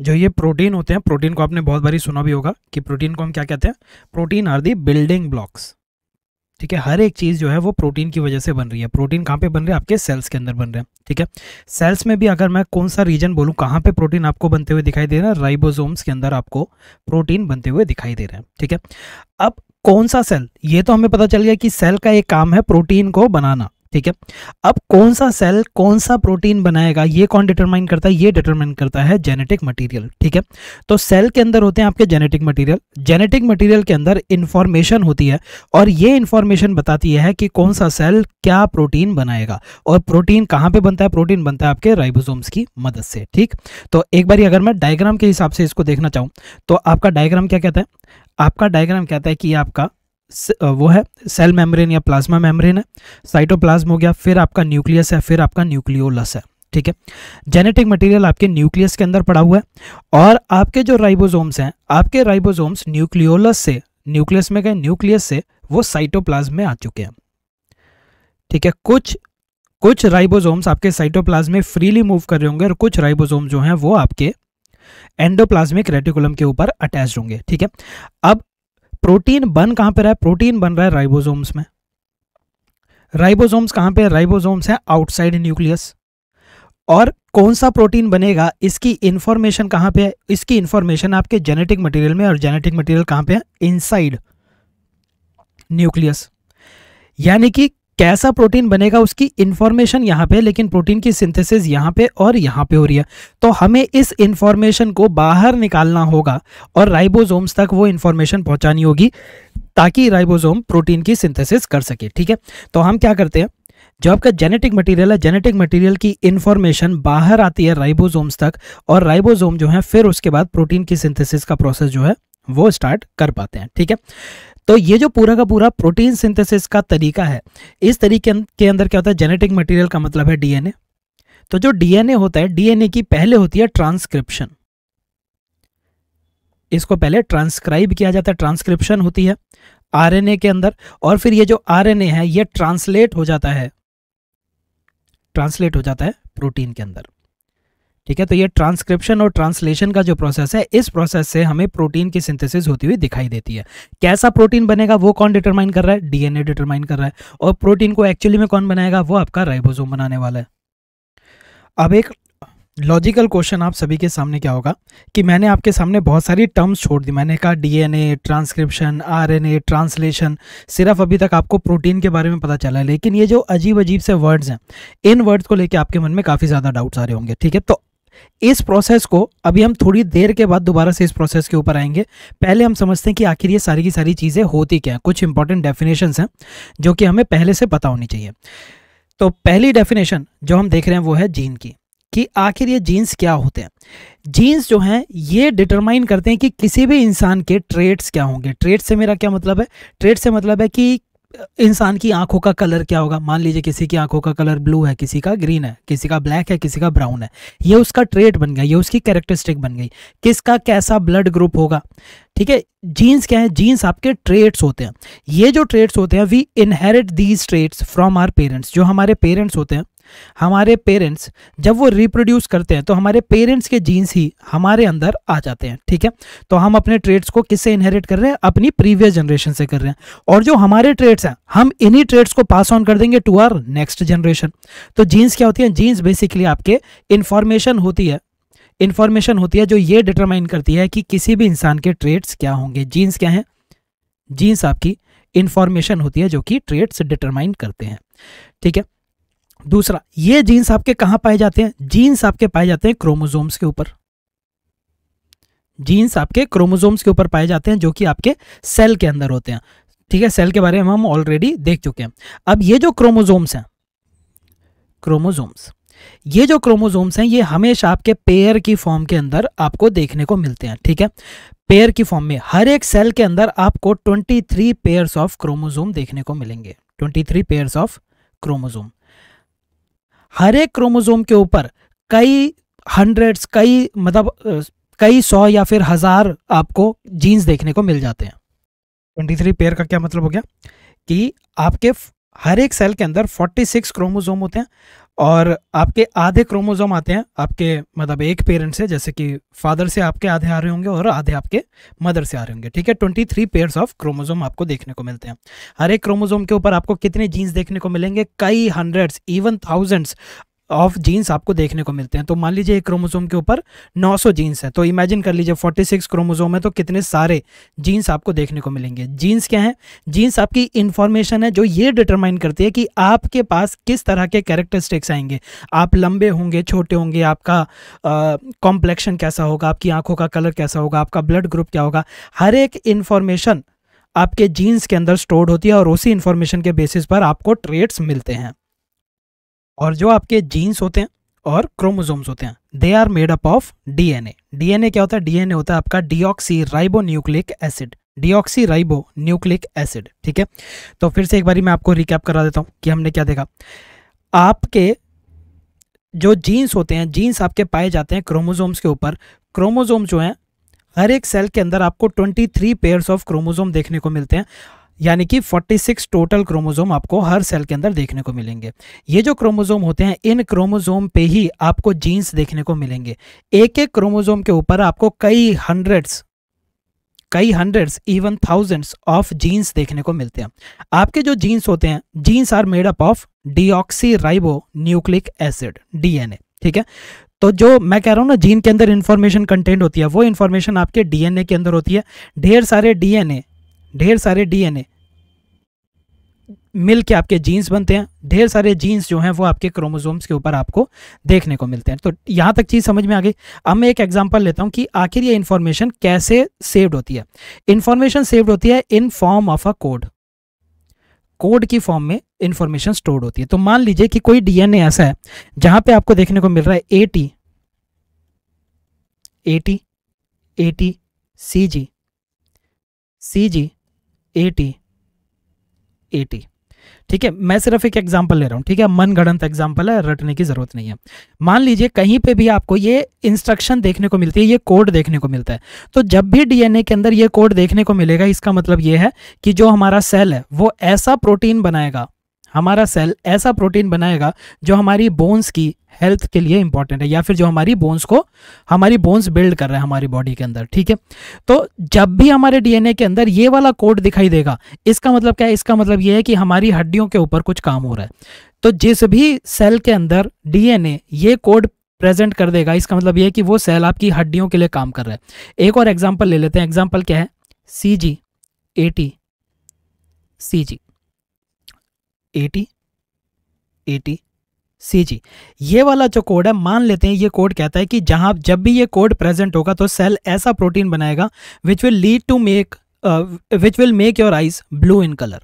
जो ये प्रोटीन होते हैं प्रोटीन को आपने बहुत बारी सुना भी होगा कि प्रोटीन को हम क्या कहते हैं protein are the building blocks ठीक है हर एक चीज़ जो है वो प्रोटीन की वजह से बन रही है प्रोटीन कहाँ पे बन रहे हैं आपके सेल्स के अंदर बन रहे हैं ठीक है सेल्स में भी अगर मैं कौन सा रीजन बोलूँ कहाँ पे प्रोटीन आपको बनते हुए दिखाई दे रहे हैं राइबोसोम्स के अंदर आपको प्रोटीन बनते हुए दिखाई दे रहे हैं ठीक है अब कौन सा सेल ये तो हमें पता चल गया कि सेल का एक काम है प्रोटीन को बनाना ठीक है अब कौन सा सेल कौन सा प्रोटीन बनाएगा ये कौन डिटरमाइन करता है ये डिटरमाइन करता है जेनेटिक मटेरियल ठीक है तो सेल के अंदर होते हैं आपके जेनेटिक मटेरियल जेनेटिक मटेरियल के अंदर इंफॉर्मेशन होती है और ये इंफॉर्मेशन बताती है कि कौन सा सेल क्या प्रोटीन बनाएगा और प्रोटीन कहाँ पर बनता है प्रोटीन बनता है आपके राइबोसोम्स की मदद से ठीक तो एक बार अगर मैं डायग्राम के हिसाब से इसको देखना चाहूँ तो आपका डायग्राम क्या कहता है आपका डायग्राम कहता है कि आपका वो है सेल मेम्ब्रेन या प्लाज्मा मेम्ब्रेन है साइटोप्लाज्म हो गया फिर आपका न्यूक्लियस है फिर आपका न्यूक्लियोलस है ठीक है जेनेटिक मटेरियल आपके न्यूक्लियस के अंदर पड़ा हुआ है और आपके जो राइबोसोम्स हैं आपके राइबोसोम्स न्यूक्लियोलस से न्यूक्लियस में गए न्यूक्लियस से वो साइटोप्लाज्म में आ चुके हैं ठीक है कुछ कुछ राइबोसोम्स आपके साइटोप्लाज्म में फ्रीली मूव कर रहे होंगे और कुछ राइबोसोम जो हैं वो आपके एंडोप्लाज्मिक रेटिकुलम के ऊपर अटैच होंगे ठीक है अब प्रोटीन बन कहां पे रहा है प्रोटीन बन रहा है राइबोसोम्स में राइबोसोम्स कहां पे राइबोसोम्स है आउटसाइड न्यूक्लियस और कौन सा प्रोटीन बनेगा इसकी इंफॉर्मेशन कहां पे है इसकी इंफॉर्मेशन आपके जेनेटिक मटेरियल में और जेनेटिक मटेरियल कहां पे है इनसाइड न्यूक्लियस यानी कि कैसा प्रोटीन बनेगा उसकी इन्फॉर्मेशन यहाँ पे लेकिन प्रोटीन की सिंथेसिस यहाँ पे और यहाँ पे हो रही है तो हमें इस इन्फॉर्मेशन को बाहर निकालना होगा और राइबोसोम्स तक वो इन्फॉर्मेशन पहुँचानी होगी ताकि राइबोसोम प्रोटीन की सिंथेसिस कर सके ठीक है तो हम क्या करते हैं जो आपका जेनेटिक मटेरियल है जेनेटिक मटेरियल की इन्फॉर्मेशन बाहर आती है राइबोसोम्स तक और राइबोसोम जो है फिर उसके बाद प्रोटीन की सिंथेसिस का प्रोसेस जो है वो स्टार्ट कर पाते हैं ठीक है तो ये जो पूरा का पूरा प्रोटीन सिंथेसिस का तरीका है इस तरीके अं-, के अंदर क्या होता है जेनेटिक मटेरियल का मतलब है डीएनए तो जो डीएनए होता है डीएनए की पहले होती है ट्रांसक्रिप्शन इसको पहले ट्रांसक्राइब किया जाता है ट्रांसक्रिप्शन होती है आरएनए के अंदर और फिर ये जो आरएनए है ये ट्रांसलेट हो जाता है ट्रांसलेट हो जाता है प्रोटीन के अंदर ठीक है तो ये ट्रांसक्रिप्शन और ट्रांसलेशन का जो प्रोसेस है इस प्रोसेस से हमें प्रोटीन की सिंथेसिस होती हुई दिखाई देती है कैसा प्रोटीन बनेगा वो कौन डिटरमाइन कर रहा है डीएनए डिटरमाइन कर रहा है और प्रोटीन को एक्चुअली में कौन बनाएगा वो आपका राइबोसोम बनाने वाला है अब एक लॉजिकल क्वेश्चन आप सभी के सामने क्या होगा कि मैंने आपके सामने बहुत सारी टर्म्स छोड़ दी मैंने कहा डीएनए ट्रांसक्रिप्शन आरएनए ट्रांसलेशन सिर्फ अभी तक आपको प्रोटीन के बारे में पता चला है लेकिन ये जो अजीब अजीब से वर्ड्स हैं इन वर्ड्स को लेके आपके मन में काफ़ी ज़्यादा डाउट्स आ रहे होंगे ठीक है तो इस प्रोसेस को अभी हम थोड़ी देर के बाद दोबारा से इस प्रोसेस के ऊपर आएंगे पहले हम समझते हैं कि आखिर ये सारी की सारी चीज़ें होती क्या हैं कुछ इंपॉर्टेंट डेफिनेशन हैं जो कि हमें पहले से पता होनी चाहिए तो पहली डेफिनेशन जो हम देख रहे हैं वो है जीन की कि आखिर ये जीन्स क्या होते हैं जीन्स जो हैं ये डिटरमाइन करते हैं कि किसी भी इंसान के ट्रेड्स क्या होंगे ट्रेड से मेरा क्या मतलब है ट्रेड से मतलब है कि इंसान की आंखों का कलर क्या होगा मान लीजिए किसी की आंखों का कलर ब्लू है किसी का ग्रीन है किसी का ब्लैक है किसी का ब्राउन है ये उसका ट्रेट बन गया ये उसकी कैरेक्टरिस्टिक बन गई किसका कैसा ब्लड ग्रुप होगा ठीक है जीन्स क्या है जीन्स आपके ट्रेट्स होते हैं ये जो ट्रेट्स होते हैं we inherit these traits from our parents जो हमारे पेरेंट्स होते हैं हमारे पेरेंट्स जब वो रिप्रोड्यूस करते हैं तो हमारे पेरेंट्स के जीन्स ही हमारे अंदर आ जाते हैं ठीक है तो हम अपने ट्रेड्स को किससे इनहेरिट कर रहे हैं अपनी प्रीवियस जनरेशन से कर रहे हैं और जो हमारे ट्रेड्स हैं हम इन्हीं ट्रेड्स को पास ऑन कर देंगे टू आर नेक्स्ट जनरेशन तो जीन्स क्या होती है जीन्स बेसिकली आपके इंफॉर्मेशन होती है इन्फॉर्मेशन होती है जो ये डिटरमाइन करती है कि किसी भी इंसान के ट्रेड्स क्या होंगे जीन्स क्या हैं जीन्स आपकी इन्फॉर्मेशन होती है जो कि ट्रेड्स डिटरमाइन करते हैं ठीक है दूसरा ये जीन्स आपके कहां पाए जाते हैं जीन्स आपके पाए जाते हैं क्रोमोजोम्स के ऊपर जीन्स आपके क्रोमोजोम्स के ऊपर पाए जाते हैं जो कि आपके सेल के अंदर होते हैं ठीक है सेल के बारे में हम ऑलरेडी देख चुके हैं अब ये जो क्रोमोजोम्स हैं क्रोमोजोम्स ये जो क्रोमोजोम्स हैं ये हमेशा आपके पेयर की फॉर्म के अंदर आपको देखने को मिलते हैं ठीक है पेयर की फॉर्म में हर एक सेल के अंदर आपको 23 पेयर्स ऑफ क्रोमोजोम देखने को मिलेंगे 23 पेयर्स ऑफ क्रोमोजोम हर एक क्रोमोजोम के ऊपर कई हंड्रेड्स कई मतलब कई सौ या फिर हजार आपको जीन्स देखने को मिल जाते हैं ट्वेंटी थ्री पेयर का क्या मतलब हो गया कि आपके हर एक सेल के अंदर फोर्टी सिक्स क्रोमोजोम होते हैं और आपके आधे क्रोमोजोम आते हैं आपके मतलब एक पेरेंट से जैसे कि फादर से आपके आधे आ रहे होंगे और आधे आपके मदर से आ रहे होंगे ठीक है twenty three pairs of chromosome आपको देखने को मिलते हैं हर एक क्रोमोजोम के ऊपर आपको कितने जीन्स देखने को मिलेंगे कई hundreds even thousands of genes आपको देखने को मिलते हैं तो मान लीजिए एक क्रोमोजोम के ऊपर 900 जीन्स हैं तो इमेजिन कर लीजिए 46 क्रोमोजोम है तो कितने सारे जीन्स आपको देखने को मिलेंगे जीन्स क्या हैं जीन्स आपकी इन्फॉर्मेशन है जो ये डिटरमाइन करती है कि आपके पास किस तरह के कैरेक्टरिस्टिक्स आएंगे आप लंबे होंगे छोटे होंगे आपका कॉम्प्लेक्शन कैसा होगा आपकी आंखों का कलर कैसा होगा आपका ब्लड ग्रुप क्या होगा हर एक इन्फॉर्मेशन आपके जीन्स के अंदर स्टोर्ड होती है और उसी इन्फॉर्मेशन के बेसिस पर आपको ट्रेड्स मिलते हैं और जो आपके जीन्स होते हैं और क्रोमोजोम्स होते हैं they are made up of DNA DNA क्या होता है डीएनए होता है आपका ribo nucleic acid ribo nucleic acid ठीक है तो फिर से एक बार मैं आपको रिकैप करा देता हूँ कि हमने क्या देखा आपके जो जीन्स होते हैं जीन्स आपके पाए जाते हैं क्रोमोजोम्स के ऊपर क्रोमोजोम जो हैं हर एक सेल के अंदर आपको 23 पेयर्स ऑफ क्रोमोजोम देखने को मिलते हैं यानी कि 46 टोटल क्रोमोजोम आपको हर सेल के अंदर देखने को मिलेंगे ये जो क्रोमोजोम होते हैं इन क्रोमोजोम पे ही आपको जीन्स देखने को मिलेंगे एक एक क्रोमोजोम के ऊपर आपको कई हंड्रेड्स कई hundreds even thousands of genes देखने को मिलते हैं आपके जो जीन्स होते हैं genes are made up of D ribo nucleic acid DNA ठीक है तो जो मैं कह रहा हूँ ना जीन के अंदर इन्फॉर्मेशन कंटेंट होती है वो इन्फॉर्मेशन आपके डीएनए के अंदर होती है ढेर सारे डीएनए ढेर सारे डीएनए मिल के आपके जीन्स बनते हैं ढेर सारे जीन्स जो हैं वो आपके क्रोमोसोम्स के ऊपर आपको देखने को मिलते हैं तो यहाँ तक चीज़ समझ में आ गई अब मैं एक एग्जांपल लेता हूँ कि आखिर ये इन्फॉर्मेशन कैसे सेव्ड होती है इन्फॉर्मेशन सेव्ड होती है in form of a code code की फॉर्म में इन्फॉर्मेशन स्टोर्ड होती है तो मान लीजिए कि कोई डीएनए ऐसा है जहाँ पर आपको देखने को मिल रहा है A T A T A T C G C G A T A T ठीक है मैं सिर्फ एक एग्जांपल ले रहा हूँ ठीक है मन गणत एग्जाम्पल है रटने की जरूरत नहीं है मान लीजिए कहीं पे भी आपको ये इंस्ट्रक्शन देखने को मिलती है ये कोड देखने को मिलता है तो जब भी डीएनए के अंदर ये कोड देखने को मिलेगा इसका मतलब ये है कि जो हमारा सेल है वो ऐसा प्रोटीन बनाएगा हमारा सेल ऐसा प्रोटीन बनाएगा जो हमारी बोन्स की हेल्थ के लिए इंपॉर्टेंट है या फिर जो हमारी बोन्स को हमारी बोन्स बिल्ड कर रहा है हमारी बॉडी के अंदर ठीक है तो जब भी हमारे डीएनए के अंदर ये वाला कोड दिखाई देगा इसका मतलब क्या है इसका मतलब ये है कि हमारी हड्डियों के ऊपर कुछ काम हो रहा है तो जिस भी सेल के अंदर डीएनए ये कोड प्रेजेंट कर देगा इसका मतलब यह है कि वो सेल आपकी हड्डियों के लिए काम कर रहा है एक और एग्जाम्पल ले लेते हैं एग्जाम्पल क्या है सी G C G A T eighty C जी ये वाला जो कोड है मान लेते हैं ये कोड कहता है कि जहां जब भी ये कोड प्रेजेंट होगा तो सेल ऐसा प्रोटीन बनाएगा which will lead to make which will make your eyes blue in colour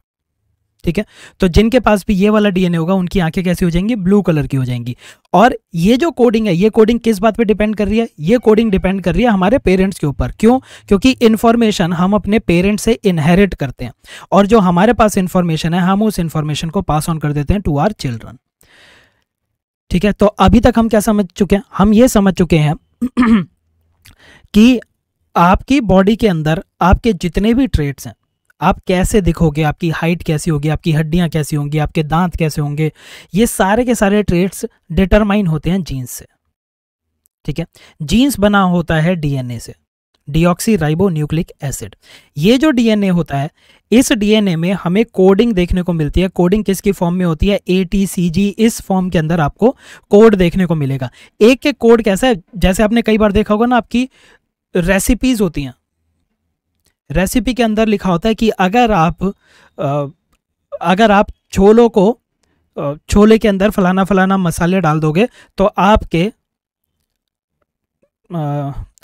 ठीक है तो जिनके पास भी ये वाला डीएनए होगा उनकी आंखें कैसी हो जाएंगी ब्लू कलर की हो जाएंगी और ये जो कोडिंग है ये कोडिंग किस बात पे डिपेंड कर रही है ये कोडिंग डिपेंड कर रही है हमारे पेरेंट्स के ऊपर क्यों क्योंकि इन्फॉर्मेशन हम अपने पेरेंट्स से इनहेरिट करते हैं और जो हमारे पास इन्फॉर्मेशन है हम उस इन्फॉर्मेशन को पास ऑन कर देते हैं टू आर चिल्ड्रन ठीक है तो अभी तक हम क्या समझ चुके हैं हम ये समझ चुके हैं कि आपकी बॉडी के अंदर आपके जितने भी ट्रेड्स हैं आप कैसे दिखोगे आपकी हाइट कैसी होगी आपकी हड्डियाँ कैसी होंगी आपके दांत कैसे होंगे ये सारे के सारे ट्रेट्स डिटरमाइन होते हैं जीन्स से ठीक है जीन्स बना होता है डीएनए से डिऑक्सी राइबो न्यूक्लिक एसिड ये जो डीएनए होता है इस डीएनए में हमें कोडिंग देखने को मिलती है कोडिंग किसकी फॉर्म में होती है ए टी सी जी इस फॉर्म के अंदर आपको कोड देखने को मिलेगा एक के कोड कैसा है जैसे आपने कई बार देखा होगा ना आपकी रेसिपीज होती हैं रेसिपी के अंदर लिखा होता है कि अगर आप अगर आप छोलों को छोले के अंदर फलाना फलाना मसाले डाल दोगे तो आपके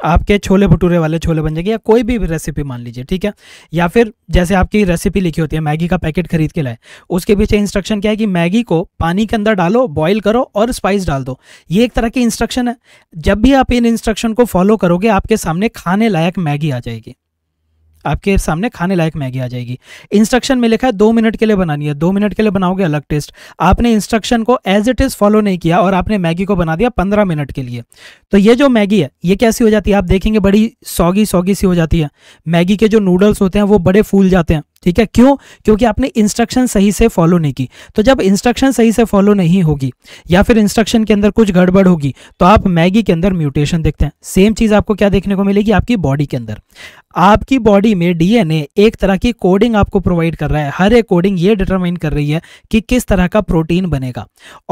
आपके छोले भटूरे वाले छोले बन जाएंगे या कोई भी रेसिपी मान लीजिए ठीक है या फिर जैसे आपकी रेसिपी लिखी होती है मैगी का पैकेट खरीद के लाए उसके पीछे इंस्ट्रक्शन क्या है कि मैगी को पानी के अंदर डालो बॉईल करो और स्पाइस डाल दो ये एक तरह की इंस्ट्रक्शन है जब भी आप इन इंस्ट्रक्शन को फॉलो करोगे आपके सामने खाने लायक मैगी आ जाएगी आपके सामने खाने लायक मैगी आ जाएगी इंस्ट्रक्शन में लिखा है दो मिनट के लिए बनानी है दो मिनट के लिए बनाओगे अलग टेस्ट आपने इंस्ट्रक्शन को एज इट इज़ फॉलो नहीं किया और आपने मैगी को बना दिया पंद्रह मिनट के लिए तो ये जो मैगी है ये कैसी हो जाती है आप देखेंगे बड़ी सौगी सौगी सी हो जाती है मैगी के जो नूडल्स होते हैं वो बड़े फूल जाते हैं ठीक है क्यों क्योंकि आपने इंस्ट्रक्शन सही से फॉलो नहीं की तो जब इंस्ट्रक्शन सही से फॉलो नहीं होगी या फिर इंस्ट्रक्शन के अंदर कुछ गड़बड़ होगी तो आप मैगी के अंदर म्यूटेशन देखते हैं सेम चीज़ आपको क्या देखने को मिलेगी आपकी बॉडी के अंदर आपकी बॉडी में डीएनए एक तरह की कोडिंग आपको प्रोवाइड कर रहा है हर एक कोडिंग ये डिटरमाइन कर रही है कि किस तरह का प्रोटीन बनेगा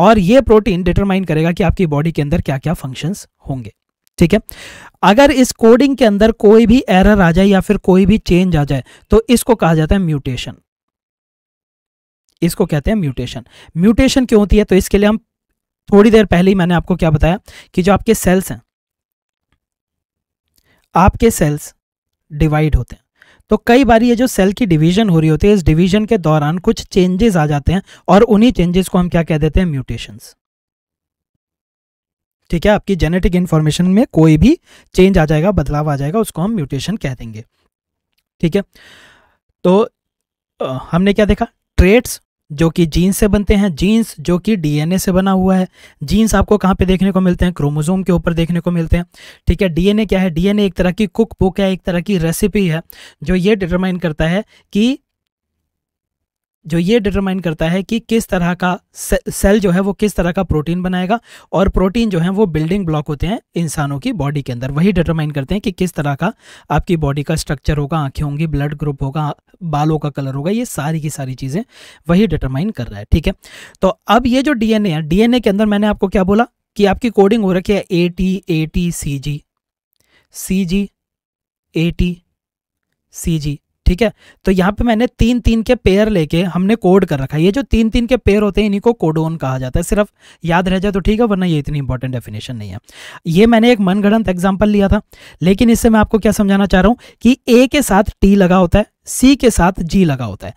और ये प्रोटीन डिटरमाइन करेगा कि आपकी बॉडी के अंदर क्या क्या फंक्शंस होंगे ठीक है अगर इस कोडिंग के अंदर कोई भी एरर आ जाए या फिर कोई भी चेंज आ जाए तो इसको कहा जाता है म्यूटेशन इसको कहते हैं म्यूटेशन म्यूटेशन क्यों होती है तो इसके लिए हम थोड़ी देर पहले ही मैंने आपको क्या बताया कि जो आपके सेल्स हैं आपके सेल्स डिवाइड होते हैं तो कई बार ये जो सेल की डिवीजन हो रही होती है इस डिवीजन के दौरान कुछ चेंजेस आ जाते हैं और उन्हीं चेंजेस को हम क्या कह देते हैं म्यूटेशंस ठीक है आपकी जेनेटिक इन्फॉर्मेशन में कोई भी चेंज आ जाएगा बदलाव आ जाएगा उसको हम म्यूटेशन कह देंगे ठीक है तो आ, हमने क्या देखा ट्रेड्स जो कि जीन्स से बनते हैं जीन्स जो कि डीएनए से बना हुआ है जीन्स आपको कहाँ पे देखने को मिलते हैं क्रोमोजोम के ऊपर देखने को मिलते हैं ठीक है डीएनए क्या है डीएनए एक तरह की कुक बुक है एक तरह की रेसिपी है जो ये डिटरमाइन करता है कि जो ये डिटरमाइन करता है कि किस तरह का सेल जो है वो किस तरह का प्रोटीन बनाएगा और प्रोटीन जो है वो बिल्डिंग ब्लॉक होते हैं इंसानों की बॉडी के अंदर वही डिटरमाइन करते हैं कि किस तरह का आपकी बॉडी का स्ट्रक्चर होगा आंखें होंगी ब्लड ग्रुप होगा बालों का कलर होगा ये सारी की सारी चीज़ें वही डिटरमाइन कर रहा है ठीक है तो अब ये जो डीएनए है डीएनए के अंदर मैंने आपको क्या बोला कि आपकी कोडिंग हो रखी है A T A T C G C G A T C G ठीक है तो यहाँ पे मैंने तीन तीन के पेयर लेके हमने कोड कर रखा है ये जो तीन तीन के पेयर होते हैं इन्हीं को कोडोन कहा जाता है सिर्फ याद रह जाए तो ठीक है वरना ये इतनी इंपॉर्टेंट डेफिनेशन नहीं है ये मैंने एक मनगढ़ंत एग्जाम्पल लिया था लेकिन इससे मैं आपको क्या समझाना चाह रहा हूँ कि ए के साथ टी लगा होता है सी के साथ जी लगा होता है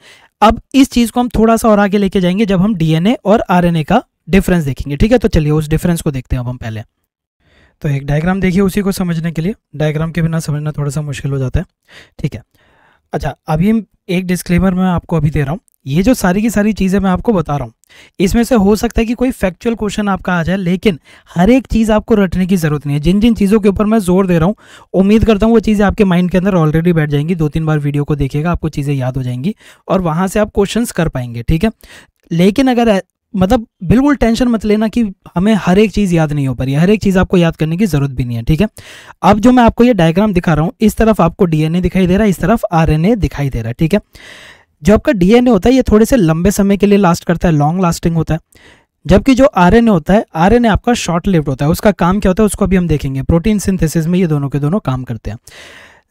अब इस चीज़ को हम थोड़ा सा और आगे लेके जाएंगे जब हम डी और आर का डिफरेंस देखेंगे ठीक है तो चलिए उस डिफरेंस को देखते हैं अब हम पहले तो एक डायग्राम देखिए उसी को समझने के लिए डायग्राम के बिना समझना थोड़ा सा मुश्किल हो जाता है ठीक है अच्छा अभी एक डिस्क्लेमर मैं आपको अभी दे रहा हूँ ये जो सारी की सारी चीज़ें मैं आपको बता रहा हूँ इसमें से हो सकता है कि कोई फैक्चुअल क्वेश्चन आपका आ जाए लेकिन हर एक चीज़ आपको रटने की ज़रूरत नहीं है जिन जिन चीज़ों के ऊपर मैं जोर दे रहा हूँ उम्मीद करता हूँ वो चीज़ें आपके माइंड के अंदर ऑलरेडी बैठ जाएंगी दो तीन बार वीडियो को देखिएगा आपको चीज़ें याद हो जाएंगी और वहाँ से आप क्वेश्चन कर पाएंगे ठीक है लेकिन अगर मतलब बिल्कुल टेंशन मत लेना कि हमें हर एक चीज़ याद नहीं हो पा रही है हर एक चीज़ आपको याद करने की ज़रूरत भी नहीं है ठीक है अब जो मैं आपको ये डायग्राम दिखा रहा हूँ इस तरफ आपको डीएनए दिखाई दे रहा है इस तरफ आरएनए दिखाई दे रहा है ठीक है जो आपका डीएनए होता है ये थोड़े से लंबे समय के लिए लास्ट करता है लॉन्ग लास्टिंग होता है जबकि जो आर होता है आर आपका शॉर्ट लिफ्ट होता है उसका काम क्या होता है उसको अभी हम देखेंगे प्रोटीन सिंथेसिस में ये दोनों के दोनों काम करते हैं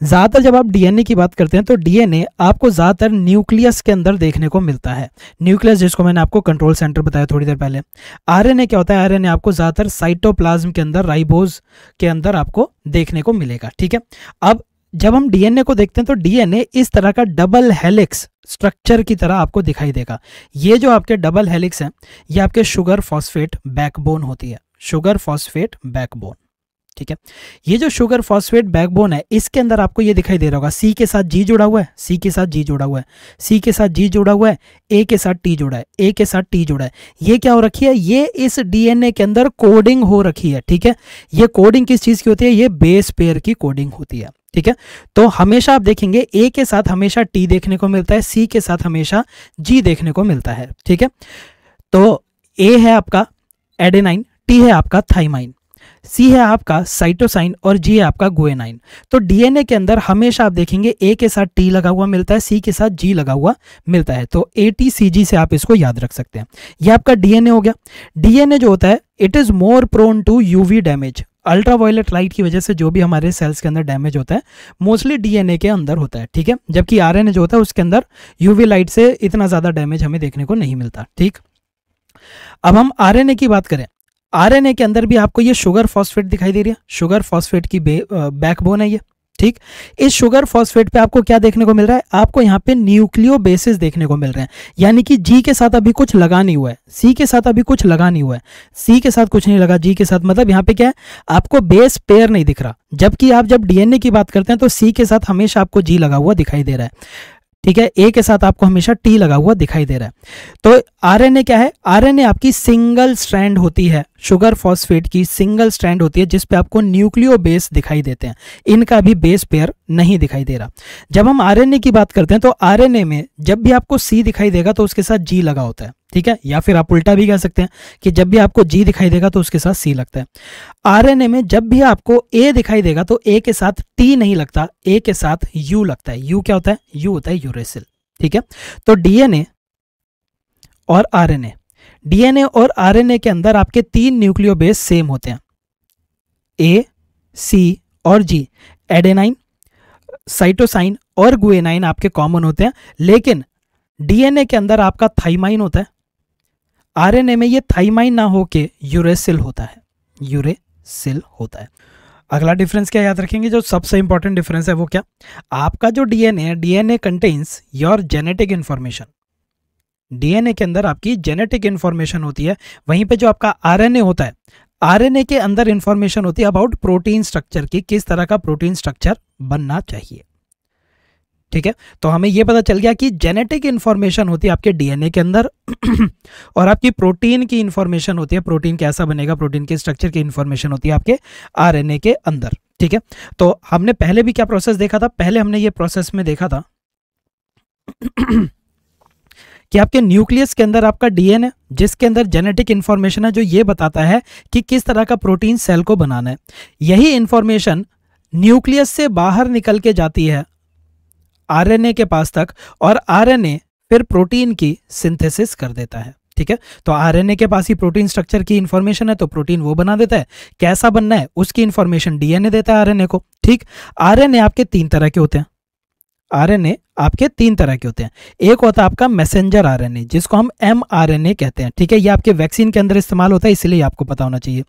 ज़्यादातर जब आप डीएनए की बात करते हैं तो डीएनए आपको ज़्यादातर न्यूक्लियस के अंदर देखने को मिलता है न्यूक्लियस जिसको मैंने आपको कंट्रोल सेंटर बताया थोड़ी देर पहले आरएनए क्या होता है आरएनए आपको ज़्यादातर साइटोप्लाज्म के अंदर राइबोज के अंदर आपको देखने को मिलेगा ठीक है अब जब हम डीएनए को देखते हैं तो डीएनए इस तरह का डबल हेलिक्स स्ट्रक्चर की तरह आपको दिखाई देगा ये जो आपके डबल हेलिक्स हैं ये आपके शुगर फॉस्फेट बैकबोन होती है शुगर फॉस्फेट बैकबोन ठीक है ये जो शुगर फॉस्फेट बैकबोन है इसके अंदर आपको ये दिखाई दे रहा होगा सी के साथ जी जुड़ा हुआ है सी के साथ जी जुड़ा हुआ है सी के साथ जी जुड़ा हुआ है ए के साथ टी जुड़ा है ए के साथ टी जुड़ा है ये क्या हो रखी है ये इस डीएनए के अंदर कोडिंग हो रखी है ठीक है ये कोडिंग किस चीज़ की होती है ये बेस पेयर की कोडिंग होती है ठीक है तो हमेशा आप देखेंगे ए के साथ हमेशा टी देखने को मिलता है सी के साथ हमेशा जी देखने को मिलता है ठीक है तो ए है आपका एडेनाइन टी है आपका थाइमाइन सी है आपका साइटोसाइन और जी है आपका गोएनाइन तो डीएनए के अंदर हमेशा आप देखेंगे ए के साथ टी लगा हुआ मिलता है सी के साथ जी लगा हुआ मिलता है तो ए टी सी जी से आप इसको याद रख सकते हैं यह आपका डीएनए हो गया डीएनए जो होता है it is more prone to UV damage ultraviolet light की वजह से जो भी हमारे सेल्स के अंदर डैमेज होता है मोस्टली डीएनए के अंदर होता है ठीक है जबकि आरएनए जो होता है उसके अंदर यूवी लाइट से इतना ज़्यादा डैमेज हमें देखने को नहीं मिलता ठीक अब हम आरएनए की बात करें आरएनए के अंदर भी आपको ये शुगर फॉस्फेट दिखाई दे रही है शुगर फॉस्फेट की बैकबोन है ये ठीक इस शुगर फॉस्फेट पे आपको क्या देखने को मिल रहा है आपको यहाँ पे न्यूक्लियो बेसिस देखने को मिल रहे हैं यानी कि जी के साथ अभी कुछ लगा नहीं हुआ है सी के साथ अभी कुछ लगा नहीं हुआ है सी के साथ कुछ नहीं लगा जी के साथ मतलब यहाँ पे क्या है आपको बेस पेयर नहीं दिख रहा जबकि आप जब डीएनए की बात करते हैं तो सी के साथ हमेशा आपको जी लगा हुआ दिखाई दे रहा है ठीक है ए के साथ आपको हमेशा टी लगा हुआ दिखाई दे रहा है तो आरएनए क्या है आरएनए आपकी सिंगल स्ट्रैंड होती है शुगर फॉस्फेट की सिंगल स्ट्रैंड होती है जिसपे आपको न्यूक्लियो बेस दिखाई देते हैं इनका भी बेस पेयर नहीं दिखाई दे रहा जब हम आरएनए की बात करते हैं तो आरएनए में जब भी आपको सी दिखाई देगा तो उसके साथ जी लगा होता है ठीक है या फिर आप उल्टा भी कह सकते हैं कि जब भी आपको जी दिखाई देगा तो उसके साथ सी लगता है आरएनए में जब भी आपको ए दिखाई देगा तो ए के साथ टी नहीं लगता ए के साथ यू लगता है यू क्या होता है यू होता है यूरेसिल ठीक है तो डीएनए और आरएनए डीएनए और आरएनए के अंदर आपके तीन न्यूक्लियो बेस सेम होते हैं ए सी और जी एडेनाइन साइटोसाइन और गुएनाइन आपके कॉमन होते हैं लेकिन डीएनए के अंदर आपका थाइमाइन होता है आरएनए में ये थाइमाइन ना होके यूरेसिल होता है यूरेसिल होता है अगला डिफरेंस क्या याद रखेंगे जो सबसे इंपॉर्टेंट डिफरेंस है वो क्या आपका जो DNA DNA contains your genetic information DNA के अंदर आपकी जेनेटिक इन्फॉर्मेशन होती है वहीं पे जो आपका आरएनए होता है आरएनए के अंदर इन्फॉर्मेशन होती है अबाउट प्रोटीन स्ट्रक्चर की किस तरह का प्रोटीन स्ट्रक्चर बनना चाहिए ठीक है तो हमें यह पता चल गया कि जेनेटिक इन्फॉर्मेशन होती है आपके डीएनए के अंदर और आपकी प्रोटीन की इन्फॉर्मेशन होती है प्रोटीन कैसा बनेगा प्रोटीन के स्ट्रक्चर की इन्फॉर्मेशन होती है आपके आरएनए के अंदर ठीक है तो हमने पहले भी क्या प्रोसेस देखा था पहले हमने ये प्रोसेस में देखा था कि आपके न्यूक्लियस के अंदर आपका डीएनए जिसके अंदर जेनेटिक इन्फॉर्मेशन है जो ये बताता है कि किस तरह का प्रोटीन सेल को बनाना है यही इन्फॉर्मेशन न्यूक्लियस से बाहर निकल के जाती है आरएनए के पास तक और आरएनए फिर प्रोटीन की सिंथेसिस कर देता है ठीक है तो आरएनए के पास ही प्रोटीन स्ट्रक्चर की इंफॉर्मेशन है तो प्रोटीन वो बना देता है कैसा बनना है उसकी इंफॉर्मेशन डीएनए देता है आरएनए को ठीक आरएनए आपके तीन तरह के होते हैं आरएनए आपके तीन तरह के होते हैं एक होता है आपका मैसेंजर आरएनए जिसको हम एमआरएनए कहते हैं ठीक है ये आपके वैक्सीन के अंदर इस्तेमाल होता है इसलिए आपको पता होना चाहिए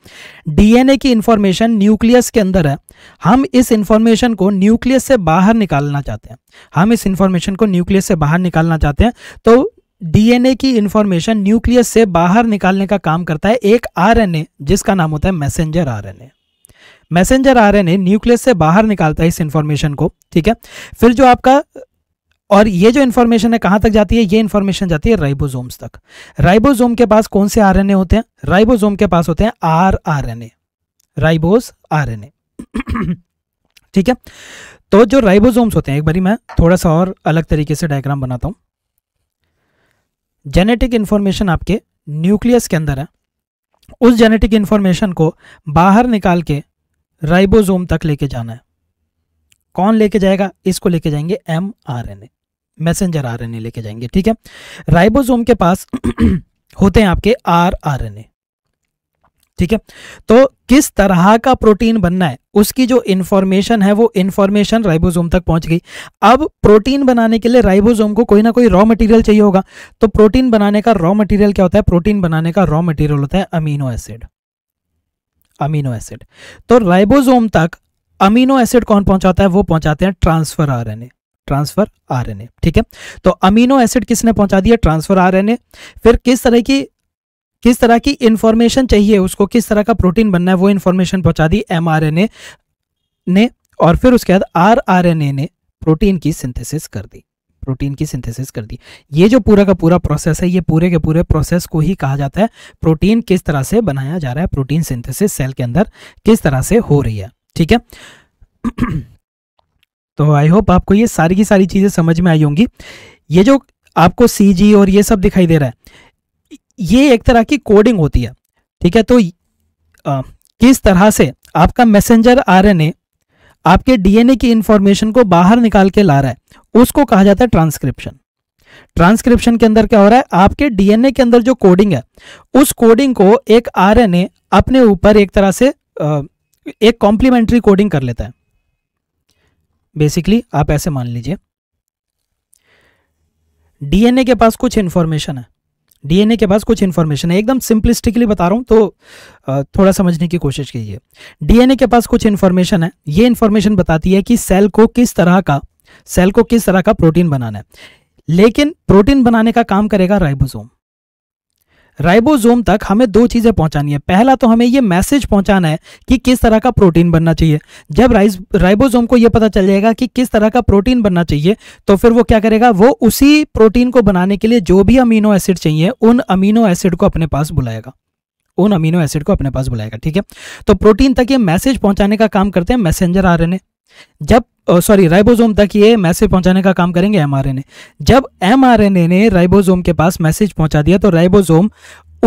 डीएनए की इंफॉर्मेशन न्यूक्लियस के अंदर है हम इस इंफॉर्मेशन को न्यूक्लियस से बाहर निकालना चाहते हैं हम इस इंफॉर्मेशन को न्यूक्लियस से बाहर निकालना चाहते हैं तो डीएनए की इंफॉर्मेशन न्यूक्लियस से बाहर निकालने का काम करता है एक आरएनए जिसका नाम होता है messenger RNA messenger R N nucleus से बाहर निकालता है इस इंफॉर्मेशन को ठीक है फिर जो आपका और ये जो इन्फॉर्मेशन है कहाँ तक जाती है ये इन्फॉर्मेशन जाती है राइबोसोम्स तक राइबोसोम के पास कौन से आरएनए होते हैं राइबोसोम के पास होते हैं R R N ribose R N ठीक है तो जो राइबोसोम्स होते हैं एक बारी मैं थोड़ा सा और अलग तरीके से डायग्राम बनाता हूँ जेनेटिक इन्फॉर्मेशन आपके न्यूक्लियस के अंदर है उस जेनेटिक इन्फॉर्मेशन को बाहर निकाल के राइबोसोम तक लेके जाना है कौन लेके जाएगा इसको लेके जाएंगे M R N A messenger R N A लेके जाएंगे ठीक है राइबोसोम के पास होते हैं आपके आर आर एन ए ठीक है तो किस तरह का प्रोटीन बनना है उसकी जो इंफॉर्मेशन है वो इंफॉर्मेशन राइबोसोम तक पहुंच गई अब प्रोटीन बनाने के लिए राइबोसोम को कोई ना कोई रॉ मटेरियल चाहिए होगा तो प्रोटीन बनाने का रॉ मटेरियल क्या होता है प्रोटीन बनाने का रॉ मटेरियल होता है अमीनो एसिड अमीनो एसिड तो राइबोसोम तक अमीनो एसिड कौन पहुंचाता है वो पहुंचाते हैं ट्रांसफर आरएनए ट्रांसफर आरएनए ठीक है तो अमीनो एसिड किसने पहुंचा दिया ट्रांसफर आरएनए फिर किस तरह की किस तरह की इंफॉर्मेशन चाहिए उसको किस तरह का प्रोटीन बनना है वो इंफॉर्मेशन पहुंचा दी एमआरएनए ने और फिर उसके बाद आरआरएनए ने प्रोटीन की सिंथेसिस कर दी प्रोटीन की सिंथेसिस कर दी ये जो पूरा का पूरा प्रोसेस है ये पूरे के पूरे प्रोसेस को ही कहा जाता है प्रोटीन किस तरह से बनाया जा रहा है प्रोटीन सिंथेसिस सेल के अंदर किस तरह से हो रही है ठीक है तो आई होप आपको ये सारी की सारी चीज़ें समझ में आई होंगी ये जो आपको सी और ये सब दिखाई दे रहा है ये एक तरह की कोडिंग होती है ठीक है तो आ, किस तरह से आपका मैसेंजर आर आपके डीएनए की इंफॉर्मेशन को बाहर निकाल के ला रहा है उसको कहा जाता है ट्रांसक्रिप्शन ट्रांसक्रिप्शन के अंदर क्या हो रहा है आपके डीएनए के अंदर जो कोडिंग है उस कोडिंग को एक आरएनए अपने ऊपर एक तरह से एक कॉम्प्लीमेंट्री कोडिंग कर लेता है बेसिकली आप ऐसे मान लीजिए डीएनए के पास कुछ इंफॉर्मेशन है डीएनए के पास कुछ इन्फॉर्मेशन है एकदम सिंपलिस्टिकली बता रहा हूँ तो थोड़ा समझने की कोशिश कीजिए डीएनए के पास कुछ इन्फॉर्मेशन है ये इन्फॉर्मेशन बताती है कि सेल को किस तरह का सेल को किस तरह का प्रोटीन बनाना है लेकिन प्रोटीन बनाने का काम करेगा राइबोसोम राइबोसोम तक हमें दो चीज़ें पहुंचानी है पहला तो हमें ये मैसेज पहुंचाना है कि किस तरह का प्रोटीन बनना चाहिए जब राइस राइबोसोम को यह पता चल जाएगा कि किस तरह का प्रोटीन बनना चाहिए तो फिर वो क्या करेगा वो उसी प्रोटीन को बनाने के लिए जो भी अमीनो एसिड चाहिए उन अमीनो एसिड को अपने पास बुलाएगा उन अमीनो एसिड को अपने पास बुलाएगा ठीक है तो प्रोटीन तक ये मैसेज पहुंचाने का काम करते हैं मैसेंजर आरएनए जब सॉरी राइबोसोम तक ये मैसेज पहुंचाने का काम करेंगे एमआरएनए जब एमआरएनए ने राइबोसोम के पास मैसेज पहुंचा दिया तो राइबोसोम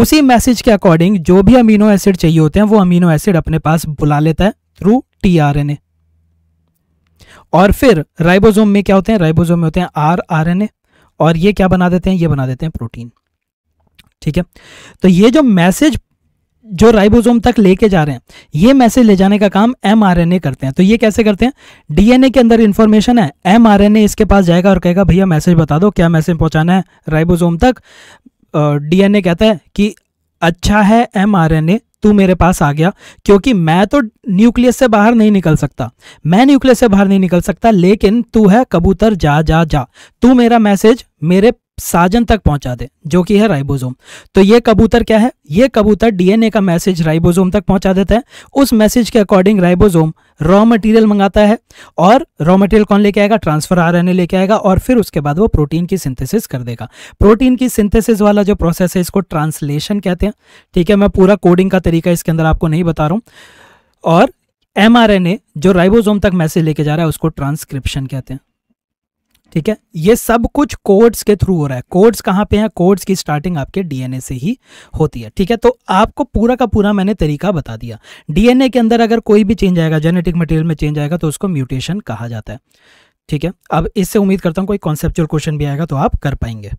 उसी मैसेज के अकॉर्डिंग जो भी अमीनो एसिड चाहिए होते हैं वो अमीनो एसिड अपने पास बुला लेता है थ्रू टीआरएनए और फिर राइबोसोम में क्या होते हैं राइबोसोम में होते हैं आर आर एन ए और ये क्या बना देते हैं ये बना देते हैं प्रोटीन ठीक है तो ये जो मैसेज जो राइबोसोम तक लेके जा रहे हैं ये मैसेज ले जाने का काम एमआरएनए करते हैं तो ये कैसे करते हैं डीएनए के अंदर इंफॉर्मेशन है एमआरएनए इसके पास जाएगा और कहेगा भैया मैसेज बता दो क्या मैसेज पहुंचाना है राइबोसोम तक डीएनए कहता है कि अच्छा है एमआरएनए तू मेरे पास आ गया क्योंकि मैं तो न्यूक्लियस से बाहर नहीं निकल सकता मैं न्यूक्लियस से बाहर नहीं निकल सकता लेकिन तू है कबूतर जा जा जा तू मेरा मैसेज मेरे साजन तक पहुंचा दे जो कि है राइबोसोम तो ये कबूतर क्या है ये कबूतर डीएनए का मैसेज राइबोसोम तक पहुंचा देता है उस मैसेज के अकॉर्डिंग राइबोसोम रॉ मटेरियल मंगाता है और रॉ मटेरियल कौन लेके आएगा ट्रांसफर आरएनए लेके आएगा और फिर उसके बाद वो प्रोटीन की सिंथेसिस कर देगा प्रोटीन की सिंथेसिस वाला जो प्रोसेस है इसको ट्रांसलेशन कहते हैं ठीक है मैं पूरा कोडिंग का तरीका इसके अंदर आपको नहीं बता रहा हूँ और एम जो राइबोजोम तक मैसेज लेके जा रहा है उसको ट्रांसक्रिप्शन कहते हैं ठीक है ये सब कुछ कोड्स के थ्रू हो रहा है कोड्स कहाँ पे हैं कोड्स की स्टार्टिंग आपके डीएनए से ही होती है ठीक है तो आपको पूरा का पूरा मैंने तरीका बता दिया डीएनए के अंदर अगर कोई भी चेंज आएगा जेनेटिक मटेरियल में चेंज आएगा तो उसको म्यूटेशन कहा जाता है ठीक है अब इससे उम्मीद करता हूँ कोई कॉन्सेप्चुअल क्वेश्चन भी आएगा तो आप कर पाएंगे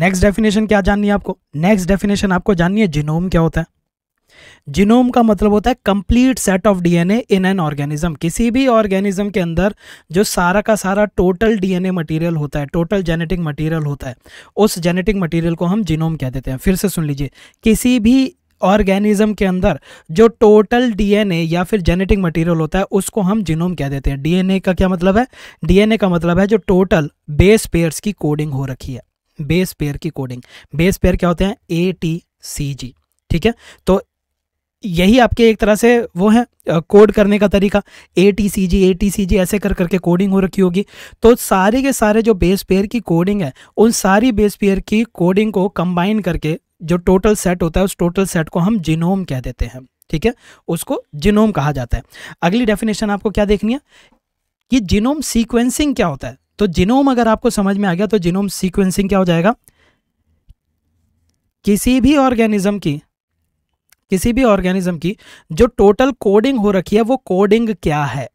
नेक्स्ट डेफिनेशन क्या जाननी है आपको नेक्स्ट डेफिनेशन आपको जाननी है जिनोम क्या होता है जीनोम का मतलब होता है complete set of DNA in an organism किसी भी ऑर्गेनिज्म के अंदर जो सारा का सारा टोटल डीएनए मटेरियल होता है टोटल जेनेटिक मटेरियल होता है उस जेनेटिक मटेरियल को हम जीनोम कह देते हैं फिर से सुन लीजिए किसी भी ऑर्गेनिज्म के अंदर जो टोटल डीएनए या फिर जेनेटिक मटेरियल होता है उसको हम जीनोम कह देते हैं डीएनए का क्या मतलब है डीएनए का मतलब है जो टोटल बेस पेयर्स की कोडिंग हो रखी है बेस पेयर की कोडिंग बेस पेयर क्या होते हैं ए टी सी जी ठीक है तो यही आपके एक तरह से वो है कोड करने का तरीका ए T C G A T C जी ऐसे कर करके कोडिंग हो रखी होगी तो सारे के सारे जो बेस पेयर की कोडिंग है उन सारी बेस पेयर की कोडिंग को कंबाइन करके जो टोटल सेट होता है उस टोटल सेट को हम जिनोम कह देते हैं ठीक है उसको जिनोम कहा जाता है अगली डेफिनेशन आपको क्या देखनी है कि जिनोम सीक्वेंसिंग क्या होता है तो जिनोम अगर आपको समझ में आ गया तो जिनोम सीक्वेंसिंग क्या हो जाएगा किसी भी ऑर्गेनिज्म की किसी भी ऑर्गेनिज्म की जो टोटल कोडिंग हो रखी है वो कोडिंग क्या है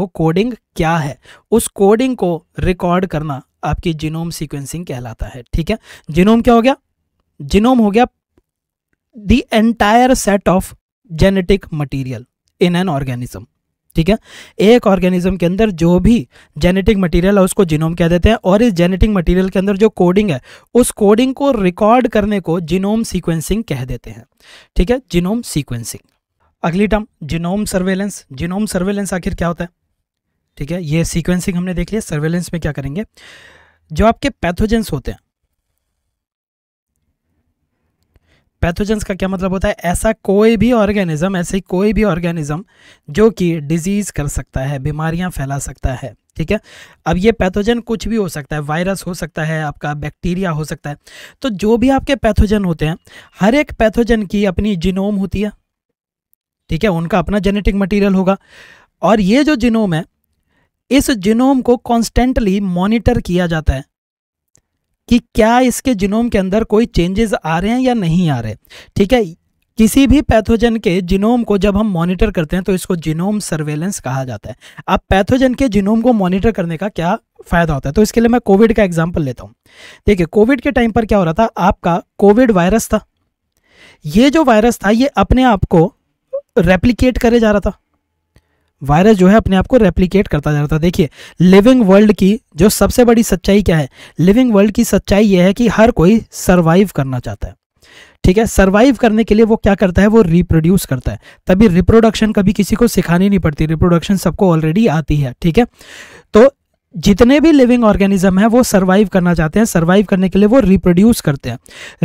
वो कोडिंग क्या है उस कोडिंग को रिकॉर्ड करना आपकी जीनोम सीक्वेंसिंग कहलाता है ठीक है जीनोम क्या हो गया जीनोम हो गया the entire set of genetic material in an organism ठीक है एक ऑर्गेनिज्म के अंदर जो भी जेनेटिक मटेरियल है उसको जीनोम कह देते हैं और इस जेनेटिक मटेरियल के अंदर जो कोडिंग है उस कोडिंग को रिकॉर्ड करने को जीनोम सीक्वेंसिंग कह देते हैं ठीक है जीनोम सीक्वेंसिंग अगली term genome surveillance genome surveillance आखिर क्या होता है ठीक है ये सीक्वेंसिंग हमने देख लिया सर्वेलेंस में क्या करेंगे जो आपके पैथोजेंस होते हैं पैथोजेंस का क्या मतलब होता है ऐसा कोई भी ऑर्गेनिज्म ऐसी कोई भी ऑर्गेनिज्म जो कि डिजीज़ कर सकता है बीमारियां फैला सकता है ठीक है अब ये पैथोजन कुछ भी हो सकता है वायरस हो सकता है आपका बैक्टीरिया हो सकता है तो जो भी आपके पैथोजन होते हैं हर एक पैथोजन की अपनी जिनोम होती है ठीक है उनका अपना जेनेटिक मटीरियल होगा और ये जो जिनोम है इस जिनोम को कॉन्स्टेंटली मॉनिटर किया जाता है कि क्या इसके जिनोम के अंदर कोई चेंजेस आ रहे हैं या नहीं आ रहे ठीक है किसी भी पैथोजन के जिनोम को जब हम मॉनिटर करते हैं तो इसको जिनोम सर्वेलेंस कहा जाता है अब पैथोजन के जिनोम को मॉनिटर करने का क्या फायदा होता है तो इसके लिए मैं कोविड का एग्जाम्पल लेता हूँ देखिए कोविड के टाइम पर क्या हो रहा था आपका कोविड वायरस था ये जो वायरस था ये अपने आप को रेप्लीकेट करे जा रहा था वायरस जो है अपने आप को रेप्लीकेट करता जा रहा था देखिए लिविंग वर्ल्ड की जो सबसे बड़ी सच्चाई क्या है लिविंग वर्ल्ड की सच्चाई यह है कि हर कोई सर्वाइव करना चाहता है ठीक है सर्वाइव करने के लिए वो क्या करता है वो रिप्रोड्यूस करता है तभी रिप्रोडक्शन कभी किसी को सिखानी नहीं पड़ती रिप्रोडक्शन सबको ऑलरेडी आती है ठीक है तो जितने भी लिविंग ऑर्गेनिज्म है वो सर्वाइव करना चाहते हैं सर्वाइव करने के लिए वो रिप्रोड्यूस करते हैं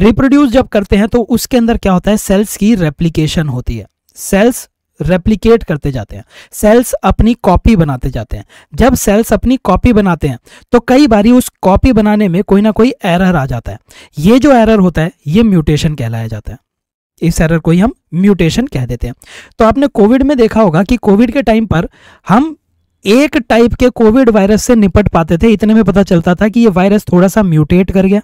रिप्रोड्यूस जब करते हैं तो उसके अंदर क्या होता है सेल्स की रेप्लीकेशन होती है सेल्स रेप्लीकेट करते जाते हैं सेल्स अपनी कॉपी बनाते जाते हैं जब सेल्स अपनी कॉपी बनाते हैं तो कई बारी उस कॉपी बनाने में कोई ना कोई एरर आ जाता है ये जो एरर होता है ये म्यूटेशन कहलाया जाता है इस एरर को ही हम म्यूटेशन कह देते हैं तो आपने कोविड में देखा होगा कि कोविड के टाइम पर हम एक टाइप के कोविड वायरस से निपट पाते थे इतने में पता चलता था कि ये वायरस थोड़ा सा म्यूटेट कर गया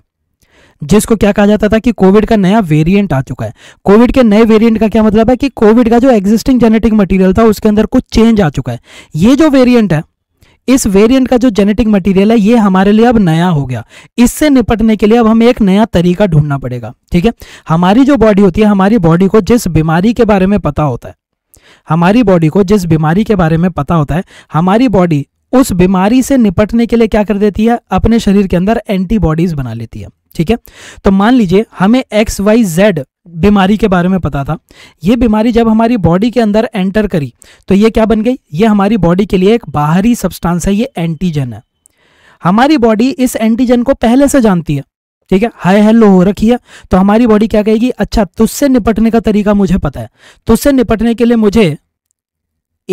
जिसको क्या कहा जाता था कि कोविड का नया वेरिएंट आ चुका है कोविड के नए वेरिएंट का क्या मतलब है कि कोविड का जो एग्जिस्टिंग जेनेटिक मटेरियल था उसके अंदर कुछ चेंज आ चुका है ये जो वेरिएंट है इस वेरिएंट का जो जेनेटिक मटेरियल है ये हमारे लिए अब नया हो गया इससे निपटने के लिए अब हमें एक नया तरीका ढूंढना पड़ेगा ठीक है हमारी जो बॉडी होती है हमारी बॉडी को जिस बीमारी के बारे में पता होता है हमारी बॉडी को जिस बीमारी के बारे में पता होता है हमारी बॉडी उस बीमारी से निपटने के लिए क्या कर देती है अपने शरीर के अंदर एंटीबॉडीज बना लेती है ठीक है तो मान लीजिए हमें एक्स वाई जेड बीमारी के बारे में पता था ये बीमारी जब हमारी बॉडी के अंदर एंटर करी तो ये क्या बन गई ये हमारी बॉडी के लिए एक बाहरी सब्सटेंस है ये एंटीजन है हमारी बॉडी इस एंटीजन को पहले से जानती है ठीक है हाई हेलो हो रखी है तो हमारी बॉडी क्या कहेगी अच्छा तुझसे निपटने का तरीका मुझे पता है तुझसे निपटने के लिए मुझे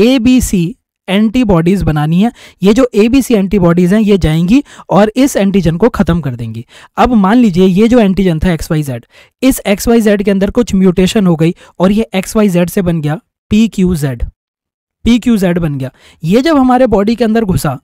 ए बी सी एंटीबॉडीज बनानी है ये जो ए बी सी एंटीबॉडीज हैं ये जाएंगी और इस एंटीजन को खत्म कर देंगी अब मान लीजिए ये जो एंटीजन था एक्स वाई जेड इस एक्स वाई जेड के अंदर कुछ म्यूटेशन हो गई और ये एक्स वाई जेड से बन गया P Q Z P Q Z बन गया ये जब हमारे बॉडी के अंदर घुसा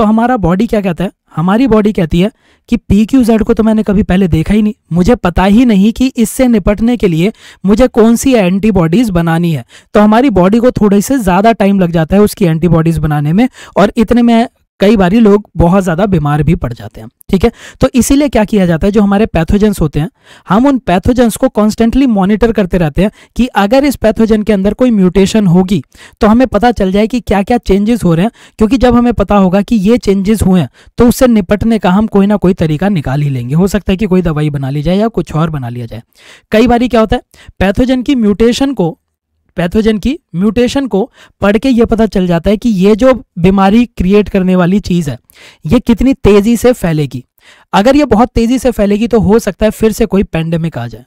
तो हमारा बॉडी क्या कहता है हमारी बॉडी कहती है कि पी क्यू जेड को तो मैंने कभी पहले देखा ही नहीं मुझे पता ही नहीं कि इससे निपटने के लिए मुझे कौन सी एंटीबॉडीज़ बनानी है तो हमारी बॉडी को थोड़े से ज़्यादा टाइम लग जाता है उसकी एंटीबॉडीज़ बनाने में और इतने में कई बार लोग बहुत ज़्यादा बीमार भी पड़ जाते हैं ठीक है तो इसीलिए क्या किया जाता है जो हमारे पैथोजेंस होते हैं हम उन पैथोजेंस को कॉन्स्टेंटली मॉनिटर करते रहते हैं कि अगर इस पैथोजन के अंदर कोई म्यूटेशन होगी तो हमें पता चल जाए कि क्या क्या चेंजेस हो रहे हैं क्योंकि जब हमें पता होगा कि ये चेंजेस हुए हैं तो उससे निपटने का हम कोई ना कोई तरीका निकाल ही लेंगे हो सकता है कि कोई दवाई बना ली जाए या कुछ और बना लिया जाए कई बार क्या होता है पैथोजन की म्यूटेशन को पैथोजन की म्यूटेशन को पढ़ के ये पता चल जाता है कि ये जो बीमारी क्रिएट करने वाली चीज़ है ये कितनी तेज़ी से फैलेगी अगर ये बहुत तेज़ी से फैलेगी तो हो सकता है फिर से कोई पेंडेमिक आ जाए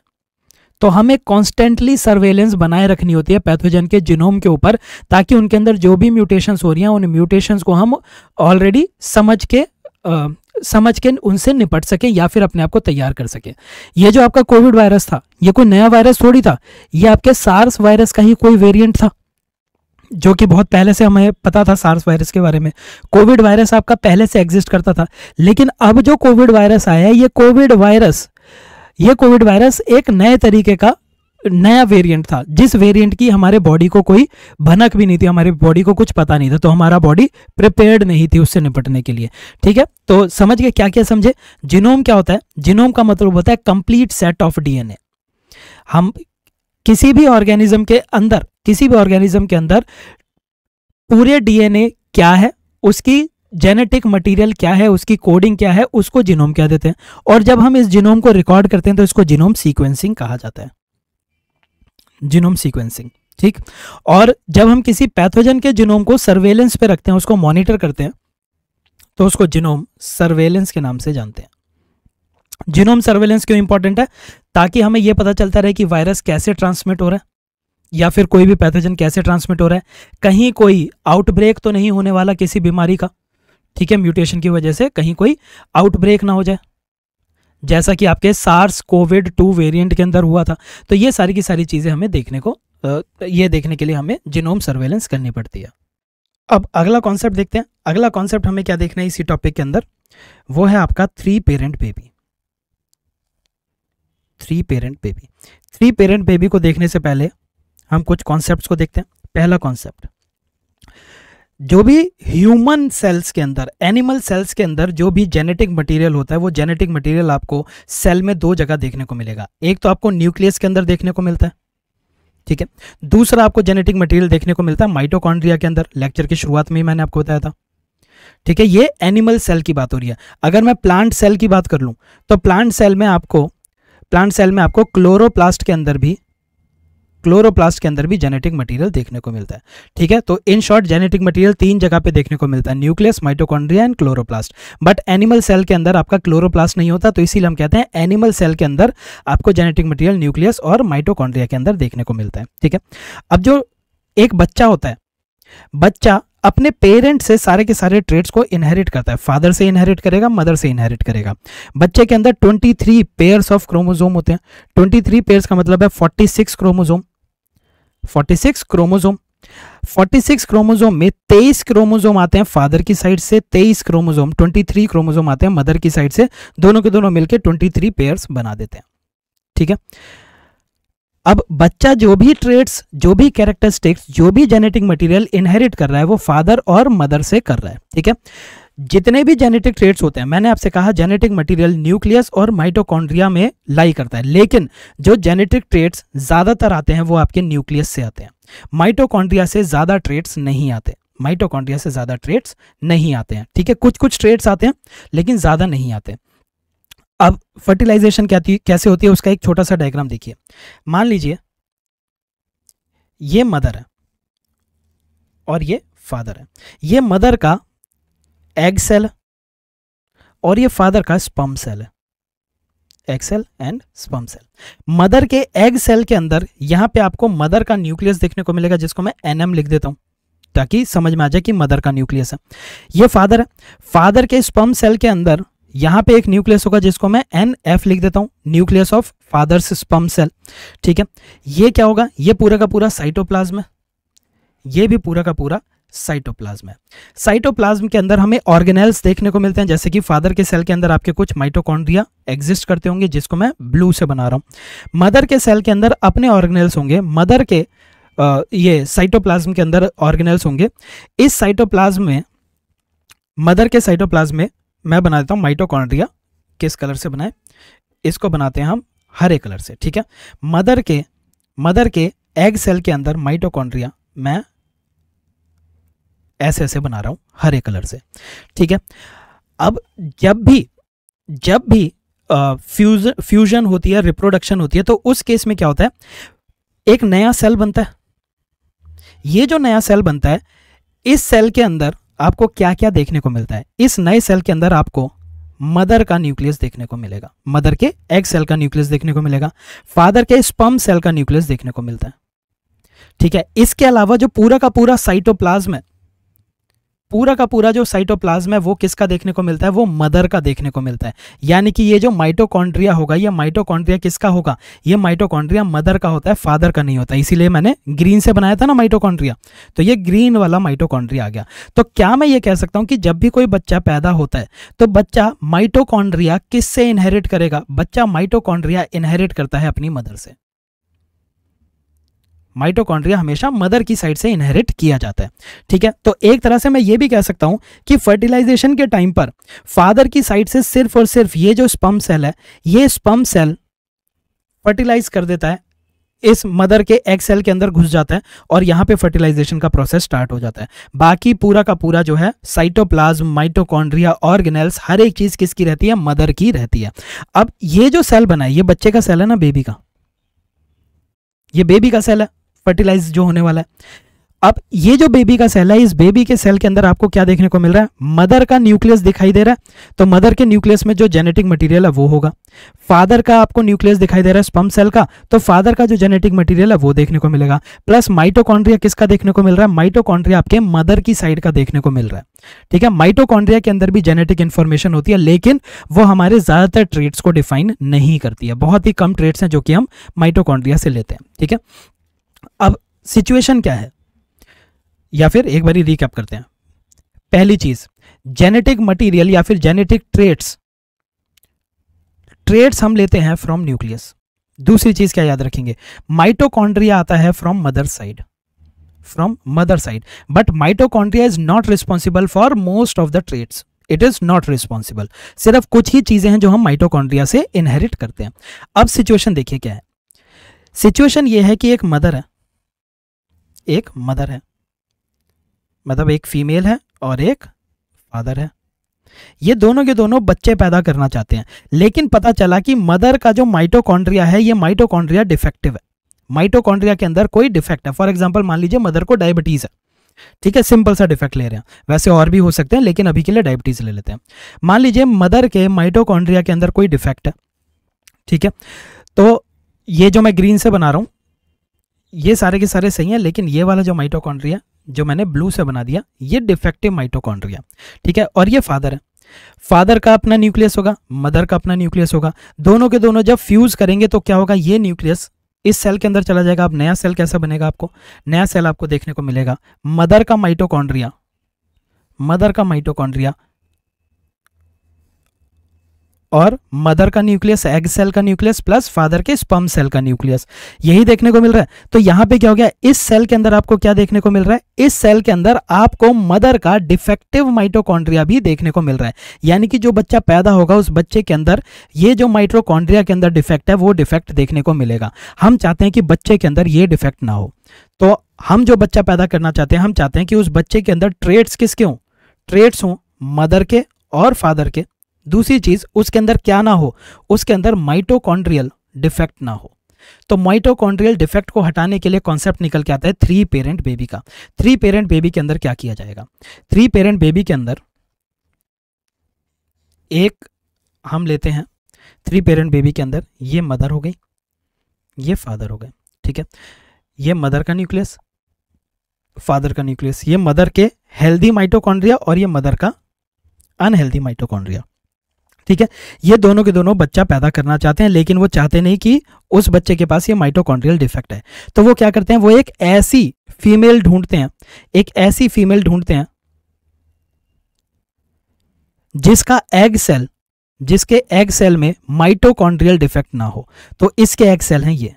तो हमें कॉन्स्टेंटली सर्वेलेंस बनाए रखनी होती है पैथोजन के जिनोम के ऊपर ताकि उनके अंदर जो भी म्यूटेशंस हो रही हैं उन म्यूटेशंस को हम ऑलरेडी समझ के समझ के उनसे निपट सके या फिर अपने आप को तैयार कर सके ये जो आपका कोविड वायरस था ये कोई नया वायरस थोड़ी था ये आपके सार्स वायरस का ही कोई वेरिएंट था जो कि बहुत पहले से हमें पता था सार्स वायरस के बारे में कोविड वायरस आपका पहले से एग्जिस्ट करता था लेकिन अब जो कोविड वायरस आया है ये कोविड वायरस ये कोविड वायरस एक नए तरीके का नया वेरिएंट था जिस वेरिएंट की हमारे बॉडी को कोई भनक भी नहीं थी हमारे बॉडी को कुछ पता नहीं था तो हमारा बॉडी प्रिपेयर्ड नहीं थी उससे निपटने के लिए ठीक है तो समझ गए क्या क्या समझे जिनोम क्या होता है जिनोम का मतलब होता है कंप्लीट सेट ऑफ डीएनए हम किसी भी ऑर्गेनिज्म के अंदर किसी भी ऑर्गेनिज्म के अंदर पूरे डीएनए क्या है उसकी जेनेटिक मटेरियल क्या है उसकी कोडिंग क्या है उसको जिनोम कह देते हैं और जब हम इस जिनोम को रिकॉर्ड करते हैं तो इसको जिनोम सीक्वेंसिंग कहा जाता है जिनोम सीक्वेंसिंग ठीक और जब हम किसी पैथोजन के जिनोम को सर्वेलेंस पे रखते हैं उसको मॉनिटर करते हैं तो उसको जिनोम सर्वेलेंस के नाम से जानते हैं जिनोम सर्वेलेंस क्यों इंपॉर्टेंट है ताकि हमें यह पता चलता रहे कि वायरस कैसे ट्रांसमिट हो रहा है या फिर कोई भी पैथोजन कैसे ट्रांसमिट हो रहा है कहीं कोई आउटब्रेक तो नहीं होने वाला किसी बीमारी का ठीक है म्यूटेशन की वजह से कहीं कोई आउटब्रेक ना हो जाए जैसा कि आपके सार्स कोविड टू वेरिएंट के अंदर हुआ था तो ये सारी की सारी चीज़ें हमें देखने को ये देखने के लिए हमें जिनोम सर्वेलेंस करनी पड़ती है अब अगला कॉन्सेप्ट देखते हैं अगला कॉन्सेप्ट हमें क्या देखना है इसी टॉपिक के अंदर वो है आपका three parent baby three parent baby three parent baby को देखने से पहले हम कुछ कॉन्सेप्ट्स को देखते हैं पहला कॉन्सेप्ट जो भी ह्यूमन सेल्स के अंदर एनिमल सेल्स के अंदर जो भी जेनेटिक मटेरियल होता है वो जेनेटिक मटेरियल आपको सेल में दो जगह देखने को मिलेगा एक तो आपको न्यूक्लियस के अंदर देखने को मिलता है ठीक है दूसरा आपको जेनेटिक मटेरियल देखने को मिलता है माइटोकॉन्ड्रिया के अंदर लेक्चर की शुरुआत में ही मैंने आपको बताया था ठीक है ये एनिमल सेल की बात हो रही है अगर मैं प्लांट सेल की बात कर लूँ तो प्लांट सेल में आपको प्लांट सेल में आपको क्लोरोप्लास्ट के अंदर भी क्लोरोप्लास्ट के अंदर भी जेनेटिक मटेरियल देखने को मिलता है ठीक है तो इन शॉर्ट जेनेटिक मटेरियल तीन जगह पे देखने को मिलता है nucleus mitochondria and chloroplast but animal cell के अंदर आपका क्लोरोप्लास्ट नहीं होता तो इसीलिए हम कहते हैं एनिमल सेल के अंदर आपको जेनेटिक मटीरियल न्यूक्लियस और माइटोकॉन्ड्रिया के अंदर देखने को मिलता है ठीक है अब जो एक बच्चा होता है बच्चा अपने पेरेंट से सारे के सारे ट्रेड्स को इनहेरिट करता है फादर से इनहेरिट करेगा मदर से इनहेरिट करेगा बच्चे के अंदर 23 पेयर्स ऑफ क्रोमोजोम होते हैं 23 पेयर्स का मतलब है 46 क्रोमोजोम 46 क्रोमोजोम 46 क्रोमोजोम में 23 क्रोमोजोम आते हैं फादर की साइड से 23 क्रोमोजोम 23 क्रोमोजोम आते हैं मदर की साइड से दोनों के दोनों मिलकर 23 पेयर्स बना देते हैं ठीक है अब बच्चा जो भी ट्रेड्स जो भी कैरेक्टरिस्टिक्स जो भी जेनेटिक मटेरियल इनहेरिट कर रहा है वो फादर और मदर से कर रहा है ठीक है जितने भी जेनेटिक ट्रेट्स होते हैं मैंने आपसे कहा जेनेटिक मटेरियल न्यूक्लियस और माइटोकॉन्ड्रिया में लाई करता है लेकिन जो जेनेटिक ट्रेट्स ज्यादातर आते हैं वो आपके न्यूक्लियस से आते हैं माइटोकॉन्ड्रिया से ज्यादा ट्रेट्स नहीं आते माइटोकॉन्ड्रिया से ज्यादा ट्रेट्स नहीं आते हैं ठीक है कुछ कुछ ट्रेट्स आते हैं लेकिन ज्यादा नहीं आते अब फर्टिलाइजेशन क्या कैसे होती है उसका एक छोटा सा डायग्राम देखिए मान लीजिए ये मदर है और ये फादर है ये मदर का एग सेल और ये फादर का स्पम सेल है egg cell and sperm cell mother के एग सेल के अंदर यहां पे आपको मदर का न्यूक्लियस देखने को मिलेगा जिसको मैं एनएम लिख देता हूं ताकि समझ में आ जाए कि मदर का न्यूक्लियस है ये फादर है फादर के स्पम सेल के अंदर यहां पे एक न्यूक्लियस होगा जिसको मैं एन एफ लिख देता हूं nucleus of father's sperm cell ठीक है ये क्या होगा ये पूरा का पूरा साइटोप्लाज्म है ये भी पूरा का पूरा साइटोप्लाज्म है साइटोप्लाज्म के अंदर हमें ऑर्गेनेल्स देखने को मिलते हैं जैसे कि फादर के सेल के अंदर आपके कुछ माइटोकॉन्ड्रिया एग्जिस्ट करते होंगे जिसको मैं ब्लू से बना रहा हूँ मदर के सेल के अंदर अपने ऑर्गेनेल्स होंगे मदर के आ, ये साइटोप्लाज्म के अंदर ऑर्गेनेल्स होंगे इस साइटोप्लाज्म में मदर के साइटोप्लाज्म में मैं बना देता हूँ माइटोकॉन्ड्रिया किस कलर से बनाए इसको बनाते हैं हम हरे कलर से ठीक है मदर के मदर के एग सेल के अंदर माइटोकॉन्ड्रिया मैं ऐसे ऐसे बना रहा हूँ हरे कलर से ठीक है अब जब भी जब भी फ्यूज फ्यूजन होती है रिप्रोडक्शन होती है तो उस केस में क्या होता है एक नया सेल बनता है ये जो नया सेल बनता है इस सेल के अंदर आपको क्या क्या देखने को मिलता है इस नए सेल के अंदर आपको मदर का न्यूक्लियस देखने को मिलेगा मदर के एग सेल का न्यूक्लियस देखने को मिलेगा फादर के स्पम सेल का न्यूक्लियस देखने को मिलता है ठीक है इसके अलावा जो पूरा का पूरा साइटोप्लाज्म है पूरा का पूरा जो साइटोप्लाज्म है वो किसका देखने को मिलता है वो मदर का देखने को मिलता है यानी कि ये जो माइटोकॉन्ड्रिया होगा ये माइटोकॉन्ड्रिया किसका होगा ये माइटोकॉन्ड्रिया मदर का होता है फादर का नहीं होता इसीलिए मैंने ग्रीन से बनाया था ना माइटोकॉन्ड्रिया तो ये ग्रीन वाला माइटोकॉन्ड्रिया आ गया तो क्या मैं ये कह सकता हूँ कि जब भी कोई बच्चा पैदा होता है तो बच्चा माइटोकॉन्ड्रिया किससे इनहेरिट करेगा बच्चा माइटोकॉन्ड्रिया इनहेरिट करता है अपनी मदर से माइटोकॉन्ड्रिया हमेशा मदर की साइड से इनहेरिट किया जाता है ठीक है तो एक तरह से मैं ये भी कह सकता हूँ कि फर्टिलाइजेशन के टाइम पर फादर की साइड से सिर्फ और सिर्फ ये जो स्पम सेल है ये स्पम सेल फर्टिलाइज कर देता है इस मदर के एग सेल के अंदर घुस जाता है और यहाँ पे फर्टिलाइजेशन का प्रोसेस स्टार्ट हो जाता है बाकी पूरा का पूरा जो है साइटोप्लाज्म माइटोकॉन्ड्रिया ऑर्गेनेल्स हर एक चीज किसकी रहती है मदर की रहती है अब ये जो सेल बना है ये बच्चे का सेल है ना बेबी का ये बेबी का सेल है फर्टिलाइज जो होने वाला है अब ये जो बेबी का सेल है इस बेबी के सेल के अंदर आपको क्या देखने को मिल रहा है मदर का न्यूक्लियस दिखाई दे रहा है तो मदर के न्यूक्लियस में जो जेनेटिक मटेरियल है वो होगा फादर का आपको न्यूक्लियस दिखाई दे रहा है स्पम सेल का तो फादर का जो जेनेटिक मटेरियल है वो देखने को मिलेगा प्लस माइटोकॉन्ड्रिया किसका देखने को मिल रहा है माइटोकॉन्ड्रिया आपके मदर की साइड का देखने को मिल रहा है ठीक है माइटोकॉन्ड्रिया के अंदर भी जेनेटिक इन्फॉर्मेशन होती है लेकिन वो हमारे ज्यादातर ट्रेड्स को डिफाइन नहीं करती है बहुत ही कम ट्रेड्स हैं जो कि हम माइटोकॉन्ड्रिया से लेते हैं ठीक है अब सिचुएशन क्या है या फिर एक बार रिकैप करते हैं पहली चीज जेनेटिक मटेरियल या फिर जेनेटिक ट्रेट्स ट्रेट्स हम लेते हैं फ्रॉम न्यूक्लियस दूसरी चीज क्या याद रखेंगे माइटोकॉन्ड्रिया आता है from mother side from mother side but mitochondria is not responsible for most of the traits it is not responsible सिर्फ कुछ ही चीजें हैं जो हम माइटोकॉन्ड्रिया से इनहेरिट करते हैं अब सिचुएशन देखिए क्या है सिचुएशन ये है कि एक मदर है एक मदर है मतलब एक फीमेल है और एक फादर है ये दोनों के दोनों बच्चे पैदा करना चाहते हैं लेकिन पता चला कि मदर का जो माइटोकॉन्ड्रिया है ये माइटोकॉन्ड्रिया डिफेक्टिव है माइटोकॉन्ड्रिया के अंदर कोई डिफेक्ट है फॉर एग्जाम्पल मान लीजिए मदर को डायबिटीज़ है ठीक है सिंपल सा डिफेक्ट ले रहे हैं वैसे और भी हो सकते हैं लेकिन अभी के लिए डायबिटीज ले लेते हैं मान लीजिए मदर के माइटोकॉन्ड्रिया के अंदर कोई डिफेक्ट है ठीक है तो ये जो मैं ग्रीन से बना रहा हूं ये सारे के सारे सही हैं लेकिन ये वाला जो माइटोकॉन्ड्रिया जो मैंने ब्लू से बना दिया ये डिफेक्टिव माइटोकॉन्ड्रिया ठीक है और ये फादर है फादर का अपना न्यूक्लियस होगा मदर का अपना न्यूक्लियस होगा दोनों के दोनों जब फ्यूज करेंगे तो क्या होगा ये न्यूक्लियस इस सेल के अंदर चला जाएगा अब नया सेल कैसा बनेगा आपको नया सेल आपको देखने को मिलेगा मदर का माइटोकॉन्ड्रिया मदर का माइटोकॉन्ड्रिया और मदर का न्यूक्लियस एग सेल का न्यूक्लियस प्लस फादर के स्पम सेल का न्यूक्लियस यही देखने को मिल रहा है तो यहां पे क्या हो गया इस सेल के अंदर आपको क्या देखने को मिल रहा है इस सेल के अंदर आपको मदर का डिफेक्टिव माइटोकॉन्ड्रिया भी देखने को मिल रहा है यानी कि जो बच्चा पैदा होगा उस बच्चे के अंदर ये जो माइट्रोकॉन्ड्रिया के अंदर डिफेक्ट है वो डिफेक्ट देखने को मिलेगा हम चाहते हैं कि बच्चे के अंदर ये डिफेक्ट ना हो तो हम जो बच्चा पैदा करना चाहते हैं हम चाहते हैं कि उस बच्चे के अंदर ट्रेड्स किसके हों ट्रेड्स हों मदर के और फादर के दूसरी चीज उसके अंदर क्या ना हो उसके अंदर माइटोकॉन्ड्रियल डिफेक्ट ना हो तो माइटोकॉन्ड्रियल डिफेक्ट को हटाने के लिए कॉन्सेप्ट निकल के आता है थ्री पेरेंट बेबी का थ्री पेरेंट बेबी के अंदर क्या किया जाएगा थ्री पेरेंट बेबी के अंदर एक हम लेते हैं थ्री पेरेंट बेबी के अंदर ये मदर हो गई ये फादर हो गए ठीक है ये मदर का न्यूक्लियस फादर का न्यूक्लियस ये मदर के हेल्दी माइटोकॉन्ड्रिया और ये मदर का अनहेल्दी माइटोकॉन्ड्रिया ठीक है ये दोनों के दोनों बच्चा पैदा करना चाहते हैं लेकिन वो चाहते नहीं कि उस बच्चे के पास ये माइटोकॉन्ड्रियल डिफेक्ट है तो वो क्या करते हैं वो एक ऐसी फीमेल ढूंढते हैं एक ऐसी फीमेल ढूंढते हैं जिसका एग सेल जिसके एग सेल में माइटोकॉन्ड्रियल डिफेक्ट ना हो तो इसके एग सेल हैं ये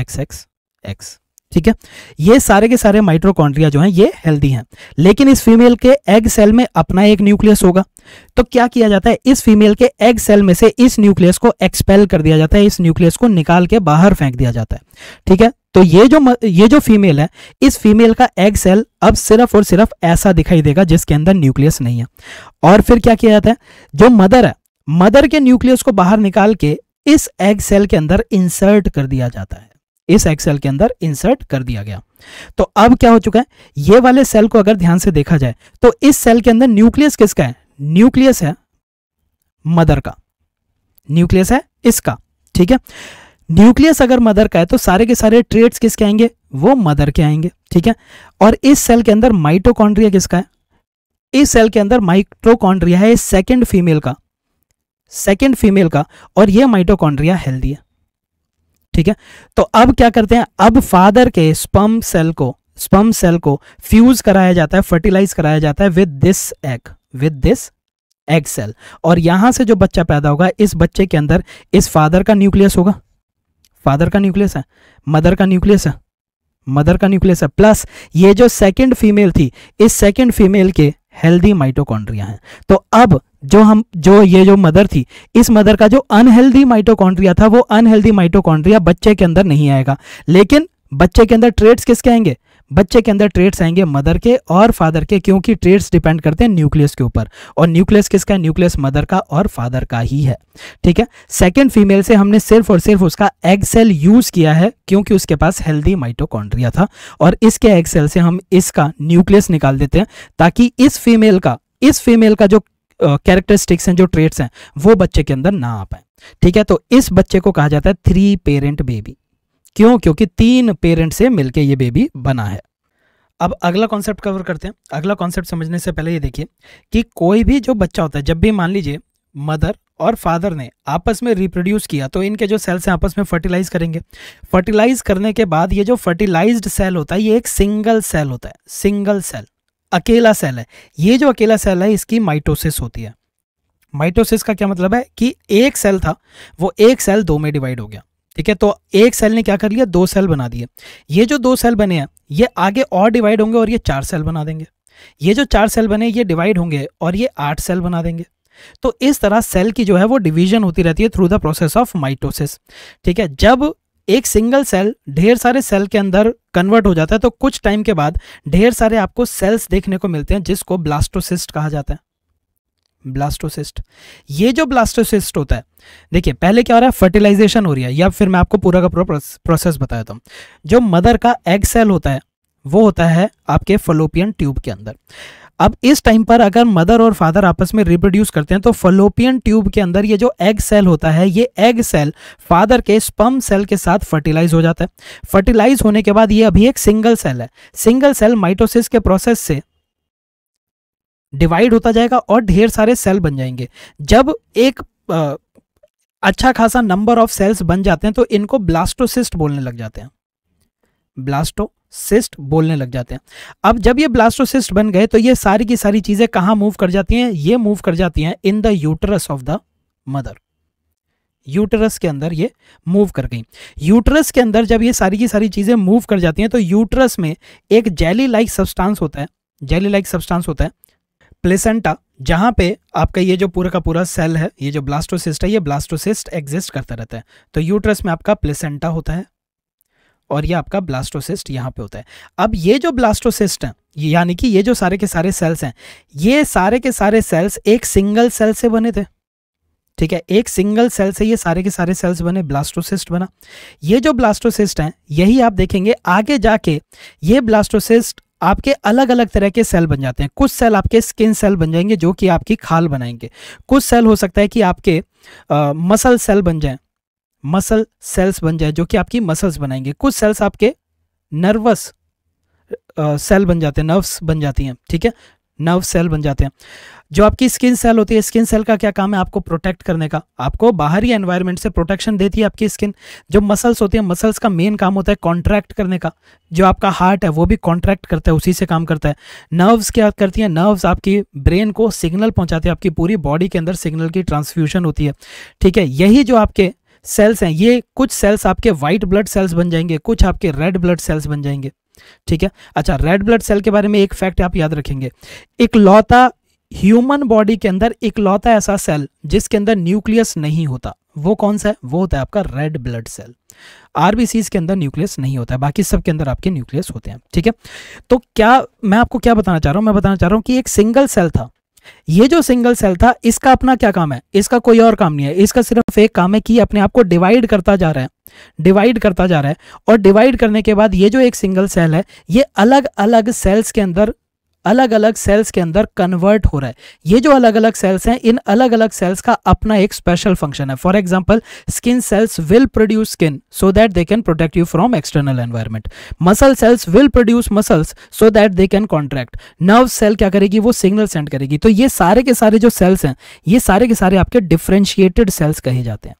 एक्स एक्स एक्स ठीक है ये सारे के सारे माइट्रोकॉन्ड्रिया जो हैं ये हेल्दी हैं लेकिन इस फीमेल के एग सेल में अपना एक न्यूक्लियस होगा तो क्या किया जाता है इस फीमेल के एग सेल में से इस न्यूक्लियस को एक्सपेल कर दिया जाता है इस न्यूक्लियस को निकाल के बाहर फेंक दिया जाता है ठीक है तो ये जो ये जो फीमेल है इस फीमेल का एग सेल अब सिर्फ और सिर्फ ऐसा दिखाई देगा जिसके अंदर न्यूक्लियस नहीं है और फिर क्या किया जाता है जो मदर है मदर के न्यूक्लियस को बाहर निकाल के इस एग सेल के अंदर इंसर्ट कर दिया जाता है इस एक्सेल के अंदर इंसर्ट कर दिया गया तो अब क्या हो चुका है ये वाले सेल को अगर ध्यान से देखा जाए तो इस सेल के अंदर न्यूक्लियस किसका है न्यूक्लियस है मदर का न्यूक्लियस है इसका ठीक है न्यूक्लियस अगर मदर का है तो सारे के सारे ट्रेड्स किसके आएंगे वो मदर के आएंगे ठीक है और इस सेल के अंदर माइटोकॉन्ड्रिया किसका है इस सेल के अंदर माइटोकॉन्ड्रिया है सेकेंड फीमेल का सेकेंड फीमेल का और यह माइटोकॉन्ड्रिया हेल्दी है ठीक है तो अब क्या करते हैं अब फादर के स्पम सेल को स्पम सेल को फ्यूज कराया जाता है फर्टिलाइज कराया जाता है with this egg with this egg cell और यहां से जो बच्चा पैदा होगा इस बच्चे के अंदर इस फादर का न्यूक्लियस होगा फादर का न्यूक्लियस है मदर का न्यूक्लियस है मदर का न्यूक्लियस है प्लस ये जो सेकंड फीमेल थी इस सेकंड फीमेल के हेल्दी माइटोकॉन्ड्रिया हैं तो अब जो हम जो ये जो मदर थी इस मदर का जो अनहेल्दी माइटोकॉन्ड्रिया था वो अनहेल्दी माइटोकॉन्ड्रिया बच्चे के अंदर नहीं आएगा लेकिन बच्चे के अंदर ट्रेड्स किसके आएंगे बच्चे के अंदर ट्रेड्स आएंगे मदर के और फादर के क्योंकि ट्रेड्स डिपेंड करते हैं न्यूक्लियस के ऊपर और न्यूक्लियस किसका है न्यूक्लियस मदर का और फादर का ही है ठीक है सेकंड फीमेल से हमने सिर्फ और सिर्फ उसका एग सेल यूज किया है क्योंकि उसके पास हेल्दी माइटोकॉन्ड्रिया था और इसके एग सेल से हम इसका न्यूक्लियस निकाल देते हैं ताकि इस फीमेल का इस फीमेल का जो कैरेक्टरिस्टिक्स हैं जो ट्रेट्स हैं वो बच्चे के अंदर ना आ पाए ठीक है तो इस बच्चे को कहा जाता है थ्री पेरेंट बेबी क्यों क्योंकि तीन पेरेंट से मिलके ये बेबी बना है अब अगला कॉन्सेप्ट कवर करते हैं अगला कॉन्सेप्ट समझने से पहले ये देखिए कि कोई भी जो बच्चा होता है जब भी मान लीजिए मदर और फादर ने आपस में रिप्रोड्यूस किया तो इनके जो सेल्स हैं आपस में फर्टिलाइज करेंगे फर्टिलाइज करने के बाद ये जो फर्टिलाइज्ड सेल होता है ये एक सिंगल सेल होता है सिंगल सेल अकेला सेल है ये जो अकेला सेल है इसकी माइटोसिस होती है माइटोसिस का क्या मतलब है कि एक सेल था वो एक सेल दो में डिवाइड हो गया ठीक है तो एक सेल ने क्या कर लिया दो सेल बना दिए ये जो दो सेल बने हैं ये आगे और डिवाइड होंगे और ये चार सेल बना देंगे ये जो चार सेल बने ये डिवाइड होंगे और ये आठ सेल बना देंगे तो इस तरह सेल की जो है वो डिवीजन होती रहती है through the process of mitosis ठीक है जब एक सिंगल सेल ढेर सारे सेल के अंदर कन्वर्ट हो जाता है तो कुछ टाइम के बाद ढेर सारे आपको सेल्स देखने को मिलते हैं जिसको ब्लास्टोसिस्ट कहा जाता है ब्लास्टोसिस्ट ये जो ब्लास्टोसिस्ट होता है देखिए पहले क्या हो रहा है फर्टिलाइजेशन हो रही है या फिर मैं आपको पूरा का पूरा प्रोसेस बताया था जो मदर का एग सेल होता है वो होता है आपके फलोपियन ट्यूब के अंदर अब इस टाइम पर अगर मदर और फादर आपस में रिप्रोड्यूस करते हैं तो फलोपियन ट्यूब के अंदर ये जो एग सेल होता है ये एग सेल फादर के स्पम सेल के साथ फर्टिलाइज हो जाता है फर्टिलाइज होने के बाद ये अभी एक सिंगल सेल है सिंगल सेल माइटोसिस के प्रोसेस से डिवाइड होता जाएगा और ढेर सारे सेल बन जाएंगे जब एक आ, अच्छा खासा नंबर ऑफ सेल्स बन जाते हैं तो इनको ब्लास्टोसिस्ट बोलने लग जाते हैं ब्लास्टो सिस्ट बोलने लग जाते हैं अब जब ये ब्लास्टोसिस्ट बन गए तो ये सारी की सारी चीजें कहां मूव कर जाती हैं ये मूव कर जाती हैं in the uterus of the mother uterus के अंदर ये मूव कर गई यूटरस के अंदर जब ये सारी की सारी चीज़ें मूव कर जाती हैं तो यूटरस में एक जेली लाइक सब्सटेंस होता है जेली लाइक सब्सटेंस होता है प्लेसेंटा जहां पे आपका ये जो पूरा का पूरा सेल है ये जो ब्लास्टोसिस्ट है ये ब्लास्टोसिस्ट एग्जिस्ट करता रहता है तो यूटरस में आपका प्लेसेंटा होता है और ये आपका ब्लास्टोसिस्ट यहाँ पे होता है अब ये जो ब्लास्टोसिस्ट है यानी कि ये जो सारे के सारे सेल्स हैं ये सारे के सारे सेल्स एक सिंगल सेल से बने थे ठीक है एक सिंगल सेल से ये सारे के सारे सेल्स बने ब्लास्टोसिस्ट बना ये जो ब्लास्टोसिस्ट हैं यही आप देखेंगे आगे जाके ये ब्लास्टोसिस्ट आपके अलग अलग तरह के सेल बन जाते हैं कुछ सेल आपके स्किन सेल बन जाएंगे जो कि आपकी खाल बनाएंगे कुछ सेल हो सकता है कि आपके मसल सेल बन जाएं मसल सेल्स बन जाए जो कि आपकी मसल्स बनाएंगे कुछ सेल्स आपके नर्वस सेल बन जाते हैं नर्व्स बन जाती हैं ठीक है नर्व सेल बन जाते हैं जो आपकी स्किन सेल होती है स्किन सेल का क्या काम है आपको प्रोटेक्ट करने का आपको बाहरी एनवायरनमेंट से प्रोटेक्शन देती है आपकी स्किन जो मसल्स होती है मसल्स का मेन काम होता है कॉन्ट्रैक्ट करने का जो आपका हार्ट है वो भी कॉन्ट्रैक्ट करता है उसी से काम करता है नर्व्स क्या करती हैं नर्व्स आपकी ब्रेन को सिग्नल पहुँचाती है आपकी पूरी बॉडी के अंदर सिग्नल की ट्रांसफ्यूशन होती है ठीक है यही जो आपके सेल्स हैं ये कुछ सेल्स आपके व्हाइट ब्लड सेल्स बन जाएंगे कुछ आपके रेड ब्लड सेल्स बन जाएंगे ठीक है अच्छा रेड ब्लड सेल के बारे में एक फैक्ट आप याद रखेंगे एक लौता ह्यूमन बॉडी के अंदर एक लौता ऐसा सेल जिसके अंदर न्यूक्लियस नहीं होता वो कौन सा है वो होता है आपका रेड ब्लड सेल आरबीसी के अंदर न्यूक्लियस नहीं होता है बाकी सब के अंदर आपके न्यूक्लियस होते हैं ठीक है तो क्या मैं आपको क्या बताना चाह रहा हूँ मैं बताना चाह रहा हूँ कि एक सिंगल सेल था ये जो सिंगल सेल था इसका अपना क्या काम है इसका कोई और काम नहीं है इसका सिर्फ एक काम है कि अपने आप को डिवाइड करता जा रहा है डिवाइड करता जा रहा है और डिवाइड करने के बाद ये जो एक सिंगल सेल है ये अलग अलग सेल्स के अंदर अलग अलग सेल्स के अंदर कन्वर्ट हो रहा है ये जो अलग अलग सेल्स हैं इन अलग अलग सेल्स का अपना एक स्पेशल फंक्शन है for example skin cells will produce skin so that they can protect you from external environment muscle cells will produce muscles so that they can contract nerve cell क्या करेगी वो signal send करेगी तो ये सारे के सारे जो सेल्स हैं ये सारे के सारे आपके डिफ्रेंशिएटेड सेल्स कहे जाते हैं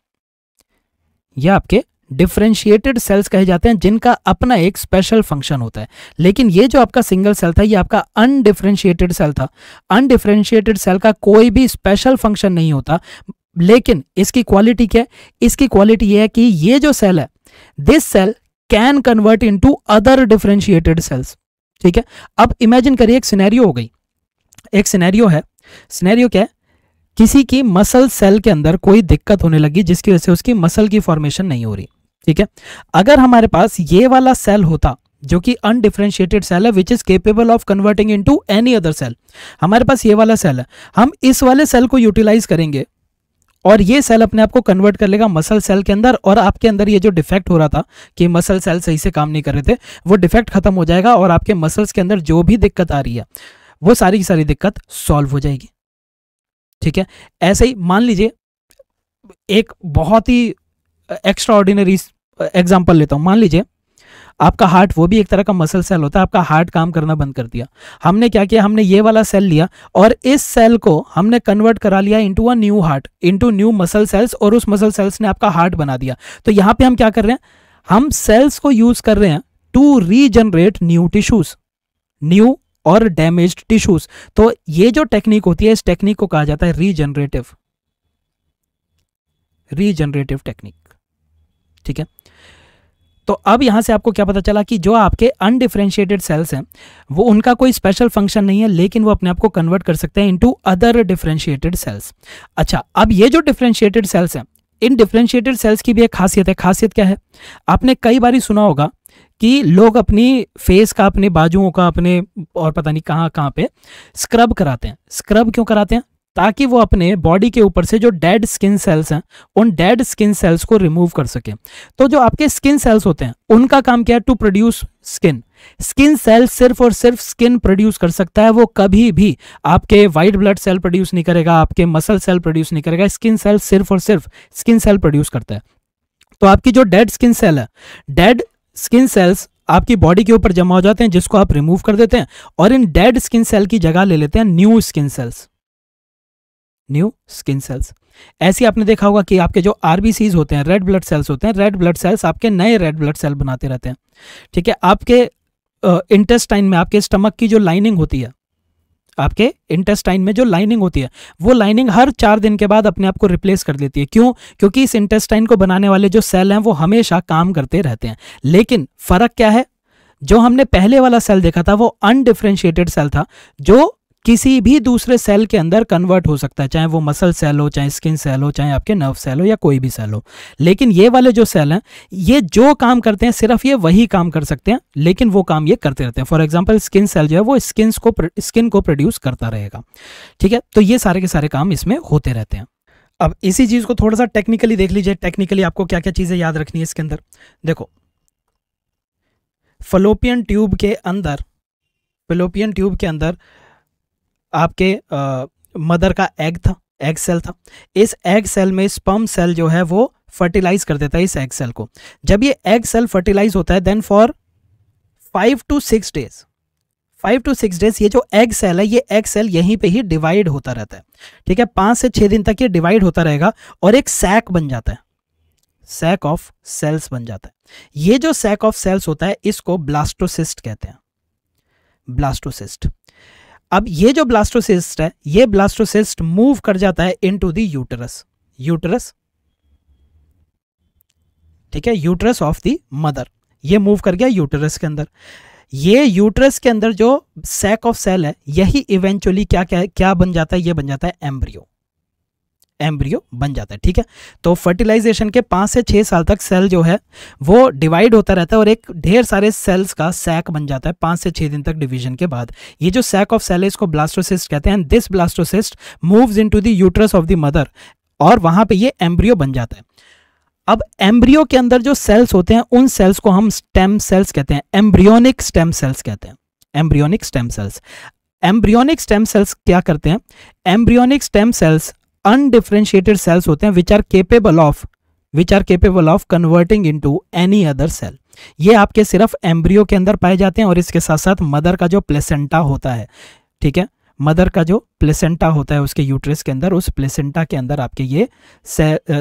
यह आपके डिफ्रेंशिएटेड सेल्स कहे जाते हैं जिनका अपना एक स्पेशल फंक्शन होता है लेकिन ये जो आपका सिंगल सेल था ये आपका अनडिफ्रेंशिएटेड सेल था अनडिफ्रेंशिएटेड सेल का कोई भी स्पेशल फंक्शन नहीं होता लेकिन इसकी क्वालिटी क्या है इसकी क्वालिटी ये है कि ये जो सेल है this cell can convert to other differentiated cells ठीक है अब इमेजिन करिए एक सिनेरियो हो गई एक सिनेरियो है सिनेरियो क्या है किसी की मसल सेल के अंदर कोई दिक्कत होने लगी जिसकी वजह से उसकी मसल की फॉर्मेशन नहीं हो रही ठीक है अगर हमारे पास ये वाला सेल होता जो कि अनडिफ्रेंशिएटेड सेल है which is capable of converting into any other cell हमारे पास ये वाला सेल है हम इस वाले सेल को यूटिलाइज करेंगे और ये सेल अपने आप को कन्वर्ट कर लेगा मसल सेल के अंदर और आपके अंदर ये जो डिफेक्ट हो रहा था कि मसल सेल सही से काम नहीं कर रहे थे वो डिफेक्ट खत्म हो जाएगा और आपके मसल्स के अंदर जो भी दिक्कत आ रही है वो सारी की सारी दिक्कत सॉल्व हो जाएगी ठीक है ऐसे ही मान लीजिए एक बहुत ही एक्स्ट्रा ऑर्डिनरी एग्जाम्पल लेता हूँ मान लीजिए आपका हार्ट वो भी एक तरह का मसल सेल होता है आपका हार्ट काम करना बंद कर दिया हमने क्या किया हमने ये वाला सेल लिया और इस सेल को हमने कन्वर्ट करा लिया into a new heart into new muscle cells और उस मसल सेल्स ने आपका हार्ट बना दिया तो यहाँ पे हम क्या कर रहे हैं हम सेल्स को यूज कर रहे हैं to regenerate new tissues new और डैमेज टिश्यूज तो ये जो टेक्निक होती है इस टेक्निक को कहा जाता है रीजनरेटिव रीजनरेटिव टेक्निक ठीक है तो अब यहां से आपको क्या पता चला कि जो आपके अनडिफ्रेंशिएटेड सेल्स हैं वो उनका कोई स्पेशल फंक्शन नहीं है लेकिन वो अपने आप को कन्वर्ट कर सकते हैं इनटू अदर डिफ्रेंशिएटेड सेल्स अच्छा अब ये जो डिफ्रेंशिएटेड सेल्स हैं इन डिफ्रेंशिएटेड सेल्स की भी एक खासियत है खासियत क्या है आपने कई बार सुना होगा कि लोग अपनी फेस का अपने बाजुओं का अपने और पता नहीं कहाँ कहाँ पे स्क्रब कराते हैं स्क्रब क्यों कराते हैं ताकि वो अपने बॉडी के ऊपर से जो डेड स्किन सेल्स हैं उन डेड स्किन सेल्स को रिमूव कर सके तो जो आपके स्किन सेल्स होते हैं उनका काम क्या है to produce skin skin cell सिर्फ और सिर्फ स्किन प्रोड्यूस कर सकता है वो कभी भी आपके व्हाइट ब्लड सेल प्रोड्यूस नहीं करेगा आपके मसल सेल प्रोड्यूस नहीं करेगा स्किन सेल सिर्फ और सिर्फ स्किन सेल प्रोड्यूस करता है तो आपकी जो डेड स्किन सेल है डेड स्किन सेल्स आपकी बॉडी के ऊपर जमा हो जाते हैं जिसको आप रिमूव कर देते हैं और इन डेड स्किन सेल की जगह ले लेते हैं new skin cells new skin cells ऐसे आपने देखा होगा कि आपके जो आरबीसीज होते हैं रेड ब्लड सेल्स होते हैं रेड ब्लड सेल्स आपके नए रेड ब्लड सेल बनाते रहते हैं ठीक है आपके इंटेस्टाइन में आपके स्टमक की जो लाइनिंग होती है आपके इंटेस्टाइन में जो लाइनिंग होती है वो लाइनिंग हर चार दिन के बाद अपने आप को रिप्लेस कर देती है क्यों क्योंकि इस इंटेस्टाइन को बनाने वाले जो सेल हैं वो हमेशा काम करते रहते हैं लेकिन फर्क क्या है जो हमने पहले वाला सेल देखा था वो अनडिफ्रेंशिएटेड सेल था जो किसी भी दूसरे सेल के अंदर कन्वर्ट हो सकता है चाहे वो मसल सेल हो चाहे स्किन सेल हो चाहे आपके नर्व सेल हो या कोई भी सेल हो लेकिन ये वाले जो सेल हैं ये जो काम करते हैं सिर्फ ये वही काम कर सकते हैं लेकिन वो काम ये करते रहते हैं फॉर एग्जाम्पल स्किन सेल जो है वो स्किन को स्किन को प्रोड्यूस करता रहेगा ठीक है तो ये सारे के सारे काम इसमें होते रहते हैं अब इसी चीज़ को थोड़ा सा टेक्निकली देख लीजिए टेक्निकली आपको क्या क्या चीज़ें याद रखनी है इसके अंदर देखो फलोपियन ट्यूब के अंदर फलोपियन ट्यूब के अंदर आपके आ, मदर का एग था एग सेल था इस एग सेल में स्पम सेल जो है वो फर्टिलाइज कर देता है इस एग सेल को जब ये एग सेल फर्टिलाइज होता है then for five to six days five to six days ये जो एग सेल है ये एग सेल यहीं पे ही डिवाइड होता रहता है ठीक है पाँच से छः दिन तक ये डिवाइड होता रहेगा और एक सैक बन जाता है सैक ऑफ सेल्स बन जाता है ये जो सैक ऑफ सेल्स होता है इसको ब्लास्टोसिस्ट कहते हैं ब्लास्टोसिस्ट अब ये जो ब्लास्टोसिस्ट है ये ब्लास्टोसिस्ट मूव कर जाता है इन टू यूटरस यूटरस ठीक है यूटरस ऑफ द मदर ये मूव कर गया यूटरस के अंदर ये यूटरस के अंदर जो सैक ऑफ सेल है यही इवेंचुअली क्या क्या क्या बन जाता है ये बन जाता है एम्ब्रियो एम्ब्रियो बन जाता है ठीक है तो फर्टिलाइजेशन के पाँच से छः साल तक सेल जो है वो डिवाइड होता रहता है और एक ढेर सारे सेल्स का सैक बन जाता है पाँच से छः दिन तक डिवीजन के बाद ये जो सैक ऑफ सेल है इसको ब्लास्टोसिस्ट कहते हैं this blastocyst moves into uterus of the mother और वहाँ पर ये एम्ब्रियो बन जाता है अब एम्ब्रियो के अंदर जो सेल्स होते हैं उन सेल्स को हम स्टेम सेल्स कहते हैं एम्ब्रियोनिक स्टेम सेल्स कहते हैं embryonic stem cells embryonic stem cells क्या करते हैं embryonic stem cells undifferentiated cells होते हैं which are capable of which are capable of converting to any other cell ये आपके सिर्फ एम्ब्रियो के अंदर पाए जाते हैं और इसके साथ साथ मदर का जो प्लेसेंटा होता है ठीक है मदर का जो प्लेसेंटा होता है उसके यूट्रस के अंदर उस प्लेसेंटा के अंदर आपके ये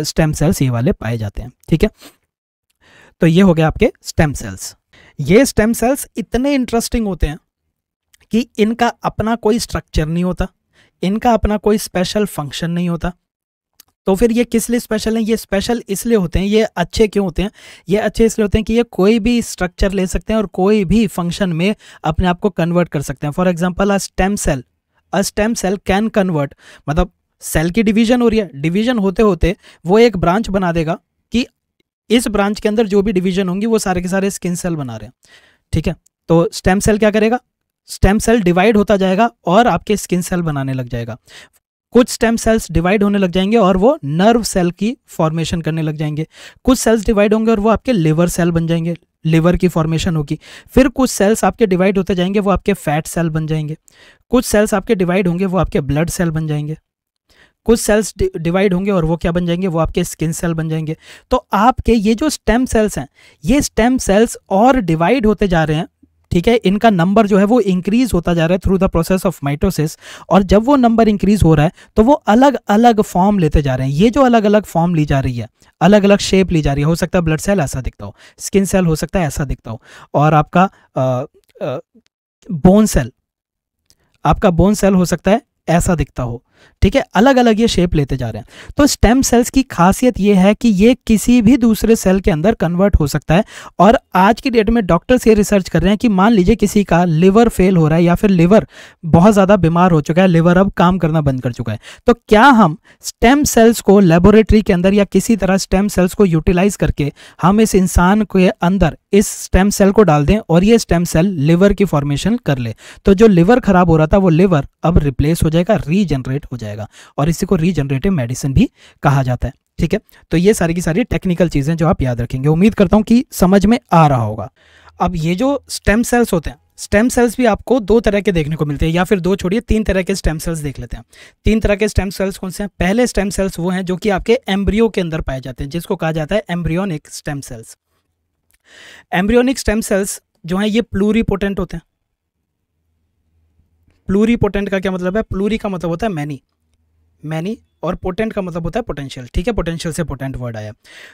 स्टेम सेल्स ये वाले पाए जाते हैं ठीक है तो ये हो गया आपके स्टेम सेल्स ये स्टेम सेल्स इतने इंटरेस्टिंग होते हैं कि इनका अपना कोई स्ट्रक्चर नहीं होता इनका अपना कोई स्पेशल फंक्शन नहीं होता तो फिर ये किस लिए स्पेशल हैं ये स्पेशल इसलिए होते हैं ये अच्छे क्यों होते हैं ये अच्छे इसलिए होते हैं कि ये कोई भी स्ट्रक्चर ले सकते हैं और कोई भी फंक्शन में अपने आप को कन्वर्ट कर सकते हैं for example a stem cell a stem cell can convert मतलब सेल की डिवीजन हो रही है डिवीजन होते होते वो एक ब्रांच बना देगा कि इस ब्रांच के अंदर जो भी डिवीजन होंगी वो सारे के सारे स्किन सेल बना रहे हैं ठीक है तो स्टेम सेल क्या करेगा स्टेम सेल डिवाइड होता जाएगा और आपके स्किन सेल बनाने लग जाएगा कुछ स्टेम सेल्स डिवाइड होने लग जाएंगे और वो नर्व सेल की फॉर्मेशन करने लग जाएंगे कुछ सेल्स डिवाइड होंगे और वो आपके लिवर सेल बन जाएंगे लिवर की फॉर्मेशन होगी फिर कुछ सेल्स आपके डिवाइड होते जाएंगे वो आपके फैट सेल बन जाएंगे कुछ सेल्स आपके डिवाइड होंगे वो आपके ब्लड सेल बन जाएंगे कुछ सेल्स डिवाइड होंगे और वो क्या बन जाएंगे वो आपके स्किन सेल बन जाएंगे तो आपके ये जो स्टेम सेल्स हैं ये स्टेम सेल्स और डिवाइड होते जा रहे हैं ठीक है इनका नंबर जो है वो इंक्रीज होता जा रहा है through the process of mitosis और जब वो नंबर इंक्रीज हो रहा है तो वो अलग अलग फॉर्म लेते जा रहे हैं ये जो अलग अलग फॉर्म ली जा रही है अलग अलग शेप ली जा रही है हो सकता है ब्लड सेल ऐसा दिखता हो स्किन सेल हो सकता है ऐसा दिखता हो और आपका बोन सेल आपका बोन सेल हो सकता है ऐसा दिखता हो ठीक है अलग अलग ये शेप लेते जा रहे हैं तो स्टेम सेल्स की खासियत ये है कि ये किसी भी दूसरे सेल के अंदर कन्वर्ट हो सकता है और आज की डेट में डॉक्टर्स ये रिसर्च कर रहे हैं कि मान लीजिए किसी का लिवर फेल हो रहा है या फिर लिवर बहुत ज़्यादा बीमार हो चुका है लिवर अब काम करना बंद कर चुका है तो क्या हम स्टेम सेल्स को लेबोरेटरी के अंदर या किसी तरह स्टेम सेल्स को यूटिलाइज करके हम इस इंसान के अंदर इस स्टेम सेल को डाल दें और ये स्टेम सेल लिवर की फॉर्मेशन कर ले तो जो लिवर खराब हो रहा था वो लिवर अब रिप्लेस हो जाएगा रीजनरेट हो जाएगा और इसी को रीजनरेटिव मेडिसिन भी कहा जाता है ठीक है तो ये सारी की सारी टेक्निकल चीज़ें जो आप याद रखेंगे उम्मीद करता हूँ कि समझ में आ रहा होगा अब ये जो स्टेम सेल्स होते हैं स्टेम सेल्स भी आपको दो तरह के देखने को मिलते हैं या फिर दो छोड़िए तीन तरह के स्टेम सेल्स देख लेते हैं तीन तरह के स्टेम सेल्स कौन से हैं पहले स्टेम सेल्स वो हैं जो कि आपके एम्ब्रियो के अंदर पाए जाते हैं जिसको कहा जाता है embryonic stem cells embryonic stem cells जो हैं ये प्लूरीपोटेंट होते हैं प्लूरी पोटेंट का क्या मतलब है प्लूरी का मतलब होता है मैनी मैनी और पोटेंट का मतलब होता है पोटेंशियल ठीक है पोटेंशियल से पोटेंट वर्ड आया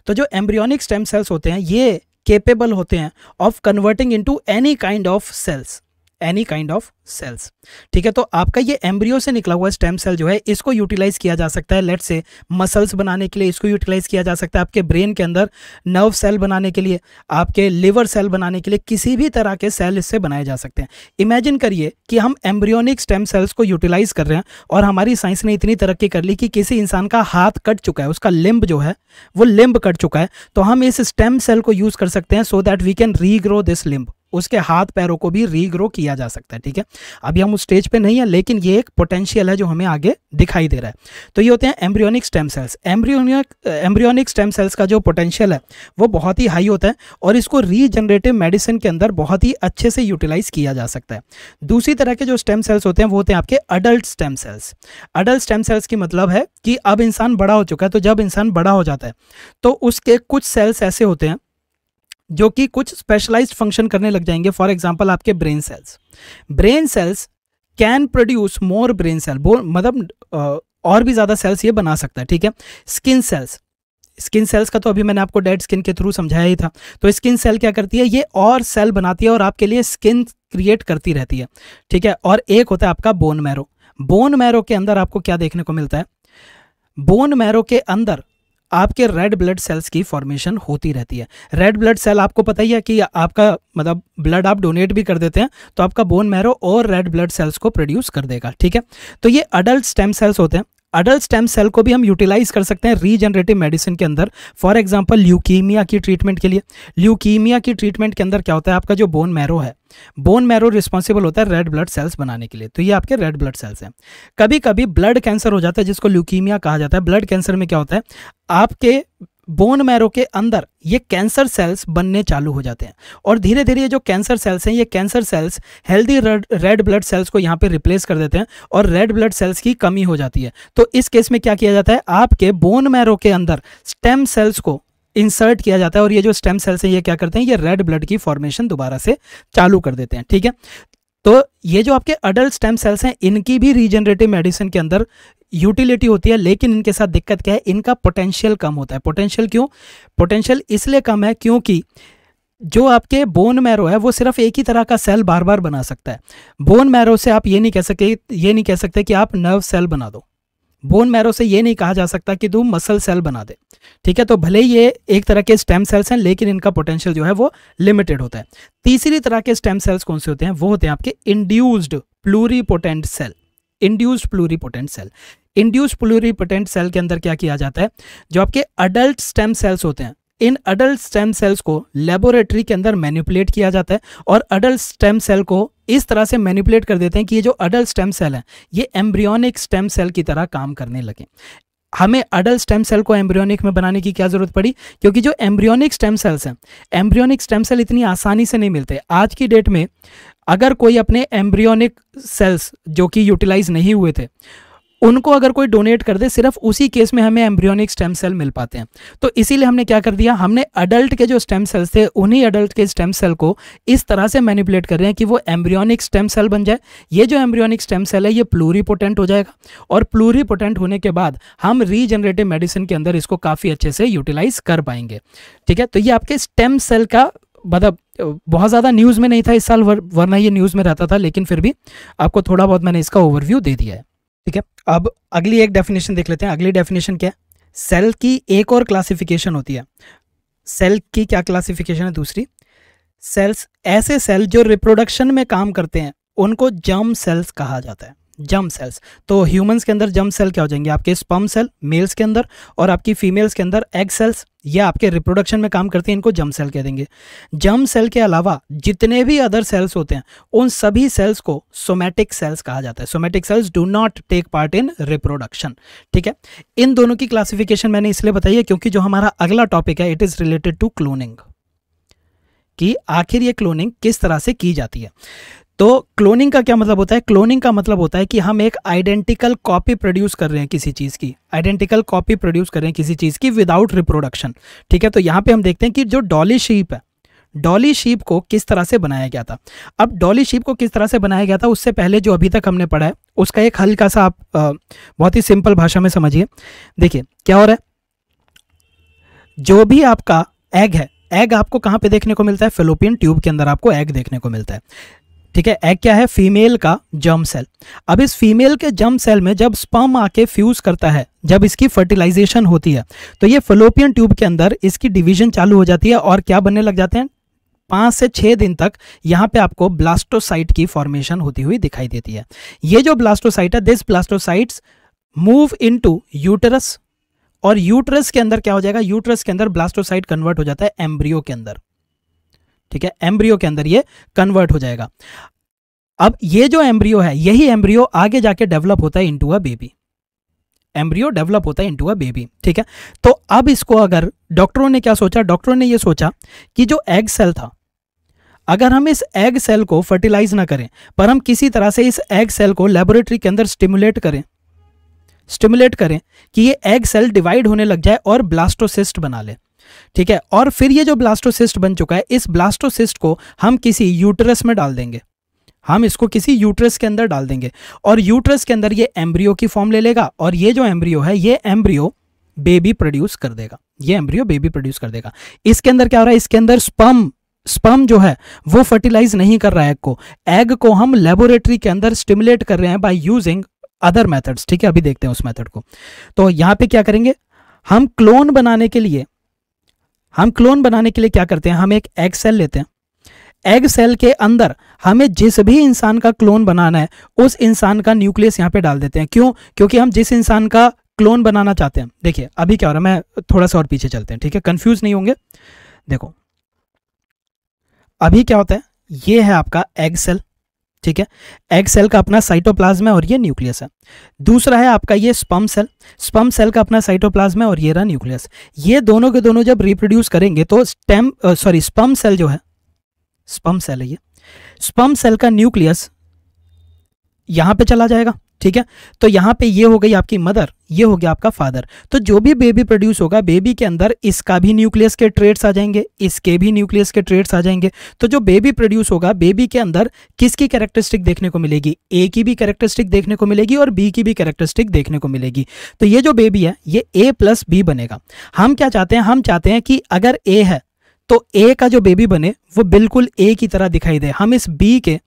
तो जो एम्ब्रियोनिक स्टेम सेल्स होते हैं ये केपेबल होते हैं of converting into any kind of cells any kind of cells ठीक है तो आपका ये एम्ब्रियो से निकला हुआ स्टेम सेल जो है इसको यूटिलाइज किया जा सकता है लेट से मसल्स बनाने के लिए इसको यूटिलाइज किया जा सकता है आपके ब्रेन के अंदर नर्व सेल बनाने के लिए आपके लिवर सेल बनाने के लिए किसी भी तरह के सेल इससे बनाए जा सकते हैं इमेजिन करिए कि हम एम्ब्रियोनिक स्टेम सेल्स को यूटिलाइज कर रहे हैं और हमारी साइंस ने इतनी तरक्की कर ली कि किसी इंसान का हाथ कट चुका है उसका लिम्ब जो है वो लिम्ब कट चुका है तो हम इस स्टेम सेल को यूज़ कर सकते हैं so that we can regrow this limb उसके हाथ पैरों को भी रीग्रो किया जा सकता है ठीक है अभी हम उस स्टेज पे नहीं है लेकिन ये एक पोटेंशियल है जो हमें आगे दिखाई दे रहा है तो ये होते हैं embryonic stem cells embryonic embryonic stem cells का जो पोटेंशियल है वो बहुत ही हाई होता है और इसको रीजनरेटिव मेडिसिन के अंदर बहुत ही अच्छे से यूटिलाइज किया जा सकता है दूसरी तरह के जो स्टेम सेल्स होते हैं वो होते हैं आपके adult stem cells adult stem cells की मतलब है कि अब इंसान बड़ा हो चुका है तो जब इंसान बड़ा हो जाता है तो उसके कुछ सेल्स ऐसे होते हैं जो कि कुछ स्पेशलाइज्ड फंक्शन करने लग जाएंगे फॉर एग्जाम्पल आपके brain cells brain cells can produce more brain cell मतलब और भी ज़्यादा सेल्स ये बना सकता है ठीक है स्किन सेल्स स्किन सेल्स का तो अभी मैंने आपको डेड स्किन के थ्रू समझाया ही था तो स्किन सेल क्या करती है ये और सेल बनाती है और आपके लिए स्किन क्रिएट करती रहती है ठीक है और एक होता है आपका बोन मैरो बोन मैरो के अंदर आपको क्या देखने को मिलता है बोन मैरो के अंदर आपके रेड ब्लड सेल्स की फॉर्मेशन होती रहती है रेड ब्लड सेल आपको पता ही है कि आपका मतलब ब्लड आप डोनेट भी कर देते हैं तो आपका बोन मैरो और रेड ब्लड सेल्स को प्रोड्यूस कर देगा ठीक है तो ये अडल्ट स्टेम सेल्स होते हैं अडल्ट स्टेम सेल को भी हम यूटिलाइज कर सकते हैं रीजनरेटिव मेडिसिन के अंदर फॉर एग्जाम्पल ल्यूकीमिया की ट्रीटमेंट के लिए ल्यूकीमिया की ट्रीटमेंट के अंदर क्या होता है आपका जो बोन मैरो है बोन मैरो रिस्पॉन्सिबल होता है रेड ब्लड सेल्स बनाने के लिए तो ये आपके रेड ब्लड सेल्स हैं कभी कभी ब्लड कैंसर हो जाता है जिसको ल्यूकीमिया कहा जाता है ब्लड कैंसर में क्या होता है आपके बोन मैरो के अंदर ये कैंसर सेल्स बनने चालू हो जाते हैं और धीरे धीरे ये जो कैंसर सेल्स हैं ये cancer cells healthy red blood cells को यहाँ पे रिप्लेस कर देते हैं और रेड ब्लड सेल्स की कमी हो जाती है तो इस केस में क्या किया जाता है आपके बोन मैरो के अंदर स्टेम सेल्स को इंसर्ट किया जाता है और ये जो स्टेम सेल्स हैं ये क्या करते हैं ये रेड ब्लड की फॉर्मेशन दोबारा से चालू कर देते हैं ठीक है तो ये जो आपके अडल्ट स्टेम सेल्स हैं इनकी भी रीजनरेटिव मेडिसिन के अंदर यूटिलिटी होती है लेकिन इनके साथ दिक्कत क्या है इनका पोटेंशियल कम होता है पोटेंशियल क्यों पोटेंशियल इसलिए कम है क्योंकि जो आपके बोन मैरो है वो सिर्फ एक ही तरह का सेल बार बार बना सकता है बोन मैरो से आप ये नहीं कह सकते ये नहीं कह सकते कि आप नर्व सेल बना दो बोन मैरो से ये नहीं कहा जा सकता कि तू मसल सेल बना दे ठीक है तो भले ये एक तरह के स्टेम सेल्स हैं लेकिन इनका पोटेंशियल जो है वो लिमिटेड होता है तीसरी तरह के स्टेम सेल्स कौन से होते हैं वो होते हैं आपके induced pluripotent cell induced pluripotent cell induced pluripotent cell के अंदर क्या किया जाता है जो आपके अडल्ट स्टेम सेल्स होते हैं इन अडल्ट स्टेम सेल्स को लेबोरेटरी के अंदर मैनिपुलेट किया जाता है और अडल्ट स्टेम सेल को इस तरह से मैनिपुलेट कर देते हैं कि ये जो अडल्ट स्टेम सेल है ये एम्ब्रियोनिक स्टेम सेल की तरह काम करने लगे हमें अडल्ट स्टेम सेल को एम्ब्रियोनिक में बनाने की क्या जरूरत पड़ी क्योंकि जो एम्ब्रियोनिक स्टेम सेल्स हैं एम्ब्रियोनिक स्टेम सेल इतनी आसानी से नहीं मिलते आज की डेट में अगर कोई अपने एम्ब्रियोनिक सेल्स जो कि यूटिलाइज नहीं हुए थे उनको अगर कोई डोनेट कर दे सिर्फ उसी केस में हमें एम्ब्रियोनिक स्टेम सेल मिल पाते हैं तो इसीलिए हमने क्या कर दिया हमने अडल्ट के जो स्टेम सेल्स थे उन्हीं अडल्ट के स्टेम सेल को इस तरह से मैनिपुलेट कर रहे हैं कि वो एम्ब्रियोनिक स्टेम सेल बन जाए ये जो एम्ब्रियोनिक स्टेम सेल है ये प्लूरीपोटेंट हो जाएगा और प्लूरीपोटेंट होने के बाद हम रीजनरेटिव मेडिसिन के अंदर इसको काफ़ी अच्छे से यूटिलाइज कर पाएंगे ठीक है तो ये आपके स्टेम सेल का मतलब बहुत ज़्यादा न्यूज़ में नहीं था इस साल वर, वरना ये न्यूज़ में रहता था लेकिन फिर भी आपको थोड़ा बहुत मैंने इसका ओवरव्यू दे दिया है ठीक है अब अगली एक डेफिनेशन देख लेते हैं अगली डेफिनेशन क्या है सेल की एक और क्लासिफिकेशन होती है सेल की क्या क्लासिफिकेशन है दूसरी सेल्स ऐसे सेल जो रिप्रोडक्शन में काम करते हैं उनको जर्म सेल्स कहा जाता है जम सेल्स तो ह्यूमंस के अंदर जम सेल क्या हो जाएंगे आपके स्पम सेल मेल्स के अंदर और आपकी फीमेल्स के अंदर एग सेल्स ये आपके रिप्रोडक्शन में काम करते हैं इनको जम सेल कह देंगे जम सेल के अलावा जितने भी अदर सेल्स होते हैं उन सभी सेल्स को सोमेटिक सेल्स कहा जाता है somatic cells do not take part in reproduction ठीक है इन दोनों की क्लासिफिकेशन मैंने इसलिए बताई है क्योंकि जो हमारा अगला टॉपिक है it is related to cloning कि आखिर ये क्लोनिंग किस तरह से की जाती है तो क्लोनिंग का क्या मतलब होता है क्लोनिंग का मतलब होता है कि हम एक आइडेंटिकल कॉपी प्रोड्यूस कर रहे हैं किसी चीज़ की आइडेंटिकल कॉपी प्रोड्यूस कर रहे हैं किसी चीज़ की विदाउट रिप्रोडक्शन ठीक है तो यहाँ पे हम देखते हैं कि जो डॉली शीप है डॉली शीप को किस तरह से बनाया गया था अब डॉली शीप को किस तरह से बनाया गया था उससे पहले जो अभी तक हमने पढ़ा है उसका एक हल्का सा आप बहुत ही सिंपल भाषा में समझिए देखिए क्या हो रहा है जो भी आपका एग है एग आपको कहाँ पे देखने को मिलता है फिलोपियन ट्यूब के अंदर आपको एग देखने को मिलता है ठीक है एग क्या है फीमेल का जर्म सेल अब इस फीमेल के जर्म सेल में जब स्पर्म आके फ्यूज करता है जब इसकी फर्टिलाइजेशन होती है तो ये फलोपियन ट्यूब के अंदर इसकी डिवीजन चालू हो जाती है और क्या बनने लग जाते हैं पांच से छह दिन तक यहां पे आपको ब्लास्टोसाइट की फॉर्मेशन होती हुई दिखाई देती है ये जो ब्लास्टोसाइट है this blastocyte move in uterus और यूटरस के अंदर क्या हो जाएगा यूटरस के अंदर ब्लास्टोसाइट कन्वर्ट हो जाता है एम्ब्रियो के अंदर ठीक है एम्ब्रियो के अंदर ये कन्वर्ट हो जाएगा अब ये जो एम्ब्रियो है यही एम्ब्रियो आगे जाके डेवलप होता है into a baby embryo develop होता है इंटू अ बेबी ठीक है तो अब इसको अगर डॉक्टरों ने क्या सोचा डॉक्टरों ने ये सोचा कि जो एग सेल था अगर हम इस एग सेल को फर्टिलाइज ना करें पर हम किसी तरह से इस एग सेल को लेबोरेटरी के अंदर स्टिमुलेट करें स्टिमुलेट करें कि ये एग सेल डिवाइड होने लग जाए और ब्लास्टोसिस्ट बना ले ठीक है और फिर ये जो ब्लास्टोसिस्ट बन चुका है इस ब्लास्टोसिस्ट को हम किसी यूटरस में डाल देंगे हम इसको किसी यूट्रस के अंदर डाल देंगे और यूट्रस के अंदर ये एम्ब्रियो की फॉर्म ले लेगा और ये जो एम्ब्रियो है ये एम्ब्रियो बेबी प्रोड्यूस कर देगा ये एम्ब्रियो बेबी प्रोड्यूस कर देगा इसके अंदर क्या हो रहा है इसके अंदर स्पम स्पम जो है वो फर्टिलाइज नहीं कर रहा है एग को एग को हम लेबोरेटरी के अंदर स्टिमुलेट कर रहे हैं बाय यूजिंग अदर मेथड्स ठीक है अभी देखते हैं उस मेथड को तो यहाँ पे क्या करेंगे हम क्लोन बनाने के लिए हम क्लोन बनाने के लिए क्या करते हैं हम एक एग सेल लेते हैं एग सेल के अंदर हमें जिस भी इंसान का क्लोन बनाना है उस इंसान का न्यूक्लियस यहाँ पे डाल देते हैं क्यों क्योंकि हम जिस इंसान का क्लोन बनाना चाहते हैं देखिए अभी क्या हो रहा है मैं थोड़ा सा और पीछे चलते हैं ठीक है कंफ्यूज नहीं होंगे देखो अभी क्या होता है ये है आपका एग सेल ठीक है एग सेल का अपना साइटोप्लाज्म है और ये न्यूक्लियस है दूसरा है आपका ये स्पम सेल स्पम सेल का अपना साइटोप्लाज्म है और ये रहा न्यूक्लियस ये दोनों के दोनों जब रिप्रोड्यूस करेंगे तो स्टेम सॉरी स्पम सेल जो है स्पम सेल है ये स्पम सेल का न्यूक्लियस यहां पे चला जाएगा ठीक है तो यहां पे ये हो गई आपकी मदर ये हो गया आपका फादर तो जो भी बेबी प्रोड्यूस होगा बेबी के अंदर इसका भी न्यूक्लियस के ट्रेड्स आ जाएंगे इसके भी न्यूक्लियस के ट्रेड्स आ जाएंगे तो जो बेबी प्रोड्यूस होगा बेबी के अंदर किसकी कैरेक्टरिस्टिक देखने को मिलेगी ए की भी कैरेक्टरिस्टिक देखने को मिलेगी और बी की भी कैरेक्टरिस्टिक देखने को मिलेगी तो ये जो बेबी है ये ए प्लस बी बनेगा हम क्या चाहते हैं हम चाहते हैं कि अगर ए है तो ए का जो बेबी बने वो बिल्कुल ए की तरह दिखाई दे हम इस बी के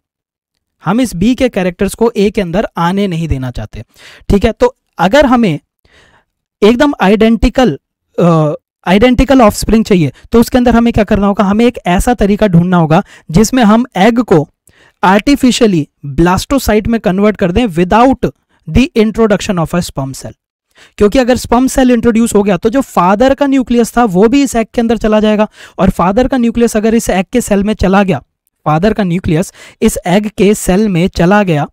हम इस बी के कैरेक्टर्स को ए के अंदर आने नहीं देना चाहते ठीक है तो अगर हमें एकदम आइडेंटिकल आइडेंटिकल ऑफ स्प्रिंग चाहिए तो उसके अंदर हमें क्या करना होगा हमें एक ऐसा तरीका ढूंढना होगा जिसमें हम एग को आर्टिफिशियली ब्लास्टोसाइट में कन्वर्ट कर दें without the introduction of a sperm cell क्योंकि अगर स्पम सेल इंट्रोड्यूस हो गया तो जो फादर का न्यूक्लियस था वो भी इस एग के अंदर चला जाएगा और फादर का न्यूक्लियस अगर इस एग के सेल में चला गया फादर का न्यूक्लियस इस एग के सेल में चला गया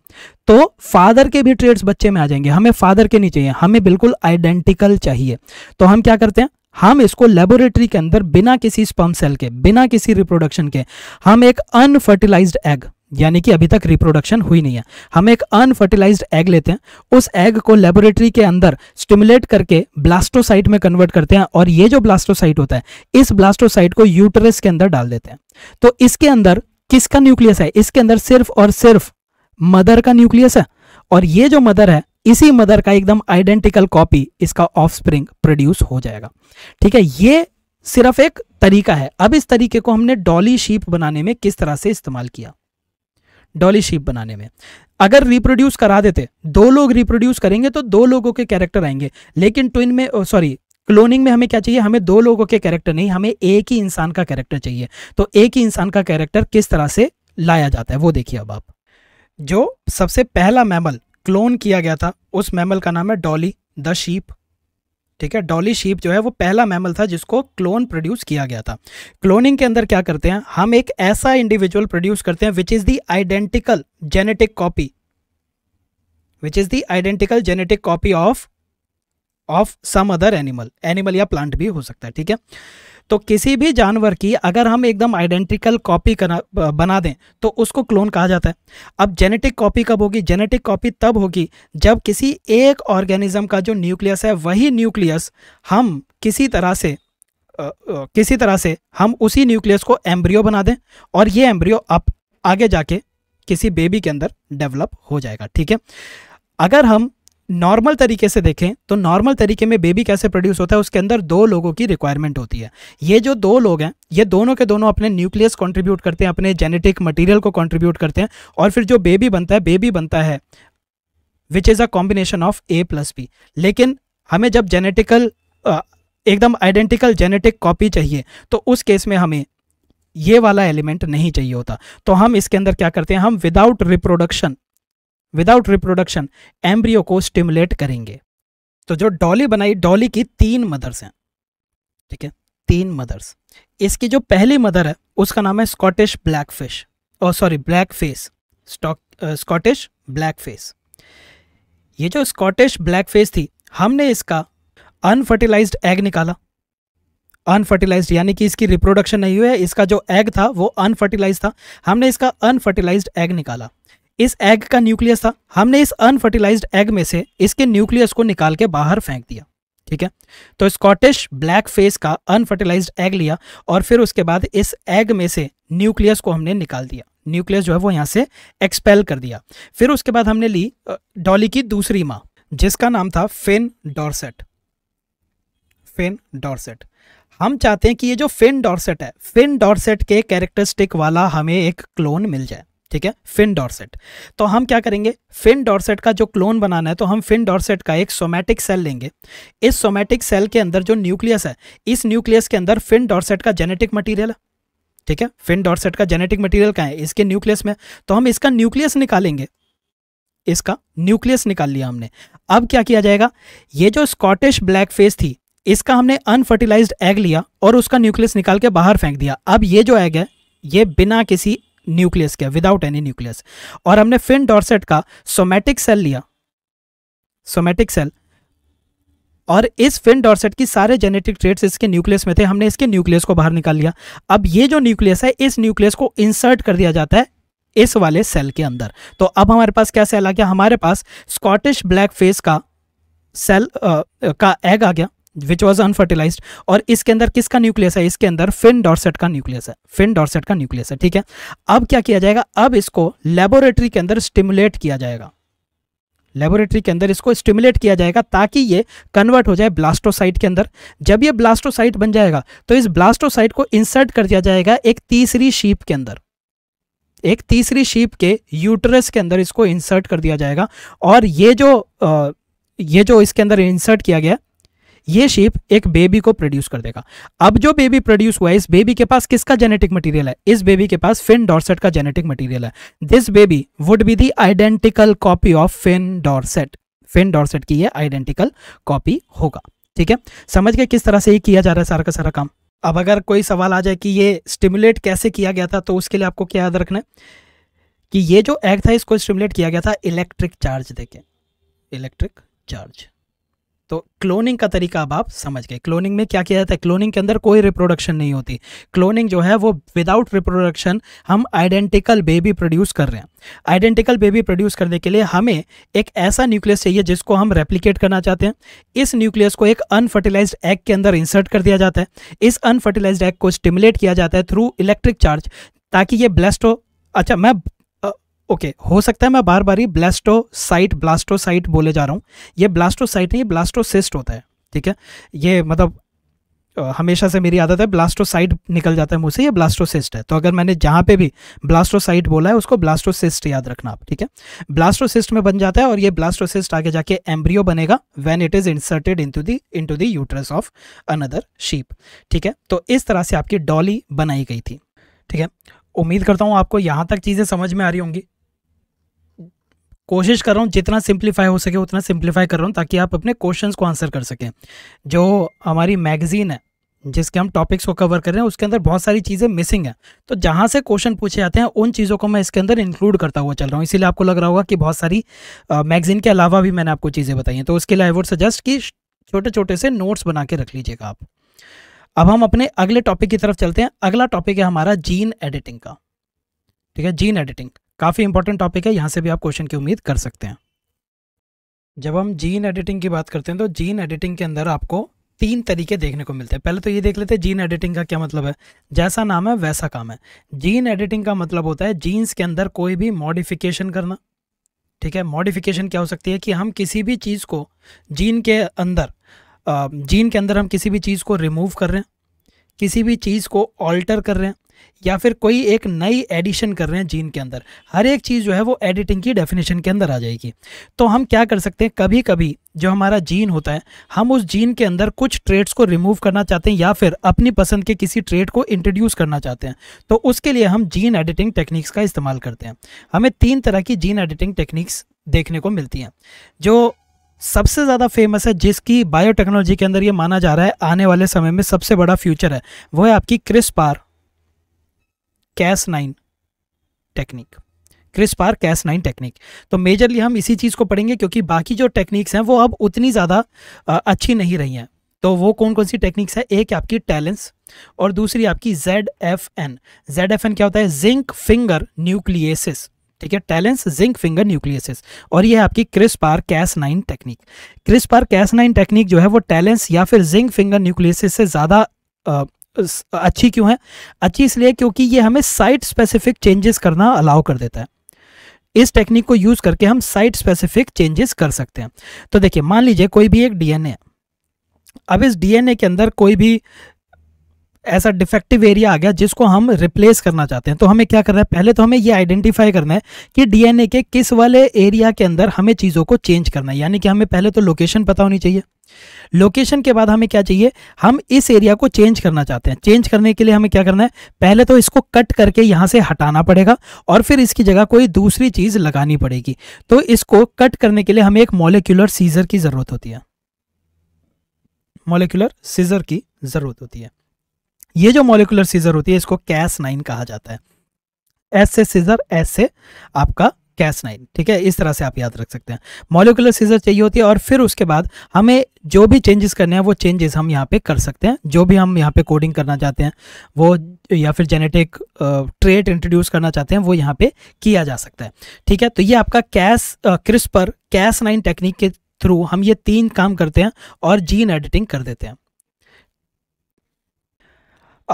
तो फादर के भी ट्रेड्स बच्चे में आ जाएंगे हमें फादर के नहीं चाहिए हमें बिल्कुल आइडेंटिकल चाहिए तो हम क्या करते हैं हम इसको लेबोरेटरी के अंदर बिना किसी स्पम सेल के बिना किसी रिप्रोडक्शन के हम एक अनफर्टिलाइज एग यानी कि अभी तक रिप्रोडक्शन हुई नहीं है हम एक अनफर्टिलाइज एग लेते हैं उस एग को लेबोरेटरी के अंदर स्टिमुलेट करके ब्लास्टोसाइट में कन्वर्ट करते हैं और ये जो ब्लास्टोसाइट होता है इस ब्लास्टोसाइट को यूटरस के अंदर डाल देते हैं तो इसके अंदर किसका न्यूक्लियस है इसके अंदर सिर्फ और सिर्फ मदर का न्यूक्लियस है और ये जो मदर है इसी मदर का एकदम आइडेंटिकल कॉपी इसका ऑफस्प्रिंग प्रोड्यूस हो जाएगा ठीक है ये सिर्फ एक तरीका है अब इस तरीके को हमने डॉली शीप बनाने में किस तरह से इस्तेमाल किया डॉली शीप बनाने में अगर रिप्रोड्यूस करा देते दो लोग रिप्रोड्यूस करेंगे तो दो लोगों के कैरेक्टर आएंगे लेकिन ट्विन में सॉरी क्लोनिंग में हमें क्या चाहिए हमें दो लोगों के कैरेक्टर नहीं हमें एक ही इंसान का कैरेक्टर चाहिए तो एक ही इंसान का कैरेक्टर किस तरह से लाया जाता है वो देखिए अब आप जो सबसे पहला मैमल क्लोन किया गया था उस मैमल का नाम है डॉली द शीप ठीक है डॉली शीप जो है वो पहला मैमल था जिसको क्लोन प्रोड्यूस किया गया था क्लोनिंग के अंदर क्या करते हैं हम एक ऐसा इंडिविजुअल प्रोड्यूस करते हैं which is the identical genetic copy which is the identical genetic copy of of some other animal animal या प्लांट भी हो सकता है ठीक है तो किसी भी जानवर की अगर हम एकदम आइडेंटिकल कॉपी बना दें तो उसको क्लोन कहा जाता है अब जेनेटिक कॉपी कब होगी जेनेटिक कॉपी तब होगी जब किसी एक ऑर्गेनिज्म का जो न्यूक्लियस है वही न्यूक्लियस हम किसी तरह से आ, आ, किसी तरह से हम उसी न्यूक्लियस को एम्ब्रियो बना दें और ये एम्ब्रियो आप आगे जाके किसी बेबी के अंदर डेवलप हो जाएगा ठीक है अगर हम नॉर्मल तरीके से देखें तो नॉर्मल तरीके में बेबी कैसे प्रोड्यूस होता है उसके अंदर दो लोगों की रिक्वायरमेंट होती है ये जो दो लोग हैं ये दोनों के दोनों अपने न्यूक्लियस कंट्रीब्यूट करते हैं अपने जेनेटिक मटेरियल को कंट्रीब्यूट करते हैं और फिर जो बेबी बनता है बेबी बनता है which is a combination of A plus B लेकिन हमें जब जेनेटिकल एकदम आइडेंटिकल जेनेटिक कॉपी चाहिए तो उस केस में हमें ये वाला एलिमेंट नहीं चाहिए होता तो हम इसके अंदर क्या करते हैं हम without reproduction without reproduction embryo को स्टिमुलेट करेंगे तो जो डॉली बनाई डॉली की तीन मदर्स हैं ठीक है तीन मदर्स इसकी जो पहली मदर है उसका नाम है स्कॉटिश ब्लैक फिश और sorry black face Scottish black face ये जो स्कॉटिश ब्लैक फेस थी हमने इसका अनफर्टिलाइज एग निकाला अनफर्टिलाइज यानी कि इसकी रिप्रोडक्शन नहीं हुई है इसका जो एग था वो अनफर्टिलाइज था हमने इसका अनफर्टिलाइज एग निकाला इस एग का न्यूक्लियस था हमने इस अनफर्टिलाइज एग में से इसके न्यूक्लियस को निकाल के बाहर फेंक दिया ठीक है तो स्कॉटिश ब्लैक फेस का अनफर्टिलाइज एग लिया और फिर उसके बाद इस एग में से न्यूक्लियस को हमने निकाल दिया न्यूक्लियस जो है वो यहाँ से एक्सपेल कर दिया फिर उसके बाद हमने ली डॉली की दूसरी माँ जिसका नाम था फिन डॉर्सेट फिन डॉर्सेट हम चाहते हैं कि ये जो फिन डॉर्सेट है फिन डॉर्सेट के कैरेक्टरिस्टिक वाला हमें एक क्लोन मिल जाए ठीक है फिन डॉरसेट तो हम क्या करेंगे फिन डॉर्सेट का जो क्लोन बनाना है तो हम फिन डॉरसेट का एक सोमैटिक सेल लेंगे इस सोमैटिक सेल के अंदर जो न्यूक्लियस है इस न्यूक्लियस के अंदर फिन डॉरसेट का जेनेटिक मटीरियल है ठीक है फिन डॉरसेट का जेनेटिक मटीरियल कहाँ है इसके न्यूक्लियस में तो हम इसका न्यूक्लियस निकालेंगे इसका न्यूक्लियस निकाल लिया हमने अब क्या किया जाएगा ये जो स्कॉटिश ब्लैक फेस थी इसका हमने अनफर्टिलाइज्ड एग लिया और उसका न्यूक्लियस निकाल के बाहर फेंक दिया अब ये जो एग है ये बिना किसी न्यूक्लियस के विदाउट एनी न्यूक्लियस और हमने फिन डॉर्सेट का सोमेटिक सेल लिया सोमेटिक सेल और इस फिन डॉर्सेट की सारे जेनेटिक ट्रेड्स इसके न्यूक्लियस में थे हमने इसके न्यूक्लियस को बाहर निकाल लिया अब ये जो न्यूक्लियस है इस न्यूक्लियस को इंसर्ट कर दिया जाता है इस वाले सेल के अंदर तो अब हमारे पास क्या सेल आ गया हमारे पास स्कॉटिश ब्लैक फेस का सेल आ, का एग आ गया विच वॉज अनफर्टिलाइज और इसके अंदर किसका न्यूक्लियस है इसके अंदर फिन डॉर्सेट का न्यूक्लियस है फिन डॉर्सेट का न्यूक्लियस है ठीक है अब क्या किया जाएगा अब इसको लेबोरेटरी के अंदर स्टिमुलेट किया जाएगा लेबोरेटरी के अंदर इसको स्टिमुलेट किया जाएगा ताकि ये कन्वर्ट हो जाए ब्लास्टोसाइट के अंदर जब ये ब्लास्टोसाइट बन जाएगा तो इस ब्लास्टोसाइट को इंसर्ट कर दिया जाएगा एक तीसरी शीप के अंदर एक तीसरी शीप के यूटरस के अंदर इसको इंसर्ट कर दिया जाएगा और ये जो आ, ये जो इसके अंदर इंसर्ट किया गया ये शीप एक बेबी को प्रोड्यूस कर देगा अब जो बेबी प्रोड्यूस हुआ है इस बेबी के पास किसका जेनेटिक मटेरियल है इस बेबी के पास फिन डॉर्सेट का जेनेटिक मटेरियल है this baby would be the identical copy of Finn Dorset Finn Dorset की ये आइडेंटिकल कॉपी होगा ठीक है समझ गए किस तरह से ये किया जा रहा है सारा का सारा काम अब अगर कोई सवाल आ जाए कि ये स्टिमुलेट कैसे किया गया था तो उसके लिए आपको क्या याद रखना है कि ये जो एग था इसको स्टिमुलेट किया गया था इलेक्ट्रिक चार्ज देके इलेक्ट्रिक चार्ज तो क्लोनिंग का तरीका अब आप समझ गए क्लोनिंग में क्या किया जाता है क्लोनिंग के अंदर कोई रिप्रोडक्शन नहीं होती क्लोनिंग जो है वो विदाउट रिप्रोडक्शन हम आइडेंटिकल बेबी प्रोड्यूस कर रहे हैं आइडेंटिकल बेबी प्रोड्यूस करने के लिए हमें एक ऐसा न्यूक्लियस चाहिए जिसको हम रेप्लीकेट करना चाहते हैं इस न्यूक्लियस को एक अनफर्टिलाइज एग के अंदर इंसर्ट कर दिया जाता है इस अनफर्टिलाइज एग को स्टिमुलेट किया जाता है थ्रू इलेक्ट्रिक चार्ज ताकि ये ब्लेस्ट हो अच्छा मैं ओके okay, हो सकता है मैं बार बार ही ब्लास्टोसाइट ब्लास्टोसाइट बोले जा रहा हूँ ये ब्लास्टोसाइट नहीं ब्लास्टोसिस्ट होता है ठीक है ये मतलब हमेशा से मेरी आदत है ब्लास्टोसाइट निकल जाता है मुझसे ये ब्लास्टोसिस्ट है तो अगर मैंने जहाँ पे भी ब्लास्टोसाइट बोला है उसको ब्लास्टोसिस्ट याद रखना आप ठीक है ब्लास्टोसिस्ट में बन जाता है और ये ब्लास्टोसिस्ट आगे जाके एम्ब्रियो बनेगा when it is inserted into the into the uterus of another sheep ठीक है तो इस तरह से आपकी डॉली बनाई गई थी ठीक है उम्मीद करता हूँ आपको यहाँ तक चीज़ें समझ में आ रही होंगी कोशिश कर रहा हूँ जितना सिंप्लीफाई हो सके उतना सिंप्लीफाई कर रहा हूँ ताकि आप अपने क्वेश्चन को आंसर कर सकें जो हमारी मैगजीन है जिसके हम टॉपिक्स को कवर कर रहे हैं उसके अंदर बहुत सारी चीज़ें मिसिंग हैं तो जहाँ से क्वेश्चन पूछे जाते हैं उन चीज़ों को मैं इसके अंदर इंक्लूड करता हुआ चल रहा हूँ इसीलिए आपको लग रहा होगा कि बहुत सारी मैगजीन के अलावा भी मैंने आपको चीज़ें बताई हैं तो उसके लिए आई वुड सजेस्ट कि छोटे छोटे से नोट्स बना के रख लीजिएगा आप अब हम अपने अगले टॉपिक की तरफ चलते हैं अगला टॉपिक है हमारा जीन एडिटिंग का ठीक है जीन एडिटिंग काफ़ी इंपॉर्टेंट टॉपिक है यहाँ से भी आप क्वेश्चन की उम्मीद कर सकते हैं जब हम जीन एडिटिंग की बात करते हैं तो जीन एडिटिंग के अंदर आपको तीन तरीके देखने को मिलते हैं पहले तो ये देख लेते हैं जीन एडिटिंग का क्या मतलब है जैसा नाम है वैसा काम है जीन एडिटिंग का मतलब होता है जीन्स के अंदर कोई भी मॉडिफिकेशन करना ठीक है मॉडिफिकेशन क्या हो सकती है कि हम किसी भी चीज़ को जीन के अंदर जीन के अंदर हम किसी भी चीज़ को रिमूव कर रहे हैं किसी भी चीज़ को ऑल्टर कर रहे हैं या फिर कोई एक नई एडिशन कर रहे हैं जीन के अंदर हर एक चीज़ जो है वो एडिटिंग की डेफिनेशन के अंदर आ जाएगी तो हम क्या कर सकते हैं कभी कभी जो हमारा जीन होता है हम उस जीन के अंदर कुछ ट्रेड्स को रिमूव करना चाहते हैं या फिर अपनी पसंद के किसी ट्रेड को इंट्रोड्यूस करना चाहते हैं तो उसके लिए हम जीन एडिटिंग टेक्निक्स का इस्तेमाल करते हैं हमें तीन तरह की जीन एडिटिंग टेक्निक्स देखने को मिलती हैं जो सबसे ज़्यादा फेमस है जिसकी बायोटेक्नोलॉजी के अंदर ये माना जा रहा है आने वाले समय में सबसे बड़ा फ्यूचर है वो है आपकी CRISPR Cas nine technique CRISPR Cas nine technique तो मेजरली हम इसी चीज़ को पढ़ेंगे क्योंकि बाकी जो टेक्निक्स हैं वो अब उतनी ज़्यादा अच्छी नहीं रही हैं तो वो कौन कौन सी टेक्निक्स है एक आपकी टैलेंट्स और दूसरी आपकी Z F N Z F N क्या होता है जिंक फिंगर न्यूक्लियसिस ठीक है टैलेंस जिंक फिंगर न्यूक्लियसिस और ये है आपकी CRISPR Cas nine technique CRISPR Cas nine technique जो है वो टैलेंस या फिर जिंक फिंगर न्यूक्लियसिस से ज़्यादा अच्छी क्यों है अच्छी इसलिए क्योंकि ये हमें साइट स्पेसिफिक चेंजेस करना अलाउ कर देता है इस टेक्निक को यूज़ करके हम साइट स्पेसिफिक चेंजेस कर सकते हैं तो देखिए मान लीजिए कोई भी एक डीएनए अब इस डीएनए के अंदर कोई भी ऐसा डिफेक्टिव एरिया आ गया जिसको हम रिप्लेस करना चाहते हैं तो हमें क्या करना है पहले तो हमें ये आइडेंटिफाई करना है कि डीएनए के किस वाले एरिया के अंदर हमें चीज़ों को चेंज करना है यानी कि हमें पहले तो लोकेशन पता होनी चाहिए लोकेशन के बाद हमें क्या चाहिए हम इस एरिया को चेंज करना चाहते हैं चेंज करने के लिए हमें क्या करना है पहले तो इसको कट करके यहां से हटाना पड़ेगा और फिर इसकी जगह कोई दूसरी चीज़ लगानी पड़ेगी तो इसको कट करने के लिए हमें एक मोलिकुलर सीजर की ज़रूरत होती है मोलिकुलर सीजर की ज़रूरत होती है ये जो मोलिकुलर सीजर होती है इसको कैस नाइन कहा जाता है एस से सीजर एस से आपका कैस नाइन ठीक है इस तरह से आप याद रख सकते हैं मोलिकुलर सीजर चाहिए होती है और फिर उसके बाद हमें जो भी चेंजेस करने हैं वो चेंजेस हम यहाँ पे कर सकते हैं जो भी हम यहाँ पे कोडिंग करना चाहते हैं वो या फिर जेनेटिक ट्रेट इंट्रोड्यूस करना चाहते हैं वो यहाँ पे किया जा सकता है ठीक है तो ये आपका Cas CRISPR Cas nine technique के थ्रू हम ये तीन काम करते हैं और जीन एडिटिंग कर देते हैं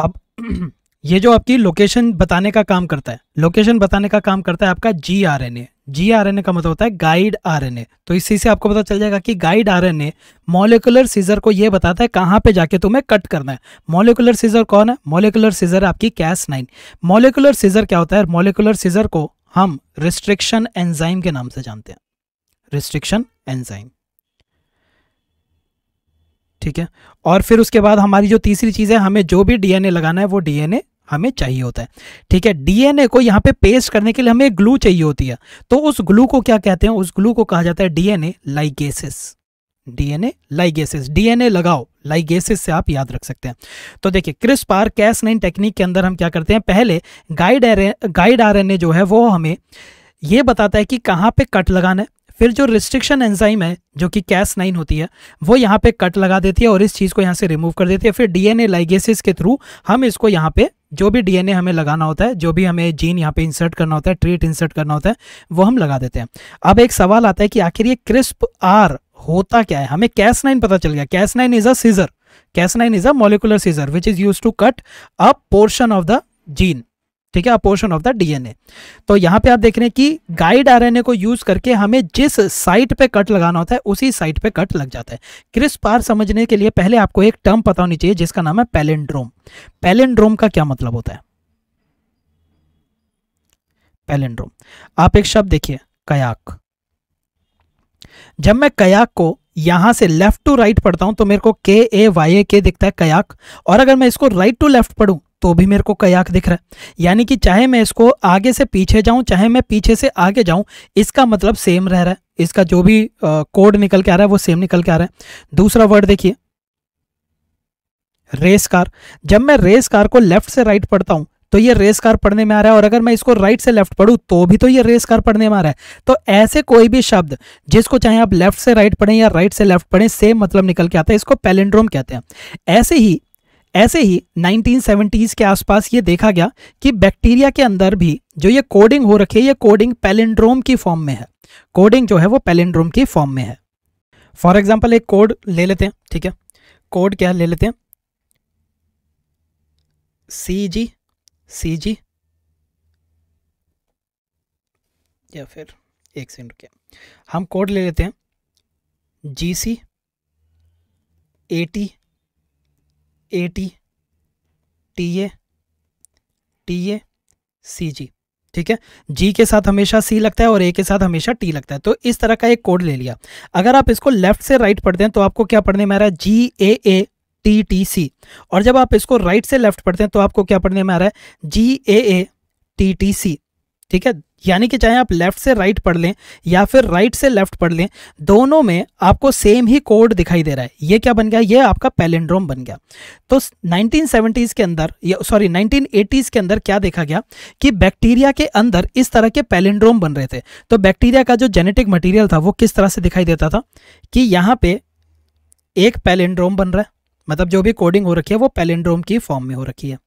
अब ये जो आपकी लोकेशन बताने का काम करता है लोकेशन बताने का काम करता है आपका G R N A G R N A का मतलब होता है गाइड आर एन ए तो इसी से आपको पता चल जाएगा कि guide R N A molecular scissor को यह बताता है कहाँ पे जाके तुम्हें कट करना है मोलिकुलर सीजर कौन है मोलिकुलर सीजर आपकी कैस नाइन मोलिकुलर सीजर क्या होता है मोलिकुलर सीजर को हम रिस्ट्रिक्शन एंजाइम के नाम से जानते हैं रिस्ट्रिक्शन एंजाइम ठीक है और फिर उसके बाद हमारी जो तीसरी चीज़ है हमें जो भी डीएनए लगाना है वो डीएनए हमें चाहिए होता है ठीक है डीएनए को यहाँ पे पेस्ट करने के लिए हमें ग्लू चाहिए होती है तो उस ग्लू को क्या कहते हैं उस ग्लू को कहा जाता है DNA ligases DNA ligases DNA लगाओ लाइगेसिस से आप याद रख सकते हैं तो देखिए CRISPR Cas nine technique के अंदर हम क्या करते हैं पहले गाइड गाइड आर जो है वो हमें ये बताता है कि कहाँ पे कट लगाना है फिर जो रिस्ट्रिक्शन एंजाइम है जो कि कैस नाइन होती है वो यहाँ पे कट लगा देती है और इस चीज़ को यहाँ से रिमूव कर देती है फिर डीएनए लाइगेसिस के थ्रू हम इसको यहाँ पे जो भी डीएनए हमें लगाना होता है जो भी हमें जीन यहाँ पे इंसर्ट करना होता है ट्रीट इंसर्ट करना होता है वो हम लगा देते हैं अब एक सवाल आता है कि आखिर ये क्रिस्प आर होता क्या है हमें कैस नाइन पता चल गया Cas nine is a scissor Cas nine is a molecular scissor which is use to cut a portion of the gene ठीक है a portion of the DNA तो यहाँ पे आप देख रहे हैं कि गाइड आरएनए को यूज करके हमें जिस साइट पे कट लगाना होता है उसी साइट पे कट लग जाता है क्रिस पार समझने के लिए पहले आपको एक टर्म पता होनी चाहिए जिसका नाम है पेलेंड्रोम पेलेंड्रोम का क्या मतलब होता है पेलेंड्रोम आप एक शब्द देखिए कयाक जब मैं कयाक को यहां से लेफ्ट टू राइट पढ़ता हूं तो मेरे को के ए वाई ए के दिखता है कयाक और अगर मैं इसको राइट टू लेफ्ट पढ़ू तो भी मेरे को कयाक दिख रहा है यानी कि चाहे मैं इसको आगे से पीछे जाऊं चाहे मैं पीछे से आगे जाऊं इसका मतलब सेम रह रहा है इसका जो भी कोड निकल के आ रहा है वो सेम निकल के आ रहा है दूसरा वर्ड देखिए रेस कार जब मैं रेस कार को लेफ्ट से राइट पढ़ता हूं तो ये रेस कार पढ़ने में आ रहा है और अगर मैं इसको राइट से लेफ्ट पढ़ू तो भी तो ये रेस कार पढ़ने में आ रहा है तो ऐसे कोई भी शब्द जिसको चाहे आप लेफ्ट से राइट पढ़ें या राइट से लेफ्ट पढ़ें सेम मतलब निकल के आता है इसको पैलेंड्रोम कहते हैं ऐसे ही ऐसे ही 1970s के आसपास ये देखा गया कि बैक्टीरिया के अंदर भी जो ये कोडिंग हो रखी है ये कोडिंग पेलिंड्रोम की फॉर्म में है कोडिंग जो है वो पेलिंड्रोम की फॉर्म में है फॉर एग्जाम्पल एक कोड ले लेते हैं ठीक है कोड क्या ले लेते हैं सी जी सी जी या फिर एक सेकेंड रुकिए हम कोड ले लेते हैं G C A T A T T A T A C G ठीक है जी के साथ हमेशा सी लगता है और ए के साथ हमेशा टी लगता है तो इस तरह का एक कोड ले लिया अगर आप इसको लेफ्ट से राइट पढ़ते हैं तो आपको क्या पढ़ने में आ रहा है जी ए ए टी टी सी और जब आप इसको राइट से लेफ्ट पढ़ते हैं तो आपको क्या पढ़ने में आ रहा है जी ए ए टी टी सी ठीक है यानी कि चाहे आप लेफ्ट से राइट पढ़ लें या फिर राइट से लेफ्ट पढ़ लें दोनों में आपको सेम ही कोड दिखाई दे रहा है ये क्या बन गया ये आपका पैलेंड्रोम बन गया तो 1970s के अंदर सॉरी 1980s के अंदर क्या देखा गया कि बैक्टीरिया के अंदर इस तरह के पैलेंड्रोम बन रहे थे तो बैक्टीरिया का जो जेनेटिक मटीरियल था वो किस तरह से दिखाई देता था कि यहाँ पे एक पैलेंड्रोम बन रहा है मतलब जो भी कोडिंग हो रखी है वो पैलेंड्रोम की फॉर्म में हो रखी है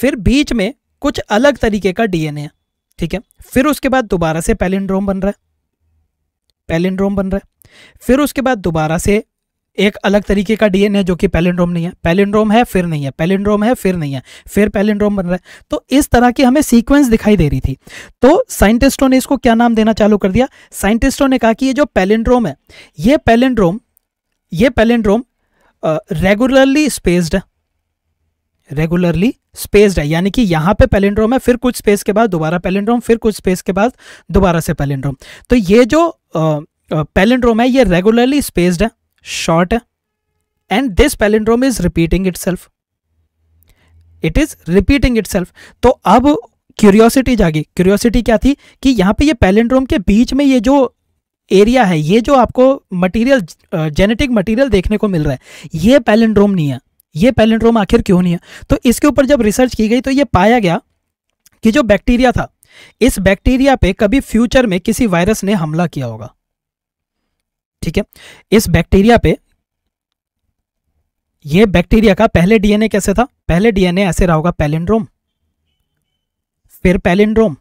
फिर बीच में कुछ अलग तरीके का डीएनए है ठीक है फिर उसके बाद दोबारा से पैलिंड्रोम बन रहा है पैलिंड्रोम बन रहा है फिर उसके बाद दोबारा से एक अलग तरीके का डीएनए जो कि पैलिंड्रोम नहीं है पैलिंड्रोम है फिर नहीं है पैलिंड्रोम है फिर नहीं है फिर पैलिंड्रोम बन रहा है तो इस तरह की हमें सीक्वेंस दिखाई दे रही थी तो साइंटिस्टों ने इसको क्या नाम देना चालू कर दिया साइंटिस्टों ने कहा कि ये जो पैलिंड्रोम है ये पैलिंड्रोम ये पैलिंड्रोम रेगुलरली स्पेस्ड है रेगुलरली स्पेस्ड है यानी कि यहाँ पे पेलेंड्रोम है फिर कुछ स्पेस के बाद दोबारा पेलेंड्रोम फिर कुछ स्पेस के बाद दोबारा से पेलेंड्रोम तो ये जो पेलेंड्रोम है ये रेगुलरली स्पेस्ड है शॉर्ट है and this palindrome is repeating itself it is repeating itself तो अब क्यूरियोसिटी जागी क्यूरियोसिटी क्या थी कि यहाँ पे ये पेलेंड्रोम के बीच में ये जो एरिया है ये जो आपको मटीरियल जेनेटिक मटीरियल देखने को मिल रहा है ये पेलेंड्रोम नहीं है ये पैलेंड्रोम आखिर क्यों नहीं है तो इसके ऊपर जब रिसर्च की गई तो ये पाया गया कि जो बैक्टीरिया था इस बैक्टीरिया पे कभी फ्यूचर में किसी वायरस ने हमला किया होगा ठीक है इस बैक्टीरिया पे ये बैक्टीरिया का पहले डीएनए कैसे था पहले डीएनए ऐसे रहा होगा पैलेंड्रोम फिर पैलेंड्रोम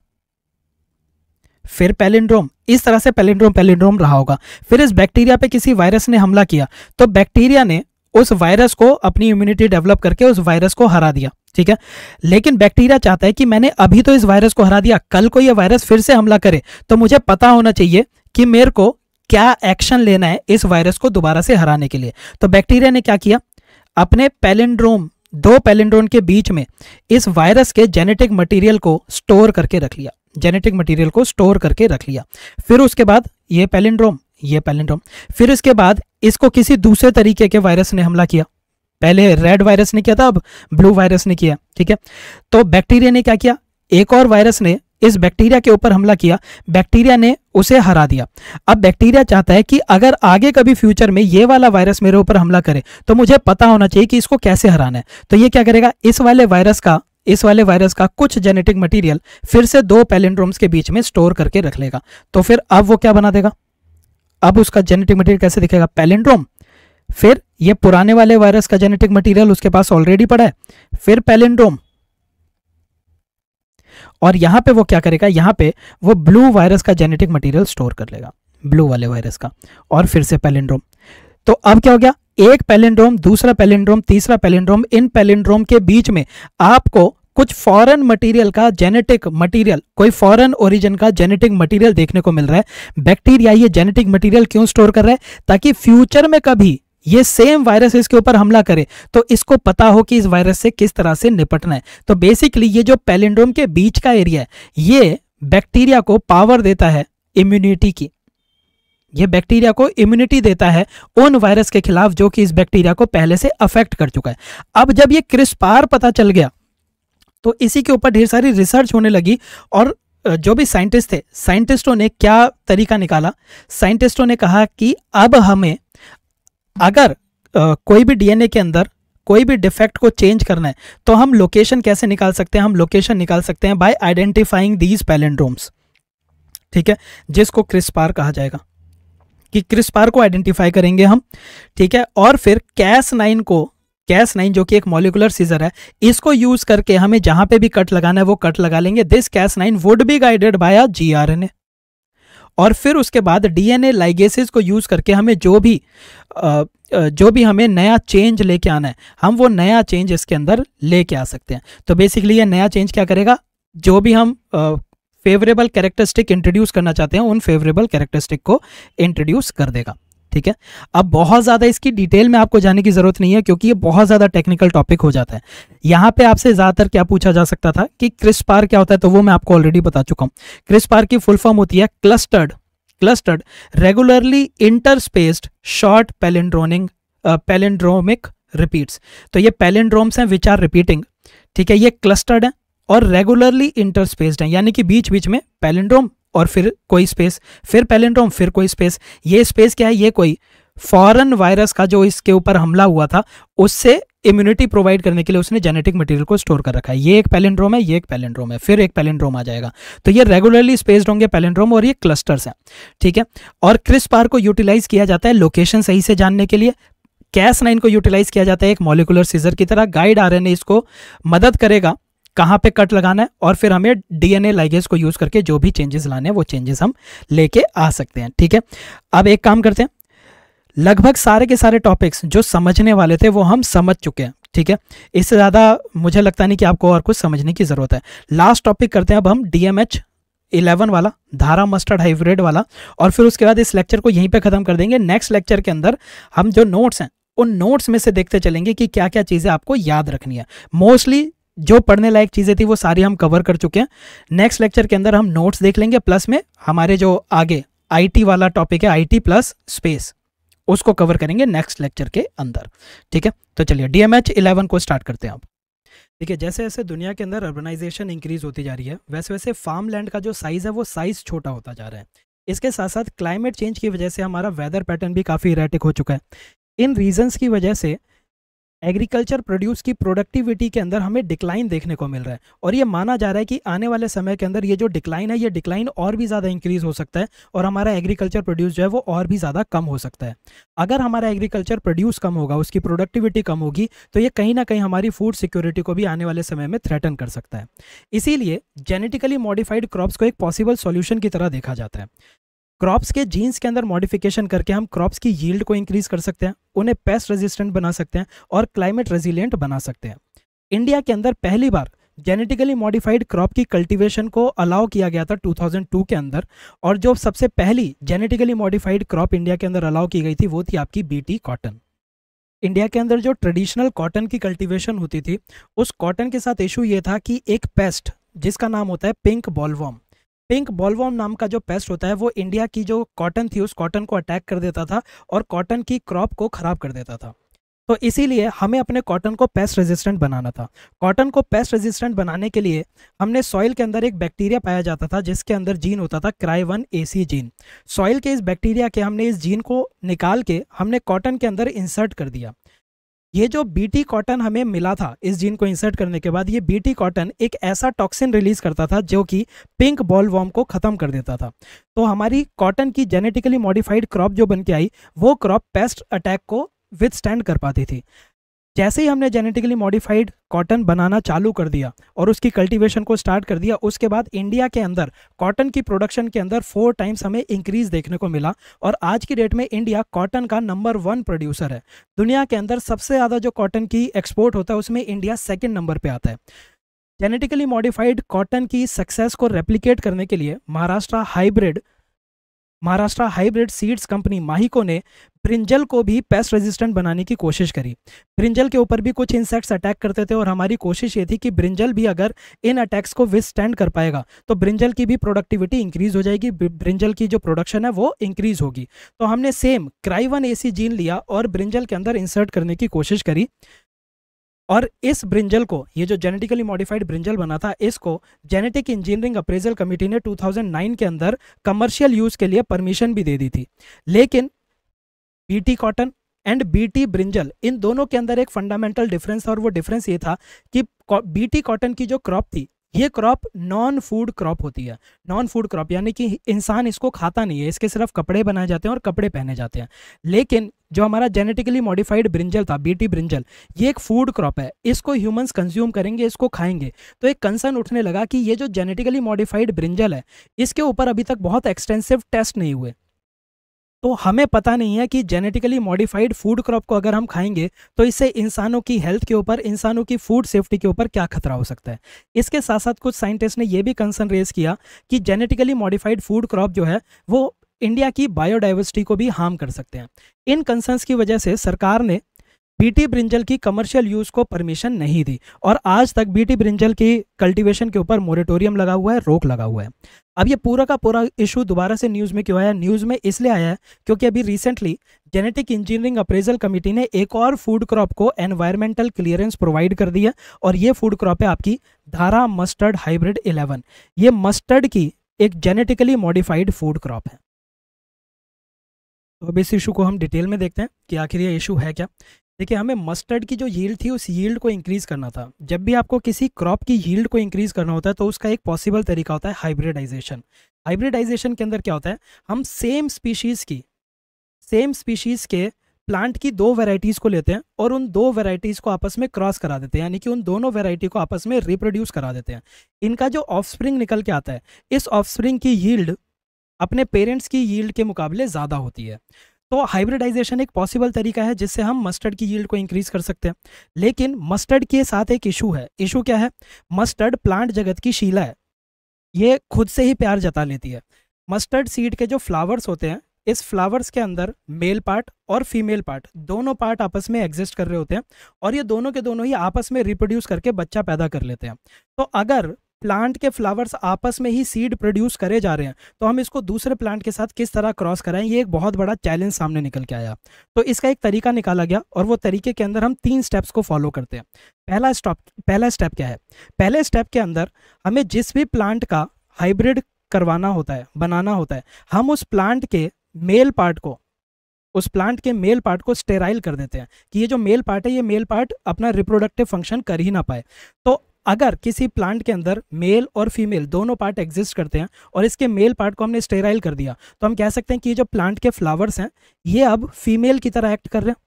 फिर पैलिंड्रोम इस तरह से पैलेंड्रोम पेलिंड्रोम रहा होगा फिर इस बैक्टीरिया पे किसी वायरस ने हमला किया तो बैक्टीरिया ने उस वायरस को अपनी इम्यूनिटी डेवलप करके उस वायरस को हरा दिया ठीक है लेकिन बैक्टीरिया चाहता है कि मैंने अभी तो इस वायरस को हरा दिया कल को यह वायरस फिर से हमला करे तो मुझे पता होना चाहिए कि मेरे को क्या एक्शन लेना है इस वायरस को दोबारा से हराने के लिए तो बैक्टीरिया ने क्या किया अपने पेलेंड्रोम दो पैलेंड्रोम के बीच में इस वायरस के जेनेटिक मटेरियल को स्टोर करके रख लिया जेनेटिक मटेरियल को स्टोर करके रख लिया फिर उसके बाद ये पेलेंड्रोम ये पैलेंड्रोम फिर इसके बाद इसको किसी दूसरे तरीके के वायरस ने हमला किया पहले रेड वायरस ने किया था अब ब्लू वायरस ने किया ठीक है तो बैक्टीरिया ने क्या किया एक और वायरस ने इस बैक्टीरिया के ऊपर हमला किया बैक्टीरिया ने उसे हरा दिया अब बैक्टीरिया चाहता है कि अगर आगे कभी फ्यूचर में ये वाला वायरस मेरे ऊपर हमला करे तो मुझे पता होना चाहिए कि इसको कैसे हराना है तो ये क्या करेगा इस वाले वायरस का इस वाले वायरस का कुछ जेनेटिक मटेरियल फिर से दो पैलेंड्रोम्स के बीच में स्टोर करके रख लेगा तो फिर अब वो क्या बना देगा अब उसका जेनेटिक मटेरियल कैसे दिखेगा पैलेंड्रोम फिर ये पुराने वाले वायरस का जेनेटिक मटेरियल उसके पास ऑलरेडी पड़ा है फिर पैलेंड्रोम और यहां पे वो क्या करेगा यहां पे वो ब्लू वायरस का जेनेटिक मटेरियल स्टोर कर लेगा ब्लू वाले वायरस का और फिर से पैलेंड्रोम तो अब क्या हो गया एक पैलेंड्रोम दूसरा पैलेंड्रोम तीसरा पैलेंड्रोम इन पैलेंड्रोम के बीच में आपको कुछ फॉरेन मटेरियल का जेनेटिक मटेरियल कोई फॉरेन ओरिजिन का जेनेटिक मटेरियल देखने को मिल रहा है बैक्टीरिया ये जेनेटिक मटेरियल क्यों स्टोर कर रहा है ताकि फ्यूचर में कभी ये सेम वायरस इसके ऊपर हमला करे तो इसको पता हो कि इस वायरस से किस तरह से निपटना है तो बेसिकली ये जो पैलिंड्रोम के बीच का एरिया है ये बैक्टीरिया को पावर देता है इम्यूनिटी की ये बैक्टीरिया को इम्यूनिटी देता है उन वायरस के खिलाफ जो कि इस बैक्टीरिया को पहले से अफेक्ट कर चुका है अब जब ये क्रिस्पार पता चल गया तो इसी के ऊपर ढेर सारी रिसर्च होने लगी और जो भी साइंटिस्ट थे साइंटिस्टों ने क्या तरीका निकाला साइंटिस्टों ने कहा कि अब हमें अगर कोई भी डीएनए के अंदर कोई भी डिफेक्ट को चेंज करना है तो हम लोकेशन कैसे निकाल सकते हैं हम लोकेशन निकाल सकते हैं बाय आइडेंटिफाइंग दीज पैलेंड्रोम्स ठीक है जिसको क्रिस्पार कहा जाएगा कि क्रिस्पार को आइडेंटिफाई करेंगे हम ठीक है और फिर कैस नाइन को कैश नाइन जो कि एक मॉलिकुलर सीजर है इसको यूज करके हमें जहां पे भी कट लगाना है वो कट लगा लेंगे this Cas nine would be guided by a G R N A और फिर उसके बाद डीएनए लाइगेसिस को यूज करके हमें जो भी जो भी हमें नया चेंज लेके आना है हम वो नया चेंज इसके अंदर लेके आ सकते हैं तो बेसिकली ये नया चेंज क्या करेगा जो भी हम फेवरेबल कैरेक्टरिस्टिक इंट्रोड्यूस करना चाहते हैं उन फेवरेबल कैरेक्टरिस्टिक को इंट्रोड्यूस कर देगा ठीक है अब बहुत ज़्यादा इसकी डिटेल में आपको जाने की ज़रूरत नहीं है क्योंकि ये बहुत ज़्यादा टेक्निकल टॉपिक हो जाता है यहाँ पे आपसे ज़्यादातर क्या पूछा जा सकता था कि क्रिस्पार क्या होता है तो वो मैं आपको ऑलरेडी बता चुका हूँ क्रिस्पार की फुल फॉर्म होती है clustered clustered regularly interspaced short palindromic palindromic repeats तो ये पेलेंड्रोम्स हैं विच आर रिपीटिंग ठीक है ये क्लस्टर्ड है और रेगुलरली इंटरस्पेस्ड है यानी कि बीच बीच में पेलेंड्रोम और फिर कोई स्पेस फिर पैलेंड्रोम फिर कोई स्पेस ये स्पेस क्या है ये कोई फॉरन वायरस का जो इसके ऊपर हमला हुआ था उससे इम्यूनिटी प्रोवाइड करने के लिए उसने जेनेटिक मटेरियल को स्टोर कर रखा है ये एक पैलेंड्रोम है ये एक पैलेंड्रोम है फिर एक पैलेंड्रोम आ जाएगा तो ये रेगुलरली स्पेस्ड होंगे पैलेंड्रोम और ये क्लस्टर्स हैं ठीक है और क्रिस पार को यूटिलाइज किया जाता है लोकेशन सही से जानने के लिए कैस नाइन को यूटिलाइज किया जाता है एक मॉलिकुलर सीजर की तरह गाइड आर इसको मदद करेगा कहाँ पे कट लगाना है और फिर हमें डीएनए लाइगेज को यूज़ करके जो भी चेंजेस लाने हैं वो चेंजेस हम लेके आ सकते हैं ठीक है अब एक काम करते हैं लगभग सारे के सारे टॉपिक्स जो समझने वाले थे वो हम समझ चुके हैं ठीक है इससे ज़्यादा मुझे लगता नहीं कि आपको और कुछ समझने की ज़रूरत है लास्ट टॉपिक करते हैं अब हम डी एम एच इलेवन वाला धारा मस्टर्ड हाइब्रिड वाला और फिर उसके बाद इस लेक्चर को यहीं पे ख़त्म कर देंगे नेक्स्ट लेक्चर के अंदर हम जो नोट्स हैं उन नोट्स में से देखते चलेंगे कि क्या क्या चीज़ें आपको याद रखनी है मोस्टली जो पढ़ने लायक चीज़ें थी वो सारी हम कवर कर चुके हैं नेक्स्ट लेक्चर के अंदर हम नोट्स देख लेंगे प्लस में हमारे जो आगे आईटी वाला टॉपिक है आईटी प्लस स्पेस उसको कवर करेंगे नेक्स्ट लेक्चर के अंदर ठीक है तो चलिए डीएमएच इलेवन को स्टार्ट करते हैं आप ठीक है जैसे जैसे दुनिया के अंदर अर्बनाइजेशन इंक्रीज होती जा रही है वैसे वैसे फार्म लैंड का जो साइज़ है वो साइज़ छोटा होता जा रहा है इसके साथ साथ क्लाइमेट चेंज की वजह से हमारा वेदर पैटर्न भी काफ़ी इरेटिक हो चुका है इन रीजंस की वजह से एग्रीकल्चर प्रोड्यूस की प्रोडक्टिविटी के अंदर हमें डिक्लाइन देखने को मिल रहा है और ये माना जा रहा है कि आने वाले समय के अंदर ये जो डिक्लाइन है ये डिक्लाइन और भी ज़्यादा इंक्रीज हो सकता है और हमारा एग्रीकल्चर प्रोड्यूस जो है वो और भी ज़्यादा कम हो सकता है अगर हमारा एग्रीकल्चर प्रोड्यूस कम होगा उसकी प्रोडक्टिविटी कम होगी तो ये कहीं ना कहीं हमारी फूड सिक्योरिटी को भी आने वाले समय में थ्रेटन कर सकता है इसीलिए जेनेटिकली मॉडिफाइड क्रॉप्स को एक पॉसिबल सोल्यूशन की तरह देखा जाता है क्रॉप्स के जीन्स के अंदर मॉडिफिकेशन करके हम क्रॉप्स की यील्ड को इंक्रीज कर सकते हैं उन्हें पेस्ट रेजिस्टेंट बना सकते हैं और क्लाइमेट रेजिलियंट बना सकते हैं इंडिया के अंदर पहली बार जेनेटिकली मॉडिफाइड क्रॉप की कल्टीवेशन को अलाउ किया गया था 2002 के अंदर और जो सबसे पहली जेनेटिकली मॉडिफाइड क्रॉप इंडिया के अंदर अलाउ की गई थी वो थी आपकी बीटी कॉटन इंडिया के अंदर जो ट्रेडिशनल कॉटन की कल्टीवेशन होती थी उस कॉटन के साथ इशू ये था कि एक पेस्ट जिसका नाम होता है पिंक बॉलवॉम पिंक बॉलवॉम नाम का जो पेस्ट होता है वो इंडिया की जो कॉटन थी उस कॉटन को अटैक कर देता था और कॉटन की क्रॉप को ख़राब कर देता था तो इसीलिए हमें अपने कॉटन को पेस्ट रेजिस्टेंट बनाना था कॉटन को पेस्ट रेजिस्टेंट बनाने के लिए हमने सॉइल के अंदर एक बैक्टीरिया पाया जाता था जिसके अंदर जीन होता था cry one A gene soil के इस बैक्टीरिया के हमने इस जीन को निकाल के हमने कॉटन के अंदर इंसर्ट कर दिया ये जो बीटी कॉटन हमें मिला था इस जीन को इंसर्ट करने के बाद ये बीटी कॉटन एक ऐसा टॉक्सिन रिलीज करता था जो कि पिंक बॉल वॉर्म को ख़त्म कर देता था तो हमारी कॉटन की जेनेटिकली मॉडिफाइड क्रॉप जो बन के आई वो क्रॉप पेस्ट अटैक को विथ कर पाती थी जैसे ही हमने जेनेटिकली मॉडिफाइड कॉटन बनाना चालू कर दिया और उसकी कल्टीवेशन को स्टार्ट कर दिया उसके बाद इंडिया के अंदर कॉटन की प्रोडक्शन के अंदर फोर टाइम्स हमें इंक्रीज देखने को मिला और आज की डेट में इंडिया कॉटन का नंबर वन प्रोड्यूसर है दुनिया के अंदर सबसे ज़्यादा जो कॉटन की एक्सपोर्ट होता है उसमें इंडिया सेकेंड नंबर पर आता है जेनेटिकली मॉडिफाइड कॉटन की सक्सेस को रेप्लीकेट करने के लिए Maharashtra hybrid Maharashtra hybrid seeds company Mahyco ने ब्रिंजल को भी पेस्ट रेजिस्टेंट बनाने की कोशिश करी ब्रिंजल के ऊपर भी कुछ इंसेक्ट्स अटैक करते थे और हमारी कोशिश ये थी कि ब्रिंजल भी अगर इन अटैक्स को विस्टैंड कर पाएगा तो ब्रिंजल की भी प्रोडक्टिविटी इंक्रीज हो जाएगी ब्रिंजल की जो प्रोडक्शन है वो इंक्रीज होगी तो हमने सेम क्राइवन एसी जीन लिया और ब्रिंजल के अंदर इंसर्ट करने की कोशिश करी और इस ब्रिंजल को ये जो जेनेटिकली मॉडिफाइड ब्रिंजल बना था इसको जेनेटिक इंजीनियरिंग अप्रेजल कमेटी ने 2009 के अंदर कमर्शियल यूज के लिए परमिशन भी दे दी थी लेकिन BT cotton and BT brinjal इन दोनों के अंदर एक फंडामेंटल डिफरेंस और वो डिफरेंस ये था कि बीटी कॉटन की जो क्रॉप थी ये क्रॉप नॉन फूड क्रॉप होती है नॉन फूड क्रॉप यानी कि इंसान इसको खाता नहीं है इसके सिर्फ कपड़े बनाए जाते हैं और कपड़े पहने जाते हैं लेकिन जो हमारा जेनेटिकली मॉडिफाइड ब्रिंजल था बीटी ब्रिंजल ये एक फूड क्रॉप है इसको ह्यूमंस कंज्यूम करेंगे इसको खाएंगे तो एक कंसर्न उठने लगा कि ये जो जेनेटिकली मॉडिफाइड ब्रिंजल है इसके ऊपर अभी तक बहुत एक्सटेंसिव टेस्ट नहीं हुए तो हमें पता नहीं है कि जेनेटिकली मॉडिफाइड फूड क्रॉप को अगर हम खाएंगे तो इससे इंसानों की हेल्थ के ऊपर इंसानों की फूड सेफ्टी के ऊपर क्या खतरा हो सकता है इसके साथ साथ कुछ साइंटिस्ट ने यह भी कंसर्न रेज किया कि जेनेटिकली मॉडिफाइड फूड क्रॉप जो है वो इंडिया की बायोडाइवर्सिटी को भी हार्म कर सकते हैं इन कंसर्न्स की वजह से सरकार ने बीटी ब्रिंजल की कमर्शियल यूज को परमिशन नहीं दी और आज तक बीटी ब्रिंजल की कल्टीवेशन के ऊपर मोरिटोरियम लगा हुआ है रोक लगा हुआ है अब ये पूरा का पूरा इशू दोबारा से न्यूज़ में क्यों आया न्यूज़ में इसलिए आया है क्योंकि अभी recently genetic engineering appraisal committee ने एक और फूड क्रॉप को एनवायरमेंटल क्लियरेंस प्रोवाइड कर दिया और ये फूड क्रॉप है आपकी धारा मस्टर्ड हाइब्रिड इलेवन ये मस्टर्ड की एक जेनेटिकली मॉडिफाइड फूड क्रॉप है तो अब इस इशू को हम डिटेल में देखते हैं कि आखिर ये इशू है क्या देखिए हमें मस्टर्ड की जो यील्ड थी उस यील्ड को इंक्रीज़ करना था जब भी आपको किसी क्रॉप की यील्ड को इंक्रीज़ करना होता है तो उसका एक पॉसिबल तरीका होता है हाइब्रिडाइजेशन हाइब्रिडाइजेशन के अंदर क्या होता है हम सेम स्पीशीज़ की सेम स्पीशीज़ के प्लांट की दो वेराइटीज़ को लेते हैं और उन दो वेराइटीज़ को आपस में क्रॉस करा देते हैं यानी कि उन दोनों वेराइटी को आपस में रिप्रोड्यूस करा देते हैं इनका जो ऑफस्प्रिंग निकल के आता है इस ऑफस्प्रिंग की यील्ड अपने पेरेंट्स की यील्ड के मुकाबले ज़्यादा होती है तो हाइब्रिडाइजेशन एक पॉसिबल तरीका है जिससे हम मस्टर्ड की यील्ड को इंक्रीज कर सकते हैं लेकिन मस्टर्ड के साथ एक इशू है इशू क्या है मस्टर्ड प्लांट जगत की शीला है ये खुद से ही प्यार जता लेती है मस्टर्ड सीड के जो फ्लावर्स होते हैं इस फ्लावर्स के अंदर मेल पार्ट और फीमेल पार्ट दोनों पार्ट आपस में एग्जिस्ट कर रहे होते हैं और ये दोनों के दोनों ही आपस में रिप्रोड्यूस करके बच्चा पैदा कर लेते हैं तो अगर प्लांट के फ्लावर्स आपस में ही सीड प्रोड्यूस करे जा रहे हैं तो हम इसको दूसरे प्लांट के साथ किस तरह क्रॉस कराएं ये एक बहुत बड़ा चैलेंज सामने निकल के आया तो इसका एक तरीका निकाला गया और वो तरीके के अंदर हम तीन स्टेप्स को फॉलो करते हैं पहला स्टॉप पहला स्टेप क्या है पहले स्टेप के अंदर हमें जिस भी प्लांट का हाइब्रिड करवाना होता है बनाना होता है हम उस प्लांट के मेल पार्ट को उस प्लांट के मेल पार्ट को स्टेराइल कर देते हैं कि ये जो मेल पार्ट है ये मेल पार्ट अपना रिप्रोडक्टिव फंक्शन कर ही ना पाए तो अगर किसी प्लांट के अंदर मेल और फीमेल दोनों पार्ट एग्जिस्ट करते हैं और इसके मेल पार्ट को हमने स्टेराइल कर दिया तो हम कह सकते हैं कि ये जो प्लांट के फ्लावर्स हैं ये अब फीमेल की तरह एक्ट कर रहे हैं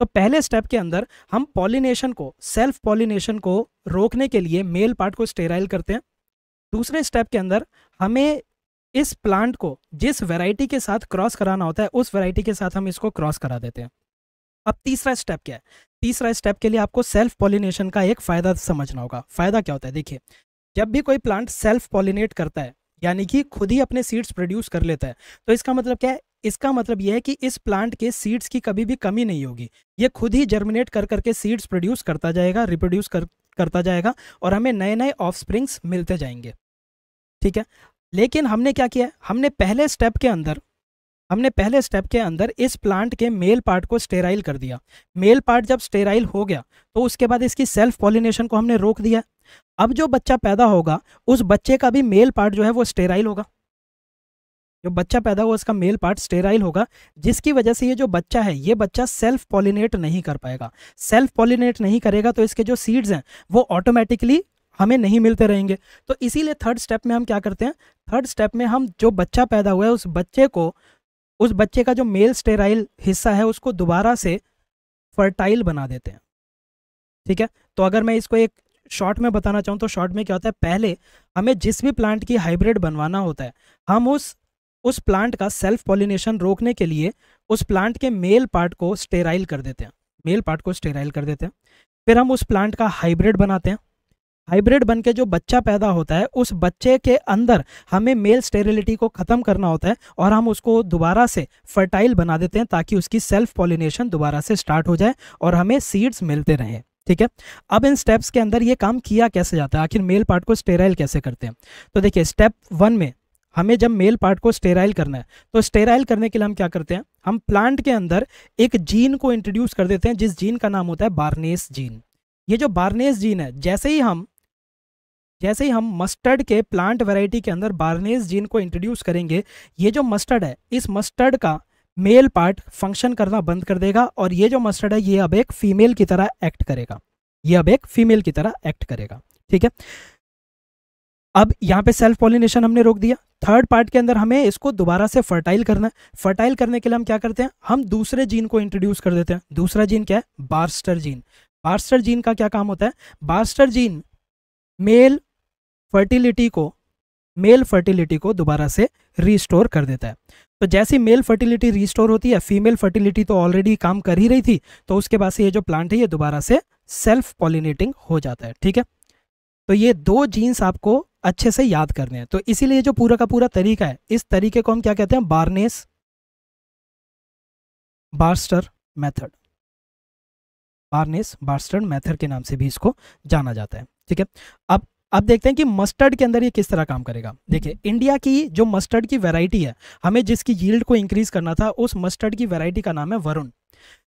तो पहले स्टेप के अंदर हम पॉलिनेशन को सेल्फ पॉलिनेशन को रोकने के लिए मेल पार्ट को स्टेराइल करते हैं दूसरे स्टेप के अंदर हमें इस प्लांट को जिस वैरायटी के साथ क्रॉस कराना होता है उस वैरायटी के साथ हम इसको क्रॉस करा देते हैं अब तीसरा स्टेप क्या है तीसरा स्टेप के लिए आपको सेल्फ पॉलिनेशन का एक फ़ायदा समझना होगा फ़ायदा क्या होता है देखिए जब भी कोई प्लांट सेल्फ पॉलिनेट करता है यानी कि खुद ही अपने सीड्स प्रोड्यूस कर लेता है तो इसका मतलब क्या है इसका मतलब यह है कि इस प्लांट के सीड्स की कभी भी कमी नहीं होगी ये खुद ही जर्मिनेट कर करके सीड्स प्रोड्यूस करता जाएगा रिप्रोड्यूस कर करता जाएगा और हमें नए नए ऑफ मिलते जाएंगे ठीक है लेकिन हमने क्या किया हमने पहले स्टेप के अंदर हमने पहले स्टेप के अंदर इस प्लांट के मेल पार्ट को स्टेराइल कर दिया मेल पार्ट जब स्टेराइल हो गया तो उसके बाद इसकी सेल्फ पॉलिनेशन को हमने रोक दिया अब जो बच्चा पैदा होगा उस बच्चे का भी मेल पार्ट जो है वो स्टेराइल होगा जो बच्चा पैदा हुआ उसका मेल पार्ट स्टेराइल होगा जिसकी वजह से ये जो बच्चा है ये बच्चा सेल्फ पॉलिनेट नहीं कर पाएगा सेल्फ पॉलिनेट नहीं करेगा तो इसके जो सीड्स हैं वो ऑटोमेटिकली हमें नहीं मिलते रहेंगे तो इसीलिए थर्ड स्टेप में हम क्या करते हैं थर्ड स्टेप में हम जो बच्चा पैदा हुआ है उस बच्चे को उस बच्चे का जो मेल स्टेराइल हिस्सा है उसको दोबारा से फर्टाइल बना देते हैं ठीक है तो अगर मैं इसको एक शॉर्ट में बताना चाहूँ तो शॉर्ट में क्या होता है पहले हमें जिस भी प्लांट की हाइब्रिड बनवाना होता है हम उस उस प्लांट का सेल्फ पॉलिनेशन रोकने के लिए उस प्लांट के मेल पार्ट को स्टेराइल कर देते हैं मेल पार्ट को स्टेराइल कर देते हैं फिर हम उस प्लांट का हाइब्रिड बनाते हैं हाइब्रिड बन के जो बच्चा पैदा होता है उस बच्चे के अंदर हमें मेल स्टेरिलिटी को ख़त्म करना होता है और हम उसको दोबारा से फर्टाइल बना देते हैं ताकि उसकी सेल्फ पॉलिनेशन दोबारा से स्टार्ट हो जाए और हमें सीड्स मिलते रहें ठीक है अब इन स्टेप्स के अंदर ये काम किया कैसे जाता है आखिर मेल पार्ट को स्टेराइल कैसे करते हैं तो देखिए स्टेप वन में हमें जब मेल पार्ट को स्टेराइल करना है तो स्टेराइल करने के लिए हम क्या करते हैं हम प्लांट के अंदर एक जीन को इंट्रोड्यूस कर देते हैं जिस जीन का नाम होता है बारनेस जीन ये जो बारनेस जीन है जैसे ही हम जैसे ही हम मस्टर्ड के प्लांट वैरायटी के अंदर बार्नेस जीन को इंट्रोड्यूस करेंगे ये जो मस्टर्ड है इस मस्टर्ड का मेल पार्ट फंक्शन करना बंद कर देगा और ये जो मस्टर्ड है ये अब एक फीमेल की तरह एक्ट करेगा ये अब एक फीमेल की तरह एक्ट करेगा ठीक है अब यहाँ पे सेल्फ पॉलिनेशन हमने रोक दिया थर्ड पार्ट के अंदर हमें इसको दोबारा से फर्टाइल करना है फर्टाइल करने के लिए हम क्या करते हैं हम दूसरे जीन को इंट्रोड्यूस कर देते हैं दूसरा जीन क्या है बार्स्टर जीन बार्स्टर जीन का क्या काम होता है बार्स्टर जीन मेल फर्टिलिटी को मेल फर्टिलिटी को दोबारा से रिस्टोर कर देता है तो जैसी मेल फर्टिलिटी रिस्टोर होती है फीमेल फर्टिलिटी तो ऑलरेडी काम कर ही रही थी तो उसके बाद से ये जो प्लांट है ये दोबारा से सेल्फ पॉलिनेटिंग हो जाता है ठीक है तो ये दो जीन्स आपको अच्छे से याद करने हैं तो इसीलिए जो पूरा का पूरा तरीका है इस तरीके को हम क्या कहते हैं barnase barstar method barnase barstar method के नाम से भी इसको जाना जाता है ठीक है अब अब देखते हैं कि मस्टर्ड के अंदर ये किस तरह काम करेगा देखिए इंडिया हम्म। की जो मस्टर्ड की वेराइटी है हमें जिसकी यील्ड को इंक्रीज करना था उस मस्टर्ड की वेराइटी का नाम है वरुण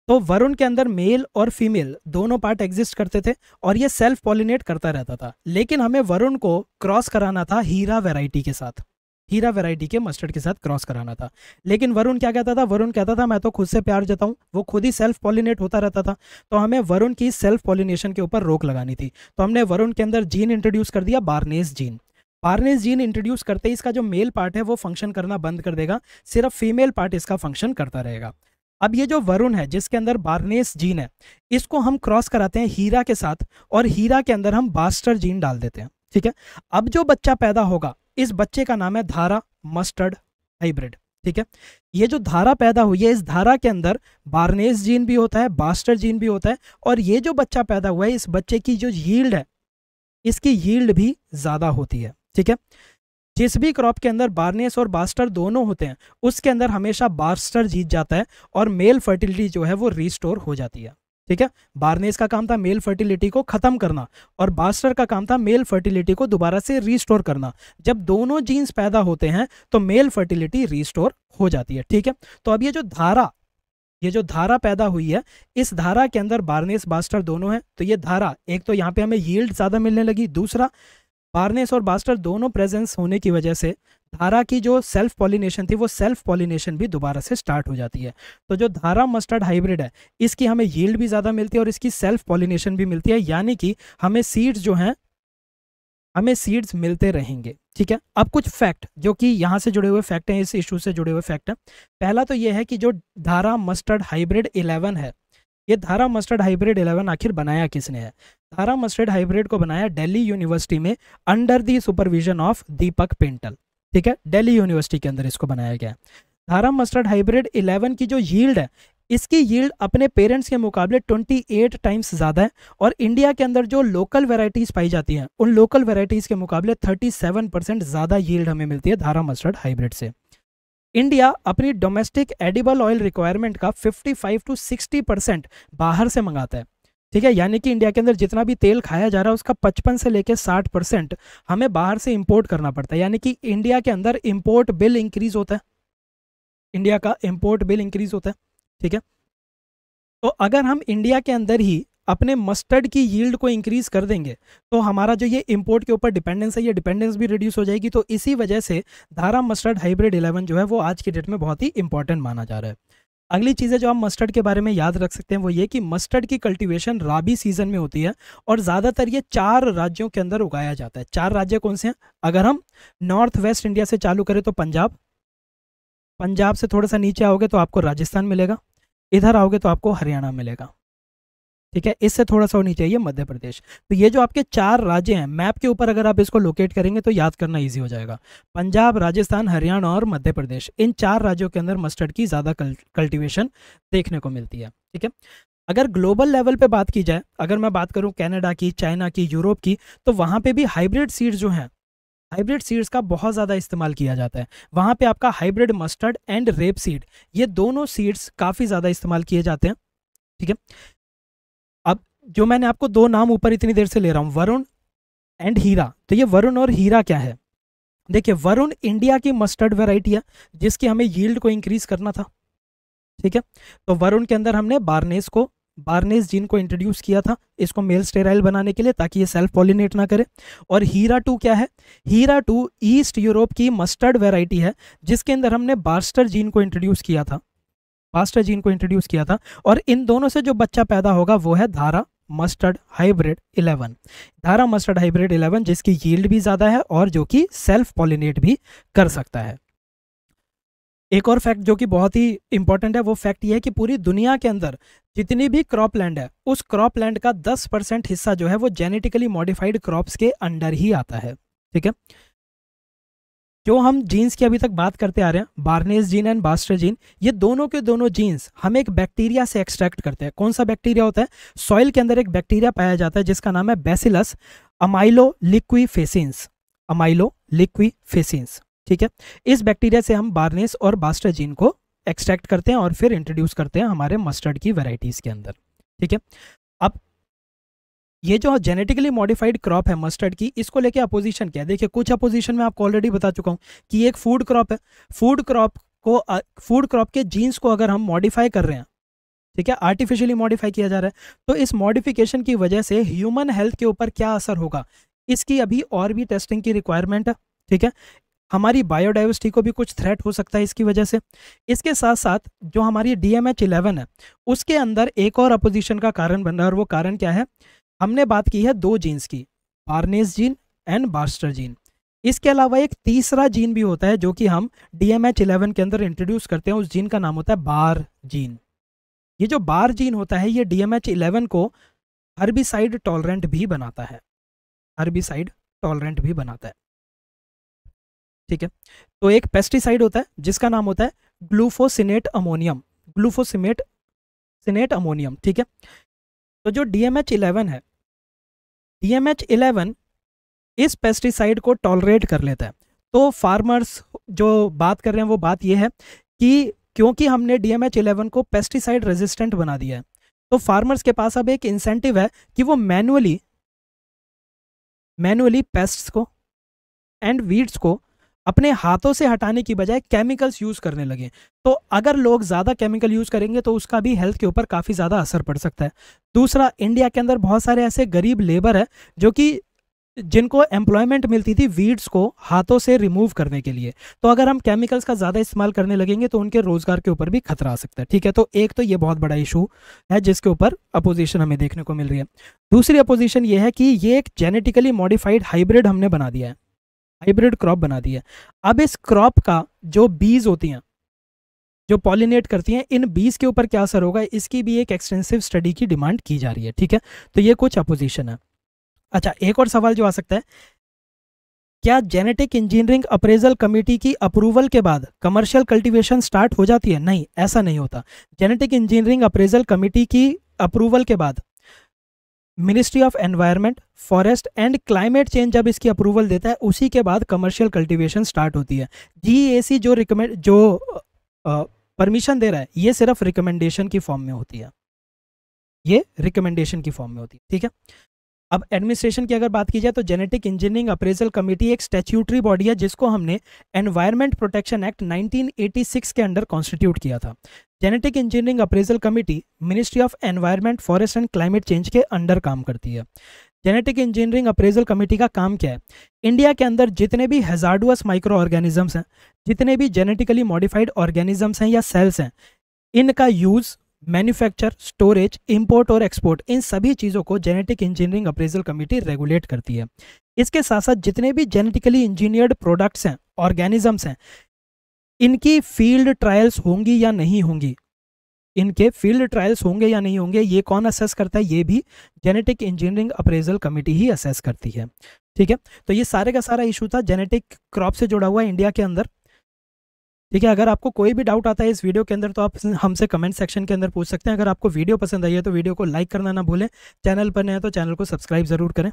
तो वरुण के अंदर मेल और फीमेल दोनों पार्ट एग्जिस्ट करते थे और ये सेल्फ पॉलिनेट करता रहता था लेकिन हमें वरुण को क्रॉस कराना था हीरा वेराइटी के साथ हीरा वेराइटी के मस्टर्ड के साथ क्रॉस कराना था लेकिन वरुण क्या कहता था वरुण कहता था मैं तो खुद से प्यार हूँ वो खुद ही सेल्फ पॉलिनेट होता रहता था तो हमें वरुण की सेल्फ पॉलिनेशन के ऊपर रोक लगानी थी तो हमने वरुण के अंदर जीन इंट्रोड्यूस कर दिया barnase gene barnase gene introduce करते ही इसका जो मेल पार्ट है वो फंक्शन करना बंद कर देगा सिर्फ फीमेल पार्ट इसका फंक्शन करता रहेगा अब ये जो वरुण है जिसके अंदर बार्नेस जीन है इसको हम क्रॉस कराते हैं हीरा के साथ और हीरा के अंदर हम बास्टर जीन डाल देते हैं ठीक है अब जो बच्चा पैदा होगा इस बच्चे का नाम है धारा मस्टर्ड हाइब्रिड ठीक है ये जो धारा पैदा हुई है इस धारा के अंदर बारनेस जीन भी होता है बास्टर जीन भी होता है और ये जो बच्चा पैदा हुआ है इस बच्चे की जो यील्ड है इसकी यील्ड भी ज़्यादा होती है ठीक है जिस भी क्रॉप के अंदर बारनेस और बास्टर दोनों होते हैं उसके अंदर हमेशा बास्टर जीत जाता है और मेल फर्टिलिटी जो है वो रिस्टोर हो जाती है ठीक है बारनेस का काम था मेल फर्टिलिटी को खत्म करना और बास्टर का काम था मेल फर्टिलिटी को दोबारा से रिस्टोर करना जब दोनों जीन्स पैदा होते हैं तो मेल फर्टिलिटी रिस्टोर हो जाती है ठीक है तो अब ये जो धारा ये जो धारा पैदा हुई है इस धारा के अंदर बारनेस बास्टर दोनों हैं तो ये धारा एक तो यहाँ पे हमें यील्ड ज़्यादा मिलने लगी दूसरा बारनेस और बास्टर दोनों प्रेजेंस होने की वजह से धारा की जो सेल्फ पॉलिनेशन थी वो सेल्फ पॉलिनेशन भी दोबारा से स्टार्ट हो जाती है तो जो धारा मस्टर्ड हाइब्रिड है इसकी हमें यील्ड भी ज़्यादा मिलती है और इसकी सेल्फ पॉलिनेशन भी मिलती है यानी कि हमें सीड्स जो हैं हमें सीड्स मिलते रहेंगे ठीक है अब कुछ फैक्ट जो कि यहाँ से जुड़े हुए फैक्ट हैं इस इशू से जुड़े हुए फैक्ट हैं पहला तो ये है कि जो धारा मस्टर्ड हाइब्रिड इलेवन है ये धारा मस्टर्ड हाइब्रिड इलेवन आखिर बनाया किसने है धारा मस्टर्ड हाइब्रिड को बनाया दिल्ली यूनिवर्सिटी में under the supervision of Deepak Pental ठीक है दिल्ली यूनिवर्सिटी के अंदर इसको बनाया गया धारा मस्टर्ड हाइब्रिड 11 की जो यील्ड है इसकी यील्ड अपने पेरेंट्स के मुकाबले 28 टाइम्स ज़्यादा है और इंडिया के अंदर जो लोकल वेराइटीज़ पाई जाती हैं उन लोकल वेराइटीज़ के मुकाबले 37 परसेंट ज़्यादा यील्ड हमें मिलती है धारा मस्टर्ड हाइब्रिड से इंडिया अपनी डोमेस्टिक एडिबल ऑयल रिक्वायरमेंट का 55 टू 60 परसेंट बाहर से मंगाता है ठीक है यानी कि इंडिया के अंदर जितना भी तेल खाया जा रहा है उसका पचपन से लेकर साठ परसेंट हमें बाहर से इंपोर्ट करना पड़ता है यानी कि इंडिया के अंदर इम्पोर्ट बिल इंक्रीज होता है इंडिया का इम्पोर्ट बिल इंक्रीज होता है ठीक है तो अगर हम इंडिया के अंदर ही अपने मस्टर्ड की यील्ड को इंक्रीज कर देंगे तो हमारा जो ये इंपोर्ट के ऊपर डिपेंडेंस है ये डिपेंडेंस भी रिड्यूस हो जाएगी तो इसी वजह से धारा मस्टर्ड हाइब्रिड 11 जो है वो आज की डेट में बहुत ही इंपॉर्टेंट माना जा रहा है अगली चीज़ें जो हम मस्टर्ड के बारे में याद रख सकते हैं वो ये कि मस्टर्ड की कल्टीवेशन राबी सीजन में होती है और ज़्यादातर ये चार राज्यों के अंदर उगाया जाता है चार राज्य कौन से हैं अगर हम नॉर्थ वेस्ट इंडिया से चालू करें तो पंजाब पंजाब से थोड़ा सा नीचे आओगे तो आपको राजस्थान मिलेगा इधर आओगे तो आपको हरियाणा मिलेगा ठीक है इससे थोड़ा सा होनी चाहिए मध्य प्रदेश तो ये जो आपके चार राज्य हैं मैप के ऊपर अगर आप इसको लोकेट करेंगे तो याद करना ईजी हो जाएगा पंजाब राजस्थान हरियाणा और मध्य प्रदेश इन चार राज्यों के अंदर मस्टर्ड की ज़्यादा कल्टिवेशन देखने को मिलती है ठीक है अगर ग्लोबल लेवल पे बात की जाए अगर मैं बात करूं कनाडा की चाइना की यूरोप की तो वहाँ पे भी हाइब्रिड सीड्स जो हैं हाइब्रिड सीड्स का बहुत ज़्यादा इस्तेमाल किया जाता है वहाँ पे आपका hybrid mustard and rapeseed ये दोनों सीड्स काफ़ी ज़्यादा इस्तेमाल किए जाते हैं ठीक है जो मैंने आपको दो नाम ऊपर इतनी देर से ले रहा हूँ वरुण एंड हीरा तो ये वरुण और हीरा क्या है देखिए वरुण इंडिया की मस्टर्ड वेराइटी है जिसकी हमें यील्ड को इंक्रीज करना था ठीक है तो वरुण के अंदर हमने बारनेस को बारनेस जीन को इंट्रोड्यूस किया था इसको मेल स्टेराइल बनाने के लिए ताकि ये सेल्फ पॉलिनेट ना करे और हीरा टू क्या है हीरा टू ईस्ट यूरोप की मस्टर्ड वेराइटी है जिसके अंदर हमने बार्स्टर जीन को इंट्रोड्यूस किया था बास्टर जीन को इंट्रोड्यूस किया था और इन दोनों से जो बच्चा पैदा होगा वो है धारा मस्टर्ड हाइब्रिड 11 धारा मस्टर्ड हाइब्रिड 11 जिसकी यील्ड भी ज़्यादा है और जो कि सेल्फ पॉलिनेट भी कर सकता है एक और फैक्ट जो कि बहुत ही इंपॉर्टेंट है वो फैक्ट ये है कि पूरी दुनिया के अंदर जितनी भी क्रॉप लैंड है उस क्रॉप लैंड का 10 परसेंट हिस्सा जो है वो जेनेटिकली मॉडिफाइड क्रॉप्स के अंडर ही आता है ठीक है जो हम जीन्स की अभी तक बात करते आ रहे हैं barnase gene and barstar gene ये दोनों के दोनों जीन्स हम एक बैक्टीरिया से एक्सट्रैक्ट करते हैं कौन सा बैक्टीरिया होता है सॉइल के अंदर एक बैक्टीरिया पाया जाता है जिसका नाम है बेसिलस अमाइलो लिक्विफेसिन्स अमाइलो लिक्विफेसिन्स ठीक है इस बैक्टीरिया से हम बार्नेस और बास्टर जीन को एक्सट्रैक्ट करते हैं और फिर इंट्रोड्यूस करते हैं हमारे मस्टर्ड की वेराइटीज़ के अंदर ठीक है अब ये जो जेनेटिकली मॉडिफाइड क्रॉप है मस्टर्ड की इसको लेके अपोजिशन क्या है देखिए कुछ अपोजिशन में आपको ऑलरेडी बता चुका हूँ कि एक फूड क्रॉप है फूड क्रॉप को फूड क्रॉप के जीन्स को अगर हम मॉडिफाई कर रहे हैं ठीक है आर्टिफिशियली मॉडिफाई किया जा रहा है तो इस मॉडिफिकेशन की वजह से ह्यूमन हेल्थ के ऊपर क्या असर होगा इसकी अभी और भी टेस्टिंग की रिक्वायरमेंट है ठीक है हमारी बायोडाइवर्सिटी को भी कुछ थ्रेट हो सकता है इसकी वजह से इसके साथ साथ जो हमारी डी एम एच इलेवन है उसके अंदर एक और अपोजिशन का कारण बन रहा है और वो कारण क्या है हमने बात की है दो जीन्स की barnase gene and barstar gene इसके अलावा एक तीसरा जीन भी होता है जो कि हम डी एम एच इलेवन के अंदर इंट्रोड्यूस करते हैं उस जीन का नाम होता है बार जीन ये जो बार जीन होता है ये डी एम एच इलेवन को हर्बिसाइड टॉलरेंट भी बनाता है हर्बिसाइड टॉलरेंट भी बनाता है ठीक है तो एक पेस्टिसाइड होता है जिसका नाम होता है ग्लूफोसिनेट अमोनियम ग्लूफोसिमेट सिनेट अमोनियम ठीक है तो जो डी एम एच इलेवन है डी एम एच इलेवन इस पेस्टिसाइड को टॉलरेट कर लेता है तो फार्मर्स जो बात कर रहे हैं वो बात ये है कि क्योंकि हमने डी एम एच इलेवन को पेस्टिसाइड रेजिस्टेंट बना दिया है तो फार्मर्स के पास अब एक इंसेंटिव है कि वो मैनुअली मैनुअली पेस्ट्स को एंड वीड्स को अपने हाथों से हटाने की बजाय केमिकल्स यूज़ करने लगे तो अगर लोग ज़्यादा केमिकल यूज़ करेंगे तो उसका भी हेल्थ के ऊपर काफ़ी ज़्यादा असर पड़ सकता है दूसरा इंडिया के अंदर बहुत सारे ऐसे गरीब लेबर है जो कि जिनको एम्प्लॉयमेंट मिलती थी वीड्स को हाथों से रिमूव करने के लिए तो अगर हम केमिकल्स का ज़्यादा इस्तेमाल करने लगेंगे तो उनके रोज़गार के ऊपर भी खतरा आ सकता है ठीक है तो एक तो ये बहुत बड़ा इशू है जिसके ऊपर अपोजिशन हमें देखने को मिल रही है दूसरी अपोजिशन ये है कि ये एक जेनेटिकली मॉडिफाइड हाइब्रिड हमने बना दिया है हाइब्रिड क्रॉप बना दी है अब इस क्रॉप का जो बीज होती हैं जो पॉलिनेट करती हैं इन बीज के ऊपर क्या असर होगा इसकी भी एक एक्सटेंसिव स्टडी की डिमांड की जा रही है ठीक है तो ये कुछ अपोजिशन है अच्छा एक और सवाल जो आ सकता है क्या जेनेटिक इंजीनियरिंग अप्रेजल कमेटी की अप्रूवल के बाद कमर्शियल कल्टीवेशन स्टार्ट हो जाती है नहीं ऐसा नहीं होता जेनेटिक इंजीनियरिंग अप्रेजल कमेटी की अप्रूवल के बाद ministry of environment forest and climate change जब इसकी अप्रूवल देता है उसी के बाद कमर्शियल कल्टीवेशन स्टार्ट होती है जी e जो रिकमेंड जो परमिशन दे रहा है ये सिर्फ रिकमेंडेशन की फॉर्म में होती है ये रिकमेंडेशन की फॉर्म में होती है ठीक है अब एडमिनिस्ट्रेशन की अगर बात की जाए तो जेनेटिक इंजीनियरिंग अप्रेजल कमेटी एक स्टैच्यूटरी बॉडी है जिसको हमने एनवायरमेंट प्रोटेक्शन एक्ट 1986 के अंडर कॉन्स्टिट्यूट किया था genetic engineering appraisal committee ministry of environment forest and climate change के अंडर काम करती है जेनेटिक इंजीनियरिंग अप्रेजल कमेटी का काम क्या है इंडिया के अंदर जितने भी हेजार्डुअस माइक्रो ऑर्गेनिजम्स हैं जितने भी जेनेटिकली मॉडिफाइड ऑर्गेनिजम्स हैं या सेल्स हैं इनका यूज़ मैन्युफैक्चर स्टोरेज इंपोर्ट और एक्सपोर्ट इन सभी चीज़ों को genetic engineering appraisal committee regulate करती है इसके साथ साथ जितने भी जेनेटिकली इंजीनियर्ड प्रोडक्ट्स हैं ऑर्गेनिजम्स हैं इनकी फील्ड ट्रायल्स होंगी या नहीं होंगी इनके फील्ड ट्रायल्स होंगे या नहीं होंगे ये कौन असेस करता है ये भी जेनेटिक इंजीनियरिंग अप्रेजल कमेटी ही असेस करती है ठीक है तो ये सारे का सारा इशू था जेनेटिक क्रॉप से जुड़ा हुआ इंडिया के अंदर ठीक है अगर आपको कोई भी डाउट आता है इस वीडियो के अंदर तो आप हमसे कमेंट सेक्शन के अंदर पूछ सकते हैं अगर आपको वीडियो पसंद आई है तो वीडियो को लाइक करना ना भूलें चैनल पर नए तो चैनल को सब्सक्राइब जरूर करें